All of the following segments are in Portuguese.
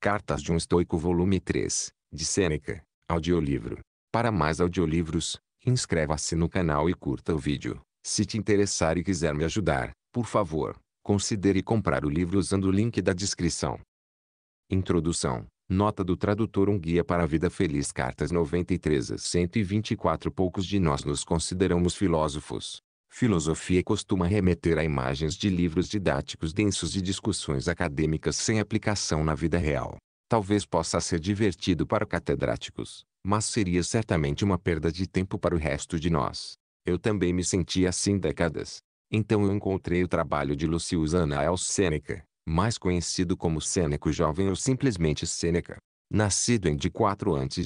Cartas de um Estoico Volume 3, de Sêneca, audiolivro. Para mais audiolivros, inscreva-se no canal e curta o vídeo. Se te interessar e quiser me ajudar, por favor, considere comprar o livro usando o link da descrição. Introdução. Nota do tradutor Um Guia para a Vida Feliz Cartas 93 a 124 Poucos de nós nos consideramos filósofos, Filosofia costuma remeter a imagens de livros didáticos densos e discussões acadêmicas sem aplicação na vida real. Talvez possa ser divertido para catedráticos, mas seria certamente uma perda de tempo para o resto de nós. Eu também me senti assim décadas. Então eu encontrei o trabalho de Lucius Anael Sêneca, mais conhecido como Sêneco Jovem ou simplesmente Sêneca. Nascido em de 4 a.C.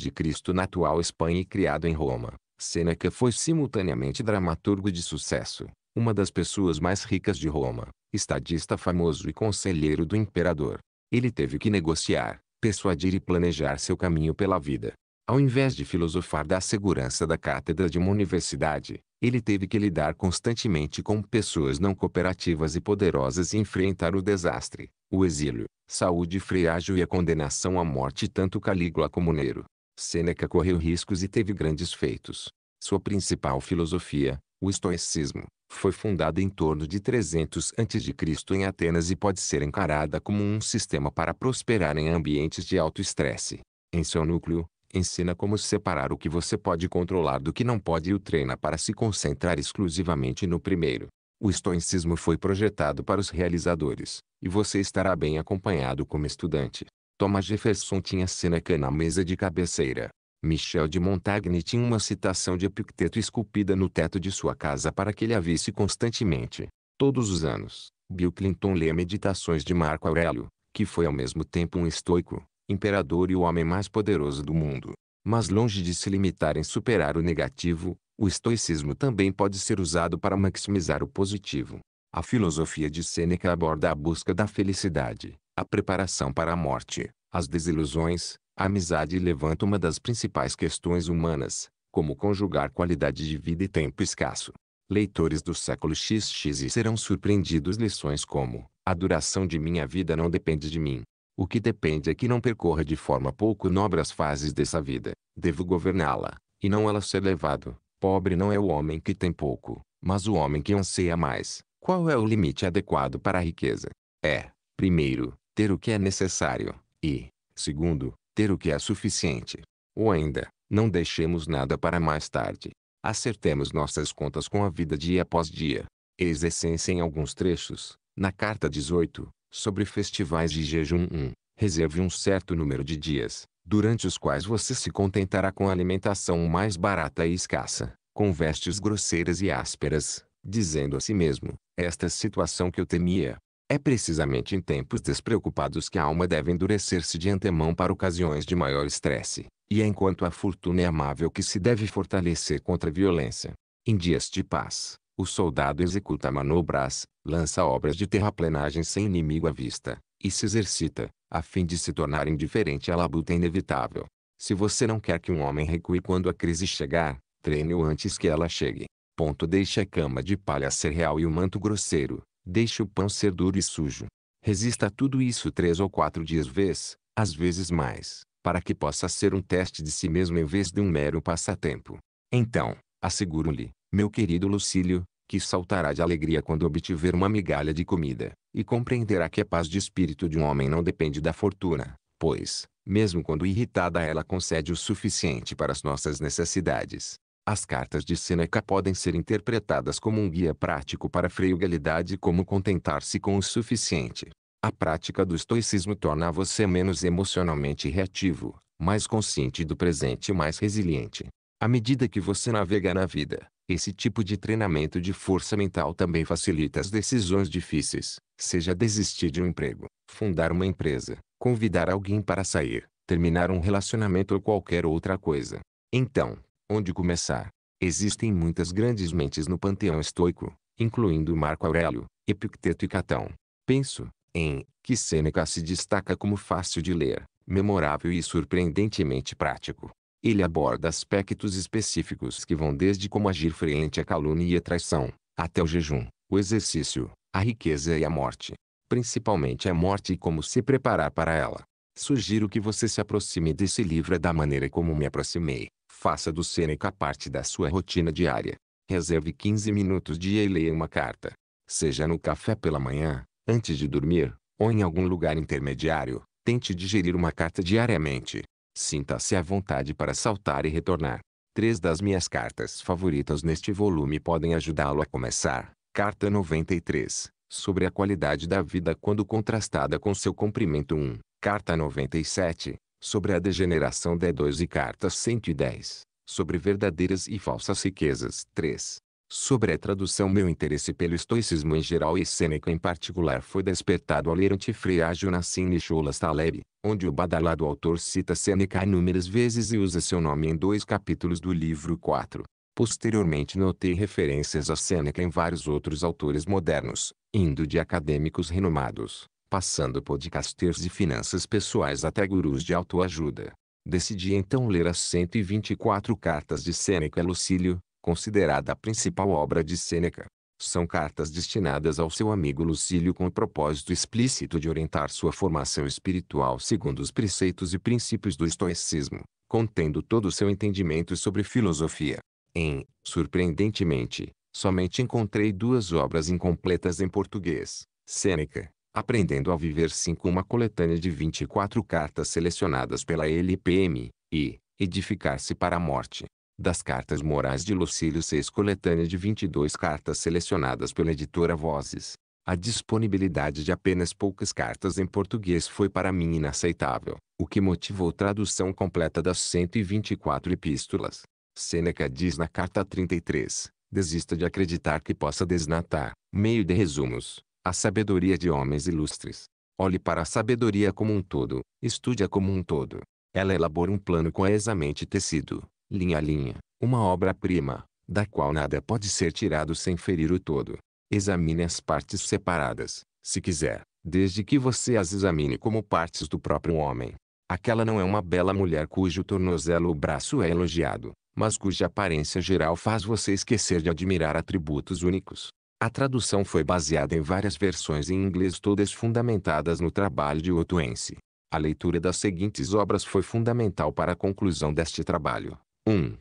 na atual Espanha e criado em Roma, Sêneca foi simultaneamente dramaturgo de sucesso, uma das pessoas mais ricas de Roma, estadista famoso e conselheiro do imperador. Ele teve que negociar, persuadir e planejar seu caminho pela vida. Ao invés de filosofar da segurança da cátedra de uma universidade, ele teve que lidar constantemente com pessoas não cooperativas e poderosas e enfrentar o desastre, o exílio, saúde frágil e a condenação à morte tanto Calígula como Nero. Sêneca correu riscos e teve grandes feitos. Sua principal filosofia, o estoicismo, foi fundada em torno de 300 a.C. em Atenas e pode ser encarada como um sistema para prosperar em ambientes de alto estresse. Em seu núcleo, ensina como separar o que você pode controlar do que não pode e o treina para se concentrar exclusivamente no primeiro. O estoicismo foi projetado para os realizadores, e você estará bem acompanhado como estudante. Thomas Jefferson tinha Seneca na mesa de cabeceira. Michel de Montaigne tinha uma citação de Epicteto esculpida no teto de sua casa para que ele a visse constantemente. Todos os anos, Bill Clinton lê Meditações de Marco Aurélio, que foi ao mesmo tempo um estoico, imperador e o homem mais poderoso do mundo. Mas longe de se limitar em superar o negativo, o estoicismo também pode ser usado para maximizar o positivo. A filosofia de Sêneca aborda a busca da felicidade, a preparação para a morte, as desilusões, a amizade levanta uma das principais questões humanas, como conjugar qualidade de vida e tempo escasso. Leitores do século XX serão surpreendidos lições como a duração de minha vida não depende de mim. O que depende é que não percorra de forma pouco nobre as fases dessa vida. Devo governá-la, e não ela ser levado. Pobre não é o homem que tem pouco, mas o homem que anseia mais. Qual é o limite adequado para a riqueza? É, primeiro, ter o que é necessário, e, segundo, ter o que é suficiente. Ou ainda, não deixemos nada para mais tarde. Acertemos nossas contas com a vida dia após dia. Eis essência em alguns trechos, na carta 18, sobre festivais de jejum 1. Reserve um certo número de dias, durante os quais você se contentará com a alimentação mais barata e escassa, com vestes grosseiras e ásperas, dizendo a si mesmo, esta situação que eu temia, é precisamente em tempos despreocupados que a alma deve endurecer-se de antemão para ocasiões de maior estresse, e é enquanto a fortuna é amável que se deve fortalecer contra a violência. Em dias de paz, o soldado executa manobras, lança obras de terraplenagem sem inimigo à vista, e se exercita, a fim de se tornar indiferente à labuta inevitável. Se você não quer que um homem recue quando a crise chegar, treine-o antes que ela chegue. Ponto deixe a cama de palha ser real e o manto grosseiro, Deixe o pão ser duro e sujo. Resista a tudo isso três ou quatro dias vez, às vezes mais, para que possa ser um teste de si mesmo em vez de um mero passatempo. Então, asseguro-lhe, meu querido Lucílio, que saltará de alegria quando obtiver uma migalha de comida, e compreenderá que a paz de espírito de um homem não depende da fortuna, pois, mesmo quando irritada ela concede o suficiente para as nossas necessidades. As cartas de Seneca podem ser interpretadas como um guia prático para a freugalidade e como contentar-se com o suficiente. A prática do estoicismo torna você menos emocionalmente reativo, mais consciente do presente e mais resiliente. À medida que você navega na vida, esse tipo de treinamento de força mental também facilita as decisões difíceis, seja desistir de um emprego, fundar uma empresa, convidar alguém para sair, terminar um relacionamento ou qualquer outra coisa. Então, Onde começar? Existem muitas grandes mentes no panteão estoico, incluindo Marco Aurélio, Epicteto e Catão. Penso, em, que Sêneca se destaca como fácil de ler, memorável e surpreendentemente prático. Ele aborda aspectos específicos que vão desde como agir frente à calúnia e à traição, até o jejum, o exercício, a riqueza e a morte. Principalmente a morte e como se preparar para ela. Sugiro que você se aproxime desse livro da maneira como me aproximei, Faça do Sêneca parte da sua rotina diária. Reserve 15 minutos dia e leia uma carta. Seja no café pela manhã, antes de dormir, ou em algum lugar intermediário, tente digerir uma carta diariamente. Sinta-se à vontade para saltar e retornar. Três das minhas cartas favoritas neste volume podem ajudá-lo a começar. Carta 93 Sobre a qualidade da vida quando contrastada com seu comprimento 1. Carta 97 sobre a degeneração d 2 e cartas 110, sobre verdadeiras e falsas riquezas 3. Sobre a tradução meu interesse pelo estoicismo em geral e Sêneca em particular foi despertado ao ler Antifreágio Nassim Nicholas Taleb, onde o badalado autor cita Sêneca inúmeras vezes e usa seu nome em dois capítulos do livro 4. Posteriormente notei referências a Sêneca em vários outros autores modernos, indo de acadêmicos renomados, passando por podcasters e finanças pessoais até gurus de autoajuda. Decidi então ler as 124 cartas de Sêneca a Lucílio, considerada a principal obra de Sêneca. São cartas destinadas ao seu amigo Lucílio com o propósito explícito de orientar sua formação espiritual segundo os preceitos e princípios do estoicismo, contendo todo o seu entendimento sobre filosofia. Em, surpreendentemente, somente encontrei duas obras incompletas em português: Sêneca, Aprendendo a Viver com uma coletânea de 24 cartas selecionadas pela LPM, e Edificar-se para a Morte. Das cartas morais de Lucílio 6 coletânea de 22 cartas selecionadas pela editora Vozes. A disponibilidade de apenas poucas cartas em português foi para mim inaceitável, o que motivou tradução completa das 124 epístolas. Sêneca diz na carta 33, desista de acreditar que possa desnatar, meio de resumos, a sabedoria de homens ilustres. Olhe para a sabedoria como um todo, estude-a como um todo. Ela elabora um plano coesamente tecido, linha a linha, uma obra-prima, da qual nada pode ser tirado sem ferir o todo. Examine as partes separadas, se quiser, desde que você as examine como partes do próprio homem. Aquela não é uma bela mulher cujo tornozelo ou braço é elogiado, mas cuja aparência geral faz você esquecer de admirar atributos únicos. A tradução foi baseada em várias versões em inglês todas fundamentadas no trabalho de Otuense. A leitura das seguintes obras foi fundamental para a conclusão deste trabalho. 1.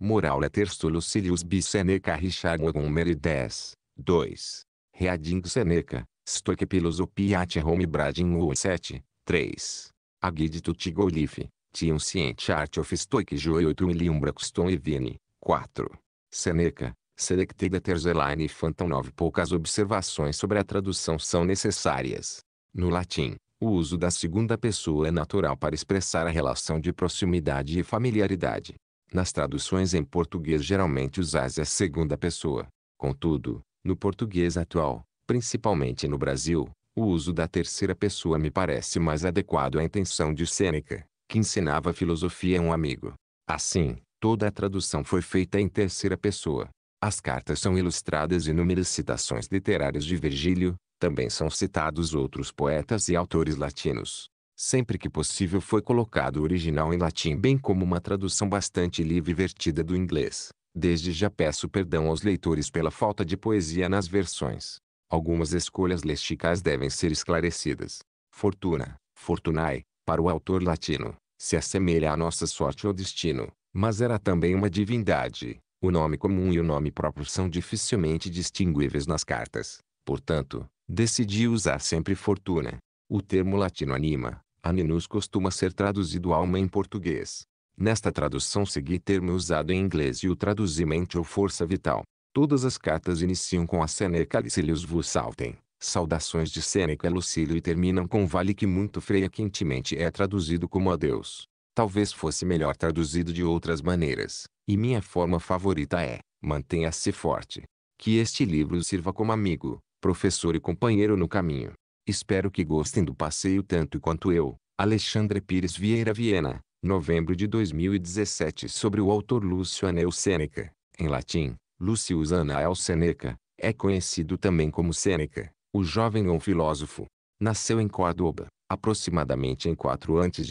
Moral Letters Lucilius B. Seneca Richard Montgomery 10. 2. Reading Seneca, Stoic Philosophia at Home Bradin 7. 3. A Guide to Tigolif, Tion Scient Art of Stoic Joy 8 William Braxton Vini. 4. Seneca, Selected Terzeline Phantom 9 Poucas observações sobre a tradução são necessárias. No latim, o uso da segunda pessoa é natural para expressar a relação de proximidade e familiaridade. Nas traduções em português geralmente usas a é segunda pessoa. Contudo, no português atual, principalmente no Brasil, o uso da terceira pessoa me parece mais adequado à intenção de Sêneca, que ensinava filosofia a um amigo. Assim, toda a tradução foi feita em terceira pessoa. As cartas são ilustradas inúmeras citações literárias de Virgílio, também são citados outros poetas e autores latinos. Sempre que possível foi colocado o original em latim bem como uma tradução bastante livre e vertida do inglês. Desde já peço perdão aos leitores pela falta de poesia nas versões. Algumas escolhas lexicais devem ser esclarecidas. Fortuna, fortunae, para o autor latino, se assemelha à nossa sorte ou destino, mas era também uma divindade, o nome comum e o nome próprio são dificilmente distinguíveis nas cartas. Portanto, decidi usar sempre fortuna. O termo latino anima, aninus costuma ser traduzido alma em português. Nesta tradução segui termo usado em inglês e o traduzi mente ou força vital. Todas as cartas iniciam com a Seneca Lucilius vos saltem. Saudações de Seneca Lucílio e terminam com vale que muito freia quentemente é traduzido como adeus talvez fosse melhor traduzido de outras maneiras, e minha forma favorita é, mantenha-se forte. Que este livro sirva como amigo, professor e companheiro no caminho. Espero que gostem do passeio tanto quanto eu. Alexandre Pires Vieira Viena, novembro de 2017 sobre o autor Lúcio Anel Seneca. em latim, Lucius Anael Seneca, é conhecido também como Seneca, o jovem um filósofo. Nasceu em Córdoba, aproximadamente em 4 a.C.,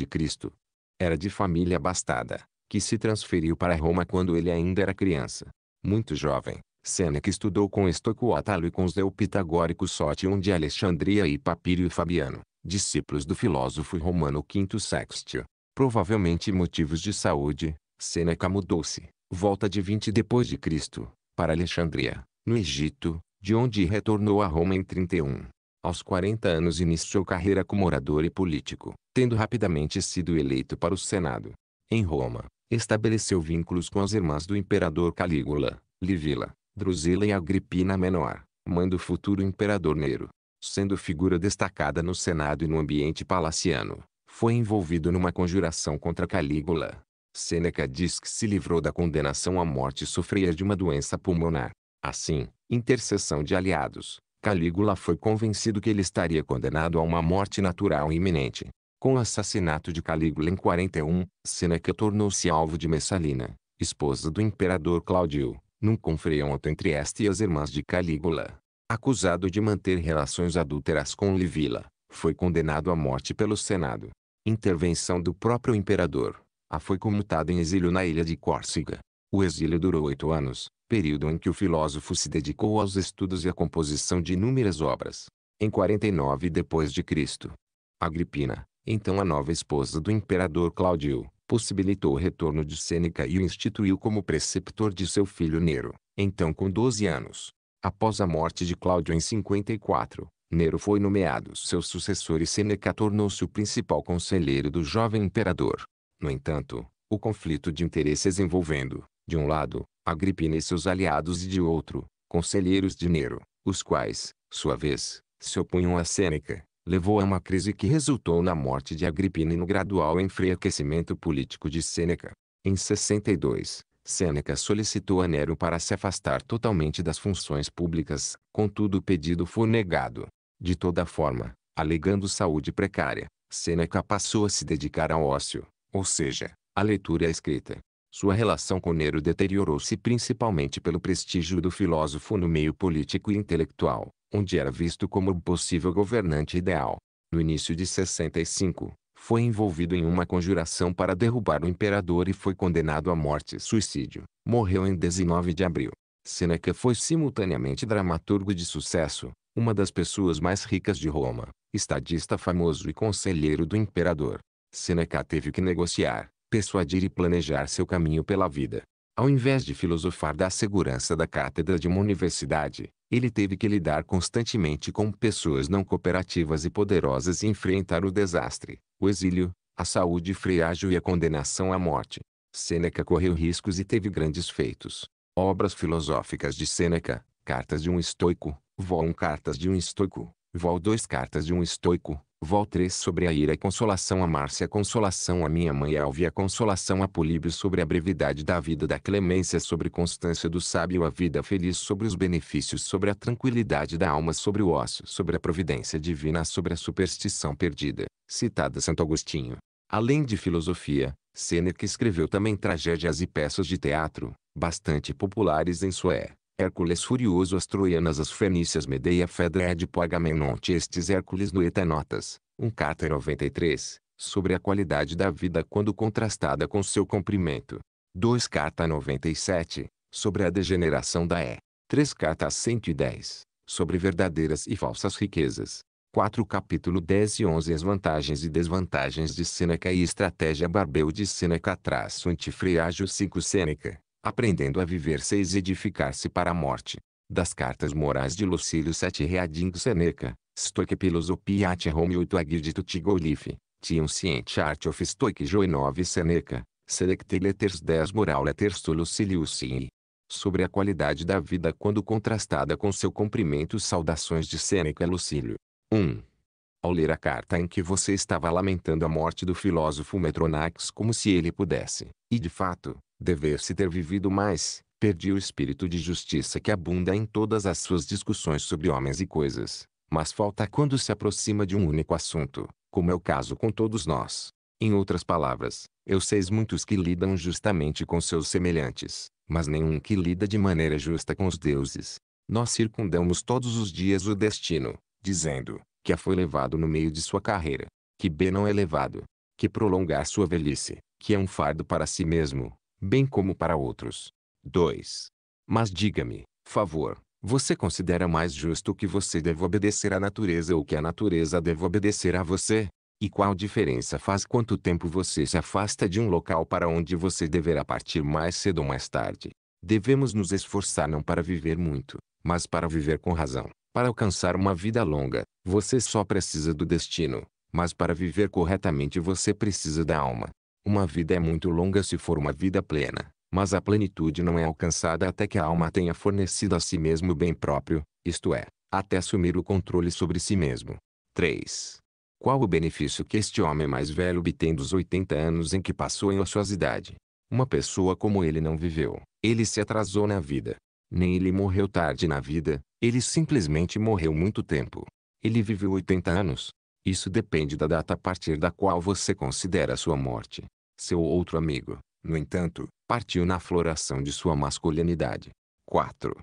era de família abastada, que se transferiu para Roma quando ele ainda era criança. Muito jovem, Sêneca estudou com Estoico Otalo e com os Pitagórico Sótion de Alexandria e Papírio e Fabiano, discípulos do filósofo romano Quinto Sextio. Provavelmente motivos de saúde, Sêneca mudou-se, volta de 20 depois de Cristo, para Alexandria, no Egito, de onde retornou a Roma em 31. Aos 40 anos iniciou carreira como orador e político, tendo rapidamente sido eleito para o Senado. Em Roma, estabeleceu vínculos com as irmãs do imperador Calígula, Livilla, Drusila e Agripina Menor, mãe do futuro imperador Nero. Sendo figura destacada no Senado e no ambiente palaciano, foi envolvido numa conjuração contra Calígula. Sêneca diz que se livrou da condenação à morte e sofria de uma doença pulmonar. Assim, intercessão de aliados, Calígula foi convencido que ele estaria condenado a uma morte natural iminente. Com o assassinato de Calígula em 41, Seneca tornou-se alvo de Messalina, esposa do imperador Cláudio, num confronto entre esta e as irmãs de Calígula. Acusado de manter relações adúlteras com Livila, foi condenado à morte pelo Senado. Intervenção do próprio imperador, a foi comutada em exílio na ilha de Córcega. O exílio durou oito anos, período em que o filósofo se dedicou aos estudos e à composição de inúmeras obras. Em 49 d.C., Agripina, então a nova esposa do imperador Cláudio, possibilitou o retorno de Sêneca e o instituiu como preceptor de seu filho Nero, então com 12 anos. Após a morte de Cláudio em 54, Nero foi nomeado seu sucessor e Sêneca tornou-se o principal conselheiro do jovem imperador. No entanto, o conflito de interesses envolvendo, de um lado, Agripina e seus aliados e de outro, conselheiros de Nero, os quais, sua vez, se opunham a Sêneca, levou a uma crise que resultou na morte de Agripina e no gradual enfraquecimento político de Sêneca. Em 62, Sêneca solicitou a Nero para se afastar totalmente das funções públicas, contudo o pedido foi negado. De toda forma, alegando saúde precária, Sêneca passou a se dedicar ao ócio, ou seja, à leitura e à escrita. Sua relação com Nero deteriorou-se principalmente pelo prestígio do filósofo no meio político e intelectual, onde era visto como o possível governante ideal. No início de 65, foi envolvido em uma conjuração para derrubar o imperador e foi condenado à morte e suicídio. Morreu em 19 de abril. Seneca foi simultaneamente dramaturgo de sucesso, uma das pessoas mais ricas de Roma, estadista famoso e conselheiro do imperador. Seneca teve que negociar, persuadir e planejar seu caminho pela vida. Ao invés de filosofar da segurança da cátedra de uma universidade, ele teve que lidar constantemente com pessoas não cooperativas e poderosas e enfrentar o desastre, o exílio, a saúde frágil e a condenação à morte. Sêneca correu riscos e teve grandes feitos. Obras filosóficas de Sêneca, Cartas de um Estoico, Vol 1 Cartas de um Estoico, Vol 2 Cartas de um Estoico, Vol 3 sobre a ira e consolação a Márcia, consolação a minha mãe Alvia, consolação a Políbio sobre a brevidade da vida da clemência, sobre constância do sábio, a vida feliz, sobre os benefícios, sobre a tranquilidade da alma, sobre o ócio, sobre a providência divina, sobre a superstição perdida, citada Santo Agostinho. Além de filosofia, Seneca escreveu também tragédias e peças de teatro, bastante populares em Sué, Hércules furioso as troianas as fenícias Medeia Fedra Édipo, Agamenon Testes Hércules no Etanotas, um Cátaro 93, sobre a qualidade da vida quando contrastada com seu comprimento. 2 carta 97, sobre a degeneração da é, 3 carta 110, sobre verdadeiras e falsas riquezas. 4 Capítulo 10 e 11 As vantagens e desvantagens de Sêneca e estratégia Barbeu de Sêneca traço antifreágio 5 Sêneca, aprendendo a viver seis edificar-se para a morte. Das cartas morais de Lucílio Sete Reading Seneca, Stoic Philosophia at Home 8 Agidito Tigolif, Tion Sciente Art of Stoic Joe 9 Seneca, selecte Letters 10 Moral Letters to Luciliusii. Sobre a qualidade da vida quando contrastada com seu comprimento Saudações de Seneca Lucílio. 1 ao ler a carta em que você estava lamentando a morte do filósofo Metronax como se ele pudesse, e de fato, dever-se ter vivido mais, perdi o espírito de justiça que abunda em todas as suas discussões sobre homens e coisas, mas falta quando se aproxima de um único assunto, como é o caso com todos nós. Em outras palavras, eu sei muitos que lidam justamente com seus semelhantes, mas nenhum que lida de maneira justa com os deuses. Nós circundamos todos os dias o destino, dizendo, que A foi levado no meio de sua carreira, que B não é levado, que prolongar sua velhice, que é um fardo para si mesmo, bem como para outros. 2. Mas diga-me, favor, você considera mais justo que você deva obedecer à natureza ou que a natureza deva obedecer a você? E qual diferença faz quanto tempo você se afasta de um local para onde você deverá partir mais cedo ou mais tarde? Devemos nos esforçar não para viver muito, mas para viver com razão, para alcançar uma vida longa, você só precisa do destino, mas para viver corretamente você precisa da alma. Uma vida é muito longa se for uma vida plena, mas a plenitude não é alcançada até que a alma tenha fornecido a si mesmo o bem próprio, isto é, até assumir o controle sobre si mesmo. 3. Qual o benefício que este homem mais velho obtém dos 80 anos em que passou em ociosidade? Uma pessoa como ele não viveu. Ele se atrasou na vida. Nem ele morreu tarde na vida, ele simplesmente morreu muito tempo. Ele viveu 80 anos. Isso depende da data a partir da qual você considera sua morte. Seu outro amigo, no entanto, partiu na floração de sua masculinidade. 4.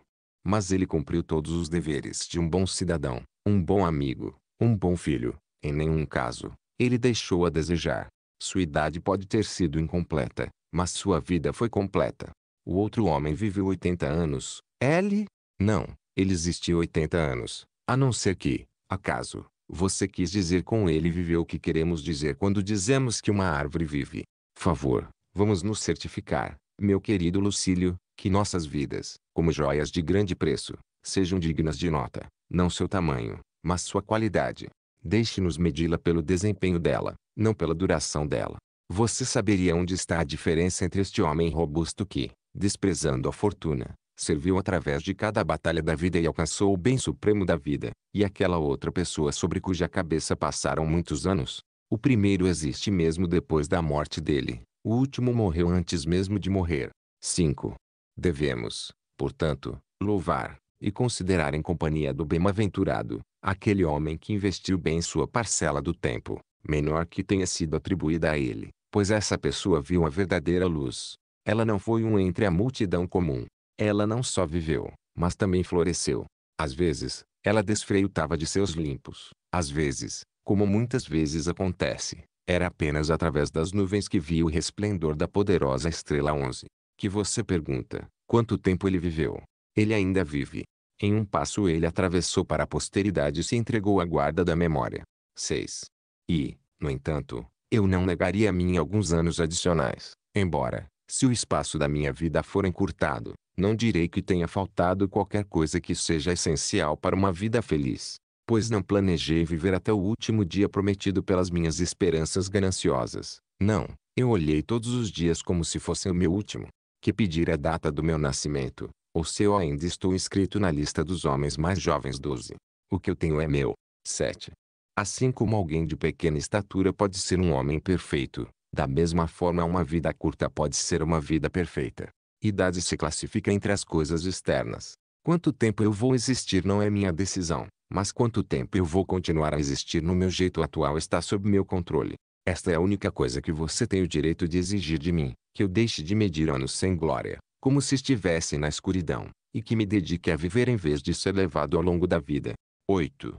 Mas ele cumpriu todos os deveres de um bom cidadão, um bom amigo, um bom filho. Em nenhum caso, ele deixou a desejar. Sua idade pode ter sido incompleta, mas sua vida foi completa. O outro homem viveu 80 anos. Ele? Não, ele existiu 80 anos. A não ser que, acaso, você quis dizer com ele viveu o que queremos dizer quando dizemos que uma árvore vive. Favor, vamos nos certificar, meu querido Lucílio, que nossas vidas, como joias de grande preço, sejam dignas de nota, não seu tamanho, mas sua qualidade. Deixe-nos medi-la pelo desempenho dela, não pela duração dela. Você saberia onde está a diferença entre este homem robusto que, desprezando a fortuna, serviu através de cada batalha da vida e alcançou o bem supremo da vida, e aquela outra pessoa sobre cuja cabeça passaram muitos anos. O primeiro existe mesmo depois da morte dele, o último morreu antes mesmo de morrer. 5. Devemos, portanto, louvar, e considerar em companhia do bem-aventurado, aquele homem que investiu bem sua parcela do tempo, menor que tenha sido atribuída a ele, pois essa pessoa viu a verdadeira luz, ela não foi um entre a multidão comum. Ela não só viveu, mas também floresceu. Às vezes, ela desfreutava de seus limpos. Às vezes, como muitas vezes acontece, era apenas através das nuvens que via o resplendor da poderosa estrela 11. Que você pergunta, quanto tempo ele viveu? Ele ainda vive. Em um passo ele atravessou para a posteridade e se entregou à guarda da memória. 6. E, no entanto, eu não negaria a mim alguns anos adicionais, embora, se o espaço da minha vida for encurtado, não direi que tenha faltado qualquer coisa que seja essencial para uma vida feliz, pois não planejei viver até o último dia prometido pelas minhas esperanças gananciosas. Não, eu olhei todos os dias como se fosse o meu último, que pedir a data do meu nascimento, ou se eu ainda estou inscrito na lista dos homens mais jovens 12. O que eu tenho é meu. 7. Assim como alguém de pequena estatura pode ser um homem perfeito, da mesma forma uma vida curta pode ser uma vida perfeita. Idade se classifica entre as coisas externas. Quanto tempo eu vou existir não é minha decisão, mas quanto tempo eu vou continuar a existir no meu jeito atual está sob meu controle. Esta é a única coisa que você tem o direito de exigir de mim, que eu deixe de medir anos sem glória, como se estivesse na escuridão, e que me dedique a viver em vez de ser levado ao longo da vida. 8.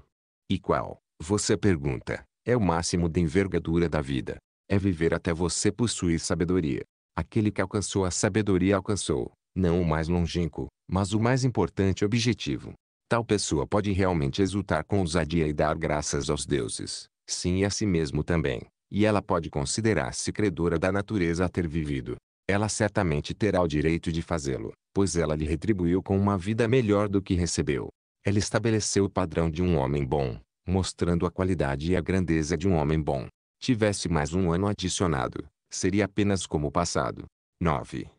E qual, você pergunta, é o máximo de envergadura da vida? é viver até você possuir sabedoria. Aquele que alcançou a sabedoria alcançou, não o mais longínquo, mas o mais importante objetivo. Tal pessoa pode realmente exultar com ousadia e dar graças aos deuses, sim e a si mesmo também, e ela pode considerar-se credora da natureza a ter vivido. Ela certamente terá o direito de fazê-lo, pois ela lhe retribuiu com uma vida melhor do que recebeu. Ela estabeleceu o padrão de um homem bom, mostrando a qualidade e a grandeza de um homem bom tivesse mais um ano adicionado, seria apenas como o passado. 9.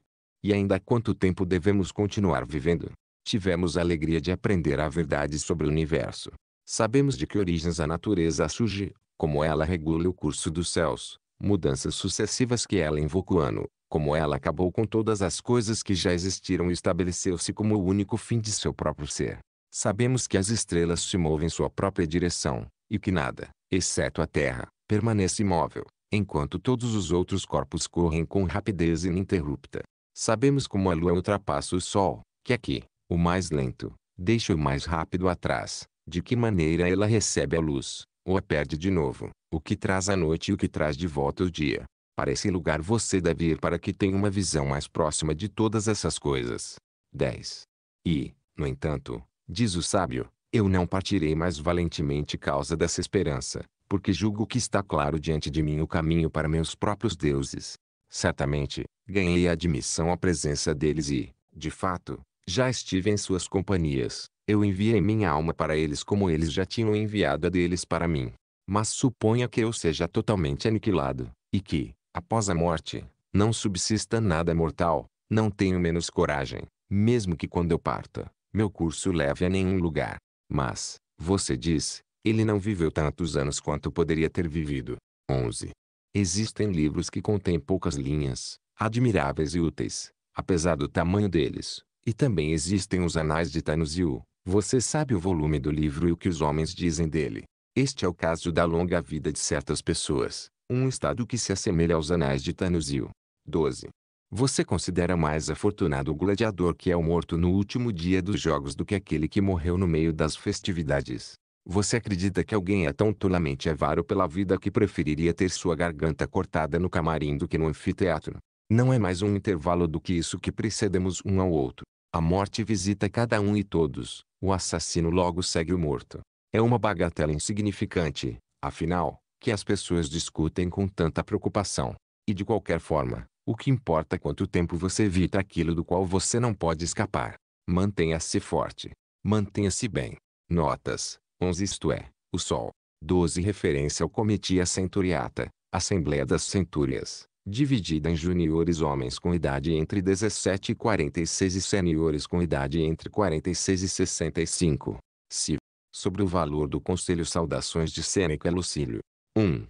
E ainda quanto tempo devemos continuar vivendo? Tivemos a alegria de aprender a verdade sobre o universo. Sabemos de que origens a natureza surge, como ela regula o curso dos céus, mudanças sucessivas que ela invocou ano, como ela acabou com todas as coisas que já existiram e estabeleceu-se como o único fim de seu próprio ser. Sabemos que as estrelas se movem em sua própria direção, e que nada, exceto a Terra, permanece imóvel, enquanto todos os outros corpos correm com rapidez ininterrupta. Sabemos como a lua ultrapassa o sol, que aqui, o mais lento, deixa o mais rápido atrás, de que maneira ela recebe a luz, ou a perde de novo, o que traz a noite e o que traz de volta o dia. Para esse lugar você deve ir para que tenha uma visão mais próxima de todas essas coisas. 10. E, no entanto, diz o sábio, eu não partirei mais valentemente causa dessa esperança, porque julgo que está claro diante de mim o caminho para meus próprios deuses. Certamente, ganhei a admissão à presença deles e, de fato, já estive em suas companhias. Eu enviei minha alma para eles como eles já tinham enviado a deles para mim. Mas suponha que eu seja totalmente aniquilado, e que, após a morte, não subsista nada mortal, não tenho menos coragem, mesmo que quando eu parta, meu curso leve a nenhum lugar. Mas, você diz, ele não viveu tantos anos quanto poderia ter vivido. 11. Existem livros que contêm poucas linhas, admiráveis e úteis, apesar do tamanho deles. E também existem os anais de Tanuziu. Você sabe o volume do livro e o que os homens dizem dele. Este é o caso da longa vida de certas pessoas, um estado que se assemelha aos anais de Tanuziu. 12. Você considera mais afortunado o gladiador que é o morto no último dia dos jogos do que aquele que morreu no meio das festividades. Você acredita que alguém é tão tolamente avaro pela vida que preferiria ter sua garganta cortada no camarim do que no anfiteatro? Não é mais um intervalo do que isso que precedemos um ao outro. A morte visita cada um e todos, o assassino logo segue o morto. É uma bagatela insignificante, afinal, que as pessoas discutem com tanta preocupação. E de qualquer forma, o que importa é quanto tempo você evita aquilo do qual você não pode escapar. Mantenha-se forte. Mantenha-se bem. Notas 11 isto é, o Sol. 12 Referência ao Comitia Centuriata, Assembleia das Centúrias, dividida em juniores homens com idade entre 17 e 46 e seniores com idade entre 46 e 65. Se, sobre o valor do Conselho Saudações de Sêneca Lucílio. 1.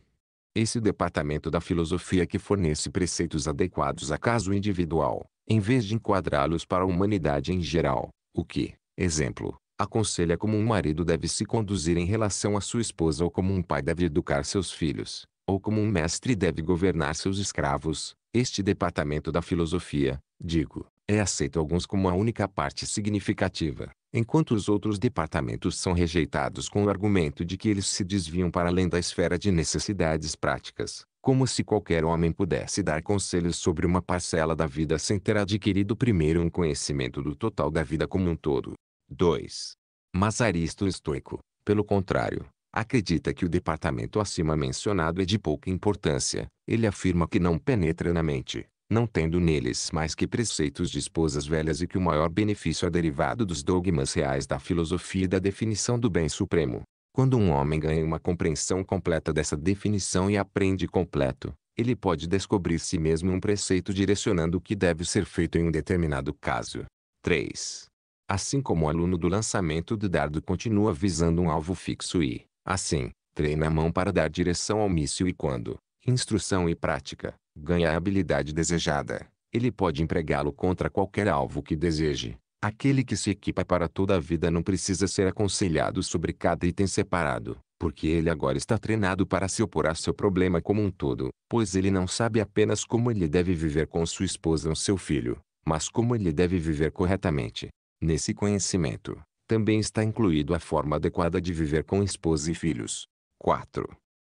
Esse departamento da filosofia que fornece preceitos adequados a caso individual, em vez de enquadrá-los para a humanidade em geral, o que, exemplo, aconselha como um marido deve se conduzir em relação à sua esposa ou como um pai deve educar seus filhos, ou como um mestre deve governar seus escravos. Este departamento da filosofia, digo, é aceito alguns como a única parte significativa, enquanto os outros departamentos são rejeitados com o argumento de que eles se desviam para além da esfera de necessidades práticas, como se qualquer homem pudesse dar conselhos sobre uma parcela da vida sem ter adquirido primeiro um conhecimento do total da vida como um todo. 2. Mas Aristo é estoico, pelo contrário, acredita que o departamento acima mencionado é de pouca importância. Ele afirma que não penetra na mente, não tendo neles mais que preceitos de esposas velhas e que o maior benefício é derivado dos dogmas reais da filosofia e da definição do bem supremo. Quando um homem ganha uma compreensão completa dessa definição e aprende completo, ele pode descobrir si mesmo um preceito direcionando o que deve ser feito em um determinado caso. 3 assim como o aluno do lançamento do dardo continua visando um alvo fixo e, assim, treina a mão para dar direção ao míssil e quando, instrução e prática, ganha a habilidade desejada, ele pode empregá-lo contra qualquer alvo que deseje. Aquele que se equipa para toda a vida não precisa ser aconselhado sobre cada item separado, porque ele agora está treinado para se opor a seu problema como um todo, pois ele não sabe apenas como ele deve viver com sua esposa ou seu filho, mas como ele deve viver corretamente, Nesse conhecimento, também está incluído a forma adequada de viver com esposa e filhos. 4.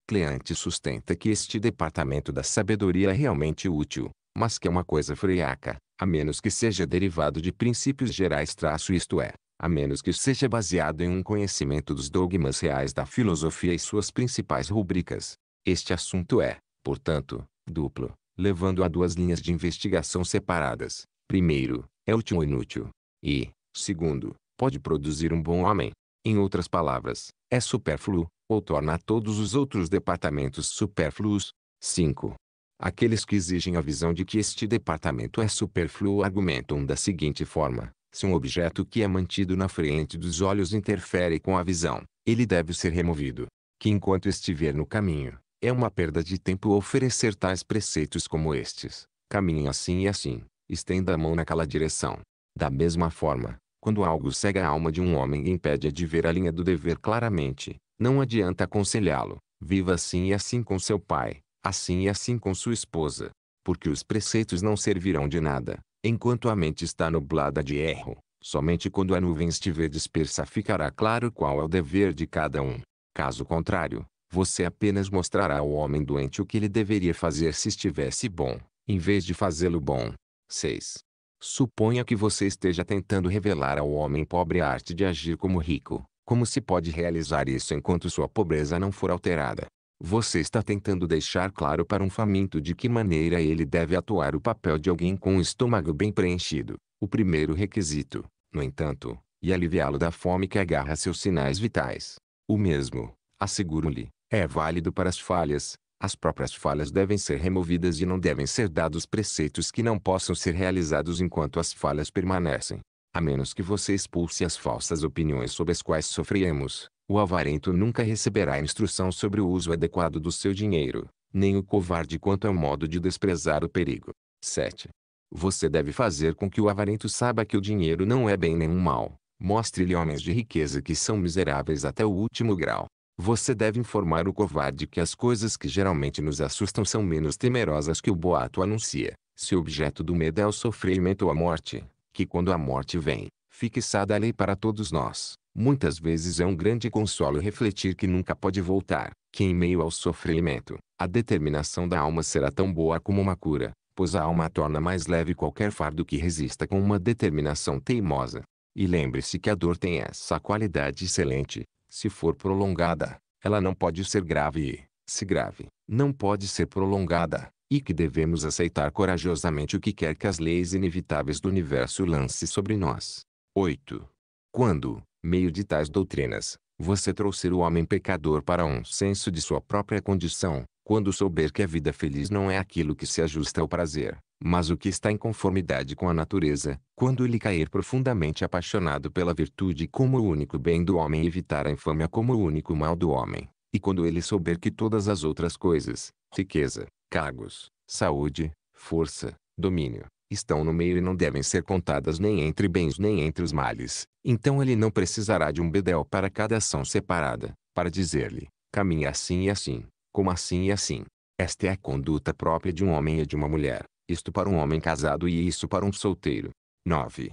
Cleante sustenta que este departamento da sabedoria é realmente útil, mas que é uma coisa friaca, a menos que seja derivado de princípios gerais traço isto é, a menos que seja baseado em um conhecimento dos dogmas reais da filosofia e suas principais rubricas. Este assunto é, portanto, duplo, levando a duas linhas de investigação separadas. Primeiro, é útil ou inútil. E, Segundo, pode produzir um bom homem. Em outras palavras, é supérfluo, ou torna todos os outros departamentos supérfluos. 5. Aqueles que exigem a visão de que este departamento é superfluo argumentam da seguinte forma: se um objeto que é mantido na frente dos olhos interfere com a visão, ele deve ser removido. Que enquanto estiver no caminho, é uma perda de tempo oferecer tais preceitos como estes: caminhe assim e assim, estenda a mão naquela direção. Da mesma forma, quando algo cega a alma de um homem e impede-a de ver a linha do dever claramente, não adianta aconselhá-lo. Viva assim e assim com seu pai, assim e assim com sua esposa. Porque os preceitos não servirão de nada, enquanto a mente está nublada de erro. Somente quando a nuvem estiver dispersa ficará claro qual é o dever de cada um. Caso contrário, você apenas mostrará ao homem doente o que ele deveria fazer se estivesse bom, em vez de fazê-lo bom. 6. Suponha que você esteja tentando revelar ao homem pobre a arte de agir como rico. Como se pode realizar isso enquanto sua pobreza não for alterada? Você está tentando deixar claro para um faminto de que maneira ele deve atuar o papel de alguém com o estômago bem preenchido, o primeiro requisito, no entanto, é aliviá-lo da fome que agarra seus sinais vitais. O mesmo, asseguro-lhe, é válido para as falhas, as próprias falhas devem ser removidas e não devem ser dados preceitos que não possam ser realizados enquanto as falhas permanecem. A menos que você expulse as falsas opiniões sobre as quais sofremos, o avarento nunca receberá instrução sobre o uso adequado do seu dinheiro, nem o covarde quanto ao modo de desprezar o perigo. 7. Você deve fazer com que o avarento saiba que o dinheiro não é bem nenhum mal. Mostre-lhe homens de riqueza que são miseráveis até o último grau. Você deve informar o covarde que as coisas que geralmente nos assustam são menos temerosas que o boato anuncia. Se o objeto do medo é o sofrimento ou a morte, que quando a morte vem, fixada a lei para todos nós, muitas vezes é um grande consolo refletir que nunca pode voltar, que em meio ao sofrimento, a determinação da alma será tão boa como uma cura, pois a alma torna mais leve qualquer fardo que resista com uma determinação teimosa. E lembre-se que a dor tem essa qualidade excelente, se for prolongada, ela não pode ser grave e, se grave, não pode ser prolongada, e que devemos aceitar corajosamente o que quer que as leis inevitáveis do universo lance sobre nós. 8. Quando, meio de tais doutrinas, você trouxer o homem pecador para um senso de sua própria condição, quando souber que a vida feliz não é aquilo que se ajusta ao prazer, mas o que está em conformidade com a natureza, quando ele cair profundamente apaixonado pela virtude como o único bem do homem e evitar a infâmia como o único mal do homem, e quando ele souber que todas as outras coisas, riqueza, cargos, saúde, força, domínio, estão no meio e não devem ser contadas nem entre bens nem entre os males, então ele não precisará de um bedel para cada ação separada, para dizer-lhe, caminha assim e assim, como assim e assim. Esta é a conduta própria de um homem e de uma mulher, isto para um homem casado e isso para um solteiro. 9.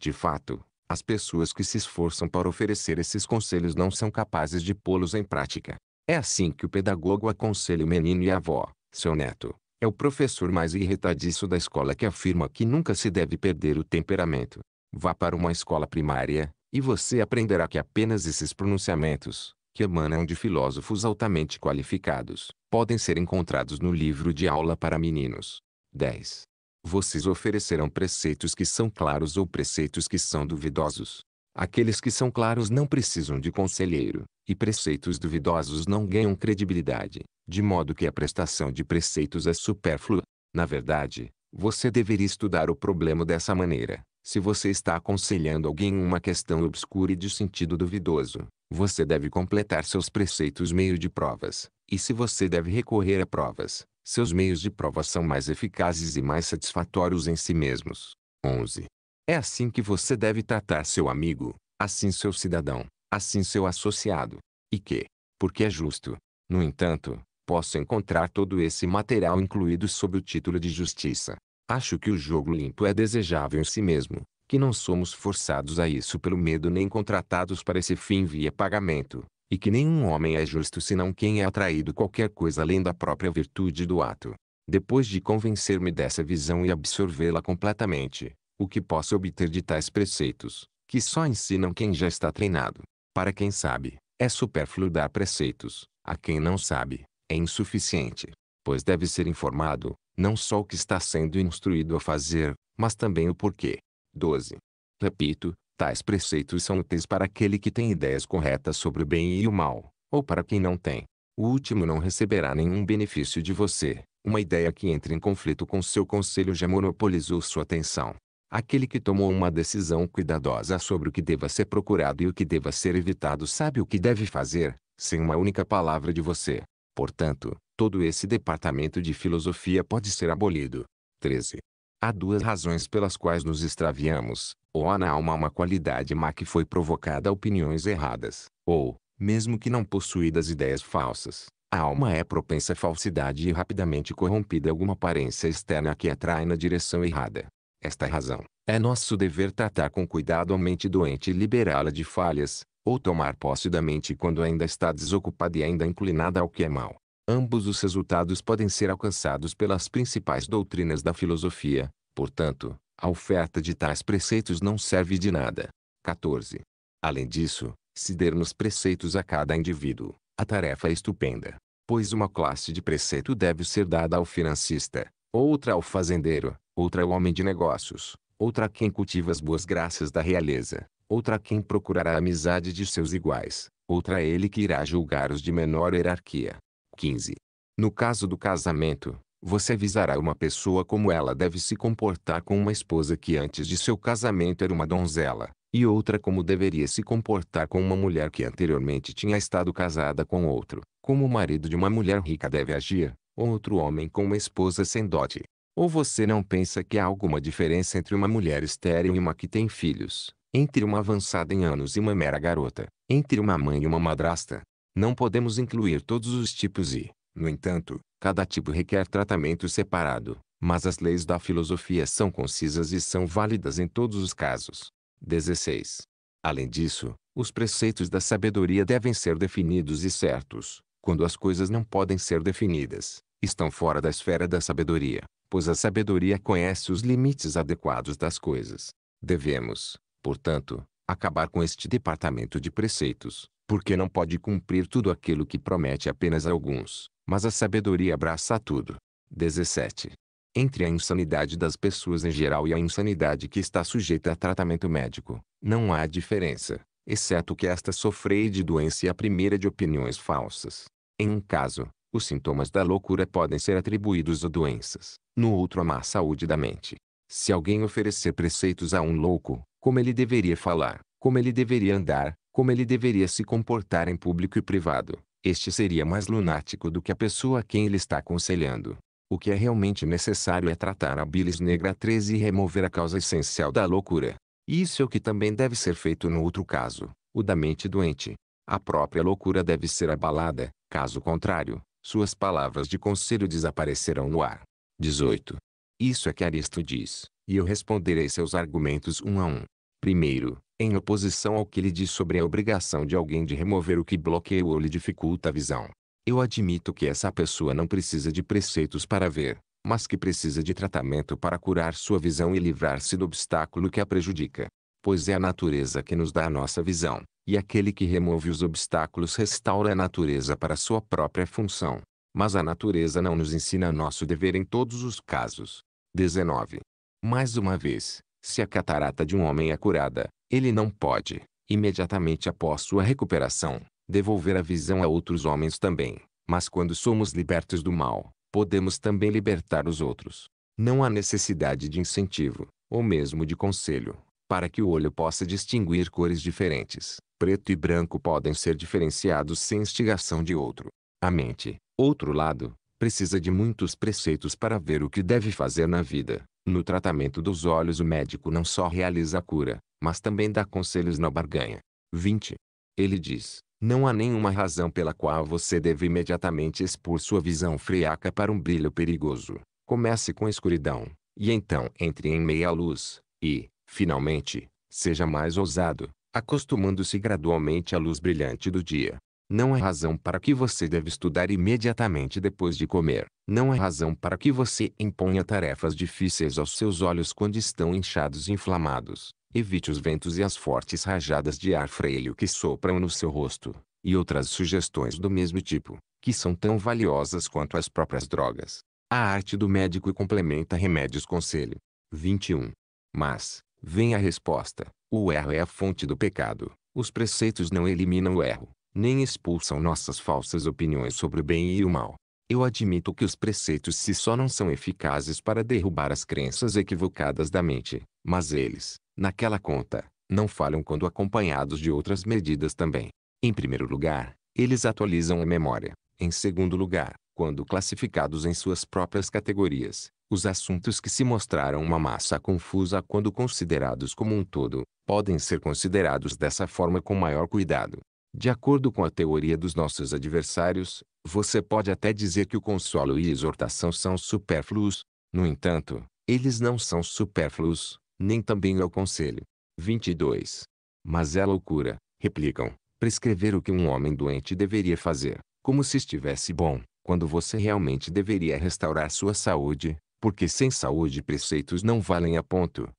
De fato, as pessoas que se esforçam para oferecer esses conselhos não são capazes de pô-los em prática. É assim que o pedagogo aconselha o menino e a avó, seu neto. É o professor mais irritadiço da escola que afirma que nunca se deve perder o temperamento. Vá para uma escola primária, e você aprenderá que apenas esses pronunciamentos, que emanam é de filósofos altamente qualificados, podem ser encontrados no livro de aula para meninos. 10. Vocês oferecerão preceitos que são claros ou preceitos que são duvidosos. Aqueles que são claros não precisam de conselheiro, e preceitos duvidosos não ganham credibilidade, de modo que a prestação de preceitos é supérflua. Na verdade, você deveria estudar o problema dessa maneira. Se você está aconselhando alguém em uma questão obscura e de sentido duvidoso, você deve completar seus preceitos meio de provas, e se você deve recorrer a provas, seus meios de prova são mais eficazes e mais satisfatórios em si mesmos. 11. É assim que você deve tratar seu amigo, assim seu cidadão, assim seu associado. E que, porque é justo, no entanto, posso encontrar todo esse material incluído sob o título de justiça. Acho que o jogo limpo é desejável em si mesmo, que não somos forçados a isso pelo medo nem contratados para esse fim via pagamento, e que nenhum homem é justo senão quem é atraído qualquer coisa além da própria virtude do ato. Depois de convencer-me dessa visão e absorvê-la completamente, o que posso obter de tais preceitos, que só ensinam quem já está treinado. Para quem sabe, é supérfluo dar preceitos, a quem não sabe, é insuficiente, pois deve ser informado, não só o que está sendo instruído a fazer, mas também o porquê. 12. Repito, tais preceitos são úteis para aquele que tem ideias corretas sobre o bem e o mal, ou para quem não tem. O último não receberá nenhum benefício de você. Uma ideia que entra em conflito com seu conselho já monopolizou sua atenção. Aquele que tomou uma decisão cuidadosa sobre o que deva ser procurado e o que deva ser evitado sabe o que deve fazer, sem uma única palavra de você. Portanto, todo esse departamento de filosofia pode ser abolido. 13. Há duas razões pelas quais nos extraviamos. Ou há na alma uma qualidade má que foi provocada a opiniões erradas, ou, mesmo que não possuídas ideias falsas, a alma é propensa à falsidade e rapidamente corrompida alguma aparência externa que atrai na direção errada. Esta razão, é nosso dever tratar com cuidado a mente doente e liberá-la de falhas, ou tomar posse da mente quando ainda está desocupada e ainda inclinada ao que é mal. Ambos os resultados podem ser alcançados pelas principais doutrinas da filosofia, portanto, a oferta de tais preceitos não serve de nada. 14. Além disso, se dermos preceitos a cada indivíduo, a tarefa é estupenda, pois uma classe de preceito deve ser dada ao financista, outra ao fazendeiro, outra ao homem de negócios, outra a quem cultiva as boas graças da realeza, outra a quem procurará a amizade de seus iguais, outra a ele que irá julgar os de menor hierarquia, 15. No caso do casamento, você avisará uma pessoa como ela deve se comportar com uma esposa que antes de seu casamento era uma donzela, e outra como deveria se comportar com uma mulher que anteriormente tinha estado casada com outro, como o marido de uma mulher rica deve agir, ou outro homem com uma esposa sem dote. Ou você não pensa que há alguma diferença entre uma mulher estéril e uma que tem filhos, entre uma avançada em anos e uma mera garota, entre uma mãe e uma madrasta, não podemos incluir todos os tipos e, no entanto, cada tipo requer tratamento separado, mas as leis da filosofia são concisas e são válidas em todos os casos. 16. Além disso, os preceitos da sabedoria devem ser definidos e certos, quando as coisas não podem ser definidas, estão fora da esfera da sabedoria, pois a sabedoria conhece os limites adequados das coisas. Devemos, portanto, acabar com este departamento de preceitos, porque não pode cumprir tudo aquilo que promete apenas a alguns, mas a sabedoria abraça tudo. 17. Entre a insanidade das pessoas em geral e a insanidade que está sujeita a tratamento médico, não há diferença, exceto que esta sofre de doença e é a primeira de opiniões falsas. Em um caso, os sintomas da loucura podem ser atribuídos a doenças, no outro a má saúde da mente. Se alguém oferecer preceitos a um louco, como ele deveria falar, como ele deveria andar, como ele deveria se comportar em público e privado, este seria mais lunático do que a pessoa a quem ele está aconselhando. O que é realmente necessário é tratar a bilis negra 13 e remover a causa essencial da loucura. Isso é o que também deve ser feito no outro caso, o da mente doente. A própria loucura deve ser abalada, caso contrário, suas palavras de conselho desaparecerão no ar. 18. Isso é que Aristo diz, e eu responderei seus argumentos um a um. Primeiro, em oposição ao que lhe diz sobre a obrigação de alguém de remover o que bloqueia ou lhe dificulta a visão. Eu admito que essa pessoa não precisa de preceitos para ver, mas que precisa de tratamento para curar sua visão e livrar-se do obstáculo que a prejudica. Pois é a natureza que nos dá a nossa visão, e aquele que remove os obstáculos restaura a natureza para sua própria função. Mas a natureza não nos ensina nosso dever em todos os casos. 19. Mais uma vez, se a catarata de um homem é curada, ele não pode, imediatamente após sua recuperação, devolver a visão a outros homens também. Mas quando somos libertos do mal, podemos também libertar os outros. Não há necessidade de incentivo, ou mesmo de conselho, para que o olho possa distinguir cores diferentes. Preto e branco podem ser diferenciados sem instigação de outro. A mente, outro lado, precisa de muitos preceitos para ver o que deve fazer na vida. No tratamento dos olhos, o médico não só realiza a cura, mas também dá conselhos na barganha. 20. Ele diz: Não há nenhuma razão pela qual você deve imediatamente expor sua visão friaca para um brilho perigoso. Comece com a escuridão, e então entre em meia luz, e, finalmente, seja mais ousado, acostumando-se gradualmente à luz brilhante do dia. Não há razão para que você deve estudar imediatamente depois de comer. Não há razão para que você imponha tarefas difíceis aos seus olhos quando estão inchados e inflamados. Evite os ventos e as fortes rajadas de ar freio que sopram no seu rosto, e outras sugestões do mesmo tipo, que são tão valiosas quanto as próprias drogas. A arte do médico complementa remédios conselho. 21. Mas, vem a resposta: o erro é a fonte do pecado. Os preceitos não eliminam o erro, nem expulsam nossas falsas opiniões sobre o bem e o mal. Eu admito que os preceitos se só não são eficazes para derrubar as crenças equivocadas da mente, mas eles, naquela conta, não falham quando acompanhados de outras medidas também. Em primeiro lugar, eles atualizam a memória. Em segundo lugar, quando classificados em suas próprias categorias, os assuntos que se mostraram uma massa confusa quando considerados como um todo, podem ser considerados dessa forma com maior cuidado. De acordo com a teoria dos nossos adversários, você pode até dizer que o consolo e a exortação são supérfluos. No entanto, eles não são supérfluos, nem também ao conselho. 22. Mas é loucura, replicam, prescrever o que um homem doente deveria fazer, como se estivesse bom, quando você realmente deveria restaurar sua saúde, porque sem saúde preceitos não valem a ponto.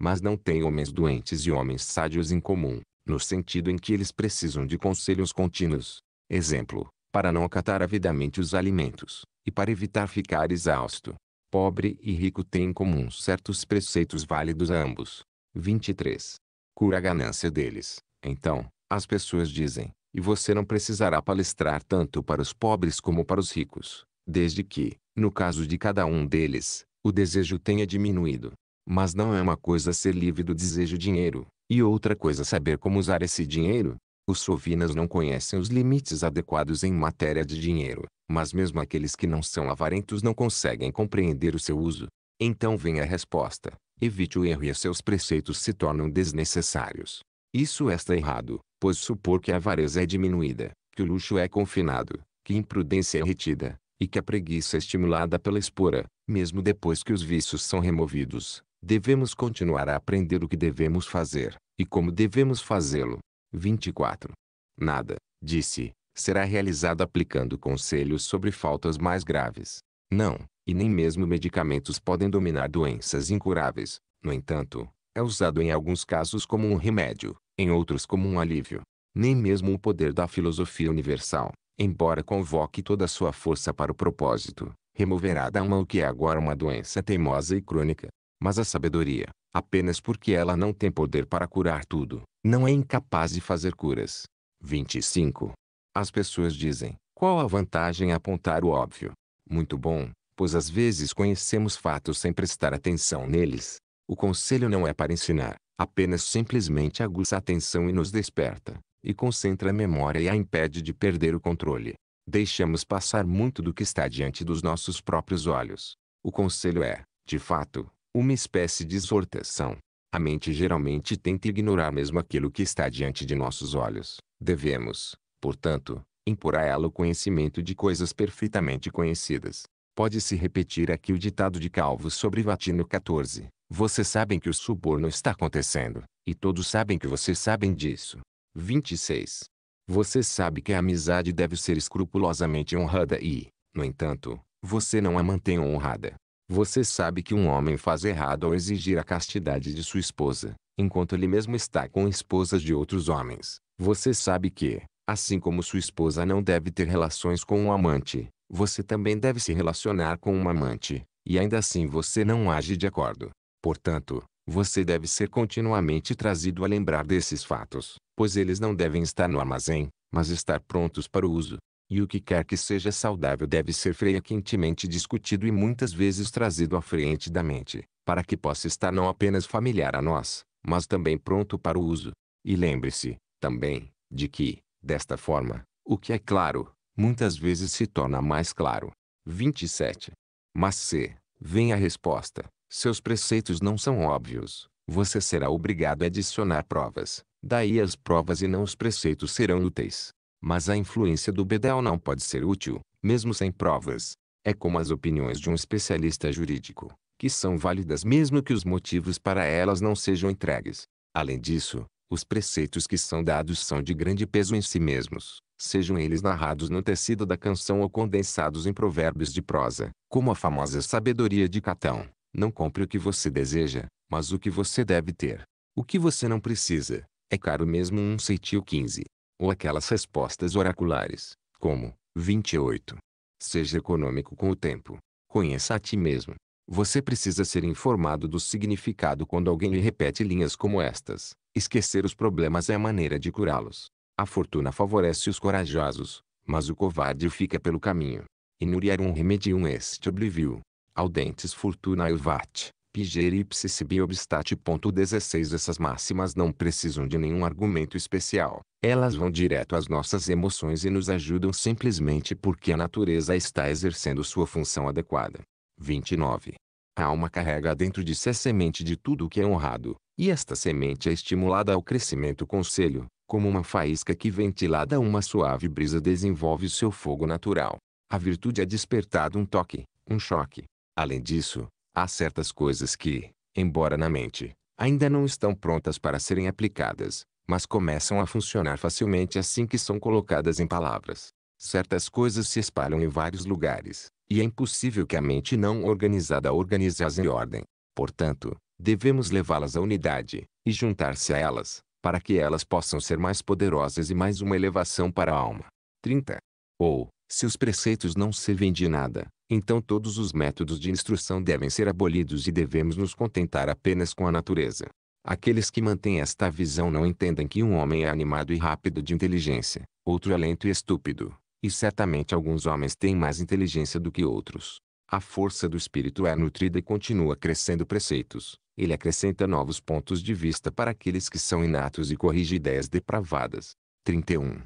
Mas não tem homens doentes e homens sádios em comum, no sentido em que eles precisam de conselhos contínuos. Exemplo, para não acatar avidamente os alimentos, e para evitar ficar exausto, Pobre e rico têm em comum certos preceitos válidos a ambos. 23. Cura a ganância deles. Então, as pessoas dizem, e você não precisará palestrar tanto para os pobres como para os ricos, desde que, no caso de cada um deles, o desejo tenha diminuído. Mas não é uma coisa ser livre do desejo dinheiro, e outra coisa saber como usar esse dinheiro, os sovinas não conhecem os limites adequados em matéria de dinheiro, mas mesmo aqueles que não são avarentos não conseguem compreender o seu uso. Então vem a resposta. Evite o erro e seus preceitos se tornam desnecessários. Isso está errado, pois supor que a avareza é diminuída, que o luxo é confinado, que imprudência é retida, e que a preguiça é estimulada pela espora, mesmo depois que os vícios são removidos, devemos continuar a aprender o que devemos fazer, e como devemos fazê-lo, 24. Nada, disse, será realizado aplicando conselhos sobre faltas mais graves. Não, e nem mesmo medicamentos podem dominar doenças incuráveis. No entanto, é usado em alguns casos como um remédio, em outros como um alívio. Nem mesmo o poder da filosofia universal, embora convoque toda a sua força para o propósito, removerá da alma o que é agora uma doença teimosa e crônica. Mas a sabedoria, apenas porque ela não tem poder para curar tudo, não é incapaz de fazer curas. 25. As pessoas dizem: qual a vantagem apontar o óbvio? Muito bom, pois às vezes conhecemos fatos sem prestar atenção neles. O conselho não é para ensinar, apenas simplesmente aguça a atenção e nos desperta, e concentra a memória e a impede de perder o controle. Deixamos passar muito do que está diante dos nossos próprios olhos. O conselho é, de fato, uma espécie de exortação. A mente geralmente tenta ignorar mesmo aquilo que está diante de nossos olhos. Devemos, portanto, impor a ela o conhecimento de coisas perfeitamente conhecidas. Pode-se repetir aqui o ditado de Calvo sobre Vatino 14. Vocês sabem que o suborno está acontecendo, e todos sabem que vocês sabem disso. 26. Você sabe que a amizade deve ser escrupulosamente honrada e, no entanto, você não a mantém honrada. Você sabe que um homem faz errado ao exigir a castidade de sua esposa, enquanto ele mesmo está com esposas de outros homens. Você sabe que, assim como sua esposa não deve ter relações com um amante, você também deve se relacionar com um amante, e ainda assim você não age de acordo. Portanto, você deve ser continuamente trazido a lembrar desses fatos, pois eles não devem estar no armazém, mas estar prontos para o uso. E o que quer que seja saudável deve ser frequentemente discutido e muitas vezes trazido à frente da mente, para que possa estar não apenas familiar a nós, mas também pronto para o uso. E lembre-se, também, de que, desta forma, o que é claro, muitas vezes se torna mais claro. 27. Mas se, vem a resposta, seus preceitos não são óbvios, você será obrigado a adicionar provas. Daí as provas e não os preceitos serão úteis. Mas a influência do bedel não pode ser útil, mesmo sem provas. É como as opiniões de um especialista jurídico, que são válidas mesmo que os motivos para elas não sejam entregues. Além disso, os preceitos que são dados são de grande peso em si mesmos, sejam eles narrados no tecido da canção ou condensados em provérbios de prosa, como a famosa sabedoria de Catão. Não compre o que você deseja, mas o que você deve ter. O que você não precisa, é caro mesmo um ceitil 15 ou aquelas respostas oraculares, como 28. Seja econômico com o tempo. Conheça a ti mesmo. Você precisa ser informado do significado quando alguém lhe repete linhas como estas. Esquecer os problemas é a maneira de curá-los. A fortuna favorece os corajosos, mas o covarde fica pelo caminho. Inuriarum remedium est oblivio. Audentes fortuna elvat. Pigeripsis biobstat. 16 Essas máximas não precisam de nenhum argumento especial. Elas vão direto às nossas emoções e nos ajudam simplesmente porque a natureza está exercendo sua função adequada. 29. A alma carrega dentro de si a semente de tudo o que é honrado, e esta semente é estimulada ao crescimento conselho, como uma faísca que ventilada a uma suave brisa desenvolve seu fogo natural. A virtude é despertada um toque, um choque. Além disso, Há certas coisas que, embora na mente, ainda não estão prontas para serem aplicadas, mas começam a funcionar facilmente assim que são colocadas em palavras. Certas coisas se espalham em vários lugares, e é impossível que a mente não organizada organize-as em ordem. Portanto, devemos levá-las à unidade, e juntar-se a elas, para que elas possam ser mais poderosas e mais uma elevação para a alma. 30. Ou, se os preceitos não servem de nada, então todos os métodos de instrução devem ser abolidos e devemos nos contentar apenas com a natureza. Aqueles que mantêm esta visão não entendem que um homem é animado e rápido de inteligência, outro é lento e estúpido, e certamente alguns homens têm mais inteligência do que outros. A força do espírito é nutrida e continua crescendo preceitos. Ele acrescenta novos pontos de vista para aqueles que são inatos e corrige ideias depravadas. 31.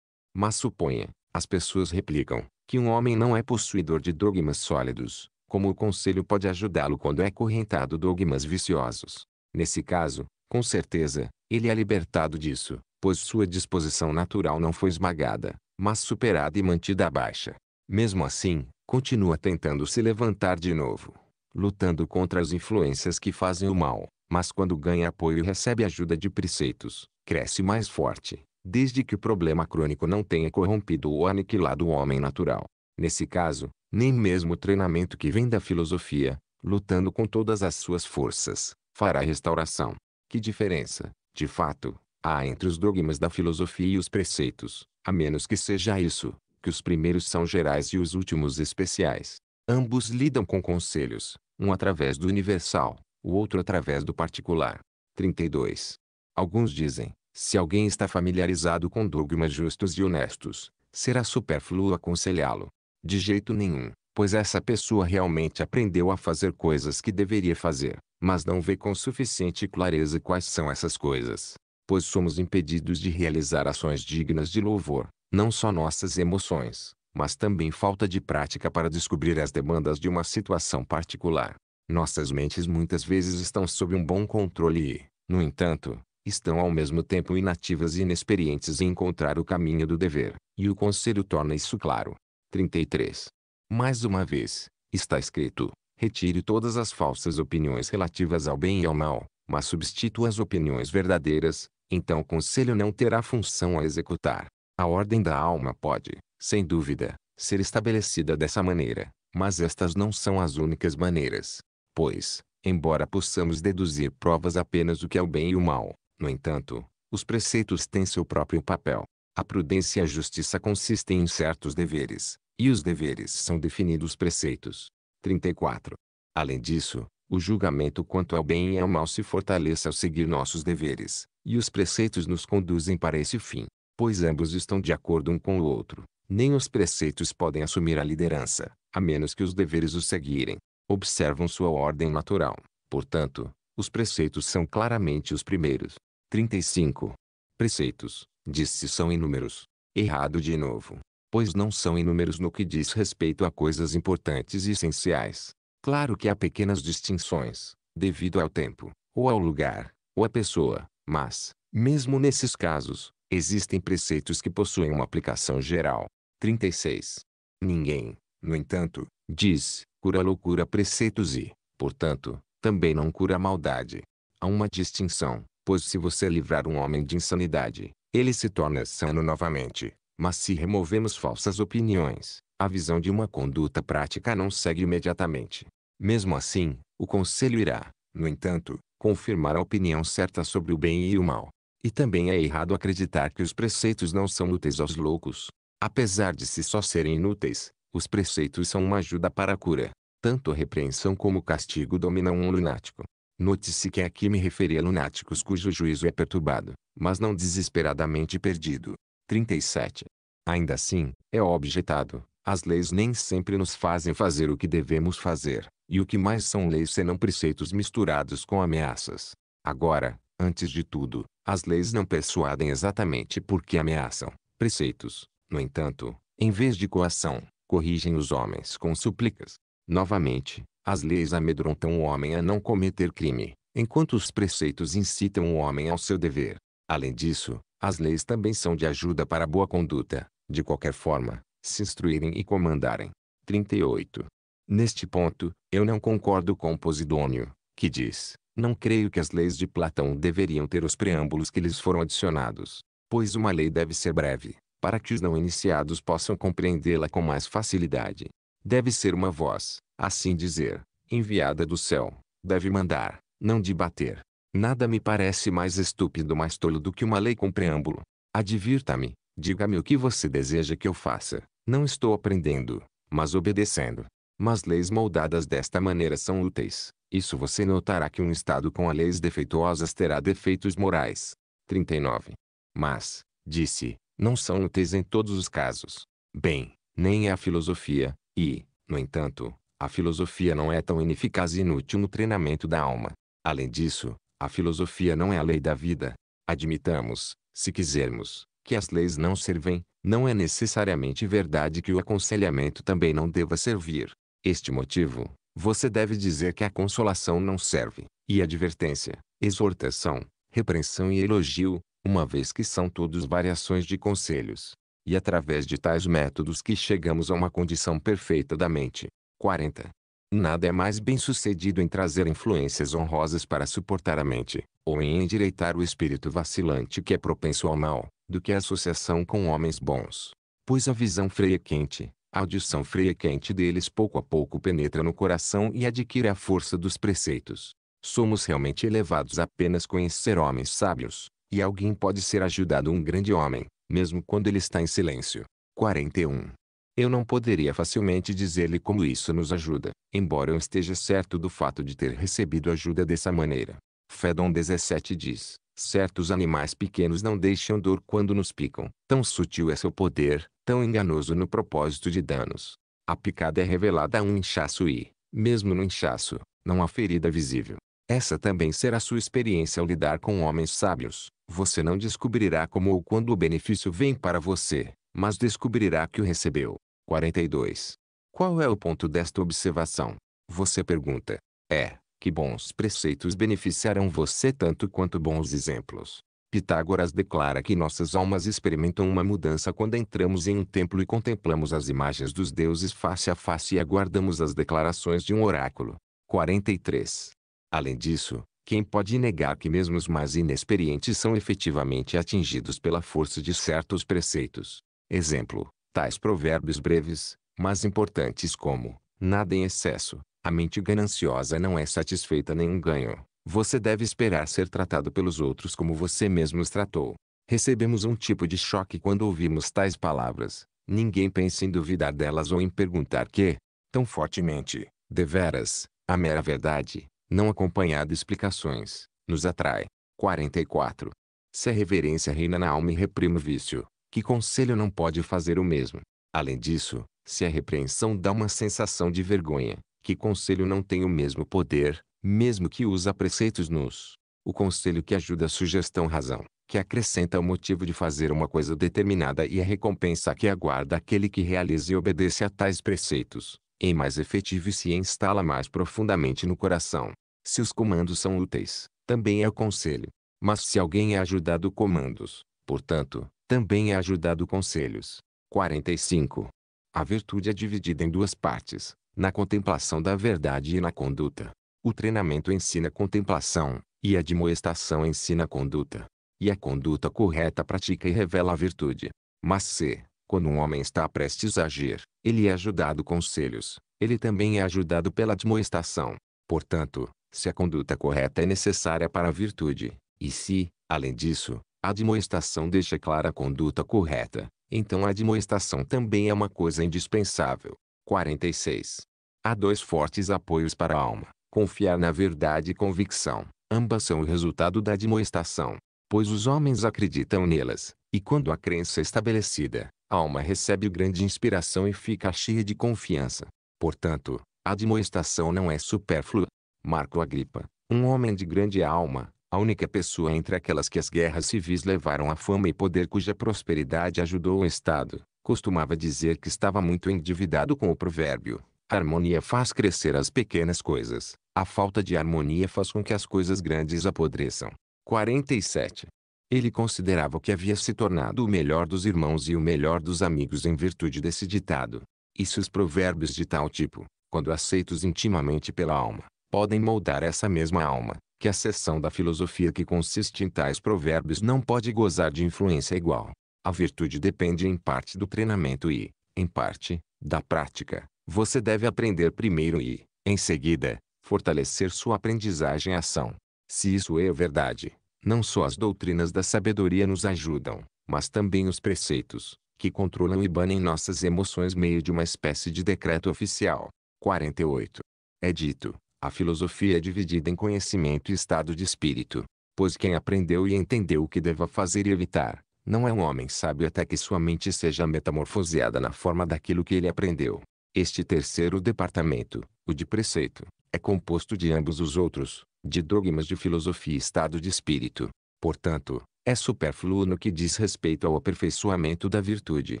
Mas suponha, as pessoas replicam que um homem não é possuidor de dogmas sólidos, como o conselho pode ajudá-lo quando é correntado dogmas viciosos. Nesse caso, com certeza, ele é libertado disso, pois sua disposição natural não foi esmagada, mas superada e mantida baixa. Mesmo assim, continua tentando se levantar de novo, lutando contra as influências que fazem o mal, mas quando ganha apoio e recebe ajuda de preceitos, cresce mais forte, desde que o problema crônico não tenha corrompido ou aniquilado o homem natural. Nesse caso, nem mesmo o treinamento que vem da filosofia, lutando com todas as suas forças, fará restauração. Que diferença, de fato, há entre os dogmas da filosofia e os preceitos, a menos que seja isso, que os primeiros são gerais e os últimos especiais. Ambos lidam com conselhos, um através do universal, o outro através do particular. 32. Alguns dizem, se alguém está familiarizado com dogmas justos e honestos, será supérfluo aconselhá-lo. De jeito nenhum, pois essa pessoa realmente aprendeu a fazer coisas que deveria fazer, mas não vê com suficiente clareza quais são essas coisas. Pois somos impedidos de realizar ações dignas de louvor, não só nossas emoções, mas também falta de prática para descobrir as demandas de uma situação particular. Nossas mentes muitas vezes estão sob um bom controle e, no entanto, estão ao mesmo tempo inativas e inexperientes em encontrar o caminho do dever, e o conselho torna isso claro. 33. Mais uma vez, está escrito: retire todas as falsas opiniões relativas ao bem e ao mal, mas substitua as opiniões verdadeiras, então o conselho não terá função a executar. A ordem da alma pode, sem dúvida, ser estabelecida dessa maneira, mas estas não são as únicas maneiras. Pois, embora possamos deduzir provas apenas do que é o bem e o mal, no entanto, os preceitos têm seu próprio papel. A prudência e a justiça consistem em certos deveres, e os deveres são definidos preceitos. 34. Além disso, o julgamento quanto ao bem e ao mal se fortalece ao seguir nossos deveres, e os preceitos nos conduzem para esse fim, pois ambos estão de acordo um com o outro. Nem os preceitos podem assumir a liderança, a menos que os deveres os seguirem. Observam sua ordem natural. Portanto, os preceitos são claramente os primeiros, 35. Preceitos, diz-se são inúmeros. Errado de novo. Pois não são inúmeros no que diz respeito a coisas importantes e essenciais. Claro que há pequenas distinções, devido ao tempo, ou ao lugar, ou à pessoa, mas, mesmo nesses casos, existem preceitos que possuem uma aplicação geral. 36. Ninguém, no entanto, diz, cura a loucura preceitos e, portanto, também não cura a maldade. Há uma distinção, Pois se você livrar um homem de insanidade, ele se torna sano novamente. Mas se removemos falsas opiniões, a visão de uma conduta prática não segue imediatamente. Mesmo assim, o conselho irá, no entanto, confirmar a opinião certa sobre o bem e o mal. E também é errado acreditar que os preceitos não são úteis aos loucos. Apesar de se só serem inúteis, os preceitos são uma ajuda para a cura. Tanto a repreensão como o castigo dominam um lunático. Note-se que aqui me referi a lunáticos cujo juízo é perturbado, mas não desesperadamente perdido. 37. Ainda assim, é objetado, as leis nem sempre nos fazem fazer o que devemos fazer, e o que mais são leis senão preceitos misturados com ameaças. Agora, antes de tudo, as leis não persuadem exatamente porque ameaçam preceitos. No entanto, em vez de coação, corrigem os homens com súplicas. Novamente, as leis amedrontam o homem a não cometer crime, enquanto os preceitos incitam o homem ao seu dever. Além disso, as leis também são de ajuda para a boa conduta, de qualquer forma, se instruírem e comandarem. 38. Neste ponto, eu não concordo com Posidônio, que diz, não creio que as leis de Platão deveriam ter os preâmbulos que lhes foram adicionados, pois uma lei deve ser breve, para que os não iniciados possam compreendê-la com mais facilidade. Deve ser uma voz, assim dizer, enviada do céu, deve mandar, não debater. Nada me parece mais estúpido mais tolo do que uma lei com preâmbulo. Advirta-me, diga-me o que você deseja que eu faça. Não estou aprendendo, mas obedecendo. Mas leis moldadas desta maneira são úteis. Isso você notará que um Estado com leis defeituosas terá defeitos morais. 39. Mas, disse, não são úteis em todos os casos. Bem, nem é a filosofia, e, no entanto, a filosofia não é tão ineficaz e inútil no treinamento da alma. Além disso, a filosofia não é a lei da vida. Admitamos, se quisermos, que as leis não servem, não é necessariamente verdade que o aconselhamento também não deva servir. Este motivo, você deve dizer que a consolação não serve, e advertência, exortação, repreensão e elogio, uma vez que são todos variações de conselhos. E através de tais métodos que chegamos a uma condição perfeita da mente, 40. Nada é mais bem-sucedido em trazer influências honrosas para suportar a mente, ou em endireitar o espírito vacilante que é propenso ao mal, do que a associação com homens bons. Pois a visão freia quente, a audição freia quente deles pouco a pouco penetra no coração e adquire a força dos preceitos. Somos realmente elevados apenas conhecer homens sábios, e alguém pode ser ajudado um grande homem, mesmo quando ele está em silêncio. 41. Eu não poderia facilmente dizer-lhe como isso nos ajuda, embora eu esteja certo do fato de ter recebido ajuda dessa maneira. Fedon 17 diz: Certos animais pequenos não deixam dor quando nos picam. Tão sutil é seu poder, tão enganoso no propósito de danos. A picada é revelada a um inchaço e, mesmo no inchaço, não há ferida visível. Essa também será sua experiência ao lidar com homens sábios. Você não descobrirá como ou quando o benefício vem para você, mas descobrirá que o recebeu. 42. Qual é o ponto desta observação? Você pergunta. É, que bons preceitos beneficiarão você tanto quanto bons exemplos. Pitágoras declara que nossas almas experimentam uma mudança quando entramos em um templo e contemplamos as imagens dos deuses face a face e aguardamos as declarações de um oráculo. 43. Além disso, quem pode negar que mesmo os mais inexperientes são efetivamente atingidos pela força de certos preceitos? Exemplo: tais provérbios breves, mas importantes como: nada em excesso, a mente gananciosa não é satisfeita nenhum ganho. Você deve esperar ser tratado pelos outros como você mesmo os tratou. Recebemos um tipo de choque quando ouvimos tais palavras. Ninguém pensa em duvidar delas ou em perguntar que, tão fortemente, deveras, a mera verdade, não acompanhada de explicações, nos atrai. 44. Se a reverência reina na alma e reprima o vício, que conselho não pode fazer o mesmo. Além disso, se a repreensão dá uma sensação de vergonha, que conselho não tem o mesmo poder, mesmo que usa preceitos nos. O conselho que ajuda a sugestão razão, que acrescenta o motivo de fazer uma coisa determinada e a recompensa que aguarda aquele que realiza e obedece a tais preceitos, é mais efetivo e se instala mais profundamente no coração. Se os comandos são úteis, também é o conselho. Mas se alguém é ajudado comandos, portanto, também é ajudado conselhos. 45. A virtude é dividida em duas partes, na contemplação da verdade e na conduta. O treinamento ensina contemplação, e a admoestação ensina conduta. E a conduta correta pratica e revela a virtude. Mas se, quando um homem está prestes a agir, ele é ajudado conselhos, ele também é ajudado pela admoestação. Portanto, se a conduta correta é necessária para a virtude, e se, além disso, a admoestação deixa clara a conduta correta, então a admoestação também é uma coisa indispensável. 46. Há dois fortes apoios para a alma, confiar na verdade e convicção. Ambas são o resultado da admoestação, pois os homens acreditam nelas, e quando a crença é estabelecida, a alma recebe grande inspiração e fica cheia de confiança. Portanto, a admoestação não é supérflua. Marco Agripa, um homem de grande alma, a única pessoa entre aquelas que as guerras civis levaram à fama e poder cuja prosperidade ajudou o Estado, costumava dizer que estava muito endividado com o provérbio: a harmonia faz crescer as pequenas coisas, a falta de harmonia faz com que as coisas grandes apodreçam. 47. Ele considerava que havia se tornado o melhor dos irmãos e o melhor dos amigos em virtude desse ditado. E se os provérbios de tal tipo, quando aceitos intimamente pela alma, podem moldar essa mesma alma, que a seção da filosofia que consiste em tais provérbios não pode gozar de influência igual. A virtude depende em parte do treinamento e, em parte, da prática. Você deve aprender primeiro e, em seguida, fortalecer sua aprendizagem e ação. Se isso é verdade, não só as doutrinas da sabedoria nos ajudam, mas também os preceitos, que controlam e banem nossas emoções meio de uma espécie de decreto oficial. 48. É dito, a filosofia é dividida em conhecimento e estado de espírito, pois quem aprendeu e entendeu o que deva fazer e evitar, não é um homem sábio até que sua mente seja metamorfoseada na forma daquilo que ele aprendeu. Este terceiro departamento, o de preceito, é composto de ambos os outros, de dogmas de filosofia e estado de espírito. Portanto, é supérfluo no que diz respeito ao aperfeiçoamento da virtude.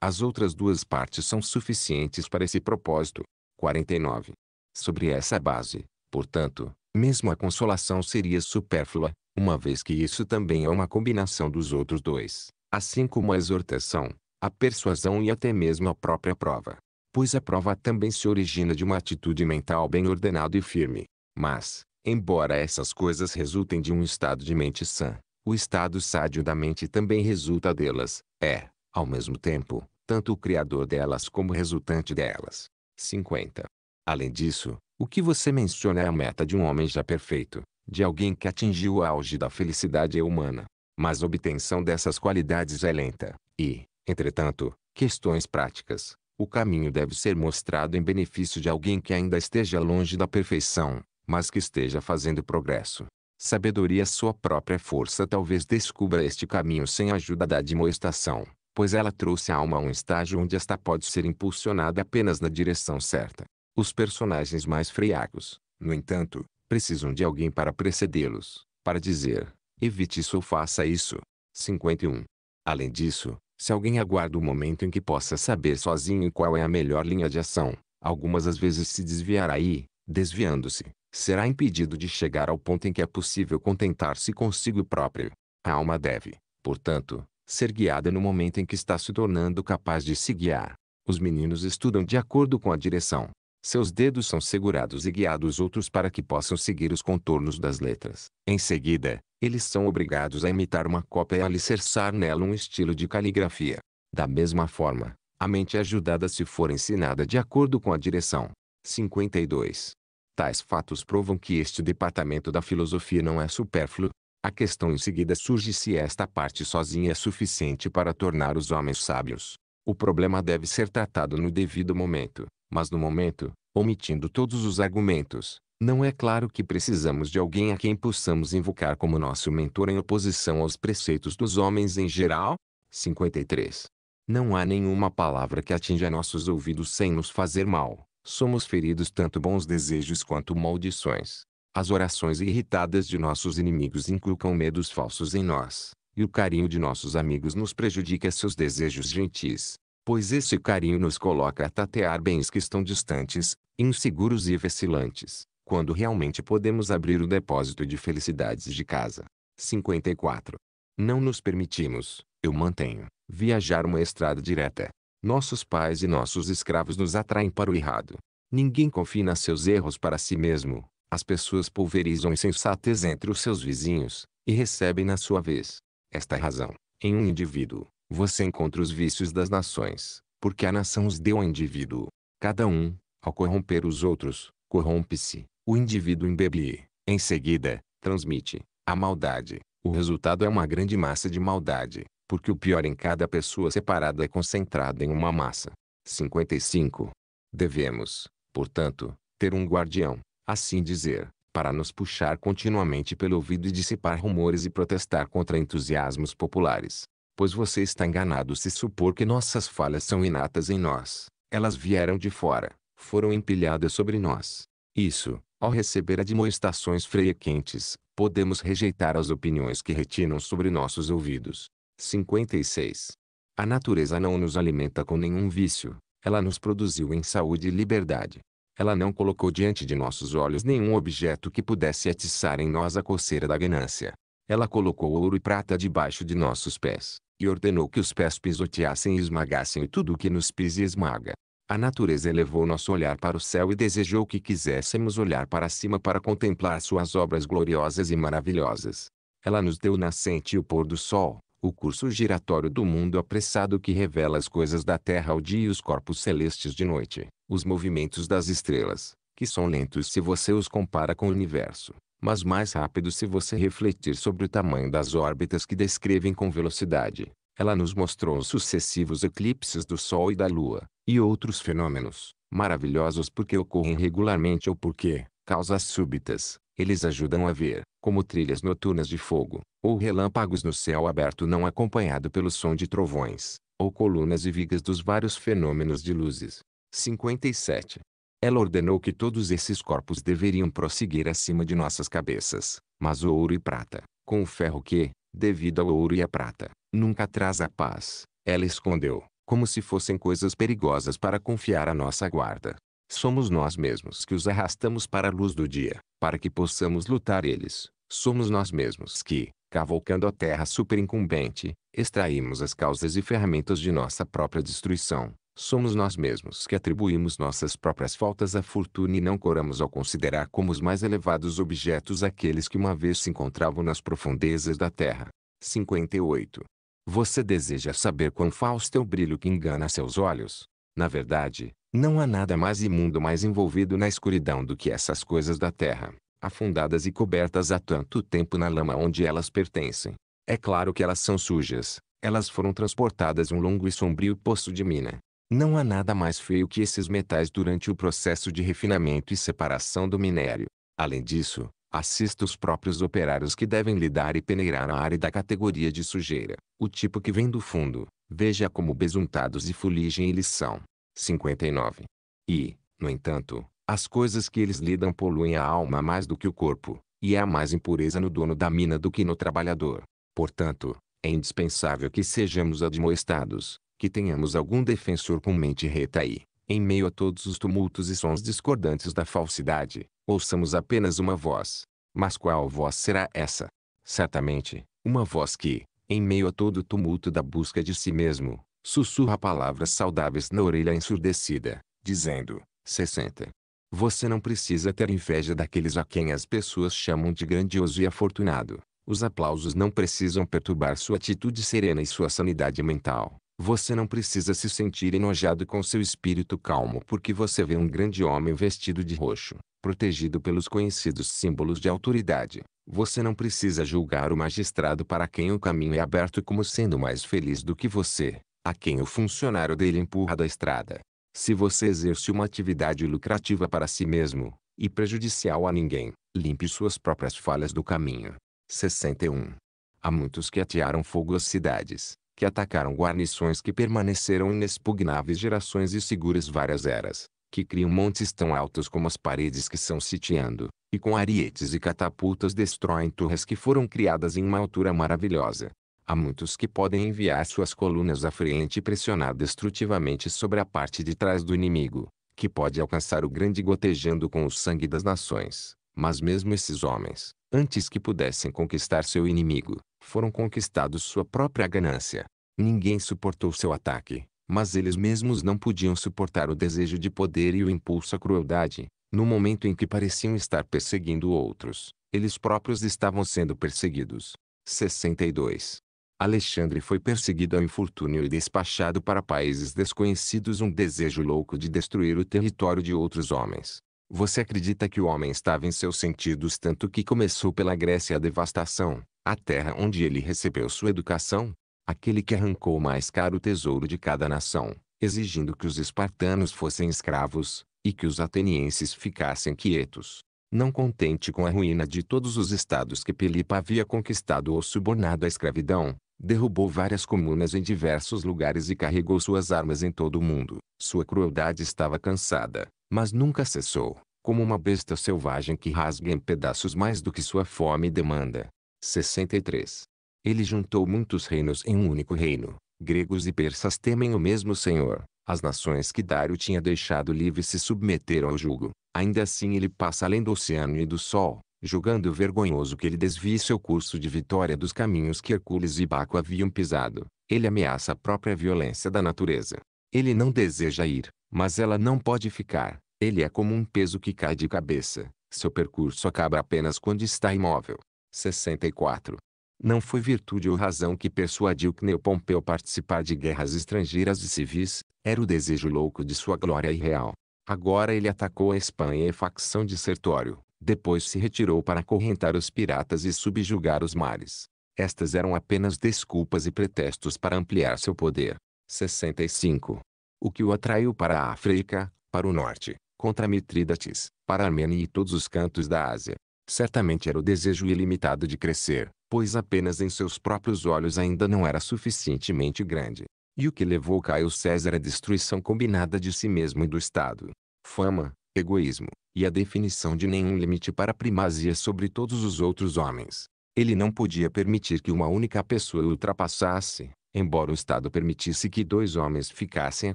As outras duas partes são suficientes para esse propósito. 49. Sobre essa base, portanto, mesmo a consolação seria supérflua, uma vez que isso também é uma combinação dos outros dois, assim como a exortação, a persuasão e até mesmo a própria prova. Pois a prova também se origina de uma atitude mental bem ordenada e firme. Mas, embora essas coisas resultem de um estado de mente sã, o estado sádio da mente também resulta delas, é, ao mesmo tempo, tanto o criador delas como o resultante delas. 50. Além disso, o que você menciona é a meta de um homem já perfeito, de alguém que atingiu o auge da felicidade humana. Mas a obtenção dessas qualidades é lenta, e, entretanto, questões práticas. O caminho deve ser mostrado em benefício de alguém que ainda esteja longe da perfeição, mas que esteja fazendo progresso. Sabedoria é sua própria força talvez descubra este caminho sem a ajuda da admoestação, pois ela trouxe a alma a um estágio onde esta pode ser impulsionada apenas na direção certa. Os personagens mais freáculos, no entanto, precisam de alguém para precedê-los, para dizer, evite isso ou faça isso. 51. Além disso, se alguém aguarda o momento em que possa saber sozinho qual é a melhor linha de ação, algumas às vezes se desviará e, desviando-se, será impedido de chegar ao ponto em que é possível contentar-se consigo próprio. A alma deve, portanto, ser guiada no momento em que está se tornando capaz de se guiar. Os meninos estudam de acordo com a direção, seus dedos são segurados e guiados outros para que possam seguir os contornos das letras. Em seguida, eles são obrigados a imitar uma cópia e alicerçar nela um estilo de caligrafia. Da mesma forma, a mente é ajudada se for ensinada de acordo com a direção. 52. Tais fatos provam que este departamento da filosofia não é supérfluo. A questão em seguida surge se esta parte sozinha é suficiente para tornar os homens sábios. O problema deve ser tratado no devido momento. Mas no momento, omitindo todos os argumentos, não é claro que precisamos de alguém a quem possamos invocar como nosso mentor em oposição aos preceitos dos homens em geral? 53. Não há nenhuma palavra que atinja nossos ouvidos sem nos fazer mal. Somos feridos tanto bons desejos quanto maldições. As orações irritadas de nossos inimigos inculcam medos falsos em nós, e o carinho de nossos amigos nos prejudica seus desejos gentis pois esse carinho nos coloca a tatear bens que estão distantes, inseguros e vacilantes, quando realmente podemos abrir o depósito de felicidades de casa. 54. Não nos permitimos, eu mantenho, viajar uma estrada direta. Nossos pais e nossos escravos nos atraem para o errado. Ninguém confina seus erros para si mesmo. As pessoas pulverizam insensatez entre os seus vizinhos, e recebem na sua vez. Esta é razão, em um indivíduo, você encontra os vícios das nações, porque a nação os deu ao indivíduo. Cada um, ao corromper os outros, corrompe-se, o indivíduo embebe em seguida, transmite a maldade. O resultado é uma grande massa de maldade, porque o pior em cada pessoa separada é concentrado em uma massa. 55. Devemos, portanto, ter um guardião, assim dizer, para nos puxar continuamente pelo ouvido e dissipar rumores e protestar contra entusiasmos populares pois você está enganado se supor que nossas falhas são inatas em nós. Elas vieram de fora, foram empilhadas sobre nós. Isso, ao receber admoestações frequentes, podemos rejeitar as opiniões que retinam sobre nossos ouvidos. 56. A natureza não nos alimenta com nenhum vício. Ela nos produziu em saúde e liberdade. Ela não colocou diante de nossos olhos nenhum objeto que pudesse atiçar em nós a coceira da ganância. Ela colocou ouro e prata debaixo de nossos pés e ordenou que os pés pisoteassem e esmagassem tudo o que nos pisa e esmaga. A natureza elevou nosso olhar para o céu e desejou que quiséssemos olhar para cima para contemplar suas obras gloriosas e maravilhosas. Ela nos deu o nascente e o pôr do sol, o curso giratório do mundo apressado que revela as coisas da terra ao dia e os corpos celestes de noite, os movimentos das estrelas, que são lentos se você os compara com o universo, mas mais rápido se você refletir sobre o tamanho das órbitas que descrevem com velocidade. Ela nos mostrou os sucessivos eclipses do Sol e da Lua, e outros fenômenos, maravilhosos porque ocorrem regularmente ou porque, causas súbitas, eles ajudam a ver, como trilhas noturnas de fogo, ou relâmpagos no céu aberto não acompanhado pelo som de trovões, ou colunas e vigas dos vários fenômenos de luzes. 57. Ela ordenou que todos esses corpos deveriam prosseguir acima de nossas cabeças, mas o ouro e prata, com o ferro que, devido ao ouro e à prata, nunca traz a paz, ela escondeu, como se fossem coisas perigosas para confiar à nossa guarda. Somos nós mesmos que os arrastamos para a luz do dia, para que possamos lutar eles. Somos nós mesmos que, cavalcando a terra superincumbente, extraímos as causas e ferramentas de nossa própria destruição. Somos nós mesmos que atribuímos nossas próprias faltas à fortuna e não coramos ao considerar como os mais elevados objetos aqueles que uma vez se encontravam nas profundezas da terra. 58. Você deseja saber quão fausto é o brilho que engana seus olhos? Na verdade, não há nada mais imundo mais envolvido na escuridão do que essas coisas da terra, afundadas e cobertas há tanto tempo na lama onde elas pertencem. É claro que elas são sujas, elas foram transportadas um longo e sombrio poço de mina, não há nada mais feio que esses metais durante o processo de refinamento e separação do minério. Além disso, assista os próprios operários que devem lidar e peneirar a área da categoria de sujeira, o tipo que vem do fundo. Veja como besuntados de fuligem eles são. 59. E, no entanto, as coisas que eles lidam poluem a alma mais do que o corpo, e há mais impureza no dono da mina do que no trabalhador. Portanto, é indispensável que sejamos admoestados, que tenhamos algum defensor com mente reta e, em meio a todos os tumultos e sons discordantes da falsidade, ouçamos apenas uma voz. Mas qual voz será essa? Certamente, uma voz que, em meio a todo o tumulto da busca de si mesmo, sussurra palavras saudáveis na orelha ensurdecida, dizendo: 60. Você não precisa ter inveja daqueles a quem as pessoas chamam de grandioso e afortunado. Os aplausos não precisam perturbar sua atitude serena e sua sanidade mental. Você não precisa se sentir enojado com seu espírito calmo porque você vê um grande homem vestido de roxo, protegido pelos conhecidos símbolos de autoridade. Você não precisa julgar o magistrado para quem o caminho é aberto como sendo mais feliz do que você, a quem o funcionário dele empurra da estrada. Se você exerce uma atividade lucrativa para si mesmo, e prejudicial a ninguém, limpe suas próprias falhas do caminho. 61. Há muitos que atearam fogo às cidades, que atacaram guarnições que permaneceram inexpugnáveis gerações e seguras várias eras, que criam montes tão altos como as paredes que são sitiando, e com arietes e catapultas destroem torres que foram criadas em uma altura maravilhosa. Há muitos que podem enviar suas colunas à frente e pressionar destrutivamente sobre a parte de trás do inimigo, que pode alcançar o grande gotejando com o sangue das nações. Mas mesmo esses homens, antes que pudessem conquistar seu inimigo, foram conquistados sua própria ganância. Ninguém suportou seu ataque, mas eles mesmos não podiam suportar o desejo de poder e o impulso à crueldade. No momento em que pareciam estar perseguindo outros, eles próprios estavam sendo perseguidos. 62. Alexandre foi perseguido ao infortúnio e despachado para países desconhecidos um desejo louco de destruir o território de outros homens. Você acredita que o homem estava em seus sentidos tanto que começou pela Grécia a devastação, a terra onde ele recebeu sua educação? Aquele que arrancou o mais caro tesouro de cada nação, exigindo que os espartanos fossem escravos, e que os atenienses ficassem quietos. Não contente com a ruína de todos os estados que Pelipa havia conquistado ou subornado à escravidão, derrubou várias comunas em diversos lugares e carregou suas armas em todo o mundo. Sua crueldade estava cansada, mas nunca cessou, como uma besta selvagem que rasga em pedaços mais do que sua fome demanda. 63. Ele juntou muitos reinos em um único reino. Gregos e persas temem o mesmo Senhor. As nações que Dário tinha deixado livres se submeteram ao jugo. Ainda assim ele passa além do oceano e do sol, julgando vergonhoso que ele desvie seu curso de vitória dos caminhos que Hercules e Baco haviam pisado. Ele ameaça a própria violência da natureza. Ele não deseja ir, mas ela não pode ficar. Ele é como um peso que cai de cabeça. Seu percurso acaba apenas quando está imóvel. 64. Não foi virtude ou razão que persuadiu Cneo Pompeu participar de guerras estrangeiras e civis, era o desejo louco de sua glória irreal. Agora ele atacou a Espanha e facção de Sertório, depois se retirou para acorrentar os piratas e subjugar os mares. Estas eram apenas desculpas e pretextos para ampliar seu poder. 65 o que o atraiu para a África, para o norte, contra Mitrídates, para a Armênia e todos os cantos da Ásia. Certamente era o desejo ilimitado de crescer, pois apenas em seus próprios olhos ainda não era suficientemente grande. E o que levou Caio César à destruição combinada de si mesmo e do Estado. Fama, egoísmo, e a definição de nenhum limite para a primazia sobre todos os outros homens. Ele não podia permitir que uma única pessoa o ultrapassasse, embora o Estado permitisse que dois homens ficassem à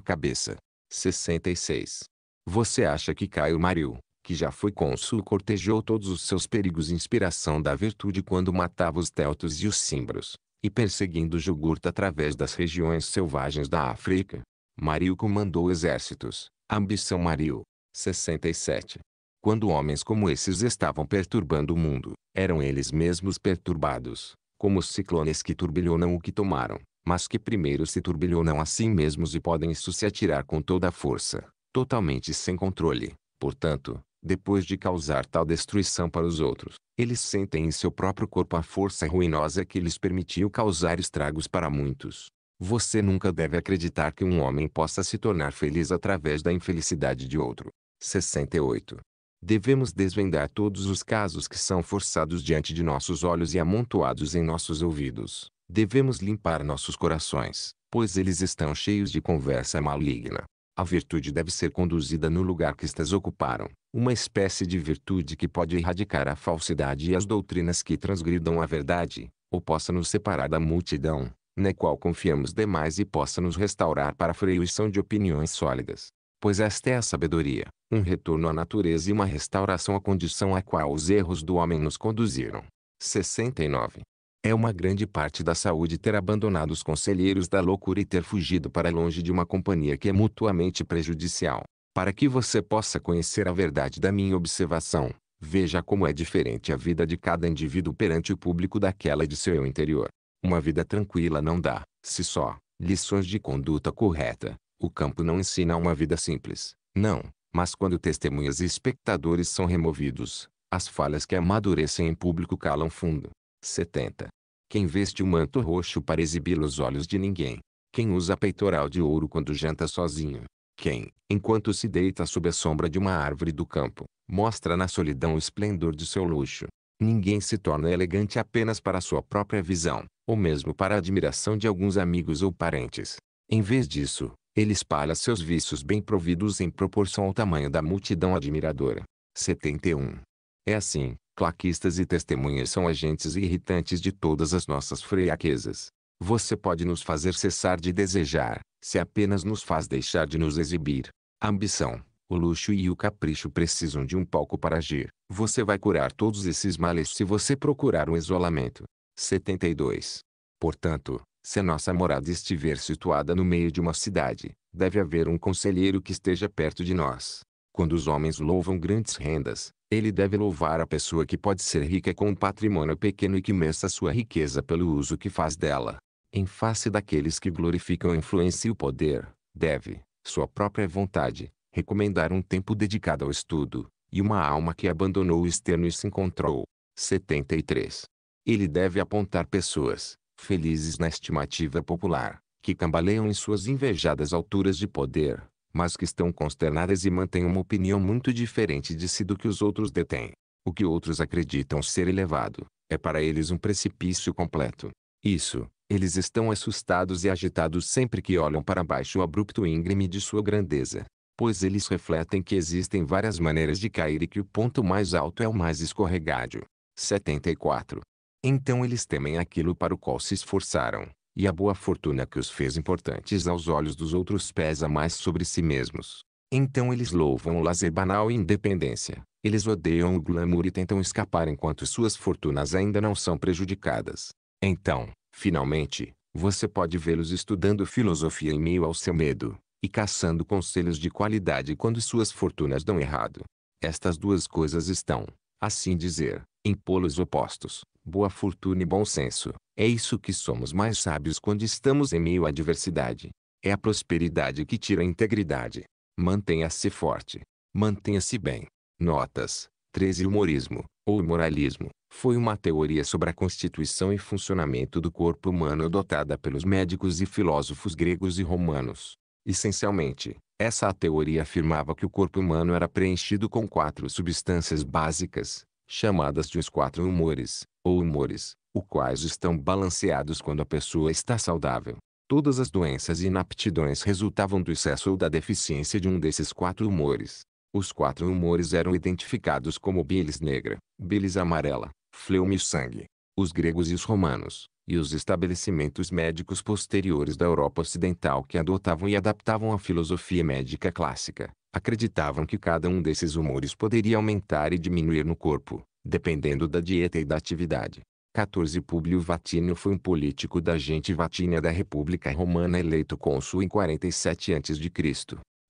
cabeça. 66. Você acha que Caio Mario, que já foi cônsul, cortejou todos os seus perigos inspiração da virtude quando matava os Teltos e os Cimbros, e perseguindo Jugurta através das regiões selvagens da África? Mario comandou exércitos, ambição Mario. 67. Quando homens como esses estavam perturbando o mundo, eram eles mesmos perturbados, como os ciclones que turbilhonam o que tomaram mas que primeiro se turbilhonam a si mesmos e podem isso se atirar com toda a força, totalmente sem controle. Portanto, depois de causar tal destruição para os outros, eles sentem em seu próprio corpo a força ruinosa que lhes permitiu causar estragos para muitos. Você nunca deve acreditar que um homem possa se tornar feliz através da infelicidade de outro. 68. Devemos desvendar todos os casos que são forçados diante de nossos olhos e amontoados em nossos ouvidos devemos limpar nossos corações, pois eles estão cheios de conversa maligna. A virtude deve ser conduzida no lugar que estas ocuparam, uma espécie de virtude que pode erradicar a falsidade e as doutrinas que transgridam a verdade, ou possa nos separar da multidão, na qual confiamos demais e possa nos restaurar para a fruição de opiniões sólidas. Pois esta é a sabedoria, um retorno à natureza e uma restauração à condição a qual os erros do homem nos conduziram. 69. É uma grande parte da saúde ter abandonado os conselheiros da loucura e ter fugido para longe de uma companhia que é mutuamente prejudicial. Para que você possa conhecer a verdade da minha observação, veja como é diferente a vida de cada indivíduo perante o público daquela de seu eu interior. Uma vida tranquila não dá, se só, lições de conduta correta. O campo não ensina uma vida simples, não, mas quando testemunhas e espectadores são removidos, as falhas que amadurecem em público calam fundo. 70. Quem veste o um manto roxo para exibir os olhos de ninguém. Quem usa peitoral de ouro quando janta sozinho. Quem, enquanto se deita sob a sombra de uma árvore do campo, mostra na solidão o esplendor de seu luxo. Ninguém se torna elegante apenas para sua própria visão, ou mesmo para a admiração de alguns amigos ou parentes. Em vez disso, ele espalha seus vícios bem providos em proporção ao tamanho da multidão admiradora. 71. É assim, Claquistas e testemunhas são agentes irritantes de todas as nossas fraquezas. Você pode nos fazer cessar de desejar, se apenas nos faz deixar de nos exibir. A ambição, o luxo e o capricho precisam de um palco para agir. Você vai curar todos esses males se você procurar o isolamento. 72. Portanto, se a nossa morada estiver situada no meio de uma cidade, deve haver um conselheiro que esteja perto de nós. Quando os homens louvam grandes rendas, ele deve louvar a pessoa que pode ser rica com um patrimônio pequeno e que meça sua riqueza pelo uso que faz dela. Em face daqueles que glorificam a influência e o poder, deve, sua própria vontade, recomendar um tempo dedicado ao estudo, e uma alma que abandonou o externo e se encontrou. 73. Ele deve apontar pessoas, felizes na estimativa popular, que cambaleiam em suas invejadas alturas de poder, mas que estão consternadas e mantêm uma opinião muito diferente de si do que os outros detêm. O que outros acreditam ser elevado, é para eles um precipício completo. Isso, eles estão assustados e agitados sempre que olham para baixo o abrupto íngreme de sua grandeza, pois eles refletem que existem várias maneiras de cair e que o ponto mais alto é o mais escorregado. 74. Então eles temem aquilo para o qual se esforçaram, e a boa fortuna que os fez importantes aos olhos dos outros pesa mais sobre si mesmos. Então eles louvam o lazer banal e independência. Eles odeiam o glamour e tentam escapar enquanto suas fortunas ainda não são prejudicadas. Então, finalmente, você pode vê-los estudando filosofia em meio ao seu medo, e caçando conselhos de qualidade quando suas fortunas dão errado. Estas duas coisas estão, assim dizer, em polos opostos boa fortuna e bom senso. É isso que somos mais sábios quando estamos em meio à adversidade. É a prosperidade que tira a integridade. Mantenha-se forte. Mantenha-se bem. Notas. 13 Humorismo, ou moralismo, foi uma teoria sobre a constituição e funcionamento do corpo humano adotada pelos médicos e filósofos gregos e romanos. Essencialmente, essa teoria afirmava que o corpo humano era preenchido com quatro substâncias básicas, chamadas de os quatro humores, ou humores, os quais estão balanceados quando a pessoa está saudável. Todas as doenças e inaptidões resultavam do excesso ou da deficiência de um desses quatro humores. Os quatro humores eram identificados como bilis negra, bilis amarela, fleuma e sangue. Os gregos e os romanos, e os estabelecimentos médicos posteriores da Europa Ocidental que adotavam e adaptavam a filosofia médica clássica, acreditavam que cada um desses humores poderia aumentar e diminuir no corpo, dependendo da dieta e da atividade. 14 Públio Vatínio foi um político da gente Vatínia da República Romana eleito cônsul em 47 a.C.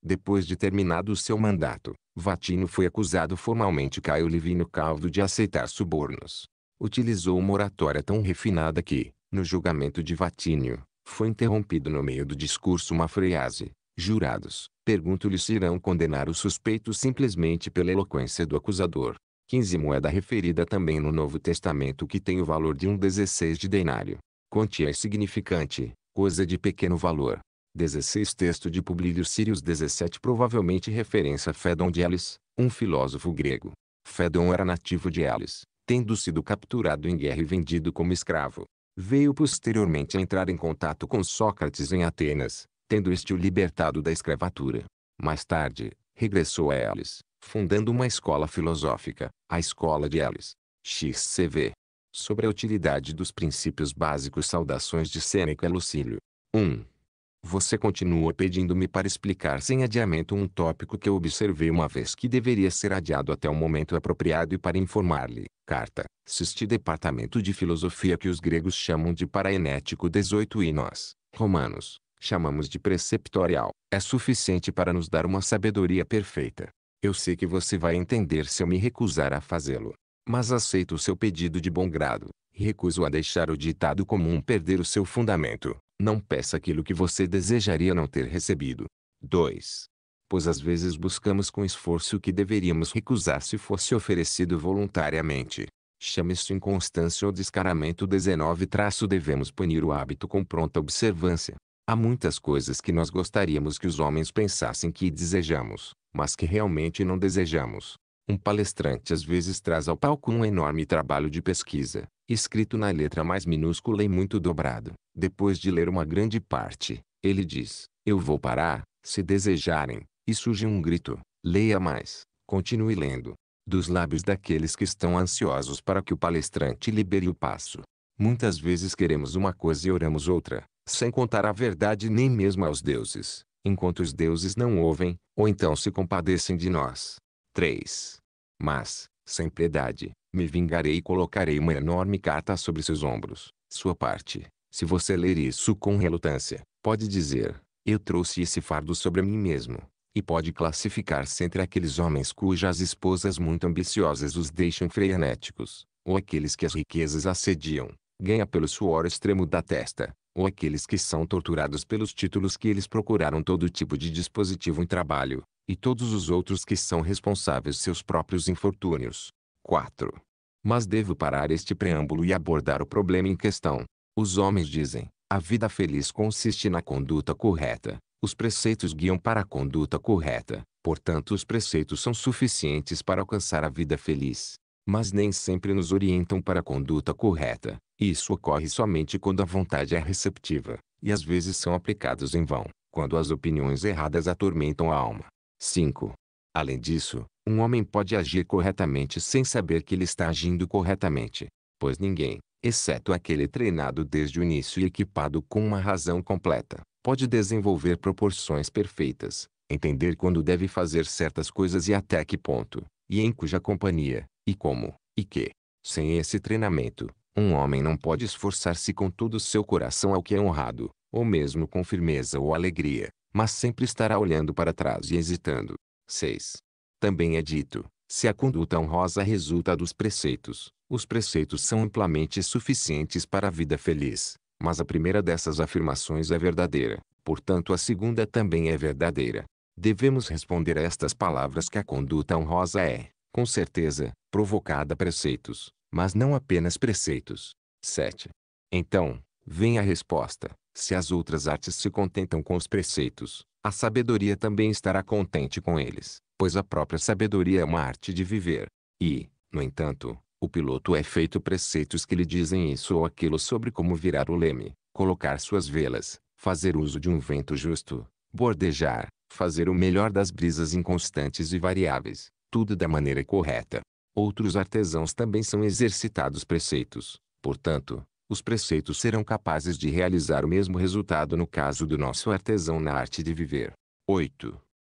Depois de terminado o seu mandato, Vatino foi acusado formalmente Caio Livino Calvo de aceitar subornos. Utilizou uma oratória tão refinada que, no julgamento de Vatínio, foi interrompido no meio do discurso uma frase. Jurados, pergunto-lhe se irão condenar o suspeito simplesmente pela eloquência do acusador. 15 moeda referida também no Novo Testamento que tem o valor de um 16 de denário. Quantia insignificante, é coisa de pequeno valor. 16 Texto de Publio Sirius 17 Provavelmente referência a Fédon de Elis, um filósofo grego. Fédon era nativo de Elis, tendo sido capturado em guerra e vendido como escravo. Veio posteriormente a entrar em contato com Sócrates em Atenas, tendo este o libertado da escravatura. Mais tarde, regressou a Elis, fundando uma escola filosófica, a Escola de Elis, XCV. Sobre a utilidade dos princípios básicos Saudações de Sêneca Lucílio. 1. Você continua pedindo-me para explicar sem adiamento um tópico que eu observei uma vez que deveria ser adiado até o momento apropriado e para informar-lhe, carta, este departamento de filosofia que os gregos chamam de paraenético 18 e nós, romanos, chamamos de preceptorial, é suficiente para nos dar uma sabedoria perfeita. Eu sei que você vai entender se eu me recusar a fazê-lo. Mas aceito o seu pedido de bom grado. Recuso a deixar o ditado comum perder o seu fundamento. Não peça aquilo que você desejaria não ter recebido. 2. Pois às vezes buscamos com esforço o que deveríamos recusar se fosse oferecido voluntariamente. Chame isso inconstância ou descaramento 19. Traço devemos punir o hábito com pronta observância. Há muitas coisas que nós gostaríamos que os homens pensassem que desejamos, mas que realmente não desejamos. Um palestrante às vezes traz ao palco um enorme trabalho de pesquisa, escrito na letra mais minúscula e muito dobrado. Depois de ler uma grande parte, ele diz: Eu vou parar, se desejarem. E surge um grito: Leia mais, continue lendo. Dos lábios daqueles que estão ansiosos para que o palestrante libere o passo. Muitas vezes queremos uma coisa e oramos outra sem contar a verdade nem mesmo aos deuses, enquanto os deuses não ouvem, ou então se compadecem de nós. 3. Mas, sem piedade, me vingarei e colocarei uma enorme carta sobre seus ombros. Sua parte, se você ler isso com relutância, pode dizer, eu trouxe esse fardo sobre mim mesmo, e pode classificar-se entre aqueles homens cujas esposas muito ambiciosas os deixam frenéticos, ou aqueles que as riquezas assediam, ganha pelo suor extremo da testa, ou aqueles que são torturados pelos títulos que eles procuraram todo tipo de dispositivo em trabalho, e todos os outros que são responsáveis seus próprios infortúnios. 4. Mas devo parar este preâmbulo e abordar o problema em questão. Os homens dizem, a vida feliz consiste na conduta correta. Os preceitos guiam para a conduta correta, portanto os preceitos são suficientes para alcançar a vida feliz mas nem sempre nos orientam para a conduta correta. Isso ocorre somente quando a vontade é receptiva, e às vezes são aplicados em vão, quando as opiniões erradas atormentam a alma. 5. Além disso, um homem pode agir corretamente sem saber que ele está agindo corretamente, pois ninguém, exceto aquele treinado desde o início e equipado com uma razão completa, pode desenvolver proporções perfeitas, entender quando deve fazer certas coisas e até que ponto, e em cuja companhia, e como, e que, sem esse treinamento, um homem não pode esforçar-se com todo o seu coração ao que é honrado, ou mesmo com firmeza ou alegria, mas sempre estará olhando para trás e hesitando. 6. Também é dito, se a conduta honrosa resulta dos preceitos, os preceitos são amplamente suficientes para a vida feliz. Mas a primeira dessas afirmações é verdadeira, portanto a segunda também é verdadeira. Devemos responder a estas palavras que a conduta honrosa é, com certeza, provocada preceitos, mas não apenas preceitos. 7. Então, vem a resposta. Se as outras artes se contentam com os preceitos, a sabedoria também estará contente com eles, pois a própria sabedoria é uma arte de viver. E, no entanto, o piloto é feito preceitos que lhe dizem isso ou aquilo sobre como virar o leme, colocar suas velas, fazer uso de um vento justo, bordejar, fazer o melhor das brisas inconstantes e variáveis, tudo da maneira correta outros artesãos também são exercitados preceitos. Portanto, os preceitos serão capazes de realizar o mesmo resultado no caso do nosso artesão na arte de viver. 8.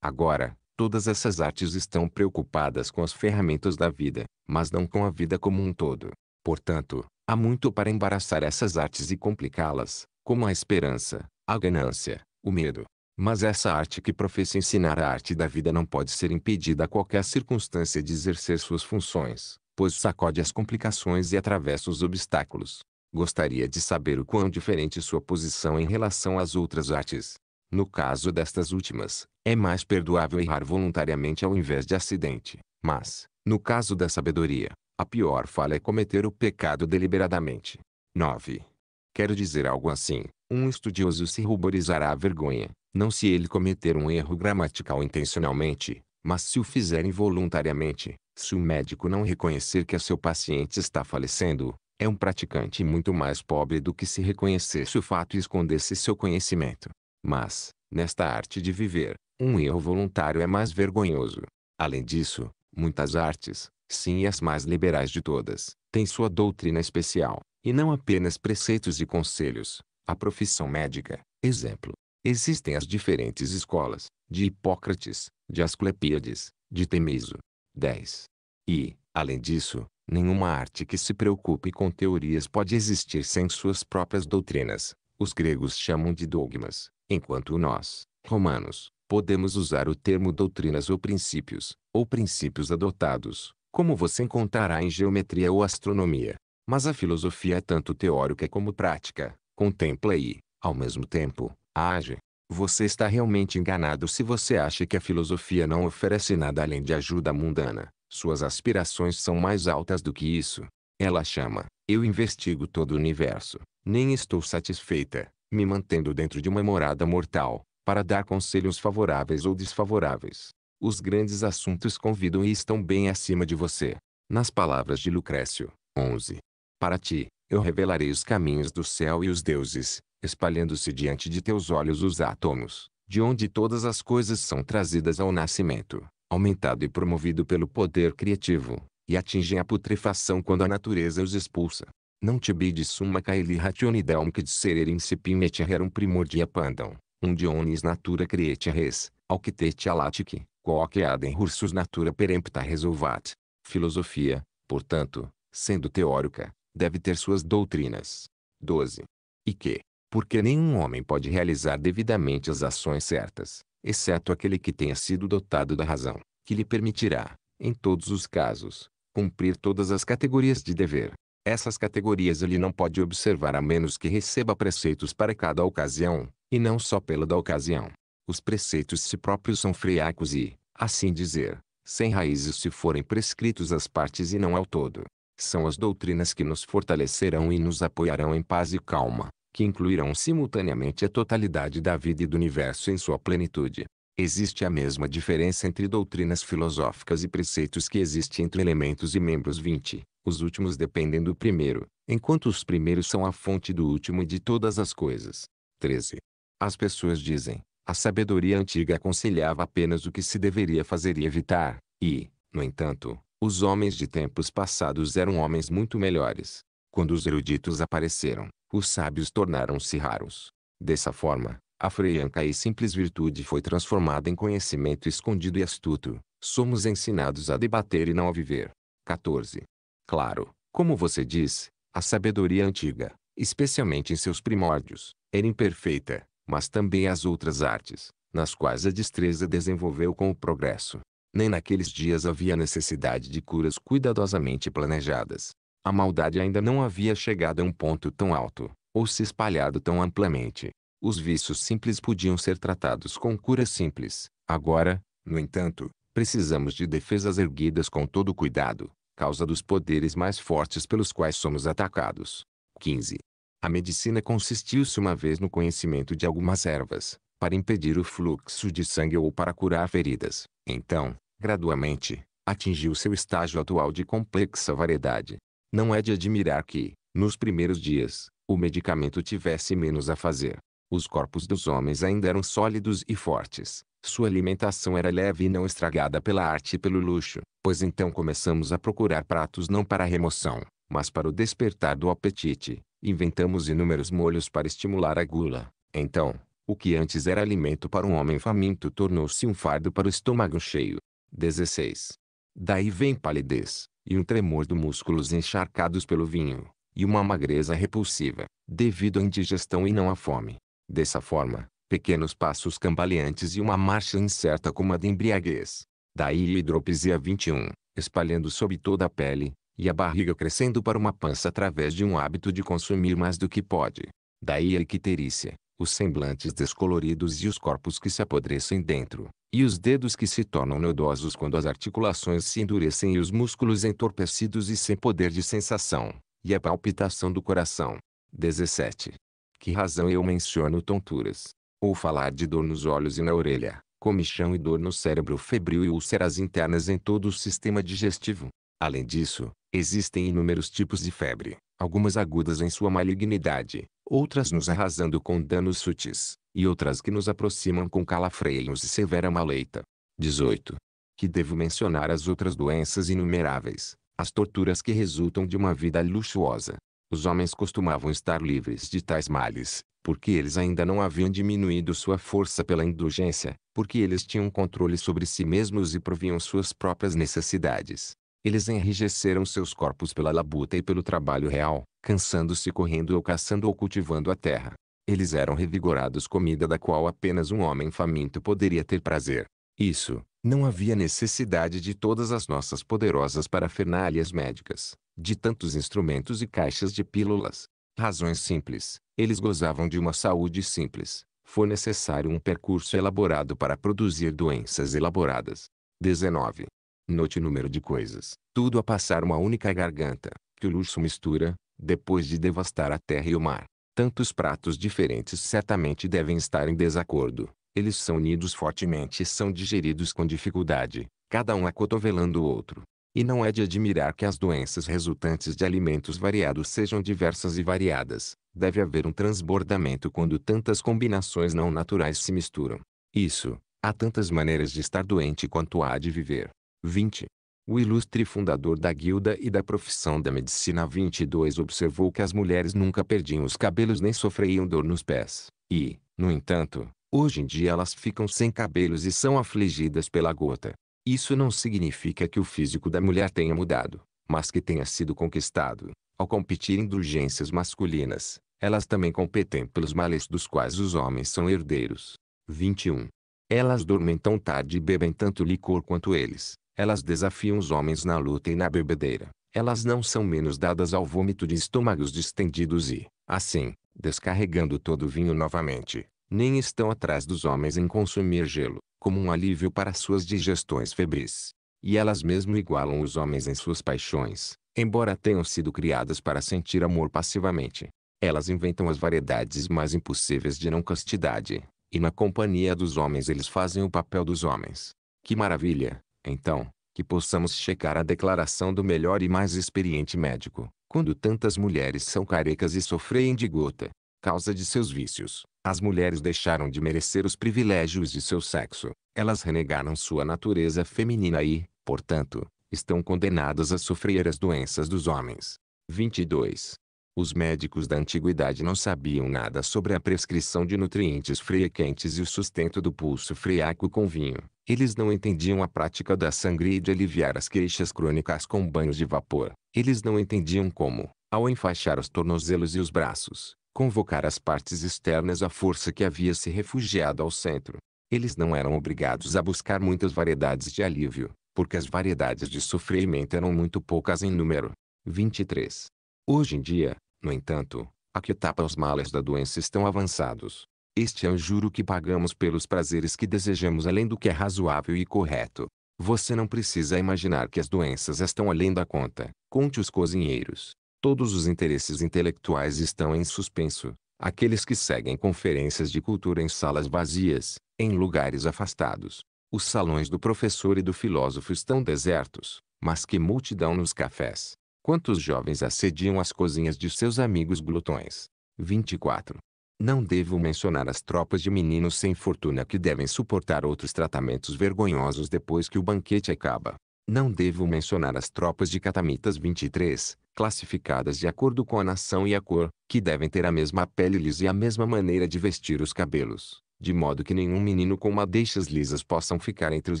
Agora, todas essas artes estão preocupadas com as ferramentas da vida, mas não com a vida como um todo. Portanto, há muito para embaraçar essas artes e complicá-las, como a esperança, a ganância, o medo, mas essa arte que professa ensinar a arte da vida não pode ser impedida a qualquer circunstância de exercer suas funções, pois sacode as complicações e atravessa os obstáculos. Gostaria de saber o quão diferente sua posição em relação às outras artes. No caso destas últimas, é mais perdoável errar voluntariamente ao invés de acidente, mas, no caso da sabedoria, a pior falha é cometer o pecado deliberadamente. 9. Quero dizer algo assim: um estudioso se ruborizará à vergonha, não se ele cometer um erro gramatical intencionalmente, mas se o fizer involuntariamente, se o médico não reconhecer que seu paciente está falecendo, é um praticante muito mais pobre do que se reconhecesse o fato e escondesse seu conhecimento. Mas, nesta arte de viver, um erro voluntário é mais vergonhoso. Além disso, muitas artes, sim as mais liberais de todas, têm sua doutrina especial, e não apenas preceitos e conselhos. A profissão médica, exemplo, Existem as diferentes escolas, de Hipócrates, de Asclepíades, de Temiso. 10. E, além disso, nenhuma arte que se preocupe com teorias pode existir sem suas próprias doutrinas. Os gregos chamam de dogmas, enquanto nós, romanos, podemos usar o termo doutrinas ou princípios, ou princípios adotados, como você encontrará em geometria ou astronomia. Mas a filosofia é tanto teórica como prática, contempla e, ao mesmo tempo, Age. Você está realmente enganado se você acha que a filosofia não oferece nada além de ajuda mundana. Suas aspirações são mais altas do que isso. Ela chama. Eu investigo todo o universo. Nem estou satisfeita, me mantendo dentro de uma morada mortal, para dar conselhos favoráveis ou desfavoráveis. Os grandes assuntos convidam e estão bem acima de você. Nas palavras de Lucrécio, 11. Para ti, eu revelarei os caminhos do céu e os deuses, espalhando-se diante de teus olhos os átomos, de onde todas as coisas são trazidas ao nascimento, aumentado e promovido pelo poder criativo, e atingem a putrefação quando a natureza os expulsa. Não te de summa caeli rationidam que de serer incipim et rerum primordia pandam, dionis natura creete res, alquitete alatic, quoque adem rursus natura perempta resolvat. Filosofia, portanto, sendo teórica, deve ter suas doutrinas. 12. E que, porque nenhum homem pode realizar devidamente as ações certas, exceto aquele que tenha sido dotado da razão, que lhe permitirá, em todos os casos, cumprir todas as categorias de dever. Essas categorias ele não pode observar a menos que receba preceitos para cada ocasião, e não só pela da ocasião. Os preceitos si próprios são friacos e, assim dizer, sem raízes se forem prescritos às partes e não ao todo. São as doutrinas que nos fortalecerão e nos apoiarão em paz e calma, que incluirão simultaneamente a totalidade da vida e do universo em sua plenitude. Existe a mesma diferença entre doutrinas filosóficas e preceitos que existe entre elementos e membros 20. Os últimos dependem do primeiro, enquanto os primeiros são a fonte do último e de todas as coisas. 13. As pessoas dizem, a sabedoria antiga aconselhava apenas o que se deveria fazer e evitar, e, no entanto, os homens de tempos passados eram homens muito melhores. Quando os eruditos apareceram, os sábios tornaram-se raros. Dessa forma, a freianca e simples virtude foi transformada em conhecimento escondido e astuto. Somos ensinados a debater e não a viver. 14. Claro, como você diz, a sabedoria antiga, especialmente em seus primórdios, era imperfeita, mas também as outras artes, nas quais a destreza desenvolveu com o progresso. Nem naqueles dias havia necessidade de curas cuidadosamente planejadas. A maldade ainda não havia chegado a um ponto tão alto, ou se espalhado tão amplamente. Os vícios simples podiam ser tratados com cura simples. Agora, no entanto, precisamos de defesas erguidas com todo cuidado, causa dos poderes mais fortes pelos quais somos atacados. 15. A medicina consistiu-se uma vez no conhecimento de algumas ervas, para impedir o fluxo de sangue ou para curar feridas. Então, gradualmente, atingiu seu estágio atual de complexa variedade, não é de admirar que, nos primeiros dias, o medicamento tivesse menos a fazer. Os corpos dos homens ainda eram sólidos e fortes. Sua alimentação era leve e não estragada pela arte e pelo luxo, pois então começamos a procurar pratos não para a remoção, mas para o despertar do apetite. Inventamos inúmeros molhos para estimular a gula. Então, o que antes era alimento para um homem faminto tornou-se um fardo para o estômago cheio. 16. Daí vem palidez, e um tremor dos músculos encharcados pelo vinho, e uma magreza repulsiva, devido à indigestão e não à fome. Dessa forma, pequenos passos cambaleantes e uma marcha incerta como a de embriaguez. Daí a hidropisia 21, espalhando sob toda a pele, e a barriga crescendo para uma pança através de um hábito de consumir mais do que pode. Daí a icterícia, os semblantes descoloridos e os corpos que se apodrecem dentro e os dedos que se tornam nodosos quando as articulações se endurecem e os músculos entorpecidos e sem poder de sensação, e a palpitação do coração. 17. Que razão eu menciono tonturas? Ou falar de dor nos olhos e na orelha, comichão e dor no cérebro febril e úlceras internas em todo o sistema digestivo. Além disso, existem inúmeros tipos de febre, algumas agudas em sua malignidade, outras nos arrasando com danos sutis, e outras que nos aproximam com calafreios e severa maleita. 18. Que devo mencionar as outras doenças inumeráveis, as torturas que resultam de uma vida luxuosa. Os homens costumavam estar livres de tais males, porque eles ainda não haviam diminuído sua força pela indulgência, porque eles tinham controle sobre si mesmos e proviam suas próprias necessidades. Eles enrijeceram seus corpos pela labuta e pelo trabalho real, cansando-se correndo ou caçando ou cultivando a terra. Eles eram revigorados comida da qual apenas um homem faminto poderia ter prazer. Isso, não havia necessidade de todas as nossas poderosas parafernálias médicas, de tantos instrumentos e caixas de pílulas. Razões simples. Eles gozavam de uma saúde simples. Foi necessário um percurso elaborado para produzir doenças elaboradas. 19. Note o número de coisas, tudo a passar uma única garganta, que o luxo mistura, depois de devastar a terra e o mar. Tantos pratos diferentes certamente devem estar em desacordo. Eles são unidos fortemente e são digeridos com dificuldade, cada um acotovelando o outro. E não é de admirar que as doenças resultantes de alimentos variados sejam diversas e variadas. Deve haver um transbordamento quando tantas combinações não naturais se misturam. Isso, há tantas maneiras de estar doente quanto há de viver. 20. O ilustre fundador da guilda e da profissão da medicina 22 observou que as mulheres nunca perdiam os cabelos nem sofriam dor nos pés. E, no entanto, hoje em dia elas ficam sem cabelos e são afligidas pela gota. Isso não significa que o físico da mulher tenha mudado, mas que tenha sido conquistado. Ao competir indulgências masculinas, elas também competem pelos males dos quais os homens são herdeiros. 21. Elas dormem tão tarde e bebem tanto licor quanto eles, elas desafiam os homens na luta e na bebedeira. Elas não são menos dadas ao vômito de estômagos distendidos e, assim, descarregando todo o vinho novamente, nem estão atrás dos homens em consumir gelo, como um alívio para suas digestões febris. E elas mesmo igualam os homens em suas paixões, embora tenham sido criadas para sentir amor passivamente. Elas inventam as variedades mais impossíveis de não castidade, e na companhia dos homens eles fazem o papel dos homens. Que maravilha! Então, que possamos checar a declaração do melhor e mais experiente médico, quando tantas mulheres são carecas e sofrem de gota, causa de seus vícios. As mulheres deixaram de merecer os privilégios de seu sexo. Elas renegaram sua natureza feminina e, portanto, estão condenadas a sofrer as doenças dos homens. 22. Os médicos da antiguidade não sabiam nada sobre a prescrição de nutrientes freia-quentes e o sustento do pulso freaco com vinho. Eles não entendiam a prática da sangria e de aliviar as queixas crônicas com banhos de vapor. Eles não entendiam como, ao enfaixar os tornozelos e os braços, convocar as partes externas à força que havia se refugiado ao centro. Eles não eram obrigados a buscar muitas variedades de alívio, porque as variedades de sofrimento eram muito poucas em número. 23. Hoje em dia, no entanto, a que tapa os males da doença estão avançados. Este é o juro que pagamos pelos prazeres que desejamos além do que é razoável e correto. Você não precisa imaginar que as doenças estão além da conta. Conte os cozinheiros. Todos os interesses intelectuais estão em suspenso. Aqueles que seguem conferências de cultura em salas vazias, em lugares afastados. Os salões do professor e do filósofo estão desertos, mas que multidão nos cafés. Quantos jovens assediam as cozinhas de seus amigos glutões? 24. Não devo mencionar as tropas de meninos sem fortuna que devem suportar outros tratamentos vergonhosos depois que o banquete acaba. Não devo mencionar as tropas de catamitas 23, classificadas de acordo com a nação e a cor, que devem ter a mesma pele lisa e a mesma maneira de vestir os cabelos, de modo que nenhum menino com madeixas lisas possam ficar entre os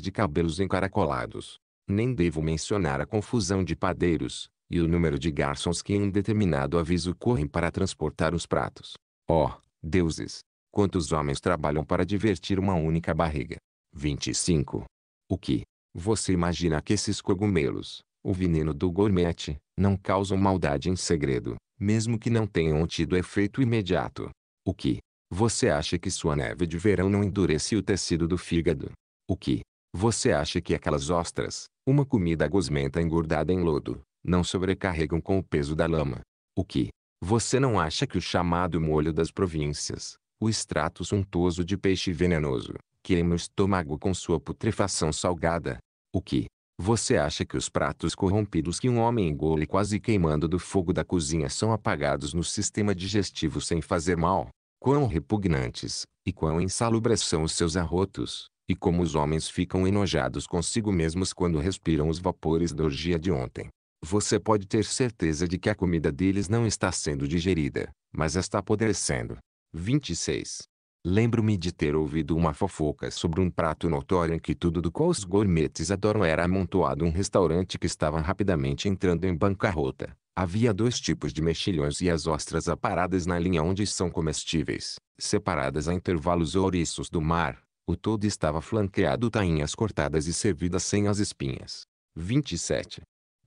de cabelos encaracolados. Nem devo mencionar a confusão de padeiros, e o número de garçons que em determinado aviso correm para transportar os pratos. Ó, oh, deuses! Quantos homens trabalham para divertir uma única barriga? 25. O que? Você imagina que esses cogumelos, o veneno do gourmet, não causam maldade em segredo, mesmo que não tenham tido efeito imediato. O que? Você acha que sua neve de verão não endurece o tecido do fígado? O que? Você acha que aquelas ostras, uma comida gosmenta engordada em lodo, não sobrecarregam com o peso da lama. O que? Você não acha que o chamado molho das províncias, o extrato suntuoso de peixe venenoso, queima o estômago com sua putrefação salgada? O que? Você acha que os pratos corrompidos que um homem engole quase queimando do fogo da cozinha são apagados no sistema digestivo sem fazer mal? Quão repugnantes, e quão insalubres são os seus arrotos, e como os homens ficam enojados consigo mesmos quando respiram os vapores da orgia de ontem você pode ter certeza de que a comida deles não está sendo digerida, mas está apodrecendo. 26. Lembro-me de ter ouvido uma fofoca sobre um prato notório em que tudo do qual os gourmetes adoram era amontoado um restaurante que estava rapidamente entrando em bancarrota. Havia dois tipos de mexilhões e as ostras aparadas na linha onde são comestíveis, separadas a intervalos ouriços do mar. O todo estava flanqueado tainhas cortadas e servidas sem as espinhas. 27.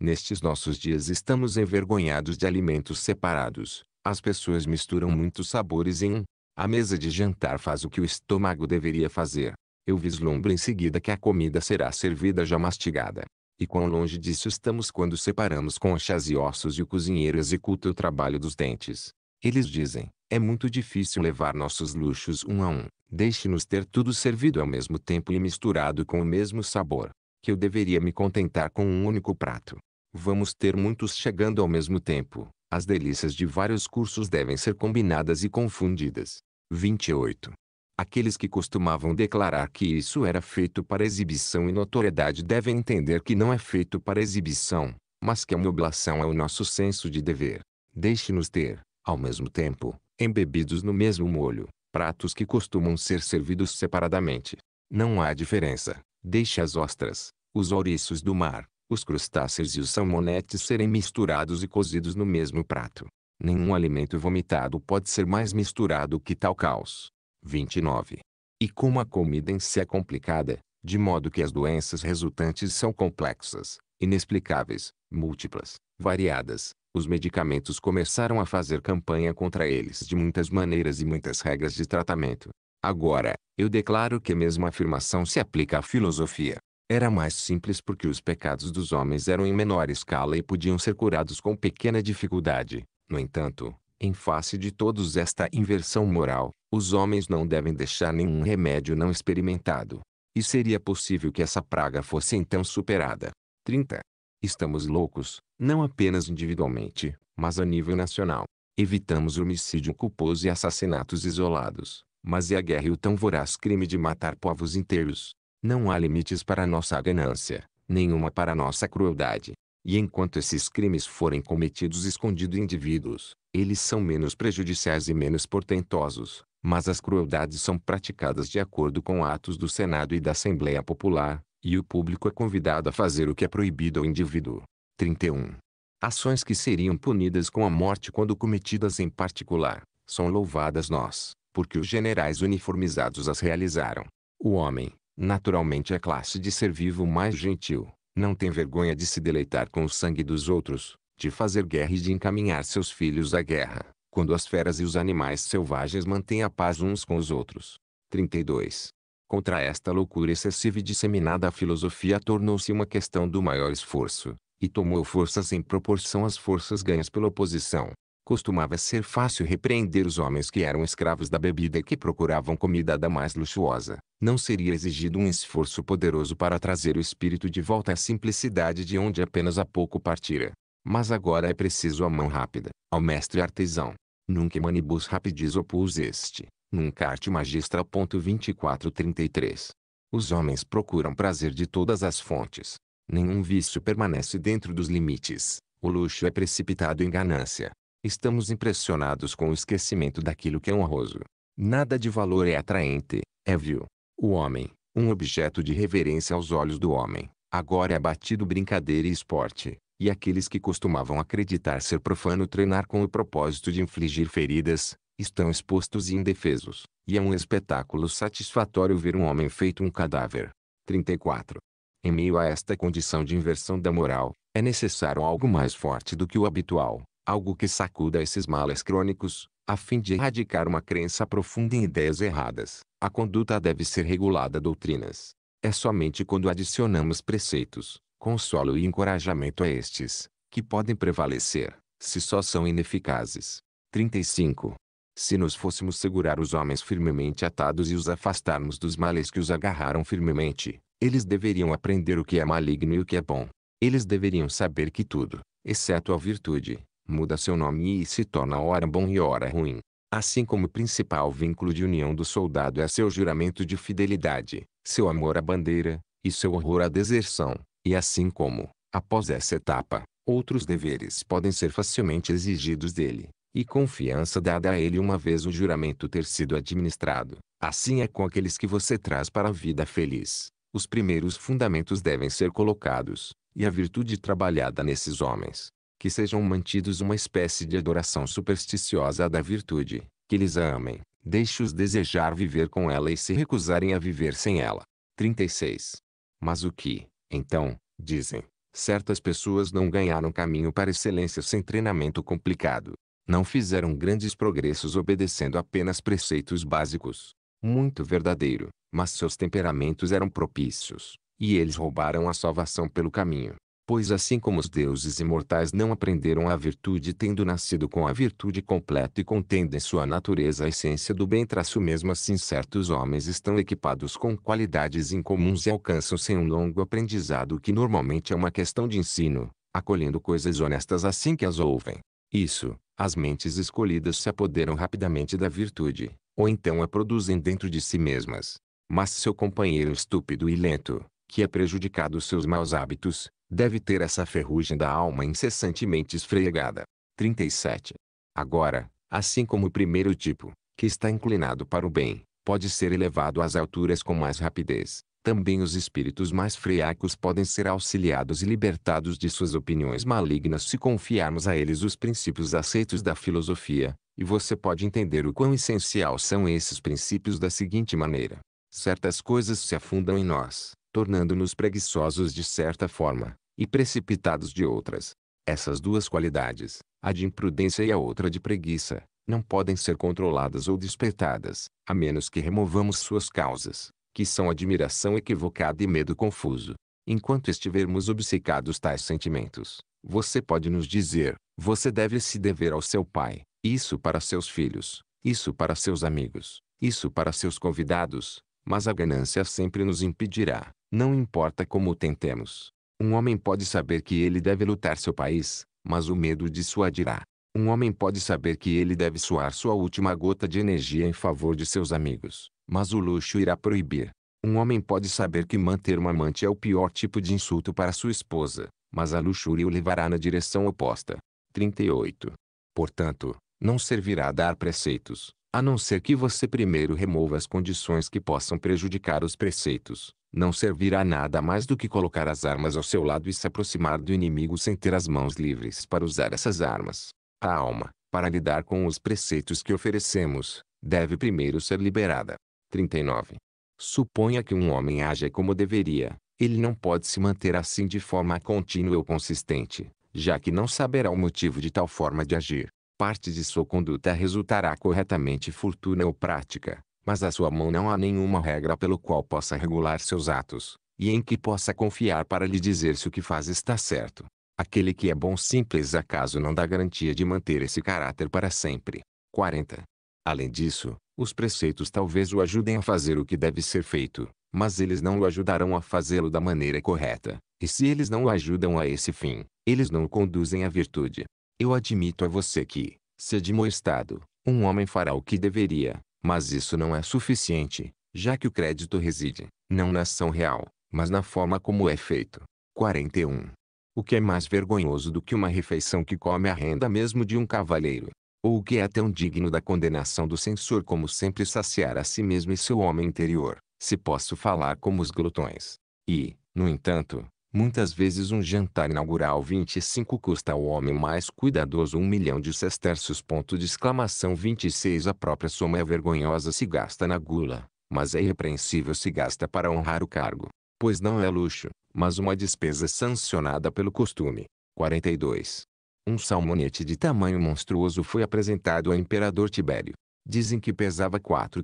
Nestes nossos dias estamos envergonhados de alimentos separados. As pessoas misturam muitos sabores em um. A mesa de jantar faz o que o estômago deveria fazer. Eu vislumbro em seguida que a comida será servida já mastigada. E quão longe disso estamos quando separamos conchas e ossos e o cozinheiro executa o trabalho dos dentes. Eles dizem, é muito difícil levar nossos luxos um a um. Deixe-nos ter tudo servido ao mesmo tempo e misturado com o mesmo sabor. Que eu deveria me contentar com um único prato. Vamos ter muitos chegando ao mesmo tempo. As delícias de vários cursos devem ser combinadas e confundidas. 28. Aqueles que costumavam declarar que isso era feito para exibição e notoriedade devem entender que não é feito para exibição, mas que a uma é o nosso senso de dever. Deixe-nos ter, ao mesmo tempo, embebidos no mesmo molho, pratos que costumam ser servidos separadamente. Não há diferença. Deixe as ostras, os ouriços do mar, os crustáceos e os salmonetes serem misturados e cozidos no mesmo prato. Nenhum alimento vomitado pode ser mais misturado que tal caos. 29. E como a comida em si é complicada, de modo que as doenças resultantes são complexas, inexplicáveis, múltiplas, variadas, os medicamentos começaram a fazer campanha contra eles de muitas maneiras e muitas regras de tratamento. Agora, eu declaro que a mesma afirmação se aplica à filosofia. Era mais simples porque os pecados dos homens eram em menor escala e podiam ser curados com pequena dificuldade. No entanto, em face de todos esta inversão moral, os homens não devem deixar nenhum remédio não experimentado. E seria possível que essa praga fosse então superada. 30. Estamos loucos, não apenas individualmente, mas a nível nacional. Evitamos homicídio culposo e assassinatos isolados, mas e a guerra e o tão voraz crime de matar povos inteiros? Não há limites para nossa ganância, nenhuma para nossa crueldade. E enquanto esses crimes forem cometidos escondido em indivíduos, eles são menos prejudiciais e menos portentosos, mas as crueldades são praticadas de acordo com atos do Senado e da Assembleia Popular, e o público é convidado a fazer o que é proibido ao indivíduo. 31. Ações que seriam punidas com a morte quando cometidas em particular, são louvadas nós, porque os generais uniformizados as realizaram. O homem, Naturalmente é classe de ser vivo mais gentil. Não tem vergonha de se deleitar com o sangue dos outros, de fazer guerra e de encaminhar seus filhos à guerra, quando as feras e os animais selvagens mantêm a paz uns com os outros. 32. Contra esta loucura excessiva e disseminada a filosofia tornou-se uma questão do maior esforço, e tomou forças em proporção às forças ganhas pela oposição costumava ser fácil repreender os homens que eram escravos da bebida e que procuravam comida da mais luxuosa. Não seria exigido um esforço poderoso para trazer o espírito de volta à simplicidade de onde apenas há pouco partira. Mas agora é preciso a mão rápida, ao mestre artesão. Nunca manibus rapidis opus este, nunc arte magistral. 2433. Os homens procuram prazer de todas as fontes. Nenhum vício permanece dentro dos limites. O luxo é precipitado em ganância. Estamos impressionados com o esquecimento daquilo que é honroso. Nada de valor é atraente, é vil. O homem, um objeto de reverência aos olhos do homem, agora é batido brincadeira e esporte, e aqueles que costumavam acreditar ser profano treinar com o propósito de infligir feridas, estão expostos e indefesos, e é um espetáculo satisfatório ver um homem feito um cadáver. 34. Em meio a esta condição de inversão da moral, é necessário algo mais forte do que o habitual, Algo que sacuda esses males crônicos, a fim de erradicar uma crença profunda em ideias erradas. A conduta deve ser regulada doutrinas. É somente quando adicionamos preceitos, consolo e encorajamento a estes, que podem prevalecer, se só são ineficazes. 35. Se nos fôssemos segurar os homens firmemente atados e os afastarmos dos males que os agarraram firmemente, eles deveriam aprender o que é maligno e o que é bom. Eles deveriam saber que tudo, exceto a virtude, muda seu nome e se torna ora bom e ora ruim. Assim como o principal vínculo de união do soldado é seu juramento de fidelidade, seu amor à bandeira, e seu horror à deserção, e assim como, após essa etapa, outros deveres podem ser facilmente exigidos dele, e confiança dada a ele uma vez o juramento ter sido administrado. Assim é com aqueles que você traz para a vida feliz. Os primeiros fundamentos devem ser colocados, e a virtude trabalhada nesses homens, que sejam mantidos uma espécie de adoração supersticiosa da virtude, que lhes a amem, deixe-os desejar viver com ela e se recusarem a viver sem ela. 36. Mas o que, então, dizem, certas pessoas não ganharam caminho para excelência sem treinamento complicado. Não fizeram grandes progressos obedecendo apenas preceitos básicos. Muito verdadeiro, mas seus temperamentos eram propícios, e eles roubaram a salvação pelo caminho. Pois assim como os deuses imortais não aprenderam a virtude tendo nascido com a virtude completa e contendo em sua natureza a essência do bem traço mesmo assim certos homens estão equipados com qualidades incomuns e alcançam sem um longo aprendizado que normalmente é uma questão de ensino, acolhendo coisas honestas assim que as ouvem. Isso, as mentes escolhidas se apoderam rapidamente da virtude, ou então a produzem dentro de si mesmas. Mas seu companheiro estúpido e lento, que é prejudicado seus maus hábitos, deve ter essa ferrugem da alma incessantemente esfregada. 37. Agora, assim como o primeiro tipo, que está inclinado para o bem, pode ser elevado às alturas com mais rapidez, também os espíritos mais friacos podem ser auxiliados e libertados de suas opiniões malignas se confiarmos a eles os princípios aceitos da filosofia, e você pode entender o quão essencial são esses princípios da seguinte maneira. Certas coisas se afundam em nós, tornando-nos preguiçosos de certa forma, e precipitados de outras. Essas duas qualidades, a de imprudência e a outra de preguiça, não podem ser controladas ou despertadas, a menos que removamos suas causas, que são admiração equivocada e medo confuso. Enquanto estivermos obcecados tais sentimentos, você pode nos dizer, você deve se dever ao seu pai, isso para seus filhos, isso para seus amigos, isso para seus convidados, mas a ganância sempre nos impedirá, não importa como tentemos. Um homem pode saber que ele deve lutar seu país, mas o medo dissuadirá. Um homem pode saber que ele deve suar sua última gota de energia em favor de seus amigos, mas o luxo irá proibir. Um homem pode saber que manter uma amante é o pior tipo de insulto para sua esposa, mas a luxúria o levará na direção oposta. 38. Portanto, não servirá dar preceitos, a não ser que você primeiro remova as condições que possam prejudicar os preceitos, não servirá nada mais do que colocar as armas ao seu lado e se aproximar do inimigo sem ter as mãos livres para usar essas armas. A alma, para lidar com os preceitos que oferecemos, deve primeiro ser liberada. 39. Suponha que um homem haja como deveria, ele não pode se manter assim de forma contínua ou consistente, já que não saberá o motivo de tal forma de agir. Parte de sua conduta resultará corretamente fortuna ou prática, mas à sua mão não há nenhuma regra pelo qual possa regular seus atos, e em que possa confiar para lhe dizer se o que faz está certo. Aquele que é bom simples acaso não dá garantia de manter esse caráter para sempre. 40. Além disso, os preceitos talvez o ajudem a fazer o que deve ser feito, mas eles não o ajudarão a fazê-lo da maneira correta, e se eles não o ajudam a esse fim, eles não o conduzem à virtude. Eu admito a você que, se admoestado, um homem fará o que deveria, mas isso não é suficiente, já que o crédito reside, não na ação real, mas na forma como é feito. 41. O que é mais vergonhoso do que uma refeição que come a renda mesmo de um cavaleiro, Ou o que é tão digno da condenação do censor como sempre saciar a si mesmo e seu homem interior, se posso falar como os glutões? E, no entanto, Muitas vezes um jantar inaugural 25 custa ao homem mais cuidadoso um milhão de sestercios. Ponto de exclamação 26 A própria soma é vergonhosa se gasta na gula, mas é irrepreensível se gasta para honrar o cargo, pois não é luxo, mas uma despesa sancionada pelo costume. 42. Um salmonete de tamanho monstruoso foi apresentado ao imperador Tibério. Dizem que pesava 4,5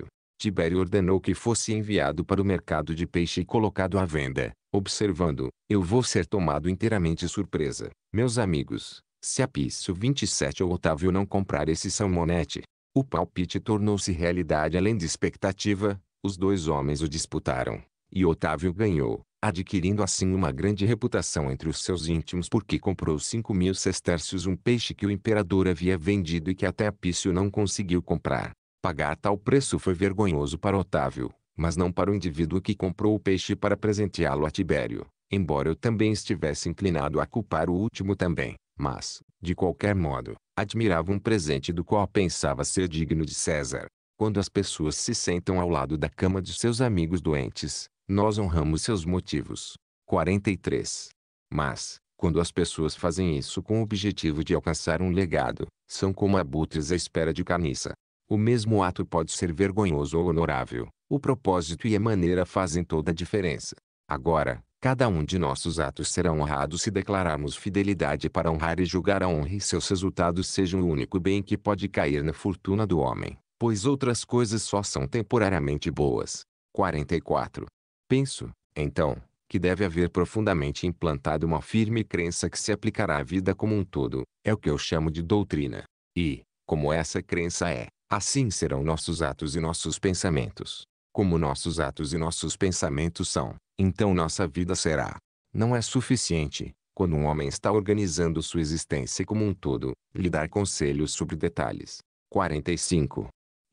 kg. Tibério ordenou que fosse enviado para o mercado de peixe e colocado à venda, observando, eu vou ser tomado inteiramente surpresa. Meus amigos, se Apício 27 ou Otávio não comprar esse salmonete, o palpite tornou-se realidade além de expectativa, os dois homens o disputaram, e Otávio ganhou, adquirindo assim uma grande reputação entre os seus íntimos porque comprou 5 mil sestércios um peixe que o imperador havia vendido e que até Apício não conseguiu comprar. Pagar tal preço foi vergonhoso para Otávio, mas não para o indivíduo que comprou o peixe para presenteá-lo a Tibério, embora eu também estivesse inclinado a culpar o último também. Mas, de qualquer modo, admirava um presente do qual pensava ser digno de César. Quando as pessoas se sentam ao lado da cama de seus amigos doentes, nós honramos seus motivos. 43. Mas, quando as pessoas fazem isso com o objetivo de alcançar um legado, são como abutres à espera de caniça. O mesmo ato pode ser vergonhoso ou honorável. O propósito e a maneira fazem toda a diferença. Agora, cada um de nossos atos será honrado se declararmos fidelidade para honrar e julgar a honra e seus resultados sejam o único bem que pode cair na fortuna do homem, pois outras coisas só são temporariamente boas. 44. Penso, então, que deve haver profundamente implantado uma firme crença que se aplicará à vida como um todo, é o que eu chamo de doutrina. E, como essa crença é, Assim serão nossos atos e nossos pensamentos. Como nossos atos e nossos pensamentos são, então nossa vida será. Não é suficiente, quando um homem está organizando sua existência como um todo, lhe dar conselhos sobre detalhes. 45.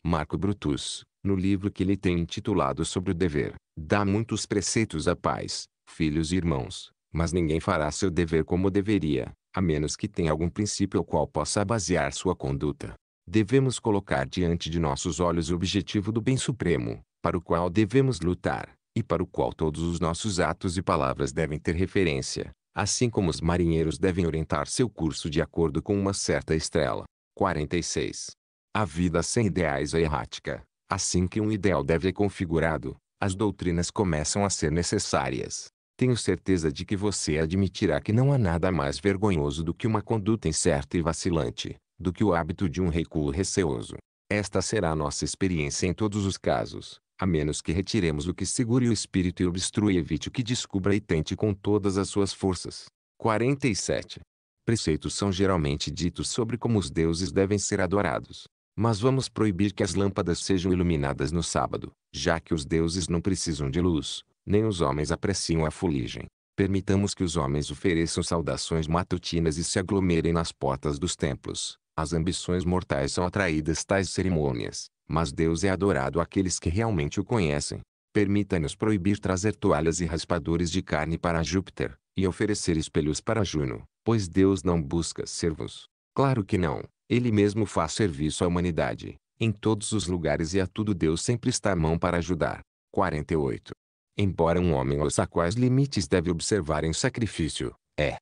Marco Brutus, no livro que ele tem intitulado Sobre o Dever, dá muitos preceitos a pais, filhos e irmãos, mas ninguém fará seu dever como deveria, a menos que tenha algum princípio ao qual possa basear sua conduta devemos colocar diante de nossos olhos o objetivo do bem supremo, para o qual devemos lutar, e para o qual todos os nossos atos e palavras devem ter referência, assim como os marinheiros devem orientar seu curso de acordo com uma certa estrela. 46. A vida sem ideais é errática. Assim que um ideal deve ser é configurado, as doutrinas começam a ser necessárias. Tenho certeza de que você admitirá que não há nada mais vergonhoso do que uma conduta incerta e vacilante, do que o hábito de um recuo receoso. Esta será a nossa experiência em todos os casos, a menos que retiremos o que segure o espírito e obstrua e evite o que descubra e tente com todas as suas forças. 47. Preceitos são geralmente ditos sobre como os deuses devem ser adorados. Mas vamos proibir que as lâmpadas sejam iluminadas no sábado, já que os deuses não precisam de luz, nem os homens apreciam a fuligem. Permitamos que os homens ofereçam saudações matutinas e se aglomerem nas portas dos templos, as ambições mortais são atraídas tais cerimônias, mas Deus é adorado àqueles que realmente o conhecem. Permita-nos proibir trazer toalhas e raspadores de carne para Júpiter, e oferecer espelhos para Juno, pois Deus não busca servos. Claro que não, ele mesmo faz serviço à humanidade. Em todos os lugares e a tudo Deus sempre está à mão para ajudar. 48. Embora um homem ouça quais limites deve observar em sacrifício, é,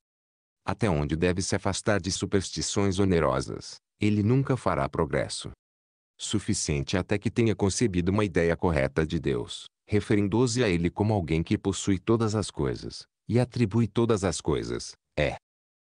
até onde deve se afastar de superstições onerosas, ele nunca fará progresso. Suficiente até que tenha concebido uma ideia correta de Deus, referindo-se a ele como alguém que possui todas as coisas, e atribui todas as coisas, é.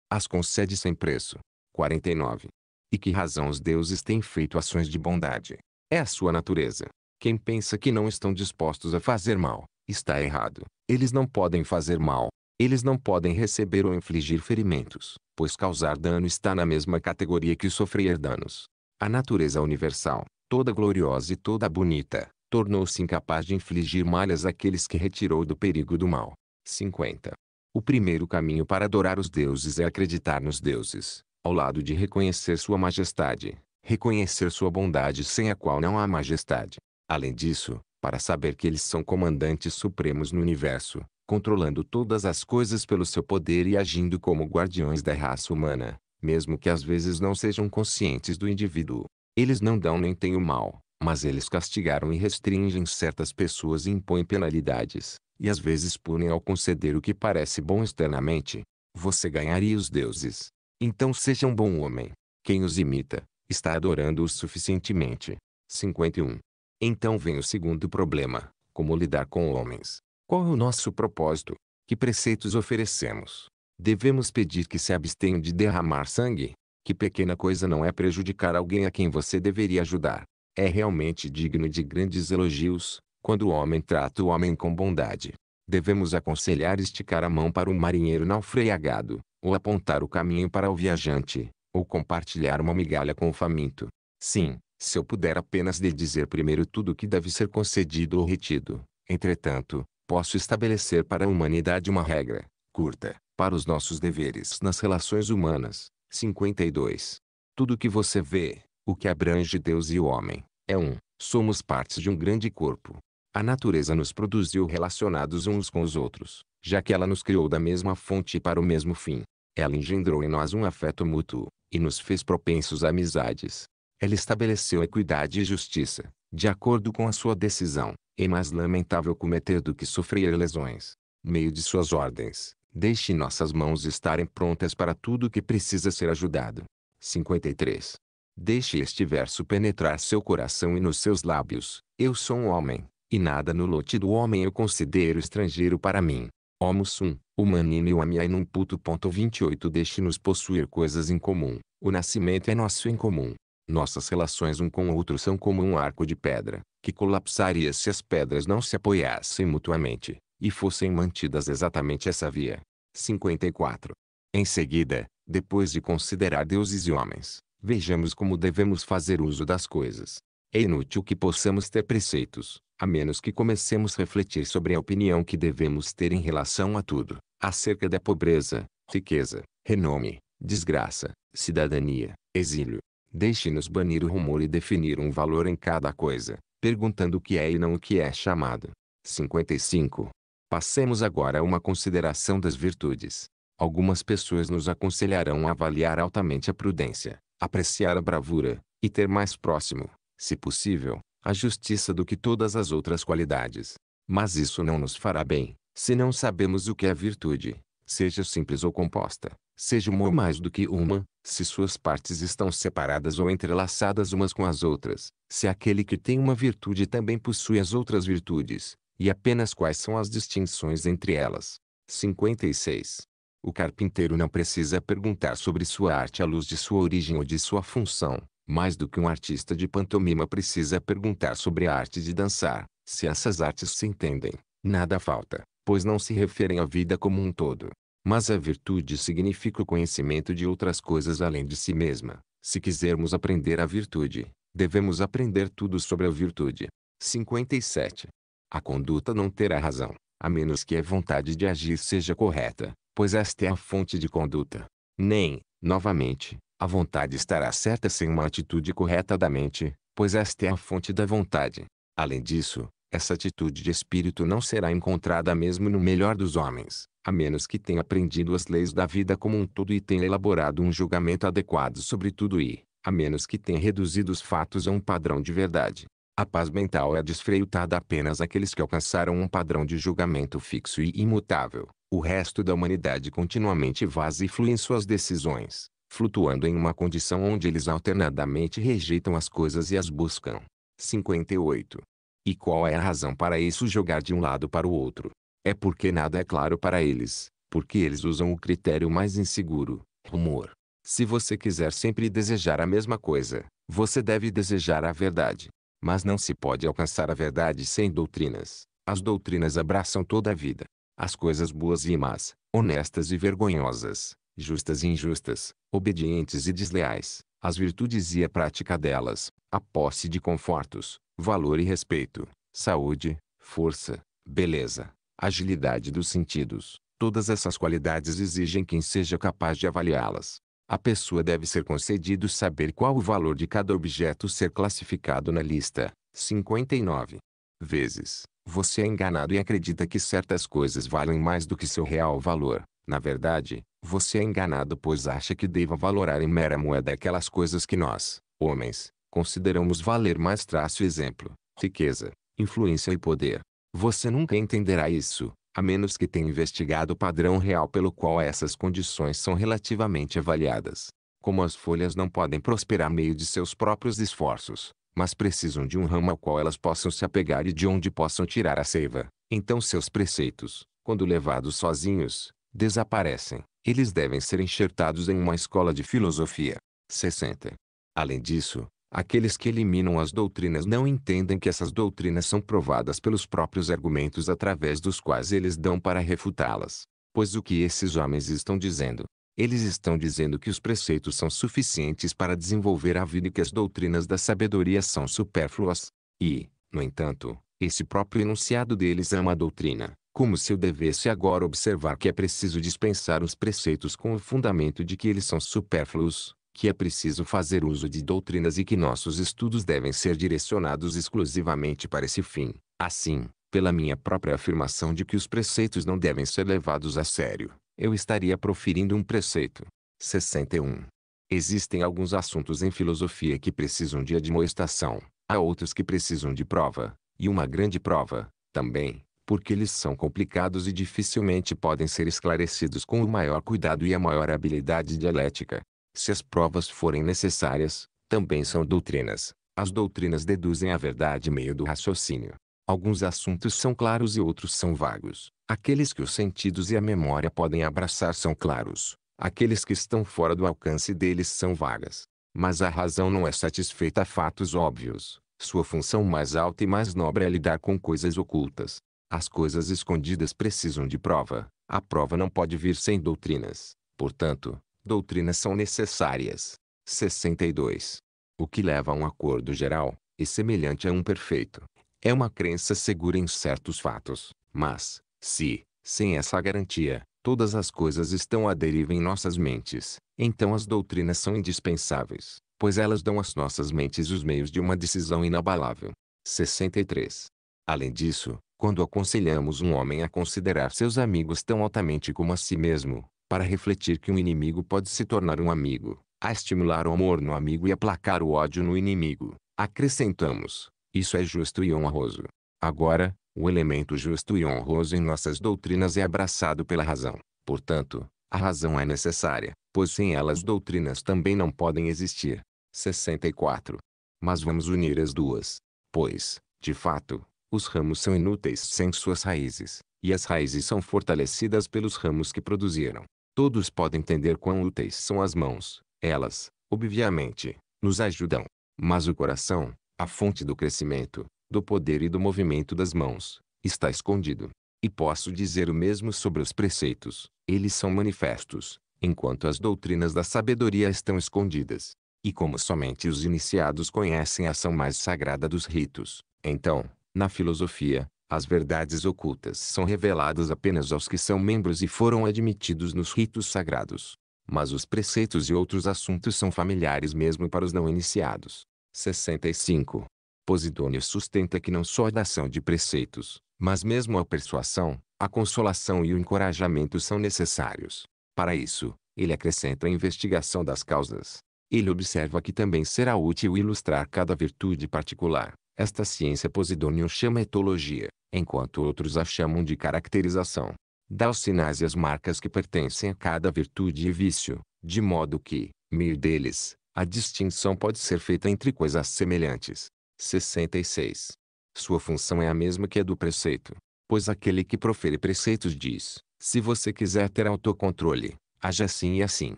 As concede sem preço. 49. E que razão os deuses têm feito ações de bondade? É a sua natureza. Quem pensa que não estão dispostos a fazer mal, está errado. Eles não podem fazer mal, eles não podem receber ou infligir ferimentos, pois causar dano está na mesma categoria que sofrer danos. A natureza universal, toda gloriosa e toda bonita, tornou-se incapaz de infligir malhas àqueles que retirou do perigo do mal. 50. O primeiro caminho para adorar os deuses é acreditar nos deuses, ao lado de reconhecer sua majestade, reconhecer sua bondade sem a qual não há majestade. Além disso, para saber que eles são comandantes supremos no universo, controlando todas as coisas pelo seu poder e agindo como guardiões da raça humana, mesmo que às vezes não sejam conscientes do indivíduo. Eles não dão nem têm o mal, mas eles castigaram e restringem certas pessoas e impõem penalidades, e às vezes punem ao conceder o que parece bom externamente. Você ganharia os deuses. Então seja um bom homem. Quem os imita, está adorando-os suficientemente. 51. Então vem o segundo problema, como lidar com homens. Qual é o nosso propósito? Que preceitos oferecemos? Devemos pedir que se abstenham de derramar sangue? Que pequena coisa não é prejudicar alguém a quem você deveria ajudar. É realmente digno de grandes elogios, quando o homem trata o homem com bondade. Devemos aconselhar esticar a mão para um marinheiro naufragado, ou apontar o caminho para o viajante, ou compartilhar uma migalha com o faminto. Sim, se eu puder apenas lhe dizer primeiro tudo o que deve ser concedido ou retido. Entretanto, posso estabelecer para a humanidade uma regra, curta, para os nossos deveres nas relações humanas. 52. Tudo o que você vê, o que abrange Deus e o homem, é um. Somos partes de um grande corpo. A natureza nos produziu relacionados uns com os outros, já que ela nos criou da mesma fonte para o mesmo fim. Ela engendrou em nós um afeto mútuo, e nos fez propensos a amizades. Ela estabeleceu equidade e justiça, de acordo com a sua decisão, é mais lamentável cometer do que sofrer lesões. Meio de suas ordens, deixe nossas mãos estarem prontas para tudo que precisa ser ajudado. 53. Deixe este verso penetrar seu coração e nos seus lábios. Eu sou um homem, e nada no lote do homem eu considero estrangeiro para mim. Homus um, manino e homia in Num puto. 28 Deixe-nos possuir coisas em comum. O nascimento é nosso em comum. Nossas relações um com o outro são como um arco de pedra, que colapsaria se as pedras não se apoiassem mutuamente, e fossem mantidas exatamente essa via. 54. Em seguida, depois de considerar deuses e homens, vejamos como devemos fazer uso das coisas. É inútil que possamos ter preceitos, a menos que comecemos a refletir sobre a opinião que devemos ter em relação a tudo, acerca da pobreza, riqueza, renome, desgraça, cidadania, exílio, Deixe-nos banir o rumor e definir um valor em cada coisa, perguntando o que é e não o que é chamado. 55. Passemos agora a uma consideração das virtudes. Algumas pessoas nos aconselharão a avaliar altamente a prudência, apreciar a bravura, e ter mais próximo, se possível, a justiça do que todas as outras qualidades. Mas isso não nos fará bem, se não sabemos o que é virtude, seja simples ou composta, seja uma ou mais do que uma, se suas partes estão separadas ou entrelaçadas umas com as outras, se aquele que tem uma virtude também possui as outras virtudes, e apenas quais são as distinções entre elas. 56. O carpinteiro não precisa perguntar sobre sua arte à luz de sua origem ou de sua função, mais do que um artista de pantomima precisa perguntar sobre a arte de dançar, se essas artes se entendem. Nada falta, pois não se referem à vida como um todo. Mas a virtude significa o conhecimento de outras coisas além de si mesma. Se quisermos aprender a virtude, devemos aprender tudo sobre a virtude. 57. A conduta não terá razão, a menos que a vontade de agir seja correta, pois esta é a fonte de conduta. Nem, novamente, a vontade estará certa sem uma atitude correta da mente, pois esta é a fonte da vontade. Além disso, essa atitude de espírito não será encontrada mesmo no melhor dos homens, a menos que tenha aprendido as leis da vida como um todo e tenha elaborado um julgamento adequado sobre tudo e, a menos que tenha reduzido os fatos a um padrão de verdade. A paz mental é desfreutada apenas àqueles que alcançaram um padrão de julgamento fixo e imutável. O resto da humanidade continuamente vaza e flui em suas decisões, flutuando em uma condição onde eles alternadamente rejeitam as coisas e as buscam. 58. E qual é a razão para isso jogar de um lado para o outro? É porque nada é claro para eles, porque eles usam o critério mais inseguro, rumor. Se você quiser sempre desejar a mesma coisa, você deve desejar a verdade. Mas não se pode alcançar a verdade sem doutrinas. As doutrinas abraçam toda a vida. As coisas boas e más, honestas e vergonhosas, justas e injustas, obedientes e desleais, as virtudes e a prática delas, a posse de confortos, valor e respeito, saúde, força, beleza, agilidade dos sentidos. Todas essas qualidades exigem quem seja capaz de avaliá-las. A pessoa deve ser concedido saber qual o valor de cada objeto ser classificado na lista. 59. Vezes, você é enganado e acredita que certas coisas valem mais do que seu real valor. Na verdade, você é enganado pois acha que deva valorar em mera moeda aquelas coisas que nós, homens, consideramos valer mais traço exemplo, riqueza, influência e poder. Você nunca entenderá isso, a menos que tenha investigado o padrão real pelo qual essas condições são relativamente avaliadas. Como as folhas não podem prosperar meio de seus próprios esforços, mas precisam de um ramo ao qual elas possam se apegar e de onde possam tirar a seiva, então seus preceitos, quando levados sozinhos, desaparecem. Eles devem ser enxertados em uma escola de filosofia. 60. Além disso, Aqueles que eliminam as doutrinas não entendem que essas doutrinas são provadas pelos próprios argumentos através dos quais eles dão para refutá-las. Pois o que esses homens estão dizendo? Eles estão dizendo que os preceitos são suficientes para desenvolver a vida e que as doutrinas da sabedoria são supérfluas. E, no entanto, esse próprio enunciado deles ama a doutrina, como se eu devesse agora observar que é preciso dispensar os preceitos com o fundamento de que eles são supérfluos, que é preciso fazer uso de doutrinas e que nossos estudos devem ser direcionados exclusivamente para esse fim. Assim, pela minha própria afirmação de que os preceitos não devem ser levados a sério, eu estaria proferindo um preceito. 61. Existem alguns assuntos em filosofia que precisam de admoestação, há outros que precisam de prova, e uma grande prova, também, porque eles são complicados e dificilmente podem ser esclarecidos com o maior cuidado e a maior habilidade dialética. Se as provas forem necessárias, também são doutrinas. As doutrinas deduzem a verdade meio do raciocínio. Alguns assuntos são claros e outros são vagos. Aqueles que os sentidos e a memória podem abraçar são claros. Aqueles que estão fora do alcance deles são vagas. Mas a razão não é satisfeita a fatos óbvios. Sua função mais alta e mais nobre é lidar com coisas ocultas. As coisas escondidas precisam de prova. A prova não pode vir sem doutrinas. Portanto, doutrinas são necessárias. 62. O que leva a um acordo geral, e semelhante a um perfeito, é uma crença segura em certos fatos, mas, se, sem essa garantia, todas as coisas estão à deriva em nossas mentes, então as doutrinas são indispensáveis, pois elas dão às nossas mentes os meios de uma decisão inabalável. 63. Além disso, quando aconselhamos um homem a considerar seus amigos tão altamente como a si mesmo, para refletir que um inimigo pode se tornar um amigo, a estimular o amor no amigo e aplacar o ódio no inimigo. Acrescentamos, isso é justo e honroso. Agora, o elemento justo e honroso em nossas doutrinas é abraçado pela razão. Portanto, a razão é necessária, pois sem elas, doutrinas também não podem existir. 64. Mas vamos unir as duas. Pois, de fato, os ramos são inúteis sem suas raízes, e as raízes são fortalecidas pelos ramos que produziram. Todos podem entender quão úteis são as mãos. Elas, obviamente, nos ajudam. Mas o coração, a fonte do crescimento, do poder e do movimento das mãos, está escondido. E posso dizer o mesmo sobre os preceitos. Eles são manifestos, enquanto as doutrinas da sabedoria estão escondidas. E como somente os iniciados conhecem a ação mais sagrada dos ritos, então, na filosofia, as verdades ocultas são reveladas apenas aos que são membros e foram admitidos nos ritos sagrados. Mas os preceitos e outros assuntos são familiares mesmo para os não iniciados. 65. Posidônio sustenta que não só a dação de preceitos, mas mesmo a persuasão, a consolação e o encorajamento são necessários. Para isso, ele acrescenta a investigação das causas. Ele observa que também será útil ilustrar cada virtude particular. Esta ciência Posidônio chama etologia, enquanto outros a chamam de caracterização. Dá os sinais e as marcas que pertencem a cada virtude e vício, de modo que, meio deles, a distinção pode ser feita entre coisas semelhantes. 66. Sua função é a mesma que a do preceito, pois aquele que profere preceitos diz: se você quiser ter autocontrole, haja assim e assim.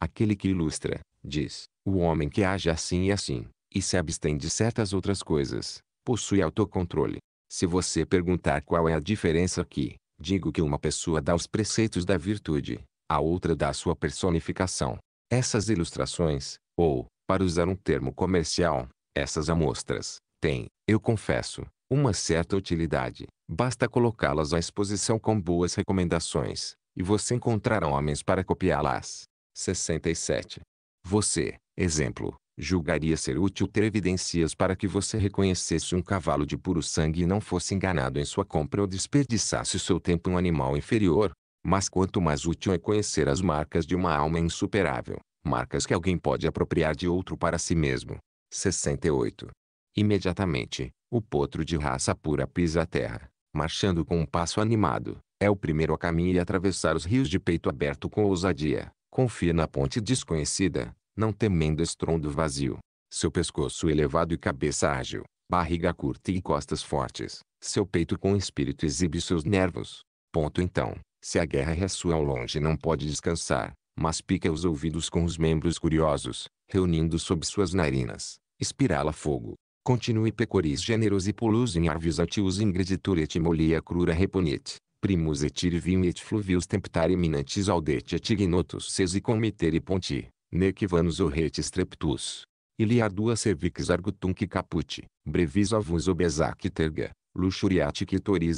Aquele que ilustra, diz: o homem que age assim e assim, e se abstém de certas outras coisas, possui autocontrole. Se você perguntar qual é a diferença aqui, digo que uma pessoa dá os preceitos da virtude, a outra dá a sua personificação. Essas ilustrações, ou, para usar um termo comercial, essas amostras, têm, eu confesso, uma certa utilidade. Basta colocá-las à exposição com boas recomendações, e você encontrará homens para copiá-las. 67. Você, exemplo, julgaria ser útil ter evidências para que você reconhecesse um cavalo de puro sangue e não fosse enganado em sua compra ou desperdiçasse seu tempo em um animal inferior. Mas quanto mais útil é conhecer as marcas de uma alma insuperável, marcas que alguém pode apropriar de outro para si mesmo. 68. Imediatamente, o potro de raça pura pisa a terra, marchando com um passo animado. É o primeiro a caminhar e atravessar os rios de peito aberto com ousadia. Confia na ponte desconhecida, não temendo estrondo vazio. Seu pescoço elevado e cabeça ágil, barriga curta e costas fortes, seu peito com espírito exibe seus nervos. Ponto então, se a guerra ressua ao longe não pode descansar, mas pica os ouvidos com os membros curiosos, reunindo sob suas narinas, espirala fogo. Continue pecoris generos e pulus in arvius antius ingreditur et molia crura reponit, primus et irvium et fluvius temptare minantis audet et ignotus sesi comitere ponti nec vanus horretis treptus. Iliadua cervix argutunc caput, brevis avus obesac terga, luxuriati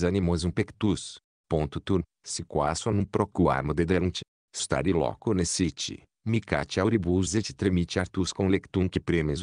animosum pectus. Ponto tur, si quasso non procuarmo dederunt, stari loco necite, micati auribus et tremite artus com lectum que premes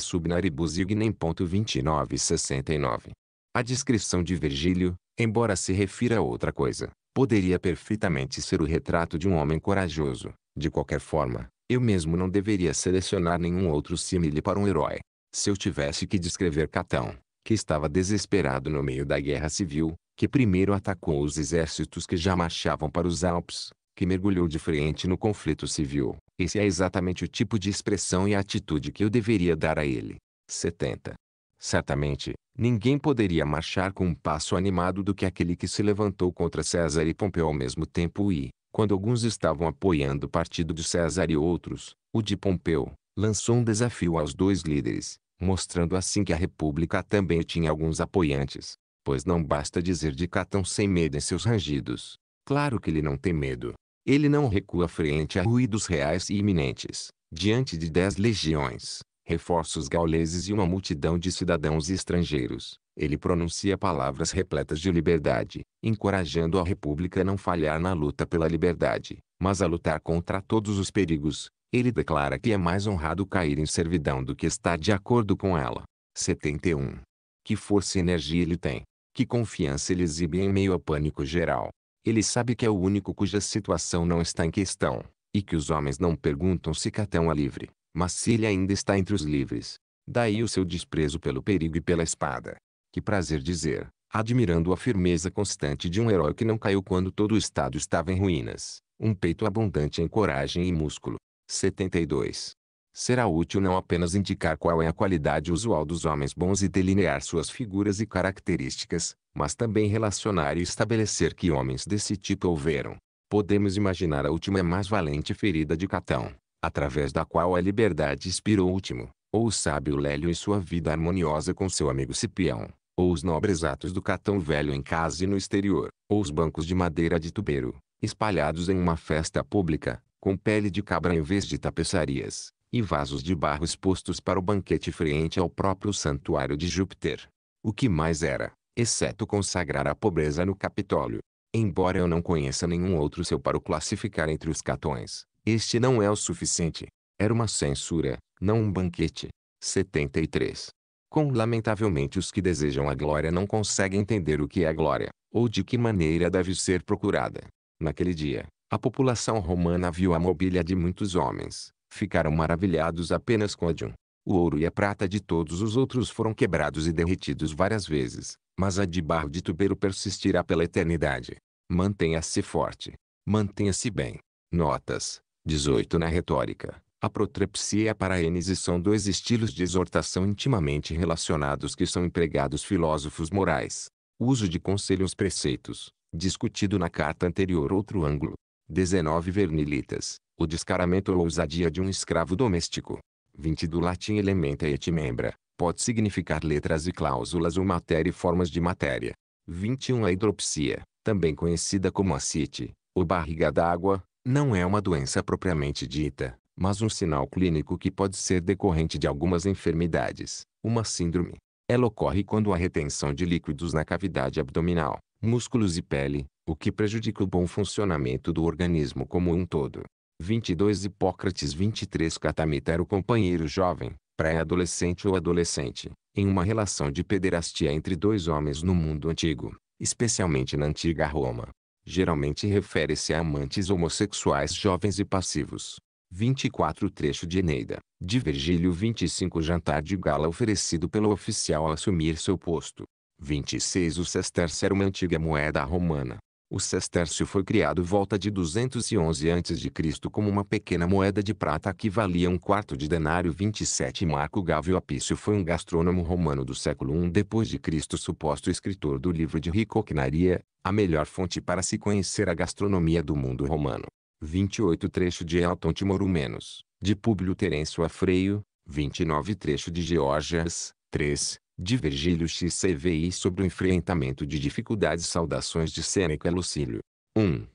sub naribus ignem. 2969. A descrição de Virgílio, embora se refira a outra coisa, poderia perfeitamente ser o retrato de um homem corajoso. De qualquer forma, eu mesmo não deveria selecionar nenhum outro símile para um herói. Se eu tivesse que descrever Catão, que estava desesperado no meio da guerra civil, que primeiro atacou os exércitos que já marchavam para os Alpes, que mergulhou de frente no conflito civil, esse é exatamente o tipo de expressão e atitude que eu deveria dar a ele. 70. Certamente, ninguém poderia marchar com um passo animado do que aquele que se levantou contra César e Pompeu ao mesmo tempo e, quando alguns estavam apoiando o partido de César e outros, o de Pompeu, lançou um desafio aos dois líderes, mostrando assim que a República também tinha alguns apoiantes, pois não basta dizer de Catão sem medo em seus rangidos. Claro que ele não tem medo. Ele não recua frente a ruídos reais e iminentes, diante de dez legiões, reforços gauleses e uma multidão de cidadãos estrangeiros. Ele pronuncia palavras repletas de liberdade, encorajando a República a não falhar na luta pela liberdade, mas a lutar contra todos os perigos. Ele declara que é mais honrado cair em servidão do que estar de acordo com ela. 71. Que força e energia ele tem. Que confiança ele exibe em meio ao pânico geral. Ele sabe que é o único cuja situação não está em questão, e que os homens não perguntam se Catão é livre, mas se ele ainda está entre os livres. Daí o seu desprezo pelo perigo e pela espada. Que prazer dizer, admirando a firmeza constante de um herói que não caiu quando todo o Estado estava em ruínas, um peito abundante em coragem e músculo. 72. Será útil não apenas indicar qual é a qualidade usual dos homens bons e delinear suas figuras e características, mas também relacionar e estabelecer que homens desse tipo houveram. Podemos imaginar a última e mais valente ferida de Catão, através da qual a liberdade inspirou o último, ou o sábio Lélio e sua vida harmoniosa com seu amigo Cipião ou os nobres atos do catão velho em casa e no exterior, ou os bancos de madeira de tubeiro, espalhados em uma festa pública, com pele de cabra em vez de tapeçarias, e vasos de barro expostos para o banquete frente ao próprio santuário de Júpiter. O que mais era, exceto consagrar a pobreza no Capitólio. Embora eu não conheça nenhum outro seu para o classificar entre os catões, este não é o suficiente. Era uma censura, não um banquete. 73. Quão lamentavelmente os que desejam a glória não conseguem entender o que é glória, ou de que maneira deve ser procurada. Naquele dia, a população romana viu a mobília de muitos homens, ficaram maravilhados apenas com a de um. O ouro e a prata de todos os outros foram quebrados e derretidos várias vezes, mas a de barro de tubero persistirá pela eternidade. Mantenha-se forte. Mantenha-se bem. Notas 18 na retórica. A protrepsia e a paraênese são dois estilos de exortação intimamente relacionados que são empregados filósofos morais. O uso de conselhos preceitos, discutido na carta anterior outro ângulo. 19 Vernilitas, o descaramento ou ousadia de um escravo doméstico. 20 do latim elementa et membra, pode significar letras e cláusulas ou matéria e formas de matéria. 21 A hidropsia, também conhecida como acite, ou barriga d'água, não é uma doença propriamente dita, mas um sinal clínico que pode ser decorrente de algumas enfermidades, uma síndrome. Ela ocorre quando há retenção de líquidos na cavidade abdominal, músculos e pele, o que prejudica o bom funcionamento do organismo como um todo. 22 Hipócrates 23 Catamita era o companheiro jovem, pré-adolescente ou adolescente, em uma relação de pederastia entre dois homens no mundo antigo, especialmente na antiga Roma. Geralmente refere-se a amantes homossexuais jovens e passivos. 24 trecho de Eneida, de Virgílio 25 jantar de gala oferecido pelo oficial ao assumir seu posto. 26 O sestércio era uma antiga moeda romana. O sestércio foi criado volta de 211 a.C. como uma pequena moeda de prata que valia um quarto de denário 27 Marco Gávio Apício foi um gastrônomo romano do século I d.C. suposto escritor do livro de Ricocnaria, a melhor fonte para se conhecer a gastronomia do mundo romano. 28 trecho de Elton Timoru menos, de Públio Terêncio a Freio, 29 trecho de Georgias, 3, de Virgílio XCVI sobre o enfrentamento de dificuldades saudações de Sêneca Lucílio. 1.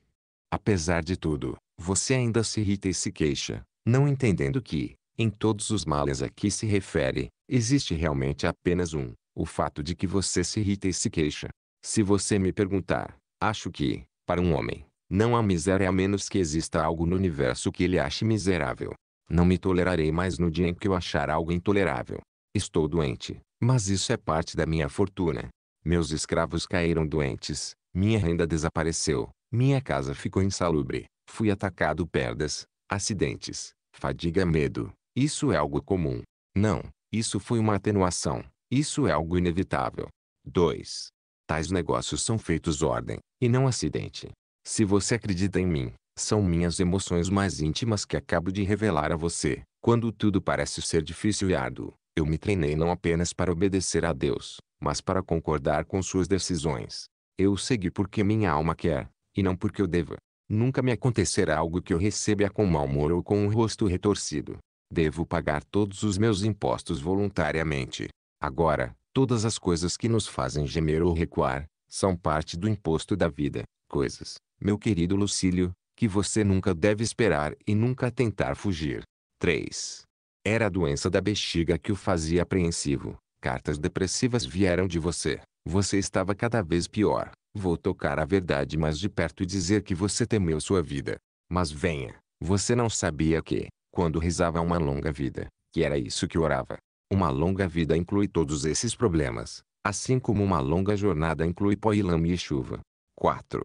Apesar de tudo, você ainda se irrita e se queixa, não entendendo que, em todos os males a que se refere, existe realmente apenas um, o fato de que você se irrita e se queixa. Se você me perguntar, acho que, para um homem, não há miséria a menos que exista algo no universo que ele ache miserável. Não me tolerarei mais no dia em que eu achar algo intolerável. Estou doente, mas isso é parte da minha fortuna. Meus escravos caíram doentes, minha renda desapareceu, minha casa ficou insalubre, fui atacado perdas, acidentes, fadiga medo. Isso é algo comum. Não, isso foi uma atenuação. Isso é algo inevitável. 2. Tais negócios são feitos ordem, e não acidente. Se você acredita em mim, são minhas emoções mais íntimas que acabo de revelar a você. Quando tudo parece ser difícil e árduo, eu me treinei não apenas para obedecer a Deus, mas para concordar com suas decisões. Eu segui porque minha alma quer, e não porque eu deva. Nunca me acontecerá algo que eu receba com mau humor ou com o um rosto retorcido. Devo pagar todos os meus impostos voluntariamente. Agora, todas as coisas que nos fazem gemer ou recuar, são parte do imposto da vida, coisas meu querido Lucílio, que você nunca deve esperar e nunca tentar fugir. 3. Era a doença da bexiga que o fazia apreensivo. Cartas depressivas vieram de você. Você estava cada vez pior. Vou tocar a verdade mais de perto e dizer que você temeu sua vida. Mas venha, você não sabia que, quando rezava uma longa vida, que era isso que orava. Uma longa vida inclui todos esses problemas, assim como uma longa jornada inclui pó e lama e chuva. 4.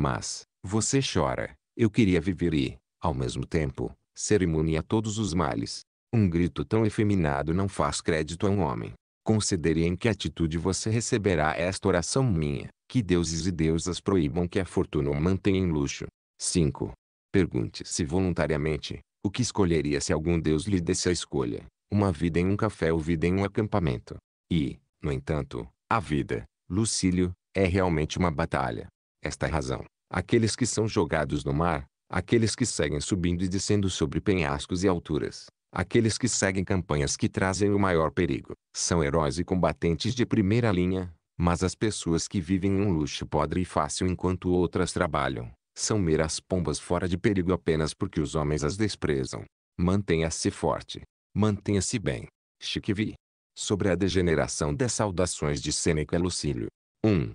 Mas, você chora. Eu queria viver e, ao mesmo tempo, ser imune a todos os males. Um grito tão efeminado não faz crédito a um homem. Considere em que atitude você receberá esta oração minha. Que deuses e deusas proíbam que a fortuna o mantenha em luxo. 5. Pergunte-se voluntariamente, o que escolheria se algum deus lhe desse a escolha? Uma vida em um café ou vida em um acampamento? E, no entanto, a vida, Lucílio, é realmente uma batalha. Esta é a razão. Aqueles que são jogados no mar, aqueles que seguem subindo e descendo sobre penhascos e alturas, aqueles que seguem campanhas que trazem o maior perigo, são heróis e combatentes de primeira linha, mas as pessoas que vivem um luxo podre e fácil enquanto outras trabalham, são meras pombas fora de perigo apenas porque os homens as desprezam. Mantenha-se forte. Mantenha-se bem. Chique vi. Sobre a degeneração das saudações de Sêneca Lucílio. 1. Um.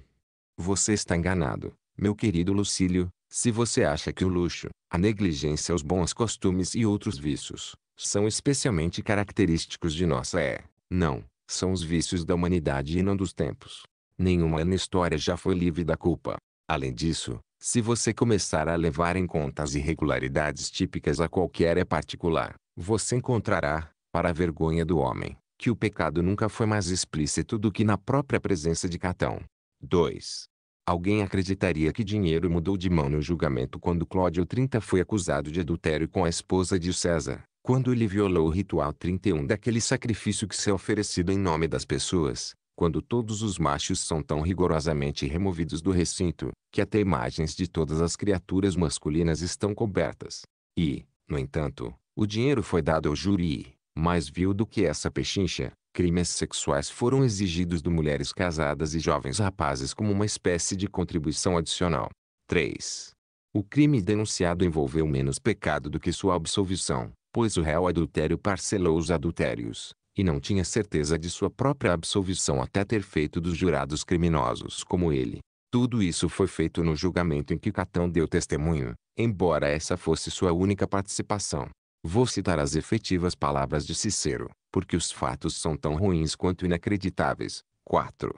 Você está enganado, meu querido Lucílio, se você acha que o luxo, a negligência, os bons costumes e outros vícios, são especialmente característicos de nossa é, não, são os vícios da humanidade e não dos tempos. Nenhuma ana história já foi livre da culpa. Além disso, se você começar a levar em conta as irregularidades típicas a qualquer é particular, você encontrará, para a vergonha do homem, que o pecado nunca foi mais explícito do que na própria presença de Catão. 2. Alguém acreditaria que dinheiro mudou de mão no julgamento quando Clódio 30 foi acusado de adultério com a esposa de César, quando ele violou o ritual 31 daquele sacrifício que se é oferecido em nome das pessoas, quando todos os machos são tão rigorosamente removidos do recinto, que até imagens de todas as criaturas masculinas estão cobertas. E, no entanto, o dinheiro foi dado ao júri, mais vil do que essa pechincha, crimes sexuais foram exigidos de mulheres casadas e jovens rapazes como uma espécie de contribuição adicional. 3. O crime denunciado envolveu menos pecado do que sua absolvição, pois o réu adultério parcelou os adultérios, e não tinha certeza de sua própria absolvição até ter feito dos jurados criminosos como ele. Tudo isso foi feito no julgamento em que Catão deu testemunho, embora essa fosse sua única participação. Vou citar as efetivas palavras de Cicero, porque os fatos são tão ruins quanto inacreditáveis. 4.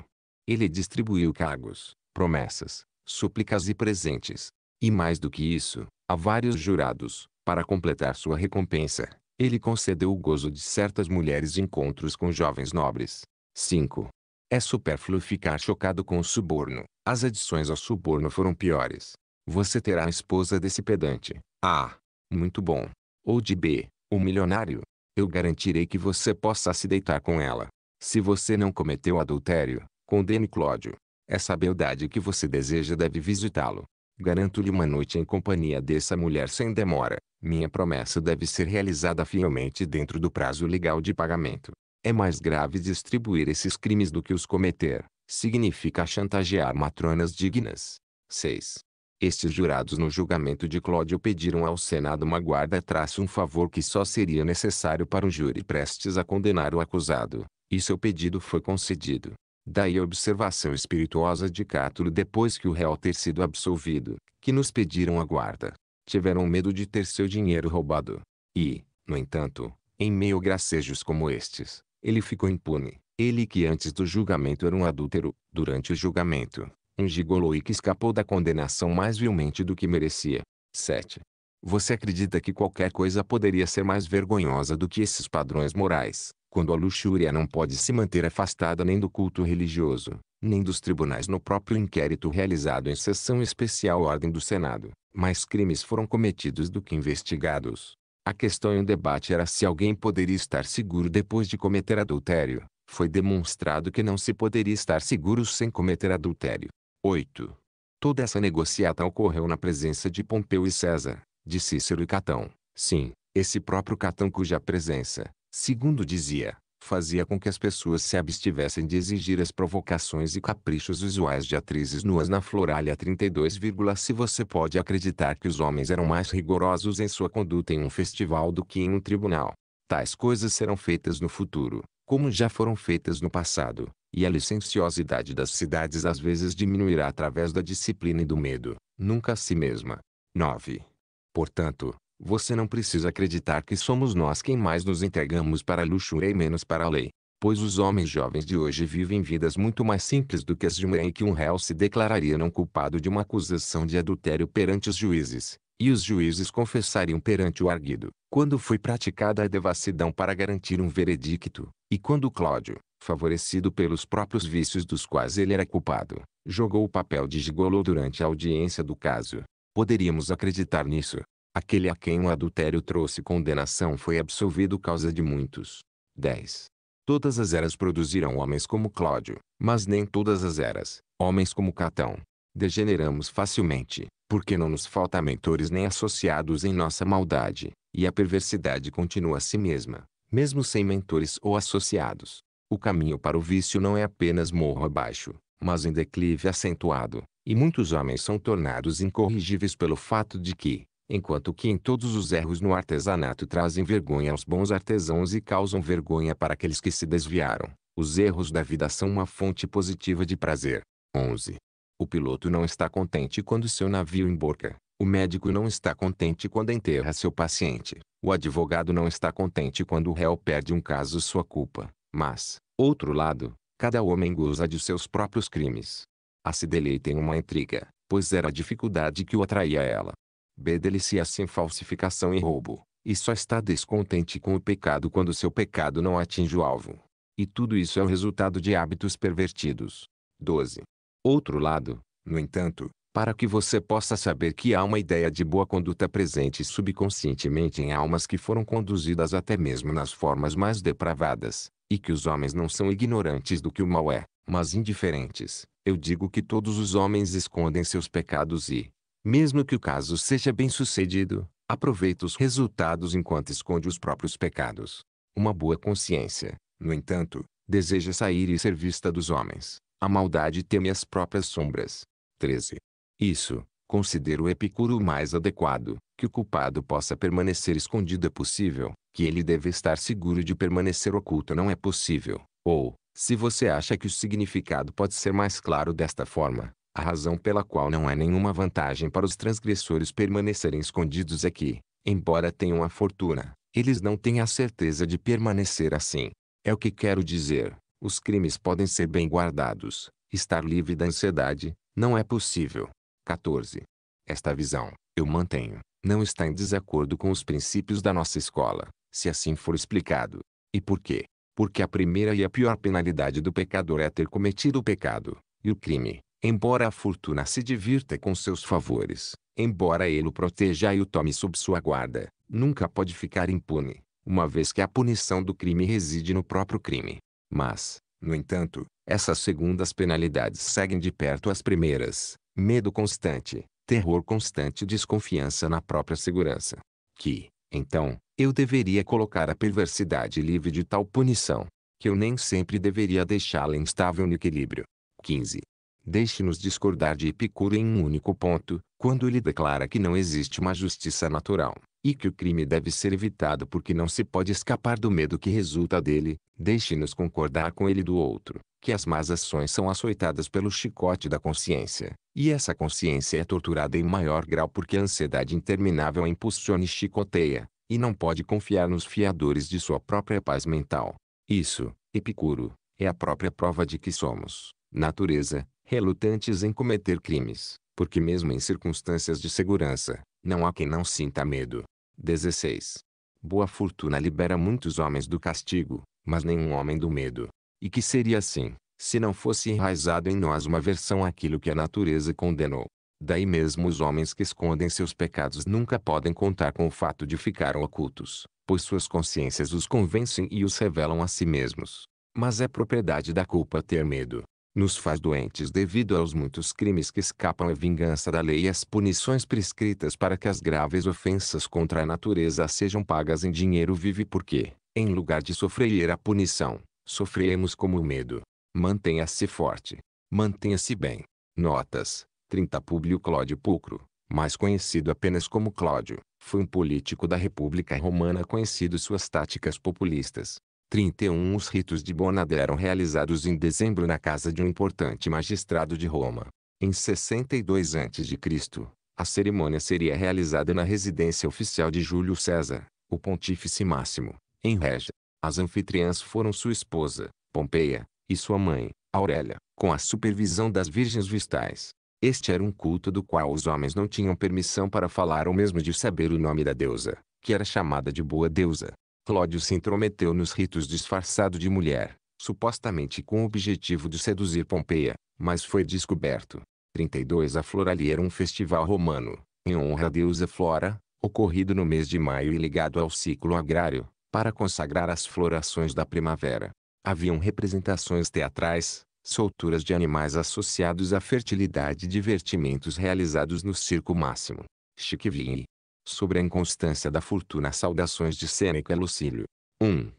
Ele distribuiu cargos, promessas, súplicas e presentes. E mais do que isso, a vários jurados, para completar sua recompensa, ele concedeu o gozo de certas mulheres e encontros com jovens nobres. 5. É supérfluo ficar chocado com o suborno. As adições ao suborno foram piores. Você terá a esposa desse pedante. Ah, muito bom ou de B, o milionário, eu garantirei que você possa se deitar com ela. Se você não cometeu adultério, condene Clódio. Essa beldade que você deseja deve visitá-lo. Garanto-lhe uma noite em companhia dessa mulher sem demora. Minha promessa deve ser realizada fielmente dentro do prazo legal de pagamento. É mais grave distribuir esses crimes do que os cometer. Significa chantagear matronas dignas. 6. Estes jurados no julgamento de Clódio pediram ao Senado uma guarda traço um favor que só seria necessário para um júri prestes a condenar o acusado, e seu pedido foi concedido. Daí a observação espirituosa de Cátulo depois que o réu ter sido absolvido, que nos pediram a guarda. Tiveram medo de ter seu dinheiro roubado. E, no entanto, em meio a gracejos como estes, ele ficou impune. Ele que antes do julgamento era um adúltero, durante o julgamento, um gigolô e que escapou da condenação mais vilmente do que merecia. 7. Você acredita que qualquer coisa poderia ser mais vergonhosa do que esses padrões morais, quando a luxúria não pode se manter afastada nem do culto religioso, nem dos tribunais no próprio inquérito realizado em sessão especial ordem do Senado. Mais crimes foram cometidos do que investigados. A questão em debate era se alguém poderia estar seguro depois de cometer adultério. Foi demonstrado que não se poderia estar seguro sem cometer adultério. 8. Toda essa negociata ocorreu na presença de Pompeu e César, de Cícero e Catão. Sim, esse próprio Catão cuja presença, segundo dizia, fazia com que as pessoas se abstivessem de exigir as provocações e caprichos usuais de atrizes nuas na Floralha 32, se você pode acreditar que os homens eram mais rigorosos em sua conduta em um festival do que em um tribunal. Tais coisas serão feitas no futuro, como já foram feitas no passado, e a licenciosidade das cidades às vezes diminuirá através da disciplina e do medo, nunca a si mesma. 9. Portanto, você não precisa acreditar que somos nós quem mais nos entregamos para a luxúria e menos para a lei, pois os homens jovens de hoje vivem vidas muito mais simples do que as de uma em que um réu se declararia não culpado de uma acusação de adultério perante os juízes, e os juízes confessariam perante o arguido, quando foi praticada a devassidão para garantir um veredicto, e quando Cláudio, favorecido pelos próprios vícios dos quais ele era culpado, jogou o papel de gigolô durante a audiência do caso. Poderíamos acreditar nisso. Aquele a quem o adultério trouxe condenação foi absolvido causa de muitos. 10. Todas as eras produziram homens como Cláudio, mas nem todas as eras, homens como Catão. Degeneramos facilmente, porque não nos falta mentores nem associados em nossa maldade, e a perversidade continua a si mesma, mesmo sem mentores ou associados. O caminho para o vício não é apenas morro abaixo, mas em declive acentuado, e muitos homens são tornados incorrigíveis pelo fato de que, enquanto que em todos os erros no artesanato trazem vergonha aos bons artesãos e causam vergonha para aqueles que se desviaram, os erros da vida são uma fonte positiva de prazer. 11. O piloto não está contente quando seu navio emborca. O médico não está contente quando enterra seu paciente. O advogado não está contente quando o réu perde um caso sua culpa. Mas, outro lado, cada homem goza de seus próprios crimes. A se deleita em uma intriga, pois era a dificuldade que o atraía a ela. B se em falsificação e roubo, e só está descontente com o pecado quando seu pecado não atinge o alvo. E tudo isso é o resultado de hábitos pervertidos. 12. Outro lado, no entanto, para que você possa saber que há uma ideia de boa conduta presente subconscientemente em almas que foram conduzidas até mesmo nas formas mais depravadas, e que os homens não são ignorantes do que o mal é, mas indiferentes, eu digo que todos os homens escondem seus pecados e, mesmo que o caso seja bem sucedido, aproveita os resultados enquanto esconde os próprios pecados. Uma boa consciência, no entanto, deseja sair e ser vista dos homens. A maldade teme as próprias sombras. 13. Isso, considero o Epicuro mais adequado, que o culpado possa permanecer escondido é possível, que ele deve estar seguro de permanecer oculto não é possível. Ou, se você acha que o significado pode ser mais claro desta forma, a razão pela qual não há nenhuma vantagem para os transgressores permanecerem escondidos é que, embora tenham a fortuna, eles não têm a certeza de permanecer assim. É o que quero dizer. Os crimes podem ser bem guardados. Estar livre da ansiedade não é possível. 14. Esta visão, eu mantenho, não está em desacordo com os princípios da nossa escola, se assim for explicado. E por quê? Porque a primeira e a pior penalidade do pecador é ter cometido o pecado, e o crime, embora a fortuna se divirta com seus favores, embora ele o proteja e o tome sob sua guarda, nunca pode ficar impune, uma vez que a punição do crime reside no próprio crime. Mas, no entanto, essas segundas penalidades seguem de perto as primeiras: medo constante, terror constante e desconfiança na própria segurança. Que, então, eu deveria colocar a perversidade livre de tal punição, que eu nem sempre deveria deixá-la instável no equilíbrio. 15. Deixe-nos discordar de Epicuro em um único ponto, quando ele declara que não existe uma justiça natural, e que o crime deve ser evitado porque não se pode escapar do medo que resulta dele, deixe-nos concordar com ele do outro, que as más ações são açoitadas pelo chicote da consciência, e essa consciência é torturada em maior grau porque a ansiedade interminável a impulsiona e chicoteia, e não pode confiar nos fiadores de sua própria paz mental. Isso, Epicuro, é a própria prova de que somos, natureza, relutantes em cometer crimes, porque mesmo em circunstâncias de segurança, não há quem não sinta medo. 16. Boa fortuna libera muitos homens do castigo, mas nenhum homem do medo. E que seria assim, se não fosse enraizado em nós uma versão àquilo que a natureza condenou, Daí mesmo os homens que escondem seus pecados nunca podem contar com o fato de ficarem ocultos, pois suas consciências os convencem e os revelam a si mesmos. Mas é propriedade da culpa ter medo. Nos faz doentes devido aos muitos crimes que escapam à vingança da lei e às punições prescritas para que as graves ofensas contra a natureza sejam pagas em dinheiro vivo. porque, em lugar de sofrer a punição, sofremos como o medo. Mantenha-se forte. Mantenha-se bem. Notas. 30 Públio Clódio Pulcro, mais conhecido apenas como Clódio, foi um político da República Romana conhecido suas táticas populistas. 31 Os ritos de Bonada eram realizados em dezembro na casa de um importante magistrado de Roma. Em 62 a.C., a cerimônia seria realizada na residência oficial de Júlio César, o pontífice máximo, em Régia. As anfitriãs foram sua esposa, Pompeia, e sua mãe, Aurélia, com a supervisão das virgens vestais. Este era um culto do qual os homens não tinham permissão para falar ou mesmo de saber o nome da deusa, que era chamada de Boa Deusa. Clódio se intrometeu nos ritos disfarçado de mulher, supostamente com o objetivo de seduzir Pompeia, mas foi descoberto. 32 A Floralia era um festival romano, em honra à deusa Flora, ocorrido no mês de maio e ligado ao ciclo agrário, para consagrar as florações da primavera. Haviam representações teatrais, solturas de animais associados à fertilidade e divertimentos realizados no circo máximo. Chiquivini. Sobre a inconstância da fortuna saudações de Sêneca e Lucílio. 1.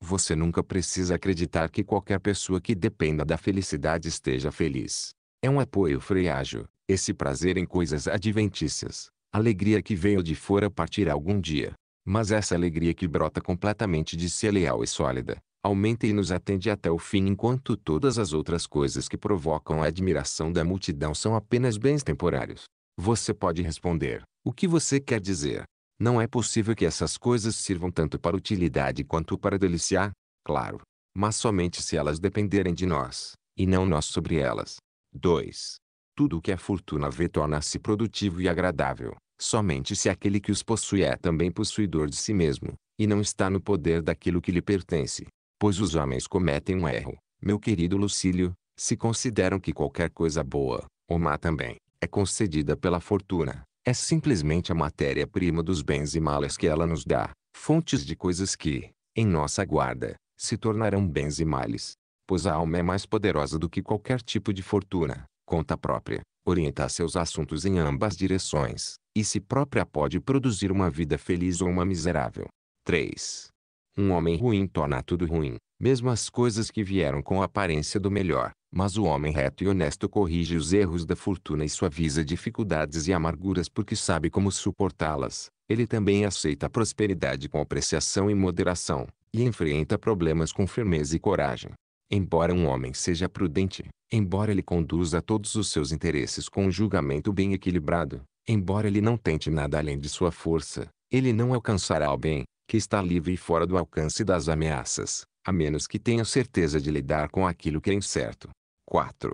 Você nunca precisa acreditar que qualquer pessoa que dependa da felicidade esteja feliz. É um apoio freiágio, esse prazer em coisas adventícias, alegria que veio de fora partirá algum dia. Mas essa alegria que brota completamente de ser leal e sólida, aumenta e nos atende até o fim enquanto todas as outras coisas que provocam a admiração da multidão são apenas bens temporários. Você pode responder, o que você quer dizer? Não é possível que essas coisas sirvam tanto para utilidade quanto para deliciar? Claro. Mas somente se elas dependerem de nós, e não nós sobre elas. 2. Tudo o que a é fortuna vê torna-se produtivo e agradável, somente se aquele que os possui é também possuidor de si mesmo, e não está no poder daquilo que lhe pertence. Pois os homens cometem um erro, meu querido Lucílio, se consideram que qualquer coisa boa, ou má também, é concedida pela fortuna, é simplesmente a matéria-prima dos bens e males que ela nos dá, fontes de coisas que, em nossa guarda, se tornarão bens e males. Pois a alma é mais poderosa do que qualquer tipo de fortuna, conta própria, orienta seus assuntos em ambas direções, e se própria pode produzir uma vida feliz ou uma miserável. 3. Um homem ruim torna tudo ruim, mesmo as coisas que vieram com a aparência do melhor. Mas o homem reto e honesto corrige os erros da fortuna e suaviza dificuldades e amarguras porque sabe como suportá-las. Ele também aceita a prosperidade com apreciação e moderação, e enfrenta problemas com firmeza e coragem. Embora um homem seja prudente, embora ele conduza todos os seus interesses com um julgamento bem equilibrado, embora ele não tente nada além de sua força, ele não alcançará o bem, que está livre e fora do alcance das ameaças, a menos que tenha certeza de lidar com aquilo que é incerto. 4.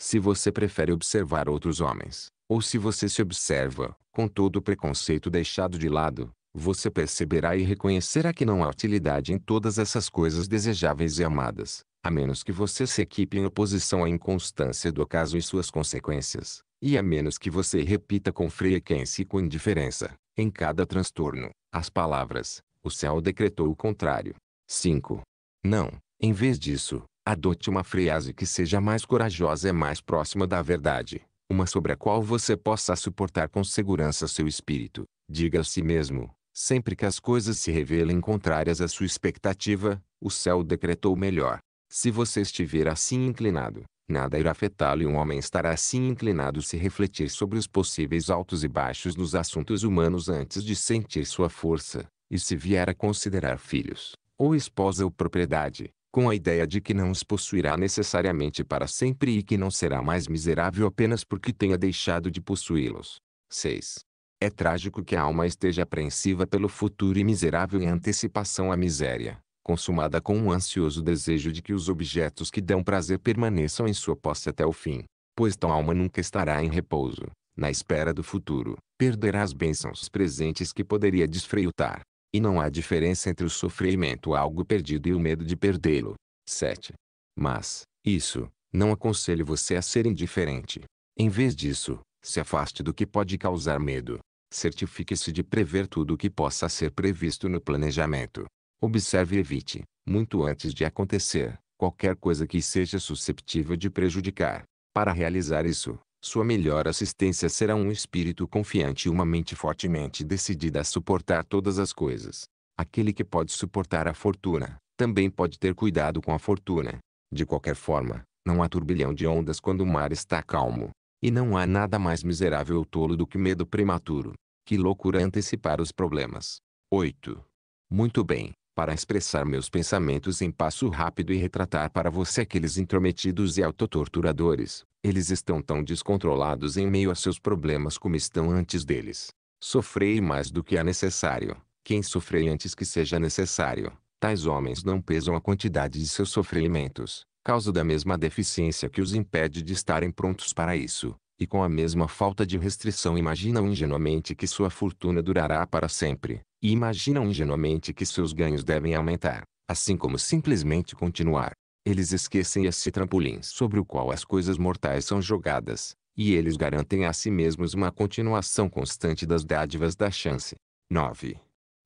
Se você prefere observar outros homens, ou se você se observa, com todo o preconceito deixado de lado, você perceberá e reconhecerá que não há utilidade em todas essas coisas desejáveis e amadas, a menos que você se equipe em oposição à inconstância do acaso e suas consequências, e a menos que você repita com frequência e com indiferença, em cada transtorno, as palavras, o céu decretou o contrário. 5. Não, em vez disso, adote uma frase que seja mais corajosa e mais próxima da verdade, uma sobre a qual você possa suportar com segurança seu espírito. Diga a si mesmo, sempre que as coisas se revelem contrárias à sua expectativa, o céu decretou melhor. Se você estiver assim inclinado, nada irá afetá-lo e um homem estará assim inclinado se refletir sobre os possíveis altos e baixos nos assuntos humanos antes de sentir sua força, e se vier a considerar filhos, ou esposa ou propriedade, com a ideia de que não os possuirá necessariamente para sempre e que não será mais miserável apenas porque tenha deixado de possuí-los. 6. É trágico que a alma esteja apreensiva pelo futuro e miserável em antecipação à miséria, consumada com um ansioso desejo de que os objetos que dão prazer permaneçam em sua posse até o fim, pois tal alma nunca estará em repouso, na espera do futuro, perderá as bênçãos presentes que poderia desfrutar e não há diferença entre o sofrimento algo perdido e o medo de perdê-lo. 7. Mas, isso, não aconselho você a ser indiferente. Em vez disso, se afaste do que pode causar medo. Certifique-se de prever tudo o que possa ser previsto no planejamento. Observe e evite, muito antes de acontecer, qualquer coisa que seja susceptível de prejudicar. Para realizar isso, sua melhor assistência será um espírito confiante e uma mente fortemente decidida a suportar todas as coisas. Aquele que pode suportar a fortuna, também pode ter cuidado com a fortuna. De qualquer forma, não há turbilhão de ondas quando o mar está calmo. E não há nada mais miserável ou tolo do que medo prematuro. Que loucura antecipar os problemas. 8. Muito bem para expressar meus pensamentos em passo rápido e retratar para você aqueles intrometidos e autotorturadores. Eles estão tão descontrolados em meio a seus problemas como estão antes deles. Sofrei mais do que é necessário. Quem sofre antes que seja necessário. Tais homens não pesam a quantidade de seus sofrimentos, causa da mesma deficiência que os impede de estarem prontos para isso, e com a mesma falta de restrição imaginam ingenuamente que sua fortuna durará para sempre e imaginam ingenuamente que seus ganhos devem aumentar, assim como simplesmente continuar. Eles esquecem esse trampolim sobre o qual as coisas mortais são jogadas, e eles garantem a si mesmos uma continuação constante das dádivas da chance. 9.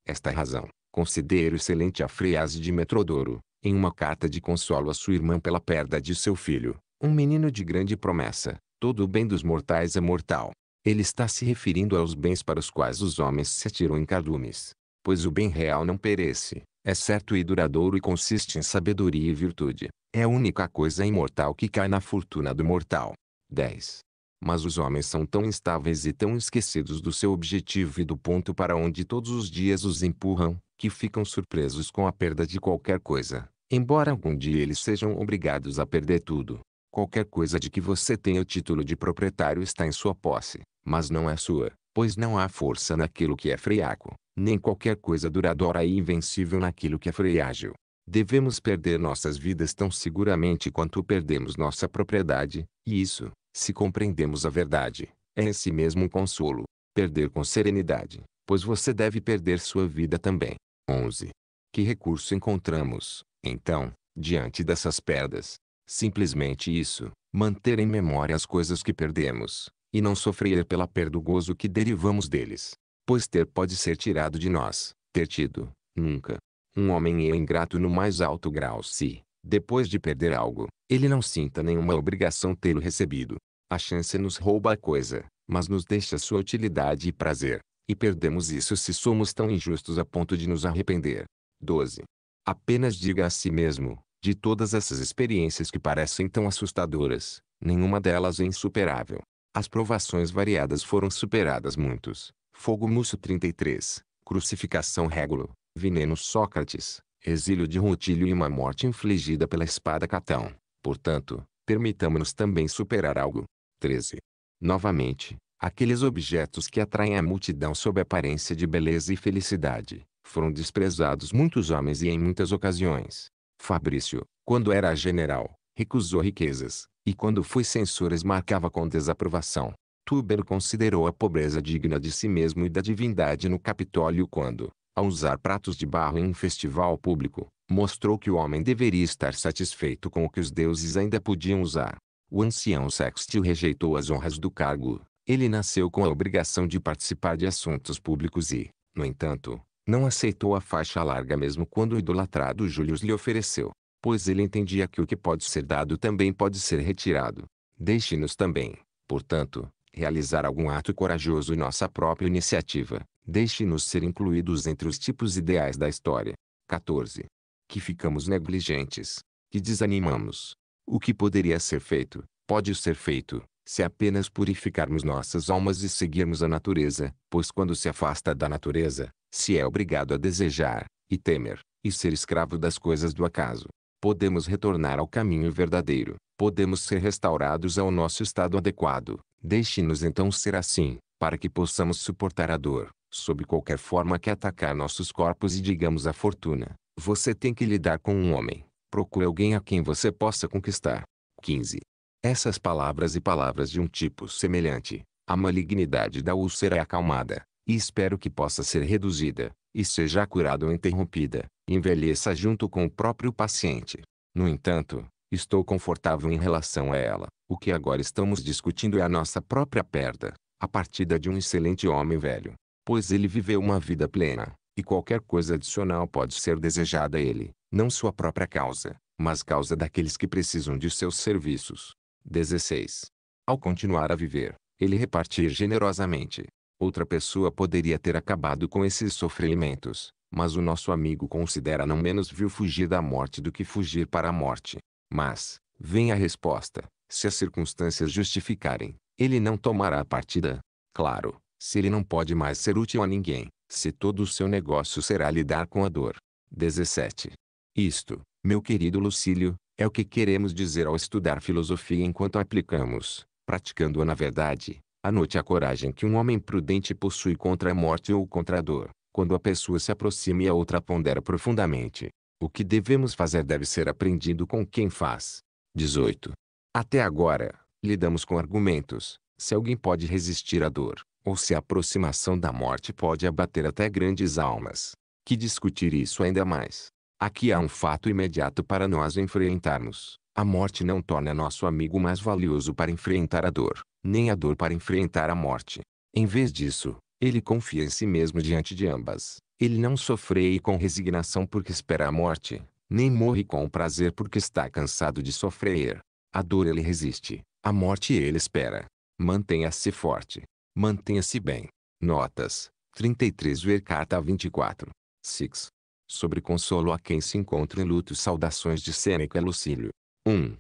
Esta é razão, considero excelente a frase de Metrodoro, em uma carta de consolo a sua irmã pela perda de seu filho, um menino de grande promessa, todo o bem dos mortais é mortal, ele está se referindo aos bens para os quais os homens se atiram em cardumes. Pois o bem real não perece, é certo e duradouro e consiste em sabedoria e virtude. É a única coisa imortal que cai na fortuna do mortal. 10. Mas os homens são tão instáveis e tão esquecidos do seu objetivo e do ponto para onde todos os dias os empurram, que ficam surpresos com a perda de qualquer coisa, embora algum dia eles sejam obrigados a perder tudo. Qualquer coisa de que você tenha o título de proprietário está em sua posse mas não é sua, pois não há força naquilo que é friaco, nem qualquer coisa duradoura e invencível naquilo que é frágil. Devemos perder nossas vidas tão seguramente quanto perdemos nossa propriedade, e isso, se compreendemos a verdade, é em si mesmo um consolo. Perder com serenidade, pois você deve perder sua vida também. 11. Que recurso encontramos, então, diante dessas perdas? Simplesmente isso, manter em memória as coisas que perdemos, e não sofrer pela perda do gozo que derivamos deles. Pois ter pode ser tirado de nós, ter tido, nunca. Um homem é ingrato no mais alto grau se, depois de perder algo, ele não sinta nenhuma obrigação tê-lo recebido. A chance nos rouba a coisa, mas nos deixa sua utilidade e prazer, e perdemos isso se somos tão injustos a ponto de nos arrepender. 12. Apenas diga a si mesmo, de todas essas experiências que parecem tão assustadoras, nenhuma delas é insuperável. As provações variadas foram superadas muitos. Fogo Múcio 33, crucificação Régulo, veneno Sócrates, exílio de Rutílio e uma morte infligida pela espada Catão. Portanto, permitamos-nos também superar algo. 13. Novamente, aqueles objetos que atraem a multidão sob aparência de beleza e felicidade, foram desprezados muitos homens e em muitas ocasiões. Fabrício, quando era general, recusou riquezas, e quando foi censuras marcava com desaprovação. Túbero considerou a pobreza digna de si mesmo e da divindade no Capitólio quando, ao usar pratos de barro em um festival público, mostrou que o homem deveria estar satisfeito com o que os deuses ainda podiam usar. O ancião Sextil rejeitou as honras do cargo. Ele nasceu com a obrigação de participar de assuntos públicos e, no entanto, não aceitou a faixa larga mesmo quando o idolatrado Július lhe ofereceu pois ele entendia que o que pode ser dado também pode ser retirado. Deixe-nos também, portanto, realizar algum ato corajoso em nossa própria iniciativa. Deixe-nos ser incluídos entre os tipos ideais da história. 14. Que ficamos negligentes, que desanimamos. O que poderia ser feito, pode ser feito, se apenas purificarmos nossas almas e seguirmos a natureza, pois quando se afasta da natureza, se é obrigado a desejar, e temer, e ser escravo das coisas do acaso podemos retornar ao caminho verdadeiro, podemos ser restaurados ao nosso estado adequado. Deixe-nos então ser assim, para que possamos suportar a dor, sob qualquer forma que atacar nossos corpos e digamos a fortuna. Você tem que lidar com um homem. Procure alguém a quem você possa conquistar. 15. Essas palavras e palavras de um tipo semelhante, a malignidade da úlcera é acalmada, e espero que possa ser reduzida, e seja curada ou interrompida, envelheça junto com o próprio paciente. No entanto, estou confortável em relação a ela. O que agora estamos discutindo é a nossa própria perda, a partida de um excelente homem velho, pois ele viveu uma vida plena, e qualquer coisa adicional pode ser desejada a ele, não sua própria causa, mas causa daqueles que precisam de seus serviços. 16. Ao continuar a viver, ele repartir generosamente. Outra pessoa poderia ter acabado com esses sofrimentos, mas o nosso amigo considera não menos vil fugir da morte do que fugir para a morte. Mas, vem a resposta, se as circunstâncias justificarem, ele não tomará a partida. Claro, se ele não pode mais ser útil a ninguém, se todo o seu negócio será lidar com a dor. 17. Isto, meu querido Lucílio, é o que queremos dizer ao estudar filosofia enquanto aplicamos, praticando-a na verdade, à noite a coragem que um homem prudente possui contra a morte ou contra a dor. Quando a pessoa se aproxima e a outra pondera profundamente, o que devemos fazer deve ser aprendido com quem faz. 18. Até agora, lidamos com argumentos. Se alguém pode resistir à dor, ou se a aproximação da morte pode abater até grandes almas, que discutir isso ainda mais? Aqui há um fato imediato para nós enfrentarmos. A morte não torna nosso amigo mais valioso para enfrentar a dor, nem a dor para enfrentar a morte. Em vez disso, ele confia em si mesmo diante de ambas. Ele não sofre com resignação porque espera a morte, nem morre com prazer porque está cansado de sofrer. A dor ele resiste, a morte ele espera. Mantenha-se forte. Mantenha-se bem. Notas 33 ver carta 24. 6. Sobre consolo a quem se encontra em luto saudações de Sêneca Lucílio. 1.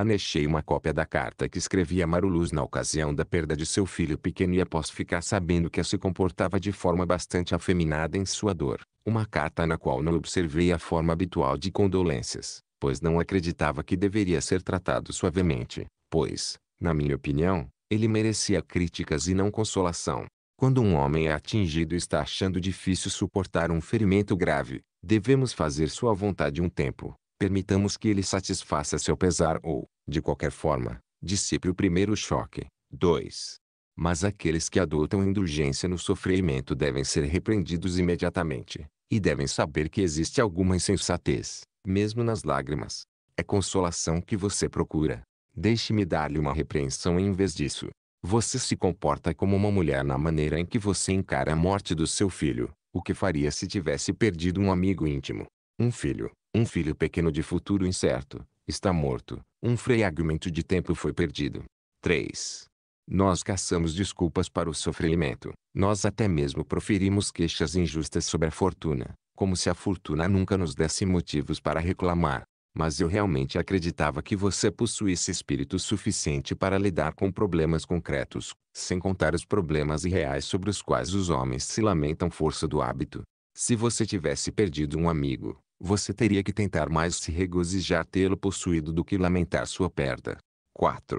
Anexei uma cópia da carta que escrevia a Maruluz na ocasião da perda de seu filho pequeno e após ficar sabendo que se comportava de forma bastante afeminada em sua dor. Uma carta na qual não observei a forma habitual de condolências, pois não acreditava que deveria ser tratado suavemente, pois, na minha opinião, ele merecia críticas e não consolação. Quando um homem é atingido e está achando difícil suportar um ferimento grave, devemos fazer sua vontade um tempo, Permitamos que ele satisfaça seu pesar ou, de qualquer forma, dissipe o primeiro choque. 2. Mas aqueles que adotam indulgência no sofrimento devem ser repreendidos imediatamente, e devem saber que existe alguma insensatez, mesmo nas lágrimas. É consolação que você procura. Deixe-me dar-lhe uma repreensão em vez disso. Você se comporta como uma mulher na maneira em que você encara a morte do seu filho, o que faria se tivesse perdido um amigo íntimo, um filho. Um filho pequeno de futuro incerto, está morto. Um fragmento de tempo foi perdido. 3. Nós caçamos desculpas para o sofrimento. Nós até mesmo proferimos queixas injustas sobre a fortuna, como se a fortuna nunca nos desse motivos para reclamar. Mas eu realmente acreditava que você possuísse espírito suficiente para lidar com problemas concretos, sem contar os problemas irreais sobre os quais os homens se lamentam força do hábito. Se você tivesse perdido um amigo, você teria que tentar mais se regozijar tê-lo possuído do que lamentar sua perda. 4.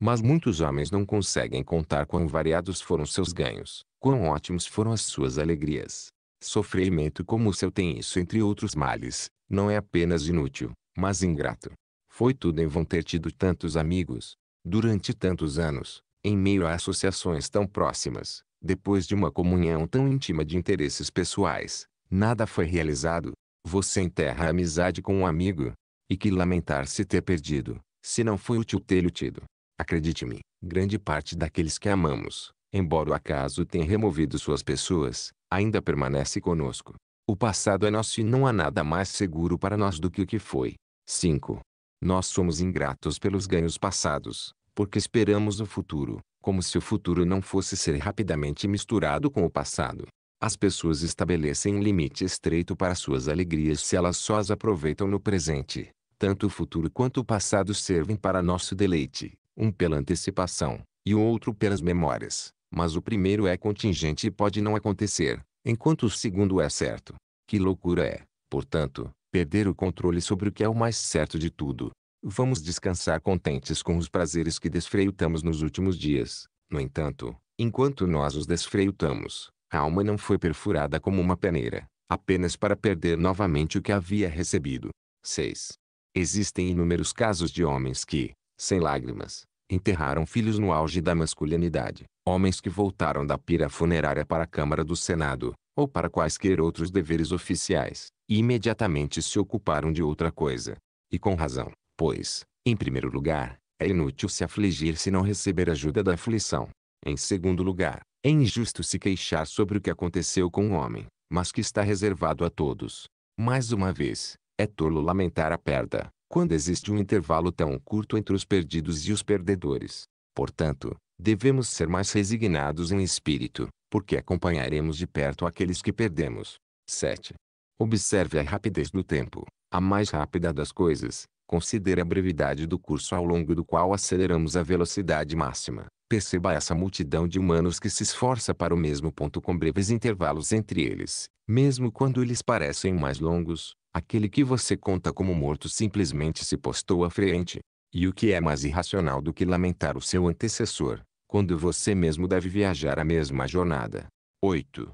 Mas muitos homens não conseguem contar quão variados foram seus ganhos, quão ótimos foram as suas alegrias. Sofrimento como o seu tem isso entre outros males, não é apenas inútil, mas ingrato. Foi tudo em vão ter tido tantos amigos, durante tantos anos, em meio a associações tão próximas, depois de uma comunhão tão íntima de interesses pessoais, nada foi realizado, você enterra a amizade com um amigo. E que lamentar se ter perdido, se não foi útil ter lhe tido. Acredite-me, grande parte daqueles que amamos, embora o acaso tenha removido suas pessoas, ainda permanece conosco. O passado é nosso e não há nada mais seguro para nós do que o que foi. 5. Nós somos ingratos pelos ganhos passados, porque esperamos o futuro, como se o futuro não fosse ser rapidamente misturado com o passado. As pessoas estabelecem um limite estreito para suas alegrias se elas só as aproveitam no presente. Tanto o futuro quanto o passado servem para nosso deleite, um pela antecipação, e o outro pelas memórias. Mas o primeiro é contingente e pode não acontecer, enquanto o segundo é certo. Que loucura é, portanto, perder o controle sobre o que é o mais certo de tudo. Vamos descansar contentes com os prazeres que desfreutamos nos últimos dias. No entanto, enquanto nós os desfreutamos, a alma não foi perfurada como uma peneira, apenas para perder novamente o que havia recebido. 6. Existem inúmeros casos de homens que, sem lágrimas, enterraram filhos no auge da masculinidade, homens que voltaram da pira funerária para a Câmara do Senado, ou para quaisquer outros deveres oficiais, e imediatamente se ocuparam de outra coisa. E com razão, pois, em primeiro lugar, é inútil se afligir se não receber ajuda da aflição. Em segundo lugar, é injusto se queixar sobre o que aconteceu com o homem, mas que está reservado a todos. Mais uma vez, é tolo lamentar a perda, quando existe um intervalo tão curto entre os perdidos e os perdedores. Portanto, devemos ser mais resignados em espírito, porque acompanharemos de perto aqueles que perdemos. 7. Observe a rapidez do tempo, a mais rápida das coisas. Considere a brevidade do curso ao longo do qual aceleramos a velocidade máxima. Perceba essa multidão de humanos que se esforça para o mesmo ponto com breves intervalos entre eles, mesmo quando eles parecem mais longos. Aquele que você conta como morto simplesmente se postou à frente. E o que é mais irracional do que lamentar o seu antecessor, quando você mesmo deve viajar a mesma jornada? 8.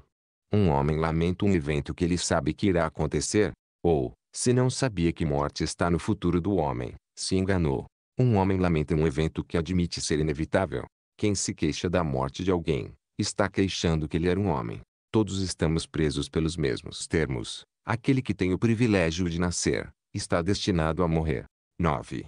Um homem lamenta um evento que ele sabe que irá acontecer, ou, se não sabia que morte está no futuro do homem, se enganou. Um homem lamenta um evento que admite ser inevitável, quem se queixa da morte de alguém, está queixando que ele era um homem. Todos estamos presos pelos mesmos termos. Aquele que tem o privilégio de nascer, está destinado a morrer. 9.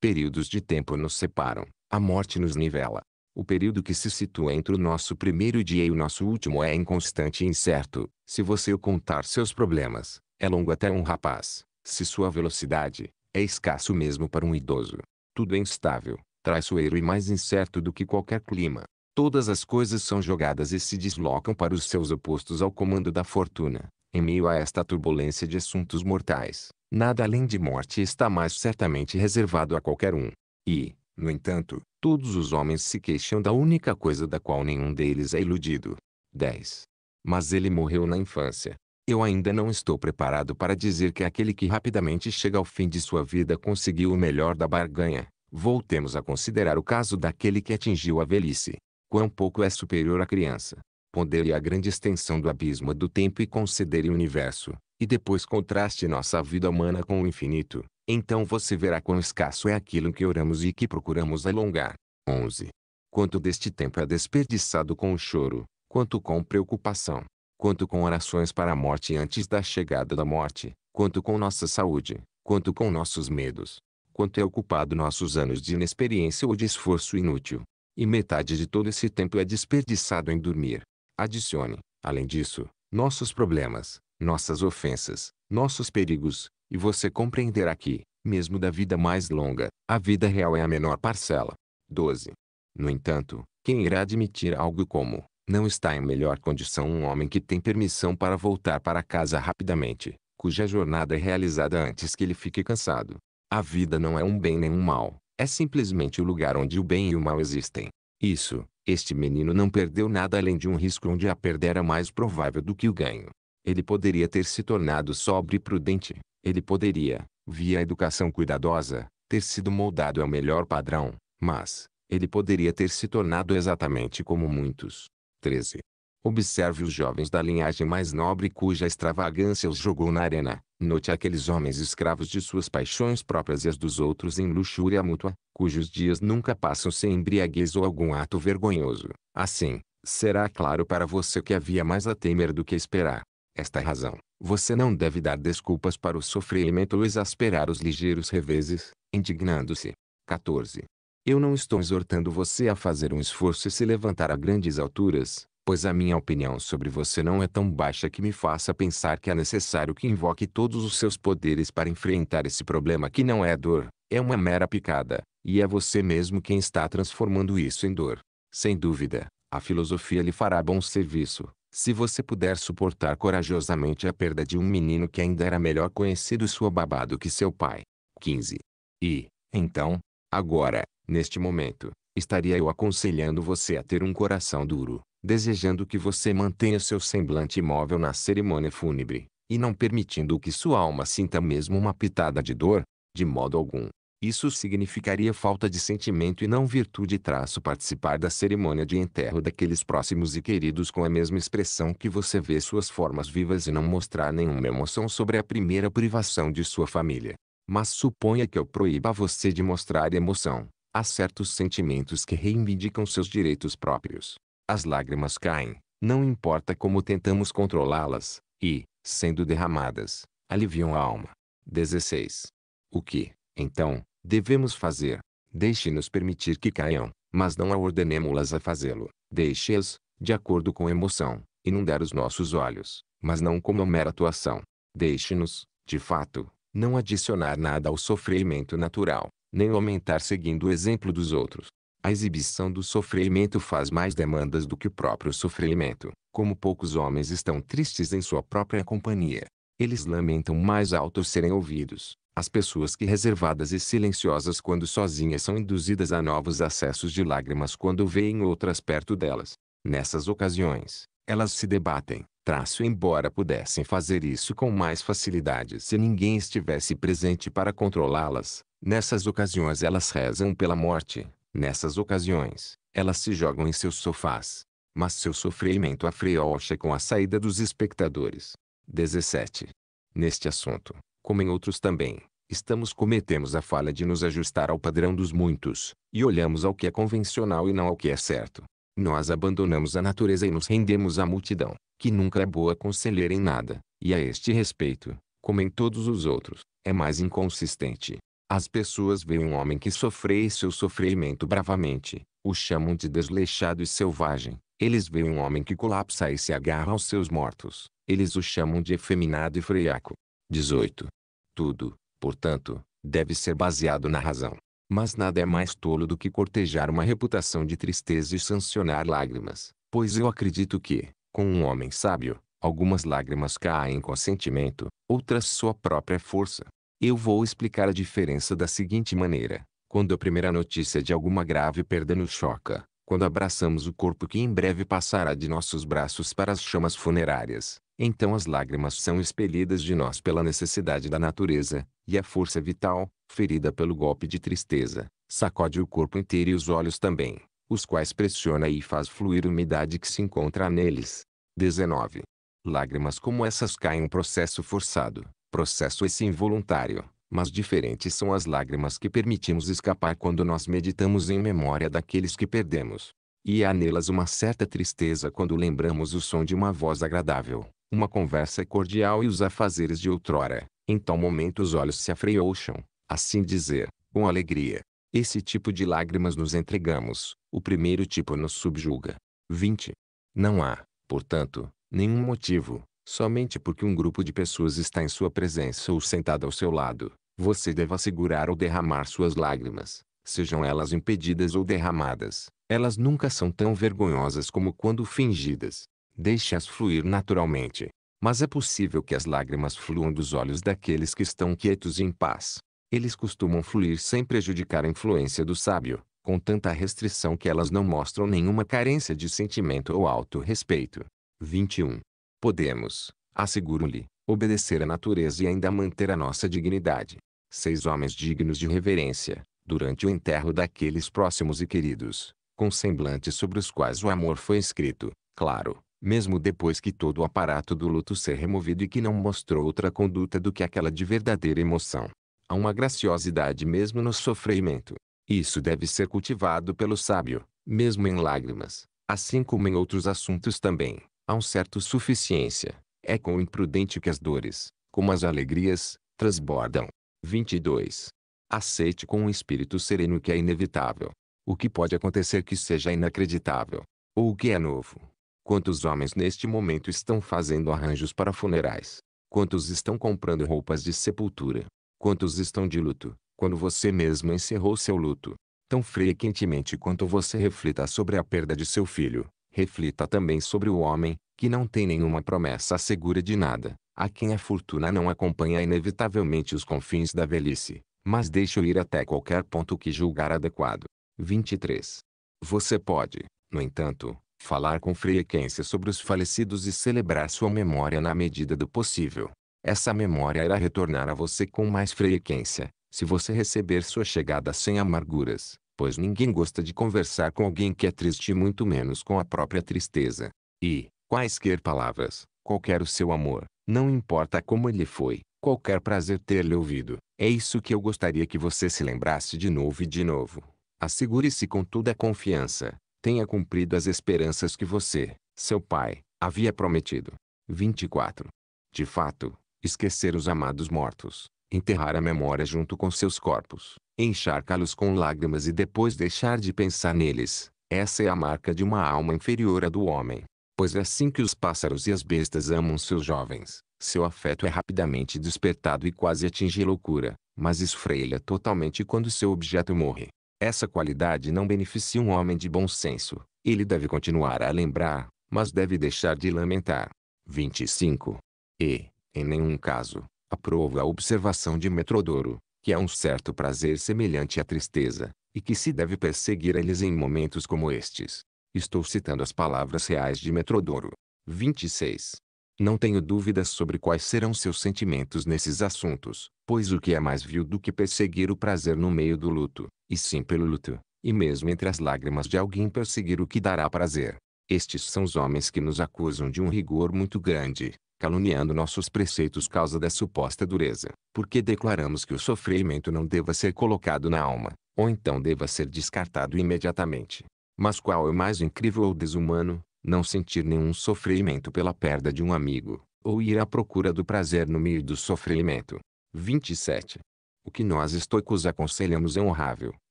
Períodos de tempo nos separam, a morte nos nivela. O período que se situa entre o nosso primeiro dia e o nosso último é inconstante e incerto. Se você contar seus problemas, é longo até um rapaz. Se sua velocidade, é escasso mesmo para um idoso. Tudo é instável traiçoeiro e mais incerto do que qualquer clima. Todas as coisas são jogadas e se deslocam para os seus opostos ao comando da fortuna. Em meio a esta turbulência de assuntos mortais, nada além de morte está mais certamente reservado a qualquer um. E, no entanto, todos os homens se queixam da única coisa da qual nenhum deles é iludido. 10. Mas ele morreu na infância. Eu ainda não estou preparado para dizer que aquele que rapidamente chega ao fim de sua vida conseguiu o melhor da barganha. Voltemos a considerar o caso daquele que atingiu a velhice. Quão pouco é superior à criança. Pondere a grande extensão do abismo do tempo e concedere o universo, e depois contraste nossa vida humana com o infinito. Então você verá quão escasso é aquilo que oramos e que procuramos alongar. 11. Quanto deste tempo é desperdiçado com o choro, quanto com preocupação, quanto com orações para a morte antes da chegada da morte, quanto com nossa saúde, quanto com nossos medos, quanto é ocupado nossos anos de inexperiência ou de esforço inútil. E metade de todo esse tempo é desperdiçado em dormir. Adicione, além disso, nossos problemas, nossas ofensas, nossos perigos, e você compreenderá que, mesmo da vida mais longa, a vida real é a menor parcela. 12. No entanto, quem irá admitir algo como, não está em melhor condição um homem que tem permissão para voltar para casa rapidamente, cuja jornada é realizada antes que ele fique cansado, a vida não é um bem nem um mal, é simplesmente o lugar onde o bem e o mal existem. Isso, este menino não perdeu nada além de um risco onde a perda era mais provável do que o ganho. Ele poderia ter se tornado sóbrio e prudente. Ele poderia, via educação cuidadosa, ter sido moldado ao melhor padrão, mas, ele poderia ter se tornado exatamente como muitos. 13. Observe os jovens da linhagem mais nobre cuja extravagância os jogou na arena. Note aqueles homens escravos de suas paixões próprias e as dos outros em luxúria mútua, cujos dias nunca passam sem embriaguez ou algum ato vergonhoso. Assim, será claro para você que havia mais a temer do que esperar. Esta é razão, você não deve dar desculpas para o sofrimento ou exasperar os ligeiros reveses, indignando-se. 14. Eu não estou exortando você a fazer um esforço e se levantar a grandes alturas, pois a minha opinião sobre você não é tão baixa que me faça pensar que é necessário que invoque todos os seus poderes para enfrentar esse problema que não é dor, é uma mera picada, e é você mesmo quem está transformando isso em dor. Sem dúvida, a filosofia lhe fará bom serviço, se você puder suportar corajosamente a perda de um menino que ainda era melhor conhecido sua babado que seu pai. 15. E, então, agora, neste momento, estaria eu aconselhando você a ter um coração duro, desejando que você mantenha seu semblante imóvel na cerimônia fúnebre, e não permitindo que sua alma sinta mesmo uma pitada de dor, de modo algum. Isso significaria falta de sentimento e não virtude traço participar da cerimônia de enterro daqueles próximos e queridos com a mesma expressão que você vê suas formas vivas e não mostrar nenhuma emoção sobre a primeira privação de sua família. Mas suponha que eu proíba você de mostrar emoção. Há certos sentimentos que reivindicam seus direitos próprios. As lágrimas caem, não importa como tentamos controlá-las, e, sendo derramadas, aliviam a alma. 16. O que, então, devemos fazer? Deixe-nos permitir que caiam, mas não a ordenemos-las a fazê-lo. Deixe-as, de acordo com a emoção, inundar os nossos olhos, mas não como mera atuação. Deixe-nos, de fato, não adicionar nada ao sofrimento natural, nem aumentar seguindo o exemplo dos outros. A exibição do sofrimento faz mais demandas do que o próprio sofrimento, como poucos homens estão tristes em sua própria companhia. Eles lamentam mais alto serem ouvidos. As pessoas que reservadas e silenciosas quando sozinhas são induzidas a novos acessos de lágrimas quando veem outras perto delas. Nessas ocasiões, elas se debatem, traço embora pudessem fazer isso com mais facilidade se ninguém estivesse presente para controlá-las. Nessas ocasiões elas rezam pela morte, Nessas ocasiões, elas se jogam em seus sofás. Mas seu sofrimento afreocha com a saída dos espectadores. 17. Neste assunto, como em outros também, estamos cometemos a falha de nos ajustar ao padrão dos muitos, e olhamos ao que é convencional e não ao que é certo. Nós abandonamos a natureza e nos rendemos à multidão, que nunca é boa conselheira em nada, e a este respeito, como em todos os outros, é mais inconsistente, as pessoas veem um homem que sofre seu sofrimento bravamente, o chamam de desleixado e selvagem. Eles veem um homem que colapsa e se agarra aos seus mortos. Eles o chamam de efeminado e freaco. 18. Tudo, portanto, deve ser baseado na razão. Mas nada é mais tolo do que cortejar uma reputação de tristeza e sancionar lágrimas, pois eu acredito que, com um homem sábio, algumas lágrimas caem com sentimento, outras sua própria força, eu vou explicar a diferença da seguinte maneira. Quando a primeira notícia de alguma grave perda nos choca, quando abraçamos o corpo que em breve passará de nossos braços para as chamas funerárias, então as lágrimas são expelidas de nós pela necessidade da natureza, e a força vital, ferida pelo golpe de tristeza, sacode o corpo inteiro e os olhos também, os quais pressiona e faz fluir a umidade que se encontra neles. 19. Lágrimas como essas caem um processo forçado, Processo esse é involuntário, mas diferentes são as lágrimas que permitimos escapar quando nós meditamos em memória daqueles que perdemos. E há nelas uma certa tristeza quando lembramos o som de uma voz agradável, uma conversa cordial e os afazeres de outrora. Em então, tal momento os olhos se afrouxam, assim dizer, com alegria. Esse tipo de lágrimas nos entregamos, o primeiro tipo nos subjuga. 20. Não há, portanto, nenhum motivo, Somente porque um grupo de pessoas está em sua presença ou sentado ao seu lado, você deve assegurar ou derramar suas lágrimas, sejam elas impedidas ou derramadas. Elas nunca são tão vergonhosas como quando fingidas. Deixe-as fluir naturalmente. Mas é possível que as lágrimas fluam dos olhos daqueles que estão quietos e em paz. Eles costumam fluir sem prejudicar a influência do sábio, com tanta restrição que elas não mostram nenhuma carência de sentimento ou auto-respeito. 21. Podemos, asseguro-lhe, obedecer à natureza e ainda manter a nossa dignidade. Seis homens dignos de reverência, durante o enterro daqueles próximos e queridos, com semblantes sobre os quais o amor foi escrito, claro, mesmo depois que todo o aparato do luto ser removido e que não mostrou outra conduta do que aquela de verdadeira emoção. Há uma graciosidade mesmo no sofrimento. Isso deve ser cultivado pelo sábio, mesmo em lágrimas, assim como em outros assuntos também a um certo suficiência. É com o imprudente que as dores, como as alegrias, transbordam. 22. Aceite com um espírito sereno que é inevitável. O que pode acontecer que seja inacreditável. Ou o que é novo. Quantos homens neste momento estão fazendo arranjos para funerais? Quantos estão comprando roupas de sepultura? Quantos estão de luto, quando você mesmo encerrou seu luto? Tão fria e quentemente quanto você reflita sobre a perda de seu filho, reflita também sobre o homem, que não tem nenhuma promessa segura de nada, a quem a fortuna não acompanha inevitavelmente os confins da velhice, mas deixa ir até qualquer ponto que julgar adequado. 23. Você pode, no entanto, falar com frequência sobre os falecidos e celebrar sua memória na medida do possível. Essa memória irá retornar a você com mais frequência, se você receber sua chegada sem amarguras pois ninguém gosta de conversar com alguém que é triste e muito menos com a própria tristeza. E, quaisquer palavras, qualquer o seu amor, não importa como ele foi, qualquer prazer ter-lhe ouvido, é isso que eu gostaria que você se lembrasse de novo e de novo. Assegure-se com toda a confiança, tenha cumprido as esperanças que você, seu pai, havia prometido. 24. De fato, esquecer os amados mortos, enterrar a memória junto com seus corpos, encharcá-los com lágrimas e depois deixar de pensar neles. Essa é a marca de uma alma inferior à do homem. Pois é assim que os pássaros e as bestas amam seus jovens, seu afeto é rapidamente despertado e quase atinge loucura, mas esfreia totalmente quando seu objeto morre. Essa qualidade não beneficia um homem de bom senso. Ele deve continuar a lembrar, mas deve deixar de lamentar. 25. E, em nenhum caso, Aprovo a observação de Metrodoro, que é um certo prazer semelhante à tristeza, e que se deve perseguir eles em momentos como estes. Estou citando as palavras reais de Metrodoro. 26. Não tenho dúvidas sobre quais serão seus sentimentos nesses assuntos, pois o que é mais vil do que perseguir o prazer no meio do luto, e sim pelo luto, e mesmo entre as lágrimas de alguém perseguir o que dará prazer. Estes são os homens que nos acusam de um rigor muito grande, caluniando nossos preceitos causa da suposta dureza, porque declaramos que o sofrimento não deva ser colocado na alma, ou então deva ser descartado imediatamente. Mas qual é o mais incrível ou desumano? Não sentir nenhum sofrimento pela perda de um amigo, ou ir à procura do prazer no meio do sofrimento. 27. O que nós estoicos aconselhamos é honrável,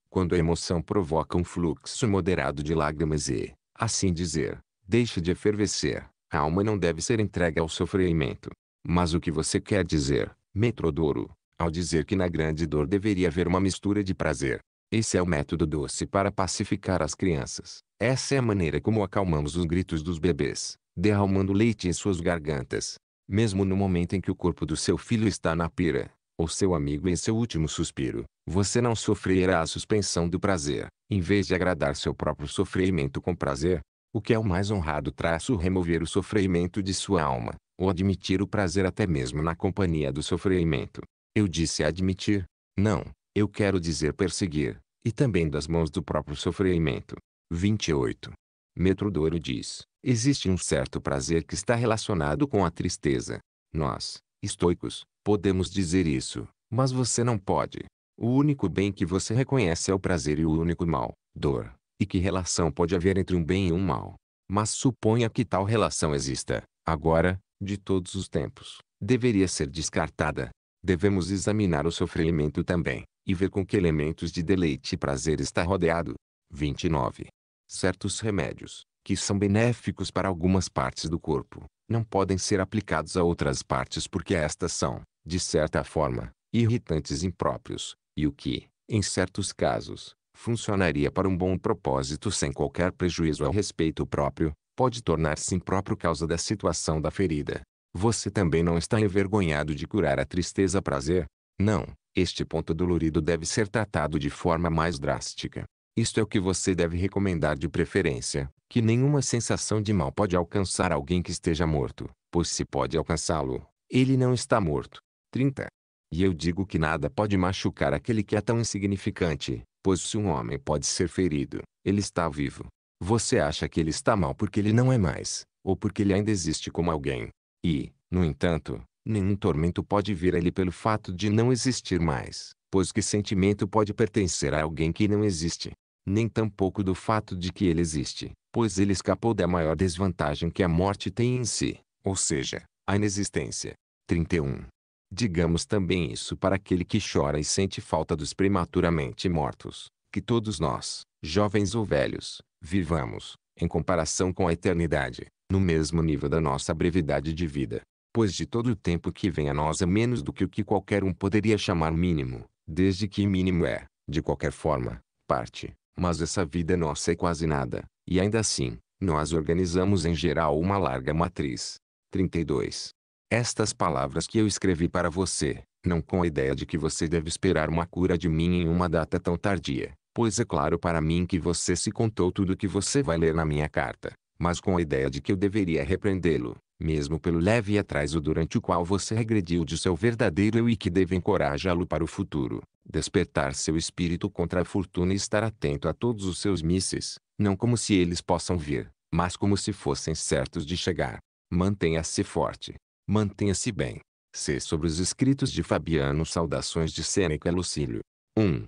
quando a emoção provoca um fluxo moderado de lágrimas e, assim dizer, deixa de efervescer, a alma não deve ser entregue ao sofrimento. Mas o que você quer dizer, Metrodoro, ao dizer que na grande dor deveria haver uma mistura de prazer? Esse é o método doce para pacificar as crianças. Essa é a maneira como acalmamos os gritos dos bebês, derramando leite em suas gargantas. Mesmo no momento em que o corpo do seu filho está na pira, ou seu amigo em seu último suspiro, você não sofrerá a suspensão do prazer. Em vez de agradar seu próprio sofrimento com prazer, o que é o mais honrado traço remover o sofrimento de sua alma, ou admitir o prazer até mesmo na companhia do sofrimento. Eu disse admitir. Não, eu quero dizer perseguir, e também das mãos do próprio sofrimento. 28. Metrodoro diz, existe um certo prazer que está relacionado com a tristeza. Nós, estoicos, podemos dizer isso, mas você não pode. O único bem que você reconhece é o prazer e o único mal, dor, e que relação pode haver entre um bem e um mal. Mas suponha que tal relação exista, agora, de todos os tempos, deveria ser descartada. Devemos examinar o sofrimento também, e ver com que elementos de deleite e prazer está rodeado. 29. Certos remédios, que são benéficos para algumas partes do corpo, não podem ser aplicados a outras partes porque estas são, de certa forma, irritantes impróprios, e o que, em certos casos, funcionaria para um bom propósito sem qualquer prejuízo ao respeito próprio, pode tornar-se impróprio causa da situação da ferida. Você também não está envergonhado de curar a tristeza prazer? Não, este ponto dolorido deve ser tratado de forma mais drástica. Isto é o que você deve recomendar de preferência, que nenhuma sensação de mal pode alcançar alguém que esteja morto, pois se pode alcançá-lo, ele não está morto. 30. E eu digo que nada pode machucar aquele que é tão insignificante, Pois se um homem pode ser ferido, ele está vivo. Você acha que ele está mal porque ele não é mais, ou porque ele ainda existe como alguém. E, no entanto, nenhum tormento pode vir a ele pelo fato de não existir mais, pois que sentimento pode pertencer a alguém que não existe? Nem tampouco do fato de que ele existe, pois ele escapou da maior desvantagem que a morte tem em si, ou seja, a inexistência. 31. Digamos também isso para aquele que chora e sente falta dos prematuramente mortos, que todos nós, jovens ou velhos, vivamos, em comparação com a eternidade, no mesmo nível da nossa brevidade de vida. Pois de todo o tempo que vem a nós é menos do que o que qualquer um poderia chamar mínimo, desde que mínimo é, de qualquer forma, parte. Mas essa vida nossa é quase nada, e ainda assim, nós organizamos em geral uma larga matriz. 32. Estas palavras que eu escrevi para você, não com a ideia de que você deve esperar uma cura de mim em uma data tão tardia, pois é claro para mim que você se contou tudo o que você vai ler na minha carta, mas com a ideia de que eu deveria repreendê-lo, mesmo pelo leve atraso durante o qual você regrediu de seu verdadeiro eu e que deve encorajá-lo para o futuro, despertar seu espírito contra a fortuna e estar atento a todos os seus mísseis, não como se eles possam vir, mas como se fossem certos de chegar. Mantenha-se forte, Mantenha-se bem. C. Sobre os escritos de Fabiano Saudações de Sêneca Lucílio. 1.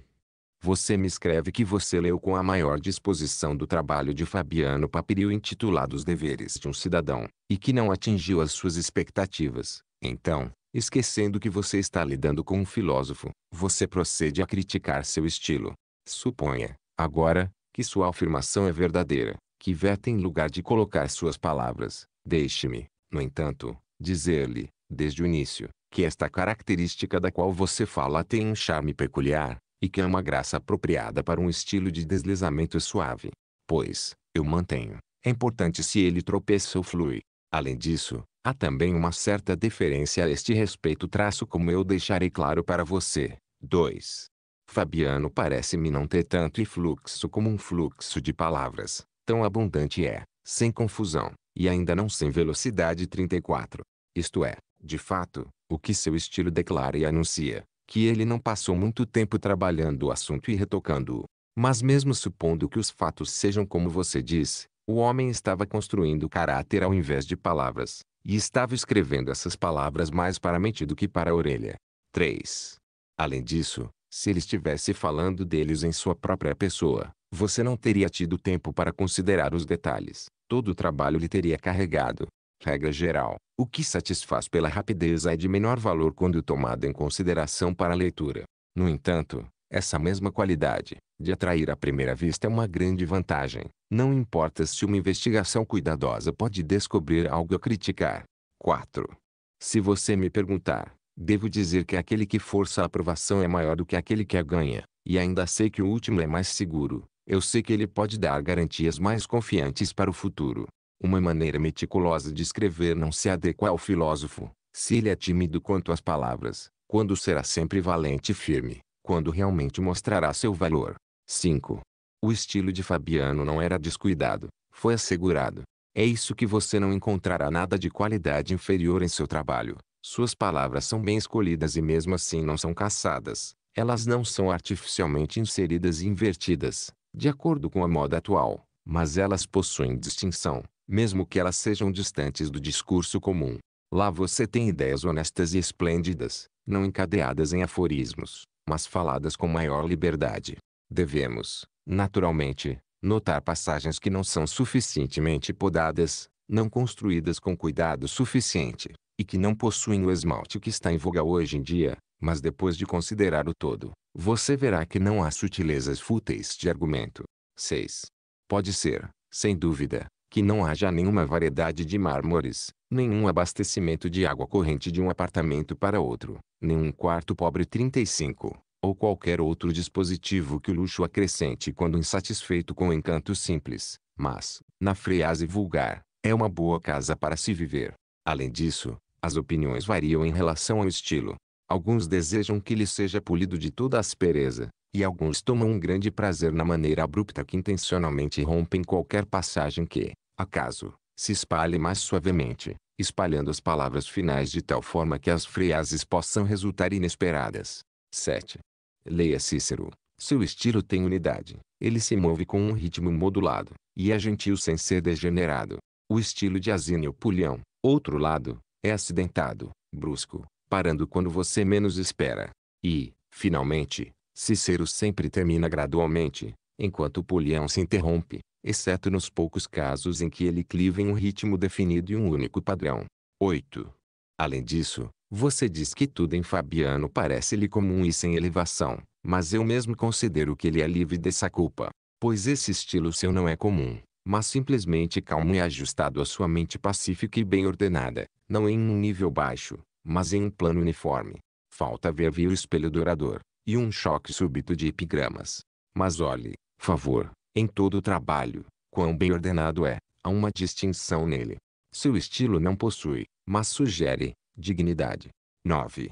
Você me escreve que você leu com a maior disposição do trabalho de Fabiano papirio intitulado Os Deveres de um Cidadão, e que não atingiu as suas expectativas. Então, esquecendo que você está lidando com um filósofo, você procede a criticar seu estilo. Suponha, agora, que sua afirmação é verdadeira, que veta em lugar de colocar suas palavras. Deixe-me, no entanto, dizer-lhe, desde o início, que esta característica da qual você fala tem um charme peculiar, e que é uma graça apropriada para um estilo de deslizamento suave. Pois, eu mantenho, é importante se ele tropeça ou flui. Além disso, há também uma certa deferência a este respeito traço como eu deixarei claro para você. 2. Fabiano parece-me não ter tanto influxo como um fluxo de palavras, tão abundante é, sem confusão, e ainda não sem velocidade 34. Isto é, de fato, o que seu estilo declara e anuncia, que ele não passou muito tempo trabalhando o assunto e retocando-o. Mas mesmo supondo que os fatos sejam como você diz, o homem estava construindo caráter ao invés de palavras, e estava escrevendo essas palavras mais para a mente do que para a orelha. 3. Além disso, se ele estivesse falando deles em sua própria pessoa, você não teria tido tempo para considerar os detalhes todo o trabalho lhe teria carregado. Regra geral, o que satisfaz pela rapidez é de menor valor quando tomado em consideração para a leitura. No entanto, essa mesma qualidade, de atrair à primeira vista é uma grande vantagem, não importa se uma investigação cuidadosa pode descobrir algo a criticar. 4. Se você me perguntar, devo dizer que aquele que força a aprovação é maior do que aquele que a ganha, e ainda sei que o último é mais seguro, eu sei que ele pode dar garantias mais confiantes para o futuro. Uma maneira meticulosa de escrever não se adequa ao filósofo. Se ele é tímido quanto às palavras, quando será sempre valente e firme, quando realmente mostrará seu valor. 5. O estilo de Fabiano não era descuidado, foi assegurado. É isso que você não encontrará nada de qualidade inferior em seu trabalho. Suas palavras são bem escolhidas e mesmo assim não são caçadas. Elas não são artificialmente inseridas e invertidas de acordo com a moda atual, mas elas possuem distinção, mesmo que elas sejam distantes do discurso comum. Lá você tem ideias honestas e esplêndidas, não encadeadas em aforismos, mas faladas com maior liberdade. Devemos, naturalmente, notar passagens que não são suficientemente podadas, não construídas com cuidado suficiente, e que não possuem o esmalte que está em voga hoje em dia, mas depois de considerar o todo, você verá que não há sutilezas fúteis de argumento. 6. Pode ser, sem dúvida, que não haja nenhuma variedade de mármores, nenhum abastecimento de água corrente de um apartamento para outro, nenhum quarto pobre 35, ou qualquer outro dispositivo que o luxo acrescente quando insatisfeito com o encanto simples, mas, na frase vulgar, é uma boa casa para se viver. Além disso, as opiniões variam em relação ao estilo, Alguns desejam que lhe seja polido de toda aspereza, e alguns tomam um grande prazer na maneira abrupta que intencionalmente rompem qualquer passagem que, acaso, se espalhe mais suavemente, espalhando as palavras finais de tal forma que as frases possam resultar inesperadas. 7. Leia Cícero. Seu estilo tem unidade. Ele se move com um ritmo modulado, e é gentil sem ser degenerado. O estilo de Asínio Pulhão, outro lado, é acidentado, brusco, parando quando você menos espera. E, finalmente, Cicero sempre termina gradualmente, enquanto Polião se interrompe, exceto nos poucos casos em que ele clive em um ritmo definido e um único padrão. 8. Além disso, você diz que tudo em Fabiano parece-lhe comum e sem elevação, mas eu mesmo considero que ele é livre dessa culpa, pois esse estilo seu não é comum, mas simplesmente calmo e ajustado à sua mente pacífica e bem ordenada, não em um nível baixo, mas em um plano uniforme. Falta ver via o espelho dourador, e um choque súbito de epigramas. Mas olhe, favor, em todo o trabalho, quão bem ordenado é, há uma distinção nele. Seu estilo não possui, mas sugere, dignidade. 9.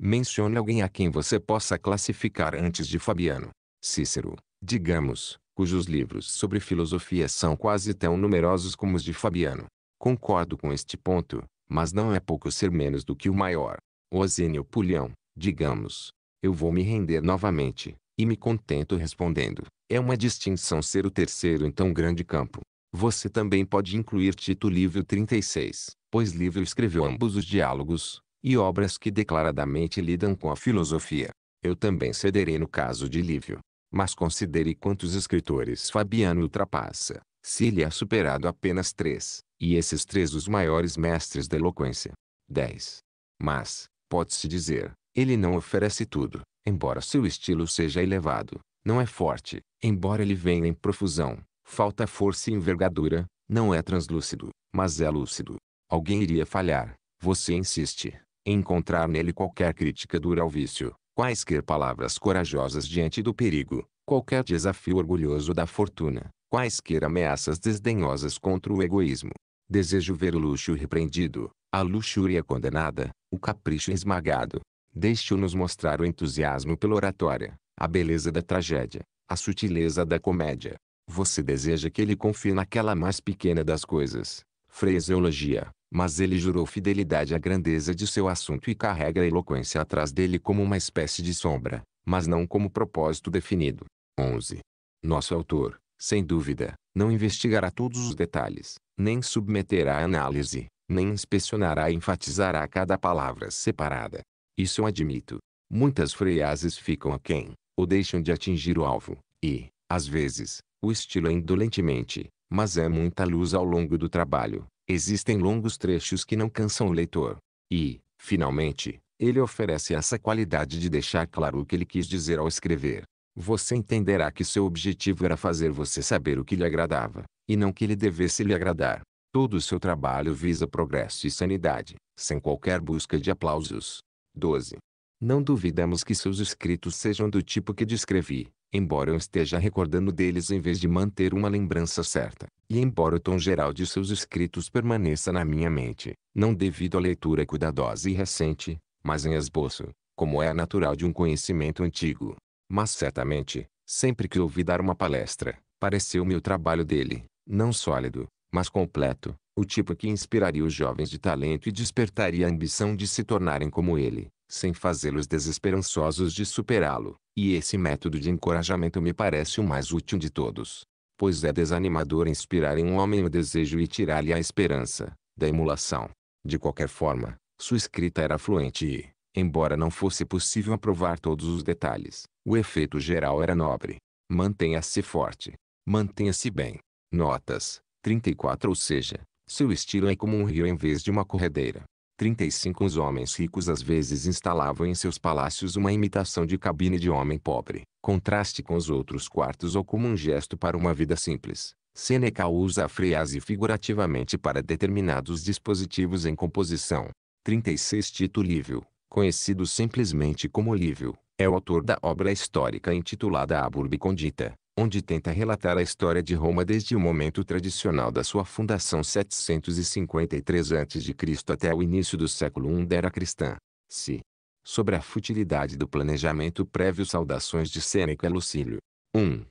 Mencione alguém a quem você possa classificar antes de Fabiano. Cícero, digamos, cujos livros sobre filosofia são quase tão numerosos como os de Fabiano. Concordo com este ponto, mas não é pouco ser menos do que o maior. O Asênio Pulhão, digamos, eu vou me render novamente, e me contento respondendo, é uma distinção ser o terceiro em tão grande campo. Você também pode incluir Tito Livro 36, pois Livro escreveu ambos os diálogos, e obras que declaradamente lidam com a filosofia. Eu também cederei no caso de Lívio. Mas considere quantos escritores Fabiano ultrapassa, se ele é superado apenas três. E esses três os maiores mestres da eloquência. 10. Mas, pode-se dizer, ele não oferece tudo, embora seu estilo seja elevado. Não é forte, embora ele venha em profusão. Falta força e envergadura, não é translúcido, mas é lúcido. Alguém iria falhar. Você insiste em encontrar nele qualquer crítica dura ao vício, quaisquer palavras corajosas diante do perigo, qualquer desafio orgulhoso da fortuna, quaisquer ameaças desdenhosas contra o egoísmo. Desejo ver o luxo repreendido, a luxúria condenada, o capricho esmagado. Deixe-nos mostrar o entusiasmo pela oratória, a beleza da tragédia, a sutileza da comédia. Você deseja que ele confie naquela mais pequena das coisas, fraseologia, mas ele jurou fidelidade à grandeza de seu assunto e carrega a eloquência atrás dele como uma espécie de sombra, mas não como propósito definido. 11. Nosso autor, sem dúvida, não investigará todos os detalhes, nem submeterá a análise, nem inspecionará e enfatizará cada palavra separada. Isso eu admito. Muitas freiases ficam aquém, ou deixam de atingir o alvo, e, às vezes, o estilo é indolentemente, mas é muita luz ao longo do trabalho. Existem longos trechos que não cansam o leitor. E, finalmente, ele oferece essa qualidade de deixar claro o que ele quis dizer ao escrever, você entenderá que seu objetivo era fazer você saber o que lhe agradava, e não que lhe devesse lhe agradar. Todo o seu trabalho visa progresso e sanidade, sem qualquer busca de aplausos. 12. Não duvidamos que seus escritos sejam do tipo que descrevi, embora eu esteja recordando deles em vez de manter uma lembrança certa, e embora o tom geral de seus escritos permaneça na minha mente, não devido à leitura cuidadosa e recente, mas em esboço, como é natural de um conhecimento antigo. Mas certamente, sempre que ouvi dar uma palestra, pareceu-me o trabalho dele, não sólido, mas completo, o tipo que inspiraria os jovens de talento e despertaria a ambição de se tornarem como ele, sem fazê-los desesperançosos de superá-lo. E esse método de encorajamento me parece o mais útil de todos. Pois é desanimador inspirar em um homem o desejo e tirar-lhe a esperança, da emulação. De qualquer forma, sua escrita era fluente e, Embora não fosse possível aprovar todos os detalhes, o efeito geral era nobre. Mantenha-se forte. Mantenha-se bem. Notas. 34 Ou seja, seu estilo é como um rio em vez de uma corredeira. 35 Os homens ricos às vezes instalavam em seus palácios uma imitação de cabine de homem pobre, contraste com os outros quartos ou como um gesto para uma vida simples. Seneca usa a frase figurativamente para determinados dispositivos em composição. 36 Tito Lívio conhecido simplesmente como Olívio, é o autor da obra histórica intitulada A Burbe Condita, onde tenta relatar a história de Roma desde o momento tradicional da sua fundação 753 a.C. até o início do século I da era cristã. Se sobre a futilidade do planejamento prévio saudações de Sêneca Lucílio. 1.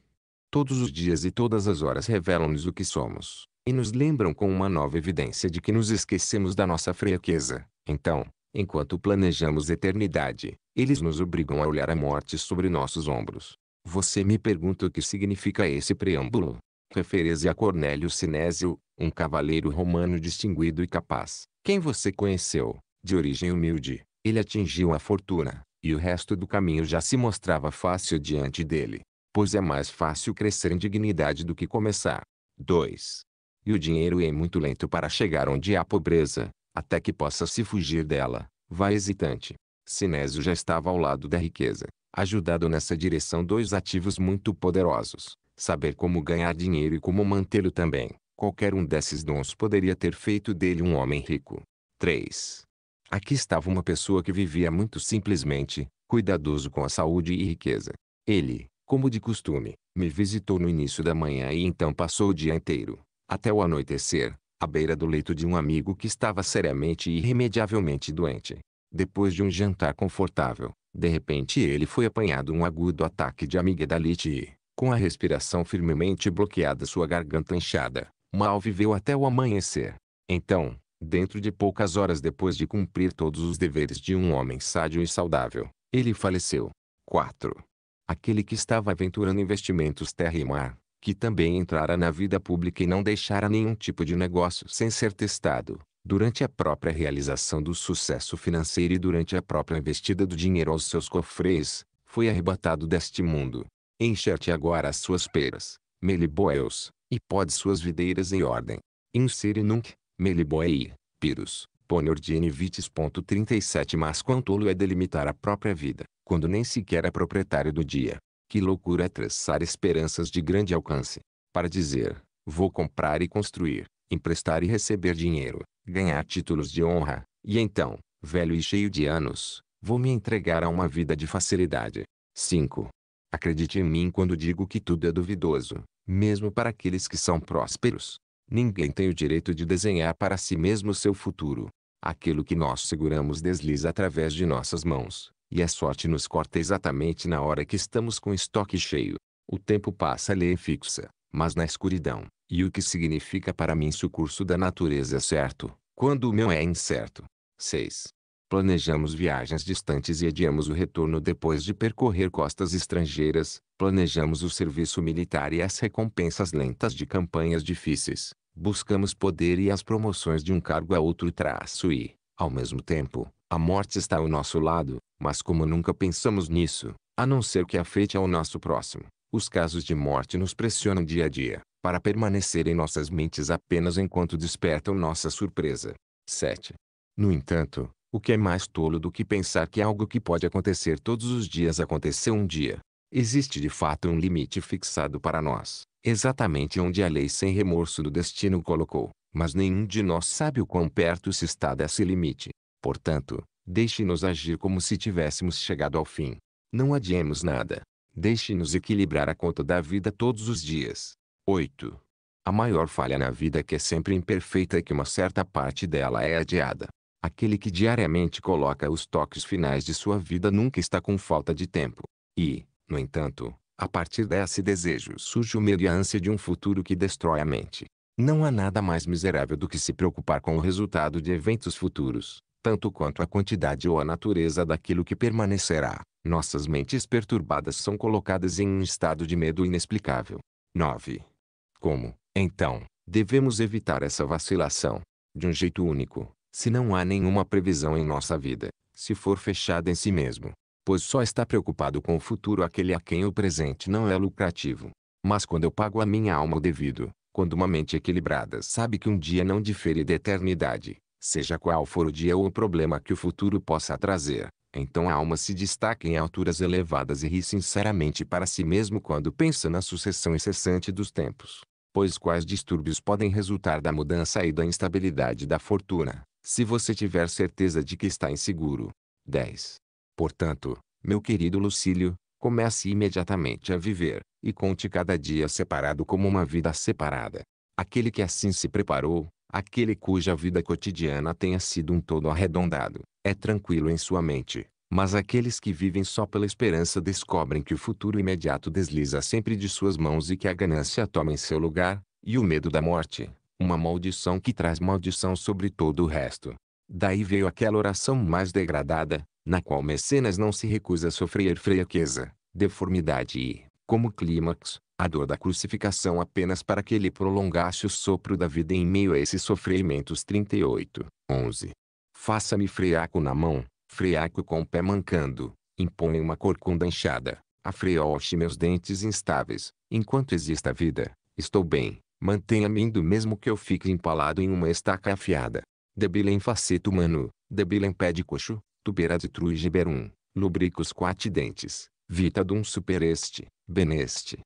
Todos os dias e todas as horas revelam-nos o que somos, e nos lembram com uma nova evidência de que nos esquecemos da nossa fraqueza. Então, Enquanto planejamos eternidade, eles nos obrigam a olhar a morte sobre nossos ombros. Você me pergunta o que significa esse preâmbulo? Refere-se a Cornélio Sinésio, um cavaleiro romano distinguido e capaz, quem você conheceu, de origem humilde, ele atingiu a fortuna, e o resto do caminho já se mostrava fácil diante dele, pois é mais fácil crescer em dignidade do que começar. 2. E o dinheiro é muito lento para chegar onde há pobreza, até que possa se fugir dela, vai hesitante. Sinésio já estava ao lado da riqueza, ajudado nessa direção dois ativos muito poderosos. Saber como ganhar dinheiro e como mantê-lo também. Qualquer um desses dons poderia ter feito dele um homem rico. 3. Aqui estava uma pessoa que vivia muito simplesmente, cuidadoso com a saúde e riqueza. Ele, como de costume, me visitou no início da manhã e então passou o dia inteiro, até o anoitecer, à beira do leito de um amigo que estava seriamente e irremediavelmente doente. Depois de um jantar confortável, de repente ele foi apanhado um agudo ataque de amigdalite e, com a respiração firmemente bloqueada sua garganta inchada, mal viveu até o amanhecer. Então, dentro de poucas horas depois de cumprir todos os deveres de um homem sádio e saudável, ele faleceu. 4. Aquele que estava aventurando investimentos terra e mar, que também entrara na vida pública e não deixara nenhum tipo de negócio sem ser testado, durante a própria realização do sucesso financeiro e durante a própria investida do dinheiro aos seus cofres, foi arrebatado deste mundo. Enxerte agora as suas peras, meliboeus, e pode suas videiras em ordem. Insere nunc, meliboei, pirus, poniordine vitis. 37 Mas quanto tolo é delimitar a própria vida, quando nem sequer é proprietário do dia. Que loucura é traçar esperanças de grande alcance, para dizer, vou comprar e construir, emprestar e receber dinheiro, ganhar títulos de honra, e então, velho e cheio de anos, vou me entregar a uma vida de facilidade. 5. Acredite em mim quando digo que tudo é duvidoso, mesmo para aqueles que são prósperos. Ninguém tem o direito de desenhar para si mesmo seu futuro. Aquilo que nós seguramos desliza através de nossas mãos, e a sorte nos corta exatamente na hora que estamos com estoque cheio. O tempo passa lhe fixa, mas na escuridão. E o que significa para mim se o curso da natureza é certo, quando o meu é incerto? 6. Planejamos viagens distantes e adiamos o retorno depois de percorrer costas estrangeiras. Planejamos o serviço militar e as recompensas lentas de campanhas difíceis. Buscamos poder e as promoções de um cargo a outro traço e, ao mesmo tempo, a morte está ao nosso lado, mas como nunca pensamos nisso, a não ser que afete ao nosso próximo, os casos de morte nos pressionam dia a dia, para permanecer em nossas mentes apenas enquanto despertam nossa surpresa. 7. No entanto, o que é mais tolo do que pensar que algo que pode acontecer todos os dias aconteceu um dia? Existe de fato um limite fixado para nós, exatamente onde a lei sem remorso do destino colocou. Mas nenhum de nós sabe o quão perto se está desse limite. Portanto, deixe-nos agir como se tivéssemos chegado ao fim. Não adiemos nada. Deixe-nos equilibrar a conta da vida todos os dias. 8. A maior falha na vida que é sempre imperfeita é que uma certa parte dela é adiada. Aquele que diariamente coloca os toques finais de sua vida nunca está com falta de tempo. E, no entanto, a partir desse desejo surge o medo e a ânsia de um futuro que destrói a mente. Não há nada mais miserável do que se preocupar com o resultado de eventos futuros, tanto quanto a quantidade ou a natureza daquilo que permanecerá. Nossas mentes perturbadas são colocadas em um estado de medo inexplicável. 9. Como, então, devemos evitar essa vacilação? De um jeito único, se não há nenhuma previsão em nossa vida, se for fechada em si mesmo. Pois só está preocupado com o futuro aquele a quem o presente não é lucrativo. Mas quando eu pago a minha alma o devido, quando uma mente equilibrada sabe que um dia não difere da eternidade, seja qual for o dia ou o problema que o futuro possa trazer, então a alma se destaca em alturas elevadas e ri sinceramente para si mesmo quando pensa na sucessão incessante dos tempos. Pois quais distúrbios podem resultar da mudança e da instabilidade da fortuna, se você tiver certeza de que está inseguro? 10. Portanto, meu querido Lucílio, comece imediatamente a viver, e conte cada dia separado como uma vida separada. Aquele que assim se preparou, aquele cuja vida cotidiana tenha sido um todo arredondado, é tranquilo em sua mente. Mas aqueles que vivem só pela esperança descobrem que o futuro imediato desliza sempre de suas mãos e que a ganância toma em seu lugar, e o medo da morte, uma maldição que traz maldição sobre todo o resto. Daí veio aquela oração mais degradada, na qual Mecenas não se recusa a sofrer fraqueza, deformidade e, como clímax, a dor da crucificação apenas para que ele prolongasse o sopro da vida em meio a esses sofrimentos. 38, 11. Faça-me freaco na mão, freaco com o pé mancando, impõe uma corcunda inchada, afreoche meus dentes instáveis, enquanto exista vida, estou bem, mantenha-me indo mesmo que eu fique empalado em uma estaca afiada. Debilem faceto humano, debilem pé de coxo, tubera de truigiberum, lubrica os quatro dentes, Vita dum supereste, beneste,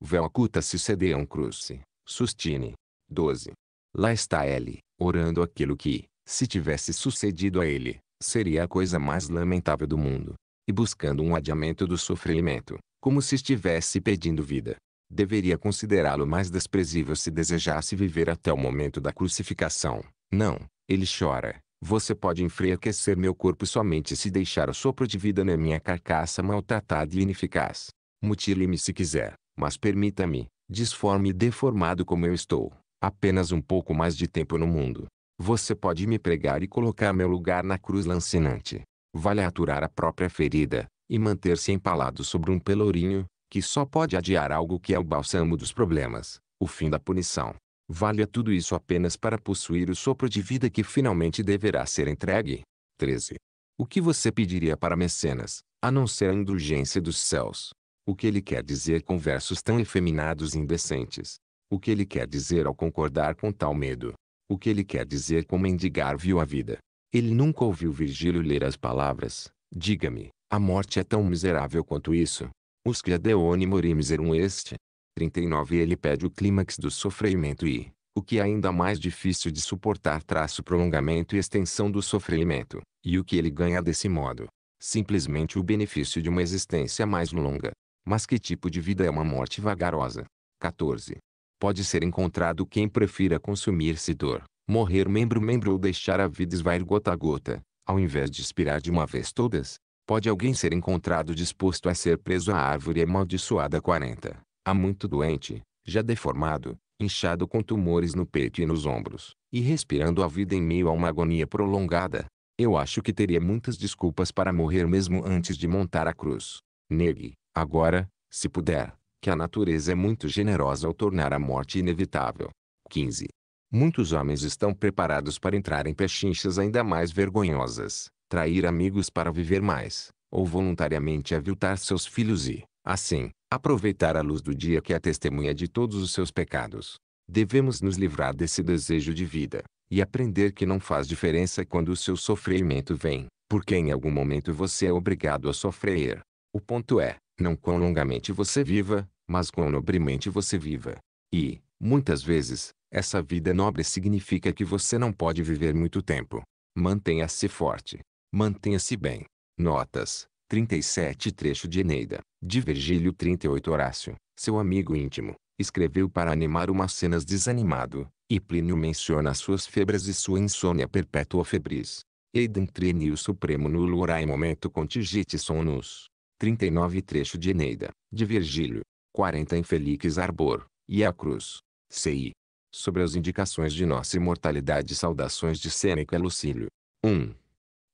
véu acuta se cedeam cruce, sustine. 12. Lá está ele, orando aquilo que, se tivesse sucedido a ele, seria a coisa mais lamentável do mundo. E buscando um adiamento do sofrimento, como se estivesse pedindo vida. Deveria considerá-lo mais desprezível se desejasse viver até o momento da crucificação. Não, ele chora, você pode enfraquecer meu corpo somente se deixar o sopro de vida na minha carcaça maltratada e ineficaz. Mutile-me se quiser, mas permita-me, disforme e deformado como eu estou, apenas um pouco mais de tempo no mundo. Você pode me pregar e colocar meu lugar na cruz lancinante. Vale aturar a própria ferida, e manter-se empalado sobre um pelourinho, que só pode adiar algo que é o bálsamo dos problemas, o fim da punição valha tudo isso apenas para possuir o sopro de vida que finalmente deverá ser entregue. 13. O que você pediria para Mecenas, a não ser a indulgência dos céus? O que ele quer dizer com versos tão efeminados e indecentes? O que ele quer dizer ao concordar com tal medo? O que ele quer dizer com mendigar viu a vida? Ele nunca ouviu Virgílio ler as palavras, diga-me, a morte é tão miserável quanto isso. Usque adeone morim miserum este, 39 ele pede o clímax do sofrimento e, o que é ainda mais difícil de suportar traço prolongamento e extensão do sofrimento, e o que ele ganha desse modo. Simplesmente o benefício de uma existência mais longa. Mas que tipo de vida é uma morte vagarosa? 14. Pode ser encontrado quem prefira consumir-se dor, morrer membro-membro ou deixar a vida esvair gota a gota, ao invés de expirar de uma vez todas. Pode alguém ser encontrado disposto a ser preso à árvore amaldiçoada 40. Há muito doente, já deformado, inchado com tumores no peito e nos ombros, e respirando a vida em meio a uma agonia prolongada. Eu acho que teria muitas desculpas para morrer mesmo antes de montar a cruz. Negue, agora, se puder, que a natureza é muito generosa ao tornar a morte inevitável. 15. Muitos homens estão preparados para entrar em pechinchas ainda mais vergonhosas, trair amigos para viver mais, ou voluntariamente aviltar seus filhos e, Assim, aproveitar a luz do dia que é a testemunha de todos os seus pecados. Devemos nos livrar desse desejo de vida, e aprender que não faz diferença quando o seu sofrimento vem, porque em algum momento você é obrigado a sofrer. O ponto é, não quão longamente você viva, mas quão nobremente você viva. E, muitas vezes, essa vida nobre significa que você não pode viver muito tempo. Mantenha-se forte. Mantenha-se bem. Notas. 37 trecho de Eneida, de Virgílio 38 Horácio, seu amigo íntimo, escreveu para animar umas cenas desanimado, e Plínio menciona suas febras e sua insônia perpétua febris. Eidem trini o supremo nulo orai momento contigite sonus. 39 trecho de Eneida, de Virgílio. 40 Infelix Arbor, e a cruz. CI. Sobre as indicações de nossa imortalidade saudações de Sêneca Lucílio. 1.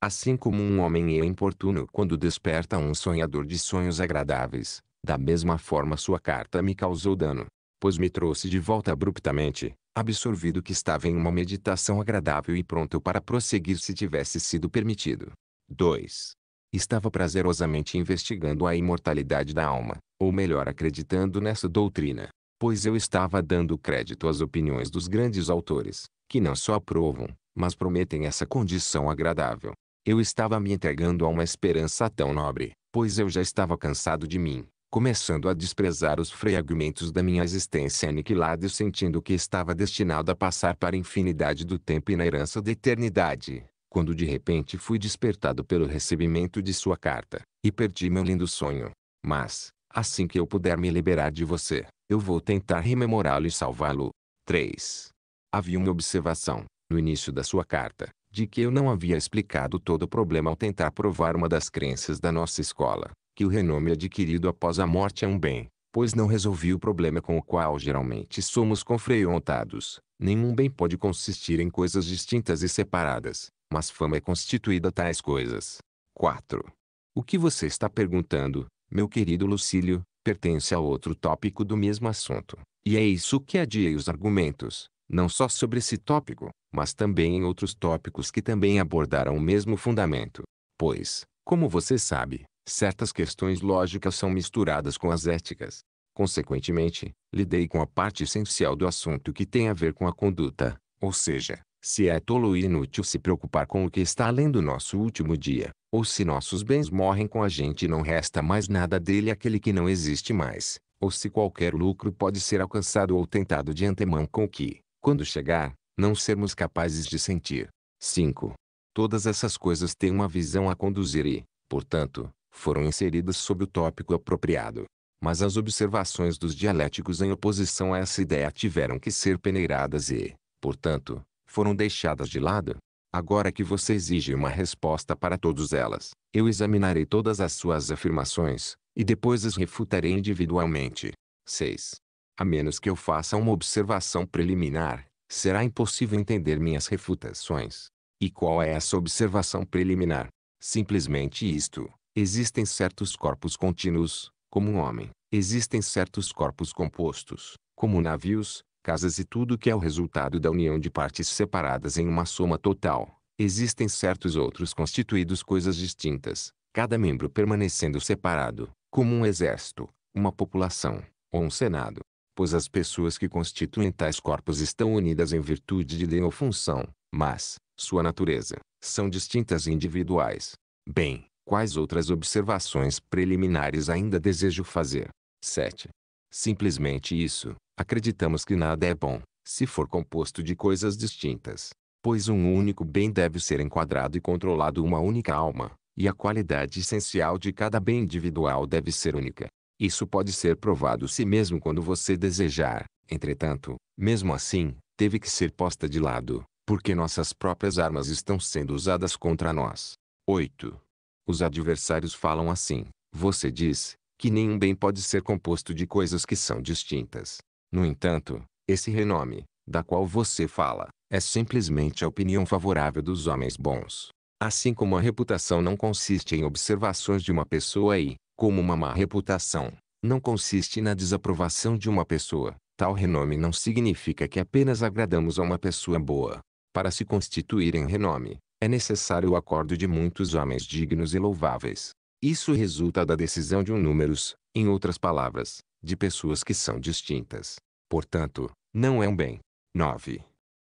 Assim como um homem é importuno quando desperta um sonhador de sonhos agradáveis, da mesma forma sua carta me causou dano, pois me trouxe de volta abruptamente, absorvido que estava em uma meditação agradável e pronto para prosseguir se tivesse sido permitido. 2. Estava prazerosamente investigando a imortalidade da alma, ou melhor, acreditando nessa doutrina, pois eu estava dando crédito às opiniões dos grandes autores, que não só aprovam, mas prometem essa condição agradável, eu estava me entregando a uma esperança tão nobre, pois eu já estava cansado de mim, começando a desprezar os fragmentos da minha existência aniquilada e sentindo que estava destinado a passar para a infinidade do tempo e na herança da eternidade, quando de repente fui despertado pelo recebimento de sua carta, e perdi meu lindo sonho. Mas, assim que eu puder me liberar de você, eu vou tentar rememorá-lo e salvá-lo. 3. Havia uma observação, no início da sua carta, de que eu não havia explicado todo o problema ao tentar provar uma das crenças da nossa escola, que o renome adquirido após a morte é um bem, pois não resolvi o problema com o qual geralmente somos confrontados. Nenhum bem pode consistir em coisas distintas e separadas, mas fama é constituída tais coisas. 4. O que você está perguntando, meu querido Lucílio, pertence a outro tópico do mesmo assunto, e é isso que adiei os argumentos, não só sobre esse tópico, mas também em outros tópicos que também abordaram o mesmo fundamento. Pois, como você sabe, certas questões lógicas são misturadas com as éticas. Consequentemente, lidei com a parte essencial do assunto que tem a ver com a conduta, ou seja, se é tolo e inútil se preocupar com o que está além do nosso último dia, ou se nossos bens morrem com a gente e não resta mais nada dele aquele que não existe mais, ou se qualquer lucro pode ser alcançado ou tentado de antemão com o que, quando chegar, não sermos capazes de sentir. 5. Todas essas coisas têm uma visão a conduzir e, portanto, foram inseridas sob o tópico apropriado. Mas as observações dos dialéticos em oposição a essa ideia tiveram que ser peneiradas e, portanto, foram deixadas de lado? Agora que você exige uma resposta para todas elas, eu examinarei todas as suas afirmações, e depois as refutarei individualmente. 6 a menos que eu faça uma observação preliminar, será impossível entender minhas refutações. E qual é essa observação preliminar? Simplesmente isto: existem certos corpos contínuos, como um homem, existem certos corpos compostos, como navios, casas e tudo que é o resultado da união de partes separadas em uma soma total. Existem certos outros constituídos coisas distintas, cada membro permanecendo separado, como um exército, uma população, ou um senado pois as pessoas que constituem tais corpos estão unidas em virtude de ou função, mas, sua natureza, são distintas e individuais. Bem, quais outras observações preliminares ainda desejo fazer? 7. Simplesmente isso, acreditamos que nada é bom, se for composto de coisas distintas. Pois um único bem deve ser enquadrado e controlado uma única alma, e a qualidade essencial de cada bem individual deve ser única. Isso pode ser provado se mesmo quando você desejar. Entretanto, mesmo assim, teve que ser posta de lado, porque nossas próprias armas estão sendo usadas contra nós. 8. Os adversários falam assim. Você diz que nenhum bem pode ser composto de coisas que são distintas. No entanto, esse renome, da qual você fala, é simplesmente a opinião favorável dos homens bons. Assim como a reputação não consiste em observações de uma pessoa e, como uma má reputação, não consiste na desaprovação de uma pessoa. Tal renome não significa que apenas agradamos a uma pessoa boa. Para se constituir em renome, é necessário o acordo de muitos homens dignos e louváveis. Isso resulta da decisão de um números, em outras palavras, de pessoas que são distintas. Portanto, não é um bem. 9.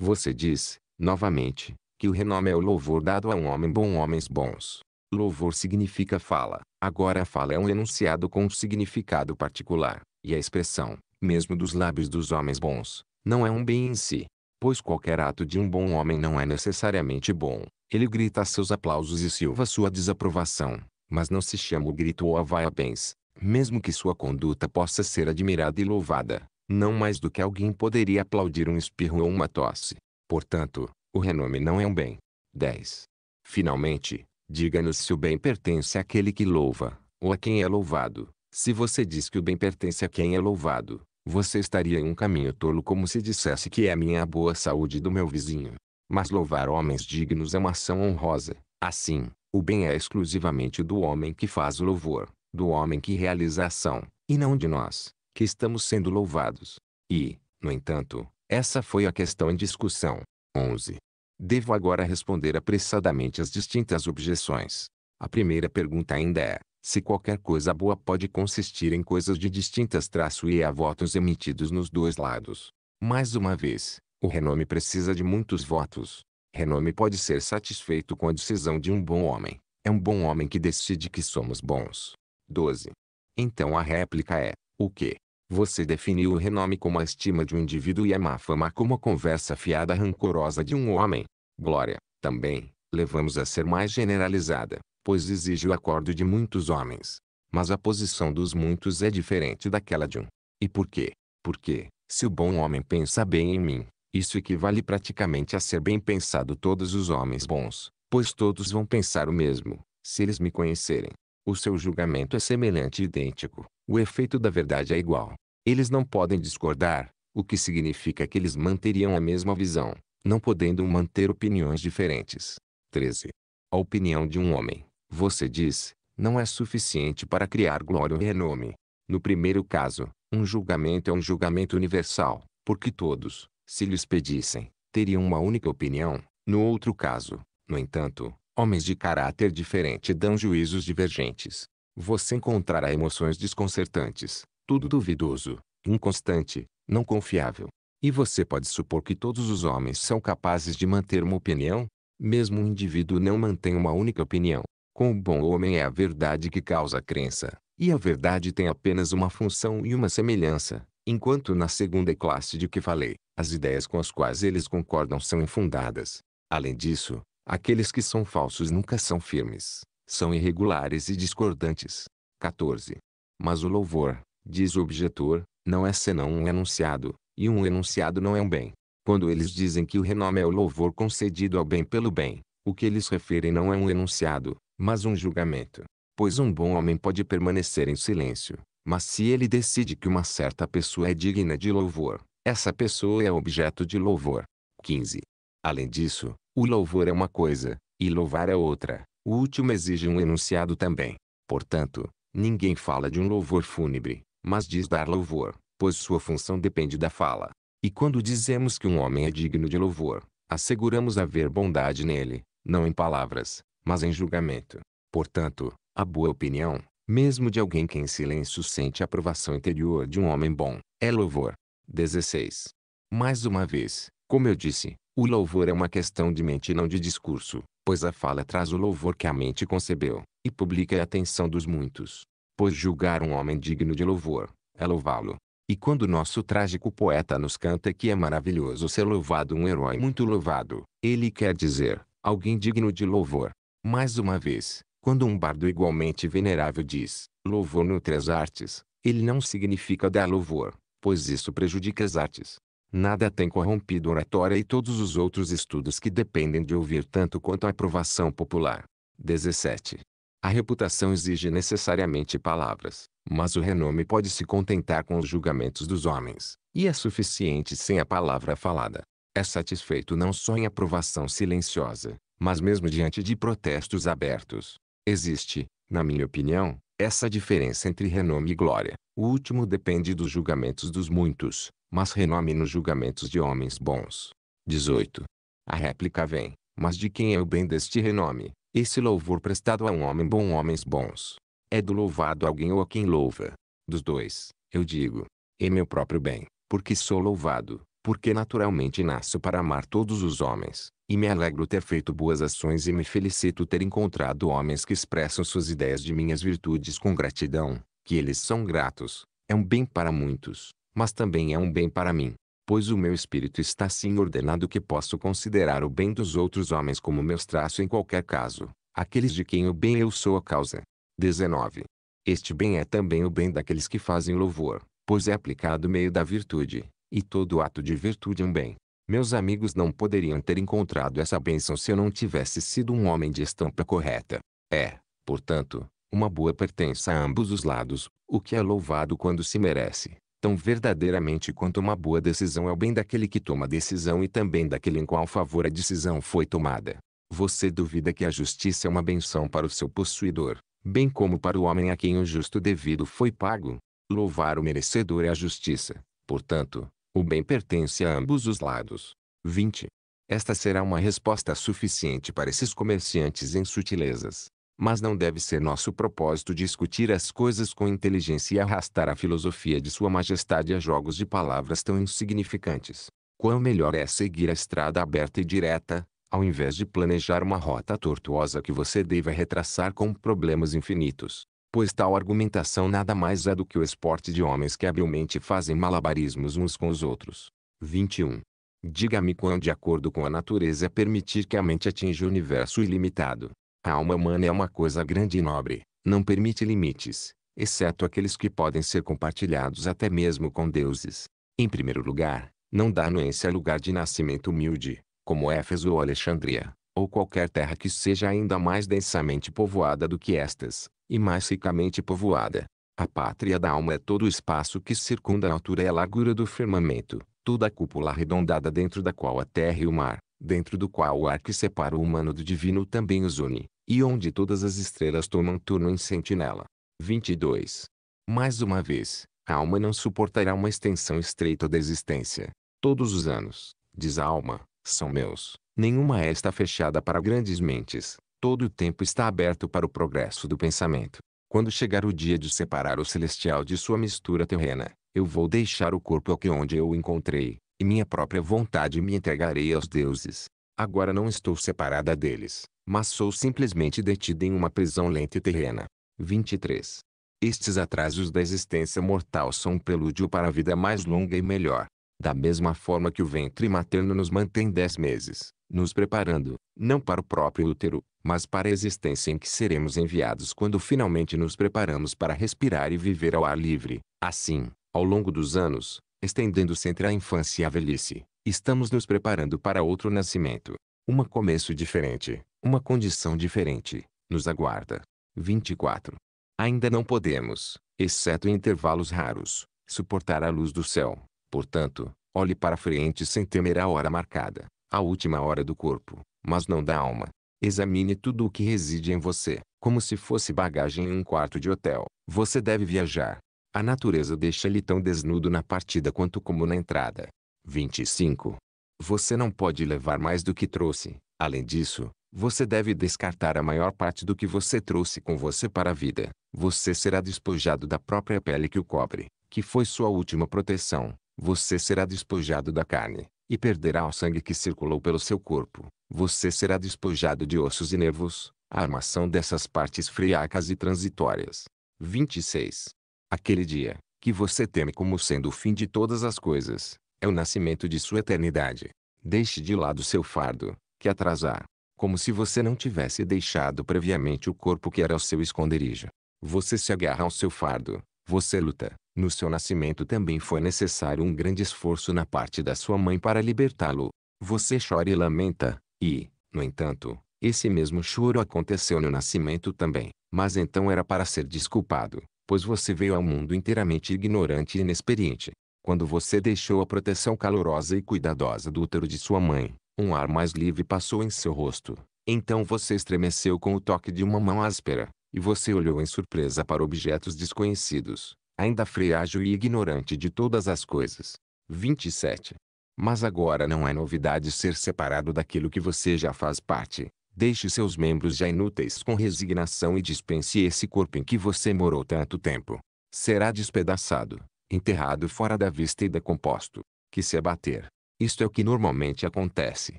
Você diz, novamente, que o renome é o louvor dado a um homem bom homens bons. Louvor significa fala. Agora a fala é um enunciado com um significado particular, e a expressão, mesmo dos lábios dos homens bons, não é um bem em si. Pois qualquer ato de um bom homem não é necessariamente bom. Ele grita seus aplausos e silva sua desaprovação, mas não se chama o grito ou a vaia bens, mesmo que sua conduta possa ser admirada e louvada, não mais do que alguém poderia aplaudir um espirro ou uma tosse. Portanto, o renome não é um bem. 10. Finalmente, Diga-nos se o bem pertence àquele que louva, ou a quem é louvado. Se você diz que o bem pertence a quem é louvado, você estaria em um caminho tolo como se dissesse que é a minha boa saúde do meu vizinho. Mas louvar homens dignos é uma ação honrosa. Assim, o bem é exclusivamente do homem que faz o louvor, do homem que realiza a ação, e não de nós, que estamos sendo louvados. E, no entanto, essa foi a questão em discussão. 11. Devo agora responder apressadamente às distintas objeções. A primeira pergunta ainda é: se qualquer coisa boa pode consistir em coisas de distintas traço e há votos emitidos nos dois lados. Mais uma vez, o renome precisa de muitos votos. Renome pode ser satisfeito com a decisão de um bom homem. É um bom homem que decide que somos bons. 12. Então a réplica é: o que? Você definiu o renome como a estima de um indivíduo e a má fama como a conversa fiada rancorosa de um homem glória, também, levamos a ser mais generalizada, pois exige o acordo de muitos homens. Mas a posição dos muitos é diferente daquela de um. E por quê? Porque, se o bom homem pensa bem em mim, isso equivale praticamente a ser bem pensado todos os homens bons, pois todos vão pensar o mesmo, se eles me conhecerem. O seu julgamento é semelhante e idêntico, o efeito da verdade é igual. Eles não podem discordar, o que significa que eles manteriam a mesma visão, não podendo manter opiniões diferentes. 13. A opinião de um homem, você diz, não é suficiente para criar glória ou renome. No primeiro caso, um julgamento é um julgamento universal, porque todos, se lhes pedissem, teriam uma única opinião. No outro caso, no entanto, homens de caráter diferente dão juízos divergentes. Você encontrará emoções desconcertantes, tudo duvidoso, inconstante, não confiável, e você pode supor que todos os homens são capazes de manter uma opinião? Mesmo um indivíduo não mantém uma única opinião. Com o bom homem é a verdade que causa a crença, e a verdade tem apenas uma função e uma semelhança, enquanto na segunda classe de que falei, as ideias com as quais eles concordam são infundadas. Além disso, aqueles que são falsos nunca são firmes, são irregulares e discordantes. 14. Mas o louvor, diz o objetor, não é senão um enunciado, e um enunciado não é um bem. Quando eles dizem que o renome é o louvor concedido ao bem pelo bem, o que eles referem não é um enunciado, mas um julgamento. Pois um bom homem pode permanecer em silêncio, mas se ele decide que uma certa pessoa é digna de louvor, essa pessoa é objeto de louvor. 15. Além disso, o louvor é uma coisa, e louvar é outra. O último exige um enunciado também. Portanto, ninguém fala de um louvor fúnebre, mas diz dar louvor pois sua função depende da fala. E quando dizemos que um homem é digno de louvor, asseguramos haver bondade nele, não em palavras, mas em julgamento. Portanto, a boa opinião, mesmo de alguém que em silêncio sente a aprovação interior de um homem bom, é louvor. 16. Mais uma vez, como eu disse, o louvor é uma questão de mente e não de discurso, pois a fala traz o louvor que a mente concebeu, e publica a atenção dos muitos. Pois julgar um homem digno de louvor, é louvá-lo, e quando nosso trágico poeta nos canta que é maravilhoso ser louvado um herói muito louvado, ele quer dizer, alguém digno de louvor. Mais uma vez, quando um bardo igualmente venerável diz, louvor nutre as artes, ele não significa dar louvor, pois isso prejudica as artes. Nada tem corrompido oratória e todos os outros estudos que dependem de ouvir tanto quanto a aprovação popular. 17. A reputação exige necessariamente palavras, mas o renome pode se contentar com os julgamentos dos homens, e é suficiente sem a palavra falada. É satisfeito não só em aprovação silenciosa, mas mesmo diante de protestos abertos. Existe, na minha opinião, essa diferença entre renome e glória. O último depende dos julgamentos dos muitos, mas renome nos julgamentos de homens bons. 18. A réplica vem, mas de quem é o bem deste renome? Esse louvor prestado a um homem bom homens bons. É do louvado alguém ou a quem louva. Dos dois, eu digo, é meu próprio bem, porque sou louvado, porque naturalmente nasço para amar todos os homens, e me alegro ter feito boas ações e me felicito ter encontrado homens que expressam suas ideias de minhas virtudes com gratidão, que eles são gratos, é um bem para muitos, mas também é um bem para mim pois o meu espírito está assim ordenado que posso considerar o bem dos outros homens como meu traço em qualquer caso, aqueles de quem o bem eu sou a causa. 19. Este bem é também o bem daqueles que fazem louvor, pois é aplicado meio da virtude, e todo ato de virtude é um bem. Meus amigos não poderiam ter encontrado essa bênção se eu não tivesse sido um homem de estampa correta. É, portanto, uma boa pertença a ambos os lados, o que é louvado quando se merece, tão verdadeiramente quanto uma boa decisão é o bem daquele que toma a decisão e também daquele em qual favor a decisão foi tomada. Você duvida que a justiça é uma benção para o seu possuidor, bem como para o homem a quem o justo devido foi pago? Louvar o merecedor é a justiça. Portanto, o bem pertence a ambos os lados. 20. Esta será uma resposta suficiente para esses comerciantes em sutilezas mas não deve ser nosso propósito discutir as coisas com inteligência e arrastar a filosofia de Sua Majestade a jogos de palavras tão insignificantes. Quão melhor é seguir a estrada aberta e direta, ao invés de planejar uma rota tortuosa que você deva retraçar com problemas infinitos. Pois tal argumentação nada mais é do que o esporte de homens que habilmente fazem malabarismos uns com os outros. 21. Diga-me quão de acordo com a natureza é permitir que a mente atinja o universo ilimitado a alma humana é uma coisa grande e nobre, não permite limites, exceto aqueles que podem ser compartilhados até mesmo com deuses. Em primeiro lugar, não dá anuência a lugar de nascimento humilde, como Éfeso ou Alexandria, ou qualquer terra que seja ainda mais densamente povoada do que estas, e mais ricamente povoada. A pátria da alma é todo o espaço que circunda a altura e a largura do firmamento, toda a cúpula arredondada dentro da qual a terra e o mar, dentro do qual o ar que separa o humano do divino também os une, e onde todas as estrelas tomam turno em sentinela. 22. Mais uma vez, a alma não suportará uma extensão estreita da existência. Todos os anos, diz a alma, são meus. Nenhuma é está fechada para grandes mentes. Todo o tempo está aberto para o progresso do pensamento. Quando chegar o dia de separar o celestial de sua mistura terrena, eu vou deixar o corpo aqui onde eu o encontrei, e minha própria vontade me entregarei aos deuses. Agora não estou separada deles, mas sou simplesmente detida em uma prisão lenta e terrena. 23. Estes atrasos da existência mortal são um prelúdio para a vida mais longa e melhor. Da mesma forma que o ventre materno nos mantém dez meses, nos preparando, não para o próprio útero, mas para a existência em que seremos enviados quando finalmente nos preparamos para respirar e viver ao ar livre. Assim, ao longo dos anos, estendendo-se entre a infância e a velhice, estamos nos preparando para outro nascimento. Um começo diferente, uma condição diferente, nos aguarda. 24. Ainda não podemos, exceto em intervalos raros, suportar a luz do céu. Portanto, olhe para frente sem temer a hora marcada, a última hora do corpo, mas não da alma. Examine tudo o que reside em você, como se fosse bagagem em um quarto de hotel. Você deve viajar, a natureza deixa-lhe tão desnudo na partida quanto como na entrada. 25. Você não pode levar mais do que trouxe. Além disso, você deve descartar a maior parte do que você trouxe com você para a vida. Você será despojado da própria pele que o cobre, que foi sua última proteção. Você será despojado da carne, e perderá o sangue que circulou pelo seu corpo. Você será despojado de ossos e nervos, a armação dessas partes friacas e transitórias. 26. Aquele dia, que você teme como sendo o fim de todas as coisas, é o nascimento de sua eternidade. Deixe de lado seu fardo, que atrasar, como se você não tivesse deixado previamente o corpo que era o seu esconderijo. Você se agarra ao seu fardo, você luta. No seu nascimento também foi necessário um grande esforço na parte da sua mãe para libertá-lo. Você chora e lamenta, e, no entanto, esse mesmo choro aconteceu no nascimento também, mas então era para ser desculpado pois você veio ao mundo inteiramente ignorante e inexperiente. Quando você deixou a proteção calorosa e cuidadosa do útero de sua mãe, um ar mais livre passou em seu rosto. Então você estremeceu com o toque de uma mão áspera, e você olhou em surpresa para objetos desconhecidos, ainda frágil e ignorante de todas as coisas. 27. Mas agora não é novidade ser separado daquilo que você já faz parte, Deixe seus membros já inúteis com resignação e dispense esse corpo em que você morou tanto tempo. Será despedaçado, enterrado fora da vista e decomposto, que se abater. Isto é o que normalmente acontece.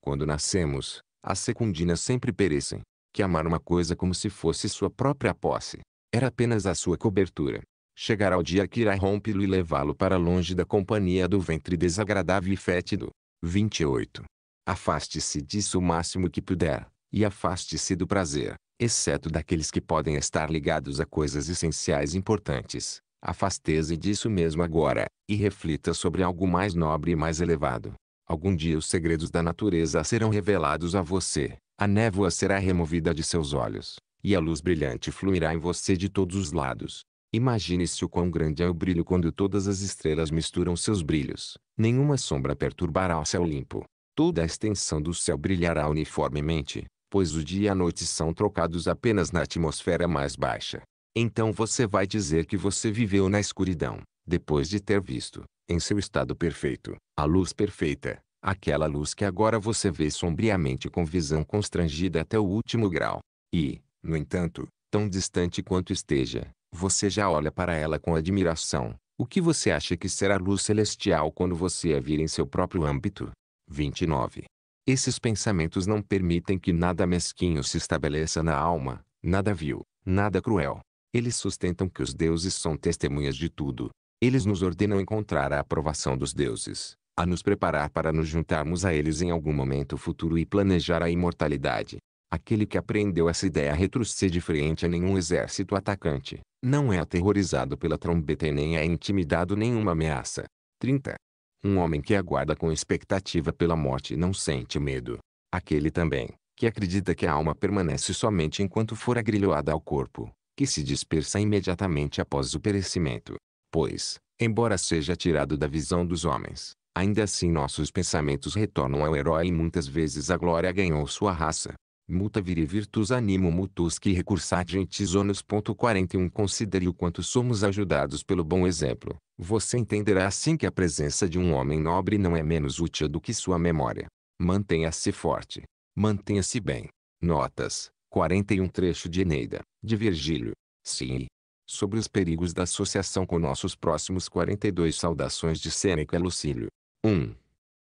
Quando nascemos, as secundinas sempre perecem. Que amar uma coisa como se fosse sua própria posse. Era apenas a sua cobertura. Chegará o dia que irá rompê-lo e levá-lo para longe da companhia do ventre desagradável e fétido. 28. Afaste-se disso o máximo que puder e afaste-se do prazer, exceto daqueles que podem estar ligados a coisas essenciais importantes. Afaste-se disso mesmo agora, e reflita sobre algo mais nobre e mais elevado. Algum dia os segredos da natureza serão revelados a você, a névoa será removida de seus olhos, e a luz brilhante fluirá em você de todos os lados. Imagine-se o quão grande é o brilho quando todas as estrelas misturam seus brilhos. Nenhuma sombra perturbará o céu limpo. Toda a extensão do céu brilhará uniformemente, pois o dia e a noite são trocados apenas na atmosfera mais baixa. Então você vai dizer que você viveu na escuridão, depois de ter visto, em seu estado perfeito, a luz perfeita, aquela luz que agora você vê sombriamente com visão constrangida até o último grau. E, no entanto, tão distante quanto esteja, você já olha para ela com admiração. O que você acha que será a luz celestial quando você a vir em seu próprio âmbito? 29. Esses pensamentos não permitem que nada mesquinho se estabeleça na alma, nada vil, nada cruel. Eles sustentam que os deuses são testemunhas de tudo. Eles nos ordenam encontrar a aprovação dos deuses, a nos preparar para nos juntarmos a eles em algum momento futuro e planejar a imortalidade. Aquele que aprendeu essa ideia retrocede frente a nenhum exército atacante, não é aterrorizado pela trombeta e nem é intimidado nenhuma ameaça. 30. Um homem que aguarda com expectativa pela morte não sente medo. Aquele também, que acredita que a alma permanece somente enquanto for agrilhoada ao corpo, que se dispersa imediatamente após o perecimento. Pois, embora seja tirado da visão dos homens, ainda assim nossos pensamentos retornam ao herói e muitas vezes a glória ganhou sua raça multa viri virtus animo mutus que recursat gentis onus. 41 Considere o quanto somos ajudados pelo bom exemplo. Você entenderá assim que a presença de um homem nobre não é menos útil do que sua memória. Mantenha-se forte. Mantenha-se bem. Notas. 41 Trecho de Eneida, de Virgílio. Sim. Sobre os perigos da associação com nossos próximos 42 Saudações de Sêneca Lucílio. 1.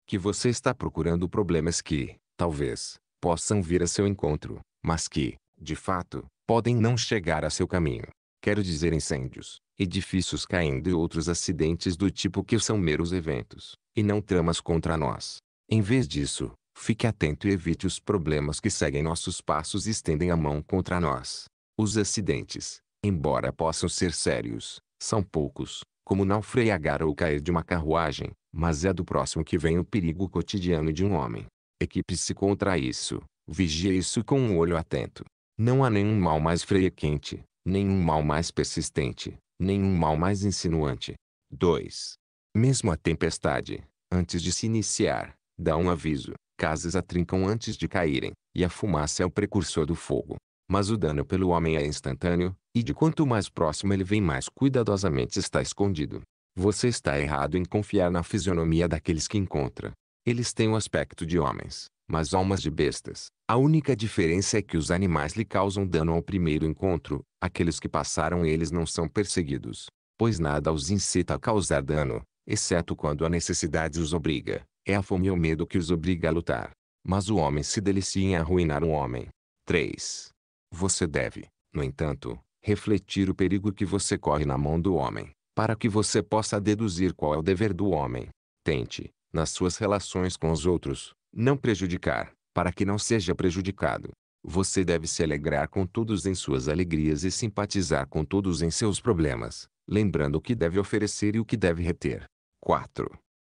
Que você está procurando problemas que, talvez, possam vir a seu encontro, mas que, de fato, podem não chegar a seu caminho. Quero dizer incêndios, edifícios caindo e outros acidentes do tipo que são meros eventos, e não tramas contra nós. Em vez disso, fique atento e evite os problemas que seguem nossos passos e estendem a mão contra nós. Os acidentes, embora possam ser sérios, são poucos, como não naufragar ou cair de uma carruagem, mas é do próximo que vem o perigo cotidiano de um homem equipe se contra isso, vigia isso com um olho atento. Não há nenhum mal mais freio quente, nenhum mal mais persistente, nenhum mal mais insinuante. 2. Mesmo a tempestade, antes de se iniciar, dá um aviso. Casas atrincam antes de caírem, e a fumaça é o precursor do fogo. Mas o dano pelo homem é instantâneo, e de quanto mais próximo ele vem mais cuidadosamente está escondido. Você está errado em confiar na fisionomia daqueles que encontra, eles têm o aspecto de homens, mas almas de bestas. A única diferença é que os animais lhe causam dano ao primeiro encontro, aqueles que passaram eles não são perseguidos, pois nada os incita a causar dano, exceto quando a necessidade os obriga. É a fome ou medo que os obriga a lutar. Mas o homem se delicia em arruinar um homem. 3. Você deve, no entanto, refletir o perigo que você corre na mão do homem, para que você possa deduzir qual é o dever do homem. Tente, nas suas relações com os outros, não prejudicar, para que não seja prejudicado. Você deve se alegrar com todos em suas alegrias e simpatizar com todos em seus problemas, lembrando o que deve oferecer e o que deve reter. 4.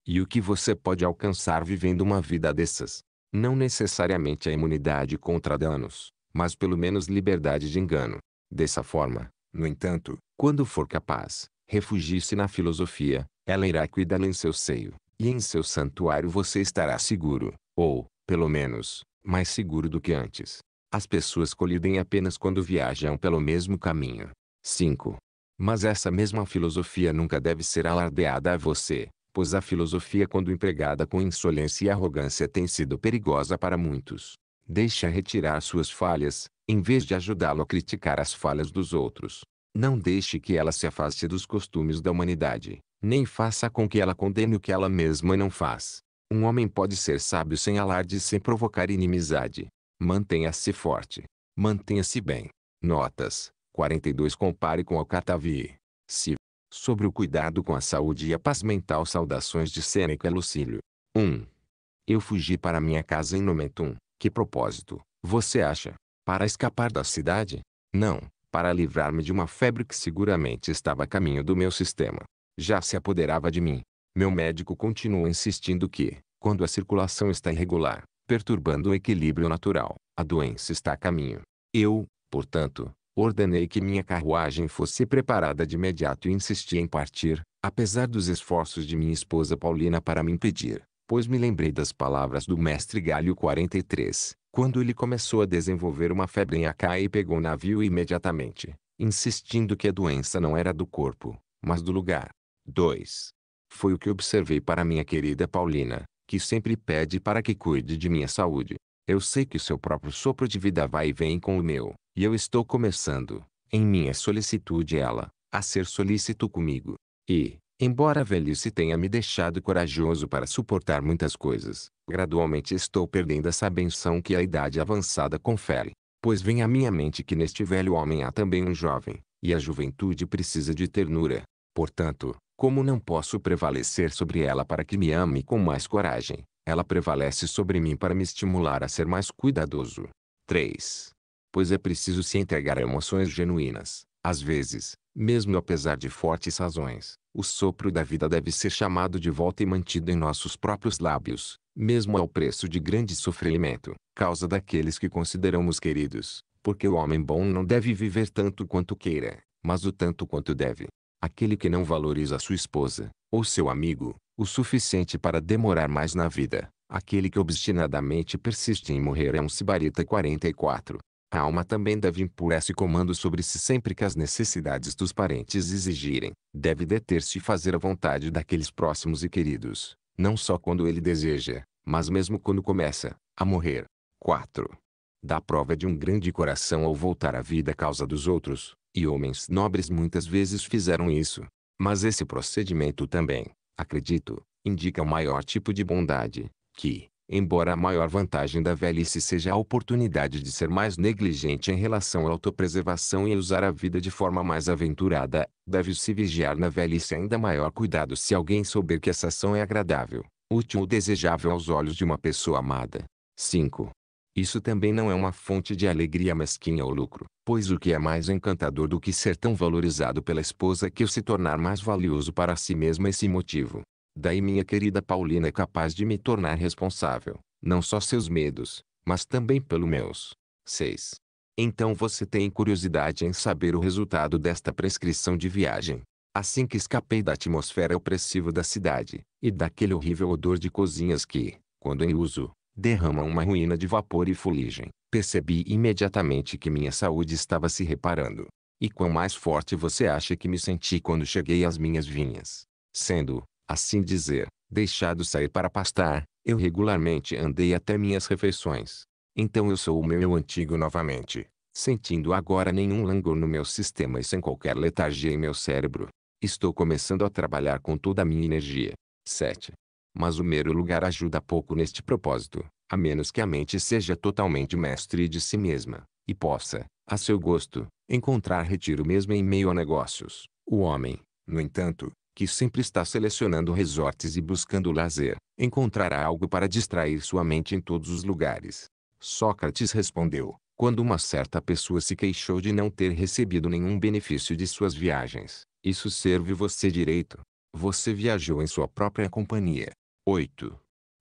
E o que você pode alcançar vivendo uma vida dessas? Não necessariamente a imunidade contra danos, mas pelo menos liberdade de engano. Dessa forma, no entanto, quando for capaz, refugie-se na filosofia, ela irá cuidá-lo em seu seio, e em seu santuário você estará seguro, ou, pelo menos, mais seguro do que antes. As pessoas colidem apenas quando viajam pelo mesmo caminho. 5. Mas essa mesma filosofia nunca deve ser alardeada a você, pois a filosofia quando empregada com insolência e arrogância tem sido perigosa para muitos. a retirar suas falhas, em vez de ajudá-lo a criticar as falhas dos outros. Não deixe que ela se afaste dos costumes da humanidade nem faça com que ela condene o que ela mesma não faz. Um homem pode ser sábio sem alarde e sem provocar inimizade. Mantenha-se forte. Mantenha-se bem. Notas. 42 Compare com Alcatavi. Se. Sobre o cuidado com a saúde e a paz mental. Saudações de Sêneca Lucílio. 1. Eu fugi para minha casa em Nomentum. Que propósito, você acha? Para escapar da cidade? Não, para livrar-me de uma febre que seguramente estava a caminho do meu sistema já se apoderava de mim. Meu médico continuou insistindo que, quando a circulação está irregular, perturbando o equilíbrio natural, a doença está a caminho. Eu, portanto, ordenei que minha carruagem fosse preparada de imediato e insisti em partir, apesar dos esforços de minha esposa Paulina para me impedir, pois me lembrei das palavras do mestre Galho 43, quando ele começou a desenvolver uma febre em Acai e pegou o navio imediatamente, insistindo que a doença não era do corpo, mas do lugar. 2. Foi o que observei para minha querida Paulina, que sempre pede para que cuide de minha saúde. Eu sei que seu próprio sopro de vida vai e vem com o meu, e eu estou começando, em minha solicitude ela, a ser solícito comigo. E, embora a velhice tenha me deixado corajoso para suportar muitas coisas, gradualmente estou perdendo essa benção que a idade avançada confere. Pois vem à minha mente que neste velho homem há também um jovem, e a juventude precisa de ternura. Portanto, como não posso prevalecer sobre ela para que me ame com mais coragem, ela prevalece sobre mim para me estimular a ser mais cuidadoso. 3. Pois é preciso se entregar a emoções genuínas. Às vezes, mesmo apesar de fortes razões, o sopro da vida deve ser chamado de volta e mantido em nossos próprios lábios, mesmo ao preço de grande sofrimento, causa daqueles que consideramos queridos, porque o homem bom não deve viver tanto quanto queira, mas o tanto quanto deve. Aquele que não valoriza sua esposa, ou seu amigo, o suficiente para demorar mais na vida, aquele que obstinadamente persiste em morrer é um sibarita 44. A alma também deve impor esse comando sobre si sempre que as necessidades dos parentes exigirem. Deve deter-se e fazer a vontade daqueles próximos e queridos, não só quando ele deseja, mas mesmo quando começa a morrer. 4. Dá prova de um grande coração ao voltar à vida à causa dos outros, e homens nobres muitas vezes fizeram isso. Mas esse procedimento também, acredito, indica o maior tipo de bondade, que, embora a maior vantagem da velhice seja a oportunidade de ser mais negligente em relação à autopreservação e usar a vida de forma mais aventurada, deve-se vigiar na velhice ainda maior cuidado se alguém souber que essa ação é agradável, útil ou desejável aos olhos de uma pessoa amada. 5. Isso também não é uma fonte de alegria mesquinha ou lucro, pois o que é mais encantador do que ser tão valorizado pela esposa é que o se tornar mais valioso para si mesmo é esse motivo. Daí minha querida Paulina é capaz de me tornar responsável, não só seus medos, mas também pelo meus. 6. Então você tem curiosidade em saber o resultado desta prescrição de viagem. Assim que escapei da atmosfera opressiva da cidade, e daquele horrível odor de cozinhas que, quando em uso, derrama uma ruína de vapor e fuligem. Percebi imediatamente que minha saúde estava se reparando. E quão mais forte você acha que me senti quando cheguei às minhas vinhas? Sendo, assim dizer, deixado sair para pastar, eu regularmente andei até minhas refeições. Então eu sou o meu eu antigo novamente, sentindo agora nenhum langor no meu sistema e sem qualquer letargia em meu cérebro. Estou começando a trabalhar com toda a minha energia. 7. Mas o mero lugar ajuda pouco neste propósito, a menos que a mente seja totalmente mestre de si mesma, e possa, a seu gosto, encontrar retiro mesmo em meio a negócios. O homem, no entanto, que sempre está selecionando resortes e buscando lazer, encontrará algo para distrair sua mente em todos os lugares. Sócrates respondeu, quando uma certa pessoa se queixou de não ter recebido nenhum benefício de suas viagens, isso serve você direito, você viajou em sua própria companhia. 8.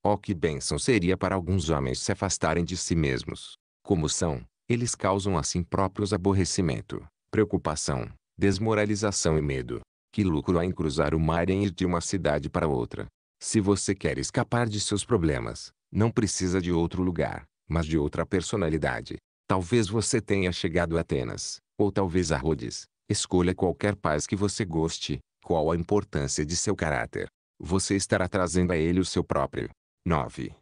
Oh que bênção seria para alguns homens se afastarem de si mesmos. Como são, eles causam a si próprios aborrecimento, preocupação, desmoralização e medo. Que lucro há em cruzar o mar e ir de uma cidade para outra? Se você quer escapar de seus problemas, não precisa de outro lugar, mas de outra personalidade. Talvez você tenha chegado a Atenas, ou talvez a Rhodes. Escolha qualquer paz que você goste, qual a importância de seu caráter? Você estará trazendo a ele o seu próprio. 9.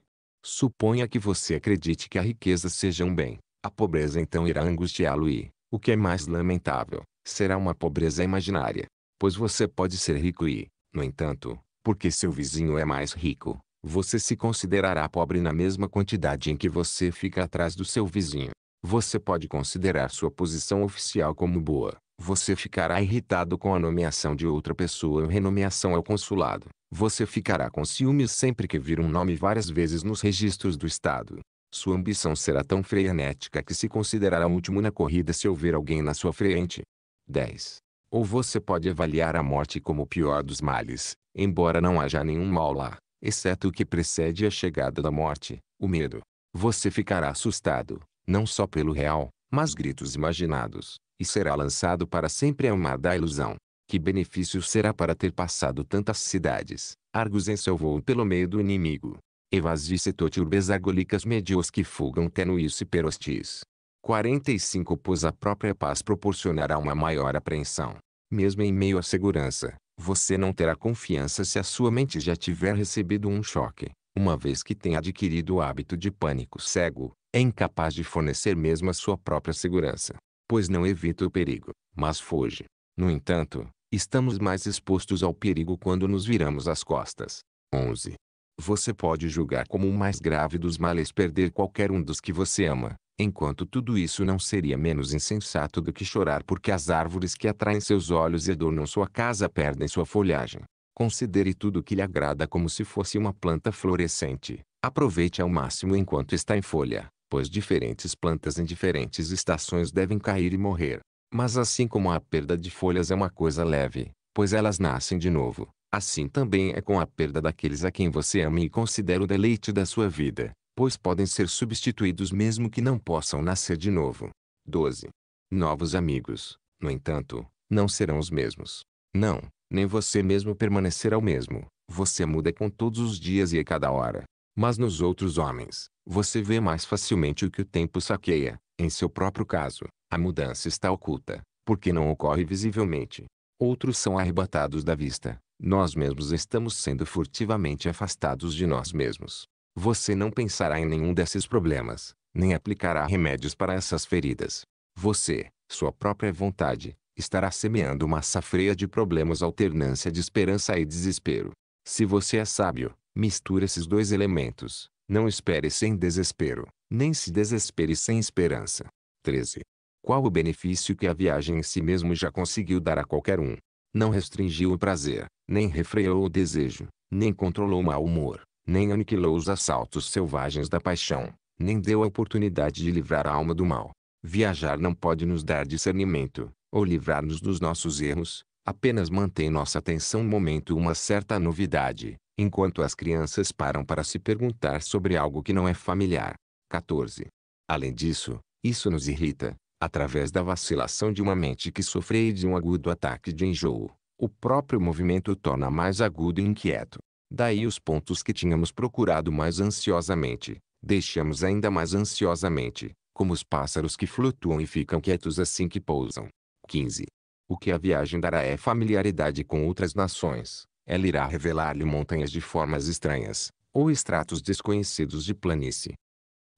Suponha que você acredite que a riqueza seja um bem. A pobreza então irá angustiá-lo e, o que é mais lamentável, será uma pobreza imaginária. Pois você pode ser rico e, no entanto, porque seu vizinho é mais rico, você se considerará pobre na mesma quantidade em que você fica atrás do seu vizinho. Você pode considerar sua posição oficial como boa, você ficará irritado com a nomeação de outra pessoa ou renomeação ao é consulado. Você ficará com ciúmes sempre que vir um nome várias vezes nos registros do Estado. Sua ambição será tão frenética que se considerará último na corrida se houver alguém na sua frente. 10. Ou você pode avaliar a morte como o pior dos males, embora não haja nenhum mal lá, exceto o que precede a chegada da morte, o medo. Você ficará assustado, não só pelo real, mas gritos imaginados, e será lançado para sempre ao é mar da ilusão. Que benefício será para ter passado tantas cidades, argos em seu voo pelo meio do inimigo. Evas toti urbes argolicas medios que fugam tenuis e perostis. 45 Pois a própria paz proporcionará uma maior apreensão. Mesmo em meio à segurança, você não terá confiança se a sua mente já tiver recebido um choque, uma vez que tenha adquirido o hábito de pânico cego, é incapaz de fornecer mesmo a sua própria segurança pois não evita o perigo, mas foge. No entanto, estamos mais expostos ao perigo quando nos viramos as costas. 11. Você pode julgar como o mais grave dos males perder qualquer um dos que você ama, enquanto tudo isso não seria menos insensato do que chorar porque as árvores que atraem seus olhos e adornam sua casa perdem sua folhagem. Considere tudo que lhe agrada como se fosse uma planta florescente. Aproveite ao máximo enquanto está em folha pois diferentes plantas em diferentes estações devem cair e morrer. Mas assim como a perda de folhas é uma coisa leve, pois elas nascem de novo, assim também é com a perda daqueles a quem você ama e considera o deleite da sua vida, pois podem ser substituídos mesmo que não possam nascer de novo. 12. Novos amigos, no entanto, não serão os mesmos. Não, nem você mesmo permanecerá o mesmo. Você muda com todos os dias e a cada hora. Mas nos outros homens, você vê mais facilmente o que o tempo saqueia. Em seu próprio caso, a mudança está oculta, porque não ocorre visivelmente. Outros são arrebatados da vista. Nós mesmos estamos sendo furtivamente afastados de nós mesmos. Você não pensará em nenhum desses problemas, nem aplicará remédios para essas feridas. Você, sua própria vontade, estará semeando uma safreia de problemas alternância de esperança e desespero. Se você é sábio, mistura esses dois elementos, não espere sem desespero, nem se desespere sem esperança. 13. Qual o benefício que a viagem em si mesmo já conseguiu dar a qualquer um? Não restringiu o prazer, nem refreou o desejo, nem controlou o mau humor, nem aniquilou os assaltos selvagens da paixão, nem deu a oportunidade de livrar a alma do mal. Viajar não pode nos dar discernimento, ou livrar-nos dos nossos erros, apenas mantém nossa atenção no momento uma certa novidade, enquanto as crianças param para se perguntar sobre algo que não é familiar. 14. Além disso, isso nos irrita, através da vacilação de uma mente que sofre de um agudo ataque de enjoo. O próprio movimento torna mais agudo e inquieto. Daí os pontos que tínhamos procurado mais ansiosamente, deixamos ainda mais ansiosamente, como os pássaros que flutuam e ficam quietos assim que pousam. 15. O que a viagem dará é familiaridade com outras nações. Ela irá revelar-lhe montanhas de formas estranhas, ou estratos desconhecidos de planície,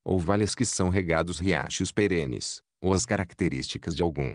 ou vales que são regados riachos perenes, ou as características de algum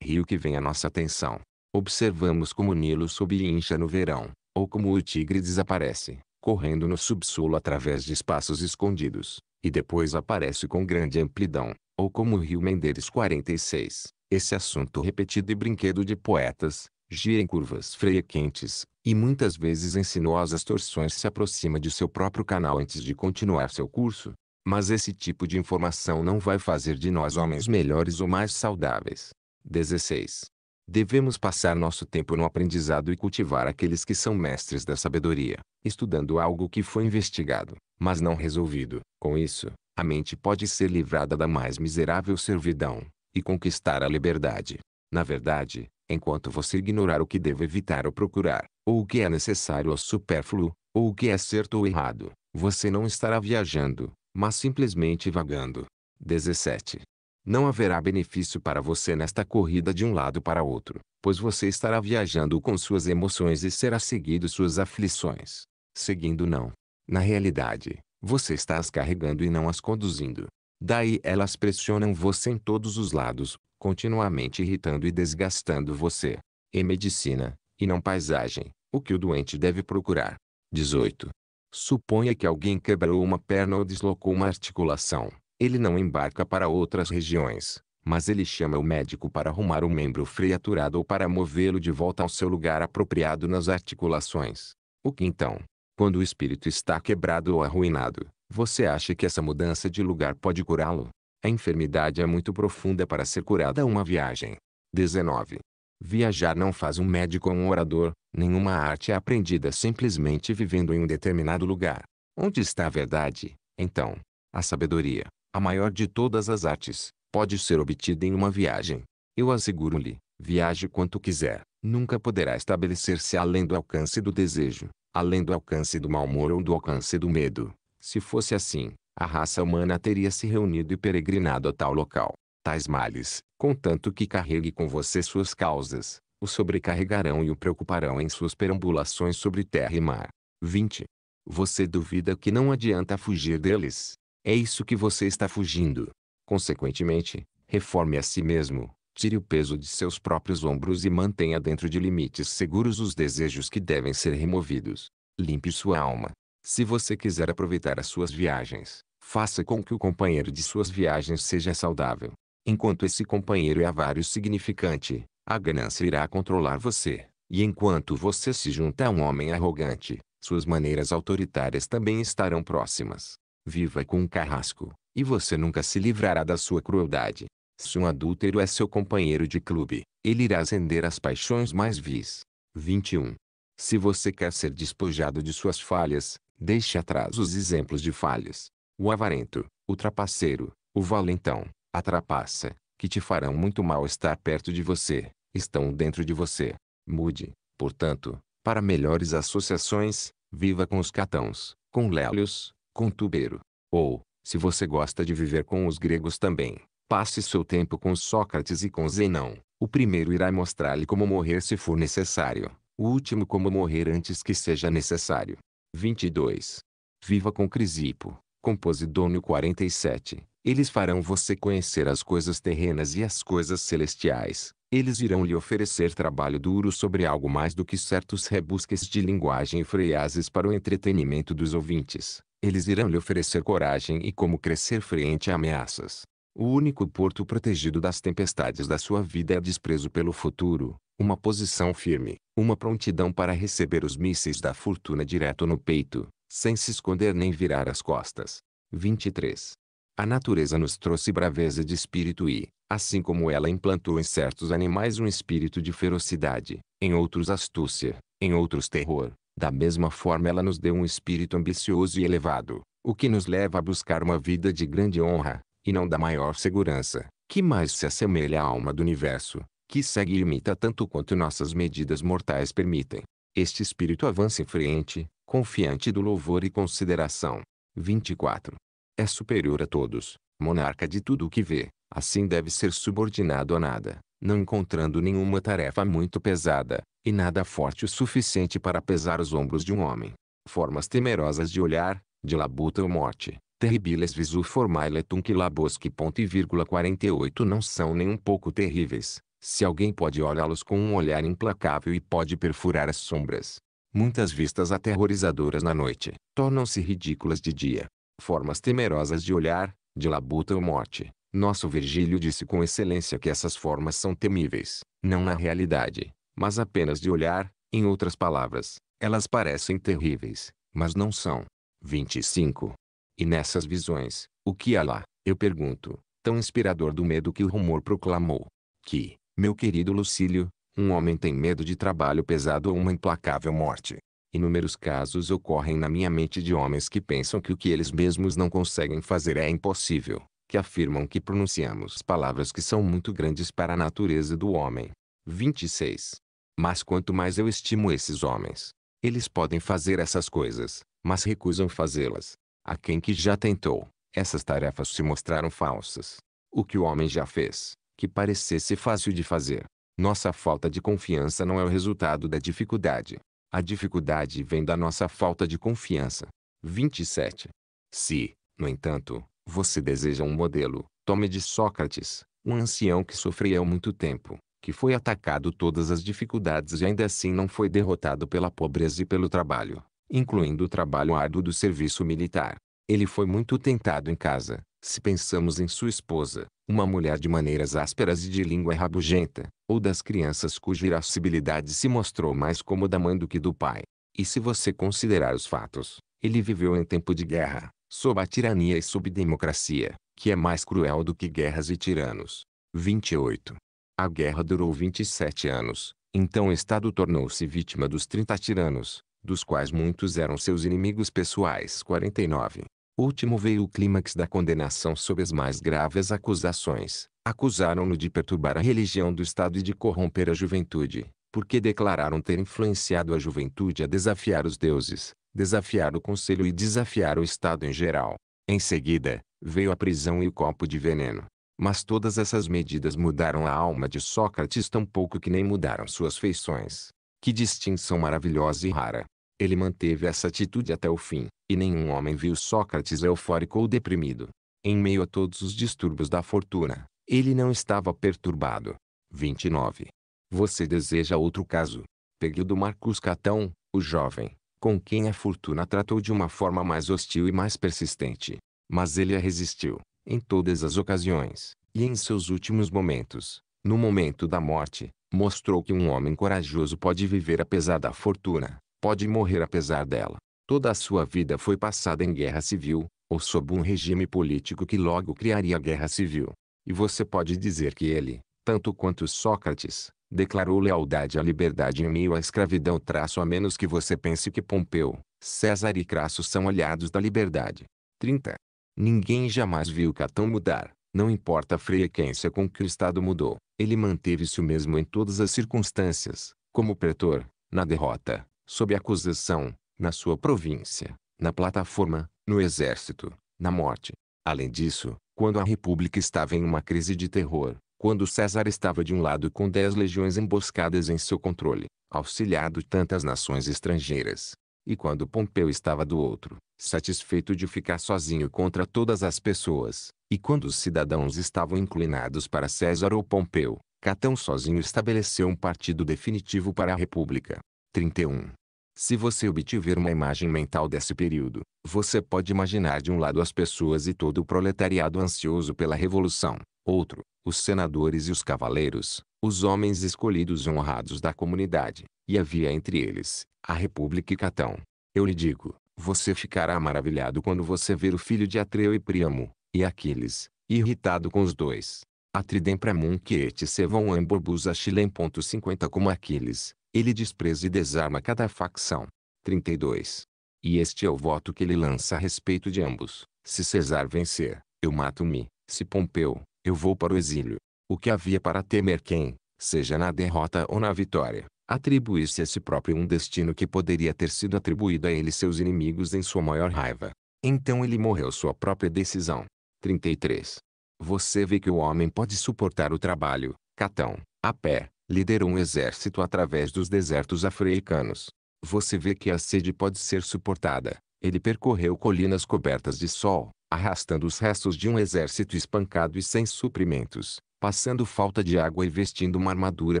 rio que vem à nossa atenção. Observamos como o Nilo sobe e incha no verão, ou como o tigre desaparece, correndo no subsolo através de espaços escondidos, e depois aparece com grande amplidão, ou como o rio Menderes 46, esse assunto repetido e brinquedo de poetas, gira em curvas freia quentes, e muitas vezes em sinuosas torções se aproxima de seu próprio canal antes de continuar seu curso. Mas esse tipo de informação não vai fazer de nós homens melhores ou mais saudáveis. 16. Devemos passar nosso tempo no aprendizado e cultivar aqueles que são mestres da sabedoria, estudando algo que foi investigado, mas não resolvido. Com isso, a mente pode ser livrada da mais miserável servidão, e conquistar a liberdade. Na verdade, enquanto você ignorar o que devo evitar ou procurar, ou o que é necessário ou supérfluo, ou o que é certo ou errado, você não estará viajando, mas simplesmente vagando. 17. Não haverá benefício para você nesta corrida de um lado para outro, pois você estará viajando com suas emoções e será seguido suas aflições. Seguindo não. Na realidade, você está as carregando e não as conduzindo. Daí elas pressionam você em todos os lados, continuamente irritando e desgastando você. Em medicina, e não paisagem, o que o doente deve procurar. 18. Suponha que alguém quebrou uma perna ou deslocou uma articulação. Ele não embarca para outras regiões, mas ele chama o médico para arrumar o um membro freaturado ou para movê-lo de volta ao seu lugar apropriado nas articulações. O que então? Quando o espírito está quebrado ou arruinado, você acha que essa mudança de lugar pode curá-lo? A enfermidade é muito profunda para ser curada uma viagem. 19. Viajar não faz um médico ou um orador, nenhuma arte é aprendida simplesmente vivendo em um determinado lugar. Onde está a verdade, então? A sabedoria, a maior de todas as artes, pode ser obtida em uma viagem. Eu asseguro-lhe, viaje quanto quiser, nunca poderá estabelecer-se além do alcance do desejo, além do alcance do mau humor ou do alcance do medo. Se fosse assim, a raça humana teria se reunido e peregrinado a tal local. Tais males, contanto que carregue com você suas causas, o sobrecarregarão e o preocuparão em suas perambulações sobre terra e mar. 20. Você duvida que não adianta fugir deles. É isso que você está fugindo. Consequentemente, reforme a si mesmo, tire o peso de seus próprios ombros e mantenha dentro de limites seguros os desejos que devem ser removidos. Limpe sua alma, se você quiser aproveitar as suas viagens, faça com que o companheiro de suas viagens seja saudável. Enquanto esse companheiro é avaro e significante, a ganância irá controlar você. E enquanto você se junta a um homem arrogante, suas maneiras autoritárias também estarão próximas. Viva com um carrasco, e você nunca se livrará da sua crueldade. Se um adúltero é seu companheiro de clube, ele irá acender as paixões mais vis. 21. Se você quer ser despojado de suas falhas, Deixe atrás os exemplos de falhas. O avarento, o trapaceiro, o valentão, a trapaça, que te farão muito mal estar perto de você, estão dentro de você. Mude, portanto, para melhores associações, viva com os catãos, com lélios, com tubeiro. Ou, se você gosta de viver com os gregos também, passe seu tempo com Sócrates e com Zenão. O primeiro irá mostrar-lhe como morrer se for necessário, o último como morrer antes que seja necessário. 22. Viva com Crisipo, Composidônio 47. Eles farão você conhecer as coisas terrenas e as coisas celestiais. Eles irão lhe oferecer trabalho duro sobre algo mais do que certos rebusques de linguagem e freases para o entretenimento dos ouvintes. Eles irão lhe oferecer coragem e como crescer frente a ameaças. O único porto protegido das tempestades da sua vida é desprezo pelo futuro, uma posição firme, uma prontidão para receber os mísseis da fortuna direto no peito, sem se esconder nem virar as costas. 23. A natureza nos trouxe braveza de espírito e, assim como ela implantou em certos animais um espírito de ferocidade, em outros astúcia, em outros terror, da mesma forma ela nos deu um espírito ambicioso e elevado, o que nos leva a buscar uma vida de grande honra, e não da maior segurança, que mais se assemelha à alma do universo, que segue e imita tanto quanto nossas medidas mortais permitem. Este espírito avança em frente, confiante do louvor e consideração. 24. É superior a todos, monarca de tudo o que vê, assim deve ser subordinado a nada, não encontrando nenhuma tarefa muito pesada, e nada forte o suficiente para pesar os ombros de um homem. Formas temerosas de olhar, de labuta ou morte, terribiles visu formae letum que labosque 48 não são nem um pouco terríveis, se alguém pode olhá-los com um olhar implacável e pode perfurar as sombras. Muitas vistas aterrorizadoras na noite, tornam-se ridículas de dia. Formas temerosas de olhar, de labuta ou morte. Nosso Virgílio disse com excelência que essas formas são temíveis, não na realidade, mas apenas de olhar, em outras palavras, elas parecem terríveis, mas não são. 25. E nessas visões, o que há lá, eu pergunto, tão inspirador do medo que o rumor proclamou? Que, meu querido Lucílio, um homem tem medo de trabalho pesado ou uma implacável morte. Inúmeros casos ocorrem na minha mente de homens que pensam que o que eles mesmos não conseguem fazer é impossível, que afirmam que pronunciamos palavras que são muito grandes para a natureza do homem. 26. Mas quanto mais eu estimo esses homens, eles podem fazer essas coisas, mas recusam fazê-las. A quem que já tentou, essas tarefas se mostraram falsas. O que o homem já fez, que parecesse fácil de fazer. Nossa falta de confiança não é o resultado da dificuldade. A dificuldade vem da nossa falta de confiança. 27. Se, no entanto, você deseja um modelo, tome de Sócrates, um ancião que sofreu há muito tempo, que foi atacado todas as dificuldades e ainda assim não foi derrotado pela pobreza e pelo trabalho, incluindo o trabalho árduo do serviço militar. Ele foi muito tentado em casa, se pensamos em sua esposa, uma mulher de maneiras ásperas e de língua rabugenta, ou das crianças cuja irascibilidade se mostrou mais como da mãe do que do pai. E se você considerar os fatos, ele viveu em tempo de guerra, sob a tirania e sob democracia, que é mais cruel do que guerras e tiranos. 28. A guerra durou 27 anos, então o Estado tornou-se vítima dos 30 tiranos, dos quais muitos eram seus inimigos pessoais. 49. Último veio o clímax da condenação sob as mais graves acusações. Acusaram-no de perturbar a religião do Estado e de corromper a juventude, porque declararam ter influenciado a juventude a desafiar os deuses, desafiar o conselho e desafiar o Estado em geral. Em seguida, veio a prisão e o copo de veneno. Mas todas essas medidas mudaram a alma de Sócrates tão pouco que nem mudaram suas feições. Que distinção maravilhosa e rara! Ele manteve essa atitude até o fim, e nenhum homem viu Sócrates eufórico ou deprimido. Em meio a todos os distúrbios da fortuna, ele não estava perturbado. 29. Você deseja outro caso. Pegue do Marcus Catão, o jovem, com quem a fortuna tratou de uma forma mais hostil e mais persistente. Mas ele a resistiu, em todas as ocasiões, e em seus últimos momentos, no momento da morte, mostrou que um homem corajoso pode viver apesar da fortuna, pode morrer apesar dela. Toda a sua vida foi passada em guerra civil, ou sob um regime político que logo criaria guerra civil. E você pode dizer que ele, tanto quanto Sócrates, declarou lealdade à liberdade em meio à escravidão traço a menos que você pense que Pompeu, César e Crasso são aliados da liberdade. 30. Ninguém jamais viu Catão mudar, não importa a frequência com que o Estado mudou, ele manteve-se o mesmo em todas as circunstâncias, como pretor, na derrota, sob acusação, na sua província, na plataforma, no exército, na morte. Além disso, quando a República estava em uma crise de terror, quando César estava de um lado com dez legiões emboscadas em seu controle, auxiliado tantas nações estrangeiras, e quando Pompeu estava do outro, satisfeito de ficar sozinho contra todas as pessoas, e quando os cidadãos estavam inclinados para César ou Pompeu, Catão sozinho estabeleceu um partido definitivo para a República, 31. Se você obtiver uma imagem mental desse período, você pode imaginar de um lado as pessoas e todo o proletariado ansioso pela revolução, outro, os senadores e os cavaleiros, os homens escolhidos e honrados da comunidade, e havia entre eles, a República e Catão. Eu lhe digo, você ficará maravilhado quando você ver o filho de Atreu e Príamo, e Aquiles, irritado com os dois. Atridem pramun que et se vão amborbus achilem.50 como Aquiles, ele despreza e desarma cada facção. 32. E este é o voto que ele lança a respeito de ambos. Se Cesar vencer, eu mato-me. Se Pompeu, eu vou para o exílio. O que havia para temer quem, seja na derrota ou na vitória, atribuísse a si próprio um destino que poderia ter sido atribuído a ele seus inimigos em sua maior raiva. Então ele morreu sua própria decisão. 33. Você vê que o homem pode suportar o trabalho, Catão, a pé, liderou um exército através dos desertos africanos. Você vê que a sede pode ser suportada. Ele percorreu colinas cobertas de sol, arrastando os restos de um exército espancado e sem suprimentos, passando falta de água e vestindo uma armadura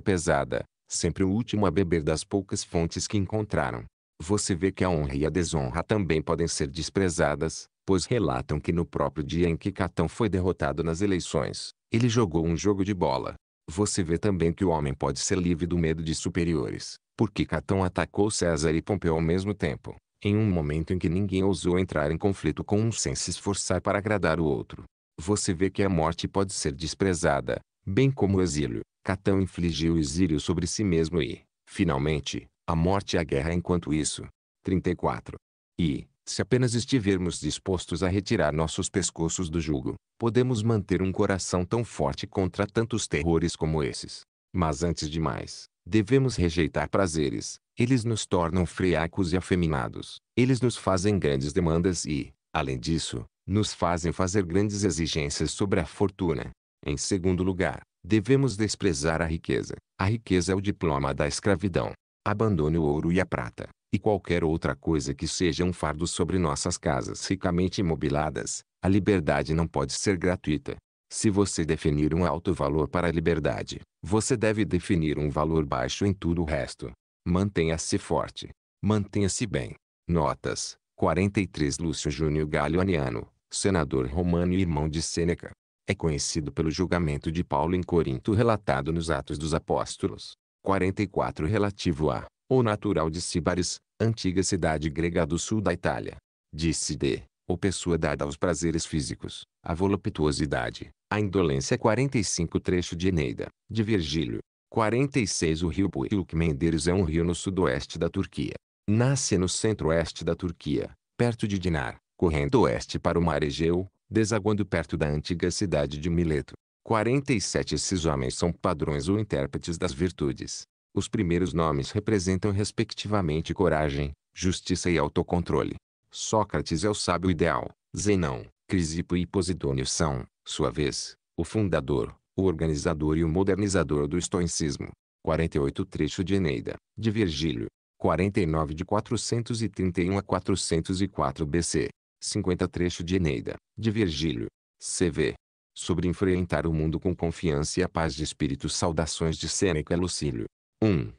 pesada, sempre o último a beber das poucas fontes que encontraram. Você vê que a honra e a desonra também podem ser desprezadas, pois relatam que no próprio dia em que Catão foi derrotado nas eleições, ele jogou um jogo de bola, você vê também que o homem pode ser livre do medo de superiores, porque Catão atacou César e Pompeu ao mesmo tempo, em um momento em que ninguém ousou entrar em conflito com um sem se esforçar para agradar o outro. Você vê que a morte pode ser desprezada, bem como o exílio. Catão infligiu o exílio sobre si mesmo e, finalmente, a morte e a guerra enquanto isso. 34. E, se apenas estivermos dispostos a retirar nossos pescoços do jugo, podemos manter um coração tão forte contra tantos terrores como esses. Mas antes de mais, devemos rejeitar prazeres. Eles nos tornam friacos e afeminados. Eles nos fazem grandes demandas e, além disso, nos fazem fazer grandes exigências sobre a fortuna. Em segundo lugar, devemos desprezar a riqueza. A riqueza é o diploma da escravidão. Abandone o ouro e a prata, e qualquer outra coisa que seja um fardo sobre nossas casas ricamente imobiladas, a liberdade não pode ser gratuita. Se você definir um alto valor para a liberdade, você deve definir um valor baixo em tudo o resto. Mantenha-se forte. Mantenha-se bem. Notas: 43 Lúcio Júnior Galioniano, senador romano e irmão de Sêneca. É conhecido pelo julgamento de Paulo em Corinto relatado nos Atos dos Apóstolos. 44 Relativo a, ou natural de Sibaris, antiga cidade grega do sul da Itália. Disse D. O pessoa dada aos prazeres físicos, a voluptuosidade, a indolência 45 trecho de Eneida, de Virgílio. 46 O rio Buiuk Menderes é um rio no sudoeste da Turquia. Nasce no centro-oeste da Turquia, perto de Dinar, correndo oeste para o mar Egeu, desaguando perto da antiga cidade de Mileto. 47 Esses homens são padrões ou intérpretes das virtudes, os primeiros nomes representam respectivamente coragem, justiça e autocontrole. Sócrates é o sábio ideal, Zenão, Crisipo e Posidônio são, sua vez, o fundador, o organizador e o modernizador do estoicismo. 48 trecho de Eneida, de Virgílio. 49 de 431 a 404 BC. 50 trecho de Eneida, de Virgílio. CV. Sobre enfrentar o mundo com confiança e a paz de espírito. Saudações de Sêneca Lucílio. 1.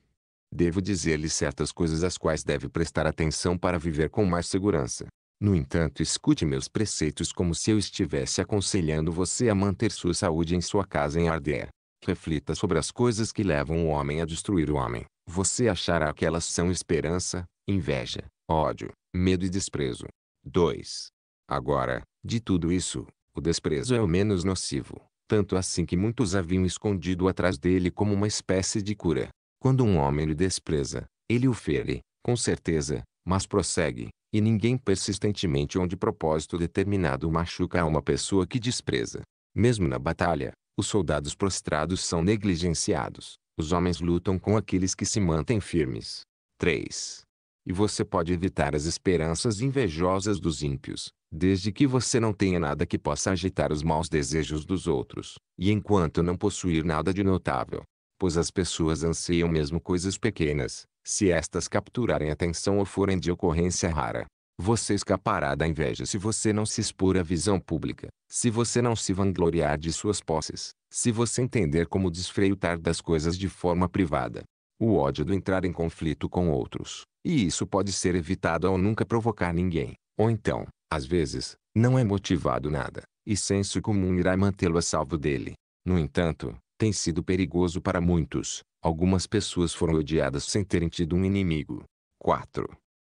Devo dizer-lhe certas coisas às quais deve prestar atenção para viver com mais segurança. No entanto, escute meus preceitos como se eu estivesse aconselhando você a manter sua saúde em sua casa em Ardeer. Reflita sobre as coisas que levam o homem a destruir o homem. Você achará que elas são esperança, inveja, ódio, medo e desprezo. 2. Agora, de tudo isso, o desprezo é o menos nocivo, tanto assim que muitos haviam escondido atrás dele como uma espécie de cura. Quando um homem lhe despreza, ele o fere, com certeza, mas prossegue, e ninguém persistentemente onde propósito determinado machuca a uma pessoa que despreza. Mesmo na batalha, os soldados prostrados são negligenciados. Os homens lutam com aqueles que se mantêm firmes. 3. E você pode evitar as esperanças invejosas dos ímpios, desde que você não tenha nada que possa agitar os maus desejos dos outros, e enquanto não possuir nada de notável, pois as pessoas anseiam mesmo coisas pequenas, se estas capturarem atenção ou forem de ocorrência rara. Você escapará da inveja se você não se expor à visão pública, se você não se vangloriar de suas posses, se você entender como desfreutar das coisas de forma privada. O ódio do entrar em conflito com outros, e isso pode ser evitado ao nunca provocar ninguém, ou então, às vezes, não é motivado nada, e senso comum irá mantê-lo a salvo dele. No entanto, tem sido perigoso para muitos. Algumas pessoas foram odiadas sem terem tido um inimigo. 4.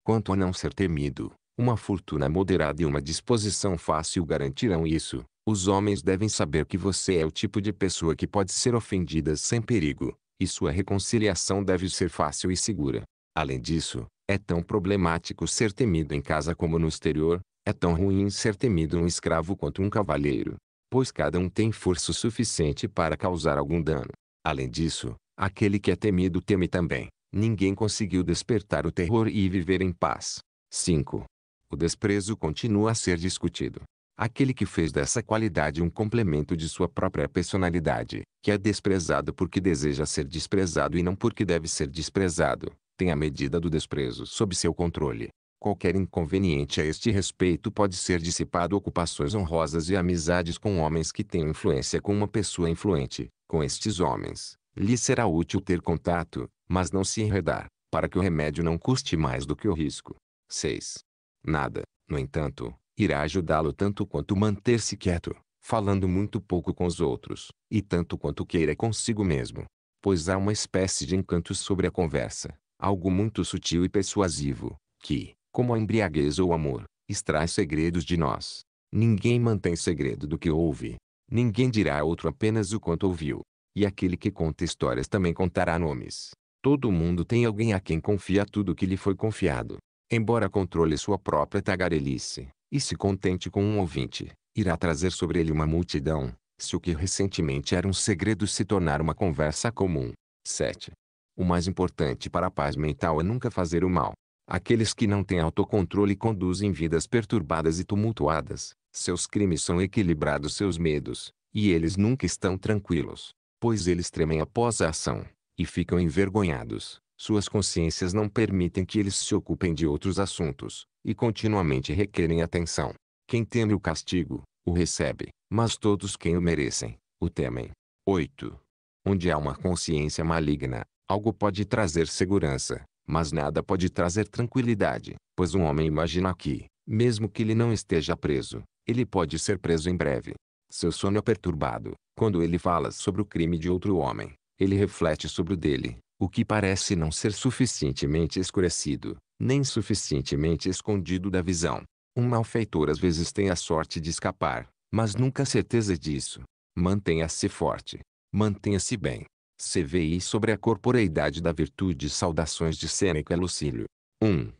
Quanto a não ser temido, uma fortuna moderada e uma disposição fácil garantirão isso. Os homens devem saber que você é o tipo de pessoa que pode ser ofendida sem perigo, e sua reconciliação deve ser fácil e segura. Além disso, é tão problemático ser temido em casa como no exterior, é tão ruim ser temido um escravo quanto um cavalheiro pois cada um tem força suficiente para causar algum dano. Além disso, aquele que é temido teme também. Ninguém conseguiu despertar o terror e viver em paz. 5. O desprezo continua a ser discutido. Aquele que fez dessa qualidade um complemento de sua própria personalidade, que é desprezado porque deseja ser desprezado e não porque deve ser desprezado, tem a medida do desprezo sob seu controle. Qualquer inconveniente a este respeito pode ser dissipado ocupações honrosas e amizades com homens que tenham influência com uma pessoa influente. Com estes homens, lhe será útil ter contato, mas não se enredar, para que o remédio não custe mais do que o risco. 6. Nada, no entanto, irá ajudá-lo tanto quanto manter-se quieto, falando muito pouco com os outros, e tanto quanto queira consigo mesmo. Pois há uma espécie de encanto sobre a conversa, algo muito sutil e persuasivo, que, como a embriaguez ou o amor, extrai segredos de nós. Ninguém mantém segredo do que ouve. Ninguém dirá a outro apenas o quanto ouviu. E aquele que conta histórias também contará nomes. Todo mundo tem alguém a quem confia tudo o que lhe foi confiado. Embora controle sua própria tagarelice, e se contente com um ouvinte, irá trazer sobre ele uma multidão, se o que recentemente era um segredo se tornar uma conversa comum. 7. O mais importante para a paz mental é nunca fazer o mal. Aqueles que não têm autocontrole conduzem vidas perturbadas e tumultuadas. Seus crimes são equilibrados seus medos, e eles nunca estão tranquilos, pois eles tremem após a ação, e ficam envergonhados. Suas consciências não permitem que eles se ocupem de outros assuntos, e continuamente requerem atenção. Quem teme o castigo, o recebe, mas todos quem o merecem, o temem. 8. Onde há uma consciência maligna, algo pode trazer segurança, mas nada pode trazer tranquilidade, pois um homem imagina que, mesmo que ele não esteja preso, ele pode ser preso em breve. Seu sono é perturbado. Quando ele fala sobre o crime de outro homem, ele reflete sobre o dele, o que parece não ser suficientemente escurecido, nem suficientemente escondido da visão. Um malfeitor às vezes tem a sorte de escapar, mas nunca a certeza disso. Mantenha-se forte. Mantenha-se bem. CVI sobre a corporeidade da virtude Saudações de Sêneca Lucílio. 1.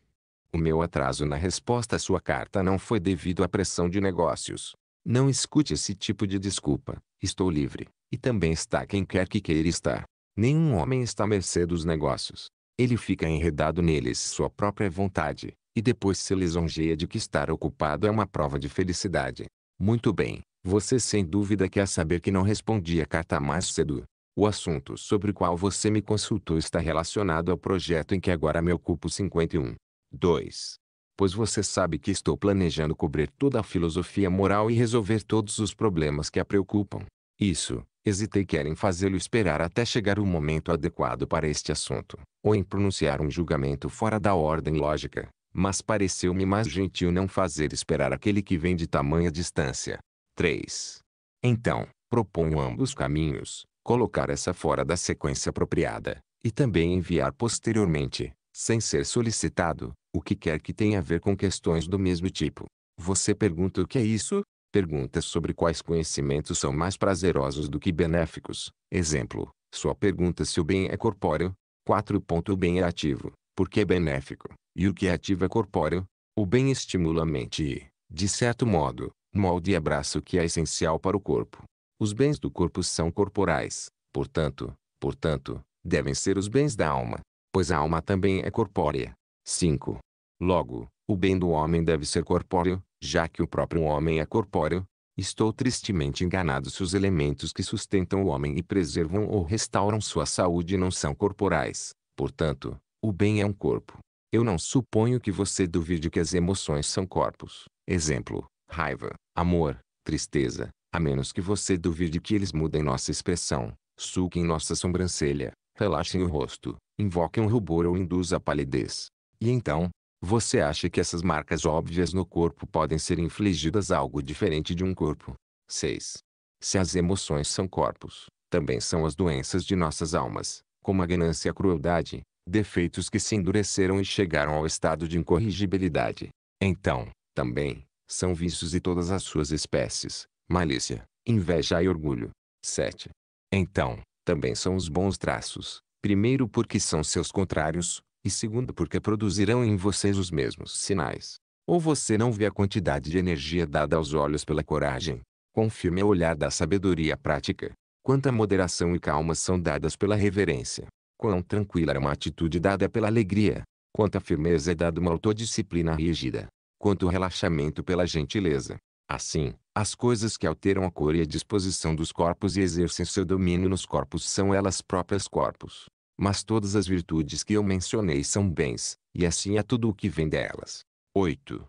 O meu atraso na resposta à sua carta não foi devido à pressão de negócios. Não escute esse tipo de desculpa. Estou livre. E também está quem quer que queira estar. Nenhum homem está à mercê dos negócios. Ele fica enredado neles sua própria vontade, e depois se lisonjeia de que estar ocupado é uma prova de felicidade. Muito bem, você sem dúvida quer saber que não respondi a carta mais cedo. O assunto sobre o qual você me consultou está relacionado ao projeto em que agora me ocupo 51. 2. Pois você sabe que estou planejando cobrir toda a filosofia moral e resolver todos os problemas que a preocupam. Isso, hesitei querem fazê-lo esperar até chegar o momento adequado para este assunto, ou em pronunciar um julgamento fora da ordem lógica, mas pareceu-me mais gentil não fazer esperar aquele que vem de tamanha distância. 3. Então, proponho ambos caminhos, colocar essa fora da sequência apropriada, e também enviar posteriormente, sem ser solicitado, o que quer que tenha a ver com questões do mesmo tipo. Você pergunta o que é isso? Perguntas sobre quais conhecimentos são mais prazerosos do que benéficos. Exemplo, sua pergunta se o bem é corpóreo. 4. O bem é ativo, porque é benéfico, e o que é ativo é corpóreo. O bem estimula a mente e, de certo modo, molde e abraça o que é essencial para o corpo. Os bens do corpo são corporais, portanto, portanto, devem ser os bens da alma, pois a alma também é corpórea. 5. Logo, o bem do homem deve ser corpóreo, já que o próprio homem é corpóreo. Estou tristemente enganado se os elementos que sustentam o homem e preservam ou restauram sua saúde não são corporais. Portanto, o bem é um corpo. Eu não suponho que você duvide que as emoções são corpos. Exemplo: raiva, amor, tristeza, a menos que você duvide que eles mudem nossa expressão, suquem nossa sobrancelha, relaxem o rosto, invoquem o rubor ou induzam a palidez. E então, você acha que essas marcas óbvias no corpo podem ser infligidas a algo diferente de um corpo? 6. Se as emoções são corpos, também são as doenças de nossas almas, como a ganância e a crueldade, defeitos que se endureceram e chegaram ao estado de incorrigibilidade. Então, também, são vícios e todas as suas espécies, malícia, inveja e orgulho. 7. Então, também são os bons traços, primeiro porque são seus contrários, e segundo porque produzirão em vocês os mesmos sinais. Ou você não vê a quantidade de energia dada aos olhos pela coragem. Confirme o olhar da sabedoria prática. Quanta moderação e calma são dadas pela reverência. Quão tranquila é uma atitude dada pela alegria. Quanta firmeza é dada uma autodisciplina rígida. Quanto relaxamento pela gentileza. Assim, as coisas que alteram a cor e a disposição dos corpos e exercem seu domínio nos corpos são elas próprias corpos. Mas todas as virtudes que eu mencionei são bens, e assim é tudo o que vem delas. 8.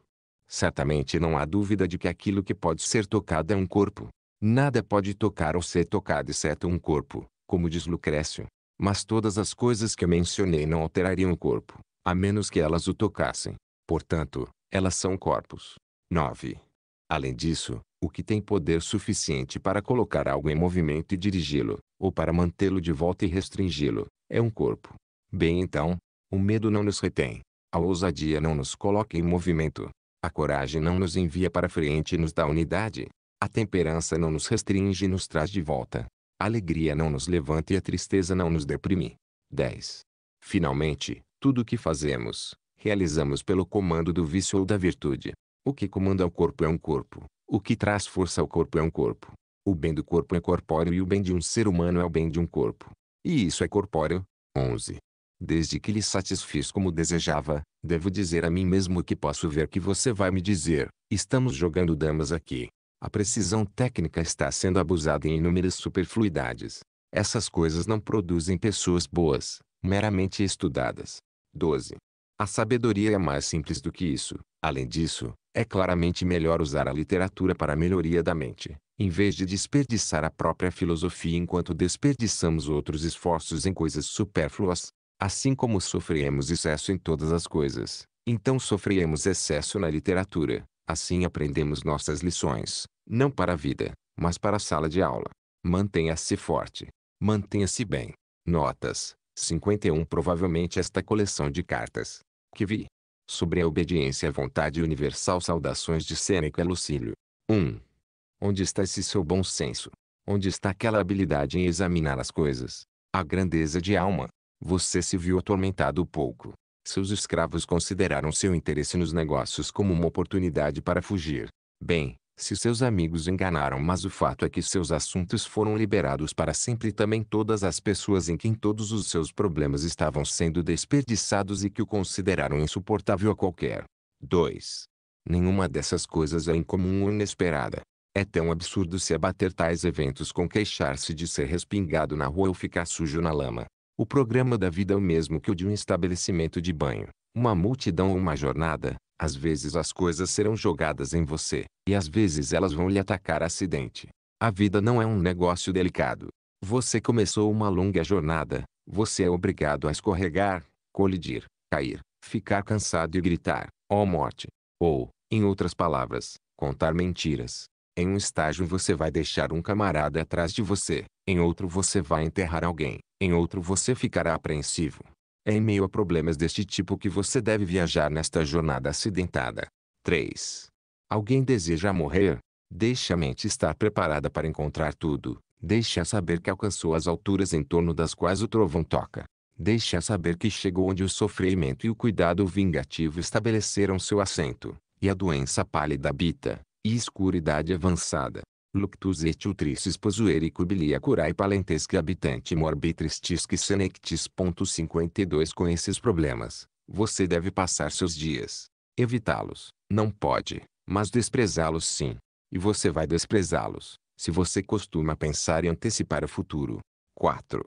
Certamente não há dúvida de que aquilo que pode ser tocado é um corpo. Nada pode tocar ou ser tocado exceto um corpo, como diz Lucrécio. Mas todas as coisas que eu mencionei não alterariam o corpo, a menos que elas o tocassem. Portanto, elas são corpos. 9. Além disso, o que tem poder suficiente para colocar algo em movimento e dirigi-lo, ou para mantê-lo de volta e restringi-lo, é um corpo. Bem então, o medo não nos retém, a ousadia não nos coloca em movimento, a coragem não nos envia para frente e nos dá unidade, a temperança não nos restringe e nos traz de volta, a alegria não nos levanta e a tristeza não nos deprime. 10. Finalmente, tudo o que fazemos, realizamos pelo comando do vício ou da virtude. O que comanda o corpo é um corpo, o que traz força ao corpo é um corpo. O bem do corpo é corpóreo e o bem de um ser humano é o bem de um corpo. E isso é corpóreo. 11. Desde que lhe satisfiz como desejava, devo dizer a mim mesmo que posso ver que você vai me dizer, estamos jogando damas aqui. A precisão técnica está sendo abusada em inúmeras superfluidades. Essas coisas não produzem pessoas boas, meramente estudadas. 12. A sabedoria é mais simples do que isso. Além disso, é claramente melhor usar a literatura para a melhoria da mente, em vez de desperdiçar a própria filosofia enquanto desperdiçamos outros esforços em coisas supérfluas. Assim como sofremos excesso em todas as coisas, então sofremos excesso na literatura. Assim aprendemos nossas lições, não para a vida, mas para a sala de aula. Mantenha-se forte. Mantenha-se bem. Notas. 51 Provavelmente esta coleção de cartas, que vi. Sobre a obediência à vontade universal saudações de Sêneca Lucílio. 1. Onde está esse seu bom senso? Onde está aquela habilidade em examinar as coisas? A grandeza de alma. Você se viu atormentado pouco. Seus escravos consideraram seu interesse nos negócios como uma oportunidade para fugir. Bem, se seus amigos enganaram mas o fato é que seus assuntos foram liberados para sempre e também todas as pessoas em quem todos os seus problemas estavam sendo desperdiçados e que o consideraram insuportável a qualquer. 2. Nenhuma dessas coisas é incomum ou inesperada. É tão absurdo se abater tais eventos com queixar-se de ser respingado na rua ou ficar sujo na lama. O programa da vida é o mesmo que o de um estabelecimento de banho, uma multidão ou uma jornada, às vezes as coisas serão jogadas em você, e às vezes elas vão lhe atacar acidente. A vida não é um negócio delicado. Você começou uma longa jornada, você é obrigado a escorregar, colidir, cair, ficar cansado e gritar, ó oh morte! Ou, em outras palavras, contar mentiras. Em um estágio você vai deixar um camarada atrás de você, em outro você vai enterrar alguém, em outro você ficará apreensivo, é em meio a problemas deste tipo que você deve viajar nesta jornada acidentada. 3. Alguém deseja morrer? Deixe a mente estar preparada para encontrar tudo. Deixe-a saber que alcançou as alturas em torno das quais o trovão toca. Deixe-a saber que chegou onde o sofrimento e o cuidado vingativo estabeleceram seu assento, e a doença pálida habita, e escuridade avançada. Luctus et utrisis posueri cubilia curae palentesque habitante morbi tristisque senectis. 52 Com esses problemas, você deve passar seus dias. Evitá-los, não pode, mas desprezá-los sim. E você vai desprezá-los, se você costuma pensar e antecipar o futuro. 4.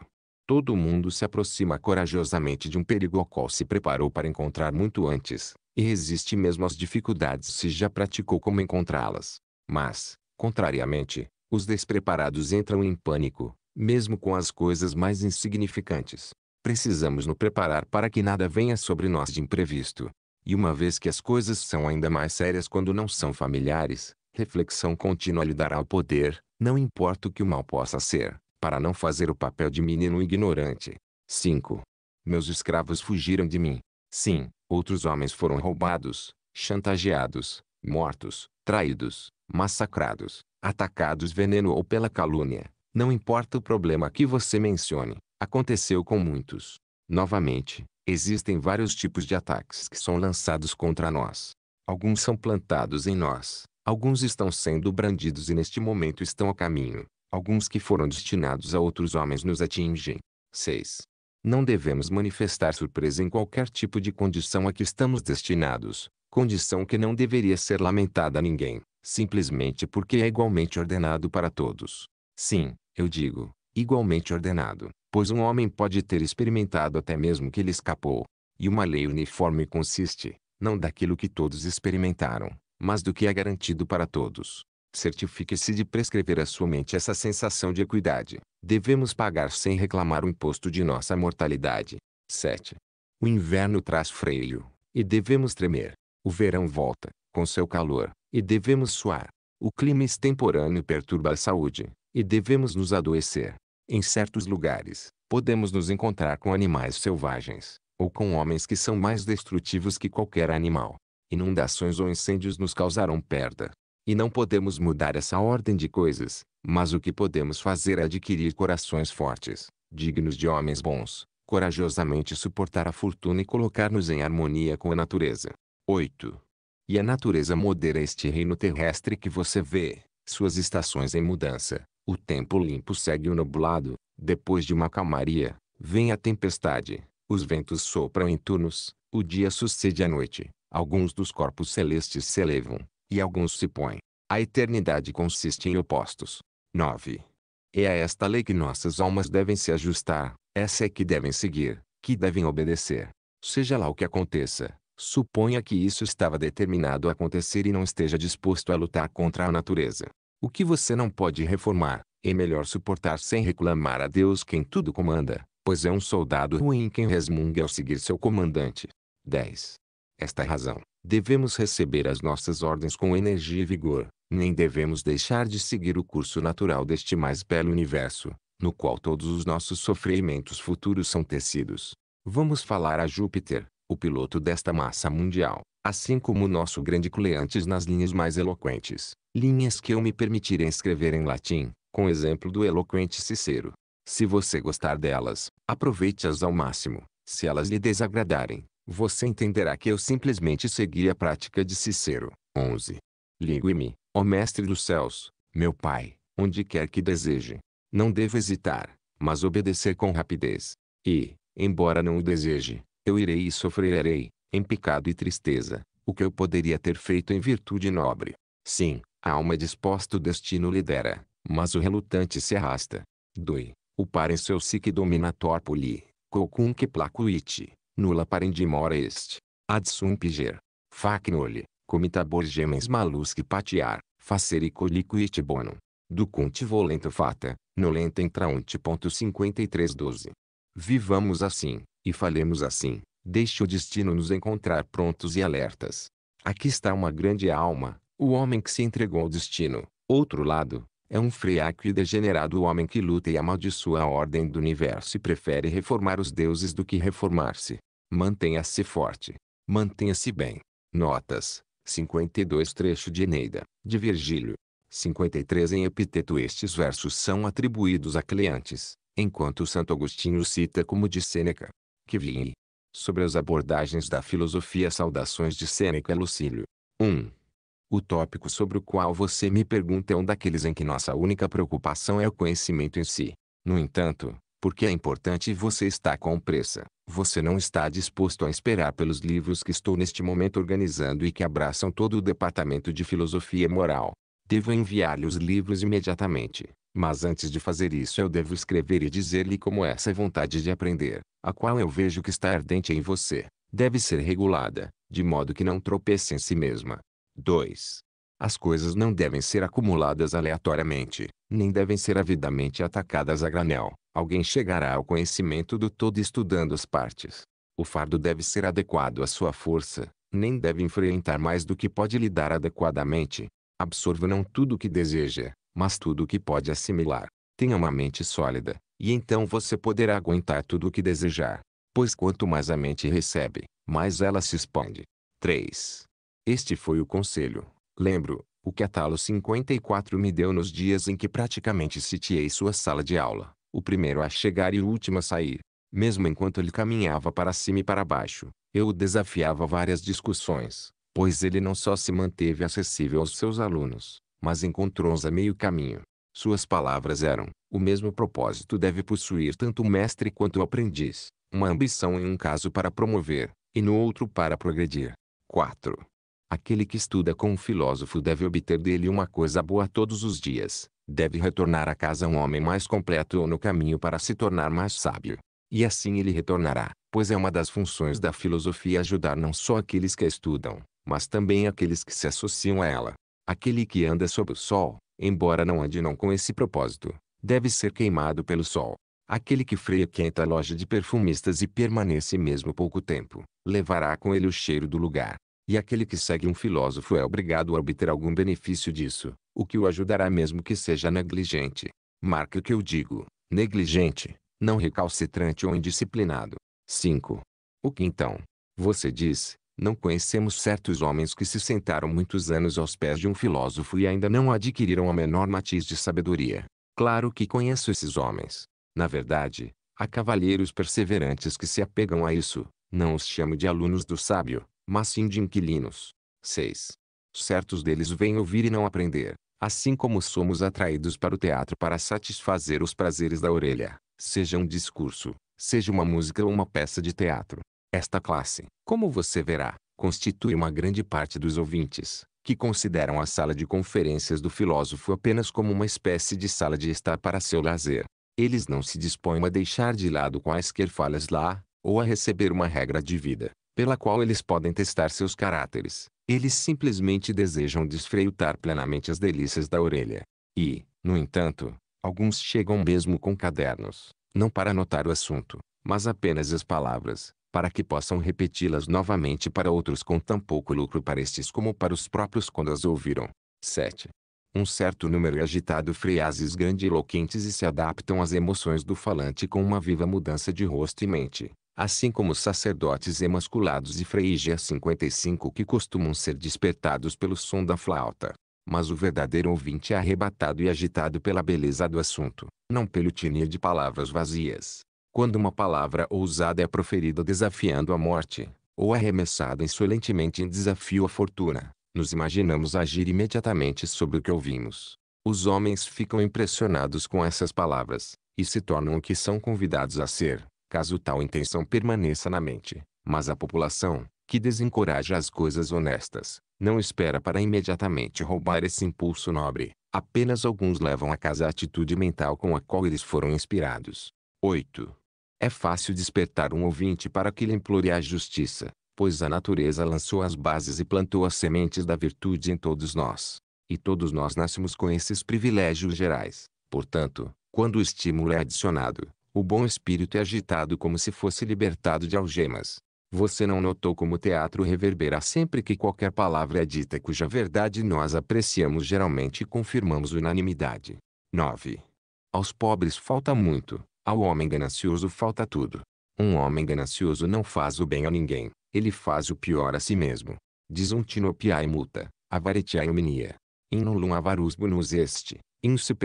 Todo mundo se aproxima corajosamente de um perigo ao qual se preparou para encontrar muito antes, e resiste mesmo às dificuldades se já praticou como encontrá-las. Mas, Contrariamente, os despreparados entram em pânico, mesmo com as coisas mais insignificantes. Precisamos nos preparar para que nada venha sobre nós de imprevisto. E uma vez que as coisas são ainda mais sérias quando não são familiares, reflexão contínua lhe dará o poder, não importa o que o mal possa ser, para não fazer o papel de menino ignorante. 5. Meus escravos fugiram de mim. Sim, outros homens foram roubados, chantageados, mortos, traídos, massacrados, atacados veneno ou pela calúnia. Não importa o problema que você mencione, aconteceu com muitos. Novamente, existem vários tipos de ataques que são lançados contra nós. Alguns são plantados em nós, alguns estão sendo brandidos e neste momento estão a caminho, alguns que foram destinados a outros homens nos atingem. 6. Não devemos manifestar surpresa em qualquer tipo de condição a que estamos destinados, condição que não deveria ser lamentada a ninguém simplesmente porque é igualmente ordenado para todos. Sim, eu digo, igualmente ordenado, pois um homem pode ter experimentado até mesmo que ele escapou. E uma lei uniforme consiste, não daquilo que todos experimentaram, mas do que é garantido para todos. Certifique-se de prescrever à sua mente essa sensação de equidade. Devemos pagar sem reclamar o imposto de nossa mortalidade. 7. O inverno traz freio, e devemos tremer. O verão volta, com seu calor, e devemos suar. O clima extemporâneo perturba a saúde, e devemos nos adoecer. Em certos lugares, podemos nos encontrar com animais selvagens, ou com homens que são mais destrutivos que qualquer animal. Inundações ou incêndios nos causarão perda. E não podemos mudar essa ordem de coisas, mas o que podemos fazer é adquirir corações fortes, dignos de homens bons, corajosamente suportar a fortuna e colocar-nos em harmonia com a natureza. 8. E a natureza modera este reino terrestre que você vê, suas estações em mudança. O tempo limpo segue o nublado, depois de uma calmaria, vem a tempestade, os ventos sopram em turnos, o dia sucede à noite, alguns dos corpos celestes se elevam, e alguns se põem. A eternidade consiste em opostos. 9. É a esta lei que nossas almas devem se ajustar, essa é que devem seguir, que devem obedecer. Seja lá o que aconteça, Suponha que isso estava determinado a acontecer e não esteja disposto a lutar contra a natureza. O que você não pode reformar, é melhor suportar sem reclamar a Deus quem tudo comanda, pois é um soldado ruim quem resmunga ao seguir seu comandante. 10. Esta é razão. Devemos receber as nossas ordens com energia e vigor, nem devemos deixar de seguir o curso natural deste mais belo universo, no qual todos os nossos sofrimentos futuros são tecidos. Vamos falar a Júpiter, o piloto desta massa mundial, assim como nosso grande Cleantes nas linhas mais eloquentes, linhas que eu me permitirei escrever em latim, com exemplo do eloquente Cicero. Se você gostar delas, aproveite-as ao máximo. Se elas lhe desagradarem, você entenderá que eu simplesmente segui a prática de Cicero. 11. Ligue-me, ó Mestre dos céus, meu Pai, onde quer que deseje. Não devo hesitar, mas obedecer com rapidez. E, embora não o deseje, eu irei e sofrerei, em pecado e tristeza, o que eu poderia ter feito em virtude nobre. Sim, a alma é disposta o destino lidera, mas o relutante se arrasta. Doi, o parem seu sic dominator poli, cocunque placuit, nulla parendimora est, ad sum piger, fac noli, comitabor gemens malusque patiar, facere coliquit bonum. Ducunti volento fata, nolenta intraunti.5312. Vivamos assim, e falemos assim, deixe o destino nos encontrar prontos e alertas. Aqui está uma grande alma, o homem que se entregou ao destino. Outro lado, é um freaco e degenerado homem que luta e amaldiçoa a ordem do universo e prefere reformar os deuses do que reformar-se. Mantenha-se forte. Mantenha-se bem. Notas. 52 trecho de Eneida, de Virgílio. 53 em Epiteto Estes versos são atribuídos a Cleantes, enquanto Santo Agostinho cita como de Sêneca que vi. Sobre as abordagens da filosofia Saudações de Sêneca Lucílio. 1. O tópico sobre o qual você me pergunta é um daqueles em que nossa única preocupação é o conhecimento em si. No entanto, porque é importante e você está com pressa, você não está disposto a esperar pelos livros que estou neste momento organizando e que abraçam todo o departamento de filosofia moral. Devo enviar-lhe os livros imediatamente, mas antes de fazer isso eu devo escrever e dizer-lhe como essa é vontade de aprender, a qual eu vejo que está ardente em você, deve ser regulada, de modo que não tropece em si mesma. 2. As coisas não devem ser acumuladas aleatoriamente, nem devem ser avidamente atacadas a granel. Alguém chegará ao conhecimento do todo estudando as partes. O fardo deve ser adequado à sua força, nem deve enfrentar mais do que pode lidar adequadamente. Absorva não tudo o que deseja, mas tudo o que pode assimilar. Tenha uma mente sólida, e então você poderá aguentar tudo o que desejar. Pois quanto mais a mente recebe, mais ela se expande. 3. Este foi o conselho. Lembro, o que a Talo 54 me deu nos dias em que praticamente sitiei sua sala de aula. O primeiro a chegar e o último a sair. Mesmo enquanto ele caminhava para cima e para baixo, eu o desafiava várias discussões, pois ele não só se manteve acessível aos seus alunos, mas encontrou-os a meio caminho. Suas palavras eram: o mesmo propósito deve possuir tanto o mestre quanto o aprendiz, uma ambição em um caso para promover, e no outro para progredir. 4. Aquele que estuda com um filósofo deve obter dele uma coisa boa todos os dias, deve retornar a casa um homem mais completo ou no caminho para se tornar mais sábio. E assim ele retornará, pois é uma das funções da filosofia ajudar não só aqueles que a estudam, mas também aqueles que se associam a ela. Aquele que anda sob o sol, embora não ande não com esse propósito, deve ser queimado pelo sol. Aquele que freia quente a loja de perfumistas e permanece mesmo pouco tempo, levará com ele o cheiro do lugar. E aquele que segue um filósofo é obrigado a obter algum benefício disso, o que o ajudará mesmo que seja negligente. Marque o que eu digo, negligente, não recalcitrante ou indisciplinado. 5. O que então? Você diz, não conhecemos certos homens que se sentaram muitos anos aos pés de um filósofo e ainda não adquiriram a menor matiz de sabedoria. Claro que conheço esses homens. Na verdade, há cavalheiros perseverantes que se apegam a isso. Não os chamo de alunos do sábio, mas sim de inquilinos. 6. Certos deles vêm ouvir e não aprender. Assim como somos atraídos para o teatro para satisfazer os prazeres da orelha, seja um discurso, seja uma música ou uma peça de teatro. Esta classe, como você verá, constitui uma grande parte dos ouvintes, que consideram a sala de conferências do filósofo apenas como uma espécie de sala de estar para seu lazer. Eles não se dispõem a deixar de lado quaisquer falhas lá, ou a receber uma regra de vida, pela qual eles podem testar seus caráteres. Eles simplesmente desejam desfreutar plenamente as delícias da orelha. E, no entanto, alguns chegam mesmo com cadernos, não para anotar o assunto, mas apenas as palavras, para que possam repeti-las novamente para outros com tão pouco lucro para estes como para os próprios quando as ouviram. 7. Um certo número é agitado freiases grandiloquentes e se adaptam às emoções do falante com uma viva mudança de rosto e mente, assim como os sacerdotes emasculados e freígia 55 que costumam ser despertados pelo som da flauta. Mas o verdadeiro ouvinte é arrebatado e agitado pela beleza do assunto, não pelo tinir de palavras vazias quando uma palavra ousada é proferida desafiando a morte, ou arremessada insolentemente em desafio à fortuna, nos imaginamos agir imediatamente sobre o que ouvimos. Os homens ficam impressionados com essas palavras, e se tornam o que são convidados a ser, caso tal intenção permaneça na mente. Mas a população, que desencoraja as coisas honestas, não espera para imediatamente roubar esse impulso nobre. Apenas alguns levam a casa a atitude mental com a qual eles foram inspirados. 8. É fácil despertar um ouvinte para que lhe implore a justiça, pois a natureza lançou as bases e plantou as sementes da virtude em todos nós. E todos nós nascemos com esses privilégios gerais. Portanto, quando o estímulo é adicionado, o bom espírito é agitado como se fosse libertado de algemas. Você não notou como o teatro reverbera sempre que qualquer palavra é dita cuja verdade nós apreciamos geralmente e confirmamos unanimidade. 9. Aos pobres falta muito, ao homem ganancioso falta tudo. Um homem ganancioso não faz o bem a ninguém, ele faz o pior a si mesmo. Diz um Disuntinopia multa, avaritia mania. Inulum avarus bonus este, insu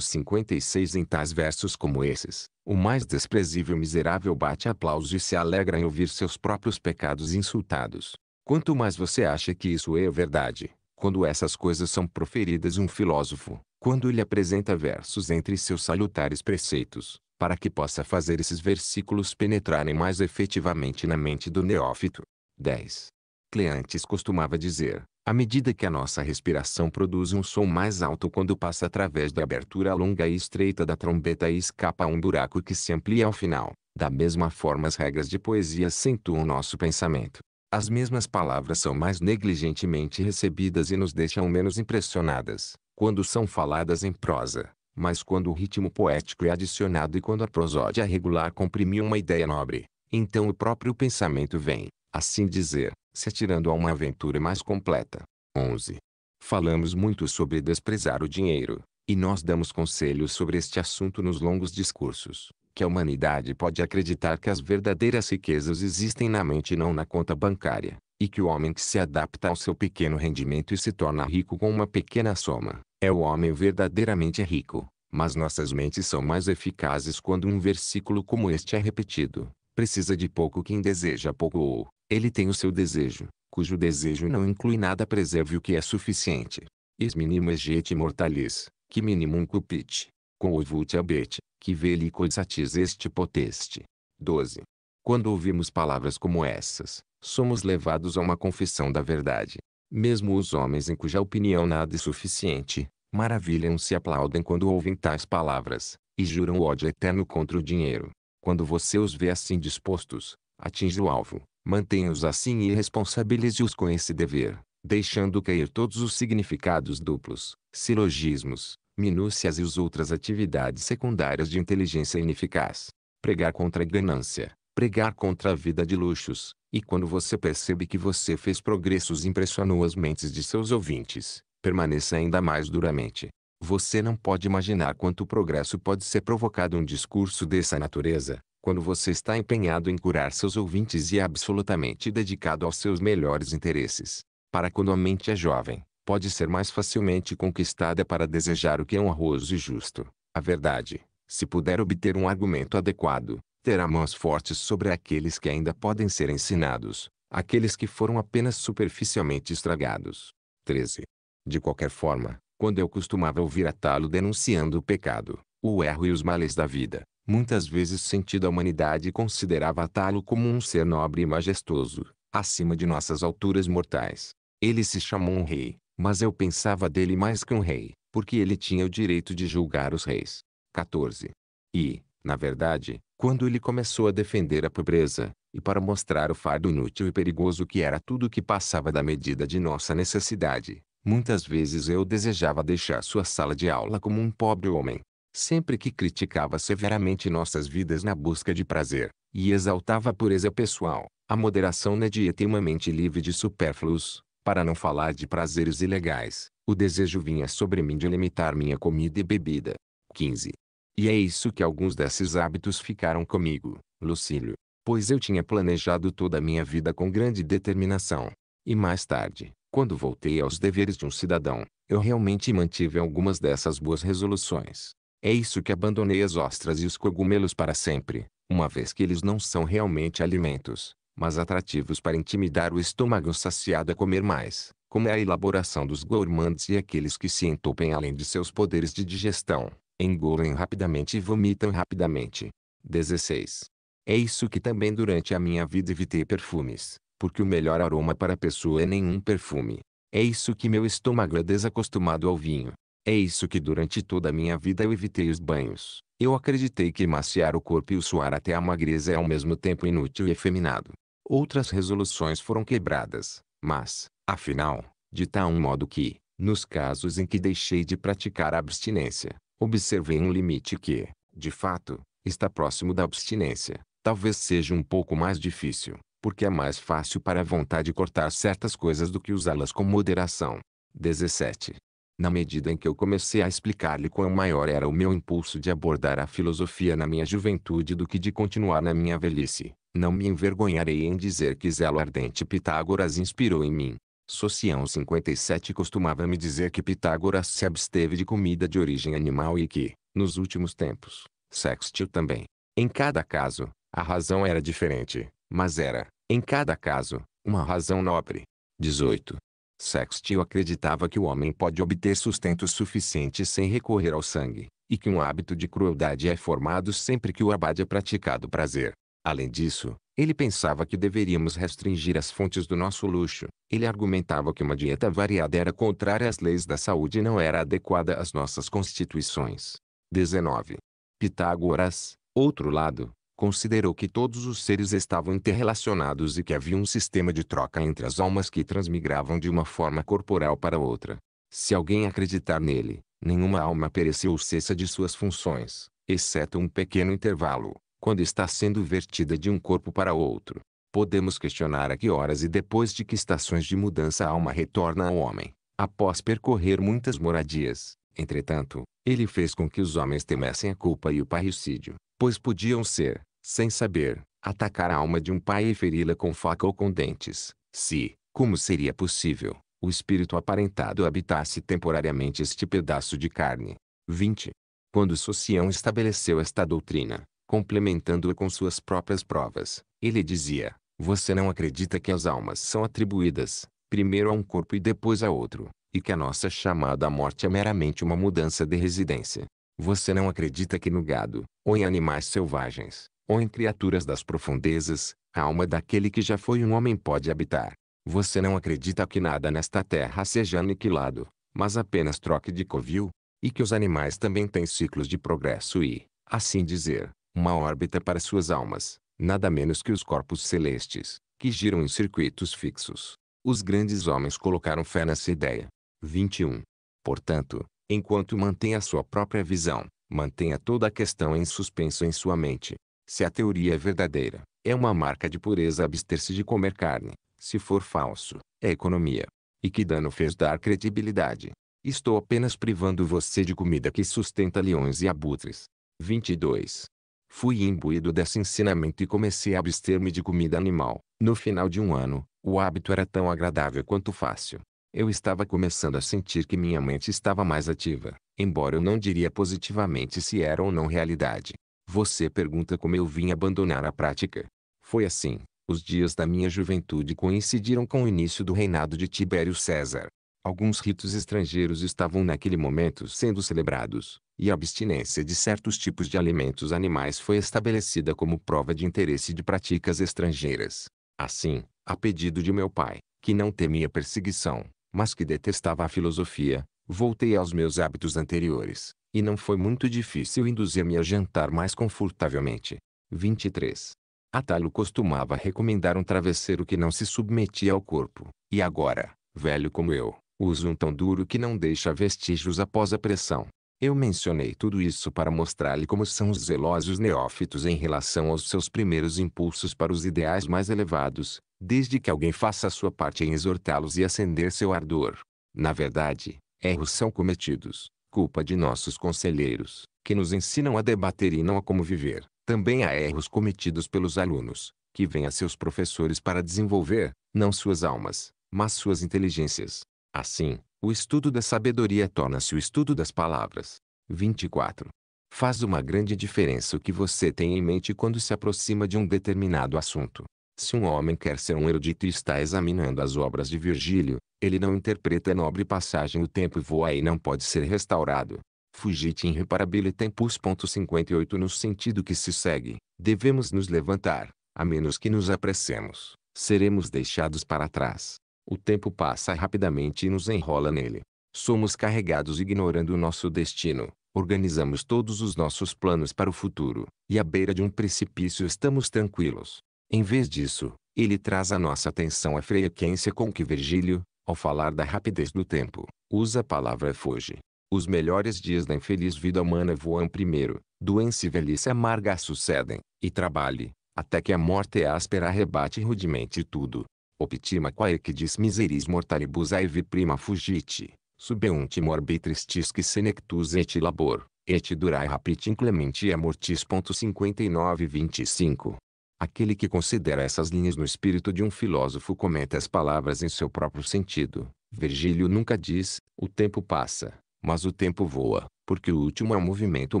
56 Em tais versos como esses, o mais desprezível miserável bate aplausos e se alegra em ouvir seus próprios pecados insultados. Quanto mais você acha que isso é verdade, quando essas coisas são proferidas um filósofo, quando ele apresenta versos entre seus salutares preceitos, para que possa fazer esses versículos penetrarem mais efetivamente na mente do neófito. 10. Cleantes costumava dizer, à medida que a nossa respiração produz um som mais alto quando passa através da abertura longa e estreita da trombeta e escapa a um buraco que se amplia ao final, da mesma forma as regras de poesia acentuam nosso pensamento. As mesmas palavras são mais negligentemente recebidas e nos deixam menos impressionadas, quando são faladas em prosa, mas quando o ritmo poético é adicionado e quando a prosódia regular comprime uma ideia nobre, então o próprio pensamento vem, assim dizer, se atirando a uma aventura mais completa. 11. Falamos muito sobre desprezar o dinheiro, e nós damos conselhos sobre este assunto nos longos discursos, que a humanidade pode acreditar que as verdadeiras riquezas existem na mente e não na conta bancária, e que o homem que se adapta ao seu pequeno rendimento e se torna rico com uma pequena soma, é o homem verdadeiramente rico. Mas nossas mentes são mais eficazes quando um versículo como este é repetido. Precisa de pouco quem deseja pouco ou, ele tem o seu desejo, cujo desejo não inclui nada preserve o que é suficiente. Es minimus et mortalis, que minimum cupit. Com o abete, abet, que veli coisatis este poteste. 12. Quando ouvimos palavras como essas, somos levados a uma confissão da verdade. Mesmo os homens em cuja opinião nada é suficiente, maravilham-se e aplaudem quando ouvem tais palavras, e juram ódio eterno contra o dinheiro. Quando você os vê assim dispostos, atinge o alvo, mantenha-os assim e responsabilize-os com esse dever, deixando cair todos os significados duplos, silogismos, minúcias e as outras atividades secundárias de inteligência ineficaz. Pregar contra a ganância, pregar contra a vida de luxos, e quando você percebe que você fez progressos e impressionou as mentes de seus ouvintes, permaneça ainda mais duramente. Você não pode imaginar quanto progresso pode ser provocado um discurso dessa natureza, quando você está empenhado em curar seus ouvintes e é absolutamente dedicado aos seus melhores interesses. Para quando a mente é jovem, pode ser mais facilmente conquistada para desejar o que é honroso e justo. A verdade, se puder obter um argumento adequado, terá mãos fortes sobre aqueles que ainda podem ser ensinados, aqueles que foram apenas superficialmente estragados. 13. De qualquer forma, quando eu costumava ouvir Atalo denunciando o pecado, o erro e os males da vida, muitas vezes sentido a humanidade considerava Atalo como um ser nobre e majestoso, acima de nossas alturas mortais. Ele se chamou um rei, mas eu pensava dele mais que um rei, porque ele tinha o direito de julgar os reis. 14. E, na verdade, quando ele começou a defender a pobreza, e para mostrar o fardo inútil e perigoso que era tudo que passava da medida de nossa necessidade, muitas vezes eu desejava deixar sua sala de aula como um pobre homem. Sempre que criticava severamente nossas vidas na busca de prazer, e exaltava a pureza pessoal, a moderação na dieta e uma mente livre de supérfluos, para não falar de prazeres ilegais, o desejo vinha sobre mim de limitar minha comida e bebida. 15. E é isso que alguns desses hábitos ficaram comigo, Lucílio. Pois eu tinha planejado toda a minha vida com grande determinação. E mais tarde, quando voltei aos deveres de um cidadão, eu realmente mantive algumas dessas boas resoluções. É isso que abandonei as ostras e os cogumelos para sempre, uma vez que eles não são realmente alimentos, mas atrativos para intimidar o estômago saciado a comer mais, como é a elaboração dos gourmands e aqueles que se entupem além de seus poderes de digestão, engolem rapidamente e vomitam rapidamente. 16. É isso que também durante a minha vida evitei perfumes, porque o melhor aroma para a pessoa é nenhum perfume. É isso que meu estômago é desacostumado ao vinho. É isso que durante toda a minha vida eu evitei os banhos. Eu acreditei que maciar o corpo e o suar até a magreza é ao mesmo tempo inútil e efeminado. Outras resoluções foram quebradas, mas, afinal, de tal um modo que, nos casos em que deixei de praticar a abstinência, observei um limite que, de fato, está próximo da abstinência. Talvez seja um pouco mais difícil, porque é mais fácil para a vontade cortar certas coisas do que usá-las com moderação. 17. Na medida em que eu comecei a explicar-lhe quão maior era o meu impulso de abordar a filosofia na minha juventude do que de continuar na minha velhice, não me envergonharei em dizer que zelo ardente Pitágoras inspirou em mim, Socião 57 costumava me dizer que Pitágoras se absteve de comida de origem animal e que, nos últimos tempos, Sextil também. Em cada caso, a razão era diferente, mas era, em cada caso, uma razão nobre. 18. Sextil acreditava que o homem pode obter sustento suficiente sem recorrer ao sangue, e que um hábito de crueldade é formado sempre que o abade é praticado prazer. Além disso, ele pensava que deveríamos restringir as fontes do nosso luxo. Ele argumentava que uma dieta variada era contrária às leis da saúde e não era adequada às nossas constituições. 19. Pitágoras, outro lado, considerou que todos os seres estavam interrelacionados e que havia um sistema de troca entre as almas que transmigravam de uma forma corporal para outra. Se alguém acreditar nele, nenhuma alma pereceu ou cessa de suas funções, exceto um pequeno intervalo, quando está sendo vertida de um corpo para outro. Podemos questionar a que horas e depois de que estações de mudança a alma retorna ao homem, após percorrer muitas moradias. Entretanto, ele fez com que os homens temessem a culpa e o parricídio, pois podiam ser, sem saber, atacar a alma de um pai e feri-la com faca ou com dentes, se, como seria possível, o espírito aparentado habitasse temporariamente este pedaço de carne. 20. Quando Socião estabeleceu esta doutrina, complementando-a com suas próprias provas. Ele dizia: Você não acredita que as almas são atribuídas, primeiro a um corpo e depois a outro, e que a nossa chamada morte é meramente uma mudança de residência. Você não acredita que no gado, ou em animais selvagens, ou em criaturas das profundezas, a alma daquele que já foi um homem pode habitar. Você não acredita que nada nesta terra seja aniquilado, mas apenas troque de covil, e que os animais também têm ciclos de progresso e, assim dizer, uma órbita para suas almas, nada menos que os corpos celestes, que giram em circuitos fixos. Os grandes homens colocaram fé nessa ideia. 21. Portanto, enquanto mantém a sua própria visão, mantenha toda a questão em suspenso em sua mente. Se a teoria é verdadeira, é uma marca de pureza abster-se de comer carne. Se for falso, é economia. E que dano fez dar credibilidade? Estou apenas privando você de comida que sustenta leões e abutres. 22. Fui imbuído desse ensinamento e comecei a abster-me de comida animal. No final de um ano, o hábito era tão agradável quanto fácil. Eu estava começando a sentir que minha mente estava mais ativa, embora eu não diria positivamente se era ou não realidade. Você pergunta como eu vim abandonar a prática. Foi assim. Os dias da minha juventude coincidiram com o início do reinado de Tibério César. Alguns ritos estrangeiros estavam naquele momento sendo celebrados, e a abstinência de certos tipos de alimentos animais foi estabelecida como prova de interesse de práticas estrangeiras. Assim, a pedido de meu pai, que não temia perseguição, mas que detestava a filosofia, voltei aos meus hábitos anteriores, e não foi muito difícil induzir-me a jantar mais confortavelmente. 23. Atalo costumava recomendar um travesseiro que não se submetia ao corpo, e agora, velho como eu, uso um tão duro que não deixa vestígios após a pressão. Eu mencionei tudo isso para mostrar-lhe como são os zelosos neófitos em relação aos seus primeiros impulsos para os ideais mais elevados, desde que alguém faça a sua parte em exortá-los e acender seu ardor. Na verdade, erros são cometidos, culpa de nossos conselheiros, que nos ensinam a debater e não a como viver. Também há erros cometidos pelos alunos, que vêm a seus professores para desenvolver, não suas almas, mas suas inteligências. Assim, o estudo da sabedoria torna-se o estudo das palavras. 24. Faz uma grande diferença o que você tem em mente quando se aproxima de um determinado assunto. Se um homem quer ser um erudito e está examinando as obras de Virgílio, ele não interpreta a nobre passagem o tempo voa e não pode ser restaurado. Fugit in reparabile tempus. 58 No sentido que se segue, devemos nos levantar, a menos que nos apressemos, seremos deixados para trás. O tempo passa rapidamente e nos enrola nele. Somos carregados ignorando o nosso destino. Organizamos todos os nossos planos para o futuro, e à beira de um precipício estamos tranquilos. Em vez disso, ele traz a nossa atenção à frequência com que Virgílio, ao falar da rapidez do tempo, usa a palavra foge. Os melhores dias da infeliz vida humana voam primeiro, doença e velhice amarga sucedem, e trabalhe, até que a morte áspera arrebate rudemente tudo optima dis miseris mortalibus aevi prima fugit, subeunt morbitristis que senectus et labor, et durae rapit inclementia mortis. 5925 Aquele que considera essas linhas no espírito de um filósofo comenta as palavras em seu próprio sentido. Virgílio nunca diz, o tempo passa, mas o tempo voa, porque o último é o movimento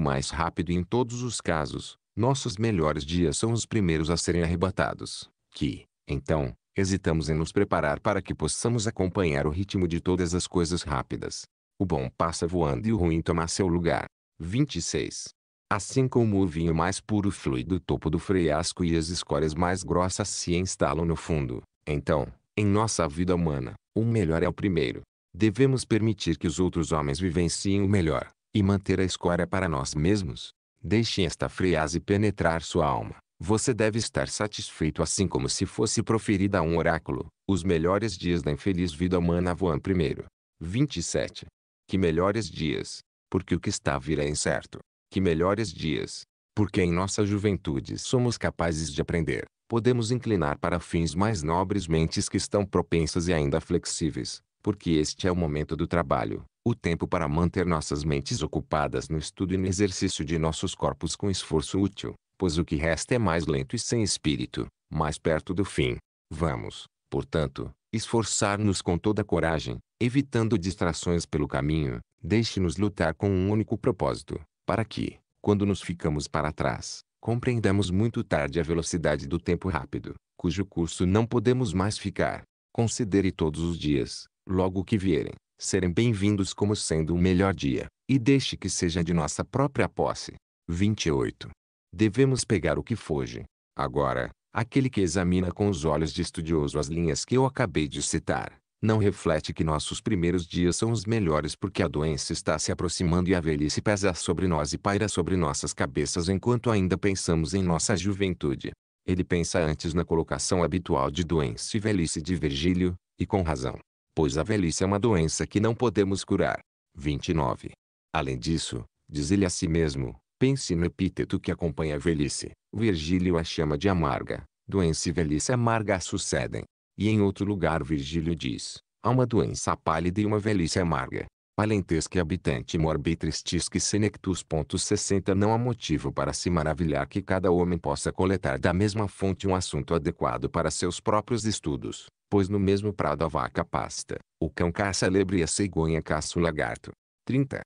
mais rápido e em todos os casos, nossos melhores dias são os primeiros a serem arrebatados. Que, então, hesitamos em nos preparar para que possamos acompanhar o ritmo de todas as coisas rápidas. O bom passa voando e o ruim toma seu lugar. 26. Assim como o vinho mais puro flui do topo do friasco e as escórias mais grossas se instalam no fundo, então, em nossa vida humana, o melhor é o primeiro. Devemos permitir que os outros homens vivenciem o melhor, e manter a escória para nós mesmos. Deixe esta frase penetrar sua alma, você deve estar satisfeito assim como se fosse proferida a um oráculo. Os melhores dias da infeliz vida humana voam primeiro. 27. Que melhores dias, porque o que está a vir é incerto. Que melhores dias, porque em nossa juventude somos capazes de aprender. Podemos inclinar para fins mais nobres mentes que estão propensas e ainda flexíveis, porque este é o momento do trabalho, o tempo para manter nossas mentes ocupadas no estudo e no exercício de nossos corpos com esforço útil, pois o que resta é mais lento e sem espírito, mais perto do fim. Vamos, portanto, esforçar-nos com toda coragem, evitando distrações pelo caminho, deixe-nos lutar com um único propósito, para que, quando nos ficamos para trás, compreendamos muito tarde a velocidade do tempo rápido, cujo curso não podemos mais ficar. Considere todos os dias, logo que vierem, serem bem-vindos como sendo o melhor dia, e deixe que seja de nossa própria posse. 28. Devemos pegar o que foge. Agora, aquele que examina com os olhos de estudioso as linhas que eu acabei de citar, não reflete que nossos primeiros dias são os melhores porque a doença está se aproximando e a velhice pesa sobre nós e paira sobre nossas cabeças enquanto ainda pensamos em nossa juventude. Ele pensa antes na colocação habitual de doença e velhice de Virgílio, e com razão, pois a velhice é uma doença que não podemos curar. 29. Além disso, diz ele a si mesmo, Pense no epíteto que acompanha a velhice. Virgílio a chama de amarga. Doença e velhice amarga sucedem. E em outro lugar Virgílio diz, há uma doença pálida e uma velhice amarga. Palentesque habitante morbi tristisque senectus. 60 Não há motivo para se maravilhar que cada homem possa coletar da mesma fonte um assunto adequado para seus próprios estudos, pois no mesmo prado a vaca pasta, o cão caça a lebre e a cegonha caça o lagarto. 30.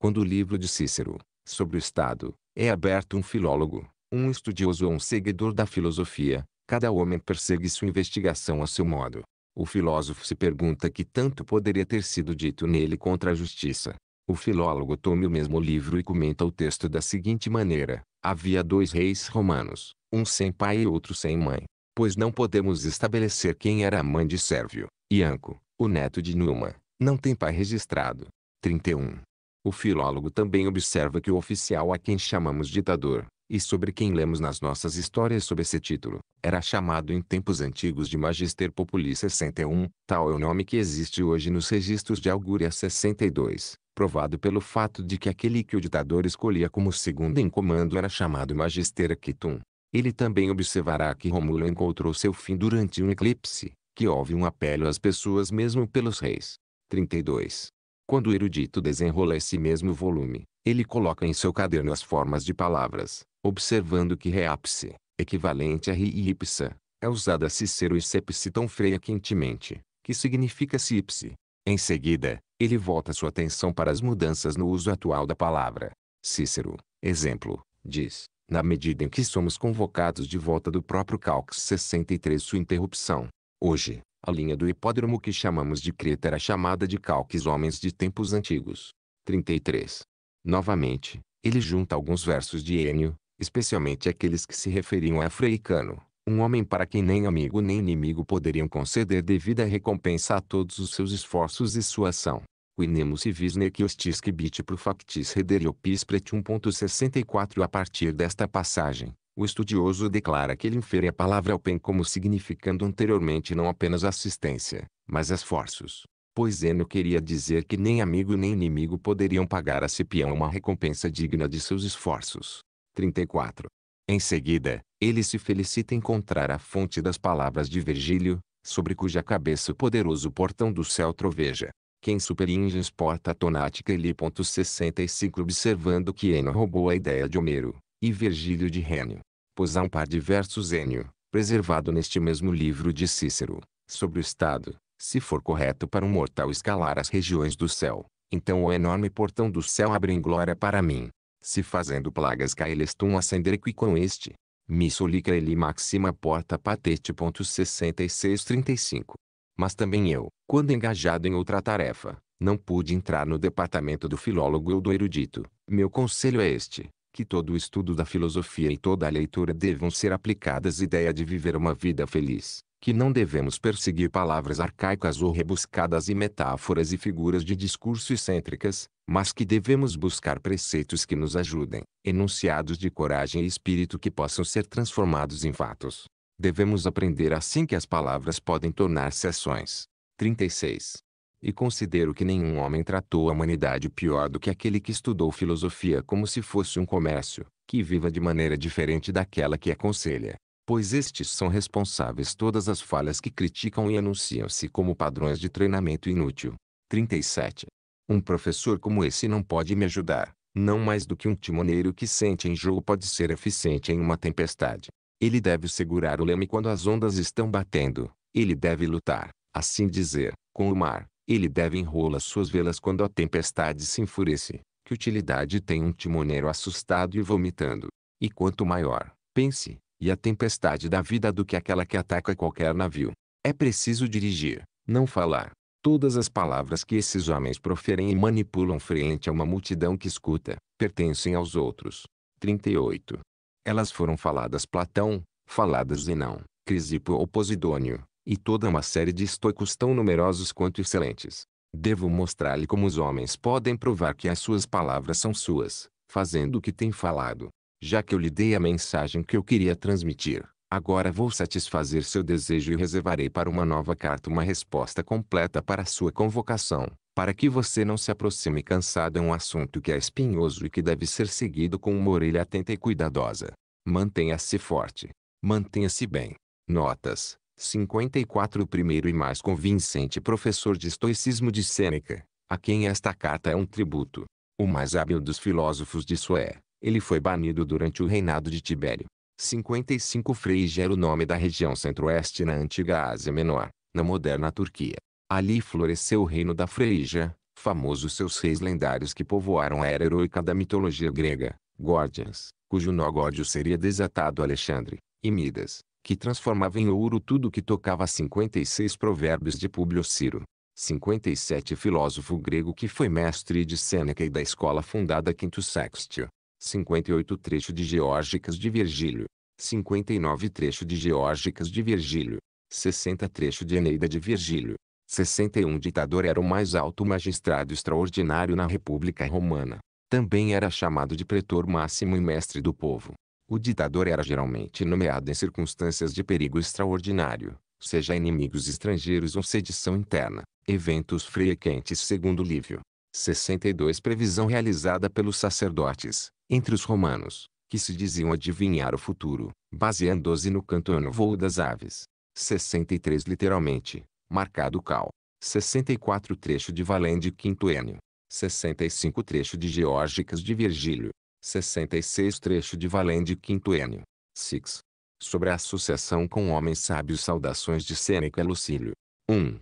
Quando o livro de Cícero, sobre o Estado, é aberto um filólogo, um estudioso ou um seguidor da filosofia, cada homem persegue sua investigação a seu modo. O filósofo se pergunta que tanto poderia ter sido dito nele contra a justiça. O filólogo toma o mesmo livro e comenta o texto da seguinte maneira: Havia dois reis romanos, um sem pai e outro sem mãe. Pois não podemos estabelecer quem era a mãe de Sérvio, Ianco, o neto de Numa, não tem pai registrado. 31. O filólogo também observa que o oficial a quem chamamos ditador, e sobre quem lemos nas nossas histórias sob esse título, era chamado em tempos antigos de Magister Populi 61, tal é o nome que existe hoje nos registros de Augúria 62, provado pelo fato de que aquele que o ditador escolhia como segundo em comando era chamado Magister aquitum. Ele também observará que Rômulo encontrou seu fim durante um eclipse, que houve um apelo às pessoas mesmo pelos reis. 32. Quando o erudito desenrola esse mesmo volume, ele coloca em seu caderno as formas de palavras, observando que reápsi, equivalente a ri e ipsa, é usada Cicero e sepsi tão frequentemente, que significa sipse. Em seguida, ele volta sua atenção para as mudanças no uso atual da palavra. Cícero, exemplo, diz, na medida em que somos convocados de volta do próprio Calx 63 sua interrupção. Hoje, a linha do hipódromo que chamamos de Creta era chamada de Calques Homens de Tempos Antigos. 33. Novamente, ele junta alguns versos de Enio, especialmente aqueles que se referiam a Freicano, um homem para quem nem amigo nem inimigo poderiam conceder devida recompensa a todos os seus esforços e sua ação. Quinemus civis neciostis bit pro factis rederiopis pretium.64 A partir desta passagem, o estudioso declara que ele infere a palavra open como significando anteriormente não apenas assistência, mas esforços. Pois Eno queria dizer que nem amigo nem inimigo poderiam pagar a Cipião uma recompensa digna de seus esforços. 34. Em seguida, ele se felicita em encontrar a fonte das palavras de Virgílio, sobre cuja cabeça o poderoso portão do céu troveja. Quem superinges porta a tonática ele. 65 Observando que Eno roubou a ideia de Homero, e Virgílio de Rênio, pois há um par de versos Enio, preservado neste mesmo livro de Cícero, sobre o Estado, se for correto para um mortal escalar as regiões do céu, então o enorme portão do céu abre em glória para mim. Se fazendo plagas caelestum ascender qui com este. Missolica ele maxima porta patete. 6635. Mas também eu, quando engajado em outra tarefa, não pude entrar no departamento do filólogo ou do erudito. Meu conselho é este que todo o estudo da filosofia e toda a leitura devam ser aplicadas à ideia de viver uma vida feliz, que não devemos perseguir palavras arcaicas ou rebuscadas e metáforas e figuras de discurso excêntricas, mas que devemos buscar preceitos que nos ajudem, enunciados de coragem e espírito que possam ser transformados em fatos. Devemos aprender assim que as palavras podem tornar-se ações. 36. E considero que nenhum homem tratou a humanidade pior do que aquele que estudou filosofia como se fosse um comércio, que viva de maneira diferente daquela que aconselha. Pois estes são responsáveis todas as falhas que criticam e anunciam-se como padrões de treinamento inútil. 37. Um professor como esse não pode me ajudar, não mais do que um timoneiro que sente enjoo pode ser eficiente em uma tempestade. Ele deve segurar o leme quando as ondas estão batendo. Ele deve lutar, assim dizer, com o mar, ele deve enrolar suas velas quando a tempestade se enfurece. Que utilidade tem um timoneiro assustado e vomitando? E quanto maior, pense, e a tempestade da vida do que aquela que ataca qualquer navio. É preciso dirigir, não falar. Todas as palavras que esses homens proferem e manipulam frente a uma multidão que escuta, pertencem aos outros. 38. Elas foram faladas Platão, faladas e não. Crisipo ou Posidônio, e toda uma série de estoicos tão numerosos quanto excelentes. Devo mostrar-lhe como os homens podem provar que as suas palavras são suas, fazendo o que tem falado. Já que eu lhe dei a mensagem que eu queria transmitir, agora vou satisfazer seu desejo e reservarei para uma nova carta uma resposta completa para sua convocação, para que você não se aproxime cansado a um assunto que é espinhoso e que deve ser seguido com uma orelha atenta e cuidadosa. Mantenha-se forte. Mantenha-se bem. Notas. 54 O primeiro e mais convincente professor de estoicismo de Sêneca, a quem esta carta é um tributo. O mais hábil dos filósofos de Sué, ele foi banido durante o reinado de Tibério. 55 Freija era o nome da região centro-oeste na antiga Ásia Menor, na moderna Turquia. Ali floresceu o reino da Freija, famoso seus reis lendários que povoaram a era heroica da mitologia grega, Gordias, cujo nó Górdio seria desatado Alexandre, e Midas, que transformava em ouro tudo o que tocava. 56 Provérbios de Públio Ciro. 57 Filósofo grego que foi mestre de Sêneca e da escola fundada Quinto Sextio. 58 Trecho de Geórgicas de Virgílio. 59 Trecho de Geórgicas de Virgílio. 60 Trecho de Eneida de Virgílio. 61 Ditador era o mais alto magistrado extraordinário na República Romana. Também era chamado de pretor máximo e mestre do povo. O ditador era geralmente nomeado em circunstâncias de perigo extraordinário, seja inimigos estrangeiros ou sedição interna, eventos frequentes segundo Lívio. 62 Previsão realizada pelos sacerdotes, entre os romanos, que se diziam adivinhar o futuro, baseando-se no canto no voo das aves. 63 Literalmente, marcado cal. 64 Trecho de Valente Enio. 65 Trecho de Geórgicas de Virgílio. 66 trecho de Valende Enio, 6. Sobre a associação com homens sábios saudações de Sêneca Lucílio. 1.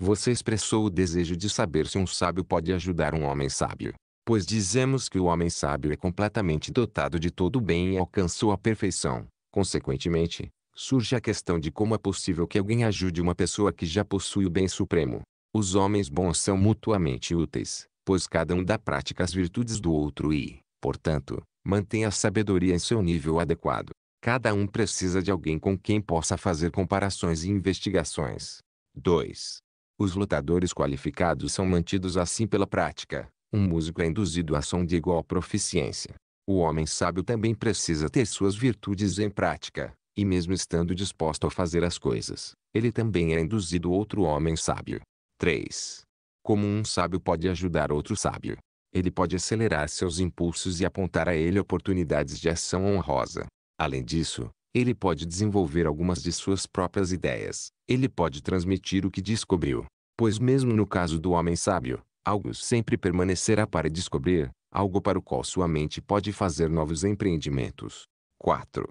Você expressou o desejo de saber se um sábio pode ajudar um homem sábio. Pois dizemos que o homem sábio é completamente dotado de todo o bem e alcançou a perfeição. Consequentemente, surge a questão de como é possível que alguém ajude uma pessoa que já possui o bem supremo. Os homens bons são mutuamente úteis, pois cada um dá prática às virtudes do outro e, Portanto, mantenha a sabedoria em seu nível adequado. Cada um precisa de alguém com quem possa fazer comparações e investigações. 2. Os lutadores qualificados são mantidos assim pela prática. Um músico é induzido a som de igual proficiência. O homem sábio também precisa ter suas virtudes em prática, e mesmo estando disposto a fazer as coisas, ele também é induzido outro homem sábio. 3. Como um sábio pode ajudar outro sábio, ele pode acelerar seus impulsos e apontar a ele oportunidades de ação honrosa. Além disso, ele pode desenvolver algumas de suas próprias ideias. Ele pode transmitir o que descobriu. Pois mesmo no caso do homem sábio, algo sempre permanecerá para descobrir, algo para o qual sua mente pode fazer novos empreendimentos. 4.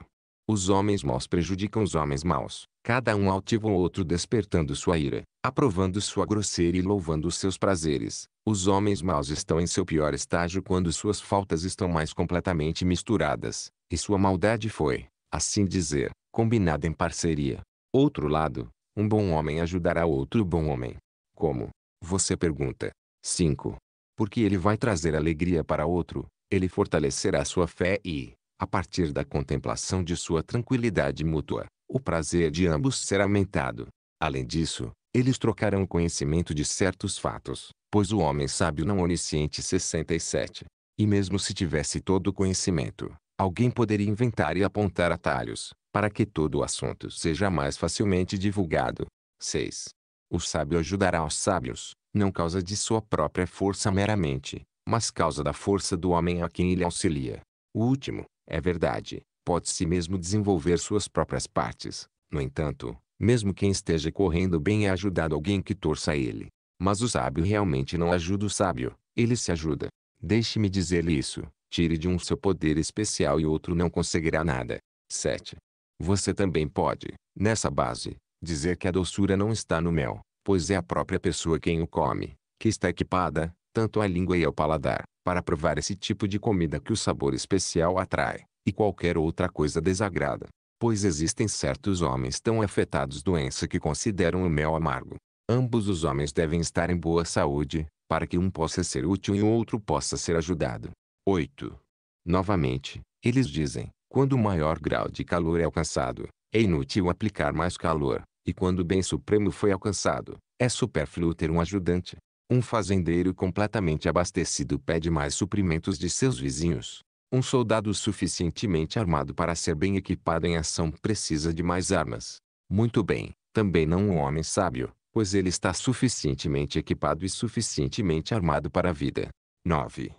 Os homens maus prejudicam os homens maus cada um altivo o outro despertando sua ira, aprovando sua grosseira e louvando seus prazeres. Os homens maus estão em seu pior estágio quando suas faltas estão mais completamente misturadas, e sua maldade foi, assim dizer, combinada em parceria. Outro lado, um bom homem ajudará outro bom homem. Como? Você pergunta. 5. Porque ele vai trazer alegria para outro, ele fortalecerá sua fé e, a partir da contemplação de sua tranquilidade mútua, o prazer de ambos será aumentado. Além disso, eles trocarão conhecimento de certos fatos, pois o homem sábio não onisciente 67. E mesmo se tivesse todo o conhecimento, alguém poderia inventar e apontar atalhos, para que todo o assunto seja mais facilmente divulgado. 6. O sábio ajudará os sábios, não causa de sua própria força meramente, mas causa da força do homem a quem ele auxilia. O último, é verdade, pode-se mesmo desenvolver suas próprias partes. No entanto, mesmo quem esteja correndo bem é ajudado alguém que torça a ele. Mas o sábio realmente não ajuda o sábio, ele se ajuda. Deixe-me dizer-lhe isso, tire de um seu poder especial e outro não conseguirá nada. 7. Você também pode, nessa base, dizer que a doçura não está no mel, pois é a própria pessoa quem o come, que está equipada, tanto à língua e ao paladar, para provar esse tipo de comida que o sabor especial atrai e qualquer outra coisa desagrada. Pois existem certos homens tão afetados doença que consideram o mel amargo. Ambos os homens devem estar em boa saúde, para que um possa ser útil e o outro possa ser ajudado. 8. Novamente, eles dizem, quando o maior grau de calor é alcançado, é inútil aplicar mais calor, e quando o bem supremo foi alcançado, é supérfluo ter um ajudante. Um fazendeiro completamente abastecido pede mais suprimentos de seus vizinhos. Um soldado suficientemente armado para ser bem equipado em ação precisa de mais armas. Muito bem, também não um homem sábio, pois ele está suficientemente equipado e suficientemente armado para a vida. 9.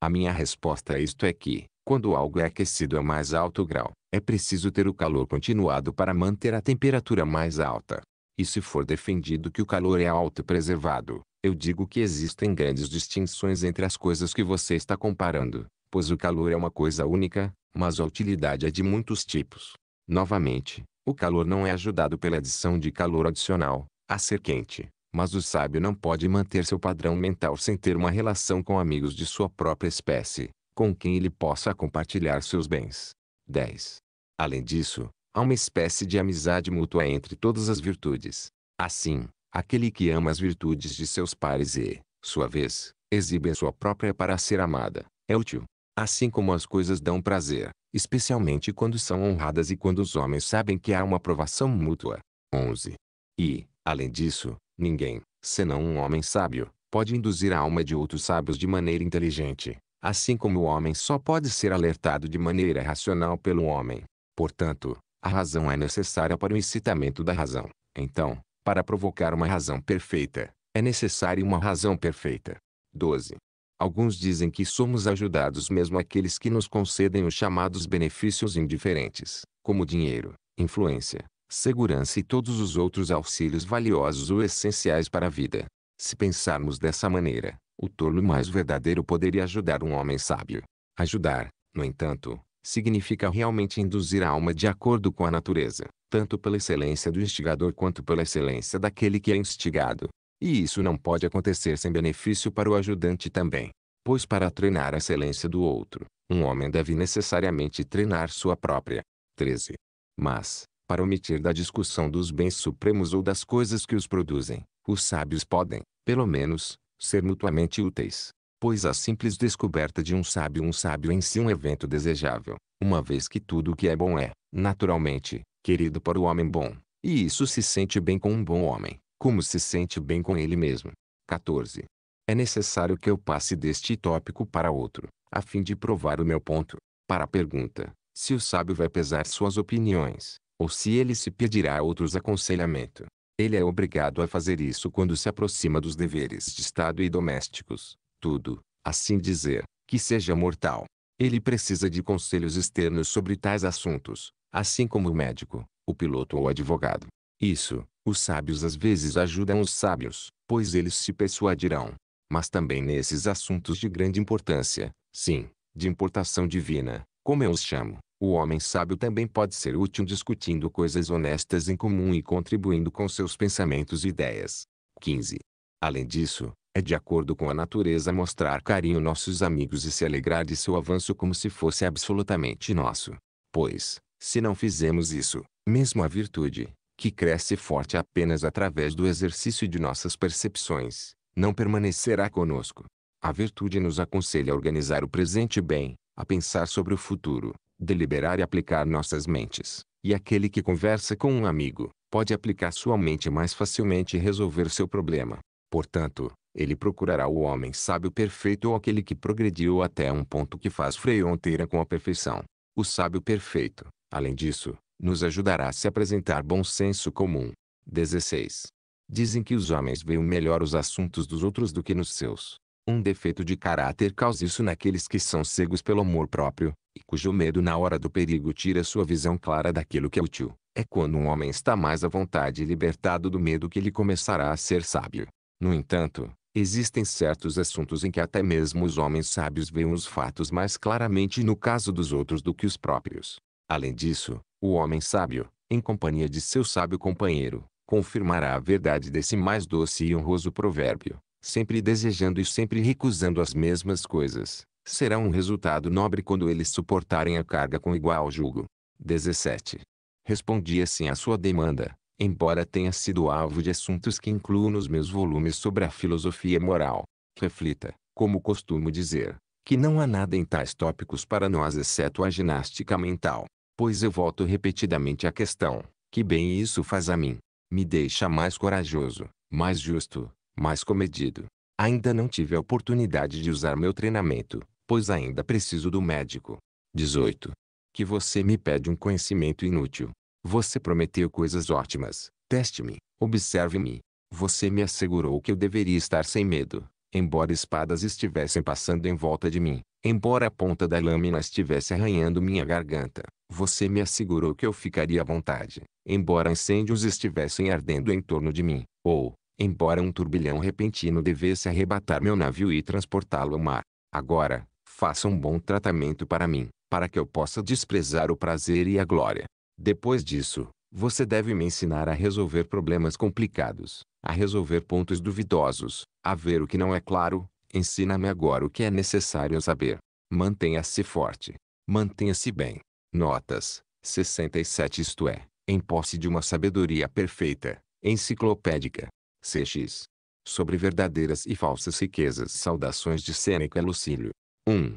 A minha resposta a isto é que, quando algo é aquecido a mais alto grau, é preciso ter o calor continuado para manter a temperatura mais alta. E se for defendido que o calor é autopreservado, eu digo que existem grandes distinções entre as coisas que você está comparando pois o calor é uma coisa única, mas a utilidade é de muitos tipos. Novamente, o calor não é ajudado pela adição de calor adicional, a ser quente, mas o sábio não pode manter seu padrão mental sem ter uma relação com amigos de sua própria espécie, com quem ele possa compartilhar seus bens. 10. Além disso, há uma espécie de amizade mútua entre todas as virtudes. Assim, aquele que ama as virtudes de seus pares e, sua vez, exibe a sua própria para ser amada, é útil, Assim como as coisas dão prazer, especialmente quando são honradas e quando os homens sabem que há uma aprovação mútua. 11. E, além disso, ninguém, senão um homem sábio, pode induzir a alma de outros sábios de maneira inteligente, assim como o homem só pode ser alertado de maneira racional pelo homem. Portanto, a razão é necessária para o incitamento da razão. Então, para provocar uma razão perfeita, é necessária uma razão perfeita. 12. Alguns dizem que somos ajudados mesmo aqueles que nos concedem os chamados benefícios indiferentes, como dinheiro, influência, segurança e todos os outros auxílios valiosos ou essenciais para a vida. Se pensarmos dessa maneira, o tolo mais verdadeiro poderia ajudar um homem sábio. Ajudar, no entanto, significa realmente induzir a alma de acordo com a natureza, tanto pela excelência do instigador quanto pela excelência daquele que é instigado. E isso não pode acontecer sem benefício para o ajudante também. Pois para treinar a excelência do outro, um homem deve necessariamente treinar sua própria. 13. Mas, para omitir da discussão dos bens supremos ou das coisas que os produzem, os sábios podem, pelo menos, ser mutuamente úteis. Pois a simples descoberta de um sábio um sábio em si é um evento desejável, uma vez que tudo o que é bom é, naturalmente, querido por o homem bom, e isso se sente bem com um bom homem. Como se sente bem com ele mesmo. 14. É necessário que eu passe deste tópico para outro, a fim de provar o meu ponto. Para a pergunta, se o sábio vai pesar suas opiniões, ou se ele se pedirá a outros aconselhamento. Ele é obrigado a fazer isso quando se aproxima dos deveres de Estado e domésticos. Tudo, assim dizer, que seja mortal. Ele precisa de conselhos externos sobre tais assuntos, assim como o médico, o piloto ou o advogado. Isso, os sábios às vezes ajudam os sábios, pois eles se persuadirão. Mas também nesses assuntos de grande importância, sim, de importação divina, como eu os chamo, o homem sábio também pode ser útil discutindo coisas honestas em comum e contribuindo com seus pensamentos e ideias. 15. Além disso, é de acordo com a natureza mostrar carinho nossos amigos e se alegrar de seu avanço como se fosse absolutamente nosso. Pois, se não fizemos isso, mesmo a virtude, que cresce forte apenas através do exercício de nossas percepções, não permanecerá conosco. A virtude nos aconselha a organizar o presente bem, a pensar sobre o futuro, deliberar e aplicar nossas mentes. E aquele que conversa com um amigo, pode aplicar sua mente mais facilmente e resolver seu problema. Portanto, ele procurará o homem sábio perfeito ou aquele que progrediu até um ponto que faz fronteira com a perfeição. O sábio perfeito, além disso, nos ajudará a se apresentar bom senso comum. 16. Dizem que os homens veem melhor os assuntos dos outros do que nos seus. Um defeito de caráter causa isso naqueles que são cegos pelo amor próprio, e cujo medo na hora do perigo tira sua visão clara daquilo que é útil. É quando um homem está mais à vontade e libertado do medo que ele começará a ser sábio. No entanto, existem certos assuntos em que até mesmo os homens sábios veem os fatos mais claramente no caso dos outros do que os próprios. Além disso, o homem sábio, em companhia de seu sábio companheiro, confirmará a verdade desse mais doce e honroso provérbio, sempre desejando e sempre recusando as mesmas coisas, será um resultado nobre quando eles suportarem a carga com igual jugo. 17. Respondi assim à sua demanda, embora tenha sido alvo de assuntos que incluo nos meus volumes sobre a filosofia moral. Reflita, como costumo dizer, que não há nada em tais tópicos para nós exceto a ginástica mental pois eu volto repetidamente à questão: que bem isso faz a mim? Me deixa mais corajoso, mais justo, mais comedido. Ainda não tive a oportunidade de usar meu treinamento, pois ainda preciso do médico. 18. Que você me pede um conhecimento inútil. Você prometeu coisas ótimas. Teste-me, observe-me. Você me assegurou que eu deveria estar sem medo, embora espadas estivessem passando em volta de mim, Embora a ponta da lâmina estivesse arranhando minha garganta, você me assegurou que eu ficaria à vontade, embora incêndios estivessem ardendo em torno de mim, ou, embora um turbilhão repentino devesse arrebatar meu navio e transportá-lo ao mar. Agora, faça um bom tratamento para mim, para que eu possa desprezar o prazer e a glória. Depois disso, você deve me ensinar a resolver problemas complicados, a resolver pontos duvidosos, a ver o que não é claro, Ensina-me agora o que é necessário saber. Mantenha-se forte. Mantenha-se bem. Notas 67 isto é, em posse de uma sabedoria perfeita, enciclopédica. CX. Sobre verdadeiras e falsas riquezas saudações de Sêneca Lucílio. 1.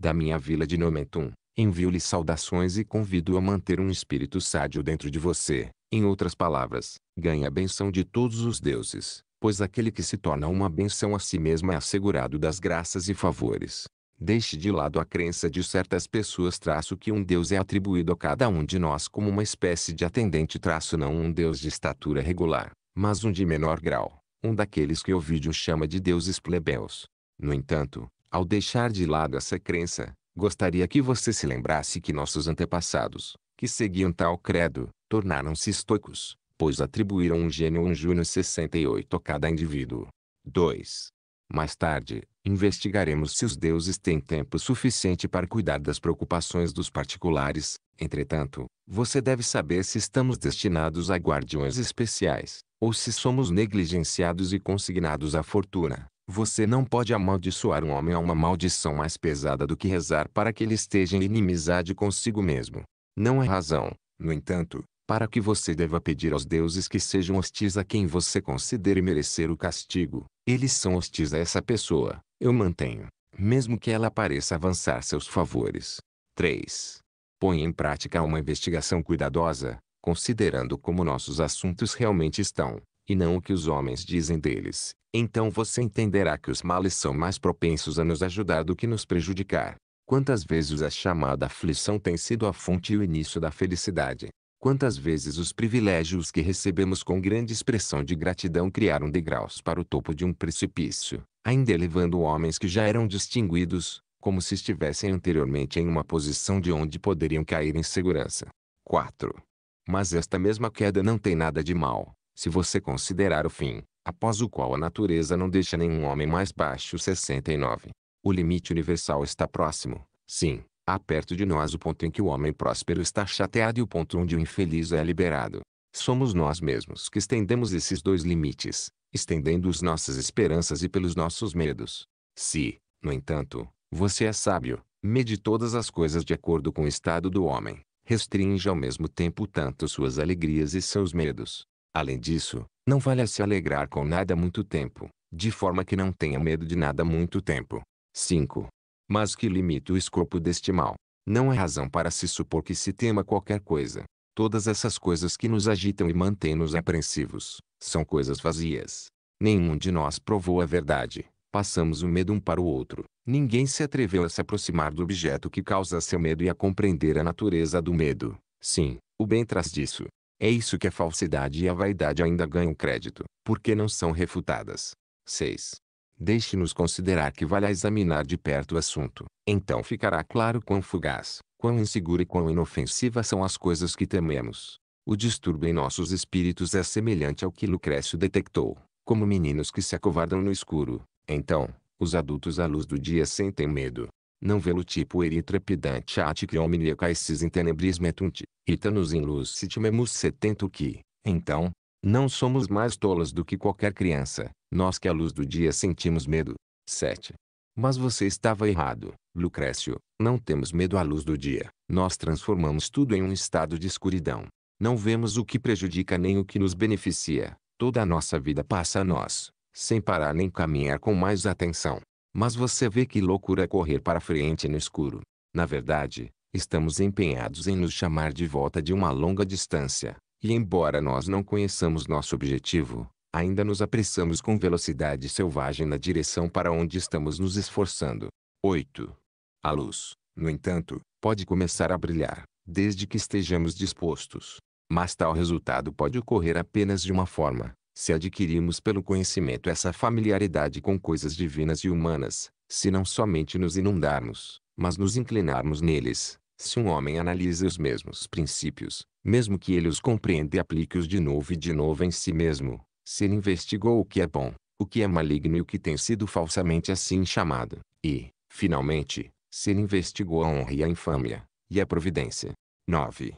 Da minha vila de Nomentum, envio-lhe saudações e convido a manter um espírito sádio dentro de você. Em outras palavras, ganha a benção de todos os deuses, pois aquele que se torna uma benção a si mesmo é assegurado das graças e favores. Deixe de lado a crença de certas pessoas traço que um Deus é atribuído a cada um de nós como uma espécie de atendente traço não um Deus de estatura regular, mas um de menor grau, um daqueles que Ovídio chama de deuses plebeus. No entanto, ao deixar de lado essa crença, gostaria que você se lembrasse que nossos antepassados, que seguiam tal credo, tornaram-se estoicos, pois atribuíram um gênio ou um júnior 68 a cada indivíduo. 2. Mais tarde, investigaremos se os deuses têm tempo suficiente para cuidar das preocupações dos particulares. Entretanto, você deve saber se estamos destinados a guardiões especiais, ou se somos negligenciados e consignados à fortuna. Você não pode amaldiçoar um homem a uma maldição mais pesada do que rezar para que ele esteja em inimizade consigo mesmo. Não há razão, no entanto, para que você deva pedir aos deuses que sejam hostis a quem você considere merecer o castigo. Eles são hostis a essa pessoa, eu mantenho, mesmo que ela pareça avançar seus favores. 3. Põe em prática uma investigação cuidadosa, considerando como nossos assuntos realmente estão, e não o que os homens dizem deles. Então você entenderá que os males são mais propensos a nos ajudar do que nos prejudicar. Quantas vezes a chamada aflição tem sido a fonte e o início da felicidade? Quantas vezes os privilégios que recebemos com grande expressão de gratidão criaram degraus para o topo de um precipício, ainda elevando homens que já eram distinguidos, como se estivessem anteriormente em uma posição de onde poderiam cair em segurança. 4. Mas esta mesma queda não tem nada de mal, se você considerar o fim, após o qual a natureza não deixa nenhum homem mais baixo. 69. O limite universal está próximo, sim, Há perto de nós o ponto em que o homem próspero está chateado e o ponto onde o infeliz é liberado. Somos nós mesmos que estendemos esses dois limites, estendendo as nossas esperanças e pelos nossos medos. Se, no entanto, você é sábio, mede todas as coisas de acordo com o estado do homem, restringe ao mesmo tempo tanto suas alegrias e seus medos. Além disso, não vale a se alegrar com nada muito tempo, de forma que não tenha medo de nada muito tempo. 5 mas que limita o escopo deste mal. Não há razão para se supor que se tema qualquer coisa. Todas essas coisas que nos agitam e mantêm-nos apreensivos, são coisas vazias. Nenhum de nós provou a verdade. Passamos o medo um para o outro. Ninguém se atreveu a se aproximar do objeto que causa seu medo e a compreender a natureza do medo. Sim, o bem traz disso. É isso que a falsidade e a vaidade ainda ganham crédito, porque não são refutadas. 6. Deixe-nos considerar que vale a examinar de perto o assunto. Então ficará claro quão fugaz, quão insegura e quão inofensiva são as coisas que tememos. O distúrbio em nossos espíritos é semelhante ao que Lucrécio detectou, como meninos que se acovardam no escuro. Então, os adultos à luz do dia sentem medo. Não vê-lo tipo eritrepidante at criomini caesis in tenebris metunti, ita-nos in luz sitimemus setento que, então, não somos mais tolas do que qualquer criança, nós que à luz do dia sentimos medo. 7. Mas você estava errado, Lucrécio. Não temos medo à luz do dia. Nós transformamos tudo em um estado de escuridão. Não vemos o que prejudica nem o que nos beneficia. Toda a nossa vida passa a nós, sem parar nem caminhar com mais atenção. Mas você vê que loucura é correr para frente no escuro. Na verdade, estamos empenhados em nos chamar de volta de uma longa distância. E embora nós não conheçamos nosso objetivo, ainda nos apressamos com velocidade selvagem na direção para onde estamos nos esforçando. 8. A luz, no entanto, pode começar a brilhar, desde que estejamos dispostos. Mas tal resultado pode ocorrer apenas de uma forma, se adquirirmos pelo conhecimento essa familiaridade com coisas divinas e humanas, se não somente nos inundarmos, mas nos inclinarmos neles. Se um homem analisa os mesmos princípios, mesmo que ele os compreenda e aplique-os de novo e de novo em si mesmo, se ele investigou o que é bom, o que é maligno e o que tem sido falsamente assim chamado, e, finalmente, se ele investigou a honra e a infâmia, e a providência. 9.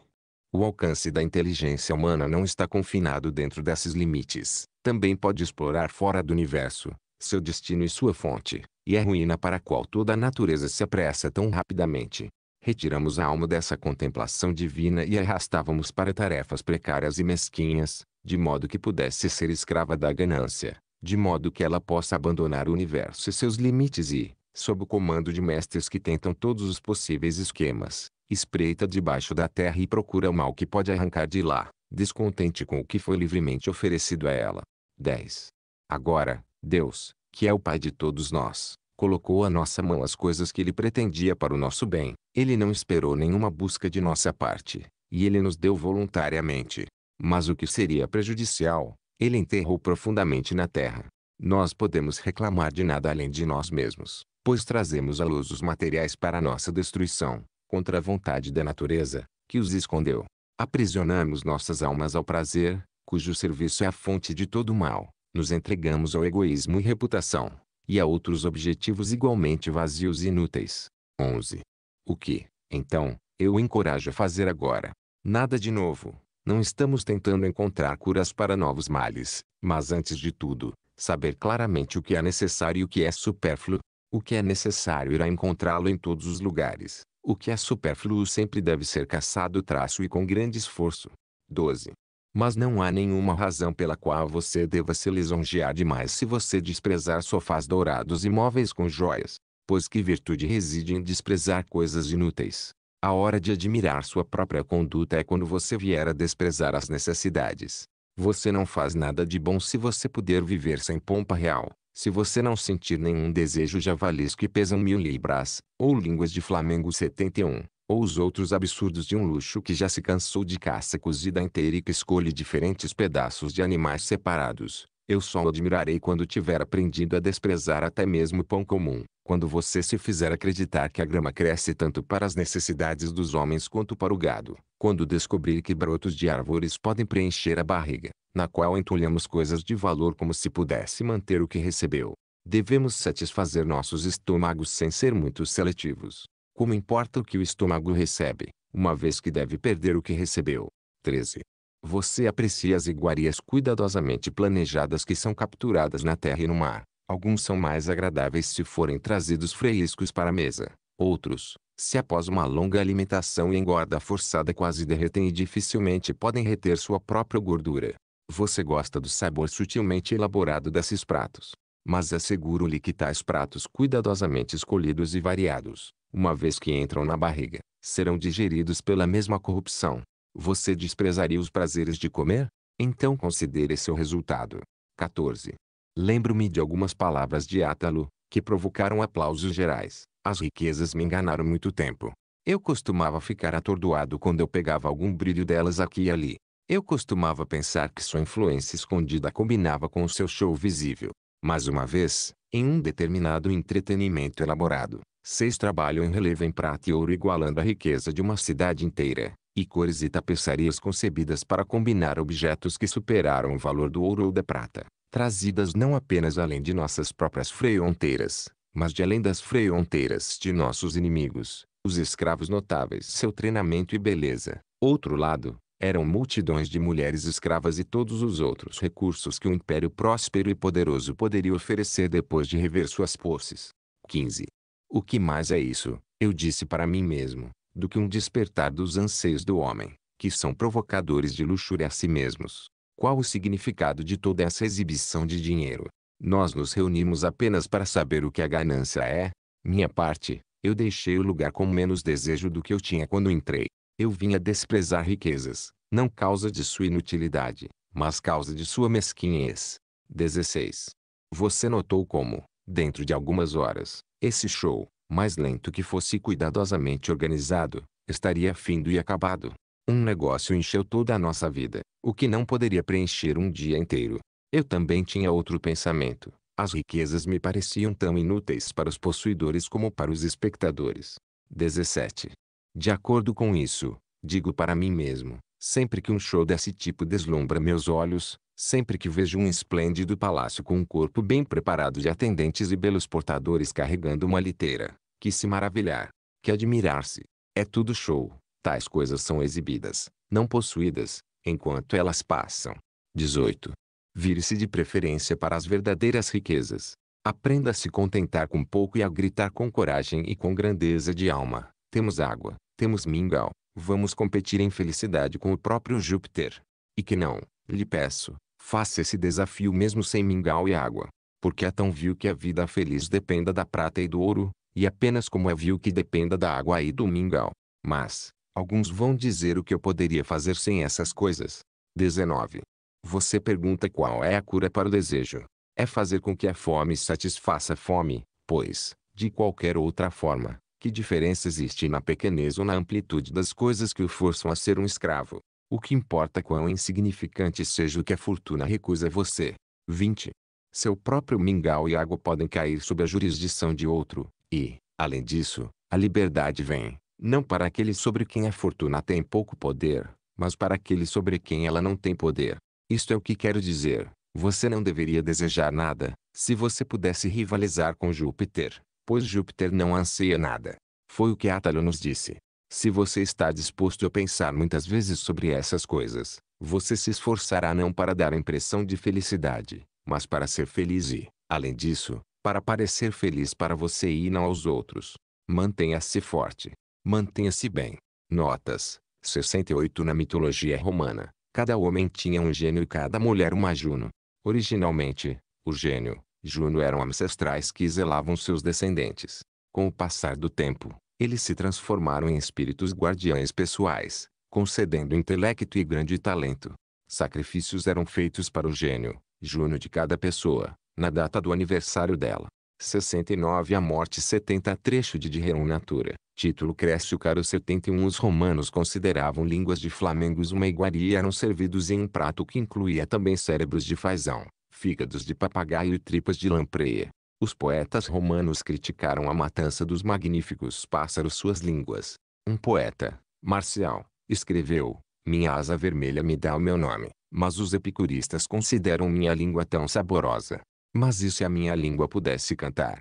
O alcance da inteligência humana não está confinado dentro desses limites. Também pode explorar fora do universo, seu destino e sua fonte, e a é ruína para a qual toda a natureza se apressa tão rapidamente. Retiramos a alma dessa contemplação divina e arrastávamos para tarefas precárias e mesquinhas, de modo que pudesse ser escrava da ganância, de modo que ela possa abandonar o universo e seus limites e, sob o comando de mestres que tentam todos os possíveis esquemas, espreita debaixo da terra e procura o mal que pode arrancar de lá, descontente com o que foi livremente oferecido a ela. 10. Agora, Deus, que é o Pai de todos nós, colocou à nossa mão as coisas que ele pretendia para o nosso bem. Ele não esperou nenhuma busca de nossa parte, e ele nos deu voluntariamente, mas o que seria prejudicial, ele enterrou profundamente na terra. Nós podemos reclamar de nada além de nós mesmos, pois trazemos à luz os materiais para nossa destruição, contra a vontade da natureza, que os escondeu. Aprisionamos nossas almas ao prazer, cujo serviço é a fonte de todo mal. Nos entregamos ao egoísmo e reputação, e a outros objetivos igualmente vazios e inúteis. 11. O que, então, eu encorajo a fazer agora? Nada de novo, não estamos tentando encontrar curas para novos males, mas antes de tudo, saber claramente o que é necessário e o que é supérfluo. O que é necessário irá encontrá-lo em todos os lugares. O que é supérfluo sempre deve ser caçado traço e com grande esforço. 12. Mas não há nenhuma razão pela qual você deva se lisonjear demais se você desprezar sofás dourados e móveis com joias, pois que virtude reside em desprezar coisas inúteis. A hora de admirar sua própria conduta é quando você vier a desprezar as necessidades. Você não faz nada de bom se você puder viver sem pompa real. Se você não sentir nenhum desejo javalis que pesam mil libras, ou línguas de Flamengo 71, ou os outros absurdos de um luxo que já se cansou de caça cozida inteira e que escolhe diferentes pedaços de animais separados, eu só o admirarei quando tiver aprendido a desprezar até mesmo o pão comum quando você se fizer acreditar que a grama cresce tanto para as necessidades dos homens quanto para o gado, quando descobrir que brotos de árvores podem preencher a barriga, na qual entulhamos coisas de valor como se pudesse manter o que recebeu, devemos satisfazer nossos estômagos sem ser muito seletivos. Como importa o que o estômago recebe, uma vez que deve perder o que recebeu. 13. Você aprecia as iguarias cuidadosamente planejadas que são capturadas na terra e no mar Alguns são mais agradáveis se forem trazidos frescos para a mesa. Outros, se após uma longa alimentação e engorda forçada quase derretem e dificilmente podem reter sua própria gordura. Você gosta do sabor sutilmente elaborado desses pratos. Mas asseguro-lhe que tais pratos cuidadosamente escolhidos e variados, uma vez que entram na barriga, serão digeridos pela mesma corrupção. Você desprezaria os prazeres de comer? Então considere seu resultado. 14. Lembro-me de algumas palavras de Átalo, que provocaram aplausos gerais. As riquezas me enganaram muito tempo. Eu costumava ficar atordoado quando eu pegava algum brilho delas aqui e ali. Eu costumava pensar que sua influência escondida combinava com o seu show visível. Mas uma vez, em um determinado entretenimento elaborado, seis trabalham em relevo em prata e ouro igualando a riqueza de uma cidade inteira, e cores e tapeçarias concebidas para combinar objetos que superaram o valor do ouro ou da prata trazidas não apenas além de nossas próprias fronteiras, mas de além das fronteiras de nossos inimigos, os escravos notáveis seu treinamento e beleza. Outro lado, eram multidões de mulheres escravas e todos os outros recursos que um império próspero e poderoso poderia oferecer depois de rever suas posses. 15. O que mais é isso, eu disse para mim mesmo, do que um despertar dos anseios do homem, que são provocadores de luxúria a si mesmos, qual o significado de toda essa exibição de dinheiro? Nós nos reunimos apenas para saber o que a ganância é. Minha parte, eu deixei o lugar com menos desejo do que eu tinha quando entrei. Eu vinha desprezar riquezas, não causa de sua inutilidade, mas causa de sua mesquinhez. 16. Você notou como, dentro de algumas horas, esse show, mais lento que fosse cuidadosamente organizado, estaria findo e acabado. Um negócio encheu toda a nossa vida, o que não poderia preencher um dia inteiro. Eu também tinha outro pensamento. As riquezas me pareciam tão inúteis para os possuidores como para os espectadores. 17. De acordo com isso, digo para mim mesmo, sempre que um show desse tipo deslumbra meus olhos, sempre que vejo um esplêndido palácio com um corpo bem preparado de atendentes e belos portadores carregando uma liteira, que se maravilhar, que admirar-se. É tudo show. Tais coisas são exibidas, não possuídas, enquanto elas passam. 18. Vire-se de preferência para as verdadeiras riquezas. Aprenda a se contentar com pouco e a gritar com coragem e com grandeza de alma. Temos água, temos mingau, vamos competir em felicidade com o próprio Júpiter. E que não, lhe peço, faça esse desafio mesmo sem mingau e água. Porque é tão vil que a vida feliz dependa da prata e do ouro, e apenas como é vil que dependa da água e do mingau. Mas, Alguns vão dizer o que eu poderia fazer sem essas coisas. 19. Você pergunta qual é a cura para o desejo. É fazer com que a fome satisfaça a fome, pois, de qualquer outra forma, que diferença existe na pequenez ou na amplitude das coisas que o forçam a ser um escravo? O que importa quão insignificante seja o que a fortuna recusa você. 20. Seu próprio mingau e água podem cair sob a jurisdição de outro, e, além disso, a liberdade vem, não para aquele sobre quem a fortuna tem pouco poder, mas para aquele sobre quem ela não tem poder. Isto é o que quero dizer. Você não deveria desejar nada, se você pudesse rivalizar com Júpiter, pois Júpiter não anseia nada. Foi o que Atalo nos disse. Se você está disposto a pensar muitas vezes sobre essas coisas, você se esforçará não para dar a impressão de felicidade, mas para ser feliz e, além disso, para parecer feliz para você e não aos outros. Mantenha-se forte, Mantenha-se bem. Notas: 68 Na mitologia romana, cada homem tinha um gênio e cada mulher uma Juno. Originalmente, o gênio, Juno eram ancestrais que zelavam seus descendentes. Com o passar do tempo, eles se transformaram em espíritos guardiães pessoais, concedendo intelecto e grande talento. Sacrifícios eram feitos para o gênio, Juno de cada pessoa, na data do aniversário dela. 69 A morte 70 Trecho de De Rerum Natura, título Cresce Caro 71 Os romanos consideravam línguas de flamengos uma iguaria e eram servidos em um prato que incluía também cérebros de fazão, fígados de papagaio e tripas de lampreia. Os poetas romanos criticaram a matança dos magníficos pássaros suas línguas. Um poeta, Marcial, escreveu, Minha asa vermelha me dá o meu nome, mas os epicuristas consideram minha língua tão saborosa, mas e se a minha língua pudesse cantar?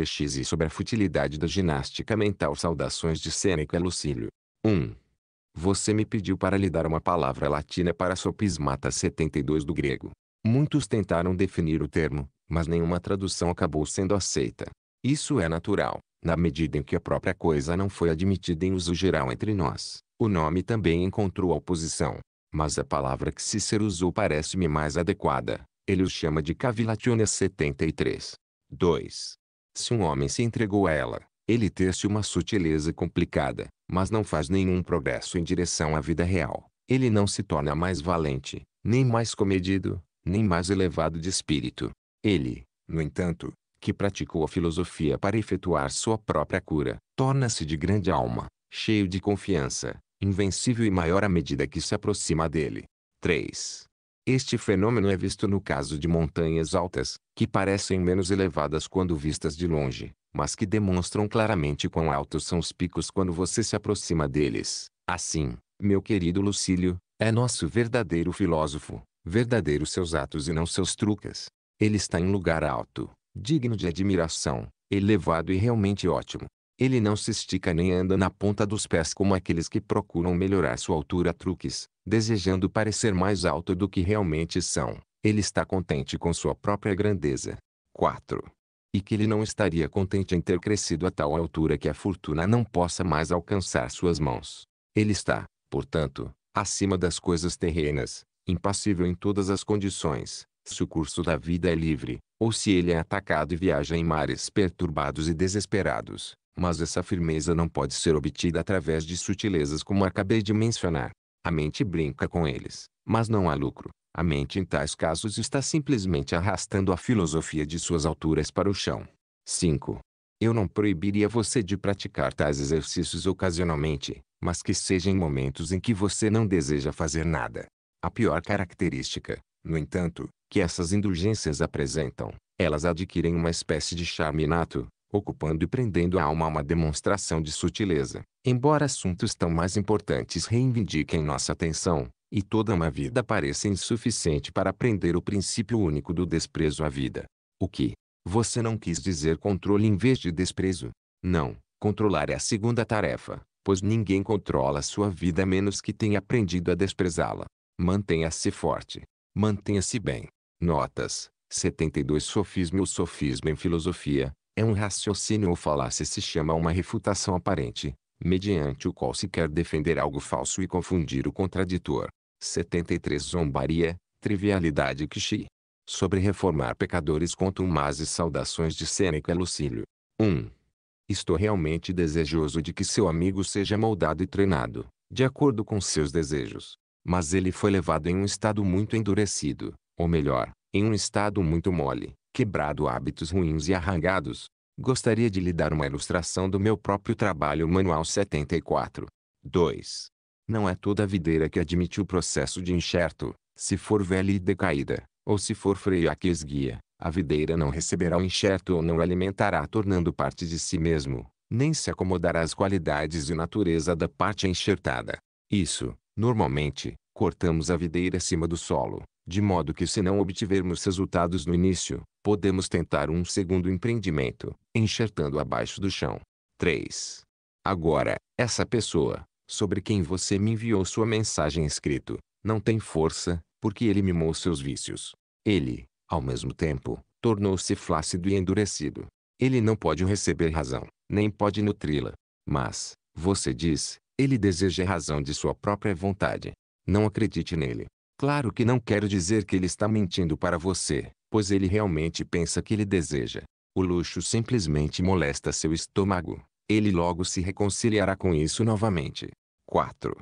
e sobre a futilidade da ginástica mental Saudações de Sêneca Lucílio. 1. Você me pediu para lhe dar uma palavra latina para sopismata 72 do grego. Muitos tentaram definir o termo, mas nenhuma tradução acabou sendo aceita. Isso é natural, na medida em que a própria coisa não foi admitida em uso geral entre nós. O nome também encontrou oposição, mas a palavra que Cícero usou parece-me mais adequada. Ele os chama de Cavilationes 73. 2. Se um homem se entregou a ela, ele ter-se uma sutileza complicada, mas não faz nenhum progresso em direção à vida real. Ele não se torna mais valente, nem mais comedido, nem mais elevado de espírito. Ele, no entanto, que praticou a filosofia para efetuar sua própria cura, torna-se de grande alma, cheio de confiança, invencível e maior à medida que se aproxima dele. 3. Este fenômeno é visto no caso de montanhas altas, que parecem menos elevadas quando vistas de longe, mas que demonstram claramente quão altos são os picos quando você se aproxima deles. Assim, meu querido Lucílio, é nosso verdadeiro filósofo, verdadeiro seus atos e não seus trucas. Ele está em lugar alto, digno de admiração, elevado e realmente ótimo. Ele não se estica nem anda na ponta dos pés como aqueles que procuram melhorar sua altura a truques, desejando parecer mais alto do que realmente são. Ele está contente com sua própria grandeza. 4. E que ele não estaria contente em ter crescido a tal altura que a fortuna não possa mais alcançar suas mãos. Ele está, portanto, acima das coisas terrenas, impassível em todas as condições, se o curso da vida é livre, ou se ele é atacado e viaja em mares perturbados e desesperados, mas essa firmeza não pode ser obtida através de sutilezas como acabei de mencionar. A mente brinca com eles, mas não há lucro. A mente em tais casos está simplesmente arrastando a filosofia de suas alturas para o chão. 5. Eu não proibiria você de praticar tais exercícios ocasionalmente, mas que seja em momentos em que você não deseja fazer nada. A pior característica, no entanto, que essas indulgências apresentam, elas adquirem uma espécie de charme inato, ocupando e prendendo a alma a uma demonstração de sutileza. Embora assuntos tão mais importantes reivindiquem nossa atenção, e toda uma vida pareça insuficiente para aprender o princípio único do desprezo à vida. O que você não quis dizer controle em vez de desprezo? Não, controlar é a segunda tarefa, pois ninguém controla sua vida a menos que tenha aprendido a desprezá-la. Mantenha-se forte. Mantenha-se bem. Notas: 72 Sofismo O sofismo em filosofia, é um raciocínio ou falácia se chama uma refutação aparente, mediante o qual se quer defender algo falso e confundir o contraditor. 73 Zombaria, trivialidade que chi. Sobre reformar pecadores umas e saudações de Sêneca Lucílio. 1. Estou realmente desejoso de que seu amigo seja moldado e treinado, de acordo com seus desejos. Mas ele foi levado em um estado muito endurecido, ou melhor, em um estado muito mole, quebrado hábitos ruins e arrangados. Gostaria de lhe dar uma ilustração do meu próprio trabalho Manual 74. 2. Não é toda videira que admite o processo de enxerto, se for velha e decaída, ou se for freia que esguia, a videira não receberá o enxerto ou não o alimentará tornando parte de si mesmo, nem se acomodará às qualidades e natureza da parte enxertada. Isso, normalmente, cortamos a videira acima do solo, de modo que se não obtivermos resultados no início, podemos tentar um segundo empreendimento, enxertando abaixo do chão. 3. Agora, essa pessoa, sobre quem você me enviou sua mensagem escrito, não tem força, porque ele mimou seus vícios. Ele, ao mesmo tempo, tornou-se flácido e endurecido. Ele não pode receber razão, nem pode nutri-la. Mas, você diz, ele deseja a razão de sua própria vontade. Não acredite nele. Claro que não quero dizer que ele está mentindo para você, pois ele realmente pensa que ele deseja. O luxo simplesmente molesta seu estômago. Ele logo se reconciliará com isso novamente. 4.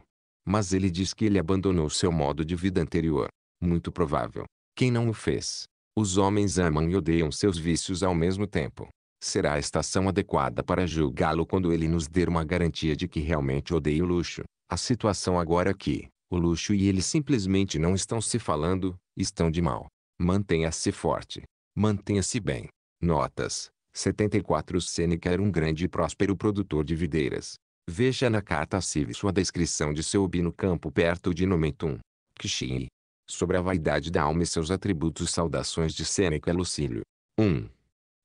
Mas ele diz que ele abandonou seu modo de vida anterior. Muito provável. Quem não o fez? Os homens amam e odeiam seus vícios ao mesmo tempo. Será a estação adequada para julgá-lo quando ele nos der uma garantia de que realmente odeia o luxo. A situação agora é que, o luxo e ele simplesmente não estão se falando, estão de mal. Mantenha-se forte. Mantenha-se bem. Notas. 74 Sêneca era um grande e próspero produtor de videiras. Veja na carta Cive sua descrição de seu obi no campo perto de Nomentum. Kishii. Sobre a vaidade da alma e seus atributos saudações de Sêneca Lucílio. 1.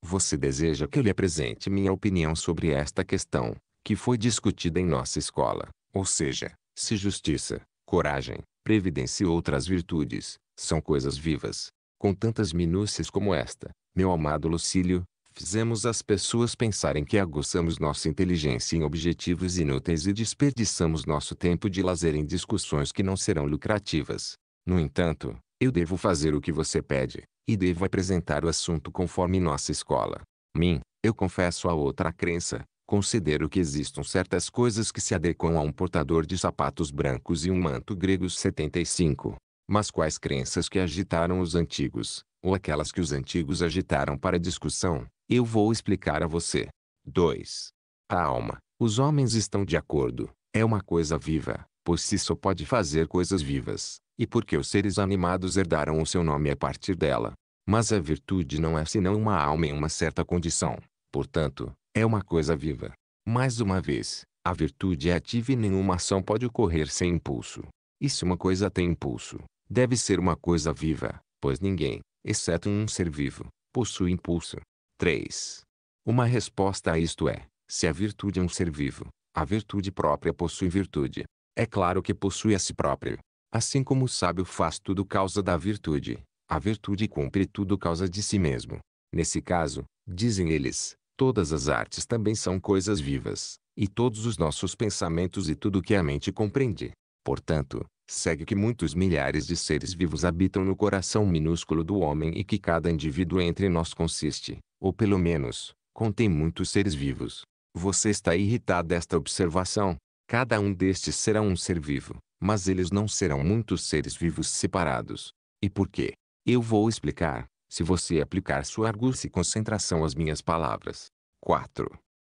Você deseja que eu lhe apresente minha opinião sobre esta questão, que foi discutida em nossa escola, ou seja, se justiça, coragem, previdência e outras virtudes, são coisas vivas. Com tantas minúcias como esta, meu amado Lucílio, fizemos as pessoas pensarem que aguçamos nossa inteligência em objetivos inúteis e desperdiçamos nosso tempo de lazer em discussões que não serão lucrativas. No entanto, eu devo fazer o que você pede, e devo apresentar o assunto conforme nossa escola. Mim, eu confesso a outra crença, considero que existam certas coisas que se adequam a um portador de sapatos brancos e um manto grego 75. Mas quais crenças que agitaram os antigos, ou aquelas que os antigos agitaram para discussão, eu vou explicar a você. 2. A alma. Os homens estão de acordo. É uma coisa viva, pois se só pode fazer coisas vivas, e porque os seres animados herdaram o seu nome a partir dela. Mas a virtude não é senão uma alma em uma certa condição. Portanto, é uma coisa viva. Mais uma vez, a virtude é ativa e nenhuma ação pode ocorrer sem impulso. E se uma coisa tem impulso, deve ser uma coisa viva, pois ninguém, exceto um ser vivo, possui impulso. 3. Uma resposta a isto é, se a virtude é um ser vivo, a virtude própria possui virtude. É claro que possui a si próprio. Assim como o sábio faz tudo causa da virtude, a virtude cumpre tudo causa de si mesmo. Nesse caso, dizem eles, Todas as artes também são coisas vivas, e todos os nossos pensamentos e tudo o que a mente compreende. Portanto, segue que muitos milhares de seres vivos habitam no coração minúsculo do homem e que cada indivíduo entre nós consiste, ou pelo menos, contém muitos seres vivos. Você está irritado desta observação? Cada um destes será um ser vivo, mas eles não serão muitos seres vivos separados. E por quê? Eu vou explicar se você aplicar sua argúcia e concentração às minhas palavras. 4.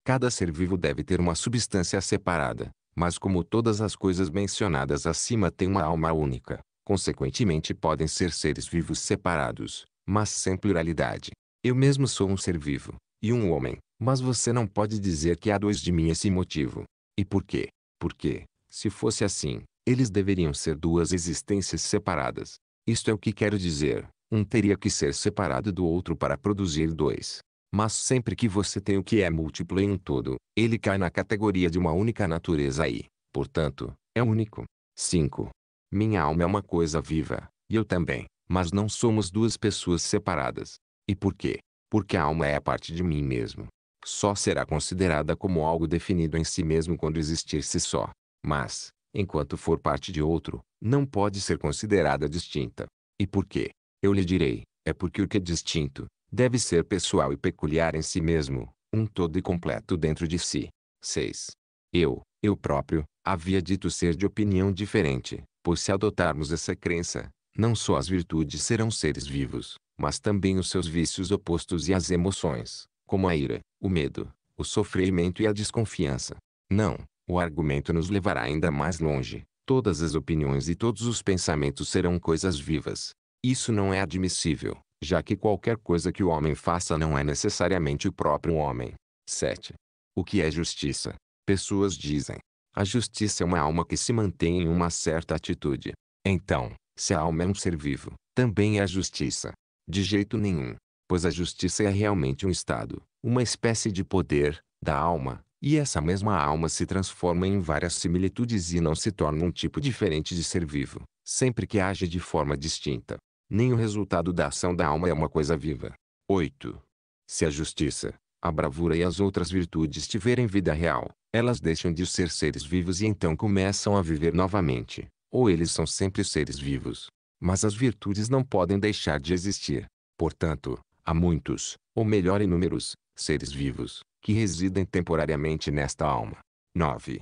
Cada ser vivo deve ter uma substância separada, mas como todas as coisas mencionadas acima têm uma alma única, consequentemente podem ser seres vivos separados, mas sem pluralidade. Eu mesmo sou um ser vivo, e um homem, mas você não pode dizer que há dois de mim esse motivo. E por quê? Porque, se fosse assim, eles deveriam ser duas existências separadas. Isto é o que quero dizer. Um teria que ser separado do outro para produzir dois. Mas sempre que você tem o que é múltiplo em um todo, ele cai na categoria de uma única natureza e, portanto, é único. 5. Minha alma é uma coisa viva, e eu também, mas não somos duas pessoas separadas. E por quê? Porque a alma é a parte de mim mesmo. Só será considerada como algo definido em si mesmo quando existir-se só. Mas, enquanto for parte de outro, não pode ser considerada distinta. E por quê? eu lhe direi, é porque o que é distinto, deve ser pessoal e peculiar em si mesmo, um todo e completo dentro de si. 6. Eu, eu próprio, havia dito ser de opinião diferente, pois se adotarmos essa crença, não só as virtudes serão seres vivos, mas também os seus vícios opostos e as emoções, como a ira, o medo, o sofrimento e a desconfiança. Não, o argumento nos levará ainda mais longe. Todas as opiniões e todos os pensamentos serão coisas vivas, isso não é admissível, já que qualquer coisa que o homem faça não é necessariamente o próprio homem. 7. O que é justiça? Pessoas dizem. A justiça é uma alma que se mantém em uma certa atitude. Então, se a alma é um ser vivo, também é a justiça. De jeito nenhum, pois a justiça é realmente um estado, uma espécie de poder, da alma, e essa mesma alma se transforma em várias similitudes e não se torna um tipo diferente de ser vivo, sempre que age de forma distinta nem o resultado da ação da alma é uma coisa viva. 8. Se a justiça, a bravura e as outras virtudes tiverem vida real, elas deixam de ser seres vivos e então começam a viver novamente, ou eles são sempre seres vivos. Mas as virtudes não podem deixar de existir. Portanto, há muitos, ou melhor inúmeros, seres vivos, que residem temporariamente nesta alma. 9.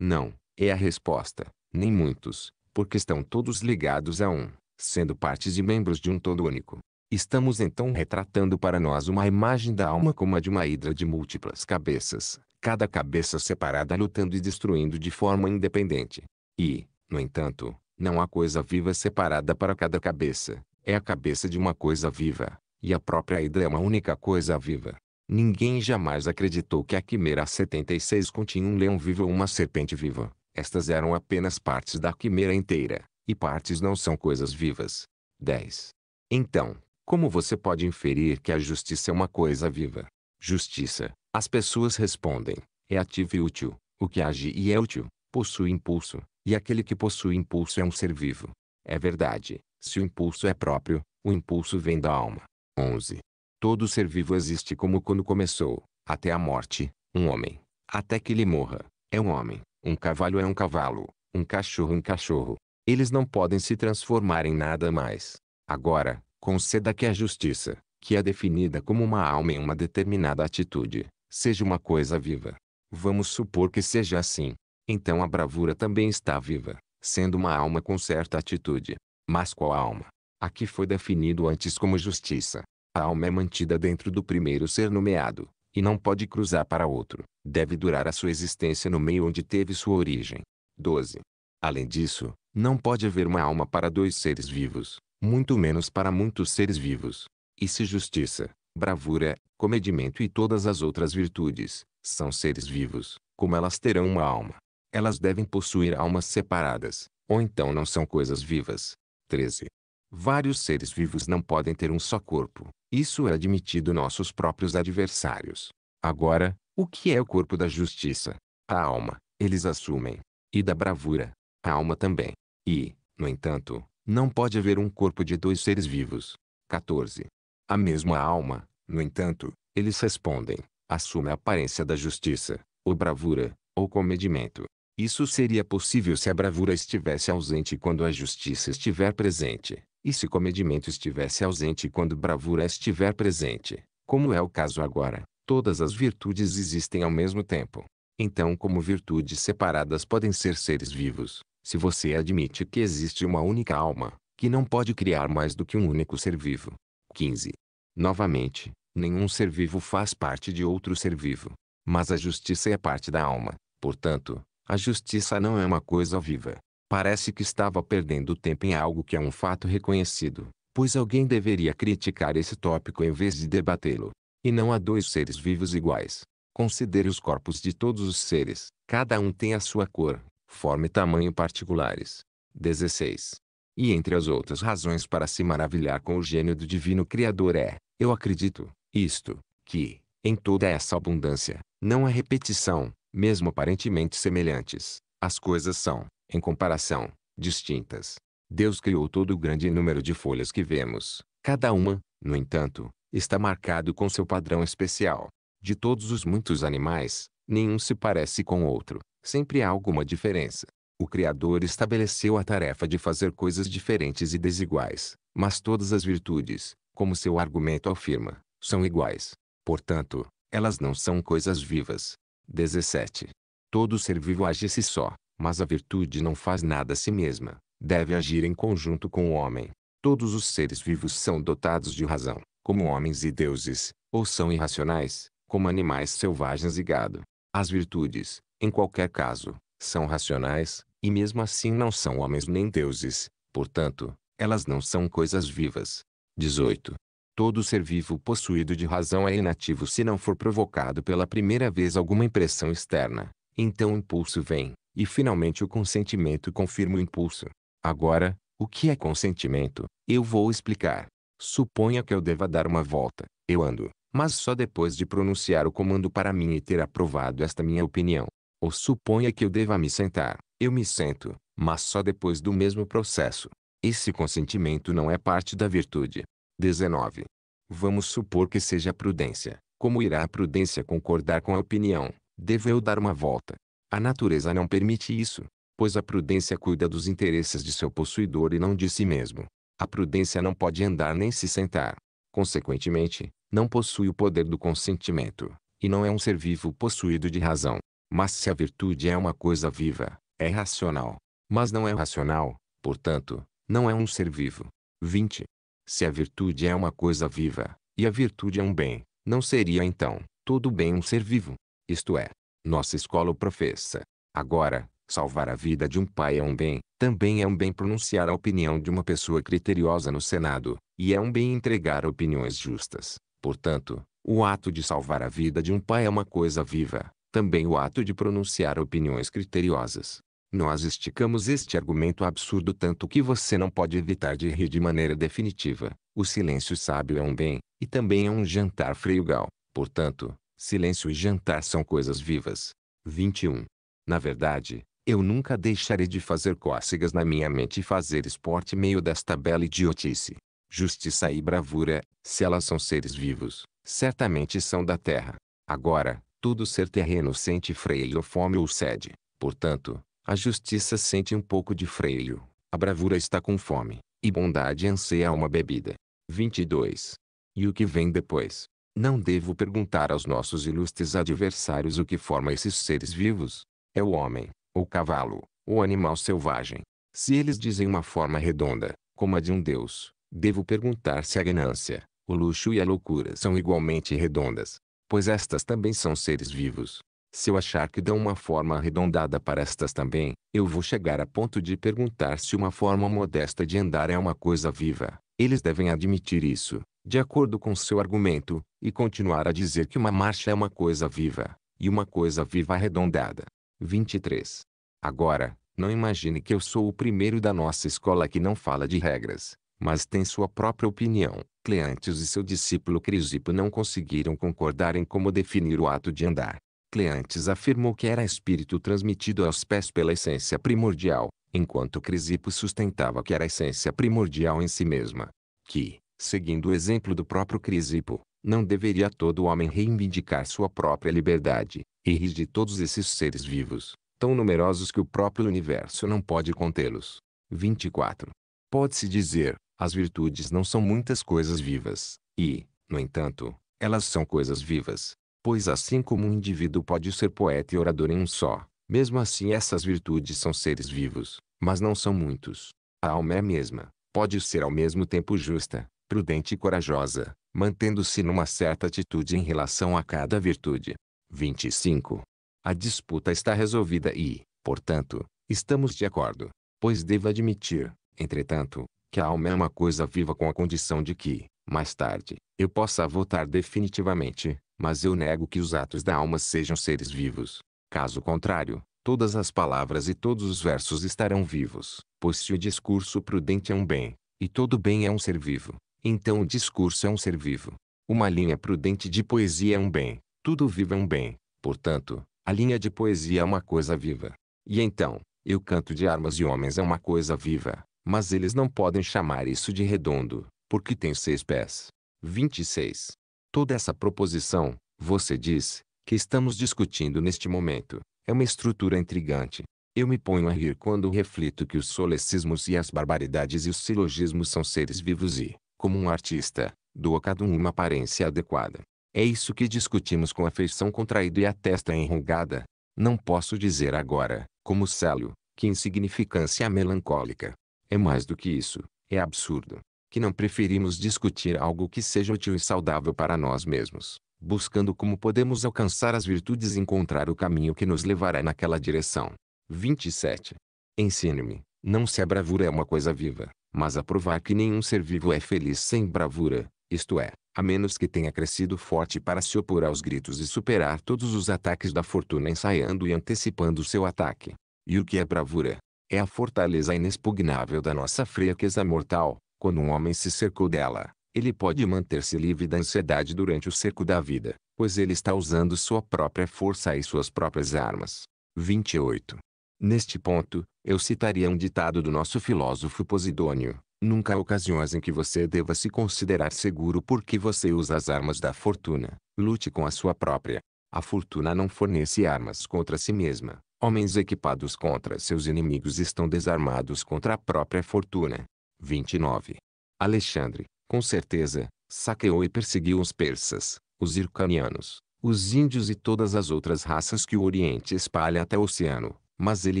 Não, é a resposta, nem muitos, porque estão todos ligados a um sendo partes e membros de um todo único. Estamos então retratando para nós uma imagem da alma como a de uma hidra de múltiplas cabeças, cada cabeça separada lutando e destruindo de forma independente. E, no entanto, não há coisa viva separada para cada cabeça, é a cabeça de uma coisa viva, e a própria hidra é uma única coisa viva. Ninguém jamais acreditou que a quimera 76 continha um leão vivo ou uma serpente viva. Estas eram apenas partes da quimera inteira, e partes não são coisas vivas. 10. Então, como você pode inferir que a justiça é uma coisa viva? Justiça, as pessoas respondem, é ativa e útil. O que age e é útil, possui impulso, e aquele que possui impulso é um ser vivo. É verdade, se o impulso é próprio, o impulso vem da alma. 11. Todo ser vivo existe como quando começou, até a morte, um homem, até que ele morra, é um homem, um cavalo é um cavalo, um cachorro um cachorro, eles não podem se transformar em nada mais. Agora, conceda que a justiça, que é definida como uma alma em uma determinada atitude, seja uma coisa viva. Vamos supor que seja assim. Então a bravura também está viva, sendo uma alma com certa atitude. Mas qual alma? A que foi definido antes como justiça. A alma é mantida dentro do primeiro ser nomeado, e não pode cruzar para outro. Deve durar a sua existência no meio onde teve sua origem. 12. Além disso, não pode haver uma alma para dois seres vivos, muito menos para muitos seres vivos. E se justiça, bravura, comedimento e todas as outras virtudes, são seres vivos, como elas terão uma alma? Elas devem possuir almas separadas, ou então não são coisas vivas. 13. Vários seres vivos não podem ter um só corpo. Isso é admitido nossos próprios adversários. Agora, o que é o corpo da justiça? A alma, eles assumem. E da bravura, a alma também. E, no entanto, não pode haver um corpo de dois seres vivos. 14. A mesma alma, no entanto, eles respondem, assume a aparência da justiça, ou bravura, ou comedimento. Isso seria possível se a bravura estivesse ausente quando a justiça estiver presente, e se comedimento estivesse ausente quando bravura estiver presente, como é o caso agora. Todas as virtudes existem ao mesmo tempo. Então, como virtudes separadas podem ser seres vivos, se você admite que existe uma única alma, que não pode criar mais do que um único ser vivo. 15. Novamente, nenhum ser vivo faz parte de outro ser vivo. Mas a justiça é parte da alma, portanto, a justiça não é uma coisa viva. Parece que estava perdendo tempo em algo que é um fato reconhecido, pois alguém deveria criticar esse tópico em vez de debatê-lo. E não há dois seres vivos iguais. Considere os corpos de todos os seres, cada um tem a sua cor, forma e tamanho particulares. 16. E entre as outras razões para se maravilhar com o gênio do divino Criador é, eu acredito, isto, que, em toda essa abundância, não há repetição, mesmo aparentemente semelhantes. As coisas são, em comparação, distintas. Deus criou todo o grande número de folhas que vemos. Cada uma, no entanto, está marcado com seu padrão especial. De todos os muitos animais, nenhum se parece com outro sempre há alguma diferença. O Criador estabeleceu a tarefa de fazer coisas diferentes e desiguais, mas todas as virtudes, como seu argumento afirma, são iguais. Portanto, elas não são coisas vivas. 17. Todo ser vivo age se só, mas a virtude não faz nada a si mesma, deve agir em conjunto com o homem. Todos os seres vivos são dotados de razão, como homens e deuses, ou são irracionais, como animais selvagens e gado. As virtudes, em qualquer caso, são racionais, e mesmo assim não são homens nem deuses, portanto, elas não são coisas vivas. 18. Todo ser vivo possuído de razão é inativo se não for provocado pela primeira vez alguma impressão externa. Então o impulso vem, e finalmente o consentimento confirma o impulso. Agora, o que é consentimento? Eu vou explicar. Suponha que eu deva dar uma volta. Eu ando, mas só depois de pronunciar o comando para mim e ter aprovado esta minha opinião. Ou suponha que eu deva me sentar, eu me sento, mas só depois do mesmo processo. Esse consentimento não é parte da virtude. 19. Vamos supor que seja a prudência. Como irá a prudência concordar com a opinião? Devo eu dar uma volta? A natureza não permite isso, pois a prudência cuida dos interesses de seu possuidor e não de si mesmo. A prudência não pode andar nem se sentar. Consequentemente, não possui o poder do consentimento, e não é um ser vivo possuído de razão. Mas se a virtude é uma coisa viva, é racional. Mas não é racional, portanto, não é um ser vivo. 20. Se a virtude é uma coisa viva, e a virtude é um bem, não seria então, todo bem um ser vivo? Isto é, nossa escola o professa. Agora, salvar a vida de um pai é um bem, também é um bem pronunciar a opinião de uma pessoa criteriosa no Senado, e é um bem entregar opiniões justas. Portanto, o ato de salvar a vida de um pai é uma coisa viva, também o ato de pronunciar opiniões criteriosas. Nós esticamos este argumento absurdo tanto que você não pode evitar de rir de maneira definitiva. O silêncio sábio é um bem, e também é um jantar freugal. Portanto, silêncio e jantar são coisas vivas. 21. Na verdade, eu nunca deixarei de fazer cócegas na minha mente e fazer esporte meio desta bela idiotice. Justiça e bravura, se elas são seres vivos, certamente são da terra. Agora, tudo ser terreno sente freio ou fome ou sede. Portanto, a justiça sente um pouco de freio, a bravura está com fome, e bondade anseia uma bebida. 22. E o que vem depois? Não devo perguntar aos nossos ilustres adversários o que forma esses seres vivos. É o homem, o cavalo, o animal selvagem. Se eles dizem uma forma redonda, como a de um deus, devo perguntar se a ganância, o luxo e a loucura são igualmente redondas pois estas também são seres vivos. Se eu achar que dão uma forma arredondada para estas também, eu vou chegar a ponto de perguntar se uma forma modesta de andar é uma coisa viva. Eles devem admitir isso, de acordo com seu argumento, e continuar a dizer que uma marcha é uma coisa viva, e uma coisa viva arredondada. 23. Agora, não imagine que eu sou o primeiro da nossa escola que não fala de regras mas tem sua própria opinião. Cleantes e seu discípulo Crisipo não conseguiram concordar em como definir o ato de andar. Cleantes afirmou que era espírito transmitido aos pés pela essência primordial, enquanto Crisipo sustentava que era a essência primordial em si mesma. Que, seguindo o exemplo do próprio Crisipo, não deveria todo homem reivindicar sua própria liberdade, e rir de todos esses seres vivos, tão numerosos que o próprio universo não pode contê-los. 24. Pode-se dizer, as virtudes não são muitas coisas vivas, e, no entanto, elas são coisas vivas. Pois assim como um indivíduo pode ser poeta e orador em um só, mesmo assim essas virtudes são seres vivos, mas não são muitos. A alma é a mesma, pode ser ao mesmo tempo justa, prudente e corajosa, mantendo-se numa certa atitude em relação a cada virtude. 25. A disputa está resolvida e, portanto, estamos de acordo. Pois devo admitir, entretanto, que a alma é uma coisa viva com a condição de que, mais tarde, eu possa votar definitivamente, mas eu nego que os atos da alma sejam seres vivos. Caso contrário, todas as palavras e todos os versos estarão vivos, pois se o discurso prudente é um bem, e todo bem é um ser vivo, então o discurso é um ser vivo. Uma linha prudente de poesia é um bem, tudo vivo é um bem, portanto, a linha de poesia é uma coisa viva. E então, eu canto de armas e homens é uma coisa viva, mas eles não podem chamar isso de redondo, porque tem seis pés. 26. Toda essa proposição, você diz, que estamos discutindo neste momento, é uma estrutura intrigante. Eu me ponho a rir quando reflito que os solecismos e as barbaridades e os silogismos são seres vivos e, como um artista, dou a cada um uma aparência adequada. É isso que discutimos com a feição contraída e a testa enrugada. Não posso dizer agora, como Célio, que insignificância melancólica, é mais do que isso, é absurdo, que não preferimos discutir algo que seja útil e saudável para nós mesmos, buscando como podemos alcançar as virtudes e encontrar o caminho que nos levará naquela direção. 27. Ensine-me, não se a bravura é uma coisa viva, mas a provar que nenhum ser vivo é feliz sem bravura, isto é, a menos que tenha crescido forte para se opor aos gritos e superar todos os ataques da fortuna ensaiando e antecipando seu ataque. E o que é bravura? É a fortaleza inexpugnável da nossa fraqueza mortal. Quando um homem se cercou dela, ele pode manter-se livre da ansiedade durante o cerco da vida, pois ele está usando sua própria força e suas próprias armas. 28. Neste ponto, eu citaria um ditado do nosso filósofo Posidônio. Nunca há ocasiões em que você deva se considerar seguro porque você usa as armas da fortuna. Lute com a sua própria. A fortuna não fornece armas contra si mesma, Homens equipados contra seus inimigos estão desarmados contra a própria fortuna. 29. Alexandre, com certeza, saqueou e perseguiu os persas, os hircanianos, os índios e todas as outras raças que o Oriente espalha até o oceano, mas ele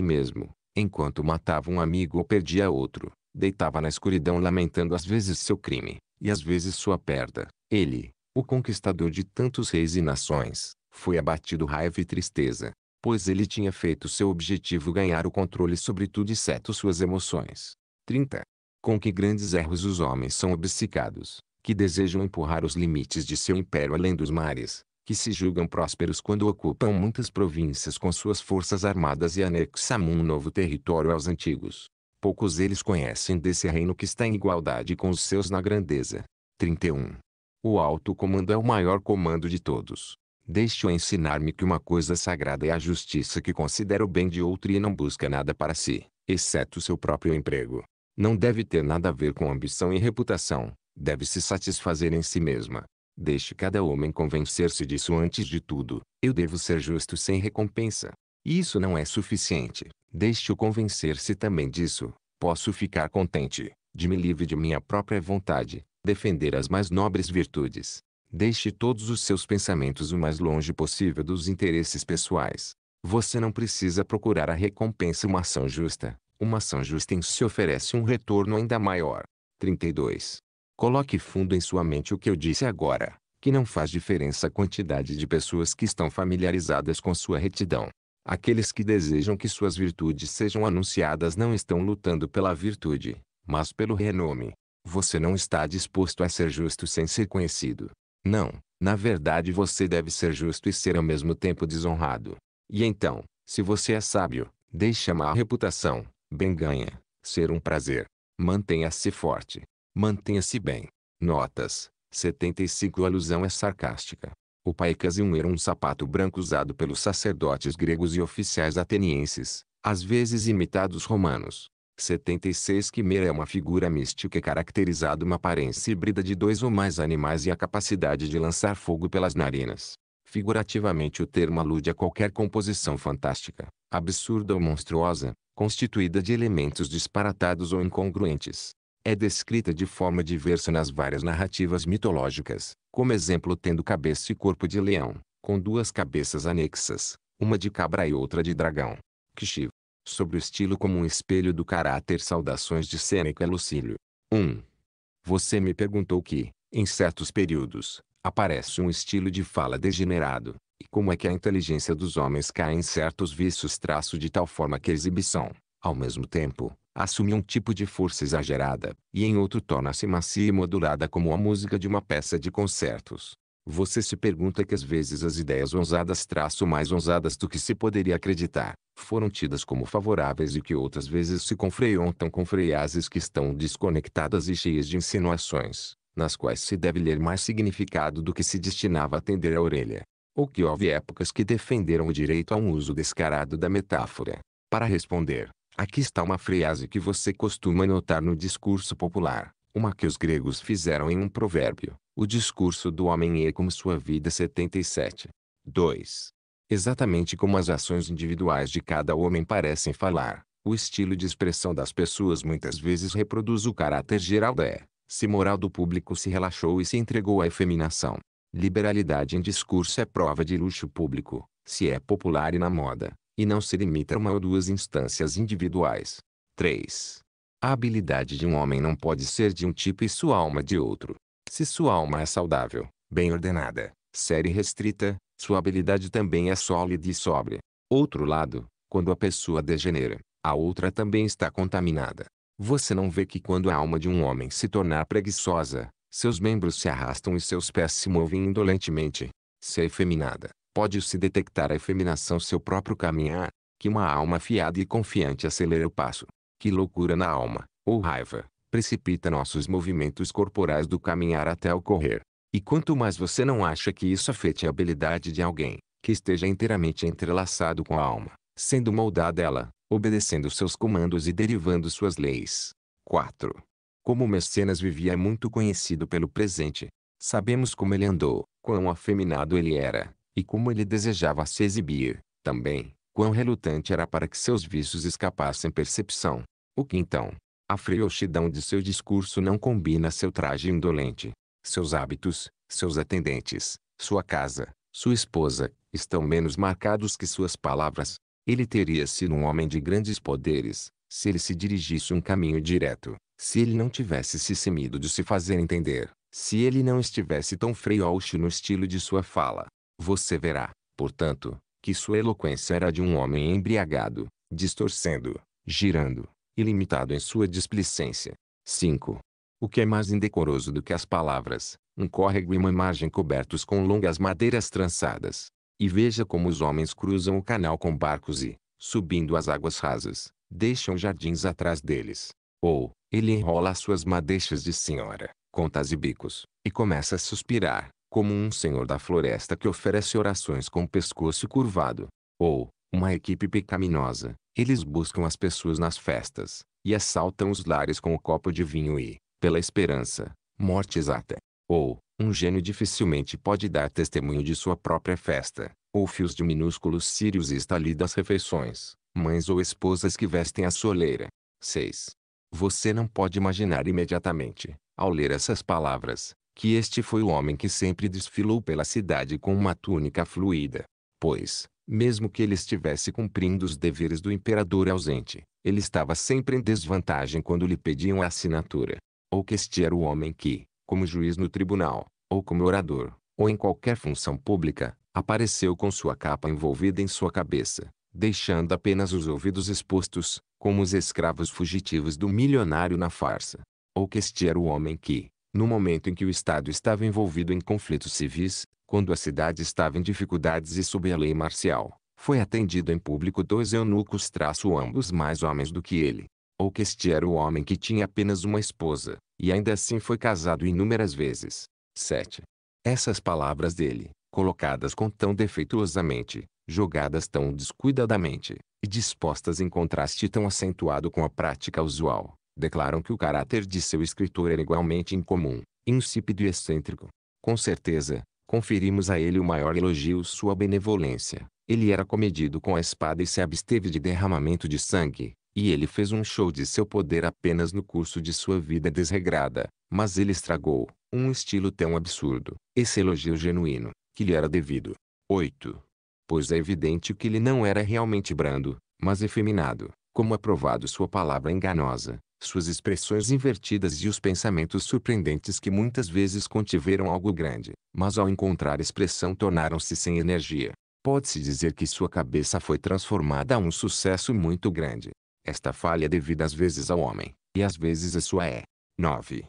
mesmo, enquanto matava um amigo ou perdia outro, deitava na escuridão lamentando às vezes seu crime, e às vezes sua perda. Ele, o conquistador de tantos reis e nações, foi abatido raiva e tristeza, pois ele tinha feito seu objetivo ganhar o controle sobre tudo exceto suas emoções. 30. Com que grandes erros os homens são obcecados, que desejam empurrar os limites de seu império além dos mares, que se julgam prósperos quando ocupam muitas províncias com suas forças armadas e anexam um novo território aos antigos. Poucos eles conhecem desse reino que está em igualdade com os seus na grandeza. 31. O alto comando é o maior comando de todos, Deixe-o ensinar-me que uma coisa sagrada é a justiça que considera o bem de outro e não busca nada para si, exceto seu próprio emprego. Não deve ter nada a ver com ambição e reputação, deve se satisfazer em si mesma. Deixe cada homem convencer-se disso antes de tudo. Eu devo ser justo sem recompensa. E isso não é suficiente. Deixe-o convencer-se também disso. Posso ficar contente, de me livre de minha própria vontade, defender as mais nobres virtudes, Deixe todos os seus pensamentos o mais longe possível dos interesses pessoais. Você não precisa procurar a recompensa uma ação justa. Uma ação justa em si oferece um retorno ainda maior. 32. Coloque fundo em sua mente o que eu disse agora, que não faz diferença a quantidade de pessoas que estão familiarizadas com sua retidão. Aqueles que desejam que suas virtudes sejam anunciadas não estão lutando pela virtude, mas pelo renome. Você não está disposto a ser justo sem ser conhecido. Não, na verdade você deve ser justo e ser ao mesmo tempo desonrado. E então, se você é sábio, deixe a má reputação, bem ganha, ser um prazer. Mantenha-se forte. Mantenha-se bem. Notas. 75 Alusão é sarcástica. O paicasium era um sapato branco usado pelos sacerdotes gregos e oficiais atenienses, às vezes imitados romanos. 76 Quimera é uma figura mística caracterizada uma aparência híbrida de dois ou mais animais e a capacidade de lançar fogo pelas narinas. Figurativamente o termo alude a qualquer composição fantástica, absurda ou monstruosa, constituída de elementos disparatados ou incongruentes. É descrita de forma diversa nas várias narrativas mitológicas, como exemplo tendo cabeça e corpo de leão, com duas cabeças anexas, uma de cabra e outra de dragão sobre o estilo como um espelho do caráter Saudações de Sêneca Lucílio. 1. Você me perguntou que, em certos períodos, aparece um estilo de fala degenerado, e como é que a inteligência dos homens cai em certos vícios traço de tal forma que a exibição, ao mesmo tempo, assume um tipo de força exagerada, e em outro torna-se macia e modulada como a música de uma peça de concertos. Você se pergunta que às vezes as ideias ousadas traço mais ousadas do que se poderia acreditar, foram tidas como favoráveis e que outras vezes se confreontam com freiases que estão desconectadas e cheias de insinuações, nas quais se deve ler mais significado do que se destinava a atender a orelha. Ou que houve épocas que defenderam o direito a um uso descarado da metáfora. Para responder, aqui está uma frase que você costuma notar no discurso popular, uma que os gregos fizeram em um provérbio, o discurso do homem é como sua vida 77. 2. Exatamente como as ações individuais de cada homem parecem falar, o estilo de expressão das pessoas muitas vezes reproduz o caráter geral da é. Se moral do público se relaxou e se entregou à efeminação. Liberalidade em discurso é prova de luxo público, se é popular e na moda, e não se limita a uma ou duas instâncias individuais. 3. A habilidade de um homem não pode ser de um tipo e sua alma de outro. Se sua alma é saudável, bem ordenada, séria e restrita, sua habilidade também é sólida e sóbria. Outro lado, quando a pessoa degenera, a outra também está contaminada. Você não vê que quando a alma de um homem se tornar preguiçosa, seus membros se arrastam e seus pés se movem indolentemente. Se é efeminada, pode-se detectar a efeminação seu próprio caminhar, que uma alma afiada e confiante acelera o passo. Que loucura na alma, ou raiva, precipita nossos movimentos corporais do caminhar até o correr. E quanto mais você não acha que isso afete a habilidade de alguém, que esteja inteiramente entrelaçado com a alma, sendo moldada ela, obedecendo seus comandos e derivando suas leis. 4. Como Mecenas vivia é muito conhecido pelo presente. Sabemos como ele andou, quão afeminado ele era, e como ele desejava se exibir, também, quão relutante era para que seus vícios escapassem percepção. O que então? A frouxidão de seu discurso não combina seu traje indolente, seus hábitos, seus atendentes, sua casa, sua esposa, estão menos marcados que suas palavras. Ele teria sido um homem de grandes poderes, se ele se dirigisse um caminho direto, se ele não tivesse se semido de se fazer entender, se ele não estivesse tão freioche no estilo de sua fala. Você verá, portanto, que sua eloquência era de um homem embriagado, distorcendo, girando, ilimitado em sua displicência. 5. O que é mais indecoroso do que as palavras, um córrego e uma margem cobertos com longas madeiras trançadas. E veja como os homens cruzam o canal com barcos e, subindo as águas rasas, deixam jardins atrás deles. Ou, ele enrola as suas madeixas de senhora, contas e bicos, e começa a suspirar, como um senhor da floresta que oferece orações com o pescoço curvado. Ou, uma equipe pecaminosa, eles buscam as pessoas nas festas, e assaltam os lares com o copo de vinho e, pela esperança, morte exata. Ou, um gênio dificilmente pode dar testemunho de sua própria festa, ou fios de minúsculos círios e estalidas refeições, mães ou esposas que vestem a soleira. 6. Você não pode imaginar imediatamente, ao ler essas palavras, que este foi o homem que sempre desfilou pela cidade com uma túnica fluida, Pois, mesmo que ele estivesse cumprindo os deveres do imperador ausente, ele estava sempre em desvantagem quando lhe pediam a assinatura ou que este era o homem que, como juiz no tribunal, ou como orador, ou em qualquer função pública, apareceu com sua capa envolvida em sua cabeça, deixando apenas os ouvidos expostos, como os escravos fugitivos do milionário na farsa. Ou que este era o homem que, no momento em que o Estado estava envolvido em conflitos civis, quando a cidade estava em dificuldades e sob a lei marcial, foi atendido em público dois eunucos traço ambos mais homens do que ele, ou que este era o homem que tinha apenas uma esposa, e ainda assim foi casado inúmeras vezes. 7. Essas palavras dele, colocadas com tão defeituosamente, jogadas tão descuidadamente, e dispostas em contraste tão acentuado com a prática usual, declaram que o caráter de seu escritor era igualmente incomum, insípido e excêntrico. Com certeza, conferimos a ele o maior elogio sua benevolência. Ele era comedido com a espada e se absteve de derramamento de sangue, e ele fez um show de seu poder apenas no curso de sua vida desregrada, mas ele estragou, um estilo tão absurdo, esse elogio genuíno, que lhe era devido. 8. Pois é evidente que ele não era realmente brando, mas efeminado, como é provado sua palavra enganosa, suas expressões invertidas e os pensamentos surpreendentes que muitas vezes contiveram algo grande, mas ao encontrar expressão tornaram-se sem energia. Pode-se dizer que sua cabeça foi transformada a um sucesso muito grande, esta falha é devida às vezes ao homem, e às vezes a sua é. 9.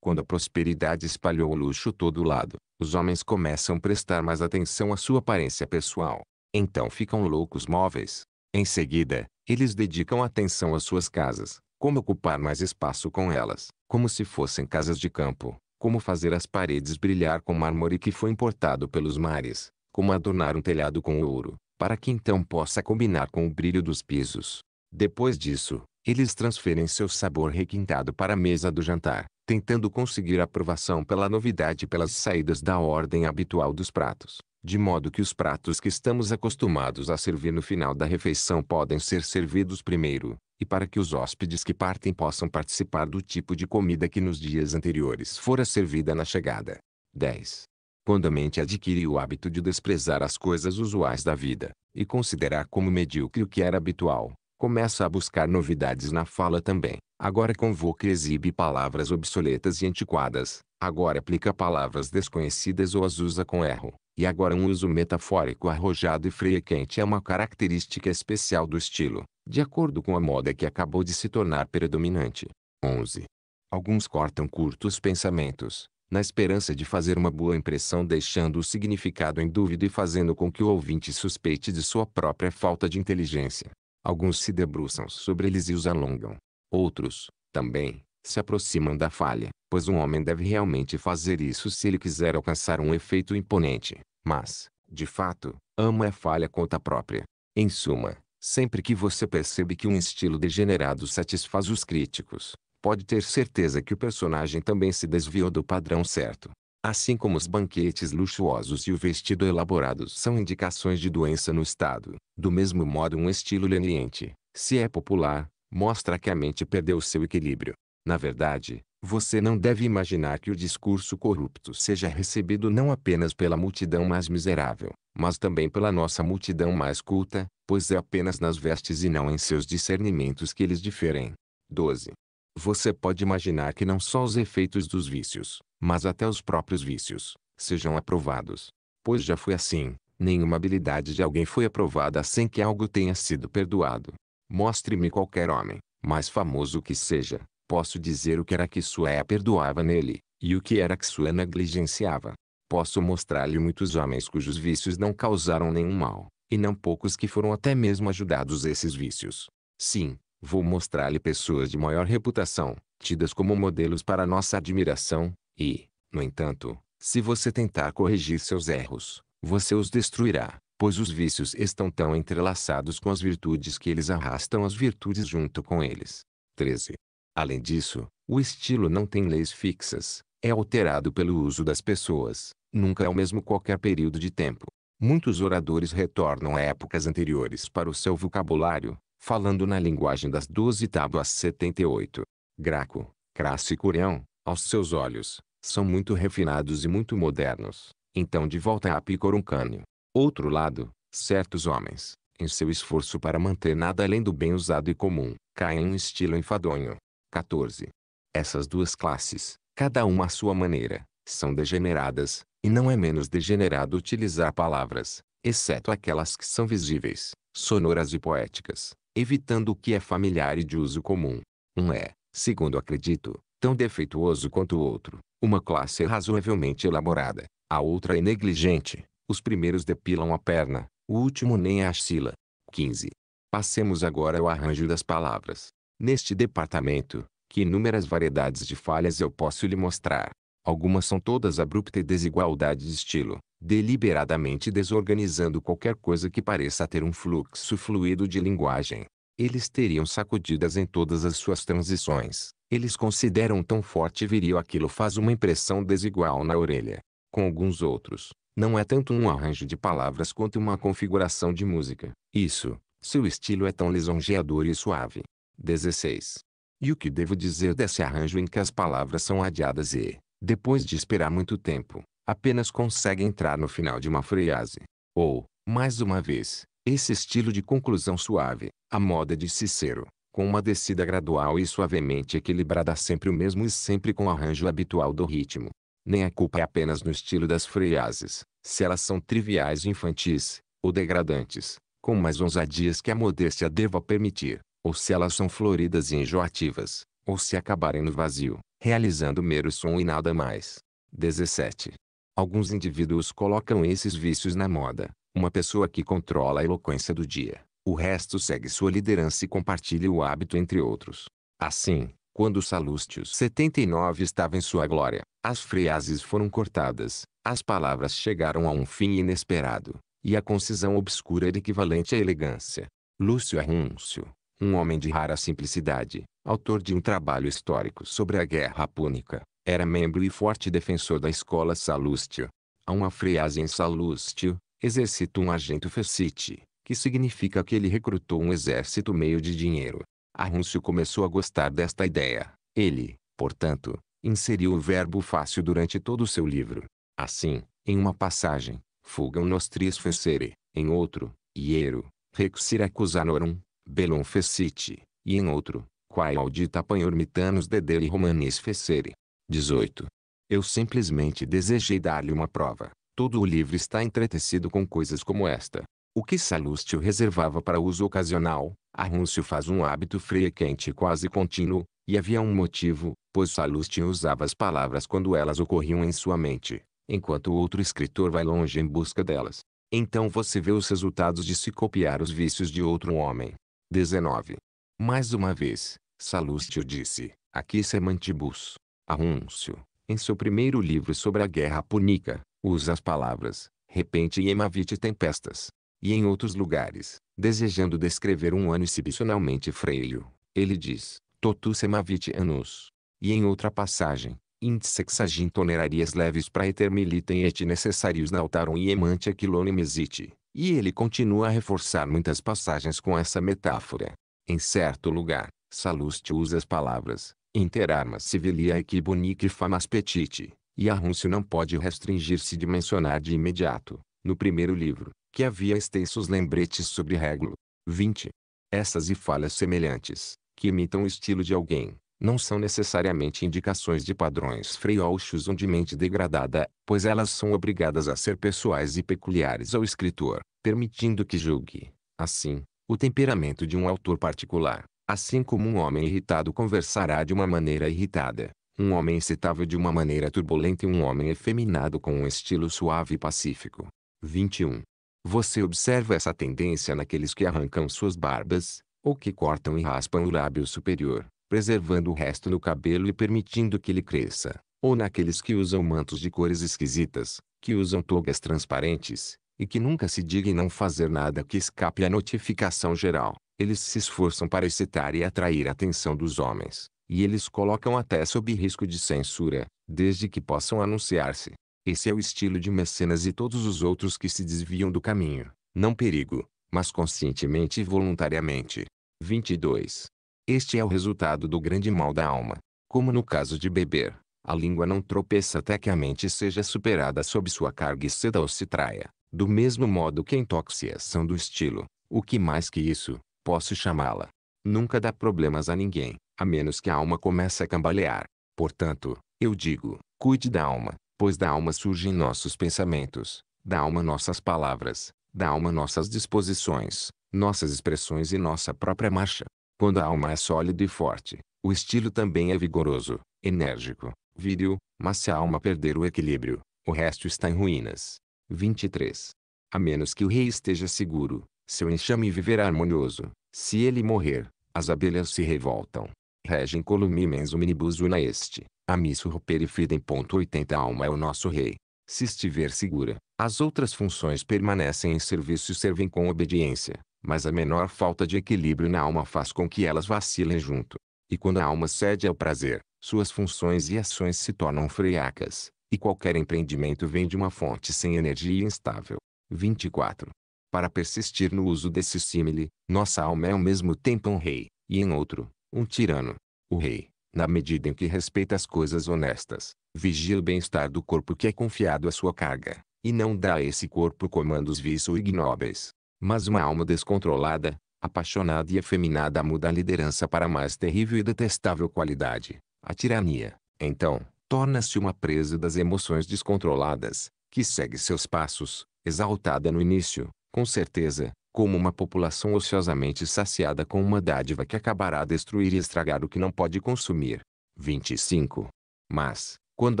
Quando a prosperidade espalhou o luxo todo lado, os homens começam a prestar mais atenção à sua aparência pessoal. Então ficam loucos móveis. Em seguida, eles dedicam atenção às suas casas, como ocupar mais espaço com elas, como se fossem casas de campo, como fazer as paredes brilhar com mármore que foi importado pelos mares, como adornar um telhado com ouro, para que então possa combinar com o brilho dos pisos, depois disso, eles transferem seu sabor requintado para a mesa do jantar, tentando conseguir aprovação pela novidade pelas saídas da ordem habitual dos pratos, de modo que os pratos que estamos acostumados a servir no final da refeição podem ser servidos primeiro, e para que os hóspedes que partem possam participar do tipo de comida que nos dias anteriores fora servida na chegada. 10. Quando a mente adquire o hábito de desprezar as coisas usuais da vida, e considerar como medíocre o que era habitual, começa a buscar novidades na fala também. Agora convoca e exibe palavras obsoletas e antiquadas. Agora aplica palavras desconhecidas ou as usa com erro. E agora um uso metafórico arrojado e freia quente é uma característica especial do estilo, de acordo com a moda que acabou de se tornar predominante. 11. Alguns cortam curtos pensamentos, na esperança de fazer uma boa impressão deixando o significado em dúvida e fazendo com que o ouvinte suspeite de sua própria falta de inteligência. Alguns se debruçam sobre eles e os alongam. Outros, também, se aproximam da falha, pois um homem deve realmente fazer isso se ele quiser alcançar um efeito imponente. Mas, de fato, ama é falha conta própria. Em suma, sempre que você percebe que um estilo degenerado satisfaz os críticos, pode ter certeza que o personagem também se desviou do padrão certo assim como os banquetes luxuosos e o vestido elaborado são indicações de doença no estado. Do mesmo modo um estilo leniente, se é popular, mostra que a mente perdeu seu equilíbrio. Na verdade, você não deve imaginar que o discurso corrupto seja recebido não apenas pela multidão mais miserável, mas também pela nossa multidão mais culta, pois é apenas nas vestes e não em seus discernimentos que eles diferem. 12. Você pode imaginar que não só os efeitos dos vícios, mas até os próprios vícios, sejam aprovados. Pois já foi assim, nenhuma habilidade de alguém foi aprovada sem que algo tenha sido perdoado. Mostre-me qualquer homem, mais famoso que seja, posso dizer o que era que sua é perdoava nele, e o que era que sua negligenciava. Posso mostrar-lhe muitos homens cujos vícios não causaram nenhum mal, e não poucos que foram até mesmo ajudados esses vícios. Sim, Vou mostrar-lhe pessoas de maior reputação, tidas como modelos para nossa admiração, e, no entanto, se você tentar corrigir seus erros, você os destruirá, pois os vícios estão tão entrelaçados com as virtudes que eles arrastam as virtudes junto com eles. 13. Além disso, o estilo não tem leis fixas, é alterado pelo uso das pessoas, nunca é o mesmo qualquer período de tempo. Muitos oradores retornam a épocas anteriores para o seu vocabulário, falando na linguagem das doze tábuas 78. Graco, Crasso e Curião, aos seus olhos, são muito refinados e muito modernos. Então de volta a Picoruncânio. Outro lado, certos homens, em seu esforço para manter nada além do bem usado e comum, caem em um estilo enfadonho. 14. Essas duas classes, cada uma à sua maneira, são degeneradas, e não é menos degenerado utilizar palavras, exceto aquelas que são visíveis, sonoras e poéticas, evitando o que é familiar e de uso comum. Um é, segundo acredito, tão defeituoso quanto o outro, uma classe razoavelmente elaborada, a outra é negligente, os primeiros depilam a perna, o último nem a axila. 15. Passemos agora ao arranjo das palavras. Neste departamento, que inúmeras variedades de falhas eu posso lhe mostrar. Algumas são todas abrupta e desigualdade de estilo, deliberadamente desorganizando qualquer coisa que pareça ter um fluxo fluido de linguagem. Eles teriam sacudidas em todas as suas transições. Eles consideram tão forte viril aquilo faz uma impressão desigual na orelha. Com alguns outros, não é tanto um arranjo de palavras quanto uma configuração de música. Isso, seu estilo é tão lisonjeador e suave. 16. E o que devo dizer desse arranjo em que as palavras são adiadas e depois de esperar muito tempo, apenas consegue entrar no final de uma frase. Ou, mais uma vez, esse estilo de conclusão suave, a moda de Cicero, com uma descida gradual e suavemente equilibrada sempre o mesmo e sempre com o arranjo habitual do ritmo. Nem a culpa é apenas no estilo das frases, se elas são triviais e infantis, ou degradantes, com mais ousadias que a modéstia deva permitir, ou se elas são floridas e enjoativas, ou se acabarem no vazio, realizando mero som e nada mais. 17. Alguns indivíduos colocam esses vícios na moda. Uma pessoa que controla a eloquência do dia, o resto segue sua liderança e compartilha o hábito entre outros. Assim, quando Salústio 79 estava em sua glória, as frases foram cortadas, as palavras chegaram a um fim inesperado, e a concisão obscura era equivalente à elegância. Lúcio Arruncio um homem de rara simplicidade, autor de um trabalho histórico sobre a Guerra Púnica, era membro e forte defensor da escola Salustio. Há uma frase em Salustio, exercita um agente fecite, que significa que ele recrutou um exército meio de dinheiro. Arrúncio começou a gostar desta ideia. Ele, portanto, inseriu o verbo fácil durante todo o seu livro. Assim, em uma passagem, fugam nostris fecere, em outro, iero, rex iracusanorum, Belum fecite, e em outro, quae audita panhormitanos dedere Romanis fecere. 18. Eu simplesmente desejei dar-lhe uma prova. Todo o livro está entretecido com coisas como esta. O que Salustio reservava para uso ocasional, Arrúncio faz um hábito frio e quente, quase contínuo, e havia um motivo, pois Salustio usava as palavras quando elas ocorriam em sua mente, enquanto o outro escritor vai longe em busca delas. Então você vê os resultados de se copiar os vícios de outro homem. 19. Mais uma vez, Salustio disse, aqui Semantibus. Arúncio, em seu primeiro livro sobre a guerra púnica, usa as palavras, repente e emavite tempestas. E em outros lugares, desejando descrever um ano excepcionalmente freio, ele diz, totus emavite annus. E em outra passagem, Intesexagin tonerarias leves praeter militem et necessarius nautarum e emante aquilone mesite. E ele continua a reforçar muitas passagens com essa metáfora. Em certo lugar, Salustio usa as palavras inter interarmas civilia equibonique famas petite, e Arrúncio não pode restringir-se de mencionar de imediato, no primeiro livro, que havia extensos lembretes sobre Régulo. 20. Essas e falhas semelhantes, que imitam o estilo de alguém, não são necessariamente indicações de padrões frouxos ou de mente degradada, pois elas são obrigadas a ser pessoais e peculiares ao escritor, permitindo que julgue, assim, o temperamento de um autor particular. Assim como um homem irritado conversará de uma maneira irritada, um homem excitável de uma maneira turbulenta e um homem efeminado com um estilo suave e pacífico. 21. Você observa essa tendência naqueles que arrancam suas barbas, ou que cortam e raspam o lábio superior, preservando o resto do cabelo e permitindo que ele cresça, ou naqueles que usam mantos de cores esquisitas, que usam togas transparentes, e que nunca se digam não fazer nada que escape à notificação geral. Eles se esforçam para excitar e atrair a atenção dos homens, e eles colocam até sob risco de censura, desde que possam anunciar-se. Esse é o estilo de Mecenas e todos os outros que se desviam do caminho, não perigo, mas conscientemente e voluntariamente. 22. Este é o resultado do grande mal da alma. Como no caso de beber, a língua não tropeça até que a mente seja superada sob sua carga e ceda ou se traia. Do mesmo modo que a intoxicação do estilo, o que mais que isso, posso chamá-la. Nunca dá problemas a ninguém, a menos que a alma comece a cambalear. Portanto, eu digo, cuide da alma, pois da alma surgem nossos pensamentos, da alma nossas palavras, da alma nossas disposições, nossas expressões e nossa própria marcha. Quando a alma é sólida e forte, o estilo também é vigoroso, enérgico, viril, mas se a alma perder o equilíbrio, o resto está em ruínas. 23. A menos que o rei esteja seguro, seu enxame viverá harmonioso. Se ele morrer, as abelhas se revoltam. Regem columimens omnibus una este. Amisso roperifidem. 80 A alma é o nosso rei. Se estiver segura, as outras funções permanecem em serviço e servem com obediência mas a menor falta de equilíbrio na alma faz com que elas vacilem junto. E quando a alma cede ao prazer, suas funções e ações se tornam friacas, e qualquer empreendimento vem de uma fonte sem energia e instável. 24. Para persistir no uso desse símile, nossa alma é ao mesmo tempo um rei, e em outro, um tirano. O rei, na medida em que respeita as coisas honestas, vigia o bem-estar do corpo que é confiado à sua carga, e não dá a esse corpo comandos viço ignóbeis. Mas uma alma descontrolada, apaixonada e efeminada muda a liderança para a mais terrível e detestável qualidade, a tirania. Então, torna-se uma presa das emoções descontroladas, que segue seus passos, exaltada no início, com certeza, como uma população ociosamente saciada com uma dádiva que acabará a destruir e estragar o que não pode consumir. 25. Mas, quando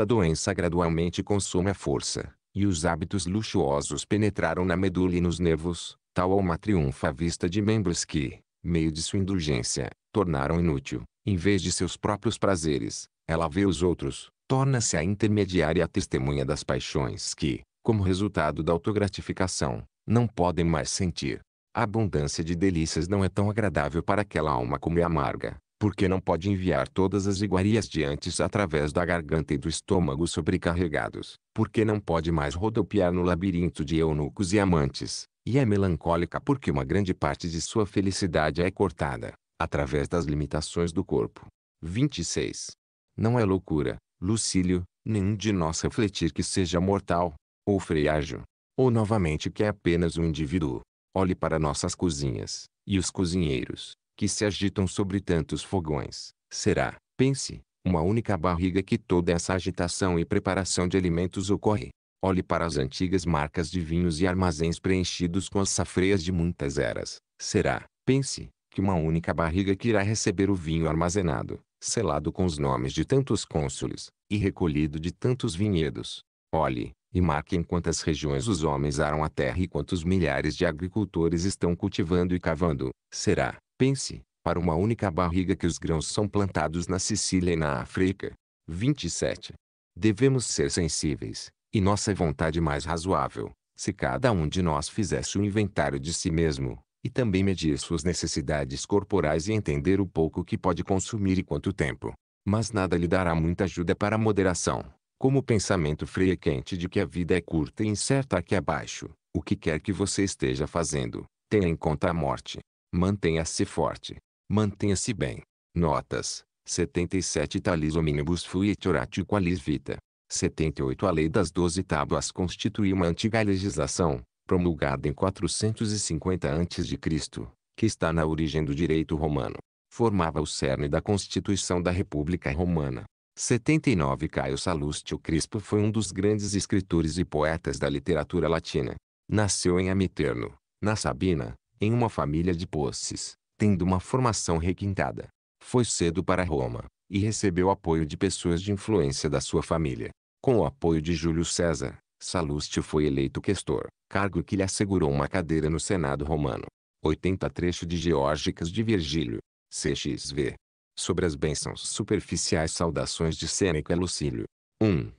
a doença gradualmente consome a força, e os hábitos luxuosos penetraram na medula e nos nervos, Tal ou uma triunfa à vista de membros que, meio de sua indulgência, tornaram inútil, em vez de seus próprios prazeres, ela vê os outros, torna-se a intermediária a testemunha das paixões que, como resultado da autogratificação, não podem mais sentir. A abundância de delícias não é tão agradável para aquela alma como é amarga, porque não pode enviar todas as iguarias diantes através da garganta e do estômago sobrecarregados, porque não pode mais rodopiar no labirinto de eunucos e amantes, e é melancólica porque uma grande parte de sua felicidade é cortada, através das limitações do corpo. 26. Não é loucura, Lucílio, nenhum de nós refletir que seja mortal, ou freágio, ou novamente que é apenas um indivíduo. Olhe para nossas cozinhas, e os cozinheiros, que se agitam sobre tantos fogões, será, pense, uma única barriga que toda essa agitação e preparação de alimentos ocorre. Olhe para as antigas marcas de vinhos e armazéns preenchidos com as safreias de muitas eras. Será, pense, que uma única barriga que irá receber o vinho armazenado, selado com os nomes de tantos cônsules, e recolhido de tantos vinhedos. Olhe, e marque em quantas regiões os homens aram a terra e quantos milhares de agricultores estão cultivando e cavando. Será, pense, para uma única barriga que os grãos são plantados na Sicília e na África. 27. Devemos ser sensíveis, e nossa vontade mais razoável, se cada um de nós fizesse um inventário de si mesmo, e também medir suas necessidades corporais e entender o pouco que pode consumir e quanto tempo. Mas nada lhe dará muita ajuda para a moderação, como o pensamento frio e quente de que a vida é curta e incerta aqui abaixo. O que quer que você esteja fazendo, tenha em conta a morte. Mantenha-se forte. Mantenha-se bem. Notas 77 Talis hominibus et oratio qualis vita. 78 A Lei das Doze Tábuas constitui uma antiga legislação, promulgada em 450 a.C., que está na origem do direito romano. Formava o cerne da Constituição da República Romana. 79 Caio Salustio Crispo foi um dos grandes escritores e poetas da literatura latina. Nasceu em Amiterno, na Sabina, em uma família de posses, tendo uma formação requintada. Foi cedo para Roma, e recebeu apoio de pessoas de influência da sua família. Com o apoio de Júlio César, Salustio foi eleito questor, cargo que lhe assegurou uma cadeira no Senado romano. 80 trecho de Geórgicas de Virgílio, CXV. Sobre as bênçãos superficiais saudações de Sêneca Lucílio. 1.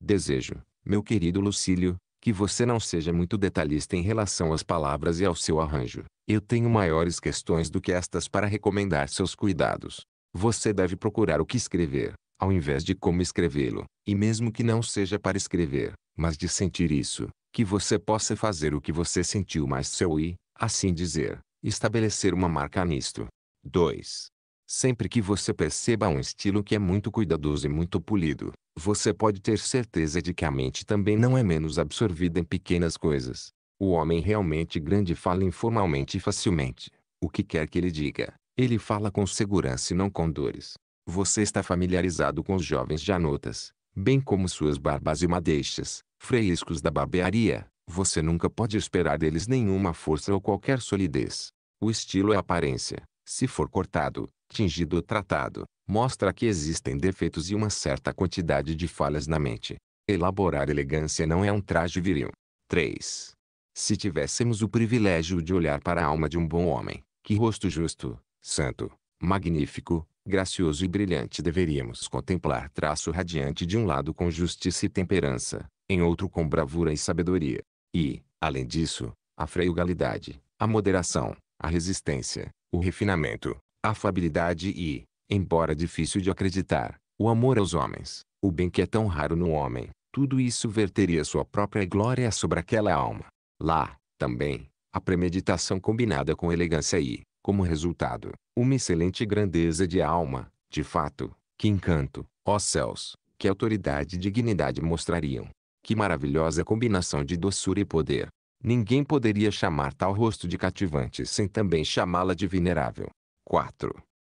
Desejo, meu querido Lucílio, que você não seja muito detalhista em relação às palavras e ao seu arranjo. Eu tenho maiores questões do que estas para recomendar seus cuidados. Você deve procurar o que escrever, ao invés de como escrevê-lo, e mesmo que não seja para escrever, mas de sentir isso, que você possa fazer o que você sentiu mais seu e, assim dizer, estabelecer uma marca nisto. 2. Sempre que você perceba um estilo que é muito cuidadoso e muito polido, você pode ter certeza de que a mente também não é menos absorvida em pequenas coisas. O homem realmente grande fala informalmente e facilmente. O que quer que ele diga, ele fala com segurança e não com dores. Você está familiarizado com os jovens janotas, bem como suas barbas e madeixas, freiscos da barbearia. Você nunca pode esperar deles nenhuma força ou qualquer solidez. O estilo é aparência. Se for cortado, tingido ou tratado, mostra que existem defeitos e uma certa quantidade de falhas na mente. Elaborar elegância não é um traje viril. 3. Se tivéssemos o privilégio de olhar para a alma de um bom homem, que rosto justo, santo, magnífico, gracioso e brilhante deveríamos contemplar traço radiante de um lado com justiça e temperança, em outro com bravura e sabedoria. E, além disso, a freugalidade, a moderação, a resistência, o refinamento, a afabilidade e, embora difícil de acreditar, o amor aos homens, o bem que é tão raro no homem, tudo isso verteria sua própria glória sobre aquela alma. Lá, também, a premeditação combinada com elegância e, como resultado, uma excelente grandeza de alma, de fato, que encanto, ó céus, que autoridade e dignidade mostrariam. Que maravilhosa combinação de doçura e poder. Ninguém poderia chamar tal rosto de cativante sem também chamá-la de venerável. 4.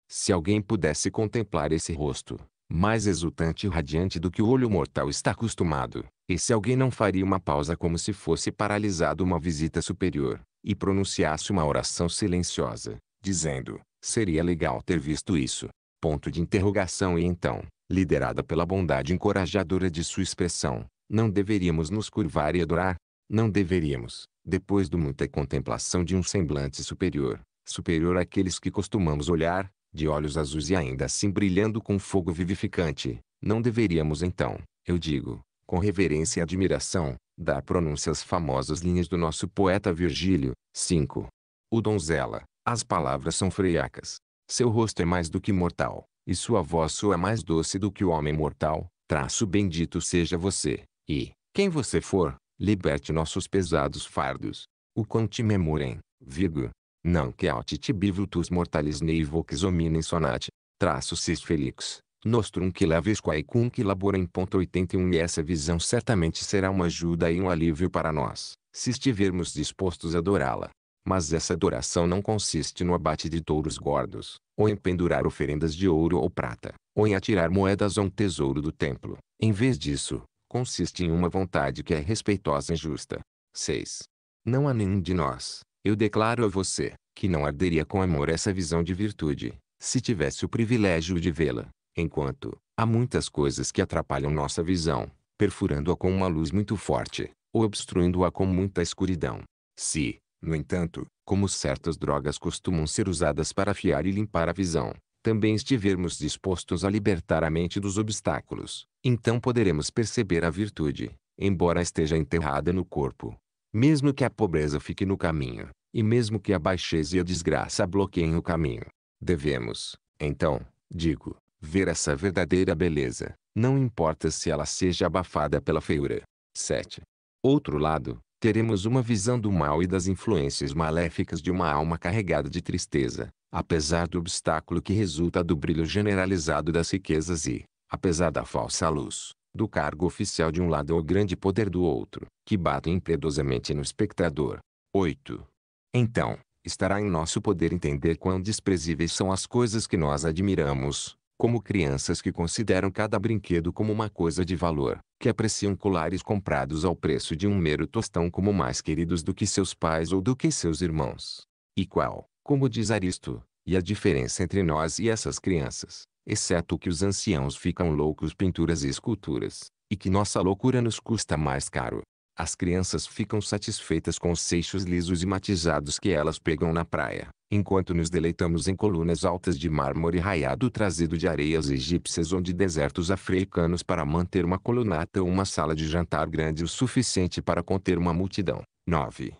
Se alguém pudesse contemplar esse rosto, mais exultante e radiante do que o olho mortal está acostumado, esse alguém não faria uma pausa como se fosse paralisado uma visita superior, e pronunciasse uma oração silenciosa, dizendo: Seria legal ter visto isso. Ponto de interrogação e então, liderada pela bondade encorajadora de sua expressão, não deveríamos nos curvar e adorar? Não deveríamos, depois de muita contemplação de um semblante superior, superior àqueles que costumamos olhar, de olhos azuis e ainda assim brilhando com fogo vivificante, não deveríamos então, eu digo, com reverência e admiração, Dar pronúncia às famosas linhas do nosso poeta Virgílio. 5. O donzela. As palavras são freiacas. Seu rosto é mais do que mortal, e sua voz soa mais doce do que o homem mortal. Traço bendito seja você, e, quem você for, liberte nossos pesados fardos. O quão memorem, virgo. Não que autitibivo mortalis nei vox hominem sonat. Traço cis felix. Nostrum que leves quaecum que labora em ponto 81 e essa visão certamente será uma ajuda e um alívio para nós, se estivermos dispostos a adorá-la. Mas essa adoração não consiste no abate de touros gordos, ou em pendurar oferendas de ouro ou prata, ou em atirar moedas a um tesouro do templo. Em vez disso, consiste em uma vontade que é respeitosa e justa. 6. Não há nenhum de nós, eu declaro a você, que não arderia com amor essa visão de virtude, se tivesse o privilégio de vê-la. Enquanto, há muitas coisas que atrapalham nossa visão, perfurando-a com uma luz muito forte, ou obstruindo-a com muita escuridão. Se, no entanto, como certas drogas costumam ser usadas para afiar e limpar a visão, também estivermos dispostos a libertar a mente dos obstáculos, então poderemos perceber a virtude, embora esteja enterrada no corpo. Mesmo que a pobreza fique no caminho, e mesmo que a baixeza e a desgraça bloqueiem o caminho, devemos, então, digo, ver essa verdadeira beleza, não importa se ela seja abafada pela feiura. 7. Outro lado, teremos uma visão do mal e das influências maléficas de uma alma carregada de tristeza, apesar do obstáculo que resulta do brilho generalizado das riquezas e, apesar da falsa luz, do cargo oficial de um lado ou grande poder do outro, que batem impiedosamente no espectador. 8. Então, estará em nosso poder entender quão desprezíveis são as coisas que nós admiramos, como crianças que consideram cada brinquedo como uma coisa de valor, que apreciam colares comprados ao preço de um mero tostão como mais queridos do que seus pais ou do que seus irmãos. E qual, como diz Aristo, e a diferença entre nós e essas crianças, exceto que os anciãos ficam loucos pinturas e esculturas, e que nossa loucura nos custa mais caro. As crianças ficam satisfeitas com os seixos lisos e matizados que elas pegam na praia, enquanto nos deleitamos em colunas altas de mármore raiado trazido de areias egípcias ou de desertos africanos para manter uma colunata ou uma sala de jantar grande o suficiente para conter uma multidão. 9.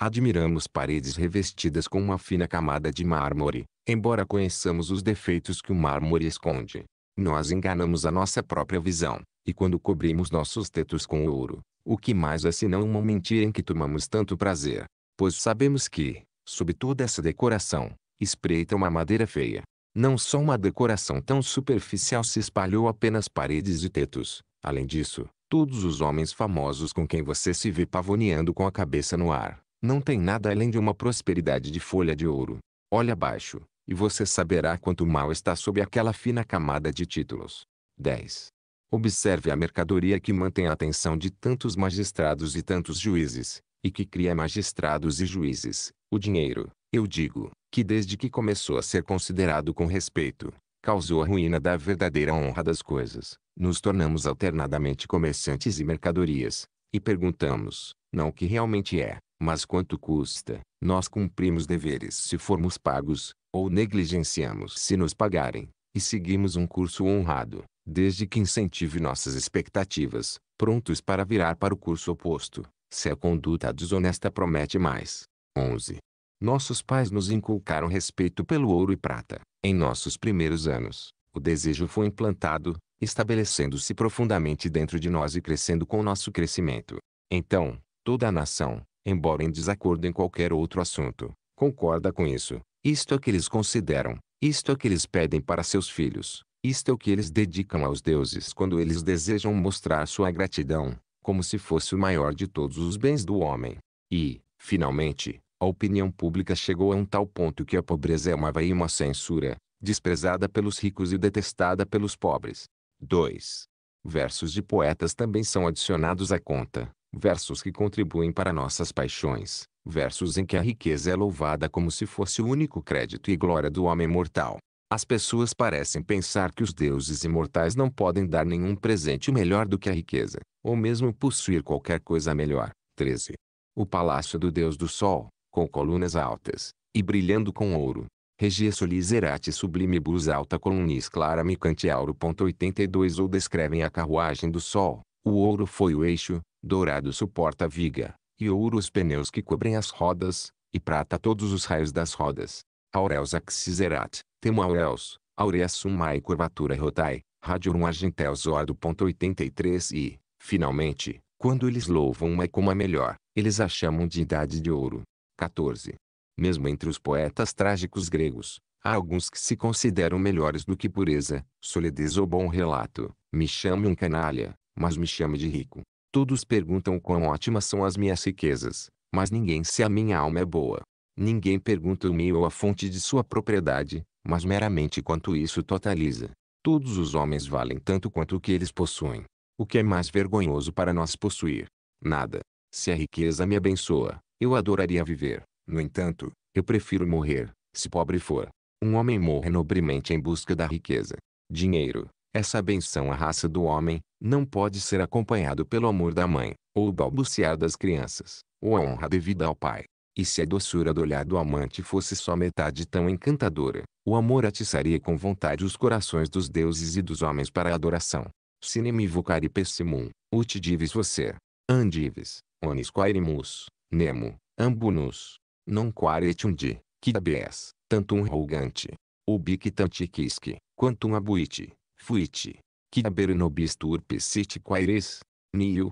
Admiramos paredes revestidas com uma fina camada de mármore, embora conheçamos os defeitos que o mármore esconde. Nós enganamos a nossa própria visão, e quando cobrimos nossos tetos com ouro, o que mais é senão uma mentira em que tomamos tanto prazer? Pois sabemos que, sob toda essa decoração, espreita uma madeira feia. Não só uma decoração tão superficial se espalhou apenas paredes e tetos. Além disso, todos os homens famosos com quem você se vê pavoneando com a cabeça no ar, não têm nada além de uma prosperidade de folha de ouro. Olhe abaixo, e você saberá quanto mal está sob aquela fina camada de títulos. 10. Observe a mercadoria que mantém a atenção de tantos magistrados e tantos juízes, e que cria magistrados e juízes, o dinheiro, eu digo, que desde que começou a ser considerado com respeito, causou a ruína da verdadeira honra das coisas, nos tornamos alternadamente comerciantes e mercadorias, e perguntamos, não o que realmente é, mas quanto custa, nós cumprimos deveres se formos pagos, ou negligenciamos se nos pagarem, e seguimos um curso honrado, desde que incentive nossas expectativas, prontos para virar para o curso oposto, se a conduta desonesta promete mais, 11. Nossos pais nos inculcaram respeito pelo ouro e prata. Em nossos primeiros anos, o desejo foi implantado, estabelecendo-se profundamente dentro de nós e crescendo com nosso crescimento. Então, toda a nação, embora em desacordo em qualquer outro assunto, concorda com isso. Isto é o que eles consideram, isto é o que eles pedem para seus filhos, isto é o que eles dedicam aos deuses quando eles desejam mostrar sua gratidão, como se fosse o maior de todos os bens do homem. E, finalmente, a opinião pública chegou a um tal ponto que a pobreza é uma uma censura, desprezada pelos ricos e detestada pelos pobres. 2. Versos de poetas também são adicionados à conta, versos que contribuem para nossas paixões, versos em que a riqueza é louvada como se fosse o único crédito e glória do homem mortal. As pessoas parecem pensar que os deuses imortais não podem dar nenhum presente melhor do que a riqueza, ou mesmo possuir qualquer coisa melhor. 13. O palácio do Deus do Sol, com colunas altas, e brilhando com ouro. Regia solis erate sublimibus alta colunis clara micante auro. 82 ou descrevem a carruagem do sol. O ouro foi o eixo, dourado suporta a viga, e ouro os pneus que cobrem as rodas, e prata todos os raios das rodas. Aureus axis erat, temo aureus, aurea sumae curvatura rotai, radiorum argenteus ordo. 83 e, finalmente, quando eles louvam uma como a melhor, eles a chamam de idade de ouro. 14. Mesmo entre os poetas trágicos gregos, há alguns que se consideram melhores do que pureza, solidez ou bom relato. Me chame um canalha, mas me chame de rico. Todos perguntam quão ótimas são as minhas riquezas, mas ninguém se a minha alma é boa. Ninguém pergunta o meio ou a fonte de sua propriedade, mas meramente quanto isso totaliza. Todos os homens valem tanto quanto o que eles possuem. O que é mais vergonhoso para nós possuir? Nada. Se a riqueza me abençoa, eu adoraria viver, no entanto, eu prefiro morrer, se pobre for. Um homem morre nobremente em busca da riqueza. Dinheiro, essa benção à raça do homem, não pode ser acompanhado pelo amor da mãe, ou o balbuciar das crianças, ou a honra devida ao pai. E se a doçura do olhar do amante fosse só metade tão encantadora, o amor atiçaria com vontade os corações dos deuses e dos homens para a adoração. Sine me vocari pessimum, ut divis você. Andives, onis quaerimus, Nemo, ambunus, non quaretundi, quidabes, tantum rogante, quanto quantum abuite, fuite, quidaberinobis turpicit quaeres, nio,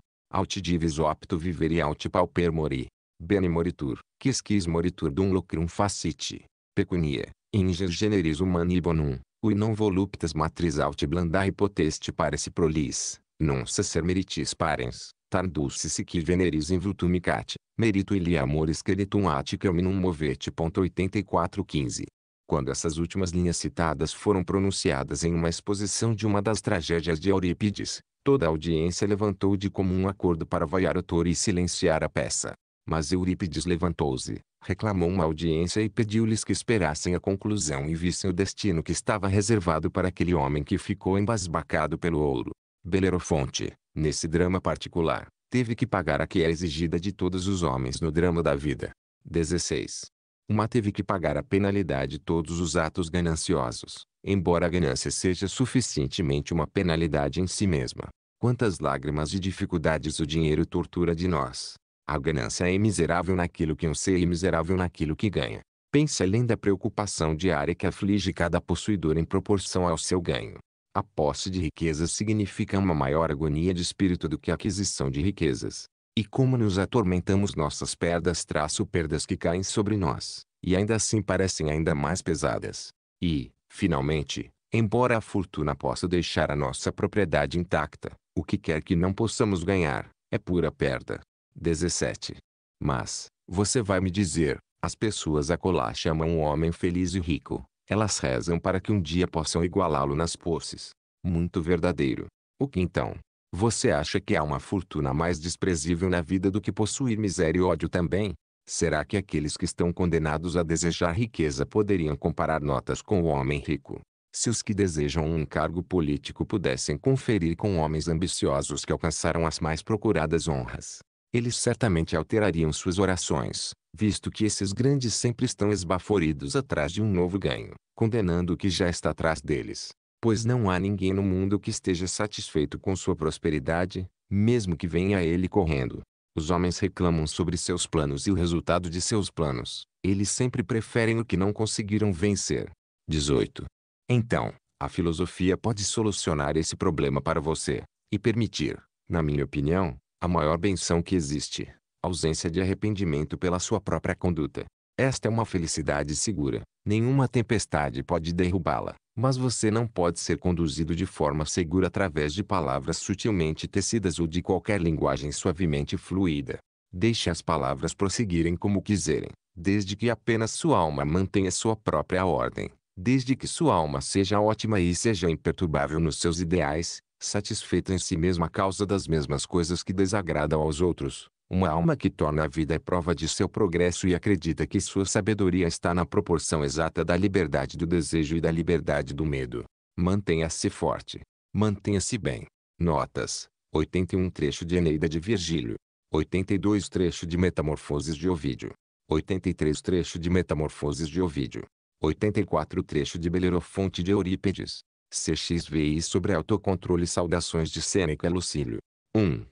divis opto viveri aut pauper mori, bene moritur, quisquis moritur dum lucrum facite, pecunia, inger generis humani bonum, ui non voluptas matris aut blanda potest pare prolis, non sacer meritis parens. Tarduce que veneris in vultumicat, merito ili amores queritum atticam movete. 8415. Quando essas últimas linhas citadas foram pronunciadas em uma exposição de uma das tragédias de Eurípides, toda a audiência levantou de comum acordo para vaiar o touro e silenciar a peça. Mas Eurípides levantou-se, reclamou uma audiência e pediu-lhes que esperassem a conclusão e vissem o destino que estava reservado para aquele homem que ficou embasbacado pelo ouro. Belerofonte, Nesse drama particular, teve que pagar a que é exigida de todos os homens no drama da vida. 16. Uma teve que pagar a penalidade todos os atos gananciosos, embora a ganância seja suficientemente uma penalidade em si mesma. Quantas lágrimas e dificuldades o dinheiro tortura de nós. A ganância é miserável naquilo que um ser e miserável naquilo que ganha. Pense além da preocupação diária que aflige cada possuidor em proporção ao seu ganho. A posse de riquezas significa uma maior agonia de espírito do que a aquisição de riquezas. E como nos atormentamos nossas perdas traço perdas que caem sobre nós, e ainda assim parecem ainda mais pesadas. E, finalmente, embora a fortuna possa deixar a nossa propriedade intacta, o que quer que não possamos ganhar, é pura perda. 17. Mas, você vai me dizer, as pessoas acolá chamam um homem feliz e rico, elas rezam para que um dia possam igualá-lo nas posses. Muito verdadeiro. O que então? Você acha que há uma fortuna mais desprezível na vida do que possuir miséria e ódio também? Será que aqueles que estão condenados a desejar riqueza poderiam comparar notas com o homem rico? Se os que desejam um cargo político pudessem conferir com homens ambiciosos que alcançaram as mais procuradas honras, eles certamente alterariam suas orações, visto que esses grandes sempre estão esbaforidos atrás de um novo ganho, condenando o que já está atrás deles. Pois não há ninguém no mundo que esteja satisfeito com sua prosperidade, mesmo que venha a ele correndo. Os homens reclamam sobre seus planos e o resultado de seus planos. Eles sempre preferem o que não conseguiram vencer. 18. Então, a filosofia pode solucionar esse problema para você, e permitir, na minha opinião, a maior benção que existe, ausência de arrependimento pela sua própria conduta. Esta é uma felicidade segura. Nenhuma tempestade pode derrubá-la, mas você não pode ser conduzido de forma segura através de palavras sutilmente tecidas ou de qualquer linguagem suavemente fluida. Deixe as palavras prosseguirem como quiserem, desde que apenas sua alma mantenha sua própria ordem, desde que sua alma seja ótima e seja imperturbável nos seus ideais, satisfeita em si mesma a causa das mesmas coisas que desagradam aos outros. Uma alma que torna a vida é prova de seu progresso e acredita que sua sabedoria está na proporção exata da liberdade do desejo e da liberdade do medo. Mantenha-se forte. Mantenha-se bem. Notas. 81 trecho de Eneida de Virgílio. 82 trecho de Metamorfoses de Ovídio. 83 trecho de Metamorfoses de Ovídio. 84 trecho de Belerofonte de Eurípides. CXVI sobre autocontrole saudações de Sêneca Lucílio. 1.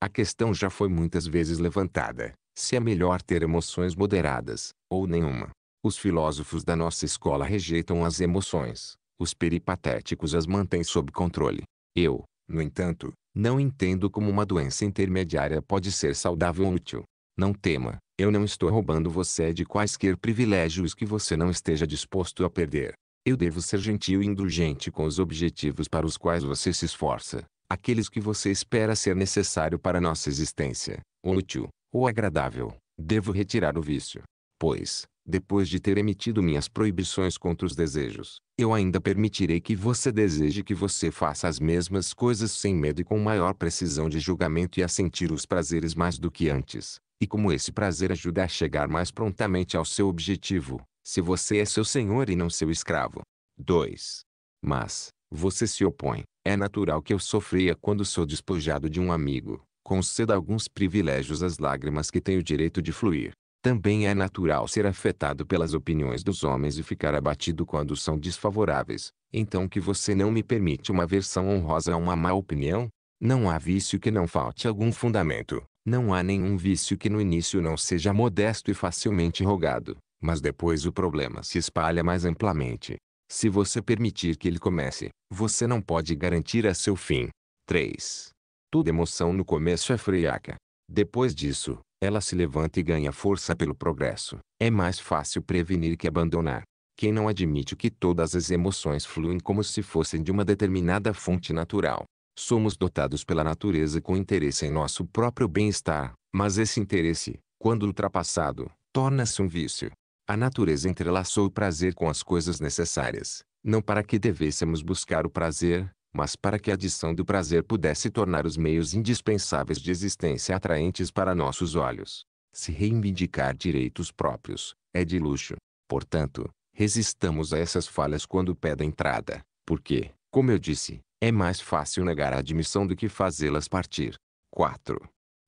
A questão já foi muitas vezes levantada, se é melhor ter emoções moderadas, ou nenhuma. Os filósofos da nossa escola rejeitam as emoções, os peripatéticos as mantêm sob controle. Eu, no entanto, não entendo como uma doença intermediária pode ser saudável ou útil. Não tema, eu não estou roubando você de quaisquer privilégios que você não esteja disposto a perder. Eu devo ser gentil e indulgente com os objetivos para os quais você se esforça, aqueles que você espera ser necessário para nossa existência, útil, ou agradável. Devo retirar o vício. Pois, depois de ter emitido minhas proibições contra os desejos, eu ainda permitirei que você deseje que você faça as mesmas coisas sem medo e com maior precisão de julgamento e a sentir os prazeres mais do que antes. E como esse prazer ajuda a chegar mais prontamente ao seu objetivo, se você é seu senhor e não seu escravo. 2. Mas, você se opõe. É natural que eu sofria quando sou despojado de um amigo. Conceda alguns privilégios às lágrimas que tenho direito de fluir. Também é natural ser afetado pelas opiniões dos homens e ficar abatido quando são desfavoráveis. Então que você não me permite uma versão honrosa a uma má opinião? Não há vício que não falte algum fundamento. Não há nenhum vício que no início não seja modesto e facilmente rogado. Mas depois o problema se espalha mais amplamente. Se você permitir que ele comece, você não pode garantir a seu fim. 3. Toda emoção no começo é freaca. Depois disso, ela se levanta e ganha força pelo progresso. É mais fácil prevenir que abandonar. Quem não admite que todas as emoções fluem como se fossem de uma determinada fonte natural. Somos dotados pela natureza com interesse em nosso próprio bem-estar, mas esse interesse, quando ultrapassado, torna-se um vício. A natureza entrelaçou o prazer com as coisas necessárias, não para que devêssemos buscar o prazer, mas para que a adição do prazer pudesse tornar os meios indispensáveis de existência atraentes para nossos olhos. Se reivindicar direitos próprios, é de luxo. Portanto, resistamos a essas falhas quando pedem entrada, porque, como eu disse, é mais fácil negar a admissão do que fazê-las partir. 4.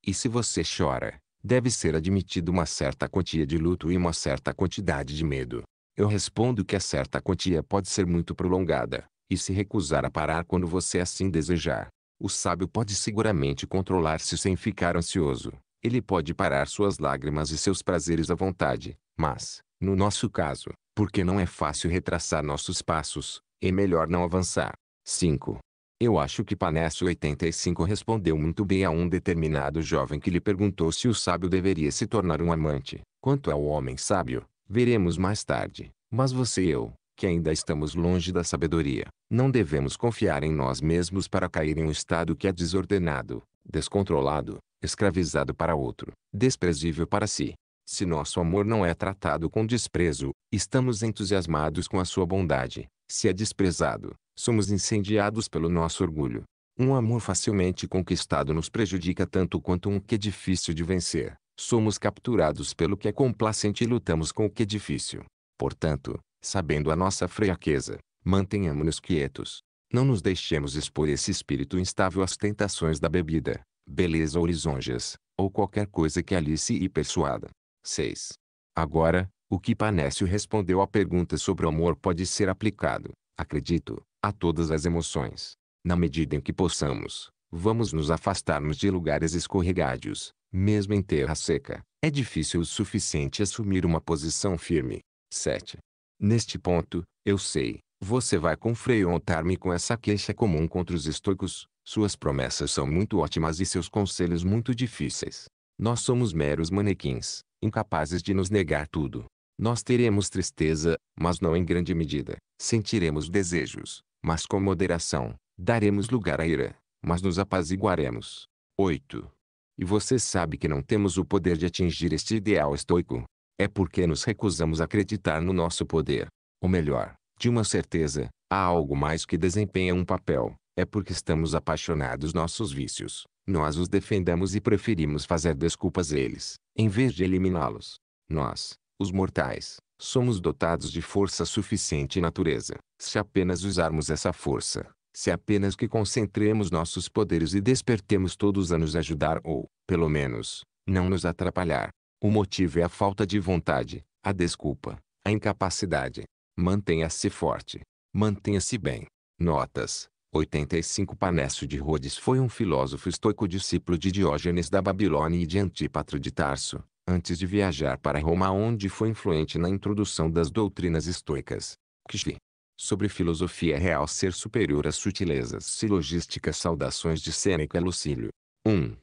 E se você chora, deve ser admitido uma certa quantia de luto e uma certa quantidade de medo. Eu respondo que a certa quantia pode ser muito prolongada, e se recusar a parar quando você assim desejar. O sábio pode seguramente controlar-se sem ficar ansioso. Ele pode parar suas lágrimas e seus prazeres à vontade, mas, no nosso caso, porque não é fácil retraçar nossos passos, é melhor não avançar. 5. Eu acho que Panécio 85 respondeu muito bem a um determinado jovem que lhe perguntou se o sábio deveria se tornar um amante. Quanto ao homem sábio, veremos mais tarde. Mas você e eu, que ainda estamos longe da sabedoria, não devemos confiar em nós mesmos para cair em um estado que é desordenado, descontrolado, escravizado para outro, desprezível para si. Se nosso amor não é tratado com desprezo, estamos entusiasmados com a sua bondade. Se é desprezado, Somos incendiados pelo nosso orgulho. Um amor facilmente conquistado nos prejudica tanto quanto um que é difícil de vencer. Somos capturados pelo que é complacente e lutamos com o que é difícil. Portanto, sabendo a nossa fraqueza, mantenhamos-nos quietos. Não nos deixemos expor esse espírito instável às tentações da bebida, beleza ou lisonjas, ou qualquer coisa que alice e persuada. 6. Agora, o que Panécio respondeu à pergunta sobre o amor pode ser aplicado, acredito, a todas as emoções. Na medida em que possamos, vamos nos afastarmos de lugares escorregados, mesmo em terra seca. É difícil o suficiente assumir uma posição firme. 7. Neste ponto, eu sei, você vai confrontar-me com essa queixa comum contra os estoicos. Suas promessas são muito ótimas e seus conselhos muito difíceis. Nós somos meros manequins, incapazes de nos negar tudo. Nós teremos tristeza, mas não em grande medida. Sentiremos desejos, mas com moderação, daremos lugar à ira, mas nos apaziguaremos. 8. E você sabe que não temos o poder de atingir este ideal estoico. É porque nos recusamos a acreditar no nosso poder. Ou melhor, de uma certeza, há algo mais que desempenha um papel. É porque estamos apaixonados nossos vícios. Nós os defendemos e preferimos fazer desculpas a eles, em vez de eliminá-los. Nós, os mortais, somos dotados de força suficiente em natureza, se apenas usarmos essa força, se apenas que concentremos nossos poderes e despertemos todos a nos ajudar ou, pelo menos, não nos atrapalhar. O motivo é a falta de vontade, a desculpa, a incapacidade. Mantenha-se forte. Mantenha-se bem. Notas. 85 Panécio de Rhodes foi um filósofo estoico discípulo de Diógenes da Babilônia e de Antípatro de Tarso, antes de viajar para Roma onde foi influente na introdução das doutrinas estoicas. Kishvi. Sobre filosofia real ser superior às sutilezas silogísticas saudações de Sêneca Lucílio. 1.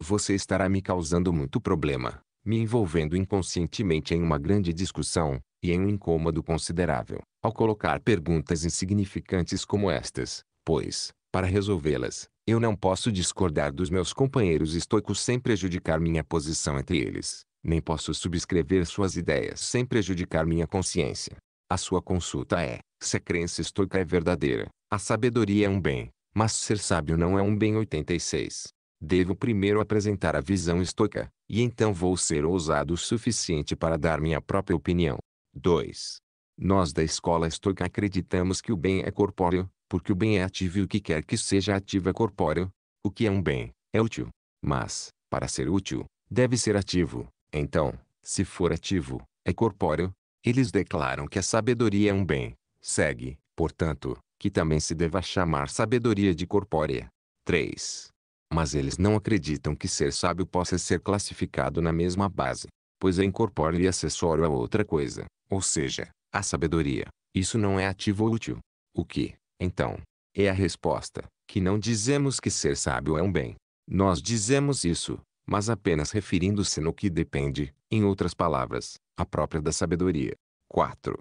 Você estará me causando muito problema, me envolvendo inconscientemente em uma grande discussão, e em um incômodo considerável, ao colocar perguntas insignificantes como estas, pois, para resolvê-las, eu não posso discordar dos meus companheiros estoicos sem prejudicar minha posição entre eles, nem posso subscrever suas ideias sem prejudicar minha consciência. A sua consulta é, se a crença estoica é verdadeira, a sabedoria é um bem, mas ser sábio não é um bem 86. Devo primeiro apresentar a visão estoica, e então vou ser ousado o suficiente para dar minha própria opinião. 2. Nós da escola estoica acreditamos que o bem é corpóreo, porque o bem é ativo e o que quer que seja ativo é corpóreo. O que é um bem, é útil. Mas, para ser útil, deve ser ativo. Então, se for ativo, é corpóreo. Eles declaram que a sabedoria é um bem. Segue, portanto, que também se deva chamar sabedoria de corpórea. 3. Mas eles não acreditam que ser sábio possa ser classificado na mesma base, pois é incorpóreo e acessório a outra coisa, ou seja, a sabedoria. Isso não é ativo ou útil. O que, então, é a resposta, que não dizemos que ser sábio é um bem. Nós dizemos isso, mas apenas referindo-se no que depende, em outras palavras, a própria da sabedoria. 4.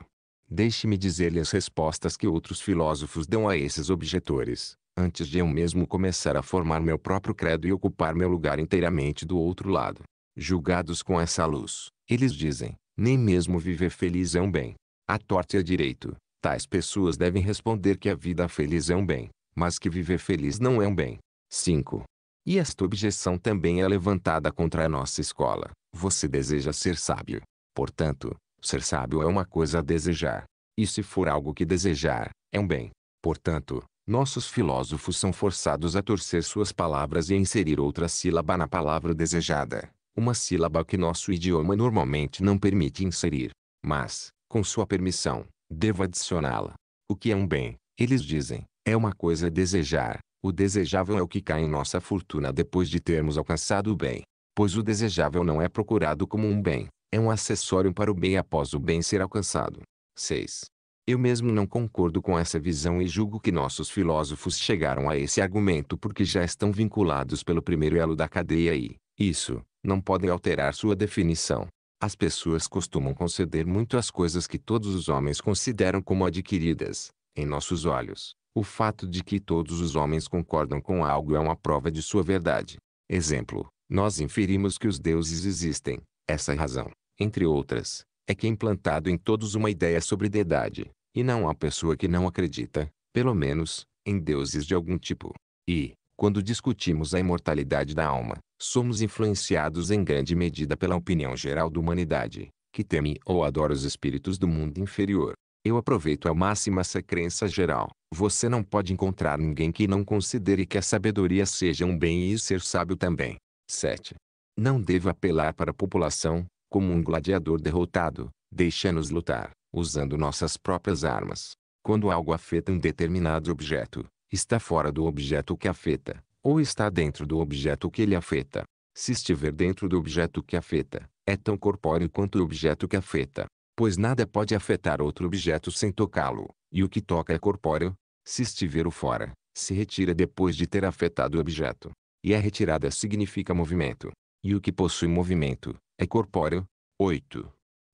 Deixe-me dizer-lhe as respostas que outros filósofos dão a esses objetores, antes de eu mesmo começar a formar meu próprio credo e ocupar meu lugar inteiramente do outro lado. Julgados com essa luz, eles dizem, nem mesmo viver feliz é um bem. A torta e a direito, Tais pessoas devem responder que a vida feliz é um bem, mas que viver feliz não é um bem. 5. E esta objeção também é levantada contra a nossa escola. Você deseja ser sábio. Portanto, ser sábio é uma coisa a desejar. E se for algo que desejar, é um bem. Portanto, nossos filósofos são forçados a torcer suas palavras e a inserir outra sílaba na palavra desejada, uma sílaba que nosso idioma normalmente não permite inserir. Mas, com sua permissão, Devo adicioná-la. O que é um bem, eles dizem, é uma coisa a desejar. O desejável é o que cai em nossa fortuna depois de termos alcançado o bem. Pois o desejável não é procurado como um bem, é um acessório para o bem após o bem ser alcançado. 6. Eu mesmo não concordo com essa visão e julgo que nossos filósofos chegaram a esse argumento porque já estão vinculados pelo primeiro elo da cadeia e, isso, não podem alterar sua definição. As pessoas costumam conceder muito às coisas que todos os homens consideram como adquiridas, em nossos olhos. O fato de que todos os homens concordam com algo é uma prova de sua verdade. Exemplo, nós inferimos que os deuses existem. Essa é razão, entre outras, é que é implantado em todos uma ideia sobre deidade, e não há pessoa que não acredita, pelo menos, em deuses de algum tipo. E, quando discutimos a imortalidade da alma, somos influenciados em grande medida pela opinião geral da humanidade, que teme ou adora os espíritos do mundo inferior. Eu aproveito ao máximo essa crença geral. Você não pode encontrar ninguém que não considere que a sabedoria seja um bem e ser sábio também. 7. Não devo apelar para a população, como um gladiador derrotado, deixa-nos lutar, usando nossas próprias armas. Quando algo afeta um determinado objeto, está fora do objeto que afeta, ou está dentro do objeto que ele afeta. Se estiver dentro do objeto que afeta, é tão corpóreo quanto o objeto que afeta, pois nada pode afetar outro objeto sem tocá-lo, e o que toca é corpóreo. Se estiver o fora, se retira depois de ter afetado o objeto, e a retirada significa movimento, e o que possui movimento é corpóreo. 8.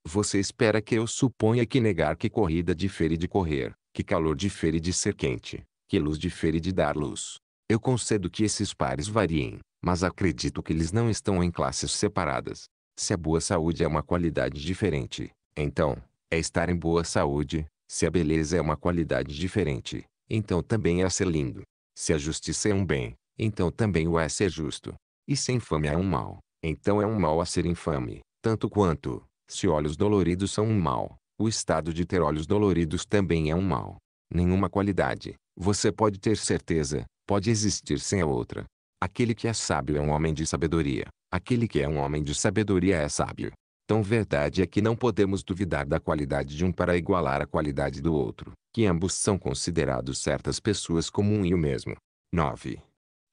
Você espera que eu suponha que negar que corrida difere de correr, que calor difere de ser quente, que luz difere de dar luz. Eu concedo que esses pares variem, mas acredito que eles não estão em classes separadas. Se a boa saúde é uma qualidade diferente, então, é estar em boa saúde. Se a beleza é uma qualidade diferente, então também é ser lindo. Se a justiça é um bem, então também o é ser justo. E se infame é um mal, então é um mal a ser infame, tanto quanto, se olhos doloridos são um mal, o estado de ter olhos doloridos também é um mal nenhuma qualidade, você pode ter certeza, pode existir sem a outra. Aquele que é sábio é um homem de sabedoria. Aquele que é um homem de sabedoria é sábio. Tão verdade é que não podemos duvidar da qualidade de um para igualar a qualidade do outro, que ambos são considerados certas pessoas como um e o mesmo. 9.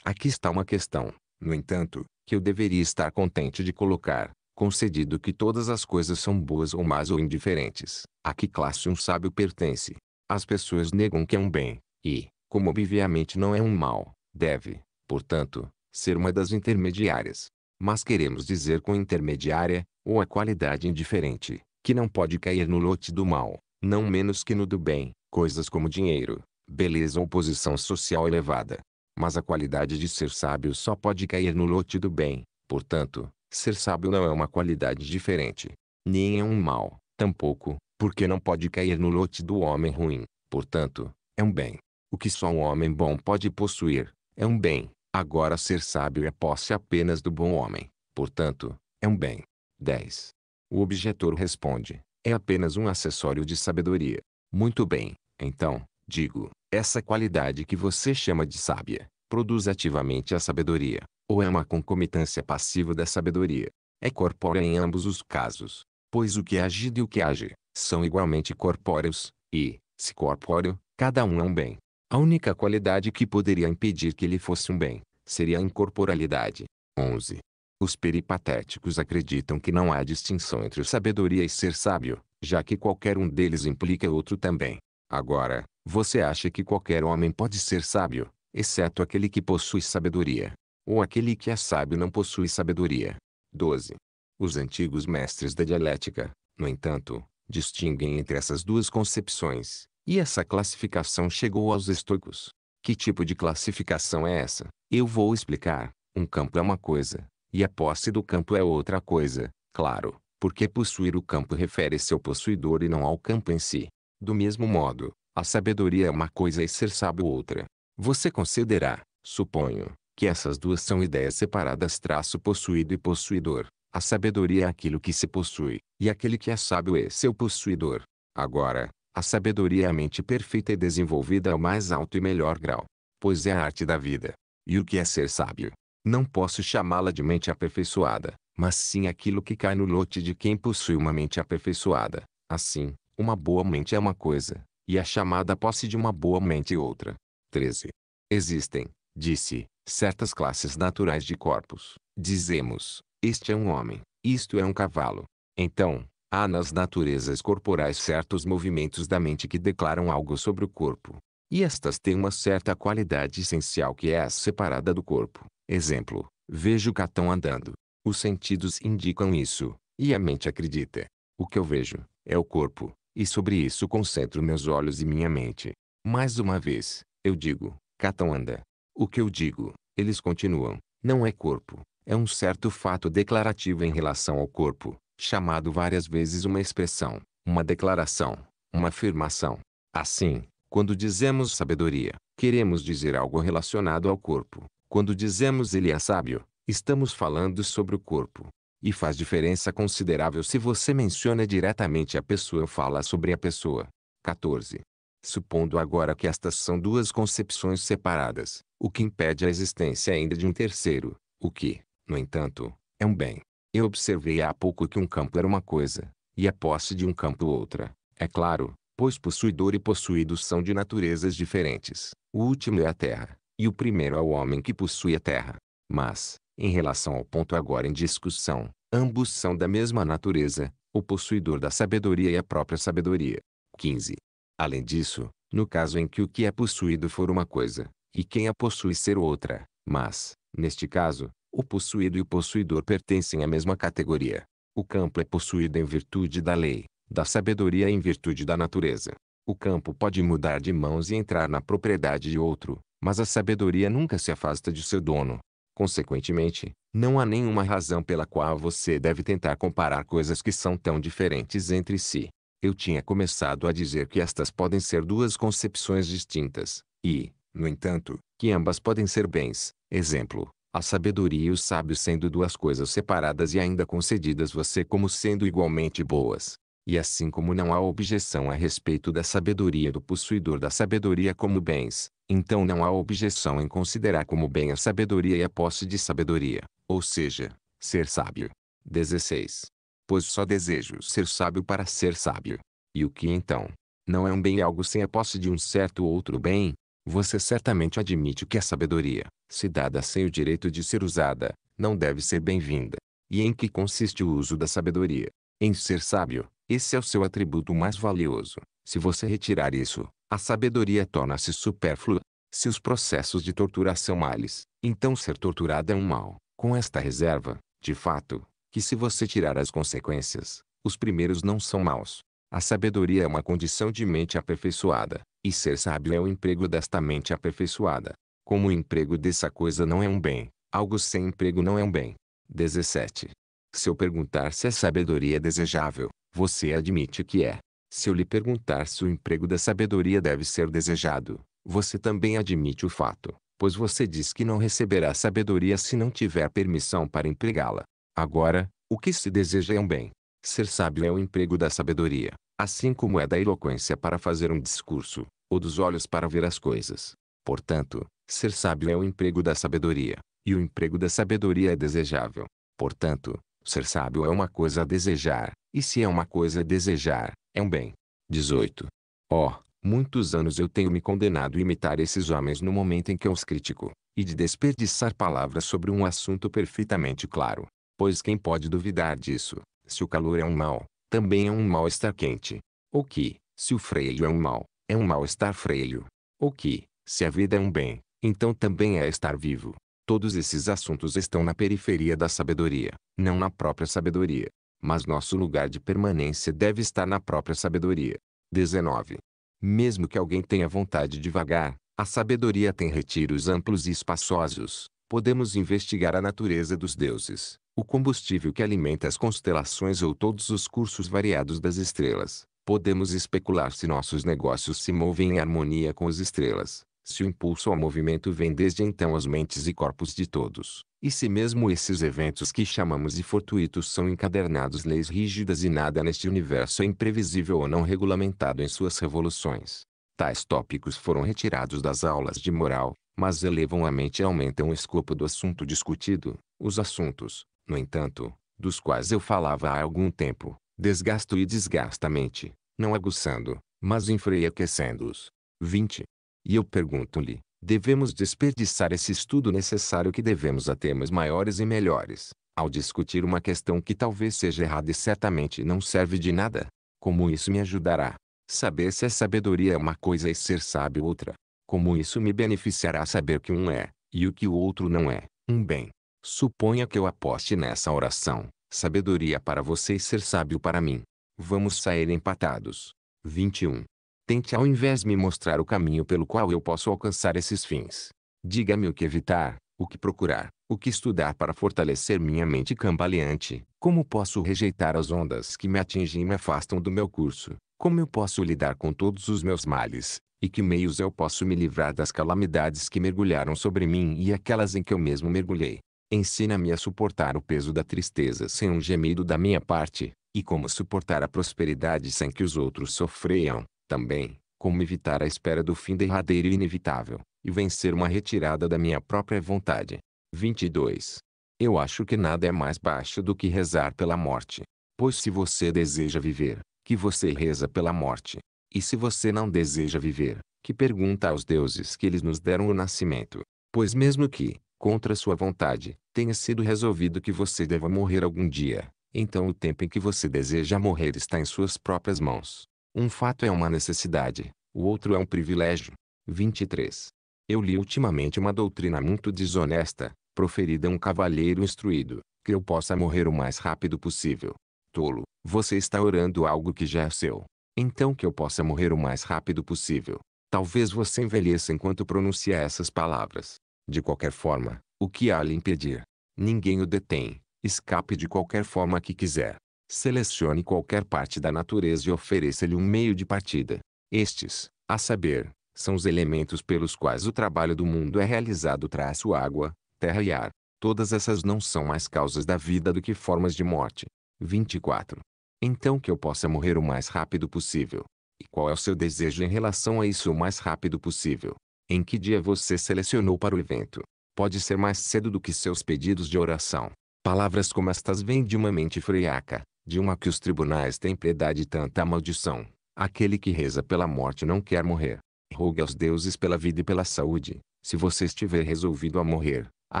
Aqui está uma questão, no entanto, que eu deveria estar contente de colocar, concedido que todas as coisas são boas ou más ou indiferentes, a que classe um sábio pertence, as pessoas negam que é um bem, e, como obviamente não é um mal, deve, portanto, ser uma das intermediárias. Mas queremos dizer com intermediária, ou a qualidade indiferente, que não pode cair no lote do mal, não menos que no do bem, coisas como dinheiro, beleza ou posição social elevada. Mas a qualidade de ser sábio só pode cair no lote do bem, portanto, ser sábio não é uma qualidade diferente. Nem é um mal, tampouco, porque não pode cair no lote do homem ruim. Portanto, é um bem. O que só um homem bom pode possuir, é um bem. Agora ser sábio é posse apenas do bom homem. Portanto, é um bem. 10. O objetor responde, é apenas um acessório de sabedoria. Muito bem, então, digo, essa qualidade que você chama de sábia, produz ativamente a sabedoria, ou é uma concomitância passiva da sabedoria. É corpórea em ambos os casos, pois o que é agido e o que age, são igualmente corpóreos, e, se corpóreo, cada um é um bem. A única qualidade que poderia impedir que ele fosse um bem, seria a incorporalidade. 11. Os peripatéticos acreditam que não há distinção entre sabedoria e ser sábio, já que qualquer um deles implica outro também. Agora, você acha que qualquer homem pode ser sábio, exceto aquele que possui sabedoria, ou aquele que é sábio não possui sabedoria. 12. Os antigos mestres da dialética, no entanto, distinguem entre essas duas concepções, e essa classificação chegou aos estoicos. Que tipo de classificação é essa? Eu vou explicar. Um campo é uma coisa, e a posse do campo é outra coisa, claro, porque possuir o campo refere-se ao possuidor e não ao campo em si. Do mesmo modo, a sabedoria é uma coisa e ser sábio outra. Você considerará, suponho, que essas duas são ideias separadas traço possuído e possuidor. A sabedoria é aquilo que se possui, e aquele que é sábio é seu possuidor. Agora, a sabedoria é a mente perfeita e desenvolvida ao mais alto e melhor grau, pois é a arte da vida. E o que é ser sábio? Não posso chamá-la de mente aperfeiçoada, mas sim aquilo que cai no lote de quem possui uma mente aperfeiçoada. Assim, uma boa mente é uma coisa, e é a chamada posse de uma boa mente outra. 13. Existem, disse, certas classes naturais de corpos. Dizemos, este é um homem, isto é um cavalo. Então, há nas naturezas corporais certos movimentos da mente que declaram algo sobre o corpo. E estas têm uma certa qualidade essencial que é a separada do corpo. Exemplo, vejo o catão andando. Os sentidos indicam isso, e a mente acredita. O que eu vejo, é o corpo, e sobre isso concentro meus olhos e minha mente. Mais uma vez, eu digo, catão anda. O que eu digo, eles continuam, não é corpo, é um certo fato declarativo em relação ao corpo, chamado várias vezes uma expressão, uma declaração, uma afirmação. Assim, quando dizemos sabedoria, queremos dizer algo relacionado ao corpo. Quando dizemos ele é sábio, estamos falando sobre o corpo. E faz diferença considerável se você menciona diretamente a pessoa ou fala sobre a pessoa. 14. Supondo agora que estas são duas concepções separadas, o que impede a existência ainda de um terceiro, o que, no entanto, é um bem. Eu observei há pouco que um campo era uma coisa, e a posse de um campo outra. É claro, pois possuidor e possuído são de naturezas diferentes. O último é a terra, e o primeiro é o homem que possui a terra. Mas, em relação ao ponto agora em discussão, ambos são da mesma natureza, o possuidor da sabedoria e a própria sabedoria. 15. Além disso, no caso em que o que é possuído for uma coisa, e quem a possui ser outra, mas, neste caso, o possuído e o possuidor pertencem à mesma categoria. O campo é possuído em virtude da lei, da sabedoria em virtude da natureza. O campo pode mudar de mãos e entrar na propriedade de outro, mas a sabedoria nunca se afasta de seu dono. Consequentemente, não há nenhuma razão pela qual você deve tentar comparar coisas que são tão diferentes entre si. Eu tinha começado a dizer que estas podem ser duas concepções distintas, e, no entanto, que ambas podem ser bens. Exemplo: a sabedoria e o sábio sendo duas coisas separadas e ainda concedidas você como sendo igualmente boas. E assim como não há objeção a respeito da sabedoria do possuidor da sabedoria como bens, então não há objeção em considerar como bem a sabedoria e a posse de sabedoria, ou seja, ser sábio. 16. Pois só desejo ser sábio para ser sábio. E o que então? Não é um bem algo sem a posse de um certo outro bem, você certamente admite que a sabedoria, se dada sem o direito de ser usada, não deve ser bem-vinda. E em que consiste o uso da sabedoria? Em ser sábio, esse é o seu atributo mais valioso. Se você retirar isso, a sabedoria torna-se supérflua. Se os processos de tortura são males, então ser torturado é um mal. Com esta reserva, de fato, que se você tirar as consequências, os primeiros não são maus. A sabedoria é uma condição de mente aperfeiçoada, e ser sábio é o emprego desta mente aperfeiçoada. Como o emprego dessa coisa não é um bem, algo sem emprego não é um bem. 17. Se eu perguntar se a sabedoria é desejável, você admite que é. Se eu lhe perguntar se o emprego da sabedoria deve ser desejado, você também admite o fato, pois você diz que não receberá sabedoria se não tiver permissão para empregá-la. Agora, o que se deseja é um bem. Ser sábio é o emprego da sabedoria, Assim como é da eloquência para fazer um discurso, ou dos olhos para ver as coisas. Portanto, ser sábio é o emprego da sabedoria, e o emprego da sabedoria é desejável. Portanto, ser sábio é uma coisa a desejar, e se é uma coisa a desejar, é um bem. 18. Oh, muitos anos eu tenho me condenado a imitar esses homens no momento em que eu os critico, e de desperdiçar palavras sobre um assunto perfeitamente claro. Pois quem pode duvidar disso, se o calor é um mal, também é um mal-estar quente. O que, se o freio é um mal, é um mal-estar freio. O que, se a vida é um bem, então também é estar vivo. Todos esses assuntos estão na periferia da sabedoria, não na própria sabedoria. Mas nosso lugar de permanência deve estar na própria sabedoria. 19. Mesmo que alguém tenha vontade de vagar, a sabedoria tem retiros amplos e espaçosos. Podemos investigar a natureza dos deuses, o combustível que alimenta as constelações ou todos os cursos variados das estrelas. Podemos especular se nossos negócios se movem em harmonia com as estrelas, se o impulso ao movimento vem desde então às mentes e corpos de todos, e se mesmo esses eventos que chamamos de fortuitos são encadernados leis rígidas e nada neste universo é imprevisível ou não regulamentado em suas revoluções. Tais tópicos foram retirados das aulas de moral, mas elevam a mente e aumentam o escopo do assunto discutido. Os assuntos, no entanto, dos quais eu falava há algum tempo, desgasto e desgastamente, não aguçando, mas enfraquecendo-os. 20. E eu pergunto-lhe, devemos desperdiçar esse estudo necessário que devemos a temas maiores e melhores, ao discutir uma questão que talvez seja errada e certamente não serve de nada? Como isso me ajudará? Saber se a sabedoria é uma coisa e ser sábio outra. Como isso me beneficiará saber que um é, e o que o outro não é, um bem, Suponha que eu aposte nessa oração. Sabedoria para você e ser sábio para mim. Vamos sair empatados. 21. Tente ao invés me mostrar o caminho pelo qual eu posso alcançar esses fins. Diga-me o que evitar, o que procurar, o que estudar para fortalecer minha mente cambaleante, como posso rejeitar as ondas que me atingem e me afastam do meu curso, como eu posso lidar com todos os meus males, e que meios eu posso me livrar das calamidades que mergulharam sobre mim e aquelas em que eu mesmo mergulhei. Ensina-me a suportar o peso da tristeza sem um gemido da minha parte, e como suportar a prosperidade sem que os outros sofreiam, também, como evitar a espera do fim derradeiro e inevitável, e vencer uma retirada da minha própria vontade. 22. Eu acho que nada é mais baixo do que rezar pela morte. Pois se você deseja viver, que você reza pela morte. E se você não deseja viver, que pergunta aos deuses que eles nos deram o nascimento. Pois mesmo que, contra sua vontade, tenha sido resolvido que você deva morrer algum dia, então o tempo em que você deseja morrer está em suas próprias mãos. Um fato é uma necessidade, o outro é um privilégio. 23. Eu li ultimamente uma doutrina muito desonesta, proferida a um cavalheiro instruído, que eu possa morrer o mais rápido possível. Tolo, você está orando algo que já é seu. Então que eu possa morrer o mais rápido possível. Talvez você envelheça enquanto pronuncia essas palavras. De qualquer forma, o que há lhe impedir? Ninguém o detém. Escape de qualquer forma que quiser. Selecione qualquer parte da natureza e ofereça-lhe um meio de partida. Estes, a saber, são os elementos pelos quais o trabalho do mundo é realizado traço água, terra e ar. Todas essas não são mais causas da vida do que formas de morte. 24. Então que eu possa morrer o mais rápido possível. E qual é o seu desejo em relação a isso o mais rápido possível? Em que dia você selecionou para o evento? pode ser mais cedo do que seus pedidos de oração. Palavras como estas vêm de uma mente friaca, de uma que os tribunais têm piedade e tanta maldição. Aquele que reza pela morte não quer morrer. Rogue aos deuses pela vida e pela saúde. Se você estiver resolvido a morrer, a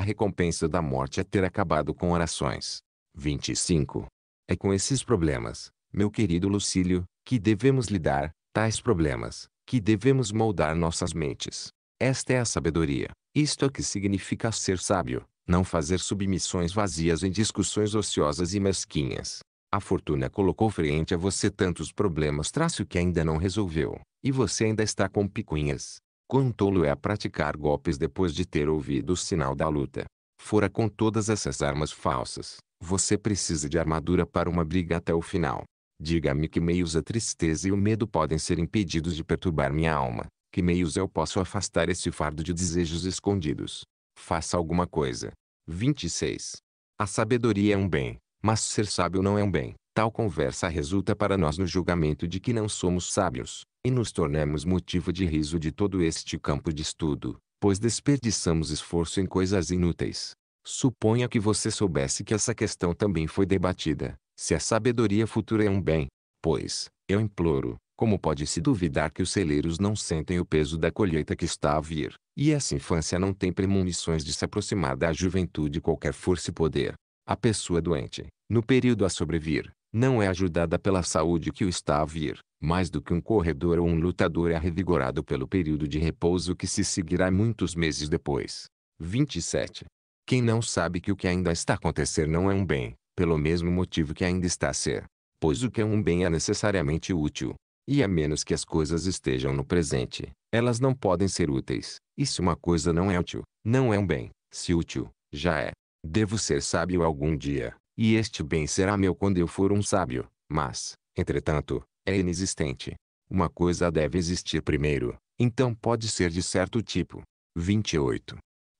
recompensa da morte é ter acabado com orações. 25. É com esses problemas, meu querido Lucílio, que devemos lidar, tais problemas, que devemos moldar nossas mentes. Esta é a sabedoria. Isto é que significa ser sábio, não fazer submissões vazias em discussões ociosas e mesquinhas. A fortuna colocou frente a você tantos problemas traço que ainda não resolveu, e você ainda está com picuinhas. Quão tolo é a praticar golpes depois de ter ouvido o sinal da luta. Fora com todas essas armas falsas, você precisa de armadura para uma briga até o final. Diga-me que meios a tristeza e o medo podem ser impedidos de perturbar minha alma, que meios eu posso afastar esse fardo de desejos escondidos? Faça alguma coisa. 26. A sabedoria é um bem, mas ser sábio não é um bem. Tal conversa resulta para nós no julgamento de que não somos sábios, e nos tornamos motivo de riso de todo este campo de estudo, pois desperdiçamos esforço em coisas inúteis. Suponha que você soubesse que essa questão também foi debatida, se a sabedoria futura é um bem. Pois, eu imploro, como pode-se duvidar que os celeiros não sentem o peso da colheita que está a vir, e essa infância não tem premonições de se aproximar da juventude qualquer força e poder? A pessoa é doente, no período a sobrevir, não é ajudada pela saúde que o está a vir, mais do que um corredor ou um lutador é revigorado pelo período de repouso que se seguirá muitos meses depois. 27. Quem não sabe que o que ainda está a acontecer não é um bem, pelo mesmo motivo que ainda está a ser. Pois o que é um bem é necessariamente útil, e a menos que as coisas estejam no presente, elas não podem ser úteis. E se uma coisa não é útil, não é um bem. Se útil, já é. Devo ser sábio algum dia, e este bem será meu quando eu for um sábio, mas, entretanto, é inexistente. Uma coisa deve existir primeiro, então pode ser de certo tipo. 28.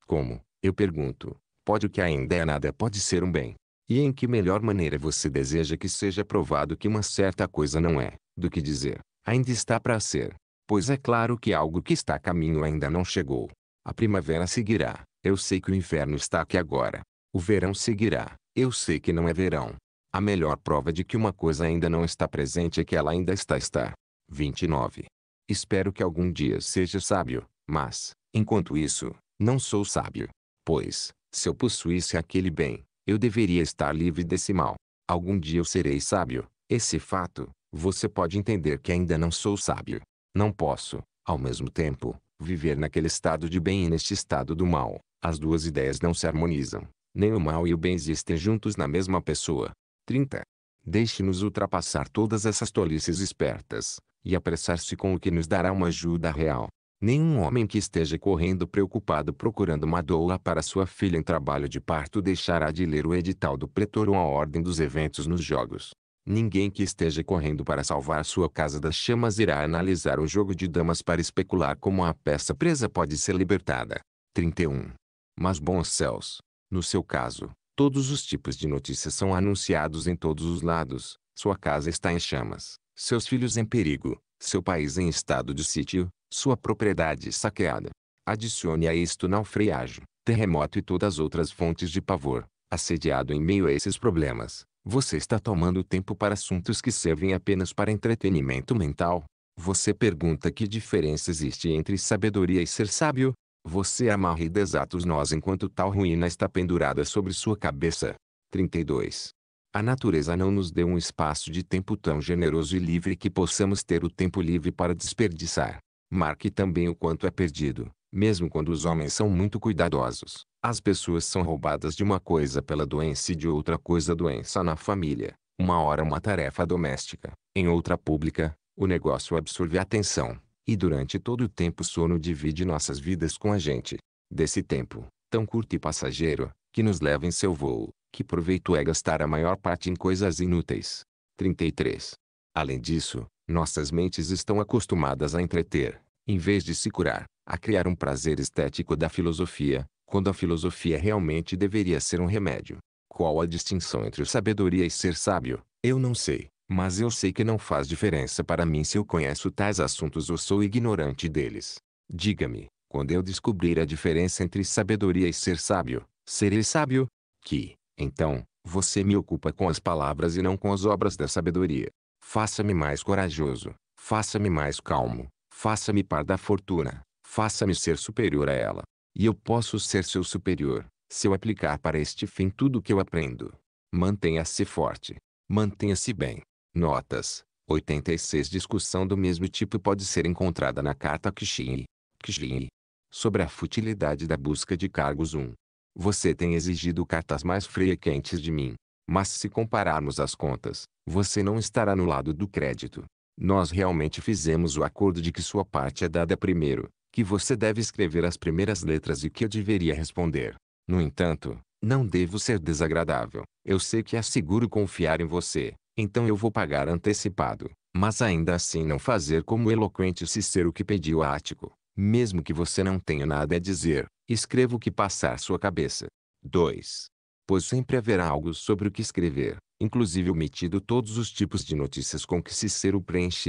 Como, eu pergunto, pode o que ainda é nada pode ser um bem? E em que melhor maneira você deseja que seja provado que uma certa coisa não é? do que dizer, ainda está para ser, pois é claro que algo que está a caminho ainda não chegou. A primavera seguirá, eu sei que o inverno está aqui agora. O verão seguirá, eu sei que não é verão. A melhor prova de que uma coisa ainda não está presente é que ela ainda está estar. 29. Espero que algum dia seja sábio, mas, enquanto isso, não sou sábio. Pois, se eu possuísse aquele bem, eu deveria estar livre desse mal. Algum dia eu serei sábio. Esse fato, você pode entender que ainda não sou sábio. Não posso, ao mesmo tempo, viver naquele estado de bem e neste estado do mal. As duas ideias não se harmonizam. Nem o mal e o bem existem juntos na mesma pessoa. 30. Deixe-nos ultrapassar todas essas tolices espertas, e apressar-se com o que nos dará uma ajuda real. Nenhum homem que esteja correndo preocupado procurando uma doula para sua filha em trabalho de parto deixará de ler o edital do pretor ou a ordem dos eventos nos jogos. Ninguém que esteja correndo para salvar sua casa das chamas irá analisar o jogo de damas para especular como a peça presa pode ser libertada. 31. Mas bons céus! No seu caso, todos os tipos de notícias são anunciados em todos os lados. Sua casa está em chamas, seus filhos em perigo, seu país em estado de sítio, sua propriedade saqueada. Adicione a isto naufrágio, terremoto e todas as outras fontes de pavor. Assediado em meio a esses problemas, você está tomando tempo para assuntos que servem apenas para entretenimento mental. Você pergunta que diferença existe entre sabedoria e ser sábio. Você é amarra e desata os nós enquanto tal ruína está pendurada sobre sua cabeça. 32. A natureza não nos deu um espaço de tempo tão generoso e livre que possamos ter o tempo livre para desperdiçar. Marque também o quanto é perdido. Mesmo quando os homens são muito cuidadosos, as pessoas são roubadas de uma coisa pela doença e de outra coisa doença na família. Uma hora uma tarefa doméstica, em outra pública, o negócio absorve a atenção, e durante todo o tempo o sono divide nossas vidas com a gente. Desse tempo, tão curto e passageiro, que nos leva em seu voo, que proveito é gastar a maior parte em coisas inúteis. 33. Além disso, nossas mentes estão acostumadas a entreter, em vez de se curar a criar um prazer estético da filosofia, quando a filosofia realmente deveria ser um remédio. Qual a distinção entre sabedoria e ser sábio? Eu não sei, mas eu sei que não faz diferença para mim se eu conheço tais assuntos ou sou ignorante deles. Diga-me, quando eu descobrir a diferença entre sabedoria e ser sábio, serei sábio? Que, então, você me ocupa com as palavras e não com as obras da sabedoria. Faça-me mais corajoso, faça-me mais calmo, faça-me par da fortuna, faça-me ser superior a ela. E eu posso ser seu superior, se eu aplicar para este fim tudo o que eu aprendo. Mantenha-se forte. Mantenha-se bem. Notas. 86 Discussão do mesmo tipo pode ser encontrada na carta Kishin. Kishin. Sobre a futilidade da busca de cargos 1. Você tem exigido cartas mais frias quentes de mim. Mas se compararmos as contas, você não estará no lado do crédito. Nós realmente fizemos o acordo de que sua parte é dada primeiro, que você deve escrever as primeiras letras e que eu deveria responder. No entanto, não devo ser desagradável. Eu sei que é seguro confiar em você, então eu vou pagar antecipado, mas ainda assim não fazer como eloquente Cicero que pediu a Ático. Mesmo que você não tenha nada a dizer, escreva o que passar sua cabeça. 2. Pois sempre haverá algo sobre o que escrever, inclusive omitido todos os tipos de notícias com que Cicero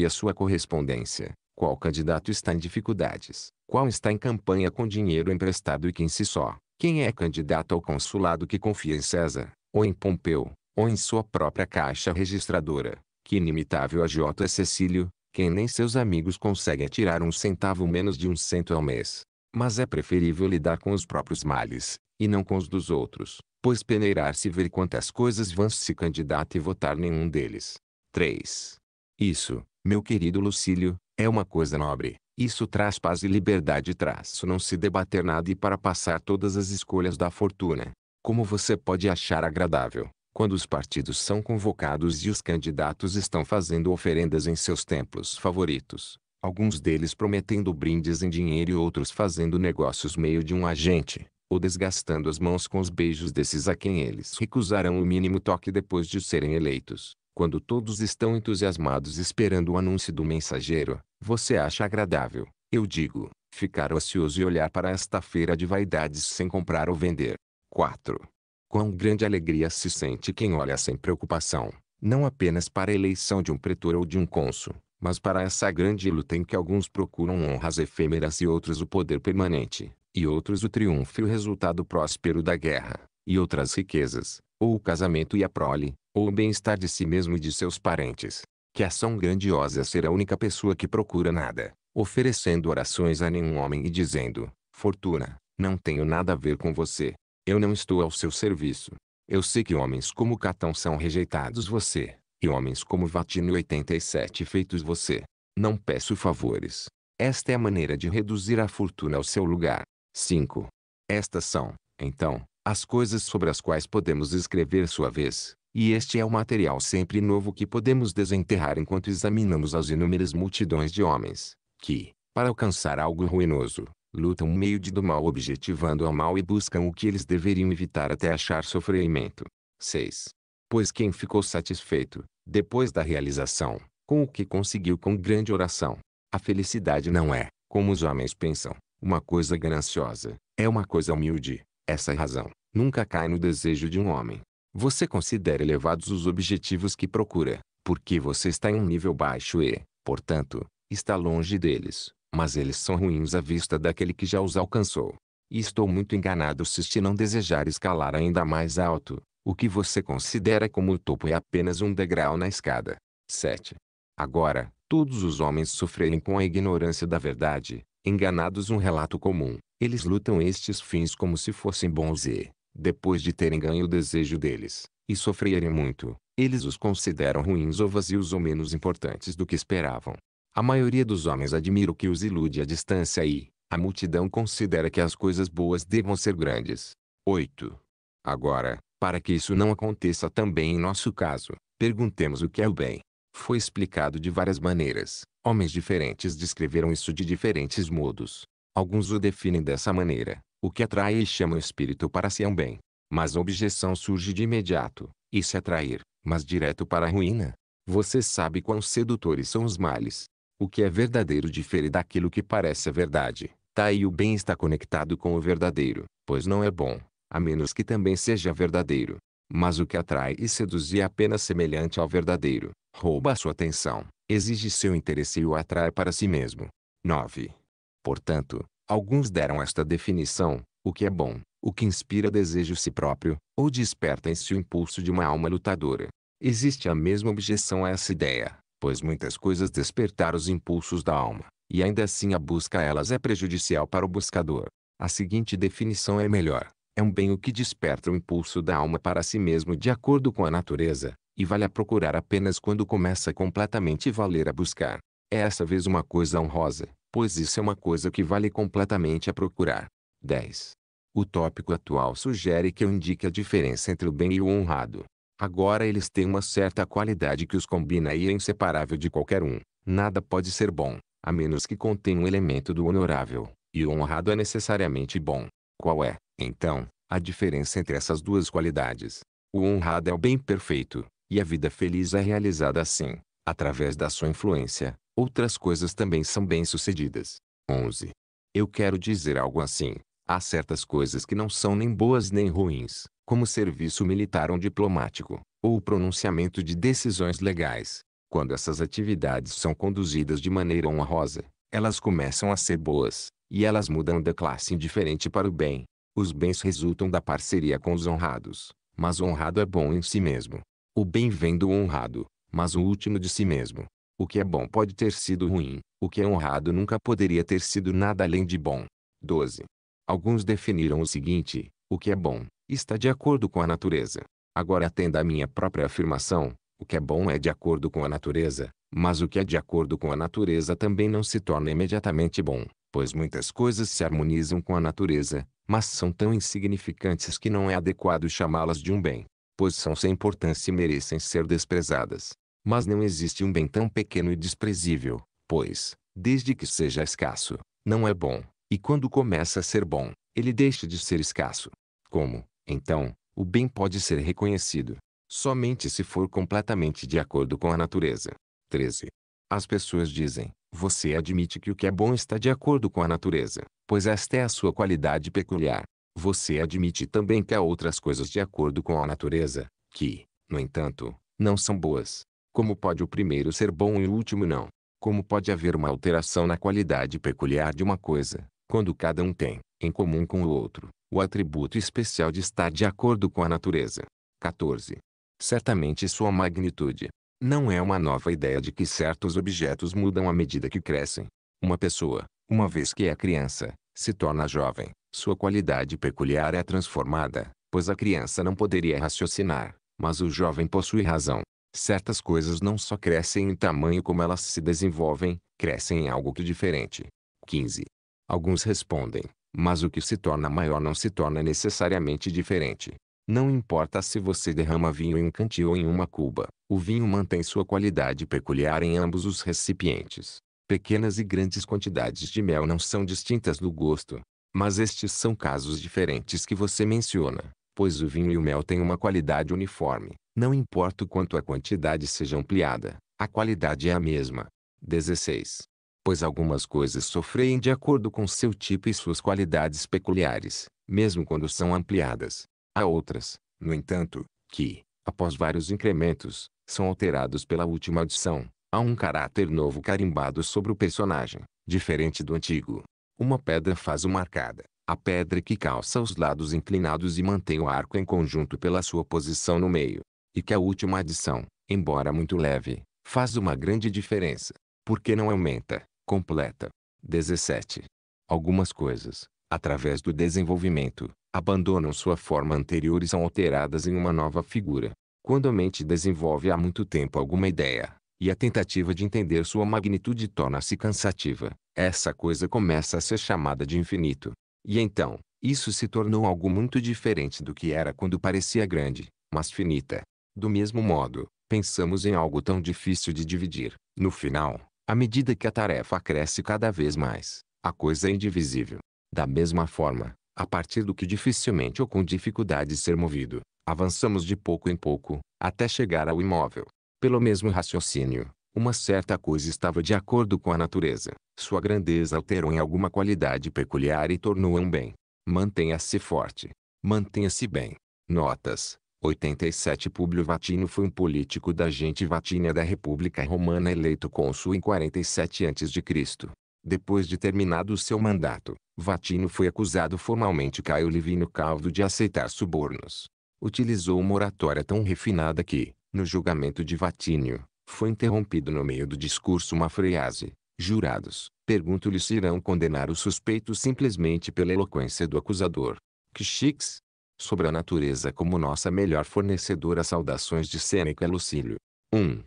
a sua correspondência. Qual candidato está em dificuldades? Qual está em campanha com dinheiro emprestado e quem se só? Quem é candidato ao consulado que confia em César, ou em Pompeu, ou em sua própria caixa registradora? Que inimitável agiota é Cecílio, quem nem seus amigos conseguem tirar um centavo menos de um cento ao mês. Mas é preferível lidar com os próprios males, e não com os dos outros, pois peneirar-se e ver quantas coisas vãs se candidata e votar nenhum deles. 3. Isso, meu querido Lucílio, é uma coisa nobre. Isso traz paz e liberdade. Traço não se debater nada e para passar todas as escolhas da fortuna. Como você pode achar agradável, quando os partidos são convocados e os candidatos estão fazendo oferendas em seus templos favoritos, alguns deles prometendo brindes em dinheiro e outros fazendo negócios meio de um agente, ou desgastando as mãos com os beijos desses a quem eles recusarão o mínimo toque depois de serem eleitos. Quando todos estão entusiasmados esperando o anúncio do mensageiro, você acha agradável, eu digo, ficar ocioso e olhar para esta feira de vaidades sem comprar ou vender. 4. Quão grande alegria se sente quem olha sem preocupação, não apenas para a eleição de um pretor ou de um cônsul, mas para essa grande luta em que alguns procuram honras efêmeras e outros o poder permanente, e outros o triunfo e o resultado próspero da guerra, e outras riquezas, ou o casamento e a prole, ou o bem-estar de si mesmo e de seus parentes. Que ação grandiosa ser a única pessoa que procura nada, oferecendo orações a nenhum homem e dizendo, fortuna, não tenho nada a ver com você. Eu não estou ao seu serviço. Eu sei que homens como Catão são rejeitados você, e homens como Vatino 87 feitos você. Não peço favores. Esta é a maneira de reduzir a fortuna ao seu lugar. 5. Estas são, então, as coisas sobre as quais podemos escrever sua vez, e este é o material sempre novo que podemos desenterrar enquanto examinamos as inúmeras multidões de homens, que, para alcançar algo ruinoso, lutam meio de do mal objetivando ao mal e buscam o que eles deveriam evitar até achar sofrimento. 6. Pois quem ficou satisfeito, depois da realização, com o que conseguiu com grande oração, a felicidade não é, como os homens pensam, uma coisa gananciosa, é uma coisa humilde, essa é razão nunca cai no desejo de um homem. Você considera elevados os objetivos que procura, porque você está em um nível baixo e, portanto, está longe deles, mas eles são ruins à vista daquele que já os alcançou. E estou muito enganado se este não desejar escalar ainda mais alto. O que você considera como o topo é apenas um degrau na escada. 7. Agora, todos os homens sofrerem com a ignorância da verdade, enganados um relato comum, eles lutam estes fins como se fossem bons e, depois de terem ganho o desejo deles, e sofrerem muito, eles os consideram ruins ou vazios ou menos importantes do que esperavam. A maioria dos homens admira o que os ilude à distância e, a multidão considera que as coisas boas devam ser grandes. 8. Agora, para que isso não aconteça também em nosso caso, perguntemos o que é o bem. Foi explicado de várias maneiras. Homens diferentes descreveram isso de diferentes modos. Alguns o definem dessa maneira, o que atrai e chama o espírito para si é um bem. Mas a objeção surge de imediato, isso é atrair, mas direto para a ruína. Você sabe quão sedutores são os males. O que é verdadeiro difere daquilo que parece a verdade. Tá aí o bem está conectado com o verdadeiro, pois não é bom, a menos que também seja verdadeiro. Mas o que atrai e seduz é apenas semelhante ao verdadeiro, rouba a sua atenção, exige seu interesse e o atrai para si mesmo. 9. Portanto, alguns deram esta definição: o que é bom, o que inspira desejo si próprio, ou desperta em si o impulso de uma alma lutadora. Existe a mesma objeção a essa ideia, pois muitas coisas despertaram os impulsos da alma, e ainda assim a busca a elas é prejudicial para o buscador. A seguinte definição é melhor: é um bem o que desperta o impulso da alma para si mesmo de acordo com a natureza, e vale a procurar apenas quando começa completamente valer a buscar. É essa vez uma coisa honrosa, pois isso é uma coisa que vale completamente a procurar. 10. O tópico atual sugere que eu indique a diferença entre o bem e o honrado. Agora eles têm uma certa qualidade que os combina e é inseparável de qualquer um. Nada pode ser bom, a menos que contenha um elemento do honorável, e o honrado é necessariamente bom. Qual é, então, a diferença entre essas duas qualidades? O honrado é o bem perfeito, e a vida feliz é realizada assim, através da sua influência, outras coisas também são bem-sucedidas. 11. Eu quero dizer algo assim. Há certas coisas que não são nem boas nem ruins, como serviço militar ou diplomático, ou o pronunciamento de decisões legais. Quando essas atividades são conduzidas de maneira honrosa, elas começam a ser boas, e elas mudam da classe indiferente para o bem. Os bens resultam da parceria com os honrados, mas o honrado é bom em si mesmo. O bem vem do honrado, mas o último de si mesmo. O que é bom pode ter sido ruim, o que é honrado nunca poderia ter sido nada além de bom. 12. Alguns definiram o seguinte: o que é bom, está de acordo com a natureza. Agora atenda a minha própria afirmação: o que é bom é de acordo com a natureza, mas o que é de acordo com a natureza também não se torna imediatamente bom, pois muitas coisas se harmonizam com a natureza, mas são tão insignificantes que não é adequado chamá-las de um bem, pois são sem importância e merecem ser desprezadas. Mas não existe um bem tão pequeno e desprezível, pois, desde que seja escasso, não é bom, e quando começa a ser bom, ele deixa de ser escasso. Como, então, o bem pode ser reconhecido? Somente se for completamente de acordo com a natureza. 13. As pessoas dizem, você admite que o que é bom está de acordo com a natureza, pois esta é a sua qualidade peculiar. Você admite também que há outras coisas de acordo com a natureza, que, no entanto, não são boas, como pode o primeiro ser bom e o último não? Como pode haver uma alteração na qualidade peculiar de uma coisa, quando cada um tem, em comum com o outro, o atributo especial de estar de acordo com a natureza? 14. Certamente sua magnitude. Não é uma nova ideia de que certos objetos mudam à medida que crescem. Uma pessoa, uma vez que é criança, se torna jovem, sua qualidade peculiar é transformada, pois a criança não poderia raciocinar, mas o jovem possui razão. Certas coisas não só crescem em tamanho como elas se desenvolvem, crescem em algo que diferente. 15. Alguns respondem, mas o que se torna maior não se torna necessariamente diferente. Não importa se você derrama vinho em um cantil ou em uma cuba, o vinho mantém sua qualidade peculiar em ambos os recipientes. Pequenas e grandes quantidades de mel não são distintas no gosto. Mas estes são casos diferentes que você menciona, pois o vinho e o mel têm uma qualidade uniforme. Não importa o quanto a quantidade seja ampliada, a qualidade é a mesma. 16. Pois algumas coisas sofrem de acordo com seu tipo e suas qualidades peculiares, mesmo quando são ampliadas. Há outras, no entanto, que, após vários incrementos, são alterados pela última adição. Há um caráter novo carimbado sobre o personagem, diferente do antigo. Uma pedra faz uma arcada, a pedra que calça os lados inclinados e mantém o arco em conjunto pela sua posição no meio e que a última adição, embora muito leve, faz uma grande diferença, porque não aumenta, completa. 17. Algumas coisas, através do desenvolvimento, abandonam sua forma anterior e são alteradas em uma nova figura. Quando a mente desenvolve há muito tempo alguma ideia, e a tentativa de entender sua magnitude torna-se cansativa, essa coisa começa a ser chamada de infinito. E então, isso se tornou algo muito diferente do que era quando parecia grande, mas finita. Do mesmo modo, pensamos em algo tão difícil de dividir. No final, à medida que a tarefa cresce cada vez mais, a coisa é indivisível. Da mesma forma, a partir do que dificilmente ou com dificuldade ser movido, avançamos de pouco em pouco, até chegar ao imóvel. Pelo mesmo raciocínio, uma certa coisa estava de acordo com a natureza. Sua grandeza alterou em alguma qualidade peculiar e tornou-a um bem. Mantenha-se forte. Mantenha-se bem. Notas. 87 Públio Vatino foi um político da gente vatínia da República Romana eleito cônsul em 47 a.C. Depois de terminado o seu mandato, Vatino foi acusado formalmente Caio Livino Caldo de aceitar subornos. Utilizou uma oratória tão refinada que, no julgamento de Vatínio, foi interrompido no meio do discurso uma frase. Jurados, pergunto-lhe se irão condenar o suspeito simplesmente pela eloquência do acusador. Que chiques, sobre a natureza como nossa melhor fornecedora. Saudações de Sêneca Lucílio. 1.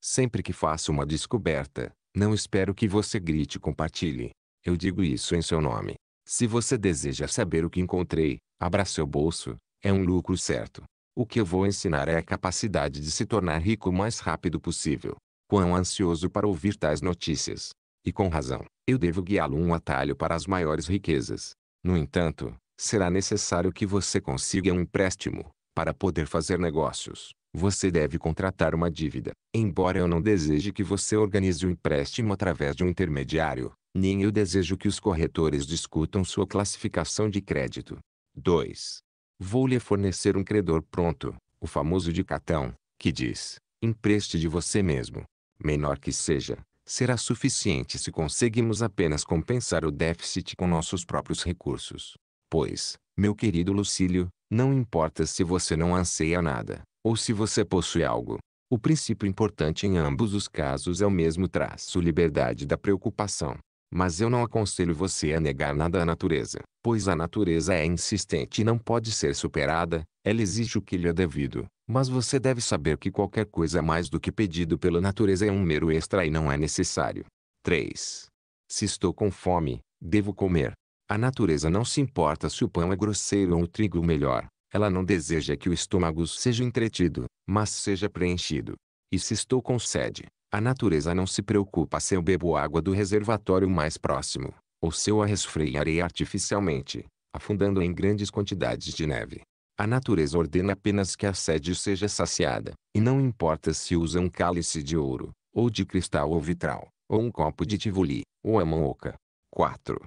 Sempre que faço uma descoberta, não espero que você grite e compartilhe. Eu digo isso em seu nome. Se você deseja saber o que encontrei, abra seu bolso, é um lucro certo. O que eu vou ensinar é a capacidade de se tornar rico o mais rápido possível. Quão ansioso para ouvir tais notícias. E com razão, eu devo guiá-lo um atalho para as maiores riquezas. No entanto, será necessário que você consiga um empréstimo. Para poder fazer negócios, você deve contratar uma dívida. Embora eu não deseje que você organize o um empréstimo através de um intermediário, nem eu desejo que os corretores discutam sua classificação de crédito. 2. Vou lhe fornecer um credor pronto, o famoso dicatão, que diz: empreste de você mesmo. Menor que seja, será suficiente se conseguimos apenas compensar o déficit com nossos próprios recursos. Pois, meu querido Lucílio, não importa se você não anseia nada, ou se você possui algo. O princípio importante em ambos os casos é o mesmo traço liberdade da preocupação. Mas eu não aconselho você a negar nada à natureza, pois a natureza é insistente e não pode ser superada, ela exige o que lhe é devido. Mas você deve saber que qualquer coisa mais do que pedido pela natureza é um mero extra e não é necessário. 3. Se estou com fome, devo comer. A natureza não se importa se o pão é grosseiro ou o trigo melhor. Ela não deseja que o estômago seja entretido, mas seja preenchido. E se estou com sede, a natureza não se preocupa se eu bebo água do reservatório mais próximo, ou se eu a resfriarei artificialmente, afundando em grandes quantidades de neve. A natureza ordena apenas que a sede seja saciada, e não importa se usa um cálice de ouro, ou de cristal ou vitral, ou um copo de tivoli, ou a mão oca. 4.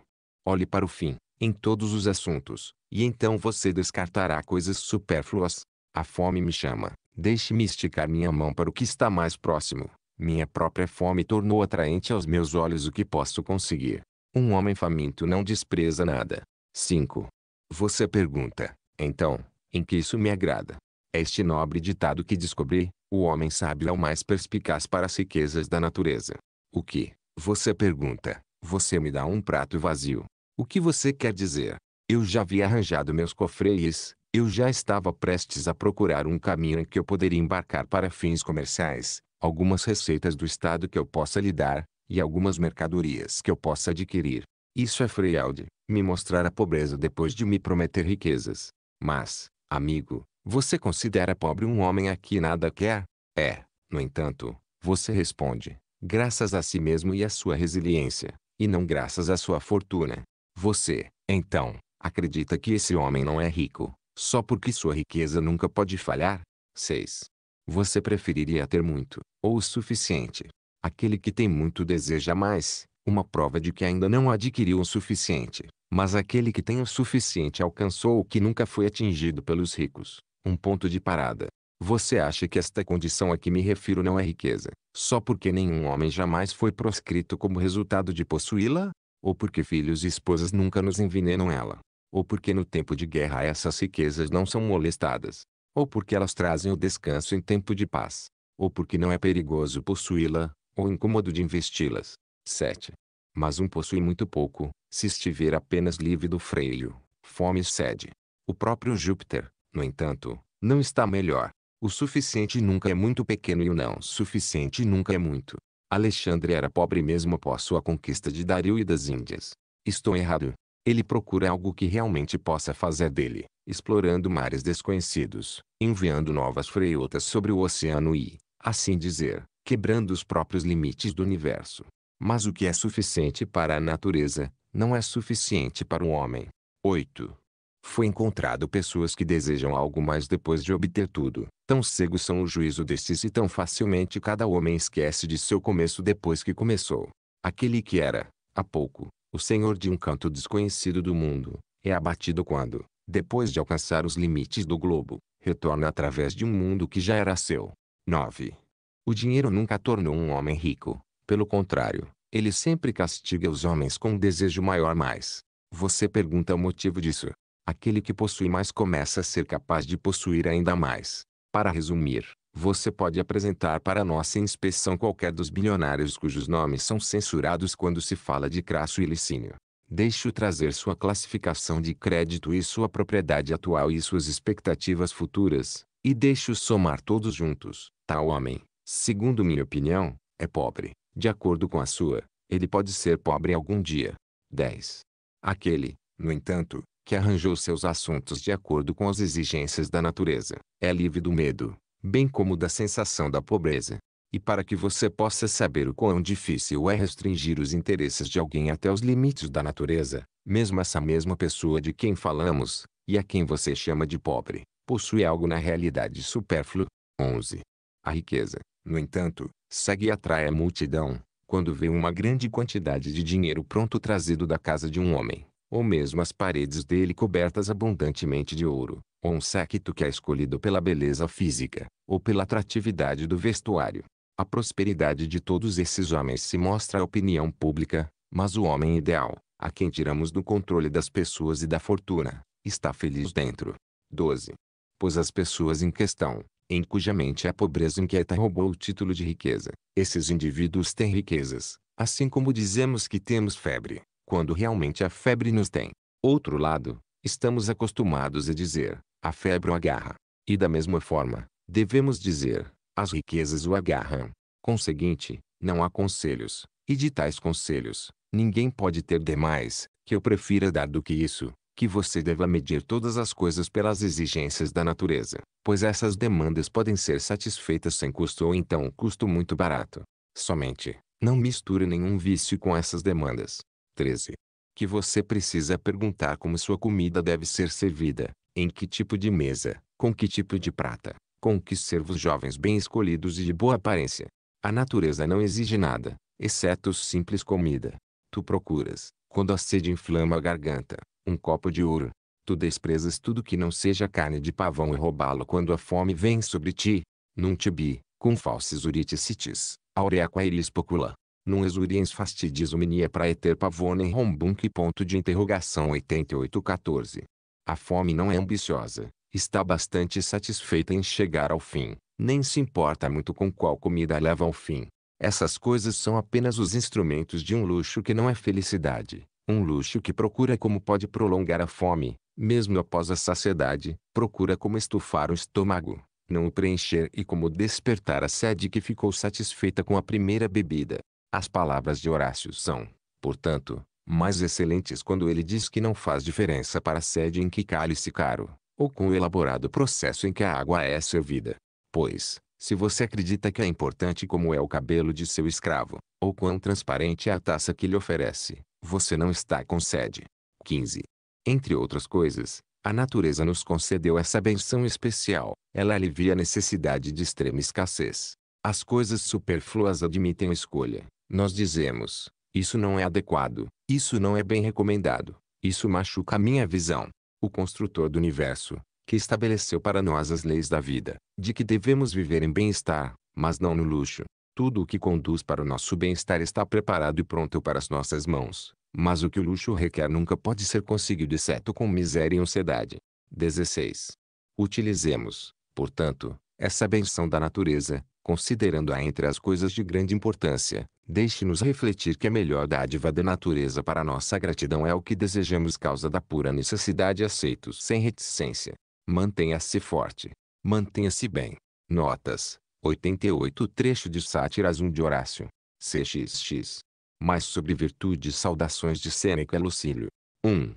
Olhe para o fim, em todos os assuntos, e então você descartará coisas supérfluas. A fome me chama. Deixe-me esticar minha mão para o que está mais próximo. Minha própria fome tornou atraente aos meus olhos o que posso conseguir. Um homem faminto não despreza nada. 5. Você pergunta, então, em que isso me agrada? É este nobre ditado que descobri: o homem sábio é o mais perspicaz para as riquezas da natureza. O que, você pergunta, você me dá um prato vazio, o que você quer dizer? Eu já havia arranjado meus cofreios, eu já estava prestes a procurar um caminho em que eu poderia embarcar para fins comerciais, algumas receitas do Estado que eu possa lhe dar, e algumas mercadorias que eu possa adquirir. Isso é freialde, me mostrar a pobreza depois de me prometer riquezas. Mas, amigo, você considera pobre um homem a que nada quer? É, no entanto, você responde, graças a si mesmo e à sua resiliência, e não graças à sua fortuna. Você, então, acredita que esse homem não é rico, só porque sua riqueza nunca pode falhar? 6. Você preferiria ter muito, ou o suficiente? Aquele que tem muito deseja mais, uma prova de que ainda não adquiriu o suficiente. Mas aquele que tem o suficiente alcançou o que nunca foi atingido pelos ricos, um ponto de parada. Você acha que esta condição a que me refiro não é riqueza, só porque nenhum homem jamais foi proscrito como resultado de possuí-la? ou porque filhos e esposas nunca nos envenenam ela, ou porque no tempo de guerra essas riquezas não são molestadas, ou porque elas trazem o descanso em tempo de paz, ou porque não é perigoso possuí-la, ou incômodo de investi-las. 7. Mas um possui muito pouco, se estiver apenas livre do freio, fome e sede. O próprio Júpiter, no entanto, não está melhor. O suficiente nunca é muito pequeno e o não suficiente nunca é muito. Alexandre era pobre mesmo após sua conquista de Dario e das Índias. Estou errado. Ele procura algo que realmente possa fazer dele, explorando mares desconhecidos, enviando novas freitas sobre o oceano e, assim dizer, quebrando os próprios limites do universo. Mas o que é suficiente para a natureza, não é suficiente para o homem. 8 foi encontrado pessoas que desejam algo mais depois de obter tudo. Tão cegos são o juízo destes e tão facilmente cada homem esquece de seu começo depois que começou. Aquele que era, há pouco, o senhor de um canto desconhecido do mundo, é abatido quando, depois de alcançar os limites do globo, retorna através de um mundo que já era seu. 9. O dinheiro nunca tornou um homem rico. Pelo contrário, ele sempre castiga os homens com um desejo maior mais. Você pergunta o motivo disso. Aquele que possui mais começa a ser capaz de possuir ainda mais. Para resumir, você pode apresentar para nossa inspeção qualquer dos bilionários cujos nomes são censurados quando se fala de crasso e licínio. Deixe-o trazer sua classificação de crédito e sua propriedade atual e suas expectativas futuras, e deixe o somar todos juntos. Tal homem, segundo minha opinião, é pobre. De acordo com a sua, ele pode ser pobre algum dia. 10. Aquele, no entanto, que arranjou seus assuntos de acordo com as exigências da natureza. É livre do medo, bem como da sensação da pobreza. E para que você possa saber o quão difícil é restringir os interesses de alguém até os limites da natureza, mesmo essa mesma pessoa de quem falamos, e a quem você chama de pobre, possui algo na realidade supérfluo. 11. A riqueza, no entanto, segue e atrai a multidão, quando vê uma grande quantidade de dinheiro pronto trazido da casa de um homem, ou mesmo as paredes dele cobertas abundantemente de ouro, ou um séquito que é escolhido pela beleza física, ou pela atratividade do vestuário. A prosperidade de todos esses homens se mostra à opinião pública, mas o homem ideal, a quem tiramos do controle das pessoas e da fortuna, está feliz dentro. 12. Pois as pessoas em questão, em cuja mente a pobreza inquieta roubou o título de riqueza, esses indivíduos têm riquezas, assim como dizemos que temos febre, quando realmente a febre nos tem. Outro lado, estamos acostumados a dizer, a febre o agarra. E da mesma forma, devemos dizer, as riquezas o agarram. Conseguinte, não há conselhos, e de tais conselhos, ninguém pode ter demais, que eu prefira dar do que isso, que você deva medir todas as coisas pelas exigências da natureza, pois essas demandas podem ser satisfeitas sem custo ou então um custo muito barato. Somente, não misture nenhum vício com essas demandas, 13. Que você precisa perguntar como sua comida deve ser servida, em que tipo de mesa, com que tipo de prata, com que servos jovens bem escolhidos e de boa aparência. A natureza não exige nada, exceto simples comida. Tu procuras, quando a sede inflama a garganta, um copo de ouro. Tu desprezas tudo que não seja carne de pavão e roubá-lo quando a fome vem sobre ti. Num tibi, com falses uriticetes, aureaquailis pocula, num exuriens fastidisomenia é praeter pavone rombunc. Ponto de interrogação 8814. A fome não é ambiciosa, está bastante satisfeita em chegar ao fim, nem se importa muito com qual comida leva ao fim. Essas coisas são apenas os instrumentos de um luxo que não é felicidade, um luxo que procura como pode prolongar a fome, mesmo após a saciedade, procura como estufar o estômago, não o preencher e como despertar a sede que ficou satisfeita com a primeira bebida. As palavras de Horácio são, portanto, mais excelentes quando ele diz que não faz diferença para a sede em que cale-se caro, ou com o elaborado processo em que a água é servida. Pois, se você acredita que é importante como é o cabelo de seu escravo, ou quão transparente é a taça que lhe oferece, você não está com sede. 15. Entre outras coisas, a natureza nos concedeu essa benção especial, ela alivia a necessidade de extrema escassez. As coisas superfluas admitem escolha, nós dizemos: isso não é adequado, isso não é bem recomendado, isso machuca a minha visão. O construtor do universo, que estabeleceu para nós as leis da vida, de que devemos viver em bem-estar, mas não no luxo. Tudo o que conduz para o nosso bem-estar está preparado e pronto para as nossas mãos, mas o que o luxo requer nunca pode ser conseguido exceto com miséria e ansiedade. 16. Utilizemos, portanto, essa benção da natureza, considerando-a entre as coisas de grande importância, deixe-nos refletir que a melhor dádiva da natureza para nossa gratidão é o que desejamos causa da pura necessidade aceitos sem reticência. Mantenha-se forte. Mantenha-se bem. Notas. 88 Trecho de Sátiras 1 de Horácio. CXX. Mais sobre virtudes saudações de Sêneca Lucílio. 1.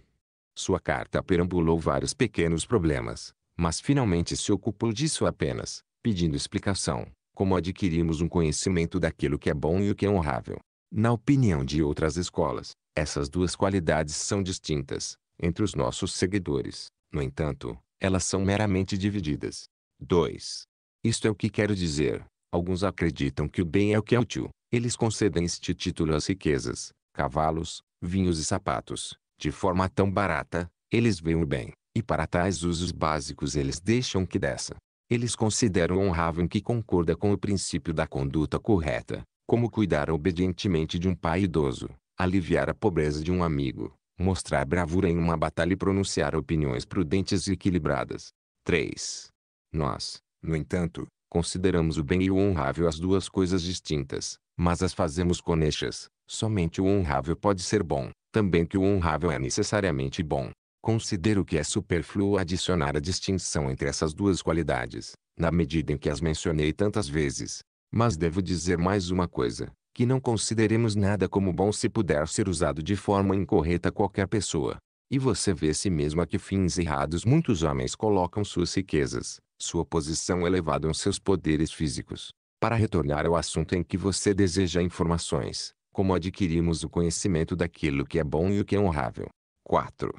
Sua carta perambulou vários pequenos problemas, mas finalmente se ocupou disso apenas, pedindo explicação como adquirimos um conhecimento daquilo que é bom e o que é honrável. Na opinião de outras escolas, essas duas qualidades são distintas entre os nossos seguidores. No entanto, elas são meramente divididas. 2. Isto é o que quero dizer. Alguns acreditam que o bem é o que é útil. Eles concedem este título às riquezas, cavalos, vinhos e sapatos, de forma tão barata, eles veem o bem, e para tais usos básicos eles deixam que dessa eles consideram honrável que concorda com o princípio da conduta correta, como cuidar obedientemente de um pai idoso, aliviar a pobreza de um amigo, mostrar bravura em uma batalha e pronunciar opiniões prudentes e equilibradas. 3. Nós, no entanto, consideramos o bem e o honrável as duas coisas distintas, mas as fazemos conexas. Somente o honrável pode ser bom, também que o honrável é necessariamente bom. Considero que é superfluo adicionar a distinção entre essas duas qualidades, na medida em que as mencionei tantas vezes. Mas devo dizer mais uma coisa, que não consideremos nada como bom se puder ser usado de forma incorreta qualquer pessoa. E você vê-se mesmo a que fins errados muitos homens colocam suas riquezas, sua posição elevada em seus poderes físicos. Para retornar ao assunto em que você deseja informações, como adquirimos o conhecimento daquilo que é bom e o que é honrável. 4.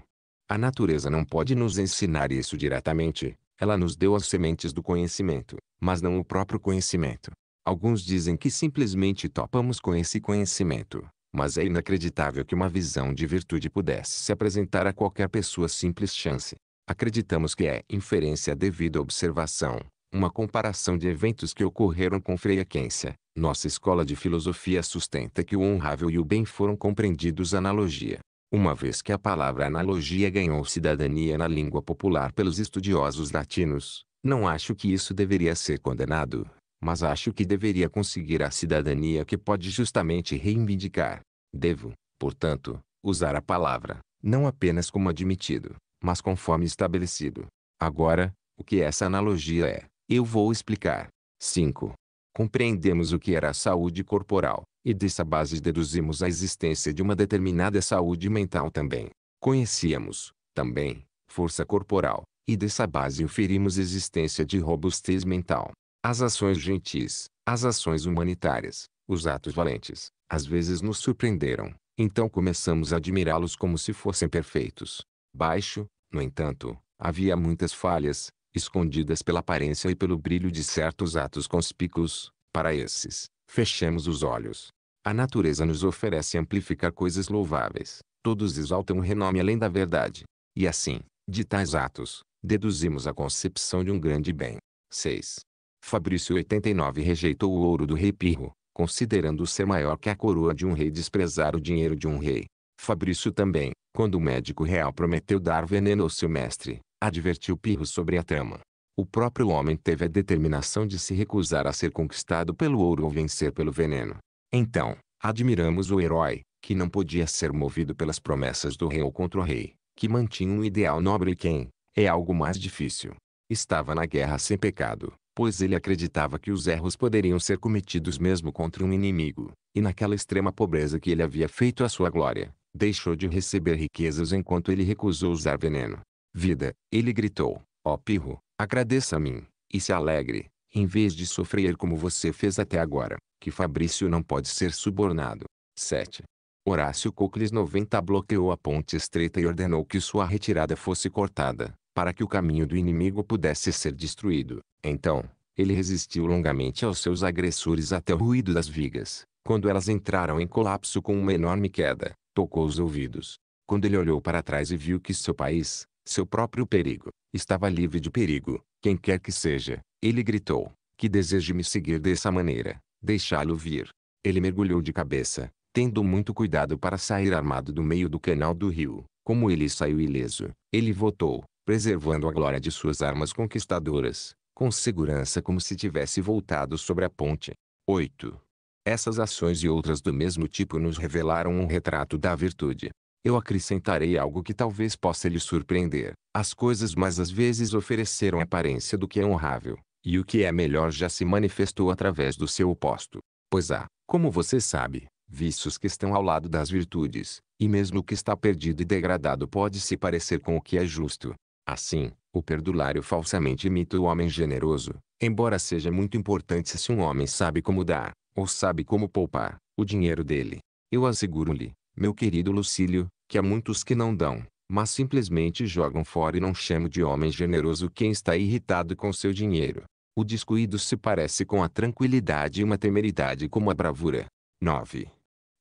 A natureza não pode nos ensinar isso diretamente, ela nos deu as sementes do conhecimento, mas não o próprio conhecimento. Alguns dizem que simplesmente topamos com esse conhecimento, mas é inacreditável que uma visão de virtude pudesse se apresentar a qualquer pessoa simples chance. Acreditamos que é inferência devido à observação, uma comparação de eventos que ocorreram com frequência. Nossa escola de filosofia sustenta que o honrável e o bem foram compreendidos analogia uma vez que a palavra analogia ganhou cidadania na língua popular pelos estudiosos latinos, não acho que isso deveria ser condenado, mas acho que deveria conseguir a cidadania que pode justamente reivindicar. Devo, portanto, usar a palavra, não apenas como admitido, mas conforme estabelecido. Agora, o que essa analogia é, eu vou explicar. 5. Compreendemos o que era a saúde corporal, e dessa base deduzimos a existência de uma determinada saúde mental também. Conhecíamos, também, força corporal, e dessa base inferimos existência de robustez mental. As ações gentis, as ações humanitárias, os atos valentes, às vezes nos surpreenderam, então começamos a admirá-los como se fossem perfeitos. Baixo, no entanto, havia muitas falhas, escondidas pela aparência e pelo brilho de certos atos conspícuos, para esses, fechemos os olhos. A natureza nos oferece amplificar coisas louváveis, todos exaltam o renome além da verdade. E assim, de tais atos, deduzimos a concepção de um grande bem. 6. Fabrício 89 rejeitou o ouro do rei Pirro, considerando ser maior que a coroa de um rei desprezar o dinheiro de um rei. Fabrício também, quando o médico real prometeu dar veneno ao seu mestre, advertiu Pirro sobre a trama. O próprio homem teve a determinação de se recusar a ser conquistado pelo ouro ou vencer pelo veneno. Então, admiramos o herói, que não podia ser movido pelas promessas do rei ou contra o rei, que mantinha um ideal nobre e quem, é algo mais difícil. Estava na guerra sem pecado, pois ele acreditava que os erros poderiam ser cometidos mesmo contra um inimigo, e naquela extrema pobreza que ele havia feito a sua glória, deixou de receber riquezas enquanto ele recusou usar veneno. Vida, ele gritou, ó oh pirro, agradeça a mim, e se alegre, em vez de sofrer como você fez até agora, que Fabrício não pode ser subornado. 7. Horácio Cocles 90 bloqueou a ponte estreita e ordenou que sua retirada fosse cortada, para que o caminho do inimigo pudesse ser destruído. Então, ele resistiu longamente aos seus agressores até o ruído das vigas. Quando elas entraram em colapso com uma enorme queda, tocou os ouvidos. Quando ele olhou para trás e viu que seu país, seu próprio perigo. Estava livre de perigo, quem quer que seja, ele gritou, que deseje me seguir dessa maneira, deixá-lo vir. Ele mergulhou de cabeça, tendo muito cuidado para sair armado do meio do canal do rio. Como ele saiu ileso, ele voltou, preservando a glória de suas armas conquistadoras, com segurança como se tivesse voltado sobre a ponte. 8. Essas ações e outras do mesmo tipo nos revelaram um retrato da virtude, eu acrescentarei algo que talvez possa lhe surpreender. As coisas mais às vezes ofereceram aparência do que é honrável, e o que é melhor já se manifestou através do seu oposto. Pois há, como você sabe, vícios que estão ao lado das virtudes, e mesmo o que está perdido e degradado pode se parecer com o que é justo. Assim, o perdulário falsamente imita o homem generoso, embora seja muito importante se um homem sabe como dar, ou sabe como poupar, o dinheiro dele. Eu asseguro-lhe, meu querido Lucílio, que há muitos que não dão, mas simplesmente jogam fora e não chamo de homem generoso quem está irritado com seu dinheiro. O descuido se parece com a tranquilidade e uma temeridade como a bravura. 9.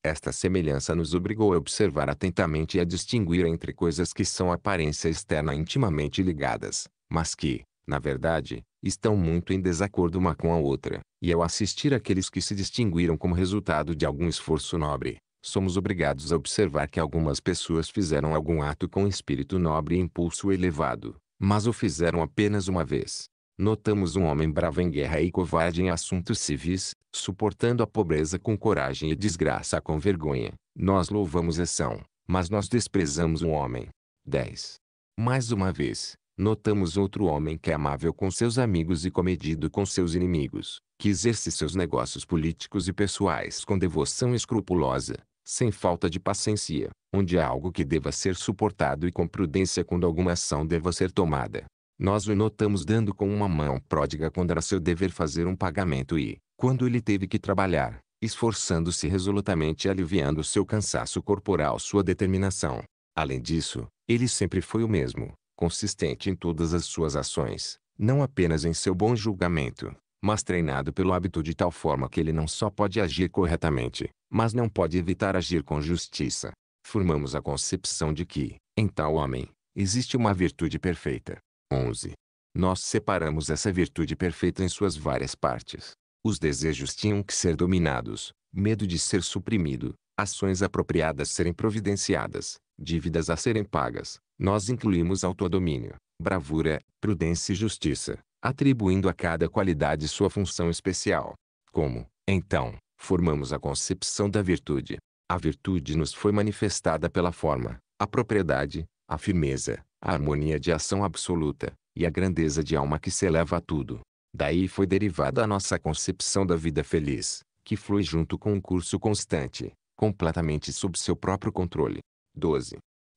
Esta semelhança nos obrigou a observar atentamente e a distinguir entre coisas que são aparência externa intimamente ligadas, mas que, na verdade, estão muito em desacordo uma com a outra, e ao assistir aqueles que se distinguiram como resultado de algum esforço nobre, somos obrigados a observar que algumas pessoas fizeram algum ato com espírito nobre e impulso elevado, mas o fizeram apenas uma vez. Notamos um homem bravo em guerra e covarde em assuntos civis, suportando a pobreza com coragem e desgraça com vergonha. Nós louvamos ação, mas nós desprezamos um homem. 10. Mais uma vez, notamos outro homem que é amável com seus amigos e comedido com seus inimigos, que exerce seus negócios políticos e pessoais com devoção escrupulosa, sem falta de paciência, onde há algo que deva ser suportado e com prudência quando alguma ação deva ser tomada. Nós o notamos dando com uma mão pródiga quando era seu dever fazer um pagamento e, quando ele teve que trabalhar, esforçando-se resolutamente e aliviando seu cansaço corporal sua determinação. Além disso, ele sempre foi o mesmo, consistente em todas as suas ações, não apenas em seu bom julgamento, mas treinado pelo hábito de tal forma que ele não só pode agir corretamente, mas não pode evitar agir com justiça. Formamos a concepção de que, em tal homem, existe uma virtude perfeita. 11. Nós separamos essa virtude perfeita em suas várias partes. Os desejos tinham que ser dominados, medo de ser suprimido, ações apropriadas serem providenciadas, dívidas a serem pagas. Nós incluímos autodomínio, bravura, prudência e justiça atribuindo a cada qualidade sua função especial. Como, então, formamos a concepção da virtude? A virtude nos foi manifestada pela forma, a propriedade, a firmeza, a harmonia de ação absoluta, e a grandeza de alma que se eleva a tudo. Daí foi derivada a nossa concepção da vida feliz, que flui junto com um curso constante, completamente sob seu próprio controle. 12.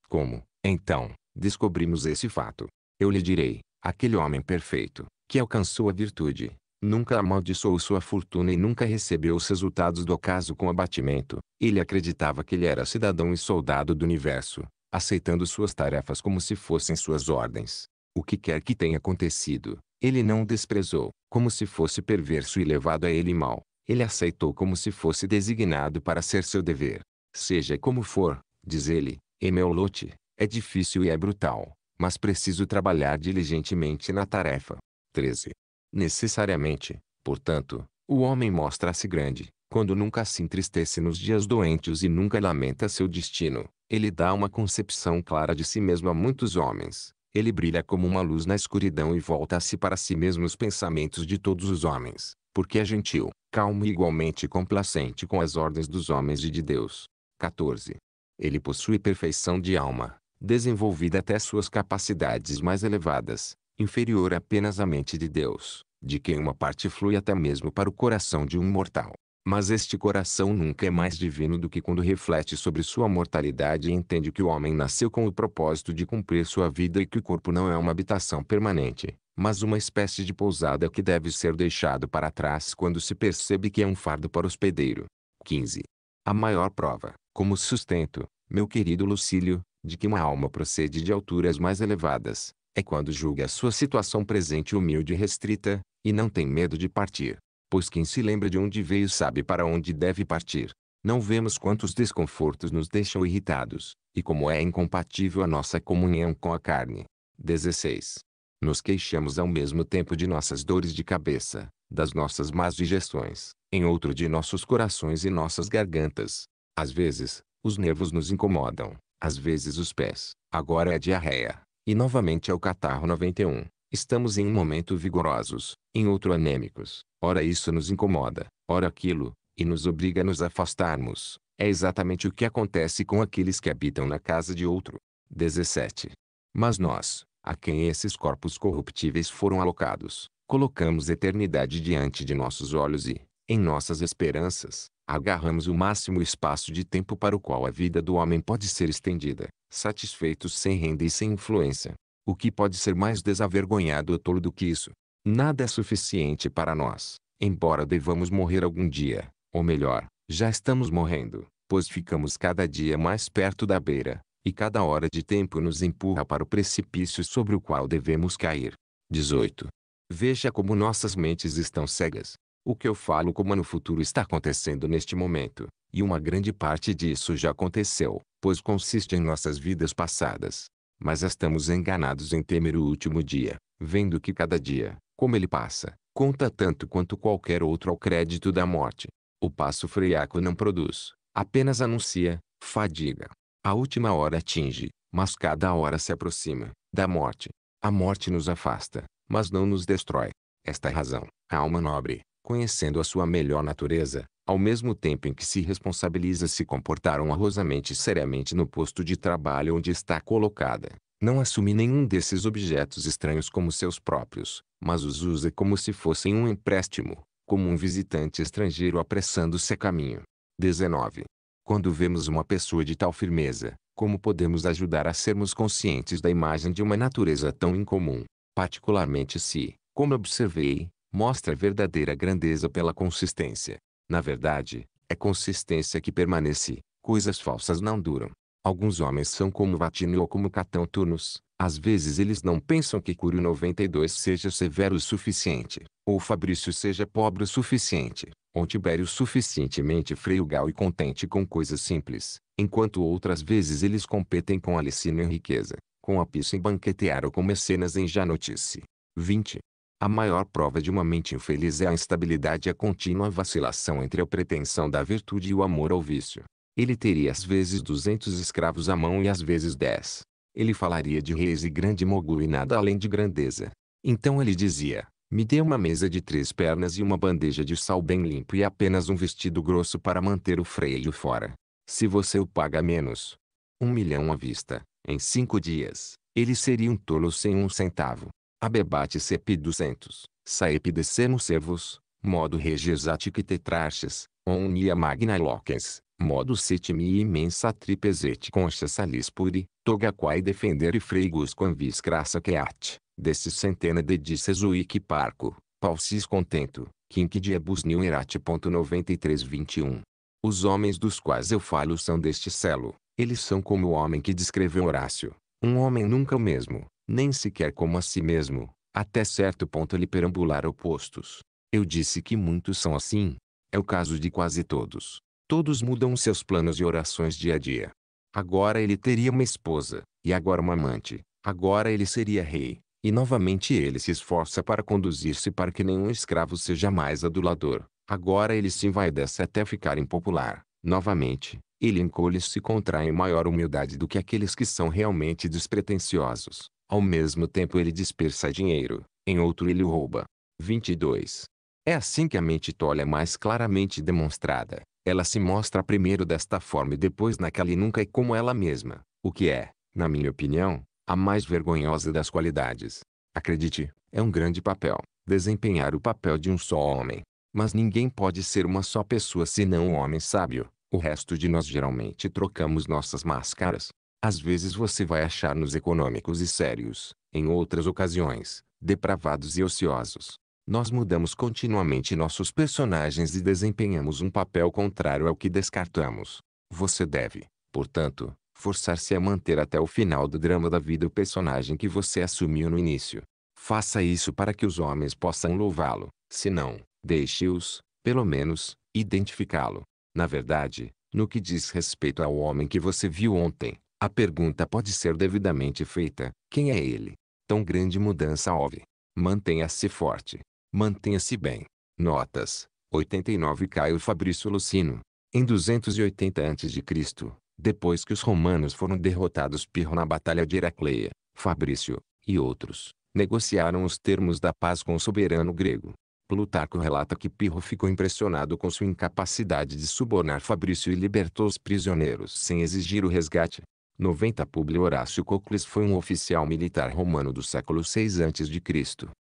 Como, então, descobrimos esse fato? Eu lhe direi, Aquele homem perfeito, que alcançou a virtude, nunca amaldiçoou sua fortuna e nunca recebeu os resultados do acaso com abatimento. Ele acreditava que ele era cidadão e soldado do universo, aceitando suas tarefas como se fossem suas ordens. O que quer que tenha acontecido, ele não o desprezou, como se fosse perverso e levado a ele mal. Ele aceitou como se fosse designado para ser seu dever. Seja como for, diz ele, emelote, é difícil e é brutal, mas preciso trabalhar diligentemente na tarefa. 13. Necessariamente, portanto, o homem mostra-se grande, quando nunca se entristece nos dias doentes e nunca lamenta seu destino. Ele dá uma concepção clara de si mesmo a muitos homens. Ele brilha como uma luz na escuridão e volta-se para si mesmo os pensamentos de todos os homens, porque é gentil, calmo e igualmente complacente com as ordens dos homens e de Deus. 14. Ele possui perfeição de alma, desenvolvida até suas capacidades mais elevadas, inferior apenas à mente de Deus, de quem uma parte flui até mesmo para o coração de um mortal. Mas este coração nunca é mais divino do que quando reflete sobre sua mortalidade e entende que o homem nasceu com o propósito de cumprir sua vida e que o corpo não é uma habitação permanente, mas uma espécie de pousada que deve ser deixado para trás quando se percebe que é um fardo para o hospedeiro. 15. A maior prova, como sustento, meu querido Lucílio, de que uma alma procede de alturas mais elevadas, é quando julga a sua situação presente humilde e restrita, e não tem medo de partir. Pois quem se lembra de onde veio sabe para onde deve partir. Não vemos quantos desconfortos nos deixam irritados, e como é incompatível a nossa comunhão com a carne. 16. Nos queixamos ao mesmo tempo de nossas dores de cabeça, das nossas más digestões, em outro de nossos corações e nossas gargantas. Às vezes, os nervos nos incomodam, às vezes os pés. Agora é a diarreia. E novamente é o catarro 91. Estamos em um momento vigorosos, em outro anêmicos. Ora isso nos incomoda, ora aquilo, e nos obriga a nos afastarmos. É exatamente o que acontece com aqueles que habitam na casa de outro. 17. Mas nós, a quem esses corpos corruptíveis foram alocados, colocamos eternidade diante de nossos olhos e, em nossas esperanças, agarramos o máximo espaço de tempo para o qual a vida do homem pode ser estendida, satisfeitos sem renda e sem influência. O que pode ser mais desavergonhado ou tolo do que isso? Nada é suficiente para nós, embora devamos morrer algum dia, ou melhor, já estamos morrendo, pois ficamos cada dia mais perto da beira, e cada hora de tempo nos empurra para o precipício sobre o qual devemos cair. 18. Veja como nossas mentes estão cegas. O que eu falo como no futuro está acontecendo neste momento, e uma grande parte disso já aconteceu, pois consiste em nossas vidas passadas. Mas estamos enganados em temer o último dia, vendo que cada dia, como ele passa, conta tanto quanto qualquer outro ao crédito da morte. O passo friaco não produz, apenas anuncia, fadiga. A última hora atinge, mas cada hora se aproxima, da morte. A morte nos afasta, mas não nos destrói. Esta é a razão, a alma nobre, conhecendo a sua melhor natureza, ao mesmo tempo em que se responsabiliza se comportar honrosamente e seriamente no posto de trabalho onde está colocada. Não assume nenhum desses objetos estranhos como seus próprios, mas os usa como se fossem um empréstimo, como um visitante estrangeiro apressando-se a caminho. 19. Quando vemos uma pessoa de tal firmeza, como podemos ajudar a sermos conscientes da imagem de uma natureza tão incomum? Particularmente se, como observei, mostra a verdadeira grandeza pela consistência. Na verdade, é consistência que permanece, coisas falsas não duram. Alguns homens são como Vatini ou como Catão Turnos, às vezes eles não pensam que Curio 92 seja severo o suficiente, ou Fabrício seja pobre o suficiente, ou Tibério suficientemente frugal e contente com coisas simples, enquanto outras vezes eles competem com Alicino em riqueza, com Apício em banquetear ou com Mecenas em já notícia. 20. A maior prova de uma mente infeliz é a instabilidade e a contínua vacilação entre a pretensão da virtude e o amor ao vício. Ele teria às vezes duzentos escravos à mão e às vezes dez. Ele falaria de reis e grande mogul e nada além de grandeza. Então ele dizia, me dê uma mesa de três pernas e uma bandeja de sal bem limpo e apenas um vestido grosso para manter o freio fora. Se você o paga menos, um milhão à vista, em cinco dias, ele seria um tolo sem um centavo. Abebate cepi duzentos. saepi descemus servos, modo reges tetrarches, omnia magna loques, modo sitimi imensa tripesete concha salis puri, toga quae defender e freigus convis crassa queat, desse centena de dices uic parco, paucis contento, quinque diabus nil erate. 9321. Os homens dos quais eu falo são deste celo, eles são como o homem que descreveu Horácio, um homem nunca o mesmo, nem sequer como a si mesmo, até certo ponto lhe perambular opostos. Eu disse que muitos são assim. É o caso de quase todos. Todos mudam seus planos e orações dia a dia. Agora ele teria uma esposa, e agora uma amante. Agora ele seria rei, e novamente ele se esforça para conduzir-se para que nenhum escravo seja mais adulador. Agora ele se envaidece até ficar impopular. Novamente, ele encolhe-se e contrai maior humildade do que aqueles que são realmente despretensiosos. Ao mesmo tempo ele dispersa dinheiro, em outro ele o rouba. 22. É assim que a mente tolha é mais claramente demonstrada. Ela se mostra primeiro desta forma e depois naquela e nunca é como ela mesma, o que é, na minha opinião, a mais vergonhosa das qualidades. Acredite, é um grande papel, desempenhar o papel de um só homem. Mas ninguém pode ser uma só pessoa senão um homem sábio. O resto de nós geralmente trocamos nossas máscaras, às vezes você vai achar nos econômicos e sérios, em outras ocasiões, depravados e ociosos. Nós mudamos continuamente nossos personagens e desempenhamos um papel contrário ao que descartamos. Você deve, portanto, forçar-se a manter até o final do drama da vida o personagem que você assumiu no início. Faça isso para que os homens possam louvá-lo, se não, deixe-os, pelo menos, identificá-lo. Na verdade, no que diz respeito ao homem que você viu ontem, a pergunta pode ser devidamente feita: quem é ele? Tão grande mudança houve. Mantenha-se forte. Mantenha-se bem. Notas: 89 Caio Fabrício Lucino. Em 280 a.C., depois que os romanos foram derrotados Pirro na Batalha de Heracleia, Fabrício e outros negociaram os termos da paz com o soberano grego. Plutarco relata que Pirro ficou impressionado com sua incapacidade de subornar Fabrício e libertou os prisioneiros sem exigir o resgate. 90 Publio Horácio Cocles foi um oficial militar romano do século 6 a.C.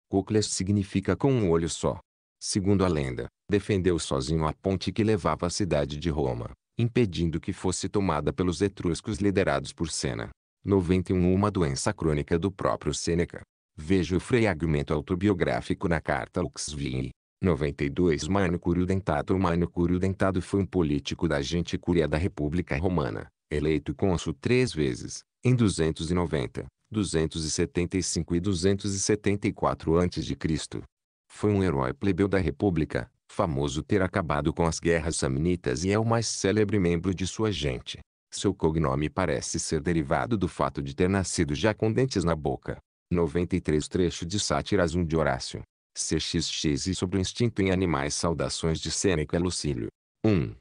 Cocles significa com um olho só. Segundo a lenda, defendeu sozinho a ponte que levava à cidade de Roma, impedindo que fosse tomada pelos etruscos liderados por Sena. 91 Uma doença crônica do próprio Sêneca. Veja o fragmento autobiográfico na carta Uxvini. 92 Manicúrio Dentato Manicúrio Dentado foi um político da gente curia da República Romana, eleito cônsul três vezes, em 290, 275 e 274 a.C. Foi um herói plebeu da República, famoso ter acabado com as guerras samnitas e é o mais célebre membro de sua gente. Seu cognome parece ser derivado do fato de ter nascido já com dentes na boca. 93 Trecho de Sátiras 1 de Horácio. CXX e sobre o instinto em animais Saudações de Sêneca Lucílio. 1.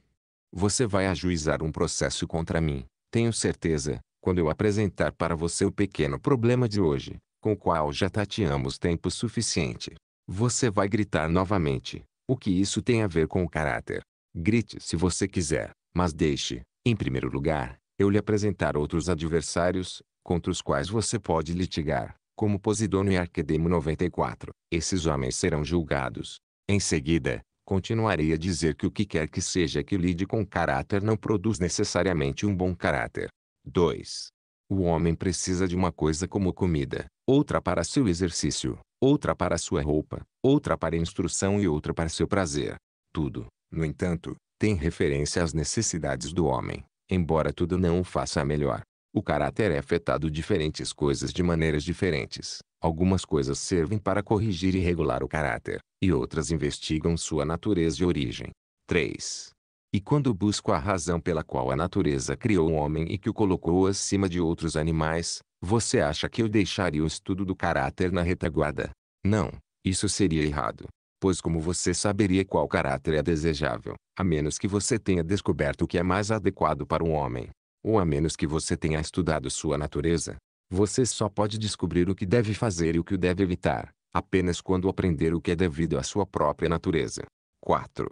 Você vai ajuizar um processo contra mim, tenho certeza, quando eu apresentar para você o pequeno problema de hoje, com o qual já tateamos tempo suficiente. Você vai gritar novamente, o que isso tem a ver com o caráter. Grite se você quiser, mas deixe, em primeiro lugar, eu lhe apresentar outros adversários, contra os quais você pode litigar, como Posidono e Arquedemo 94. Esses homens serão julgados. Em seguida, continuarei a dizer que o que quer que seja que lide com caráter não produz necessariamente um bom caráter. 2. O homem precisa de uma coisa como comida, outra para seu exercício, outra para sua roupa, outra para instrução e outra para seu prazer. Tudo, no entanto, tem referência às necessidades do homem, embora tudo não o faça melhor. O caráter é afetado diferentes coisas de maneiras diferentes. Algumas coisas servem para corrigir e regular o caráter, e outras investigam sua natureza e origem. 3. E quando busco a razão pela qual a natureza criou o um homem e que o colocou acima de outros animais, você acha que eu deixaria o estudo do caráter na retaguarda? Não, isso seria errado. Pois como você saberia qual caráter é desejável, a menos que você tenha descoberto o que é mais adequado para um homem, ou a menos que você tenha estudado sua natureza, você só pode descobrir o que deve fazer e o que deve evitar apenas quando aprender o que é devido à sua própria natureza. 4.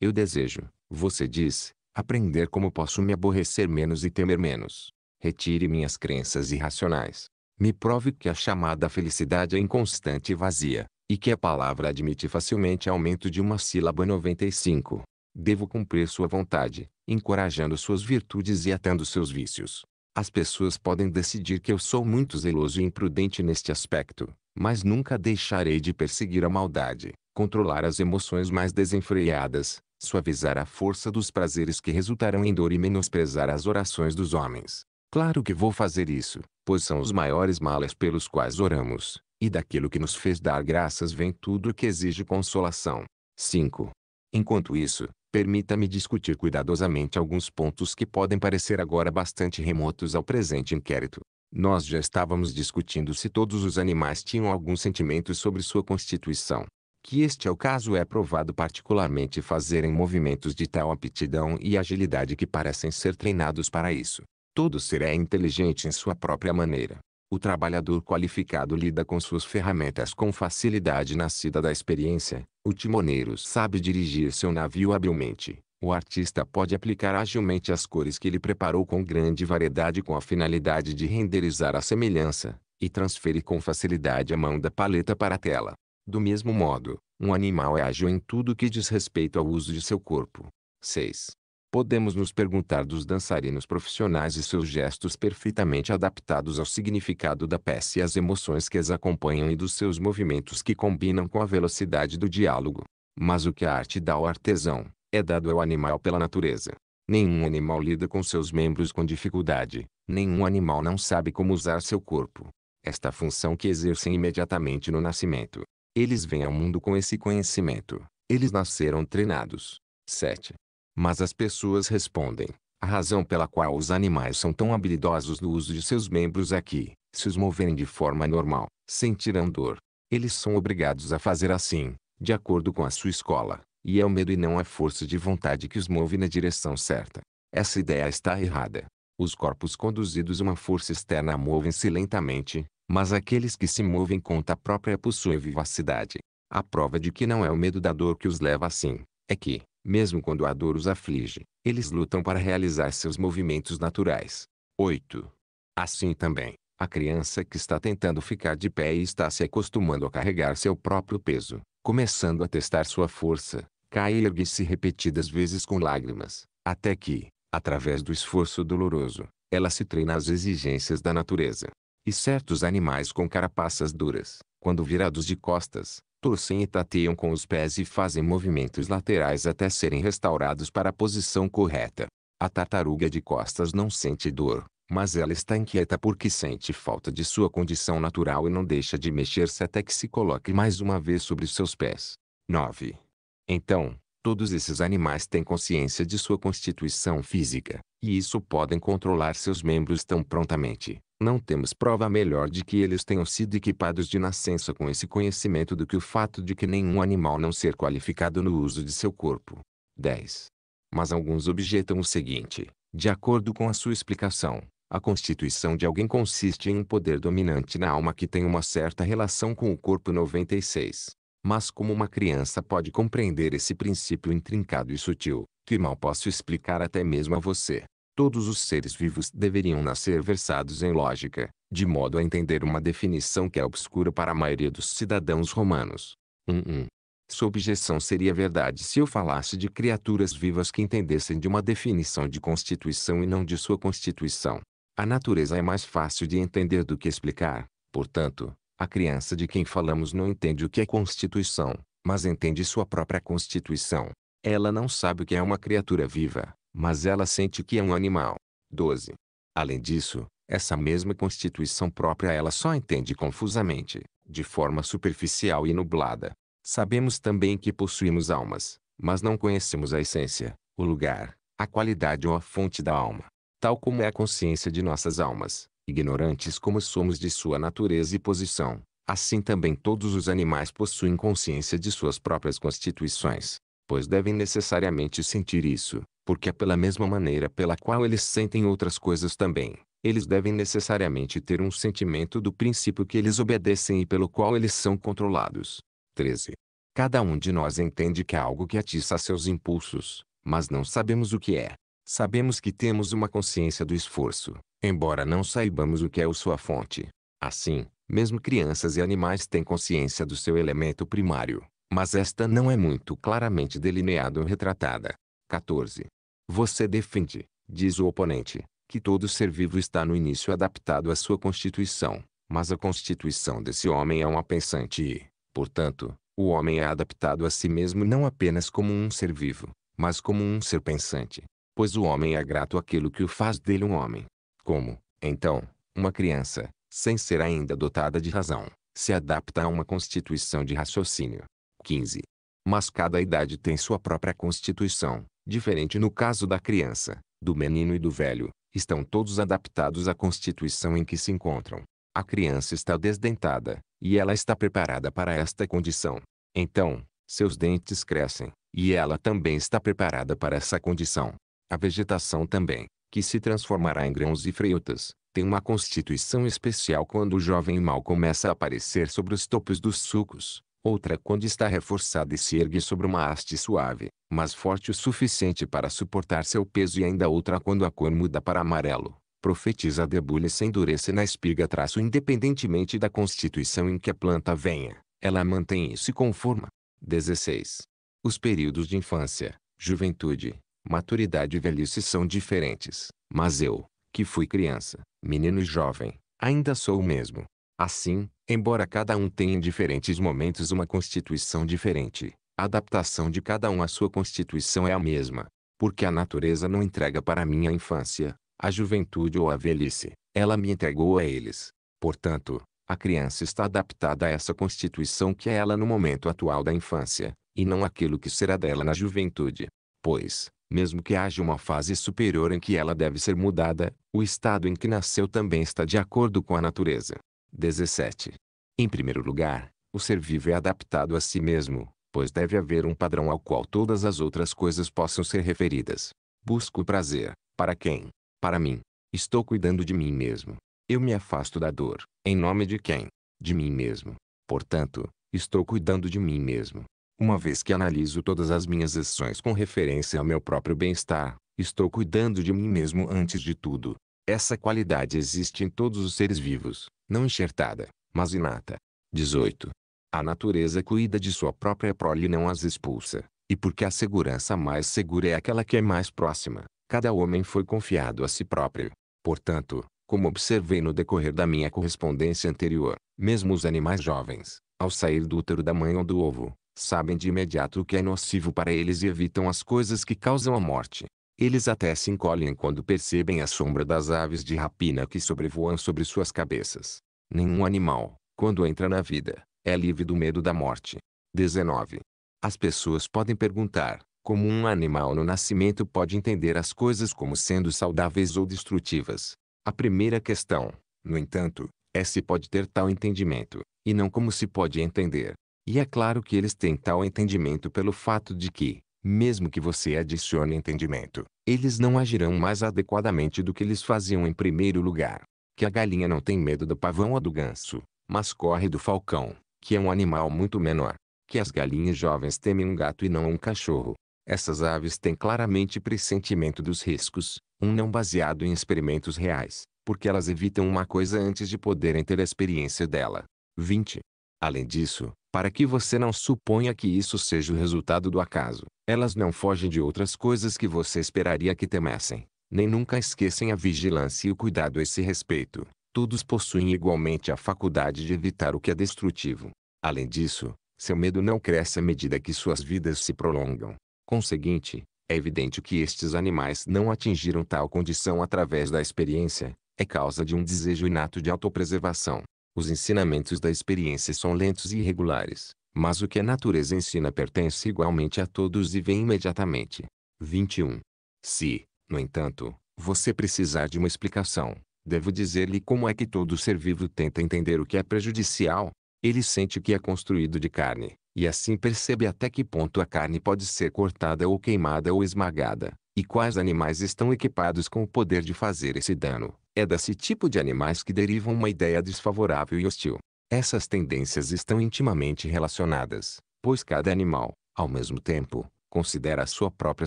Eu desejo, você diz, aprender como posso me aborrecer menos e temer menos. Retire minhas crenças irracionais. Me prove que a chamada felicidade é inconstante e vazia, e que a palavra admite facilmente aumento de uma sílaba 95. Devo cumprir sua vontade, encorajando suas virtudes e atando seus vícios. As pessoas podem decidir que eu sou muito zeloso e imprudente neste aspecto, mas nunca deixarei de perseguir a maldade, controlar as emoções mais desenfreadas, suavizar a força dos prazeres que resultarão em dor e menosprezar as orações dos homens. Claro que vou fazer isso, pois são os maiores males pelos quais oramos, e daquilo que nos fez dar graças vem tudo o que exige consolação. 5. Enquanto isso, permita-me discutir cuidadosamente alguns pontos que podem parecer agora bastante remotos ao presente inquérito, nós já estávamos discutindo se todos os animais tinham algum sentimento sobre sua constituição. Que este é o caso é provado particularmente fazerem movimentos de tal aptidão e agilidade que parecem ser treinados para isso. Todo ser é inteligente em sua própria maneira. O trabalhador qualificado lida com suas ferramentas com facilidade nascida da experiência. O timoneiro sabe dirigir seu navio habilmente o artista pode aplicar agilmente as cores que ele preparou com grande variedade com a finalidade de renderizar a semelhança, e transfere com facilidade a mão da paleta para a tela. Do mesmo modo, um animal é ágil em tudo que diz respeito ao uso de seu corpo. 6. Podemos nos perguntar dos dançarinos profissionais e seus gestos perfeitamente adaptados ao significado da peça e às emoções que as acompanham e dos seus movimentos que combinam com a velocidade do diálogo. Mas o que a arte dá ao artesão, é dado ao animal pela natureza. Nenhum animal lida com seus membros com dificuldade, nenhum animal não sabe como usar seu corpo. Esta função que exercem imediatamente no nascimento. Eles vêm ao mundo com esse conhecimento. Eles nasceram treinados. 7. Mas as pessoas respondem: a razão pela qual os animais são tão habilidosos no uso de seus membros é que, se os moverem de forma normal, sentirão dor. Eles são obrigados a fazer assim, de acordo com a sua escola, e é o medo e não a força de vontade que os move na direção certa. Essa ideia está errada. Os corpos conduzidos a uma força externa movem-se lentamente, mas aqueles que se movem conta própria possuem vivacidade. A prova de que não é o medo da dor que os leva assim, é que, mesmo quando a dor os aflige, eles lutam para realizar seus movimentos naturais. 8. Assim também, a criança que está tentando ficar de pé e está se acostumando a carregar seu próprio peso, começando a testar sua força, cai e ergue-se repetidas vezes com lágrimas, até que, através do esforço doloroso, ela se treina às exigências da natureza. E certos animais com carapaças duras, quando virados de costas, torcem e tateiam com os pés e fazem movimentos laterais até serem restaurados para a posição correta. A tartaruga de costas não sente dor, mas ela está inquieta porque sente falta de sua condição natural e não deixa de mexer-se até que se coloque mais uma vez sobre seus pés. 9. Então, todos esses animais têm consciência de sua constituição física, e isso podem controlar seus membros tão prontamente. Não temos prova melhor de que eles tenham sido equipados de nascença com esse conhecimento do que o fato de que nenhum animal não ser qualificado no uso de seu corpo. 10. Mas alguns objetam o seguinte: de acordo com a sua explicação, a constituição de alguém consiste em um poder dominante na alma que tem uma certa relação com o corpo 96. Mas como uma criança pode compreender esse princípio intrincado e sutil, que mal posso explicar até mesmo a você. Todos os seres vivos deveriam nascer versados em lógica, de modo a entender uma definição que é obscura para a maioria dos cidadãos romanos. Um, Sua objeção seria verdade se eu falasse de criaturas vivas que entendessem de uma definição de constituição e não de sua constituição. A natureza é mais fácil de entender do que explicar, portanto, a criança de quem falamos não entende o que é constituição, mas entende sua própria constituição. Ela não sabe o que é uma criatura viva, mas ela sente que é um animal. 12. Além disso, essa mesma constituição própria ela só entende confusamente, de forma superficial e nublada. Sabemos também que possuímos almas, mas não conhecemos a essência, o lugar, a qualidade ou a fonte da alma, tal como é a consciência de nossas almas ignorantes como somos de sua natureza e posição, assim também todos os animais possuem consciência de suas próprias constituições, pois devem necessariamente sentir isso, porque é pela mesma maneira pela qual eles sentem outras coisas também. Eles devem necessariamente ter um sentimento do princípio que eles obedecem e pelo qual eles são controlados. 13. Cada um de nós entende que há algo que atiça seus impulsos, mas não sabemos o que é. Sabemos que temos uma consciência do esforço, embora não saibamos o que é sua fonte. Assim, mesmo crianças e animais têm consciência do seu elemento primário, mas esta não é muito claramente delineada ou retratada. 14. Você defende, diz o oponente, que todo ser vivo está no início adaptado à sua constituição, mas a constituição desse homem é uma pensante e, portanto, o homem é adaptado a si mesmo não apenas como um ser vivo, mas como um ser pensante pois o homem é grato àquilo que o faz dele um homem. Como, então, uma criança, sem ser ainda dotada de razão, se adapta a uma constituição de raciocínio. 15. Mas cada idade tem sua própria constituição, diferente no caso da criança, do menino e do velho, estão todos adaptados à constituição em que se encontram. A criança está desdentada, e ela está preparada para esta condição. Então, seus dentes crescem, e ela também está preparada para essa condição. A vegetação também, que se transformará em grãos e frutas tem uma constituição especial quando o jovem mal começa a aparecer sobre os topos dos sucos, outra quando está reforçada e se ergue sobre uma haste suave, mas forte o suficiente para suportar seu peso e ainda outra quando a cor muda para amarelo. Profetiza a debulha e se endurece na espiga traço independentemente da constituição em que a planta venha, ela mantém e se conforma. 16. Os períodos de infância, juventude, Maturidade e velhice são diferentes, mas eu, que fui criança, menino e jovem, ainda sou o mesmo. Assim, embora cada um tenha em diferentes momentos uma constituição diferente, a adaptação de cada um à sua constituição é a mesma. Porque a natureza não entrega para mim a infância, a juventude ou a velhice, ela me entregou a eles. Portanto, a criança está adaptada a essa constituição que é ela no momento atual da infância, e não aquilo que será dela na juventude. Pois, mesmo que haja uma fase superior em que ela deve ser mudada, o estado em que nasceu também está de acordo com a natureza. 17. Em primeiro lugar, o ser vivo é adaptado a si mesmo, pois deve haver um padrão ao qual todas as outras coisas possam ser referidas. Busco o prazer. Para quem? Para mim. Estou cuidando de mim mesmo. Eu me afasto da dor. Em nome de quem? De mim mesmo. Portanto, estou cuidando de mim mesmo. Uma vez que analiso todas as minhas ações com referência ao meu próprio bem-estar, estou cuidando de mim mesmo antes de tudo. Essa qualidade existe em todos os seres vivos, não enxertada, mas inata. 18. A natureza cuida de sua própria prole e não as expulsa, e porque a segurança mais segura é aquela que é mais próxima, cada homem foi confiado a si próprio. Portanto, como observei no decorrer da minha correspondência anterior, mesmo os animais jovens, ao sair do útero da mãe ou do ovo, sabem de imediato o que é nocivo para eles e evitam as coisas que causam a morte. Eles até se encolhem quando percebem a sombra das aves de rapina que sobrevoam sobre suas cabeças. Nenhum animal, quando entra na vida, é livre do medo da morte. 19. As pessoas podem perguntar, como um animal no nascimento pode entender as coisas como sendo saudáveis ou destrutivas. A primeira questão, no entanto, é se pode ter tal entendimento, e não como se pode entender. E é claro que eles têm tal entendimento pelo fato de que, mesmo que você adicione entendimento, eles não agirão mais adequadamente do que eles faziam em primeiro lugar. Que a galinha não tem medo do pavão ou do ganso, mas corre do falcão, que é um animal muito menor. Que as galinhas jovens temem um gato e não um cachorro. Essas aves têm claramente pressentimento dos riscos, um não baseado em experimentos reais, porque elas evitam uma coisa antes de poderem ter a experiência dela. 20. Além disso, para que você não suponha que isso seja o resultado do acaso. Elas não fogem de outras coisas que você esperaria que temessem, nem nunca esquecem a vigilância e o cuidado a esse respeito. Todos possuem igualmente a faculdade de evitar o que é destrutivo. Além disso, seu medo não cresce à medida que suas vidas se prolongam. Conseguinte, é evidente que estes animais não atingiram tal condição através da experiência, é causa de um desejo inato de autopreservação. Os ensinamentos da experiência são lentos e irregulares, mas o que a natureza ensina pertence igualmente a todos e vem imediatamente. 21. Se, no entanto, você precisar de uma explicação, devo dizer-lhe como é que todo ser vivo tenta entender o que é prejudicial. Ele sente que é construído de carne, e assim percebe até que ponto a carne pode ser cortada ou queimada ou esmagada, e quais animais estão equipados com o poder de fazer esse dano? É desse tipo de animais que derivam uma ideia desfavorável e hostil. Essas tendências estão intimamente relacionadas, pois cada animal, ao mesmo tempo, considera a sua própria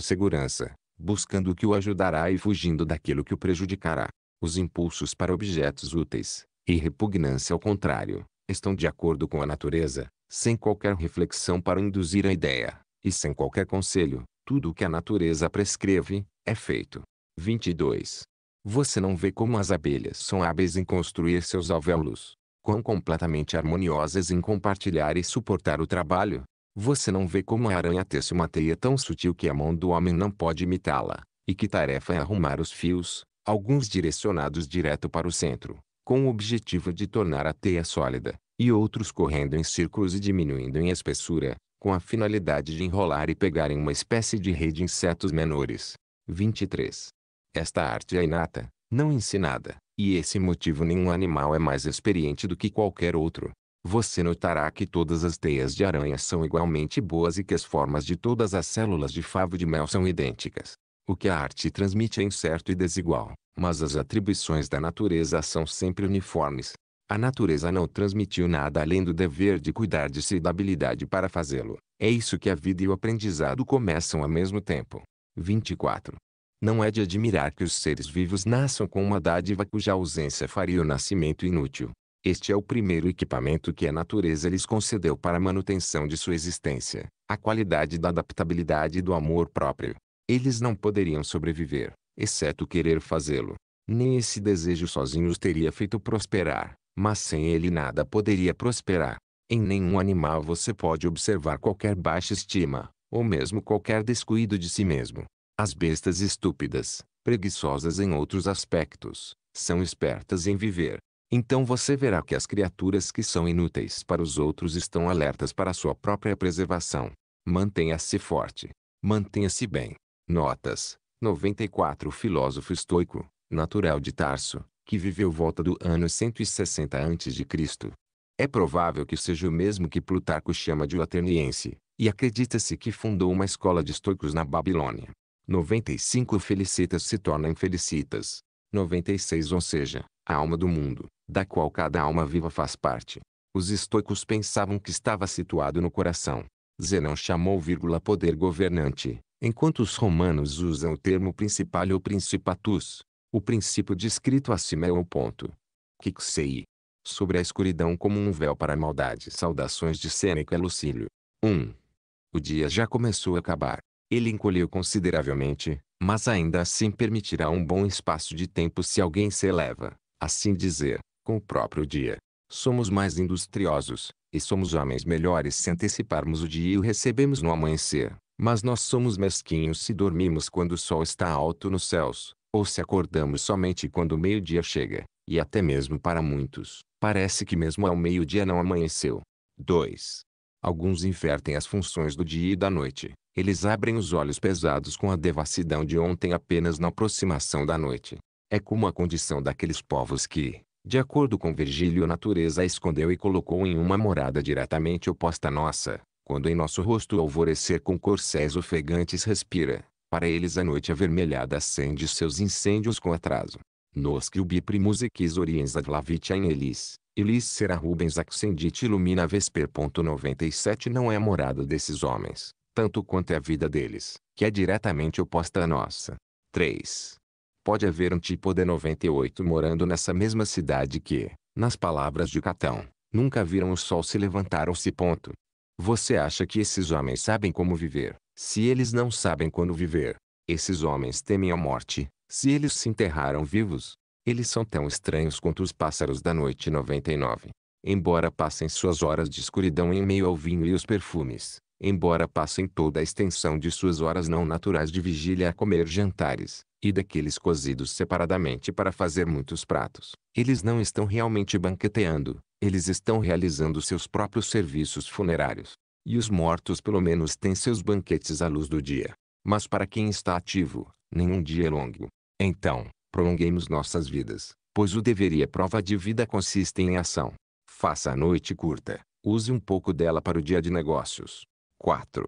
segurança, buscando o que o ajudará e fugindo daquilo que o prejudicará. Os impulsos para objetos úteis, e repugnância ao contrário, estão de acordo com a natureza, sem qualquer reflexão para induzir a ideia, e sem qualquer conselho, tudo o que a natureza prescreve, é feito. 22. Você não vê como as abelhas são hábeis em construir seus alvéolos, quão completamente harmoniosas em compartilhar e suportar o trabalho. Você não vê como a aranha tece uma teia tão sutil que a mão do homem não pode imitá-la, e que tarefa é arrumar os fios, alguns direcionados direto para o centro, com o objetivo de tornar a teia sólida, e outros correndo em círculos e diminuindo em espessura, com a finalidade de enrolar e pegar em uma espécie de rede insetos menores. 23. Esta arte é inata, não ensinada, e esse motivo nenhum animal é mais experiente do que qualquer outro. Você notará que todas as teias de aranha são igualmente boas e que as formas de todas as células de favo de mel são idênticas. O que a arte transmite é incerto e desigual, mas as atribuições da natureza são sempre uniformes. A natureza não transmitiu nada além do dever de cuidar de si e da habilidade para fazê-lo. É isso que a vida e o aprendizado começam ao mesmo tempo. 24. Não é de admirar que os seres vivos nasçam com uma dádiva cuja ausência faria o nascimento inútil. Este é o primeiro equipamento que a natureza lhes concedeu para a manutenção de sua existência, a qualidade da adaptabilidade e do amor próprio. Eles não poderiam sobreviver, exceto querer fazê-lo. Nem esse desejo sozinho os teria feito prosperar mas sem ele nada poderia prosperar. Em nenhum animal você pode observar qualquer baixa estima, ou mesmo qualquer descuido de si mesmo. As bestas estúpidas, preguiçosas em outros aspectos, são espertas em viver. Então você verá que as criaturas que são inúteis para os outros estão alertas para sua própria preservação. Mantenha-se forte. Mantenha-se bem. Notas. 94 Filósofo estoico, natural de Tarso, que viveu volta do ano 160 a.C. É provável que seja o mesmo que Plutarco chama de o ateniense, e acredita-se que fundou uma escola de estoicos na Babilônia. 95 Felicitas se torna Felicitas. 96 ou seja, a alma do mundo, da qual cada alma viva faz parte. Os estoicos pensavam que estava situado no coração. Zenão chamou vírgula poder governante, enquanto os romanos usam o termo principal ou principatus, o princípio descrito acima é o ponto. sei Sobre a escuridão como um véu para a maldade. Saudações de Sêneca e Lucílio. 1. O dia já começou a acabar. Ele encolheu consideravelmente, mas ainda assim permitirá um bom espaço de tempo se alguém se eleva, assim dizer, com o próprio dia. Somos mais industriosos, e somos homens melhores se anteciparmos o dia e o recebemos no amanhecer. Mas nós somos mesquinhos se dormimos quando o sol está alto nos céus, ou se acordamos somente quando o meio-dia chega, e até mesmo para muitos, parece que mesmo ao meio-dia não amanheceu. 2. Alguns invertem as funções do dia e da noite. Eles abrem os olhos pesados com a devassidão de ontem apenas na aproximação da noite. É como a condição daqueles povos que, de acordo com Virgílio, a natureza a escondeu e colocou em uma morada diretamente oposta à nossa, quando em nosso rosto alvorecer com corcéis ofegantes respira para eles a noite avermelhada acende seus incêndios com atraso. Nos que ubipri musicis oriens ad lavitia in elis, elis será Rubens accendit ilumina vesper. 97 Não é a morada desses homens, tanto quanto é a vida deles, que é diretamente oposta à nossa. 3. Pode haver um tipo de 98 morando nessa mesma cidade que, nas palavras de Catão, nunca viram o sol se levantar ou se ponto, você acha que esses homens sabem como viver? Se eles não sabem quando viver, esses homens temem a morte. Se eles se enterraram vivos, eles são tão estranhos quanto os pássaros da noite 99. Embora passem suas horas de escuridão em meio ao vinho e os perfumes, embora passem toda a extensão de suas horas não naturais de vigília a comer jantares, e daqueles cozidos separadamente para fazer muitos pratos, eles não estão realmente banqueteando, eles estão realizando seus próprios serviços funerários. E os mortos pelo menos têm seus banquetes à luz do dia. Mas para quem está ativo, nenhum dia é longo. Então, prolonguemos nossas vidas, pois o deveria prova de vida consiste em ação. Faça a noite curta, use um pouco dela para o dia de negócios. 4.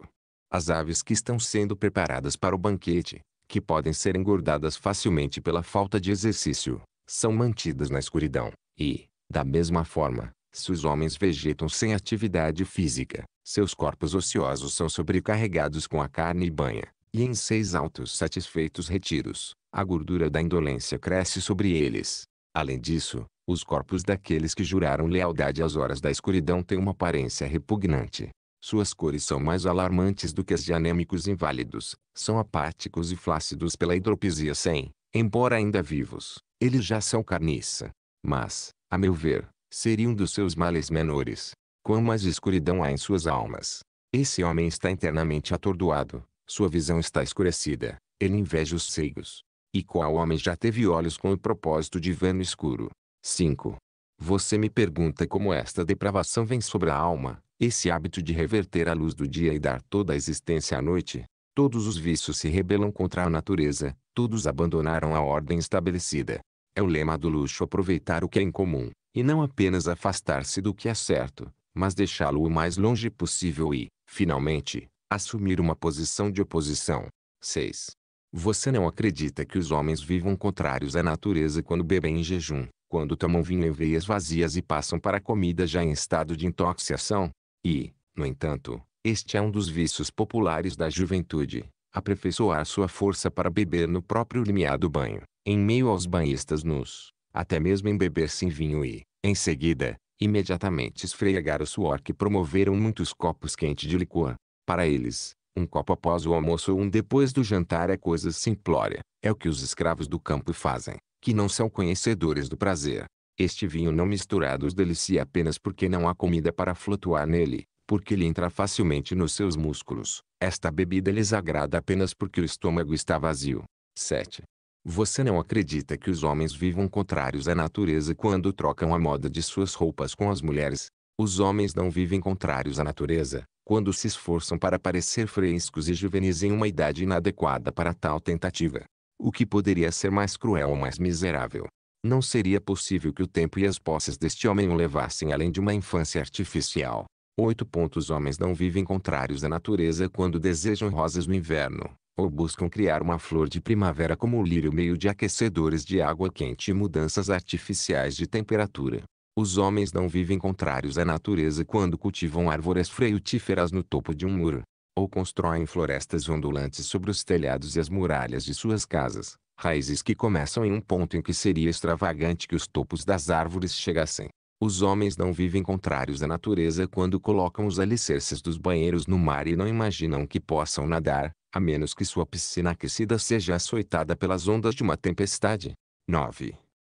As aves que estão sendo preparadas para o banquete, que podem ser engordadas facilmente pela falta de exercício, são mantidas na escuridão, e, da mesma forma, se os homens vegetam sem atividade física, seus corpos ociosos são sobrecarregados com a carne e banha, e em seis altos satisfeitos retiros, a gordura da indolência cresce sobre eles. Além disso, os corpos daqueles que juraram lealdade às horas da escuridão têm uma aparência repugnante. Suas cores são mais alarmantes do que as de anêmicos inválidos, são apáticos e flácidos pela hidropisia sem, embora ainda vivos, eles já são carniça. Mas, a meu ver, seria um dos seus males menores. Quão mais escuridão há em suas almas. Esse homem está internamente atordoado, sua visão está escurecida, ele inveja os cegos. E qual homem já teve olhos com o propósito de ver no escuro? 5. Você me pergunta como esta depravação vem sobre a alma, esse hábito de reverter a luz do dia e dar toda a existência à noite. Todos os vícios se rebelam contra a natureza, todos abandonaram a ordem estabelecida. É o lema do luxo aproveitar o que é em comum, e não apenas afastar-se do que é certo, mas deixá-lo o mais longe possível e, finalmente, assumir uma posição de oposição. 6. Você não acredita que os homens vivam contrários à natureza quando bebem em jejum, quando tomam vinho em veias vazias e passam para a comida já em estado de intoxicação? E, no entanto, este é um dos vícios populares da juventude, aperfeiçoar sua força para beber no próprio limiar do banho, em meio aos banhistas nus, até mesmo embeber-se em vinho e, em seguida, imediatamente esfregar o suor que promoveram muitos copos quentes de licor. Para eles, um copo após o almoço ou um depois do jantar é coisa simplória. É o que os escravos do campo fazem, que não são conhecedores do prazer. Este vinho não misturado os delicia apenas porque não há comida para flutuar nele, porque lhe entra facilmente nos seus músculos. Esta bebida lhes agrada apenas porque o estômago está vazio. 7. Você não acredita que os homens vivam contrários à natureza quando trocam a moda de suas roupas com as mulheres? Os homens não vivem contrários à natureza, quando se esforçam para parecer frescos e juvenis em uma idade inadequada para tal tentativa. O que poderia ser mais cruel ou mais miserável? Não seria possível que o tempo e as posses deste homem o levassem além de uma infância artificial, 8 pontos homens não vivem contrários à natureza quando desejam rosas no inverno, ou buscam criar uma flor de primavera como o lírio meio de aquecedores de água quente e mudanças artificiais de temperatura. Os homens não vivem contrários à natureza quando cultivam árvores frutíferas no topo de um muro, ou constroem florestas ondulantes sobre os telhados e as muralhas de suas casas, raízes que começam em um ponto em que seria extravagante que os topos das árvores chegassem. Os homens não vivem contrários à natureza quando colocam os alicerces dos banheiros no mar e não imaginam que possam nadar, a menos que sua piscina aquecida seja açoitada pelas ondas de uma tempestade. 9.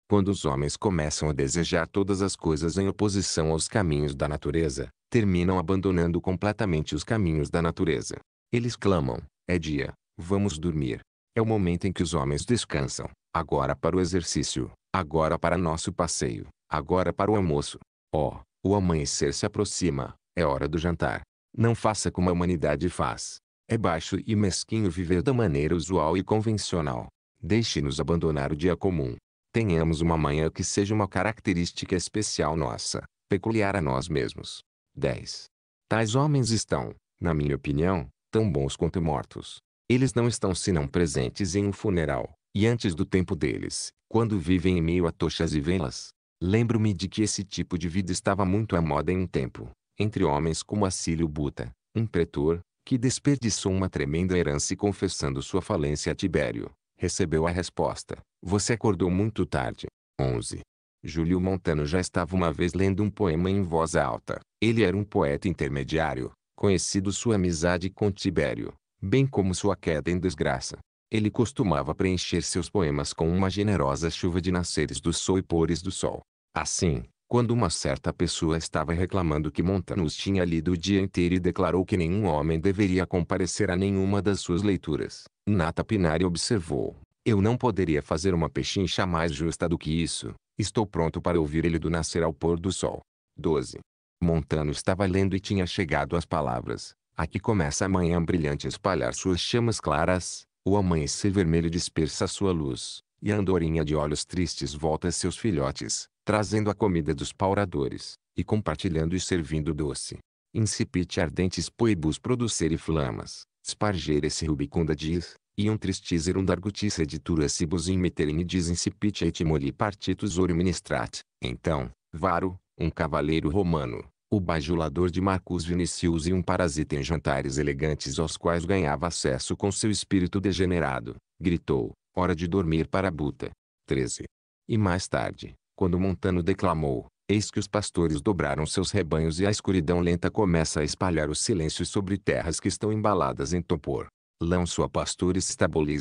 Quando os homens começam a desejar todas as coisas em oposição aos caminhos da natureza, terminam abandonando completamente os caminhos da natureza. Eles clamam: É dia, vamos dormir. É o momento em que os homens descansam, agora para o exercício, agora para nosso passeio, Agora para o almoço. Ó, oh, o amanhecer se aproxima, é hora do jantar. Não faça como a humanidade faz. É baixo e mesquinho viver da maneira usual e convencional. Deixe-nos abandonar o dia comum. Tenhamos uma manhã que seja uma característica especial nossa, peculiar a nós mesmos. 10. Tais homens estão, na minha opinião, tão bons quanto mortos. Eles não estão senão presentes em um funeral, e antes do tempo deles, quando vivem em meio a tochas e velas, Lembro-me de que esse tipo de vida estava muito à moda em um tempo, entre homens como Assílio Buta, um pretor, que desperdiçou uma tremenda herança e confessando sua falência a Tibério, recebeu a resposta: Você acordou muito tarde. 11. Júlio Montano já estava uma vez lendo um poema em voz alta. Ele era um poeta intermediário, conhecido sua amizade com Tibério, bem como sua queda em desgraça. Ele costumava preencher seus poemas com uma generosa chuva de nasceres do sol e pôres do sol. Assim, quando uma certa pessoa estava reclamando que Montanus tinha lido o dia inteiro e declarou que nenhum homem deveria comparecer a nenhuma das suas leituras, Nata Pinari observou. Eu não poderia fazer uma pechincha mais justa do que isso. Estou pronto para ouvir ele do nascer ao pôr do sol. 12. Montano estava lendo e tinha chegado às palavras. Aqui começa a manhã brilhante a espalhar suas chamas claras, o amanhecer vermelho dispersa sua luz, e a andorinha de olhos tristes volta seus filhotes, trazendo a comida dos pauradores, e compartilhando e servindo doce. Incipite ardentes poibus producere flamas, spargere se rubicunda diz, e um tristis erundargutis editura cibus in meterini diz incipite etimoli partitus orio ministrat. Então, Varo, um cavaleiro romano, o bajulador de Marcus Vinicius e um parasita em jantares elegantes aos quais ganhava acesso com seu espírito degenerado, gritou, hora de dormir para a buta. 13. E mais tarde, quando Montano declamou, eis que os pastores dobraram seus rebanhos e a escuridão lenta começa a espalhar o silêncio sobre terras que estão embaladas em topor. Lão sua pastores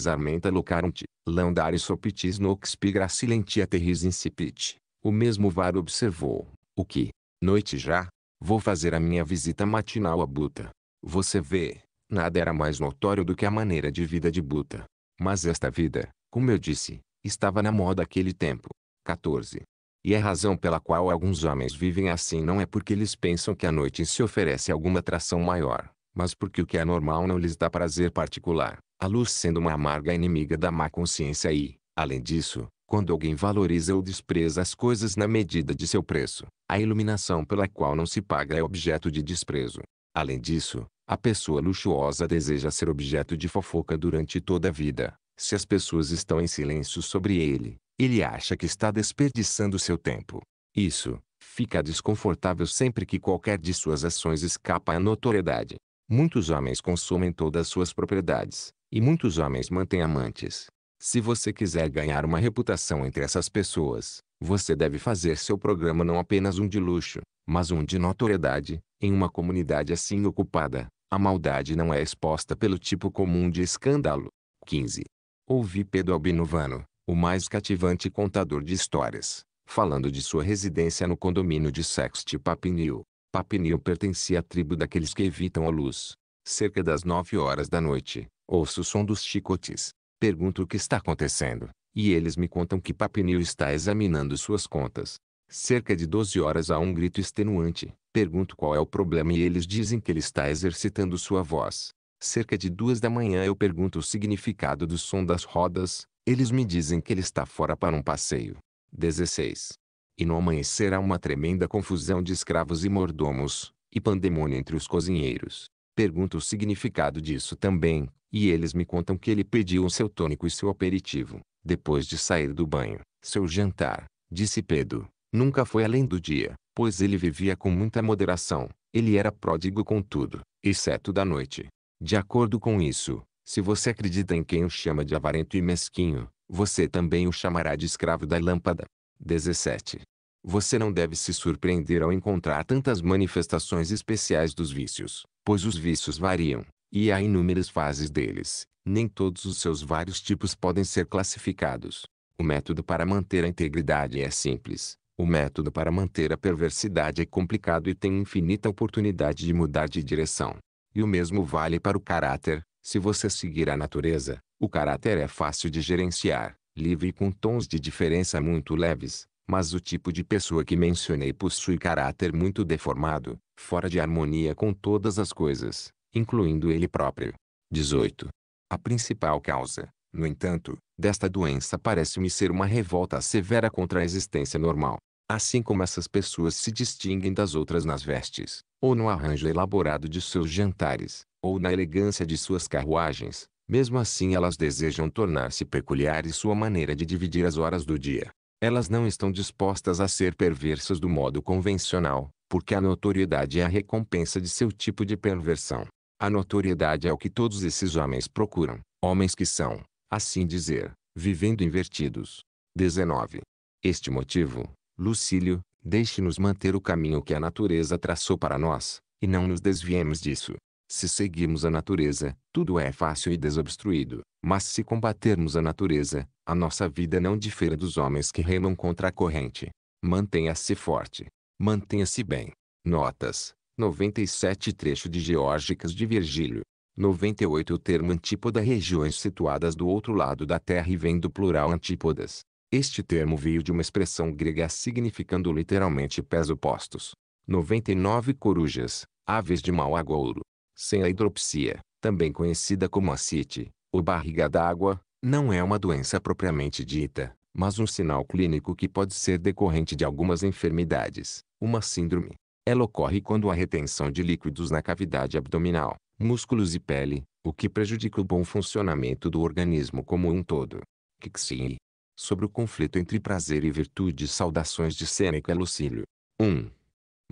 armenta locarunt, lão dare sopitis nox pigracilentia terris incipit. O mesmo varo observou, o que, noite já, vou fazer a minha visita matinal a Buta. Você vê, nada era mais notório do que a maneira de vida de Buta. Mas esta vida, como eu disse, estava na moda aquele tempo. 14. E a razão pela qual alguns homens vivem assim não é porque eles pensam que a noite se oferece alguma atração maior, mas porque o que é normal não lhes dá prazer particular, a luz sendo uma amarga inimiga da má consciência e, além disso, quando alguém valoriza ou despreza as coisas na medida de seu preço, a iluminação pela qual não se paga é objeto de desprezo. Além disso, a pessoa luxuosa deseja ser objeto de fofoca durante toda a vida, se as pessoas estão em silêncio sobre ele, ele acha que está desperdiçando seu tempo. Isso, fica desconfortável sempre que qualquer de suas ações escapa à notoriedade. Muitos homens consomem todas suas propriedades, e muitos homens mantêm amantes. Se você quiser ganhar uma reputação entre essas pessoas, você deve fazer seu programa não apenas um de luxo, mas um de notoriedade. Em uma comunidade assim ocupada, a maldade não é exposta pelo tipo comum de escândalo. 15. Ouvi Pedro Vano o mais cativante contador de histórias, falando de sua residência no condomínio de Sexte Papinil. Papinil pertencia à tribo daqueles que evitam a luz. Cerca das nove horas da noite, ouço o som dos chicotes. Pergunto o que está acontecendo, e eles me contam que Papinil está examinando suas contas. Cerca de doze horas há um grito extenuante. Pergunto qual é o problema e eles dizem que ele está exercitando sua voz. Cerca de duas da manhã eu pergunto o significado do som das rodas, eles me dizem que ele está fora para um passeio. 16. E no amanhecer há uma tremenda confusão de escravos e mordomos, e pandemônio entre os cozinheiros. Pergunto o significado disso também, e eles me contam que ele pediu o seu tônico e seu aperitivo, depois de sair do banho, seu jantar, disse Pedro. Nunca foi além do dia, pois ele vivia com muita moderação, ele era pródigo com tudo, exceto da noite. De acordo com isso, se você acredita em quem o chama de avarento e mesquinho, você também o chamará de escravo da lâmpada. 17. Você não deve se surpreender ao encontrar tantas manifestações especiais dos vícios, pois os vícios variam, e há inúmeras fases deles. Nem todos os seus vários tipos podem ser classificados. O método para manter a integridade é simples. O método para manter a perversidade é complicado e tem infinita oportunidade de mudar de direção. E o mesmo vale para o caráter, se você seguir a natureza, o caráter é fácil de gerenciar, livre e com tons de diferença muito leves, mas o tipo de pessoa que mencionei possui caráter muito deformado, fora de harmonia com todas as coisas, incluindo ele próprio. 18. A principal causa, no entanto, desta doença parece-me ser uma revolta severa contra a existência normal. Assim como essas pessoas se distinguem das outras nas vestes, ou no arranjo elaborado de seus jantares, ou na elegância de suas carruagens, mesmo assim elas desejam tornar-se peculiares sua maneira de dividir as horas do dia. Elas não estão dispostas a ser perversas do modo convencional, porque a notoriedade é a recompensa de seu tipo de perversão. A notoriedade é o que todos esses homens procuram, homens que são, assim dizer, vivendo invertidos. 19. Este motivo, Lucílio, deixe-nos manter o caminho que a natureza traçou para nós, e não nos desviemos disso. Se seguirmos a natureza, tudo é fácil e desobstruído. Mas se combatermos a natureza, a nossa vida não difere dos homens que remam contra a corrente. Mantenha-se forte. Mantenha-se bem. Notas. 97 trecho de Geórgicas de Virgílio. 98 O termo antípoda regiões situadas do outro lado da Terra e vem do plural antípodas. Este termo veio de uma expressão grega significando literalmente pés opostos. 99 Corujas, aves de mau agouro sem a hidropsia, também conhecida como ascite, ou barriga d'água, não é uma doença propriamente dita, mas um sinal clínico que pode ser decorrente de algumas enfermidades, uma síndrome. Ela ocorre quando há retenção de líquidos na cavidade abdominal, músculos e pele, o que prejudica o bom funcionamento do organismo como um todo. Kixi. Sobre o conflito entre prazer e virtude, saudações de Sêneca Lucílio. 1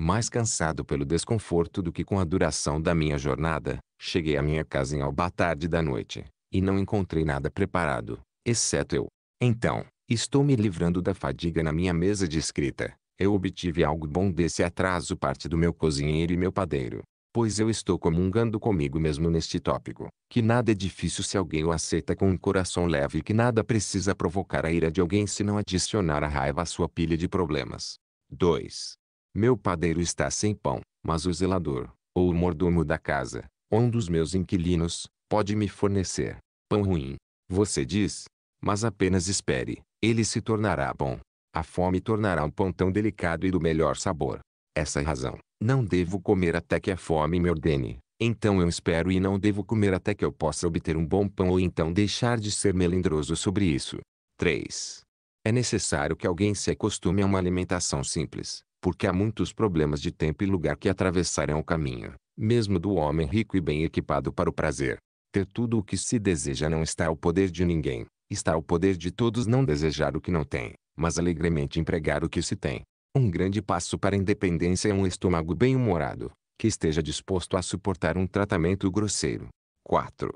mais cansado pelo desconforto do que com a duração da minha jornada, cheguei à minha casa em alba tarde da noite, e não encontrei nada preparado, exceto eu. Então, estou me livrando da fadiga na minha mesa de escrita. Eu obtive algo bom desse atraso parte do meu cozinheiro e meu padeiro. Pois eu estou comungando comigo mesmo neste tópico, que nada é difícil se alguém o aceita com um coração leve e que nada precisa provocar a ira de alguém se não adicionar a raiva à sua pilha de problemas. 2. Meu padeiro está sem pão, mas o zelador, ou o mordomo da casa, ou um dos meus inquilinos, pode me fornecer pão ruim. Você diz, mas apenas espere, ele se tornará bom. A fome tornará um pão tão delicado e do melhor sabor. Essa é a razão. Não devo comer até que a fome me ordene. Então eu espero e não devo comer até que eu possa obter um bom pão ou então deixar de ser melindroso sobre isso. 3. É necessário que alguém se acostume a uma alimentação simples, porque há muitos problemas de tempo e lugar que atravessaram o caminho, mesmo do homem rico e bem equipado para o prazer. Ter tudo o que se deseja não está ao poder de ninguém, está ao poder de todos não desejar o que não tem, mas alegremente empregar o que se tem. Um grande passo para a independência é um estômago bem-humorado, que esteja disposto a suportar um tratamento grosseiro. 4.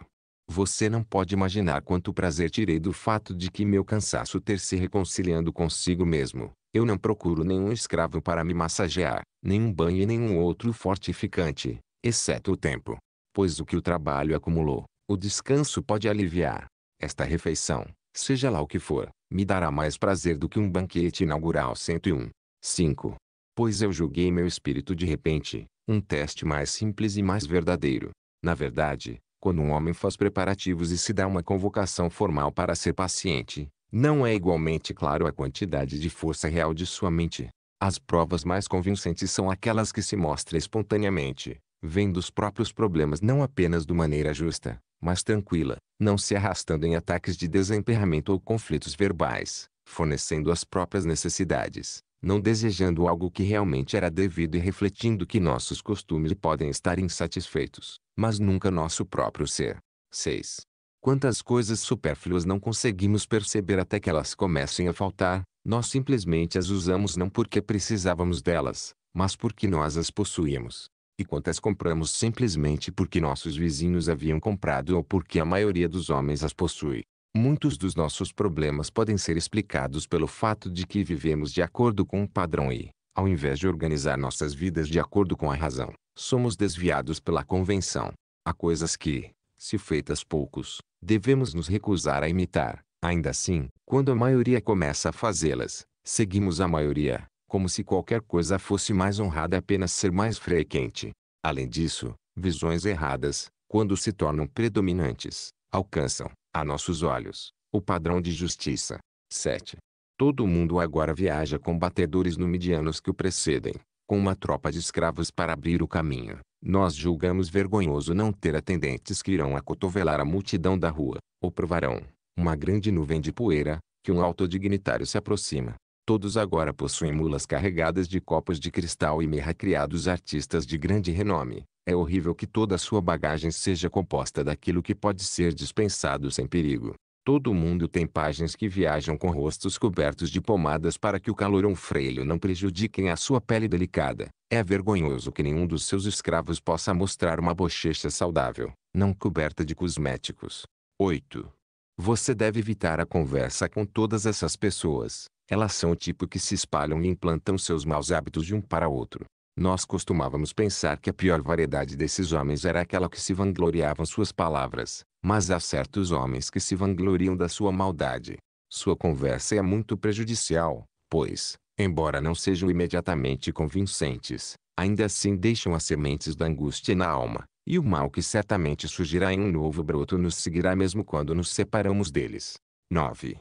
Você não pode imaginar quanto prazer tirei do fato de que meu cansaço ter se reconciliando consigo mesmo, eu não procuro nenhum escravo para me massagear, nenhum banho e nenhum outro fortificante, exceto o tempo. Pois o que o trabalho acumulou, o descanso pode aliviar. Esta refeição, seja lá o que for, me dará mais prazer do que um banquete inaugural 101. 5. Pois eu julguei meu espírito de repente, um teste mais simples e mais verdadeiro. Na verdade, quando um homem faz preparativos e se dá uma convocação formal para ser paciente, não é igualmente claro a quantidade de força real de sua mente. As provas mais convincentes são aquelas que se mostra espontaneamente, vendo os próprios problemas não apenas de maneira justa, mas tranquila, não se arrastando em ataques de desemperramento ou conflitos verbais, fornecendo as próprias necessidades, não desejando algo que realmente era devido e refletindo que nossos costumes podem estar insatisfeitos, mas nunca nosso próprio ser. 6. Quantas coisas supérfluas não conseguimos perceber até que elas comecem a faltar, nós simplesmente as usamos não porque precisávamos delas, mas porque nós as possuímos. E quantas compramos simplesmente porque nossos vizinhos haviam comprado ou porque a maioria dos homens as possui. Muitos dos nossos problemas podem ser explicados pelo fato de que vivemos de acordo com um padrão e, ao invés de organizar nossas vidas de acordo com a razão, somos desviados pela convenção. Há coisas que, se feitas poucos, devemos nos recusar a imitar. Ainda assim, quando a maioria começa a fazê-las, seguimos a maioria, como se qualquer coisa fosse mais honrada apenas ser mais frequente. Além disso, visões erradas, quando se tornam predominantes, alcançam, a nossos olhos, o padrão de justiça. 7. Todo mundo agora viaja com batedores numidianos que o precedem, com uma tropa de escravos para abrir o caminho. Nós julgamos vergonhoso não ter atendentes que irão acotovelar a multidão da rua, ou provarão, uma grande nuvem de poeira, que um autodignitário se aproxima. Todos agora possuem mulas carregadas de copos de cristal e mirra criados artistas de grande renome. É horrível que toda a sua bagagem seja composta daquilo que pode ser dispensado sem perigo. Todo mundo tem páginas que viajam com rostos cobertos de pomadas para que o calorão freio não prejudiquem a sua pele delicada. É vergonhoso que nenhum dos seus escravos possa mostrar uma bochecha saudável, não coberta de cosméticos. 8. Você deve evitar a conversa com todas essas pessoas. Elas são o tipo que se espalham e implantam seus maus hábitos de um para outro. Nós costumávamos pensar que a pior variedade desses homens era aquela que se vangloriavam suas palavras, mas há certos homens que se vangloriam da sua maldade. Sua conversa é muito prejudicial, pois, embora não sejam imediatamente convincentes, ainda assim deixam as sementes da angústia na alma, e o mal que certamente surgirá em um novo broto nos seguirá mesmo quando nos separamos deles. 9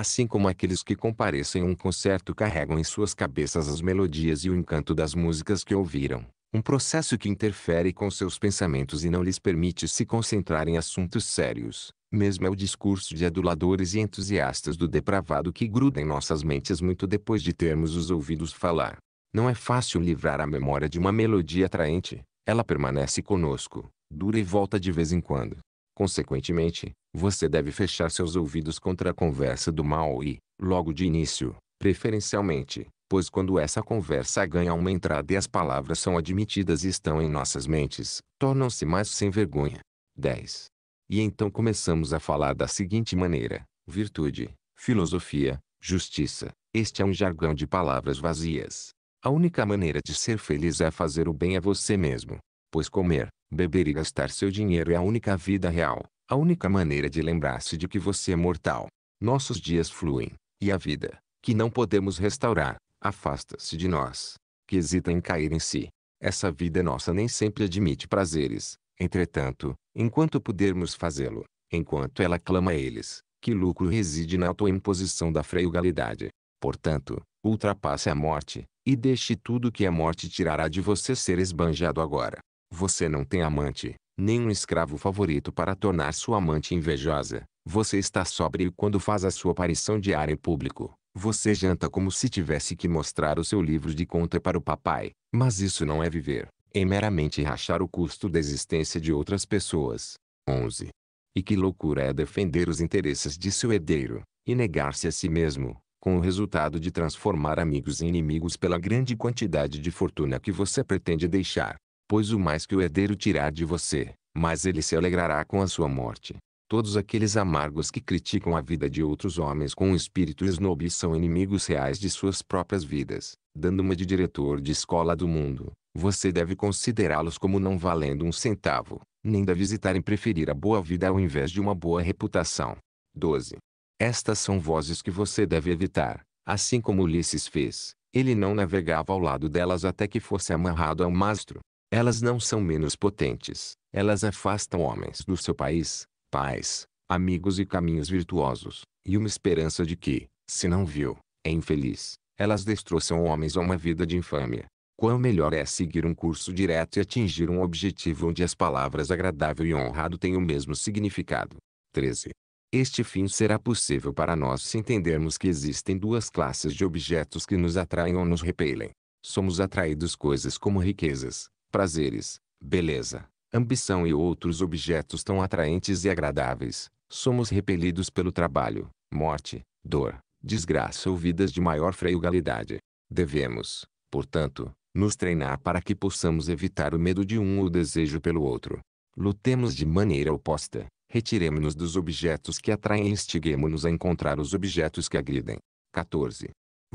assim como aqueles que comparecem a um concerto carregam em suas cabeças as melodias e o encanto das músicas que ouviram, um processo que interfere com seus pensamentos e não lhes permite se concentrar em assuntos sérios. Mesmo é o discurso de aduladores e entusiastas do depravado que gruda em nossas mentes muito depois de termos os ouvidos falar. Não é fácil livrar a memória de uma melodia atraente, ela permanece conosco, dura e volta de vez em quando. Consequentemente, você deve fechar seus ouvidos contra a conversa do mal e, logo de início, preferencialmente, pois quando essa conversa ganha uma entrada e as palavras são admitidas e estão em nossas mentes, tornam-se mais sem vergonha. 10. E então começamos a falar da seguinte maneira: virtude, filosofia, justiça. Este é um jargão de palavras vazias. A única maneira de ser feliz é fazer o bem a você mesmo. Pois comer, beber e gastar seu dinheiro é a única vida real. A única maneira de lembrar-se de que você é mortal. Nossos dias fluem, e a vida, que não podemos restaurar, afasta-se de nós, que hesita em cair em si. Essa vida nossa nem sempre admite prazeres. Entretanto, enquanto pudermos fazê-lo, enquanto ela clama a eles, que lucro reside na autoimposição da freugalidade. Portanto, ultrapasse a morte, e deixe tudo que a morte tirará de você ser esbanjado agora. Você não tem amante, nem um escravo favorito para tornar sua amante invejosa. Você está sóbrio quando faz a sua aparição diária em público. Você janta como se tivesse que mostrar o seu livro de conta para o papai. Mas isso não é viver. É meramente rachar o custo da existência de outras pessoas. 11. E que loucura é defender os interesses de seu herdeiro, e negar-se a si mesmo, com o resultado de transformar amigos em inimigos pela grande quantidade de fortuna que você pretende deixar pois o mais que o herdeiro tirar de você, mas ele se alegrará com a sua morte. Todos aqueles amargos que criticam a vida de outros homens com um espírito esnobe são inimigos reais de suas próprias vidas. Dando uma de diretor de escola do mundo, você deve considerá-los como não valendo um centavo, nem deve hesitar em preferir a boa vida ao invés de uma boa reputação. 12. Estas são vozes que você deve evitar, assim como Ulisses fez. Ele não navegava ao lado delas até que fosse amarrado ao mastro. Elas não são menos potentes, elas afastam homens do seu país, pais, amigos e caminhos virtuosos, e uma esperança de que, se não viu, é infeliz. Elas destroçam homens a uma vida de infâmia. Quão melhor é seguir um curso direto e atingir um objetivo onde as palavras agradável e honrado têm o mesmo significado. 13. Este fim será possível para nós se entendermos que existem duas classes de objetos que nos atraem ou nos repelem. Somos atraídos coisas como riquezas, prazeres, beleza, ambição e outros objetos tão atraentes e agradáveis, somos repelidos pelo trabalho, morte, dor, desgraça ou vidas de maior frugalidade. Devemos, portanto, nos treinar para que possamos evitar o medo de um ou o desejo pelo outro. Lutemos de maneira oposta. Retiremos-nos dos objetos que atraem e instiguemos-nos a encontrar os objetos que agridem. 14.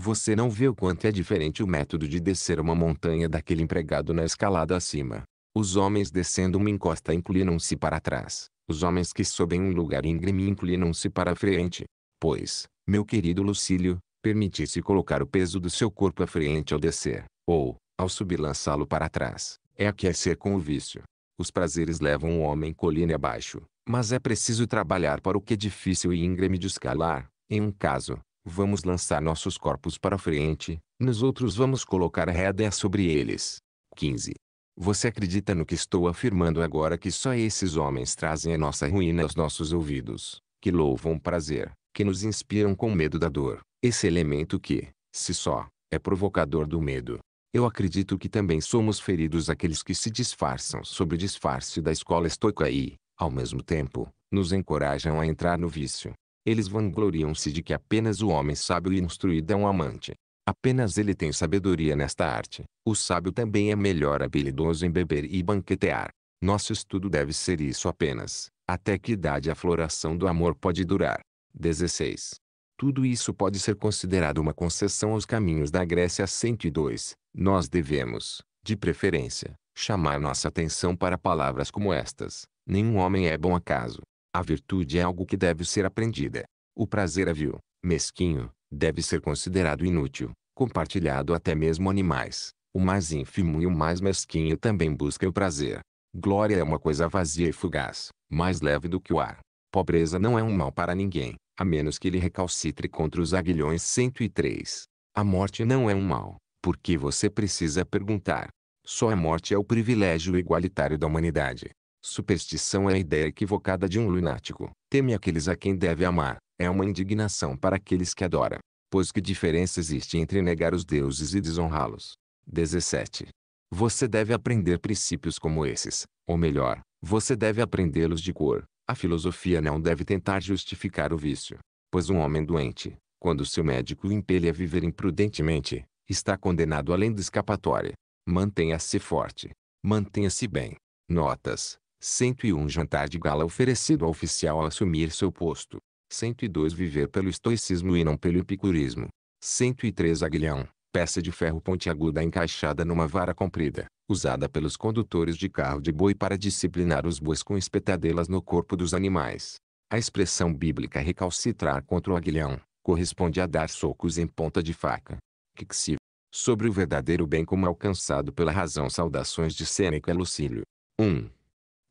Você não vê o quanto é diferente o método de descer uma montanha daquele empregado na escalada acima. Os homens descendo uma encosta inclinam-se para trás. Os homens que sobem um lugar íngreme inclinam-se para a frente. Pois, meu querido Lucílio, permitisse colocar o peso do seu corpo à frente ao descer, ou, ao subir lançá-lo para trás, é aquecer com o vício. Os prazeres levam o homem colina abaixo, mas é preciso trabalhar para o que é difícil e íngreme de escalar, em um caso, Vamos lançar nossos corpos para frente, nos outros vamos colocar a rédea sobre eles. 15. Você acredita no que estou afirmando agora que só esses homens trazem a nossa ruína aos nossos ouvidos, que louvam prazer, que nos inspiram com medo da dor, esse elemento que, se só, é provocador do medo. Eu acredito que também somos feridos aqueles que se disfarçam sobre o disfarce da escola estoica e, ao mesmo tempo, nos encorajam a entrar no vício. Eles vangloriam-se de que apenas o homem sábio e instruído é um amante. Apenas ele tem sabedoria nesta arte. O sábio também é melhor habilidoso em beber e banquetear. Nosso estudo deve ser isso apenas. Até que idade a floração do amor pode durar? 16. Tudo isso pode ser considerado uma concessão aos caminhos da Grécia 102. Nós devemos, de preferência, chamar nossa atenção para palavras como estas. Nenhum homem é bom acaso. A virtude é algo que deve ser aprendida. O prazer é vil, mesquinho, deve ser considerado inútil, compartilhado até mesmo animais. O mais ínfimo e o mais mesquinho também busca o prazer. Glória é uma coisa vazia e fugaz, mais leve do que o ar. Pobreza não é um mal para ninguém, a menos que ele recalcitre contra os aguilhões 103. A morte não é um mal, porque você precisa perguntar. Só a morte é o privilégio igualitário da humanidade. Superstição é a ideia equivocada de um lunático. Teme aqueles a quem deve amar. É uma indignação para aqueles que adora. Pois que diferença existe entre negar os deuses e desonrá-los? 17. Você deve aprender princípios como esses. Ou melhor, você deve aprendê-los de cor. A filosofia não deve tentar justificar o vício. Pois um homem doente, quando seu médico o impele a viver imprudentemente, está condenado além da escapatória. Mantenha-se forte. Mantenha-se bem. Notas. 101 Jantar de gala oferecido ao oficial ao assumir seu posto. 102 Viver pelo estoicismo e não pelo epicurismo. 103 Aguilhão, peça de ferro pontiaguda encaixada numa vara comprida, usada pelos condutores de carro de boi para disciplinar os bois com espetadelas no corpo dos animais. A expressão bíblica recalcitrar contra o aguilhão corresponde a dar socos em ponta de faca. Quixi. Sobre o verdadeiro bem como alcançado pela razão saudações de Sêneca Lucílio. 1.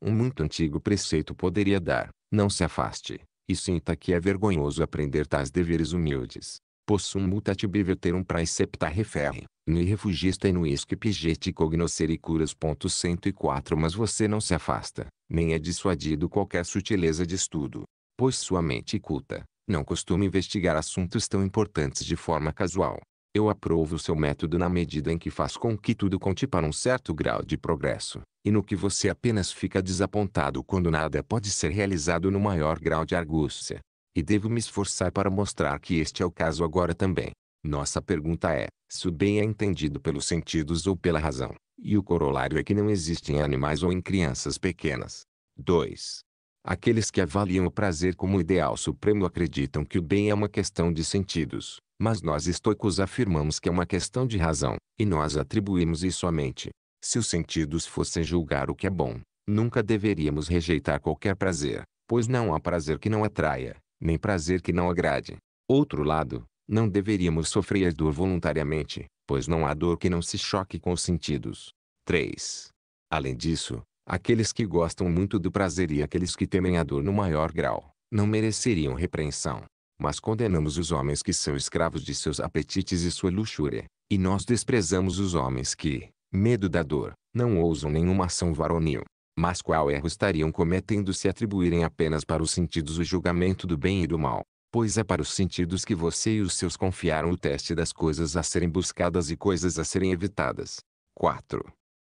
Um muito antigo preceito poderia dar: não se afaste, e sinta que é vergonhoso aprender tais deveres humildes. Possum mutat biveterum praecepta referre, ni refugista e nuis pigete cognoscere curas. 104 Mas você não se afasta, nem é dissuadido qualquer sutileza de estudo, pois sua mente culta, não costuma investigar assuntos tão importantes de forma casual. Eu aprovo seu método na medida em que faz com que tudo conte para um certo grau de progresso, e no que você apenas fica desapontado quando nada pode ser realizado no maior grau de argúcia. E devo me esforçar para mostrar que este é o caso agora também. Nossa pergunta é, se o bem é entendido pelos sentidos ou pela razão, e o corolário é que não existe em animais ou em crianças pequenas. 2. Aqueles que avaliam o prazer como ideal supremo acreditam que o bem é uma questão de sentidos, mas nós estoicos afirmamos que é uma questão de razão, e nós atribuímos isso à mente. Se os sentidos fossem julgar o que é bom, nunca deveríamos rejeitar qualquer prazer, pois não há prazer que não atraia, nem prazer que não agrade. Outro lado, não deveríamos sofrer a dor voluntariamente, pois não há dor que não se choque com os sentidos. 3. Além disso, Aqueles que gostam muito do prazer e aqueles que temem a dor no maior grau, não mereceriam repreensão. Mas condenamos os homens que são escravos de seus apetites e sua luxúria, e nós desprezamos os homens que, medo da dor, não ousam nenhuma ação varonil. Mas qual erro estariam cometendo se atribuírem apenas para os sentidos o julgamento do bem e do mal? Pois é para os sentidos que você e os seus confiaram o teste das coisas a serem buscadas e coisas a serem evitadas. 4.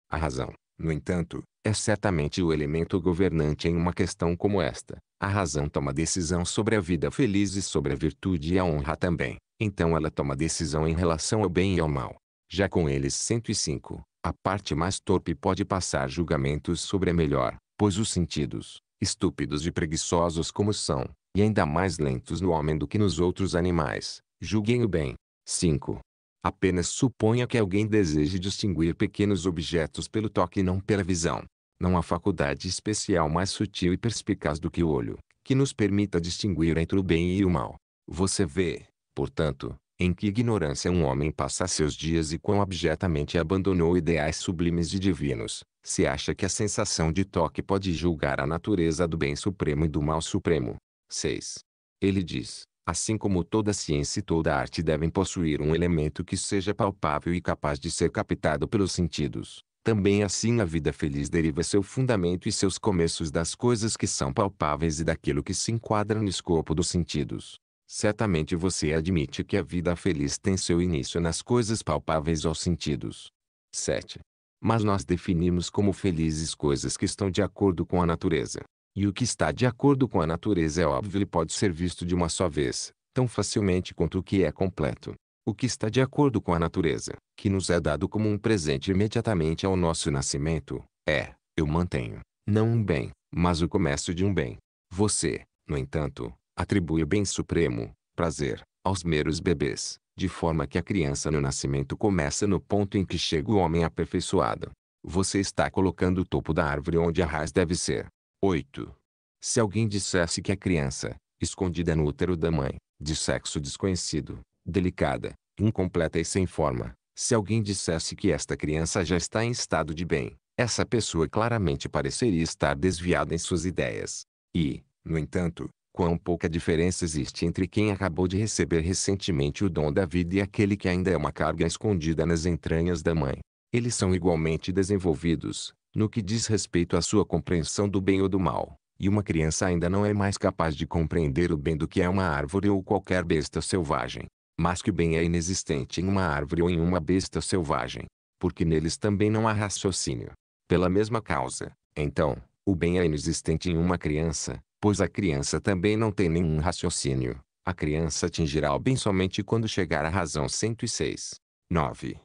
A razão. No entanto, é certamente o elemento governante em uma questão como esta. A razão toma decisão sobre a vida feliz e sobre a virtude e a honra também. Então ela toma decisão em relação ao bem e ao mal. Já com eles 105, a parte mais torpe pode passar julgamentos sobre a melhor, pois os sentidos, estúpidos e preguiçosos como são, e ainda mais lentos no homem do que nos outros animais, julguem o bem. 5. Apenas suponha que alguém deseje distinguir pequenos objetos pelo toque e não pela visão. Não há faculdade especial mais sutil e perspicaz do que o olho, que nos permita distinguir entre o bem e o mal. Você vê, portanto, em que ignorância um homem passa seus dias e quão abjetamente abandonou ideais sublimes e divinos, se acha que a sensação de toque pode julgar a natureza do bem supremo e do mal supremo. 6. Ele diz, Assim como toda ciência e toda arte devem possuir um elemento que seja palpável e capaz de ser captado pelos sentidos, também assim a vida feliz deriva seu fundamento e seus começos das coisas que são palpáveis e daquilo que se enquadra no escopo dos sentidos. Certamente você admite que a vida feliz tem seu início nas coisas palpáveis aos sentidos. 7. Mas nós definimos como felizes coisas que estão de acordo com a natureza. E o que está de acordo com a natureza é óbvio e pode ser visto de uma só vez, tão facilmente quanto o que é completo. O que está de acordo com a natureza, que nos é dado como um presente imediatamente ao nosso nascimento, é, eu mantenho, não um bem, mas o comércio de um bem. Você, no entanto, atribui o bem supremo, prazer, aos meros bebês, de forma que a criança no nascimento começa no ponto em que chega o homem aperfeiçoado. Você está colocando o topo da árvore onde a raiz deve ser, 8. Se alguém dissesse que a criança, escondida no útero da mãe, de sexo desconhecido, delicada, incompleta e sem forma, se alguém dissesse que esta criança já está em estado de bem, essa pessoa claramente pareceria estar desviada em suas ideias. E, no entanto, quão pouca diferença existe entre quem acabou de receber recentemente o dom da vida e aquele que ainda é uma carga escondida nas entranhas da mãe. Eles são igualmente desenvolvidos, no que diz respeito à sua compreensão do bem ou do mal, e uma criança ainda não é mais capaz de compreender o bem do que é uma árvore ou qualquer besta selvagem, mas que o bem é inexistente em uma árvore ou em uma besta selvagem, porque neles também não há raciocínio. Pela mesma causa, então, o bem é inexistente em uma criança, pois a criança também não tem nenhum raciocínio. A criança atingirá o bem somente quando chegar à razão 106. 9.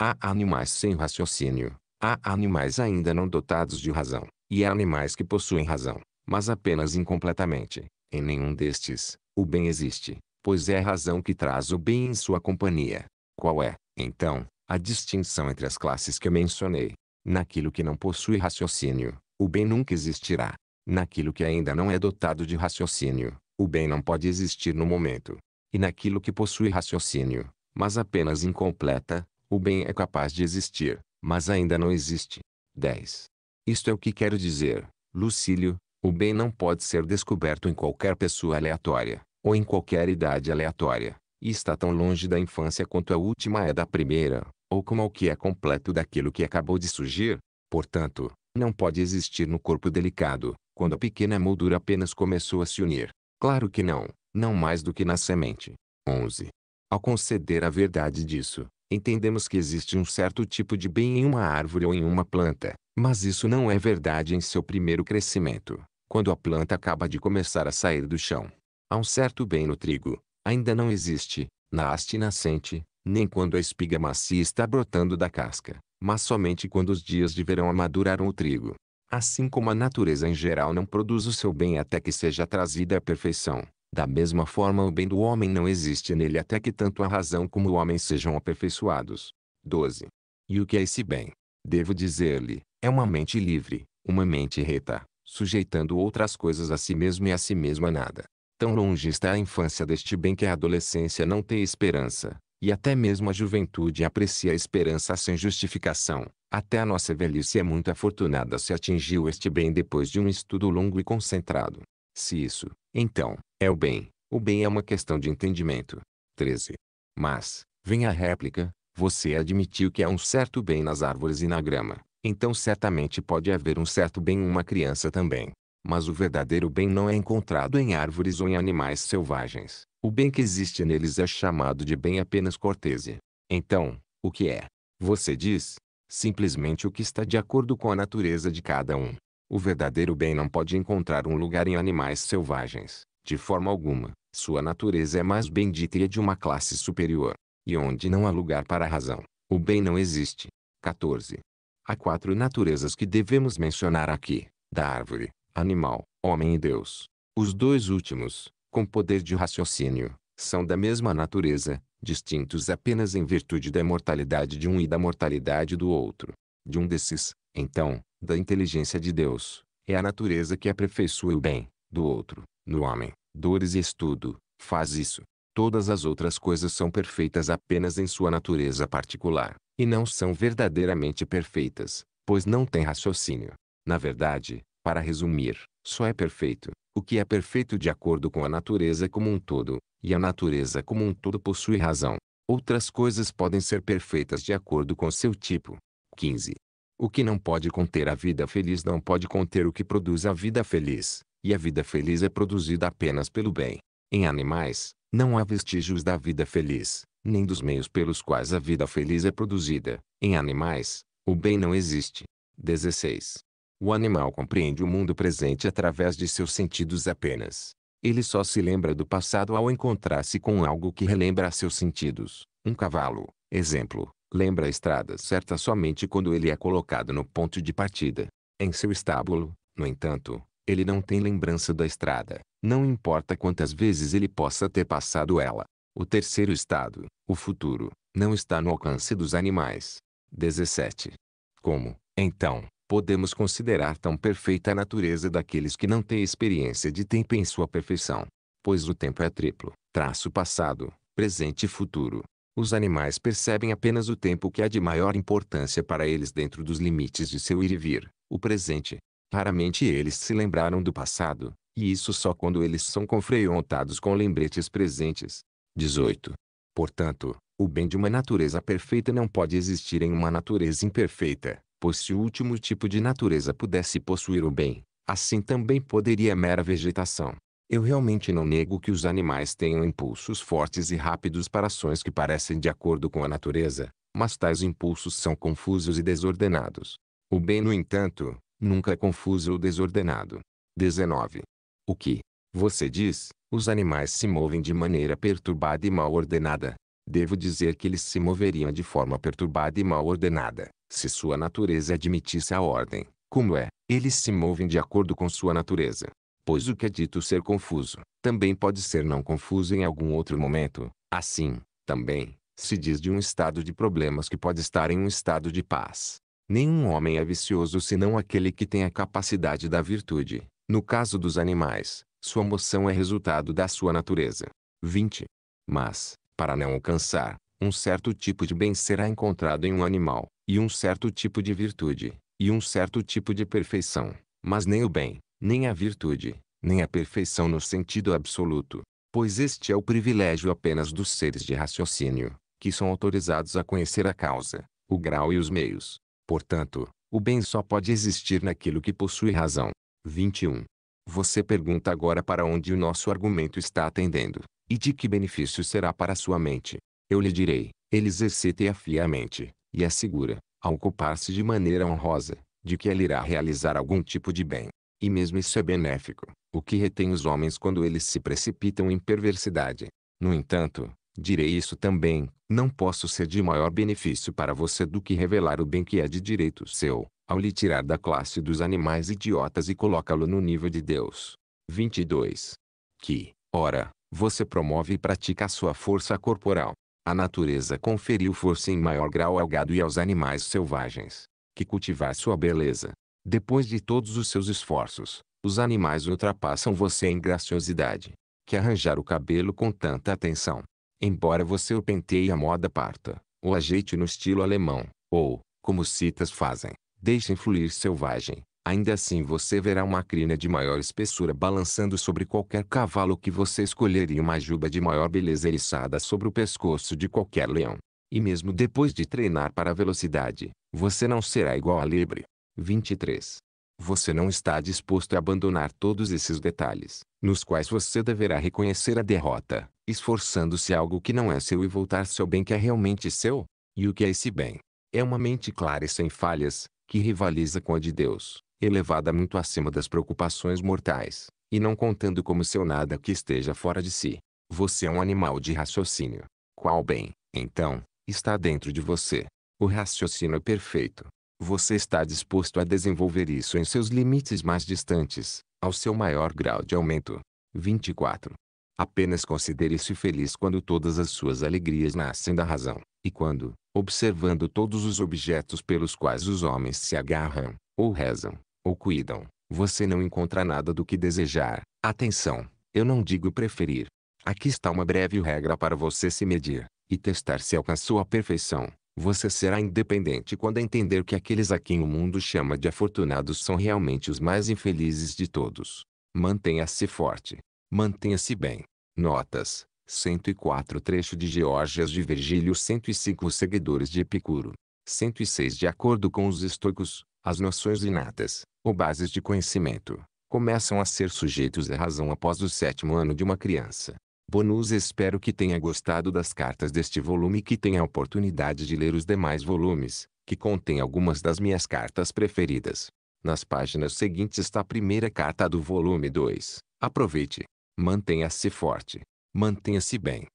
Há animais sem raciocínio, Há animais ainda não dotados de razão, e há animais que possuem razão, mas apenas incompletamente. Em nenhum destes, o bem existe, pois é a razão que traz o bem em sua companhia. Qual é, então, a distinção entre as classes que eu mencionei? Naquilo que não possui raciocínio, o bem nunca existirá. Naquilo que ainda não é dotado de raciocínio, o bem não pode existir no momento. E naquilo que possui raciocínio, mas apenas incompleta, o bem é capaz de existir mas ainda não existe. 10. Isto é o que quero dizer, Lucílio, o bem não pode ser descoberto em qualquer pessoa aleatória, ou em qualquer idade aleatória, e está tão longe da infância quanto a última é da primeira, ou como ao que é completo daquilo que acabou de surgir. Portanto, não pode existir no corpo delicado, quando a pequena moldura apenas começou a se unir. Claro que não, não mais do que na semente. 11. Ao conceder a verdade disso, entendemos que existe um certo tipo de bem em uma árvore ou em uma planta, mas isso não é verdade em seu primeiro crescimento, quando a planta acaba de começar a sair do chão. Há um certo bem no trigo, ainda não existe, na haste nascente, nem quando a espiga macia está brotando da casca, mas somente quando os dias de verão amaduraram o trigo. Assim como a natureza em geral não produz o seu bem até que seja trazida à perfeição, da mesma forma o bem do homem não existe nele até que tanto a razão como o homem sejam aperfeiçoados. 12. E o que é esse bem? Devo dizer-lhe, é uma mente livre, uma mente reta, sujeitando outras coisas a si mesmo e a si mesmo a nada. Tão longe está a infância deste bem que a adolescência não tem esperança, e até mesmo a juventude aprecia a esperança sem justificação. Até a nossa velhice é muito afortunada se atingiu este bem depois de um estudo longo e concentrado. Se isso, então, é o bem. O bem é uma questão de entendimento. 13. Mas, vem a réplica, você admitiu que há é um certo bem nas árvores e na grama. Então certamente pode haver um certo bem em uma criança também. Mas o verdadeiro bem não é encontrado em árvores ou em animais selvagens. O bem que existe neles é chamado de bem apenas cortese. Então, o que é? Você diz, simplesmente o que está de acordo com a natureza de cada um. O verdadeiro bem não pode encontrar um lugar em animais selvagens. De forma alguma, sua natureza é mais bendita e é de uma classe superior. E onde não há lugar para a razão, o bem não existe. 14. Há quatro naturezas que devemos mencionar aqui, da árvore, animal, homem e Deus. Os dois últimos, com poder de raciocínio, são da mesma natureza, distintos apenas em virtude da imortalidade de um e da mortalidade do outro. De um desses, então, da inteligência de Deus, é a natureza que aperfeiçoa o bem, do outro, no homem, dores e estudo, faz isso. Todas as outras coisas são perfeitas apenas em sua natureza particular, e não são verdadeiramente perfeitas, pois não têm raciocínio. Na verdade, para resumir, só é perfeito o que é perfeito de acordo com a natureza como um todo, e a natureza como um todo possui razão. Outras coisas podem ser perfeitas de acordo com seu tipo. 15. O que não pode conter a vida feliz não pode conter o que produz a vida feliz. E a vida feliz é produzida apenas pelo bem. Em animais, não há vestígios da vida feliz, nem dos meios pelos quais a vida feliz é produzida. Em animais, o bem não existe. 16. O animal compreende o mundo presente através de seus sentidos apenas. Ele só se lembra do passado ao encontrar-se com algo que relembra seus sentidos. Um cavalo, exemplo, lembra a estrada certa somente quando ele é colocado no ponto de partida. Em seu estábulo, no entanto, ele não tem lembrança da estrada, não importa quantas vezes ele possa ter passado ela. O terceiro estado, o futuro, não está no alcance dos animais. 17. Como, então, podemos considerar tão perfeita a natureza daqueles que não têm experiência de tempo em sua perfeição? Pois o tempo é triplo, traço passado, presente e futuro. Os animais percebem apenas o tempo que é de maior importância para eles dentro dos limites de seu ir e vir, o presente, Raramente eles se lembraram do passado, e isso só quando eles são confrontados com lembretes presentes. 18. Portanto, o bem de uma natureza perfeita não pode existir em uma natureza imperfeita, pois se o último tipo de natureza pudesse possuir o bem, assim também poderia a mera vegetação. Eu realmente não nego que os animais tenham impulsos fortes e rápidos para ações que parecem de acordo com a natureza, mas tais impulsos são confusos e desordenados. O bem, no entanto, Nunca é confuso ou desordenado. 19. O que, você diz, os animais se movem de maneira perturbada e mal ordenada. Devo dizer que eles se moveriam de forma perturbada e mal ordenada, se sua natureza admitisse a ordem. Como é, eles se movem de acordo com sua natureza. Pois o que é dito ser confuso, também pode ser não confuso em algum outro momento. Assim, também, se diz de um estado de problemas que pode estar em um estado de paz. Nenhum homem é vicioso senão aquele que tem a capacidade da virtude. No caso dos animais, sua moção é resultado da sua natureza. 20. Mas, para não alcançar, um certo tipo de bem será encontrado em um animal, e um certo tipo de virtude, e um certo tipo de perfeição. Mas nem o bem, nem a virtude, nem a perfeição no sentido absoluto. Pois este é o privilégio apenas dos seres de raciocínio, que são autorizados a conhecer a causa, o grau e os meios, Portanto, o bem só pode existir naquilo que possui razão. 21. Você pergunta agora para onde o nosso argumento está atendendo, e de que benefício será para sua mente. Eu lhe direi, ele exercita e afia a mente, e assegura, ao ocupar-se de maneira honrosa, de que ela irá realizar algum tipo de bem. E mesmo isso é benéfico, o que retém os homens quando eles se precipitam em perversidade. No entanto, direi isso também, não posso ser de maior benefício para você do que revelar o bem que é de direito seu, ao lhe tirar da classe dos animais idiotas e colocá-lo no nível de Deus. 22. Que, ora, você promove e pratica a sua força corporal. A natureza conferiu força em maior grau ao gado e aos animais selvagens, que cultivar sua beleza. Depois de todos os seus esforços, os animais ultrapassam você em graciosidade, que arranjar o cabelo com tanta atenção, Embora você o penteie à moda parta, ou ajeite no estilo alemão, ou, como citas fazem, deixe fluir selvagem, ainda assim você verá uma crina de maior espessura balançando sobre qualquer cavalo que você escolher e uma juba de maior beleza eriçada sobre o pescoço de qualquer leão. E mesmo depois de treinar para a velocidade, você não será igual a Libre. 23 você não está disposto a abandonar todos esses detalhes, nos quais você deverá reconhecer a derrota, esforçando-se algo que não é seu e voltar-se ao bem que é realmente seu? E o que é esse bem? É uma mente clara e sem falhas, que rivaliza com a de Deus, elevada muito acima das preocupações mortais, e não contando como seu nada que esteja fora de si. Você é um animal de raciocínio. Qual bem, então, está dentro de você? O raciocínio é perfeito, você está disposto a desenvolver isso em seus limites mais distantes, ao seu maior grau de aumento. 24. Apenas considere-se feliz quando todas as suas alegrias nascem da razão, e quando, observando todos os objetos pelos quais os homens se agarram, ou rezam, ou cuidam, você não encontra nada do que desejar. Atenção, eu não digo preferir. Aqui está uma breve regra para você se medir e testar se alcançou a perfeição. Você será independente quando entender que aqueles a quem o mundo chama de afortunados são realmente os mais infelizes de todos. Mantenha-se forte. Mantenha-se bem. Notas. 104 trecho de Georgias de Virgílio 105 seguidores de Epicuro. 106 De acordo com os estoicos, as noções inatas, ou bases de conhecimento, começam a ser sujeitos à razão após o sétimo ano de uma criança. Bonus espero que tenha gostado das cartas deste volume e que tenha a oportunidade de ler os demais volumes, que contém algumas das minhas cartas preferidas. Nas páginas seguintes está a primeira carta do volume 2. Aproveite. Mantenha-se forte. Mantenha-se bem.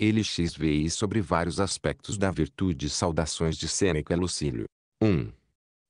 Ele XVI sobre vários aspectos da virtude saudações de Sêneca Lucílio. 1.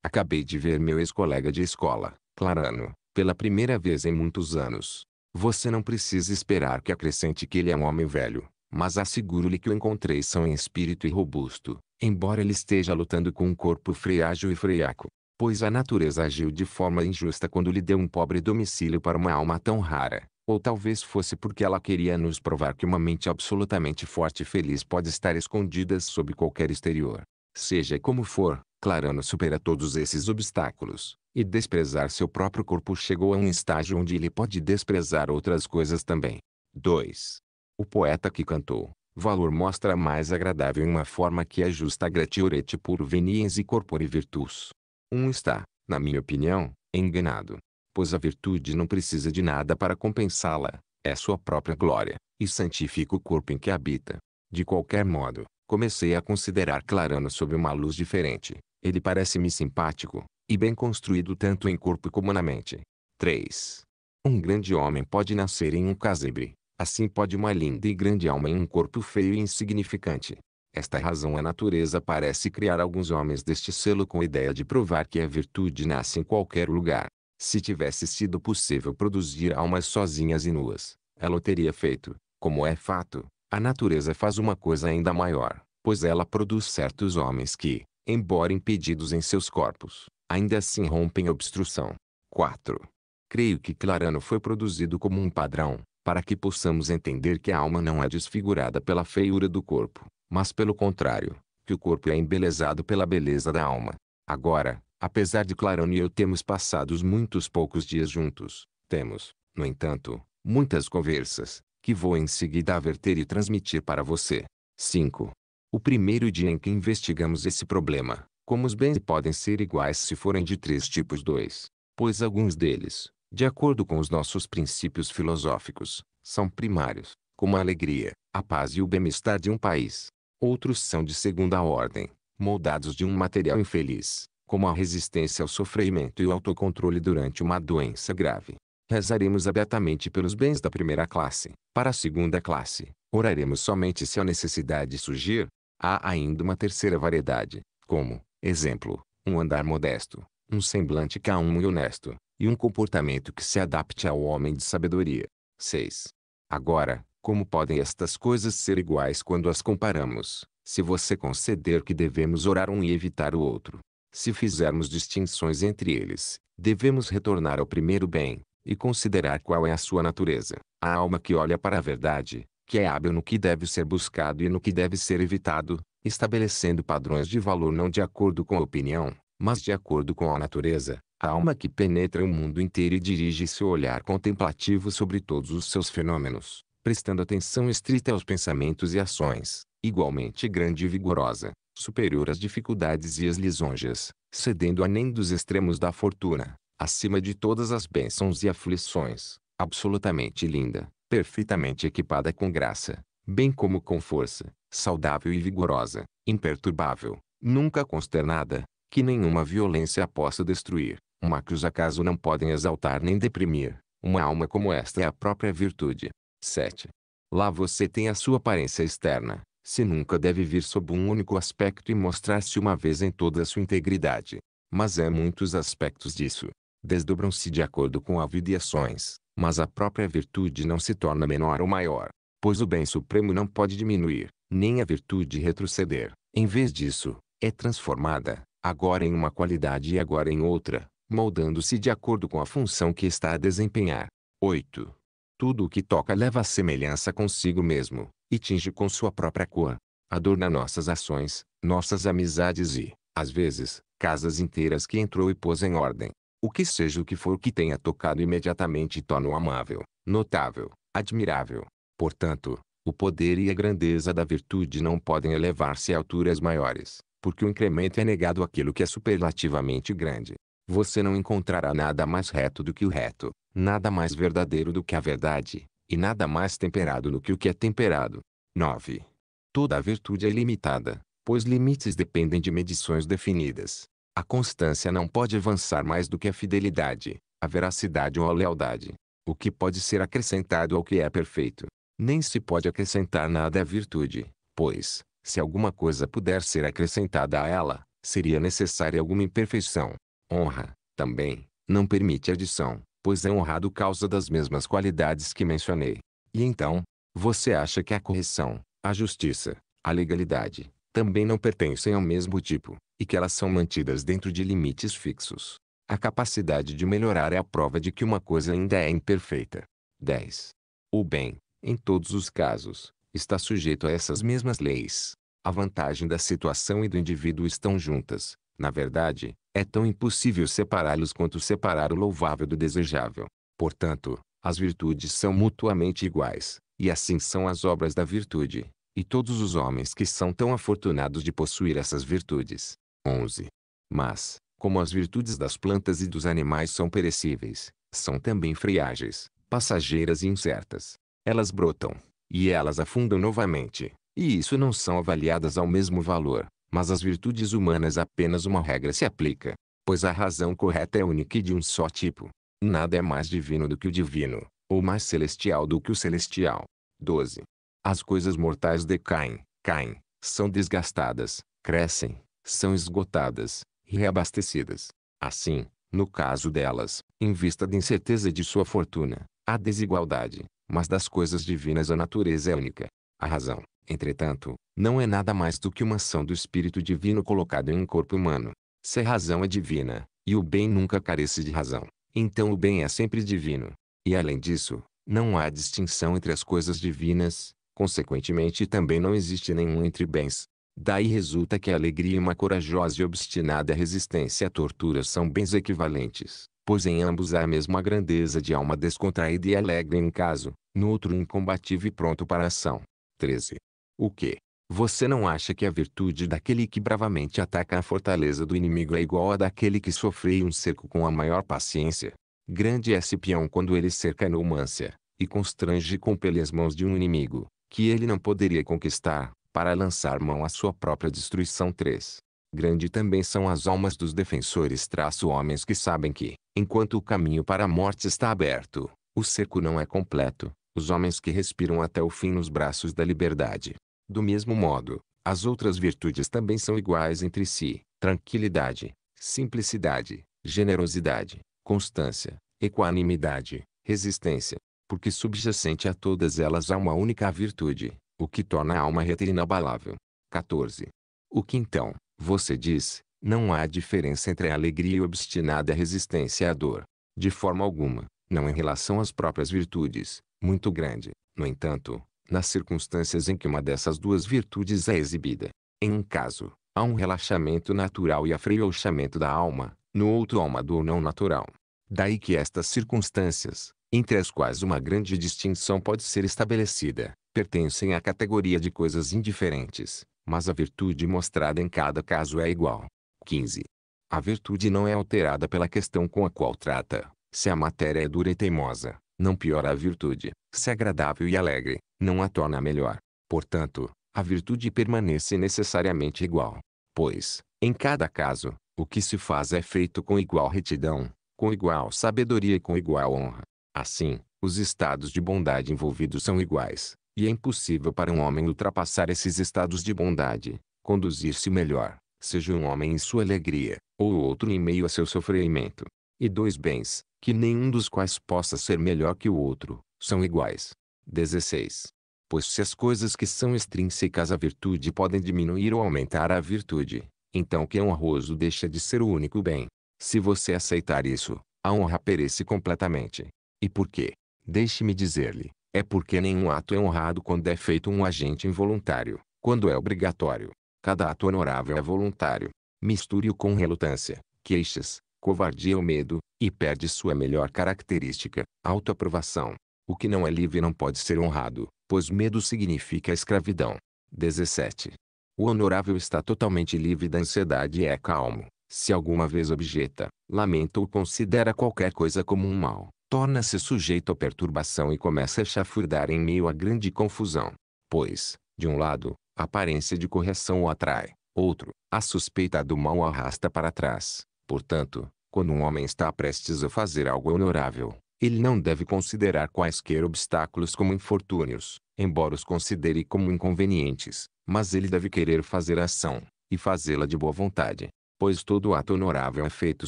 Acabei de ver meu ex-colega de escola, Clarano, pela primeira vez em muitos anos. Você não precisa esperar que acrescente que ele é um homem velho, mas asseguro-lhe que o encontrei são em espírito e robusto, embora ele esteja lutando com um corpo freágil e freaco. Pois a natureza agiu de forma injusta quando lhe deu um pobre domicílio para uma alma tão rara, ou talvez fosse porque ela queria nos provar que uma mente absolutamente forte e feliz pode estar escondida sob qualquer exterior seja como for, Clarano supera todos esses obstáculos, e desprezar seu próprio corpo chegou a um estágio onde ele pode desprezar outras coisas também. 2. O poeta que cantou, valor mostra mais agradável em uma forma que ajusta a gratiorete puro veniens e corpore virtus. Um está, na minha opinião, enganado, pois a virtude não precisa de nada para compensá-la, é sua própria glória, e santifica o corpo em que habita. De qualquer modo, comecei a considerar Clarano sob uma luz diferente. Ele parece-me simpático, e bem construído tanto em corpo como na mente. 3. Um grande homem pode nascer em um casebre. Assim pode uma linda e grande alma em um corpo feio e insignificante. Esta razão a natureza parece criar alguns homens deste selo com a ideia de provar que a virtude nasce em qualquer lugar. Se tivesse sido possível produzir almas sozinhas e nuas, ela o teria feito, como é fato, a natureza faz uma coisa ainda maior, pois ela produz certos homens que, embora impedidos em seus corpos, ainda assim rompem obstrução. 4. Creio que Clarano foi produzido como um padrão, para que possamos entender que a alma não é desfigurada pela feiura do corpo, mas pelo contrário, que o corpo é embelezado pela beleza da alma. Agora, apesar de Clarano e eu termos passado muitos poucos dias juntos, temos, no entanto, muitas conversas, que vou em seguida averter e transmitir para você. 5. O primeiro dia em que investigamos esse problema, como os bens podem ser iguais se forem de três tipos dois, pois alguns deles, de acordo com os nossos princípios filosóficos, são primários, como a alegria, a paz e o bem-estar de um país. Outros são de segunda ordem, moldados de um material infeliz, como a resistência ao sofrimento e o autocontrole durante uma doença grave rezaremos abertamente pelos bens da primeira classe. Para a segunda classe, oraremos somente se a necessidade surgir. Há ainda uma terceira variedade, como, exemplo, um andar modesto, um semblante calmo e honesto, e um comportamento que se adapte ao homem de sabedoria. 6. Agora, como podem estas coisas ser iguais quando as comparamos, se você conceder que devemos orar um e evitar o outro? Se fizermos distinções entre eles, devemos retornar ao primeiro bem, e considerar qual é a sua natureza. A alma que olha para a verdade, que é hábil no que deve ser buscado e no que deve ser evitado, estabelecendo padrões de valor não de acordo com a opinião, mas de acordo com a natureza, a alma que penetra o mundo inteiro e dirige seu olhar contemplativo sobre todos os seus fenômenos, prestando atenção estrita aos pensamentos e ações, igualmente grande e vigorosa, superior às dificuldades e às lisonjas, cedendo a nem dos extremos da fortuna, acima de todas as bênçãos e aflições, absolutamente linda, perfeitamente equipada com graça, bem como com força, saudável e vigorosa, imperturbável, nunca consternada, que nenhuma violência possa destruir, uma que os acaso não podem exaltar nem deprimir. Uma alma como esta é a própria virtude. 7. Lá você tem a sua aparência externa, se nunca deve vir sob um único aspecto e mostrar-se uma vez em toda a sua integridade. Mas há muitos aspectos disso, desdobram-se de acordo com a vida e ações, mas a própria virtude não se torna menor ou maior, pois o bem supremo não pode diminuir, nem a virtude retroceder. Em vez disso, é transformada, agora em uma qualidade e agora em outra, moldando-se de acordo com a função que está a desempenhar. 8. Tudo o que toca leva a semelhança consigo mesmo, e tinge com sua própria cor. Adorna nossas ações, nossas amizades e, às vezes, casas inteiras que entrou e pôs em ordem. O que seja o que for que tenha tocado imediatamente torna-o amável, notável, admirável. Portanto, o poder e a grandeza da virtude não podem elevar-se a alturas maiores, porque o incremento é negado àquilo que é superlativamente grande. Você não encontrará nada mais reto do que o reto, nada mais verdadeiro do que a verdade, e nada mais temperado do que o que é temperado. 9. Toda a virtude é limitada, pois limites dependem de medições definidas. A constância não pode avançar mais do que a fidelidade, a veracidade ou a lealdade. O que pode ser acrescentado ao que é perfeito. Nem se pode acrescentar nada à virtude, pois, se alguma coisa puder ser acrescentada a ela, seria necessária alguma imperfeição. Honra, também, não permite adição, pois é honrado causa das mesmas qualidades que mencionei. E então, você acha que a correção, a justiça, a legalidade, também não pertencem ao mesmo tipo e que elas são mantidas dentro de limites fixos. A capacidade de melhorar é a prova de que uma coisa ainda é imperfeita. 10. O bem, em todos os casos, está sujeito a essas mesmas leis. A vantagem da situação e do indivíduo estão juntas. Na verdade, é tão impossível separá-los quanto separar o louvável do desejável. Portanto, as virtudes são mutuamente iguais, e assim são as obras da virtude. E todos os homens que são tão afortunados de possuir essas virtudes, 11. Mas, como as virtudes das plantas e dos animais são perecíveis, são também friágeis, passageiras e incertas. Elas brotam, e elas afundam novamente, e isso não são avaliadas ao mesmo valor, mas às virtudes humanas apenas uma regra se aplica, pois a razão correta é única e de um só tipo. Nada é mais divino do que o divino, ou mais celestial do que o celestial. 12. As coisas mortais decaem, caem, são desgastadas, crescem, são esgotadas, reabastecidas. Assim, no caso delas, em vista da incerteza de sua fortuna, há desigualdade, mas das coisas divinas a natureza é única. A razão, entretanto, não é nada mais do que uma ação do espírito divino colocado em um corpo humano. Se a razão é divina, e o bem nunca carece de razão, então o bem é sempre divino. E além disso, não há distinção entre as coisas divinas, consequentemente também não existe nenhum entre bens, Daí resulta que a alegria e é uma corajosa e obstinada resistência à tortura são bens equivalentes, pois em ambos há a mesma grandeza de alma descontraída e alegre em um caso, no outro incombatível e pronto para a ação. 13. O que? Você não acha que a virtude daquele que bravamente ataca a fortaleza do inimigo é igual à daquele que sofreu um cerco com a maior paciência? Grande é Cipião quando ele cerca a numância, e constrange compele as mãos de um inimigo, que ele não poderia conquistar, para lançar mão à sua própria destruição. 3. Grande também são as almas dos defensores traço homens que sabem que, enquanto o caminho para a morte está aberto, o cerco não é completo, os homens que respiram até o fim nos braços da liberdade. Do mesmo modo, as outras virtudes também são iguais entre si, tranquilidade, simplicidade, generosidade, constância, equanimidade, resistência, porque subjacente a todas elas há uma única virtude, o que torna a alma reta e inabalável. 14. O que então, você diz, não há diferença entre a alegria e a obstinada resistência à dor, de forma alguma, não em relação às próprias virtudes, muito grande, no entanto, nas circunstâncias em que uma dessas duas virtudes é exibida. Em um caso, há um relaxamento natural e afrouxamento da alma, no outro há uma dor não natural. Daí que estas circunstâncias, entre as quais uma grande distinção pode ser estabelecida, pertencem à categoria de coisas indiferentes, mas a virtude mostrada em cada caso é igual. 15. A virtude não é alterada pela questão com a qual trata. Se a matéria é dura e teimosa, não piora a virtude. Se é agradável e alegre, não a torna melhor. Portanto, a virtude permanece necessariamente igual. Pois, em cada caso, o que se faz é feito com igual retidão, com igual sabedoria e com igual honra. Assim, os estados de bondade envolvidos são iguais, e é impossível para um homem ultrapassar esses estados de bondade, conduzir-se melhor, seja um homem em sua alegria, ou outro em meio a seu sofrimento. E dois bens, que nenhum dos quais possa ser melhor que o outro, são iguais. 16. Pois se as coisas que são extrínsecas à virtude podem diminuir ou aumentar a virtude, então que é honroso deixa de ser o único bem. Se você aceitar isso, a honra perece completamente. E por quê? Deixe-me dizer-lhe, é porque nenhum ato é honrado quando é feito um agente involuntário, quando é obrigatório. Cada ato honorável é voluntário. Misture-o com relutância, queixas, covardia ou medo, e perde sua melhor característica, autoaprovação. O que não é livre não pode ser honrado, pois medo significa escravidão. 17. O honorável está totalmente livre da ansiedade e é calmo. Se alguma vez objeta, lamenta ou considera qualquer coisa como um mal, torna-se sujeito à perturbação e começa a chafurdar em meio à grande confusão. Pois, de um lado, a aparência de correção o atrai, outro, a suspeita do mal o arrasta para trás. Portanto, quando um homem está prestes a fazer algo honorável, ele não deve considerar quaisquer obstáculos como infortúnios, embora os considere como inconvenientes, mas ele deve querer fazer a ação, e fazê-la de boa vontade, pois todo ato honorável é feito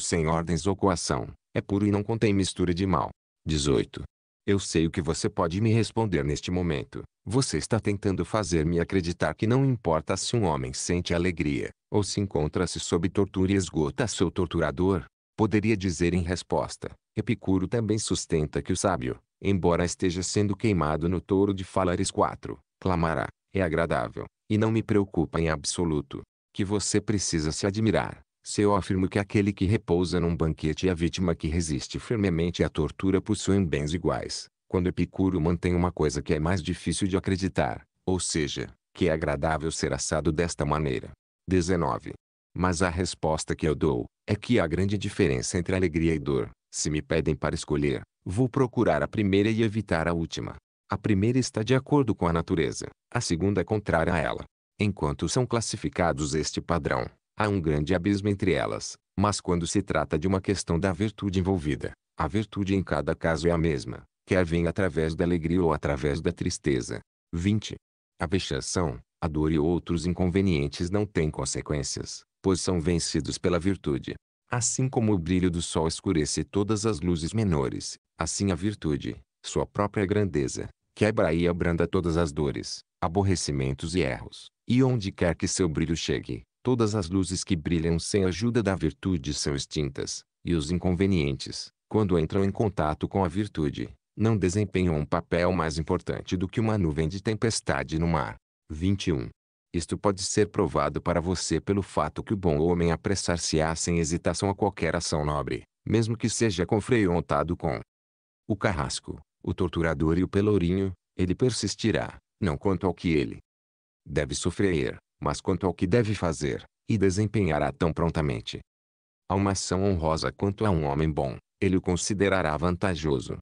sem ordens ou coação. É puro e não contém mistura de mal. 18. Eu sei o que você pode me responder neste momento. Você está tentando fazer-me acreditar que não importa se um homem sente alegria, ou se encontra-se sob tortura e esgota seu torturador. Poderia dizer em resposta, Epicuro também sustenta que o sábio, embora esteja sendo queimado no touro de Falares 4, clamará, é agradável, e não me preocupa em absoluto, que você precisa se admirar, se eu afirmo que aquele que repousa num banquete e é a vítima que resiste firmemente à tortura possuem bens iguais, quando Epicuro mantém uma coisa que é mais difícil de acreditar, ou seja, que é agradável ser assado desta maneira. 19. Mas a resposta que eu dou, é que há grande diferença entre alegria e dor. Se me pedem para escolher, vou procurar a primeira e evitar a última. A primeira está de acordo com a natureza, a segunda é contrária a ela. Enquanto são classificados este padrão, Há um grande abismo entre elas, mas quando se trata de uma questão da virtude envolvida, a virtude em cada caso é a mesma, quer venha através da alegria ou através da tristeza. 20. A vexação, a dor e outros inconvenientes não têm consequências, pois são vencidos pela virtude. Assim como o brilho do sol escurece todas as luzes menores, assim a virtude, sua própria grandeza, quebra e abranda todas as dores, aborrecimentos e erros, e onde quer que seu brilho chegue, todas as luzes que brilham sem a ajuda da virtude são extintas, e os inconvenientes, quando entram em contato com a virtude, não desempenham um papel mais importante do que uma nuvem de tempestade no mar. 21. Isto pode ser provado para você pelo fato que o bom homem apressar-se-á sem hesitação a qualquer ação nobre, mesmo que seja confrontado com o carrasco, o torturador e o pelourinho, ele persistirá, não quanto ao que ele deve sofrer, mas quanto ao que deve fazer, e desempenhará tão prontamente. A uma ação honrosa quanto a um homem bom, ele o considerará vantajoso.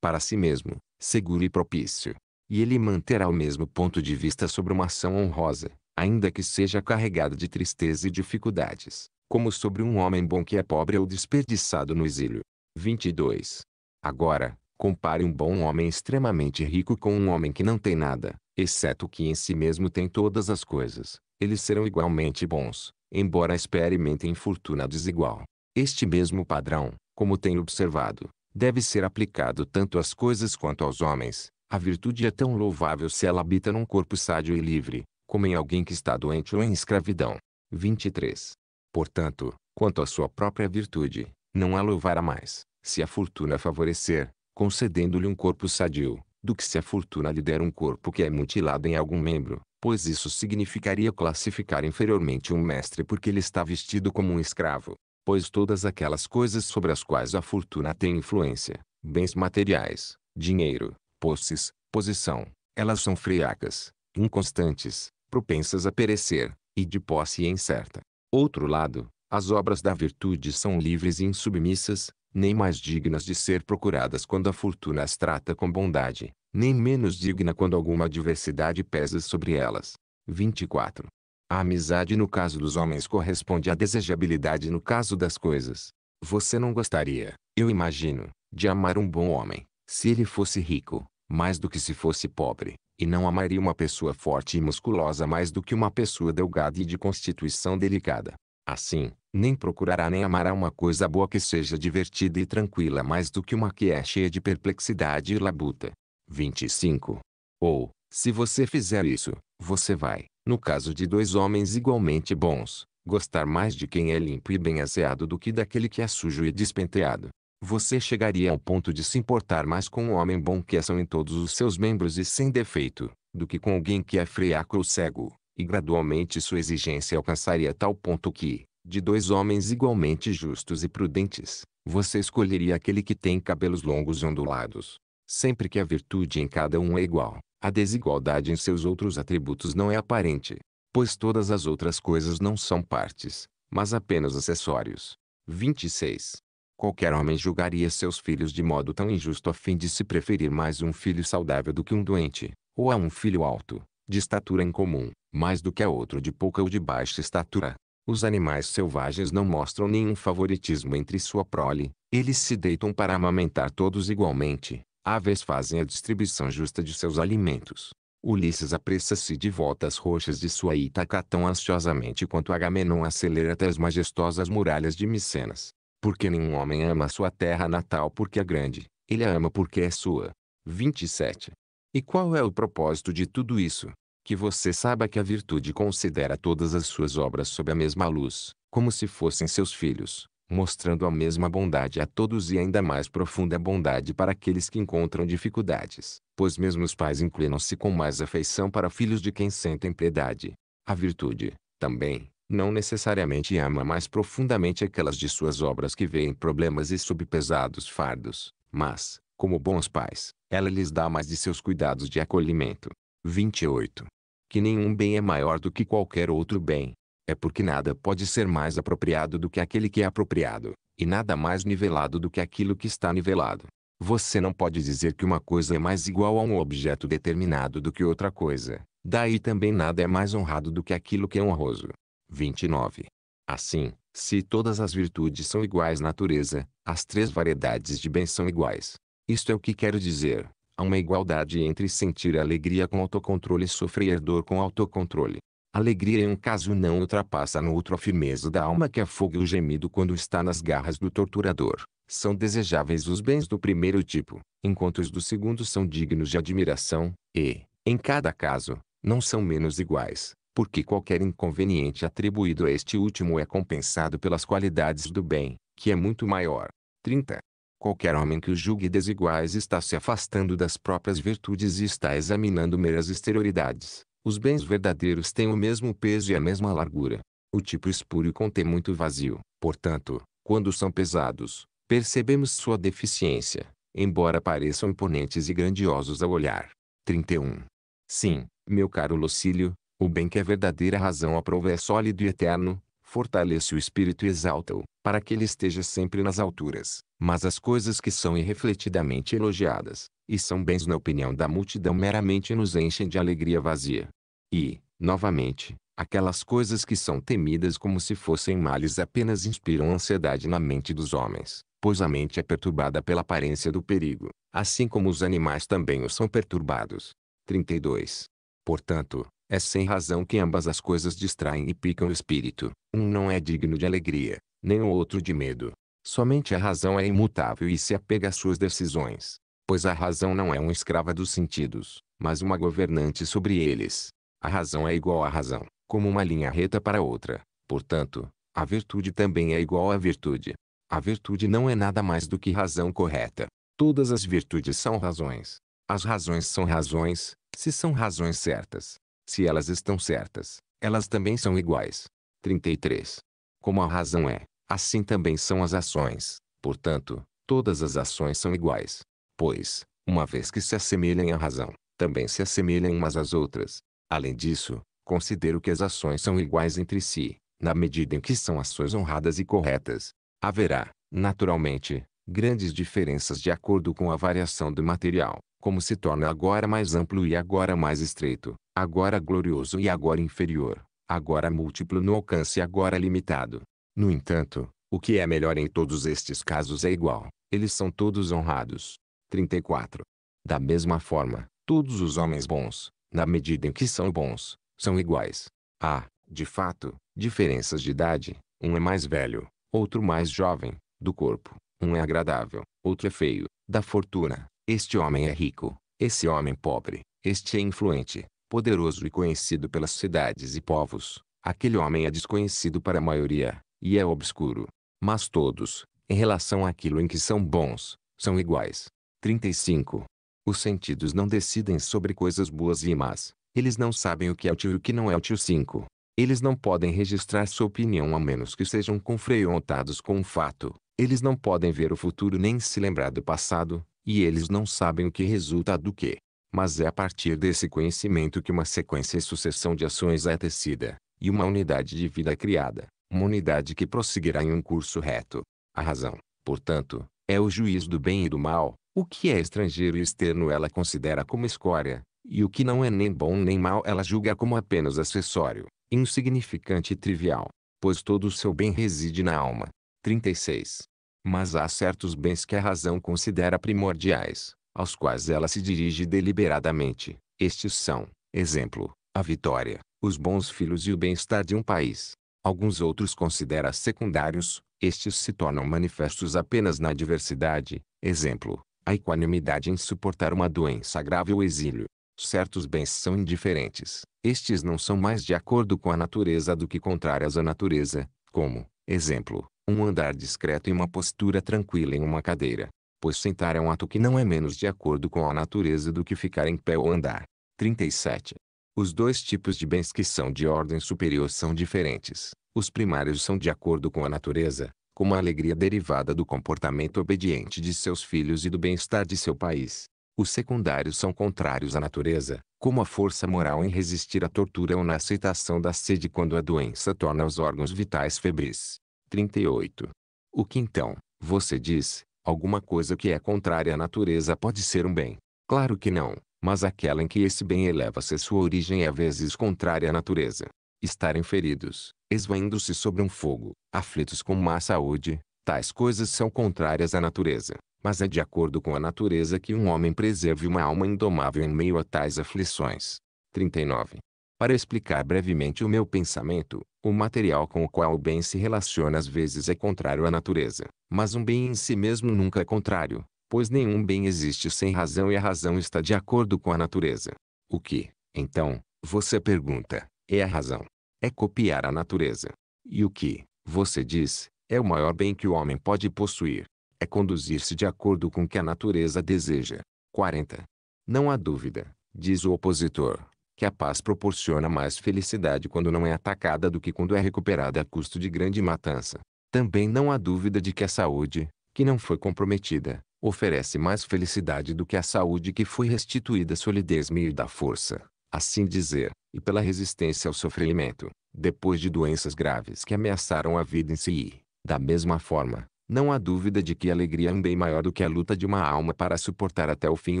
Para si mesmo, seguro e propício. E ele manterá o mesmo ponto de vista sobre uma ação honrosa, ainda que seja carregada de tristeza e dificuldades, como sobre um homem bom que é pobre ou desperdiçado no exílio. 22. Agora, compare um bom homem extremamente rico com um homem que não tem nada, exceto que em si mesmo tem todas as coisas, eles serão igualmente bons, embora experimentem fortuna desigual. Este mesmo padrão, como tenho observado, deve ser aplicado tanto às coisas quanto aos homens. A virtude é tão louvável se ela habita num corpo sádio e livre, como em alguém que está doente ou em escravidão. 23. Portanto, quanto à sua própria virtude, não a louvará mais, se a fortuna favorecer, concedendo-lhe um corpo sadio, do que se a fortuna lhe der um corpo que é mutilado em algum membro, pois isso significaria classificar inferiormente um mestre porque ele está vestido como um escravo. Pois todas aquelas coisas sobre as quais a fortuna tem influência, bens materiais, dinheiro, posses, posição, elas são friacas, inconstantes, propensas a perecer, e de posse incerta. Outro lado, as obras da virtude são livres e insubmissas, nem mais dignas de ser procuradas quando a fortuna as trata com bondade, nem menos digna quando alguma adversidade pesa sobre elas. 24. A amizade no caso dos homens corresponde à desejabilidade no caso das coisas. Você não gostaria, eu imagino, de amar um bom homem, se ele fosse rico, mais do que se fosse pobre, e não amaria uma pessoa forte e musculosa mais do que uma pessoa delgada e de constituição delicada. Assim, nem procurará nem amará uma coisa boa que seja divertida e tranquila mais do que uma que é cheia de perplexidade e labuta. 25. Ou, se você fizer isso, você vai, no caso de dois homens igualmente bons, gostar mais de quem é limpo e bem aseado do que daquele que é sujo e despenteado. Você chegaria ao ponto de se importar mais com um homem bom que é são em todos os seus membros e sem defeito, do que com alguém que é freaco ou cego e gradualmente sua exigência alcançaria tal ponto que, de dois homens igualmente justos e prudentes, você escolheria aquele que tem cabelos longos e ondulados. Sempre que a virtude em cada um é igual, a desigualdade em seus outros atributos não é aparente, pois todas as outras coisas não são partes, mas apenas acessórios. 26. Qualquer homem julgaria seus filhos de modo tão injusto a fim de se preferir mais um filho saudável do que um doente, ou a um filho alto, de estatura incomum, mais do que a outro de pouca ou de baixa estatura. Os animais selvagens não mostram nenhum favoritismo entre sua prole, eles se deitam para amamentar todos igualmente, aves fazem a distribuição justa de seus alimentos. Ulisses apressa-se de volta às rochas de sua Ítaca tão ansiosamente quanto Agamenon acelera até as majestosas muralhas de Micenas. Porque nenhum homem ama sua terra natal porque é grande, ele a ama porque é sua. 27. E qual é o propósito de tudo isso? Que você saiba que a virtude considera todas as suas obras sob a mesma luz, como se fossem seus filhos, mostrando a mesma bondade a todos e ainda mais profunda bondade para aqueles que encontram dificuldades, pois mesmo os pais inclinam-se com mais afeição para filhos de quem sentem piedade. A virtude, também, não necessariamente ama mais profundamente aquelas de suas obras que veem problemas e sob pesados fardos, mas, como bons pais, ela lhes dá mais de seus cuidados de acolhimento. 28. Que nenhum bem é maior do que qualquer outro bem. É porque nada pode ser mais apropriado do que aquele que é apropriado, e nada mais nivelado do que aquilo que está nivelado. Você não pode dizer que uma coisa é mais igual a um objeto determinado do que outra coisa. Daí também nada é mais honrado do que aquilo que é honroso. 29. Assim, se todas as virtudes são iguais natureza, as três variedades de bem são iguais. Isto é o que quero dizer. Há uma igualdade entre sentir alegria com autocontrole e sofrer dor com autocontrole. Alegria em um caso não ultrapassa no outro a firmeza da alma que afoga o gemido quando está nas garras do torturador. São desejáveis os bens do primeiro tipo, enquanto os do segundo são dignos de admiração, e, em cada caso, não são menos iguais, porque qualquer inconveniente atribuído a este último é compensado pelas qualidades do bem, que é muito maior. 30. Qualquer homem que os julgue desiguais está se afastando das próprias virtudes e está examinando meras exterioridades. Os bens verdadeiros têm o mesmo peso e a mesma largura. O tipo espúrio contém muito vazio, portanto, quando são pesados, percebemos sua deficiência, embora pareçam imponentes e grandiosos ao olhar. 31. Sim, meu caro Lucílio, o bem que a é verdadeira razão aprova é sólido e eterno, fortalece o espírito e exalta-o, para que ele esteja sempre nas alturas. Mas as coisas que são irrefletidamente elogiadas, e são bens na opinião da multidão meramente nos enchem de alegria vazia. E, novamente, aquelas coisas que são temidas como se fossem males apenas inspiram ansiedade na mente dos homens, pois a mente é perturbada pela aparência do perigo, assim como os animais também o são perturbados. 32. Portanto, é sem razão que ambas as coisas distraem e picam o espírito. Um não é digno de alegria, nem o outro de medo. Somente a razão é imutável e se apega às suas decisões. Pois a razão não é uma escrava dos sentidos, mas uma governante sobre eles. A razão é igual à razão, como uma linha reta para outra. Portanto, a virtude também é igual à virtude. A virtude não é nada mais do que razão correta. Todas as virtudes são razões. As razões são razões, se são razões certas. Se elas estão certas, elas também são iguais. 33. Como a razão é, assim também são as ações. Portanto, todas as ações são iguais. Pois, uma vez que se assemelham à razão, também se assemelham umas às outras. Além disso, considero que as ações são iguais entre si, na medida em que são ações honradas e corretas. Haverá, naturalmente, grandes diferenças de acordo com a variação do material, como se torna agora mais amplo e agora mais estreito, agora glorioso e agora inferior, agora múltiplo no alcance e agora limitado. No entanto, o que é melhor em todos estes casos é igual, eles são todos honrados. 34. Da mesma forma, todos os homens bons, na medida em que são bons, são iguais. Há, de fato, diferenças de idade, um é mais velho, outro mais jovem, do corpo, um é agradável, outro é feio, da fortuna, este homem é rico, esse homem pobre, este é influente, poderoso e conhecido pelas cidades e povos. Aquele homem é desconhecido para a maioria, e é obscuro. Mas todos, em relação àquilo em que são bons, são iguais. 35. Os sentidos não decidem sobre coisas boas e más. Eles não sabem o que é útil e o que não é útil. 5. Eles não podem registrar sua opinião a menos que sejam confrontados com um fato. Eles não podem ver o futuro nem se lembrar do passado e eles não sabem o que resulta do que. Mas é a partir desse conhecimento que uma sequência e sucessão de ações é tecida, e uma unidade de vida é criada, uma unidade que prosseguirá em um curso reto. A razão, portanto, é o juiz do bem e do mal, o que é estrangeiro e externo ela considera como escória, e o que não é nem bom nem mal ela julga como apenas acessório, insignificante e trivial, pois todo o seu bem reside na alma. 36. Mas há certos bens que a razão considera primordiais, aos quais ela se dirige deliberadamente. Estes são, exemplo, a vitória, os bons filhos e o bem-estar de um país. Alguns outros considera secundários, estes se tornam manifestos apenas na diversidade, exemplo, a equanimidade em suportar uma doença grave ou exílio. Certos bens são indiferentes, estes não são mais de acordo com a natureza do que contrários à natureza, como, exemplo, um andar discreto e uma postura tranquila em uma cadeira, pois sentar é um ato que não é menos de acordo com a natureza do que ficar em pé ou andar. 37. Os dois tipos de bens que são de ordem superior são diferentes. Os primários são de acordo com a natureza, como a alegria derivada do comportamento obediente de seus filhos e do bem-estar de seu país. Os secundários são contrários à natureza, como a força moral em resistir à tortura ou na aceitação da sede quando a doença torna os órgãos vitais febris. 38. O que então, você diz, alguma coisa que é contrária à natureza pode ser um bem? Claro que não, mas aquela em que esse bem eleva-se sua origem é vezes contrária à natureza. Estarem feridos, esvaindo-se sobre um fogo, aflitos com má saúde, tais coisas são contrárias à natureza. Mas é de acordo com a natureza que um homem preserve uma alma indomável em meio a tais aflições. 39. Para explicar brevemente o meu pensamento, o material com o qual o bem se relaciona às vezes é contrário à natureza, mas um bem em si mesmo nunca é contrário, pois nenhum bem existe sem razão e a razão está de acordo com a natureza. O que, então, você pergunta, é a razão. É copiar a natureza. E o que, você diz, é o maior bem que o homem pode possuir. É conduzir-se de acordo com o que a natureza deseja. 40. Não há dúvida, diz o opositor, que a paz proporciona mais felicidade quando não é atacada do que quando é recuperada a custo de grande matança. Também não há dúvida de que a saúde, que não foi comprometida, oferece mais felicidade do que a saúde que foi restituída à solidez meio da força, assim dizer, e pela resistência ao sofrimento, depois de doenças graves que ameaçaram a vida em si. Da mesma forma, não há dúvida de que a alegria é um bem maior do que a luta de uma alma para suportar até o fim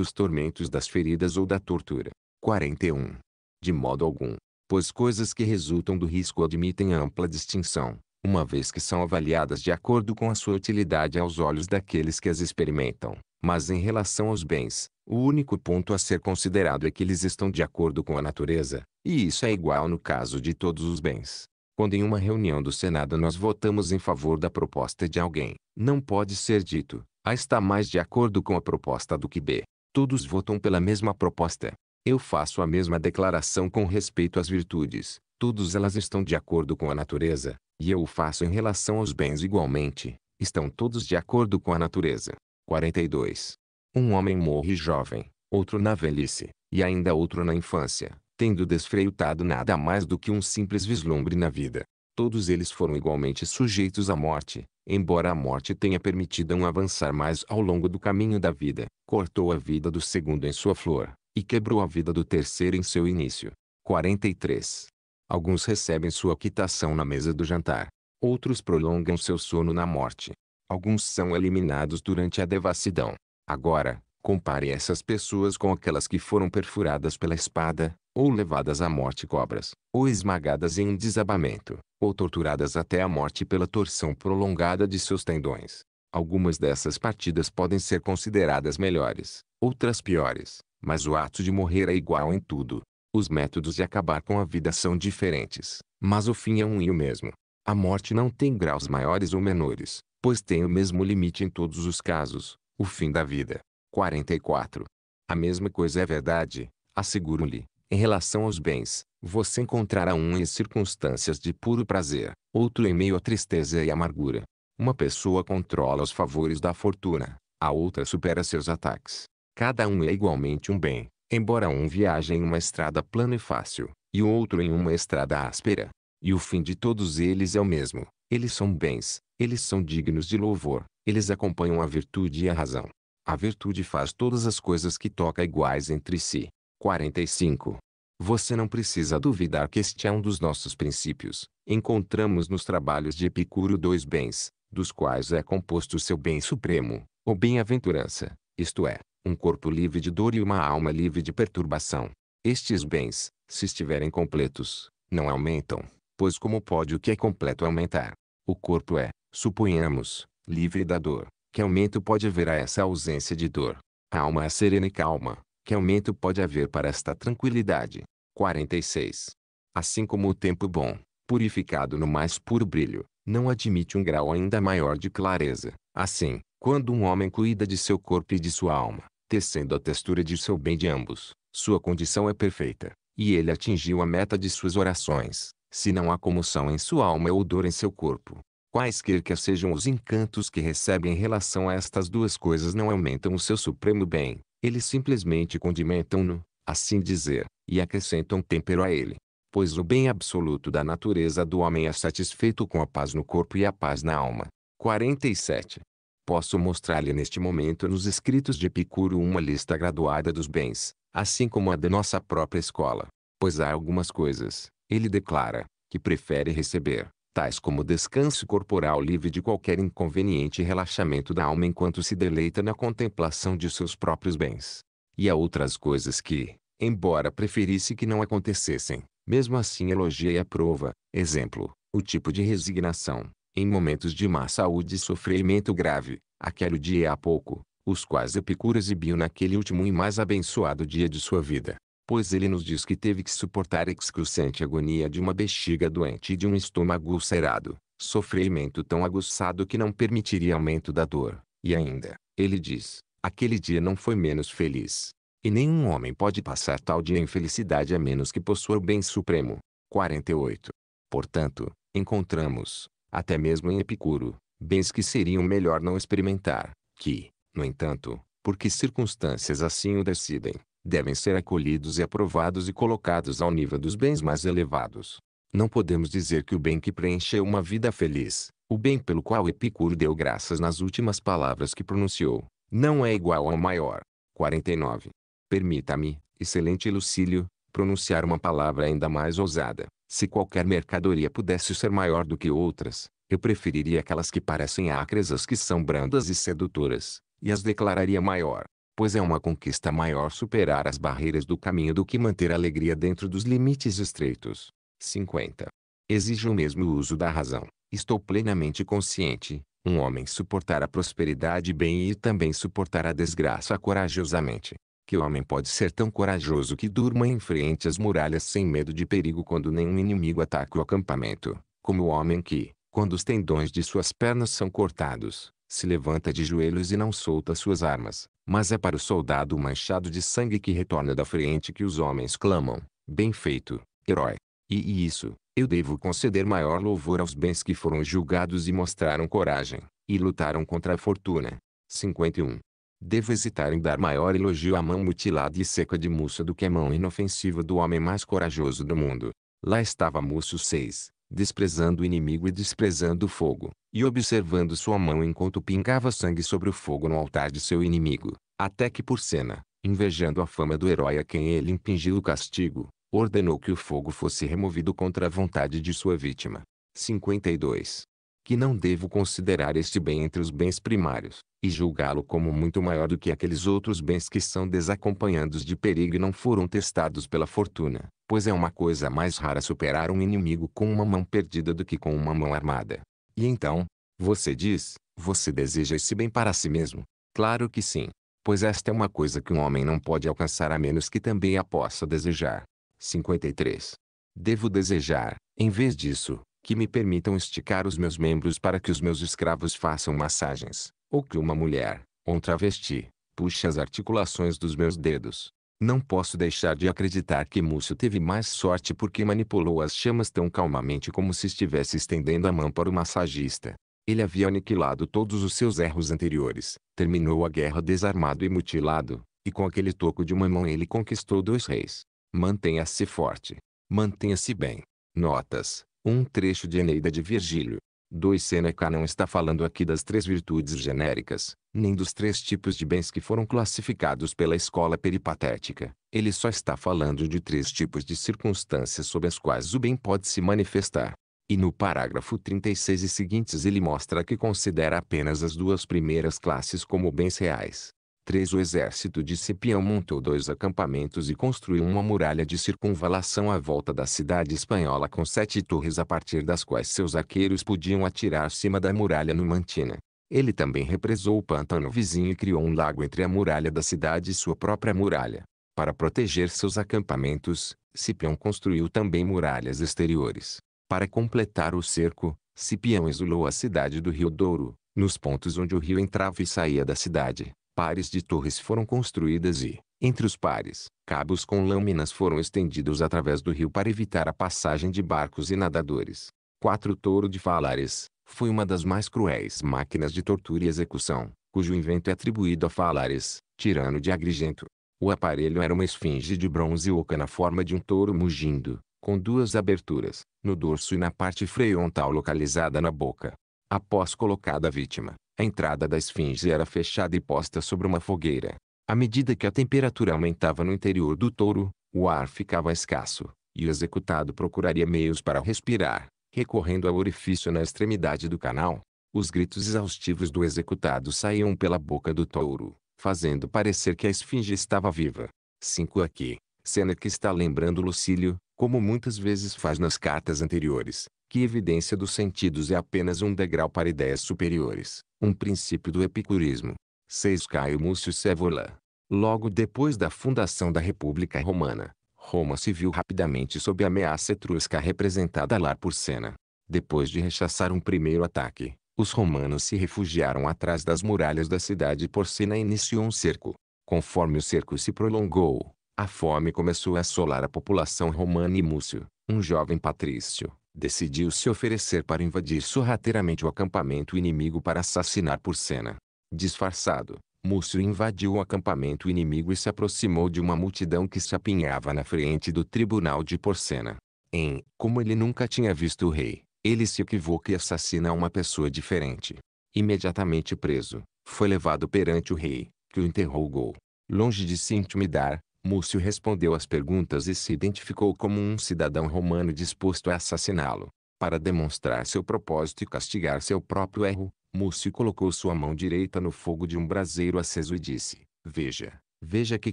os tormentos das feridas ou da tortura. 41 de modo algum, pois coisas que resultam do risco admitem ampla distinção, uma vez que são avaliadas de acordo com a sua utilidade aos olhos daqueles que as experimentam. Mas em relação aos bens, o único ponto a ser considerado é que eles estão de acordo com a natureza, e isso é igual no caso de todos os bens. Quando em uma reunião do Senado nós votamos em favor da proposta de alguém, não pode ser dito, A ah, está mais de acordo com a proposta do que B. Todos votam pela mesma proposta, eu faço a mesma declaração com respeito às virtudes. Todas elas estão de acordo com a natureza, e eu o faço em relação aos bens igualmente. Estão todos de acordo com a natureza. 42. Um homem morre jovem, outro na velhice, e ainda outro na infância, tendo desfrutado nada mais do que um simples vislumbre na vida. Todos eles foram igualmente sujeitos à morte, embora a morte tenha permitido um avançar mais ao longo do caminho da vida, cortou a vida do segundo em sua flor, e quebrou a vida do terceiro em seu início. 43. Alguns recebem sua quitação na mesa do jantar. Outros prolongam seu sono na morte. Alguns são eliminados durante a devassidão. Agora, compare essas pessoas com aquelas que foram perfuradas pela espada, ou levadas à morte cobras, ou esmagadas em um desabamento, ou torturadas até a morte pela torção prolongada de seus tendões. Algumas dessas partidas podem ser consideradas melhores, outras piores. Mas o ato de morrer é igual em tudo. Os métodos de acabar com a vida são diferentes, mas o fim é um e o mesmo. A morte não tem graus maiores ou menores, pois tem o mesmo limite em todos os casos, o fim da vida. 44. A mesma coisa é verdade, asseguro-lhe, em relação aos bens, você encontrará um em circunstâncias de puro prazer, outro em meio à tristeza e amargura. Uma pessoa controla os favores da fortuna, a outra supera seus ataques. Cada um é igualmente um bem, embora um viaje em uma estrada plana e fácil, e o outro em uma estrada áspera. E o fim de todos eles é o mesmo. Eles são bens, eles são dignos de louvor, eles acompanham a virtude e a razão. A virtude faz todas as coisas que toca iguais entre si. 45. Você não precisa duvidar que este é um dos nossos princípios. Encontramos nos trabalhos de Epicuro dois bens, dos quais é composto o seu bem supremo, ou bem-aventurança, isto é, um corpo livre de dor e uma alma livre de perturbação. Estes bens, se estiverem completos, não aumentam, pois como pode o que é completo aumentar? O corpo é, suponhamos, livre da dor. Que aumento pode haver a essa ausência de dor? A alma é serena e calma. Que aumento pode haver para esta tranquilidade? 46. Assim como o tempo bom, purificado no mais puro brilho, não admite um grau ainda maior de clareza, assim, quando um homem cuida de seu corpo e de sua alma, tecendo a textura de seu bem de ambos. Sua condição é perfeita, e ele atingiu a meta de suas orações, se não há comoção em sua alma ou dor em seu corpo. Quaisquer que sejam os encantos que recebe em relação a estas duas coisas não aumentam o seu supremo bem, eles simplesmente condimentam-no, assim dizer, e acrescentam tempero a ele. Pois o bem absoluto da natureza do homem é satisfeito com a paz no corpo e a paz na alma. 47. Posso mostrar-lhe neste momento nos escritos de Epicuro uma lista graduada dos bens, assim como a da nossa própria escola. Pois há algumas coisas, ele declara, que prefere receber, tais como descanso corporal livre de qualquer inconveniente e relaxamento da alma enquanto se deleita na contemplação de seus próprios bens. E há outras coisas que, embora preferisse que não acontecessem, mesmo assim elogia e aprova, exemplo, o tipo de resignação, em momentos de má saúde e sofrimento grave, aquele dia é há pouco, os quais Epicuras exibiu naquele último e mais abençoado dia de sua vida. Pois ele nos diz que teve que suportar a excruciante agonia de uma bexiga doente e de um estômago ulcerado, sofrimento tão aguçado que não permitiria aumento da dor. E ainda, ele diz, aquele dia não foi menos feliz. E nenhum homem pode passar tal dia em felicidade a menos que possua o bem supremo. 48. Portanto, encontramos, até mesmo em Epicuro, bens que seriam melhor não experimentar, que, no entanto, porque circunstâncias assim o decidem, devem ser acolhidos e aprovados e colocados ao nível dos bens mais elevados. Não podemos dizer que o bem que preencheu uma vida feliz, o bem pelo qual Epicuro deu graças nas últimas palavras que pronunciou, não é igual ao maior. 49. Permita-me, excelente Lucílio, pronunciar uma palavra ainda mais ousada. Se qualquer mercadoria pudesse ser maior do que outras, eu preferiria aquelas que parecem acres às que são brandas e sedutoras, e as declararia maior, pois é uma conquista maior superar as barreiras do caminho do que manter a alegria dentro dos limites estreitos. 50. Exige o mesmo uso da razão. Estou plenamente consciente, um homem suportar a prosperidade bem e também suportar a desgraça corajosamente, que o homem pode ser tão corajoso que durma em frente às muralhas sem medo de perigo quando nenhum inimigo ataca o acampamento, como o homem que, quando os tendões de suas pernas são cortados, se levanta de joelhos e não solta suas armas, mas é para o soldado manchado de sangue que retorna da frente que os homens clamam, bem feito, herói. E, e isso, eu devo conceder maior louvor aos bens que foram julgados e mostraram coragem, e lutaram contra a fortuna. 51 devo hesitar em dar maior elogio à mão mutilada e seca de Múcio do que à mão inofensiva do homem mais corajoso do mundo. Lá estava Múcio VI, desprezando o inimigo e desprezando o fogo, e observando sua mão enquanto pingava sangue sobre o fogo no altar de seu inimigo, até que por cena, invejando a fama do herói a quem ele impingiu o castigo, ordenou que o fogo fosse removido contra a vontade de sua vítima. 52 que não devo considerar este bem entre os bens primários, e julgá-lo como muito maior do que aqueles outros bens que são desacompanhados de perigo e não foram testados pela fortuna, pois é uma coisa mais rara superar um inimigo com uma mão perdida do que com uma mão armada. E então, você diz, você deseja esse bem para si mesmo? Claro que sim, pois esta é uma coisa que um homem não pode alcançar a menos que também a possa desejar. 53. Devo desejar, em vez disso, que me permitam esticar os meus membros para que os meus escravos façam massagens, ou que uma mulher, ou um travesti, puxe as articulações dos meus dedos. Não posso deixar de acreditar que Múcio teve mais sorte porque manipulou as chamas tão calmamente como se estivesse estendendo a mão para o massagista. Ele havia aniquilado todos os seus erros anteriores, terminou a guerra desarmado e mutilado, e com aquele toco de uma mão ele conquistou dois reis. Mantenha-se forte. Mantenha-se bem. Notas. Um trecho de Eneida de Virgílio. 2. Seneca não está falando aqui das três virtudes genéricas, nem dos três tipos de bens que foram classificados pela escola peripatética. Ele só está falando de três tipos de circunstâncias sob as quais o bem pode se manifestar. E no parágrafo 36 e seguintes ele mostra que considera apenas as duas primeiras classes como bens reais, 3. O exército de Cipião montou dois acampamentos e construiu uma muralha de circunvalação à volta da cidade espanhola com sete torres a partir das quais seus arqueiros podiam atirar cima da muralha numantina. Ele também represou o pântano vizinho e criou um lago entre a muralha da cidade e sua própria muralha. Para proteger seus acampamentos, Cipião construiu também muralhas exteriores. Para completar o cerco, Cipião isolou a cidade do Rio Douro, nos pontos onde o rio entrava e saía da cidade. Pares de torres foram construídas e, entre os pares, cabos com lâminas foram estendidos através do rio para evitar a passagem de barcos e nadadores. Quatro Touro de Falares foi uma das mais cruéis máquinas de tortura e execução, cujo invento é atribuído a Falares, tirano de Agrigento. O aparelho era uma esfinge de bronze oca na forma de um touro mugindo, com duas aberturas, no dorso e na parte freontal localizada na boca. Após colocada a vítima, a entrada da esfinge era fechada e posta sobre uma fogueira. À medida que a temperatura aumentava no interior do touro, o ar ficava escasso, e o executado procuraria meios para respirar, recorrendo ao orifício na extremidade do canal. Os gritos exaustivos do executado saíam pela boca do touro, fazendo parecer que a esfinge estava viva. 5 aqui. Cena que está lembrando Lucílio, como muitas vezes faz nas cartas anteriores, que evidência dos sentidos é apenas um degrau para ideias superiores, um princípio do epicurismo. 6 Caio Múcio Sévola Logo depois da fundação da República Romana, Roma se viu rapidamente sob a ameaça etrusca representada lá por Sena. Depois de rechaçar um primeiro ataque, os romanos se refugiaram atrás das muralhas da cidade e por Sena iniciou um cerco. Conforme o cerco se prolongou, a fome começou a assolar a população romana e Múcio, um jovem patrício, decidiu se oferecer para invadir sorrateiramente o acampamento inimigo para assassinar Porcena. Disfarçado, Múcio invadiu o acampamento inimigo e se aproximou de uma multidão que se apinhava na frente do tribunal de Porcena. Em, como ele nunca tinha visto o rei, ele se equivoca e assassina uma pessoa diferente. Imediatamente preso, foi levado perante o rei, que o interrogou. Longe de se intimidar, Múcio respondeu às perguntas e se identificou como um cidadão romano disposto a assassiná-lo. Para demonstrar seu propósito e castigar seu próprio erro, Múcio colocou sua mão direita no fogo de um braseiro aceso e disse: Veja, veja que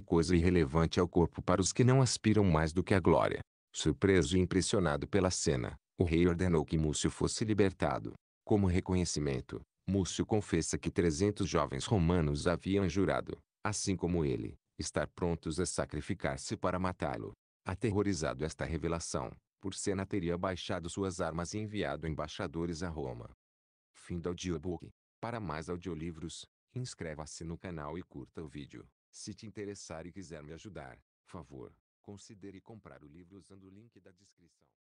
coisa irrelevante é o corpo para os que não aspiram mais do que a glória. Surpreso e impressionado pela cena, o rei ordenou que Múcio fosse libertado. Como reconhecimento, Múcio confessa que 300 jovens romanos haviam jurado, assim como ele, estar prontos a sacrificar-se para matá-lo. Aterrorizado esta revelação, Porcena teria baixado suas armas e enviado embaixadores a Roma. Fim do audiobook. Para mais audiolivros, inscreva-se no canal e curta o vídeo. Se te interessar e quiser me ajudar, favor, considere comprar o livro usando o link da descrição.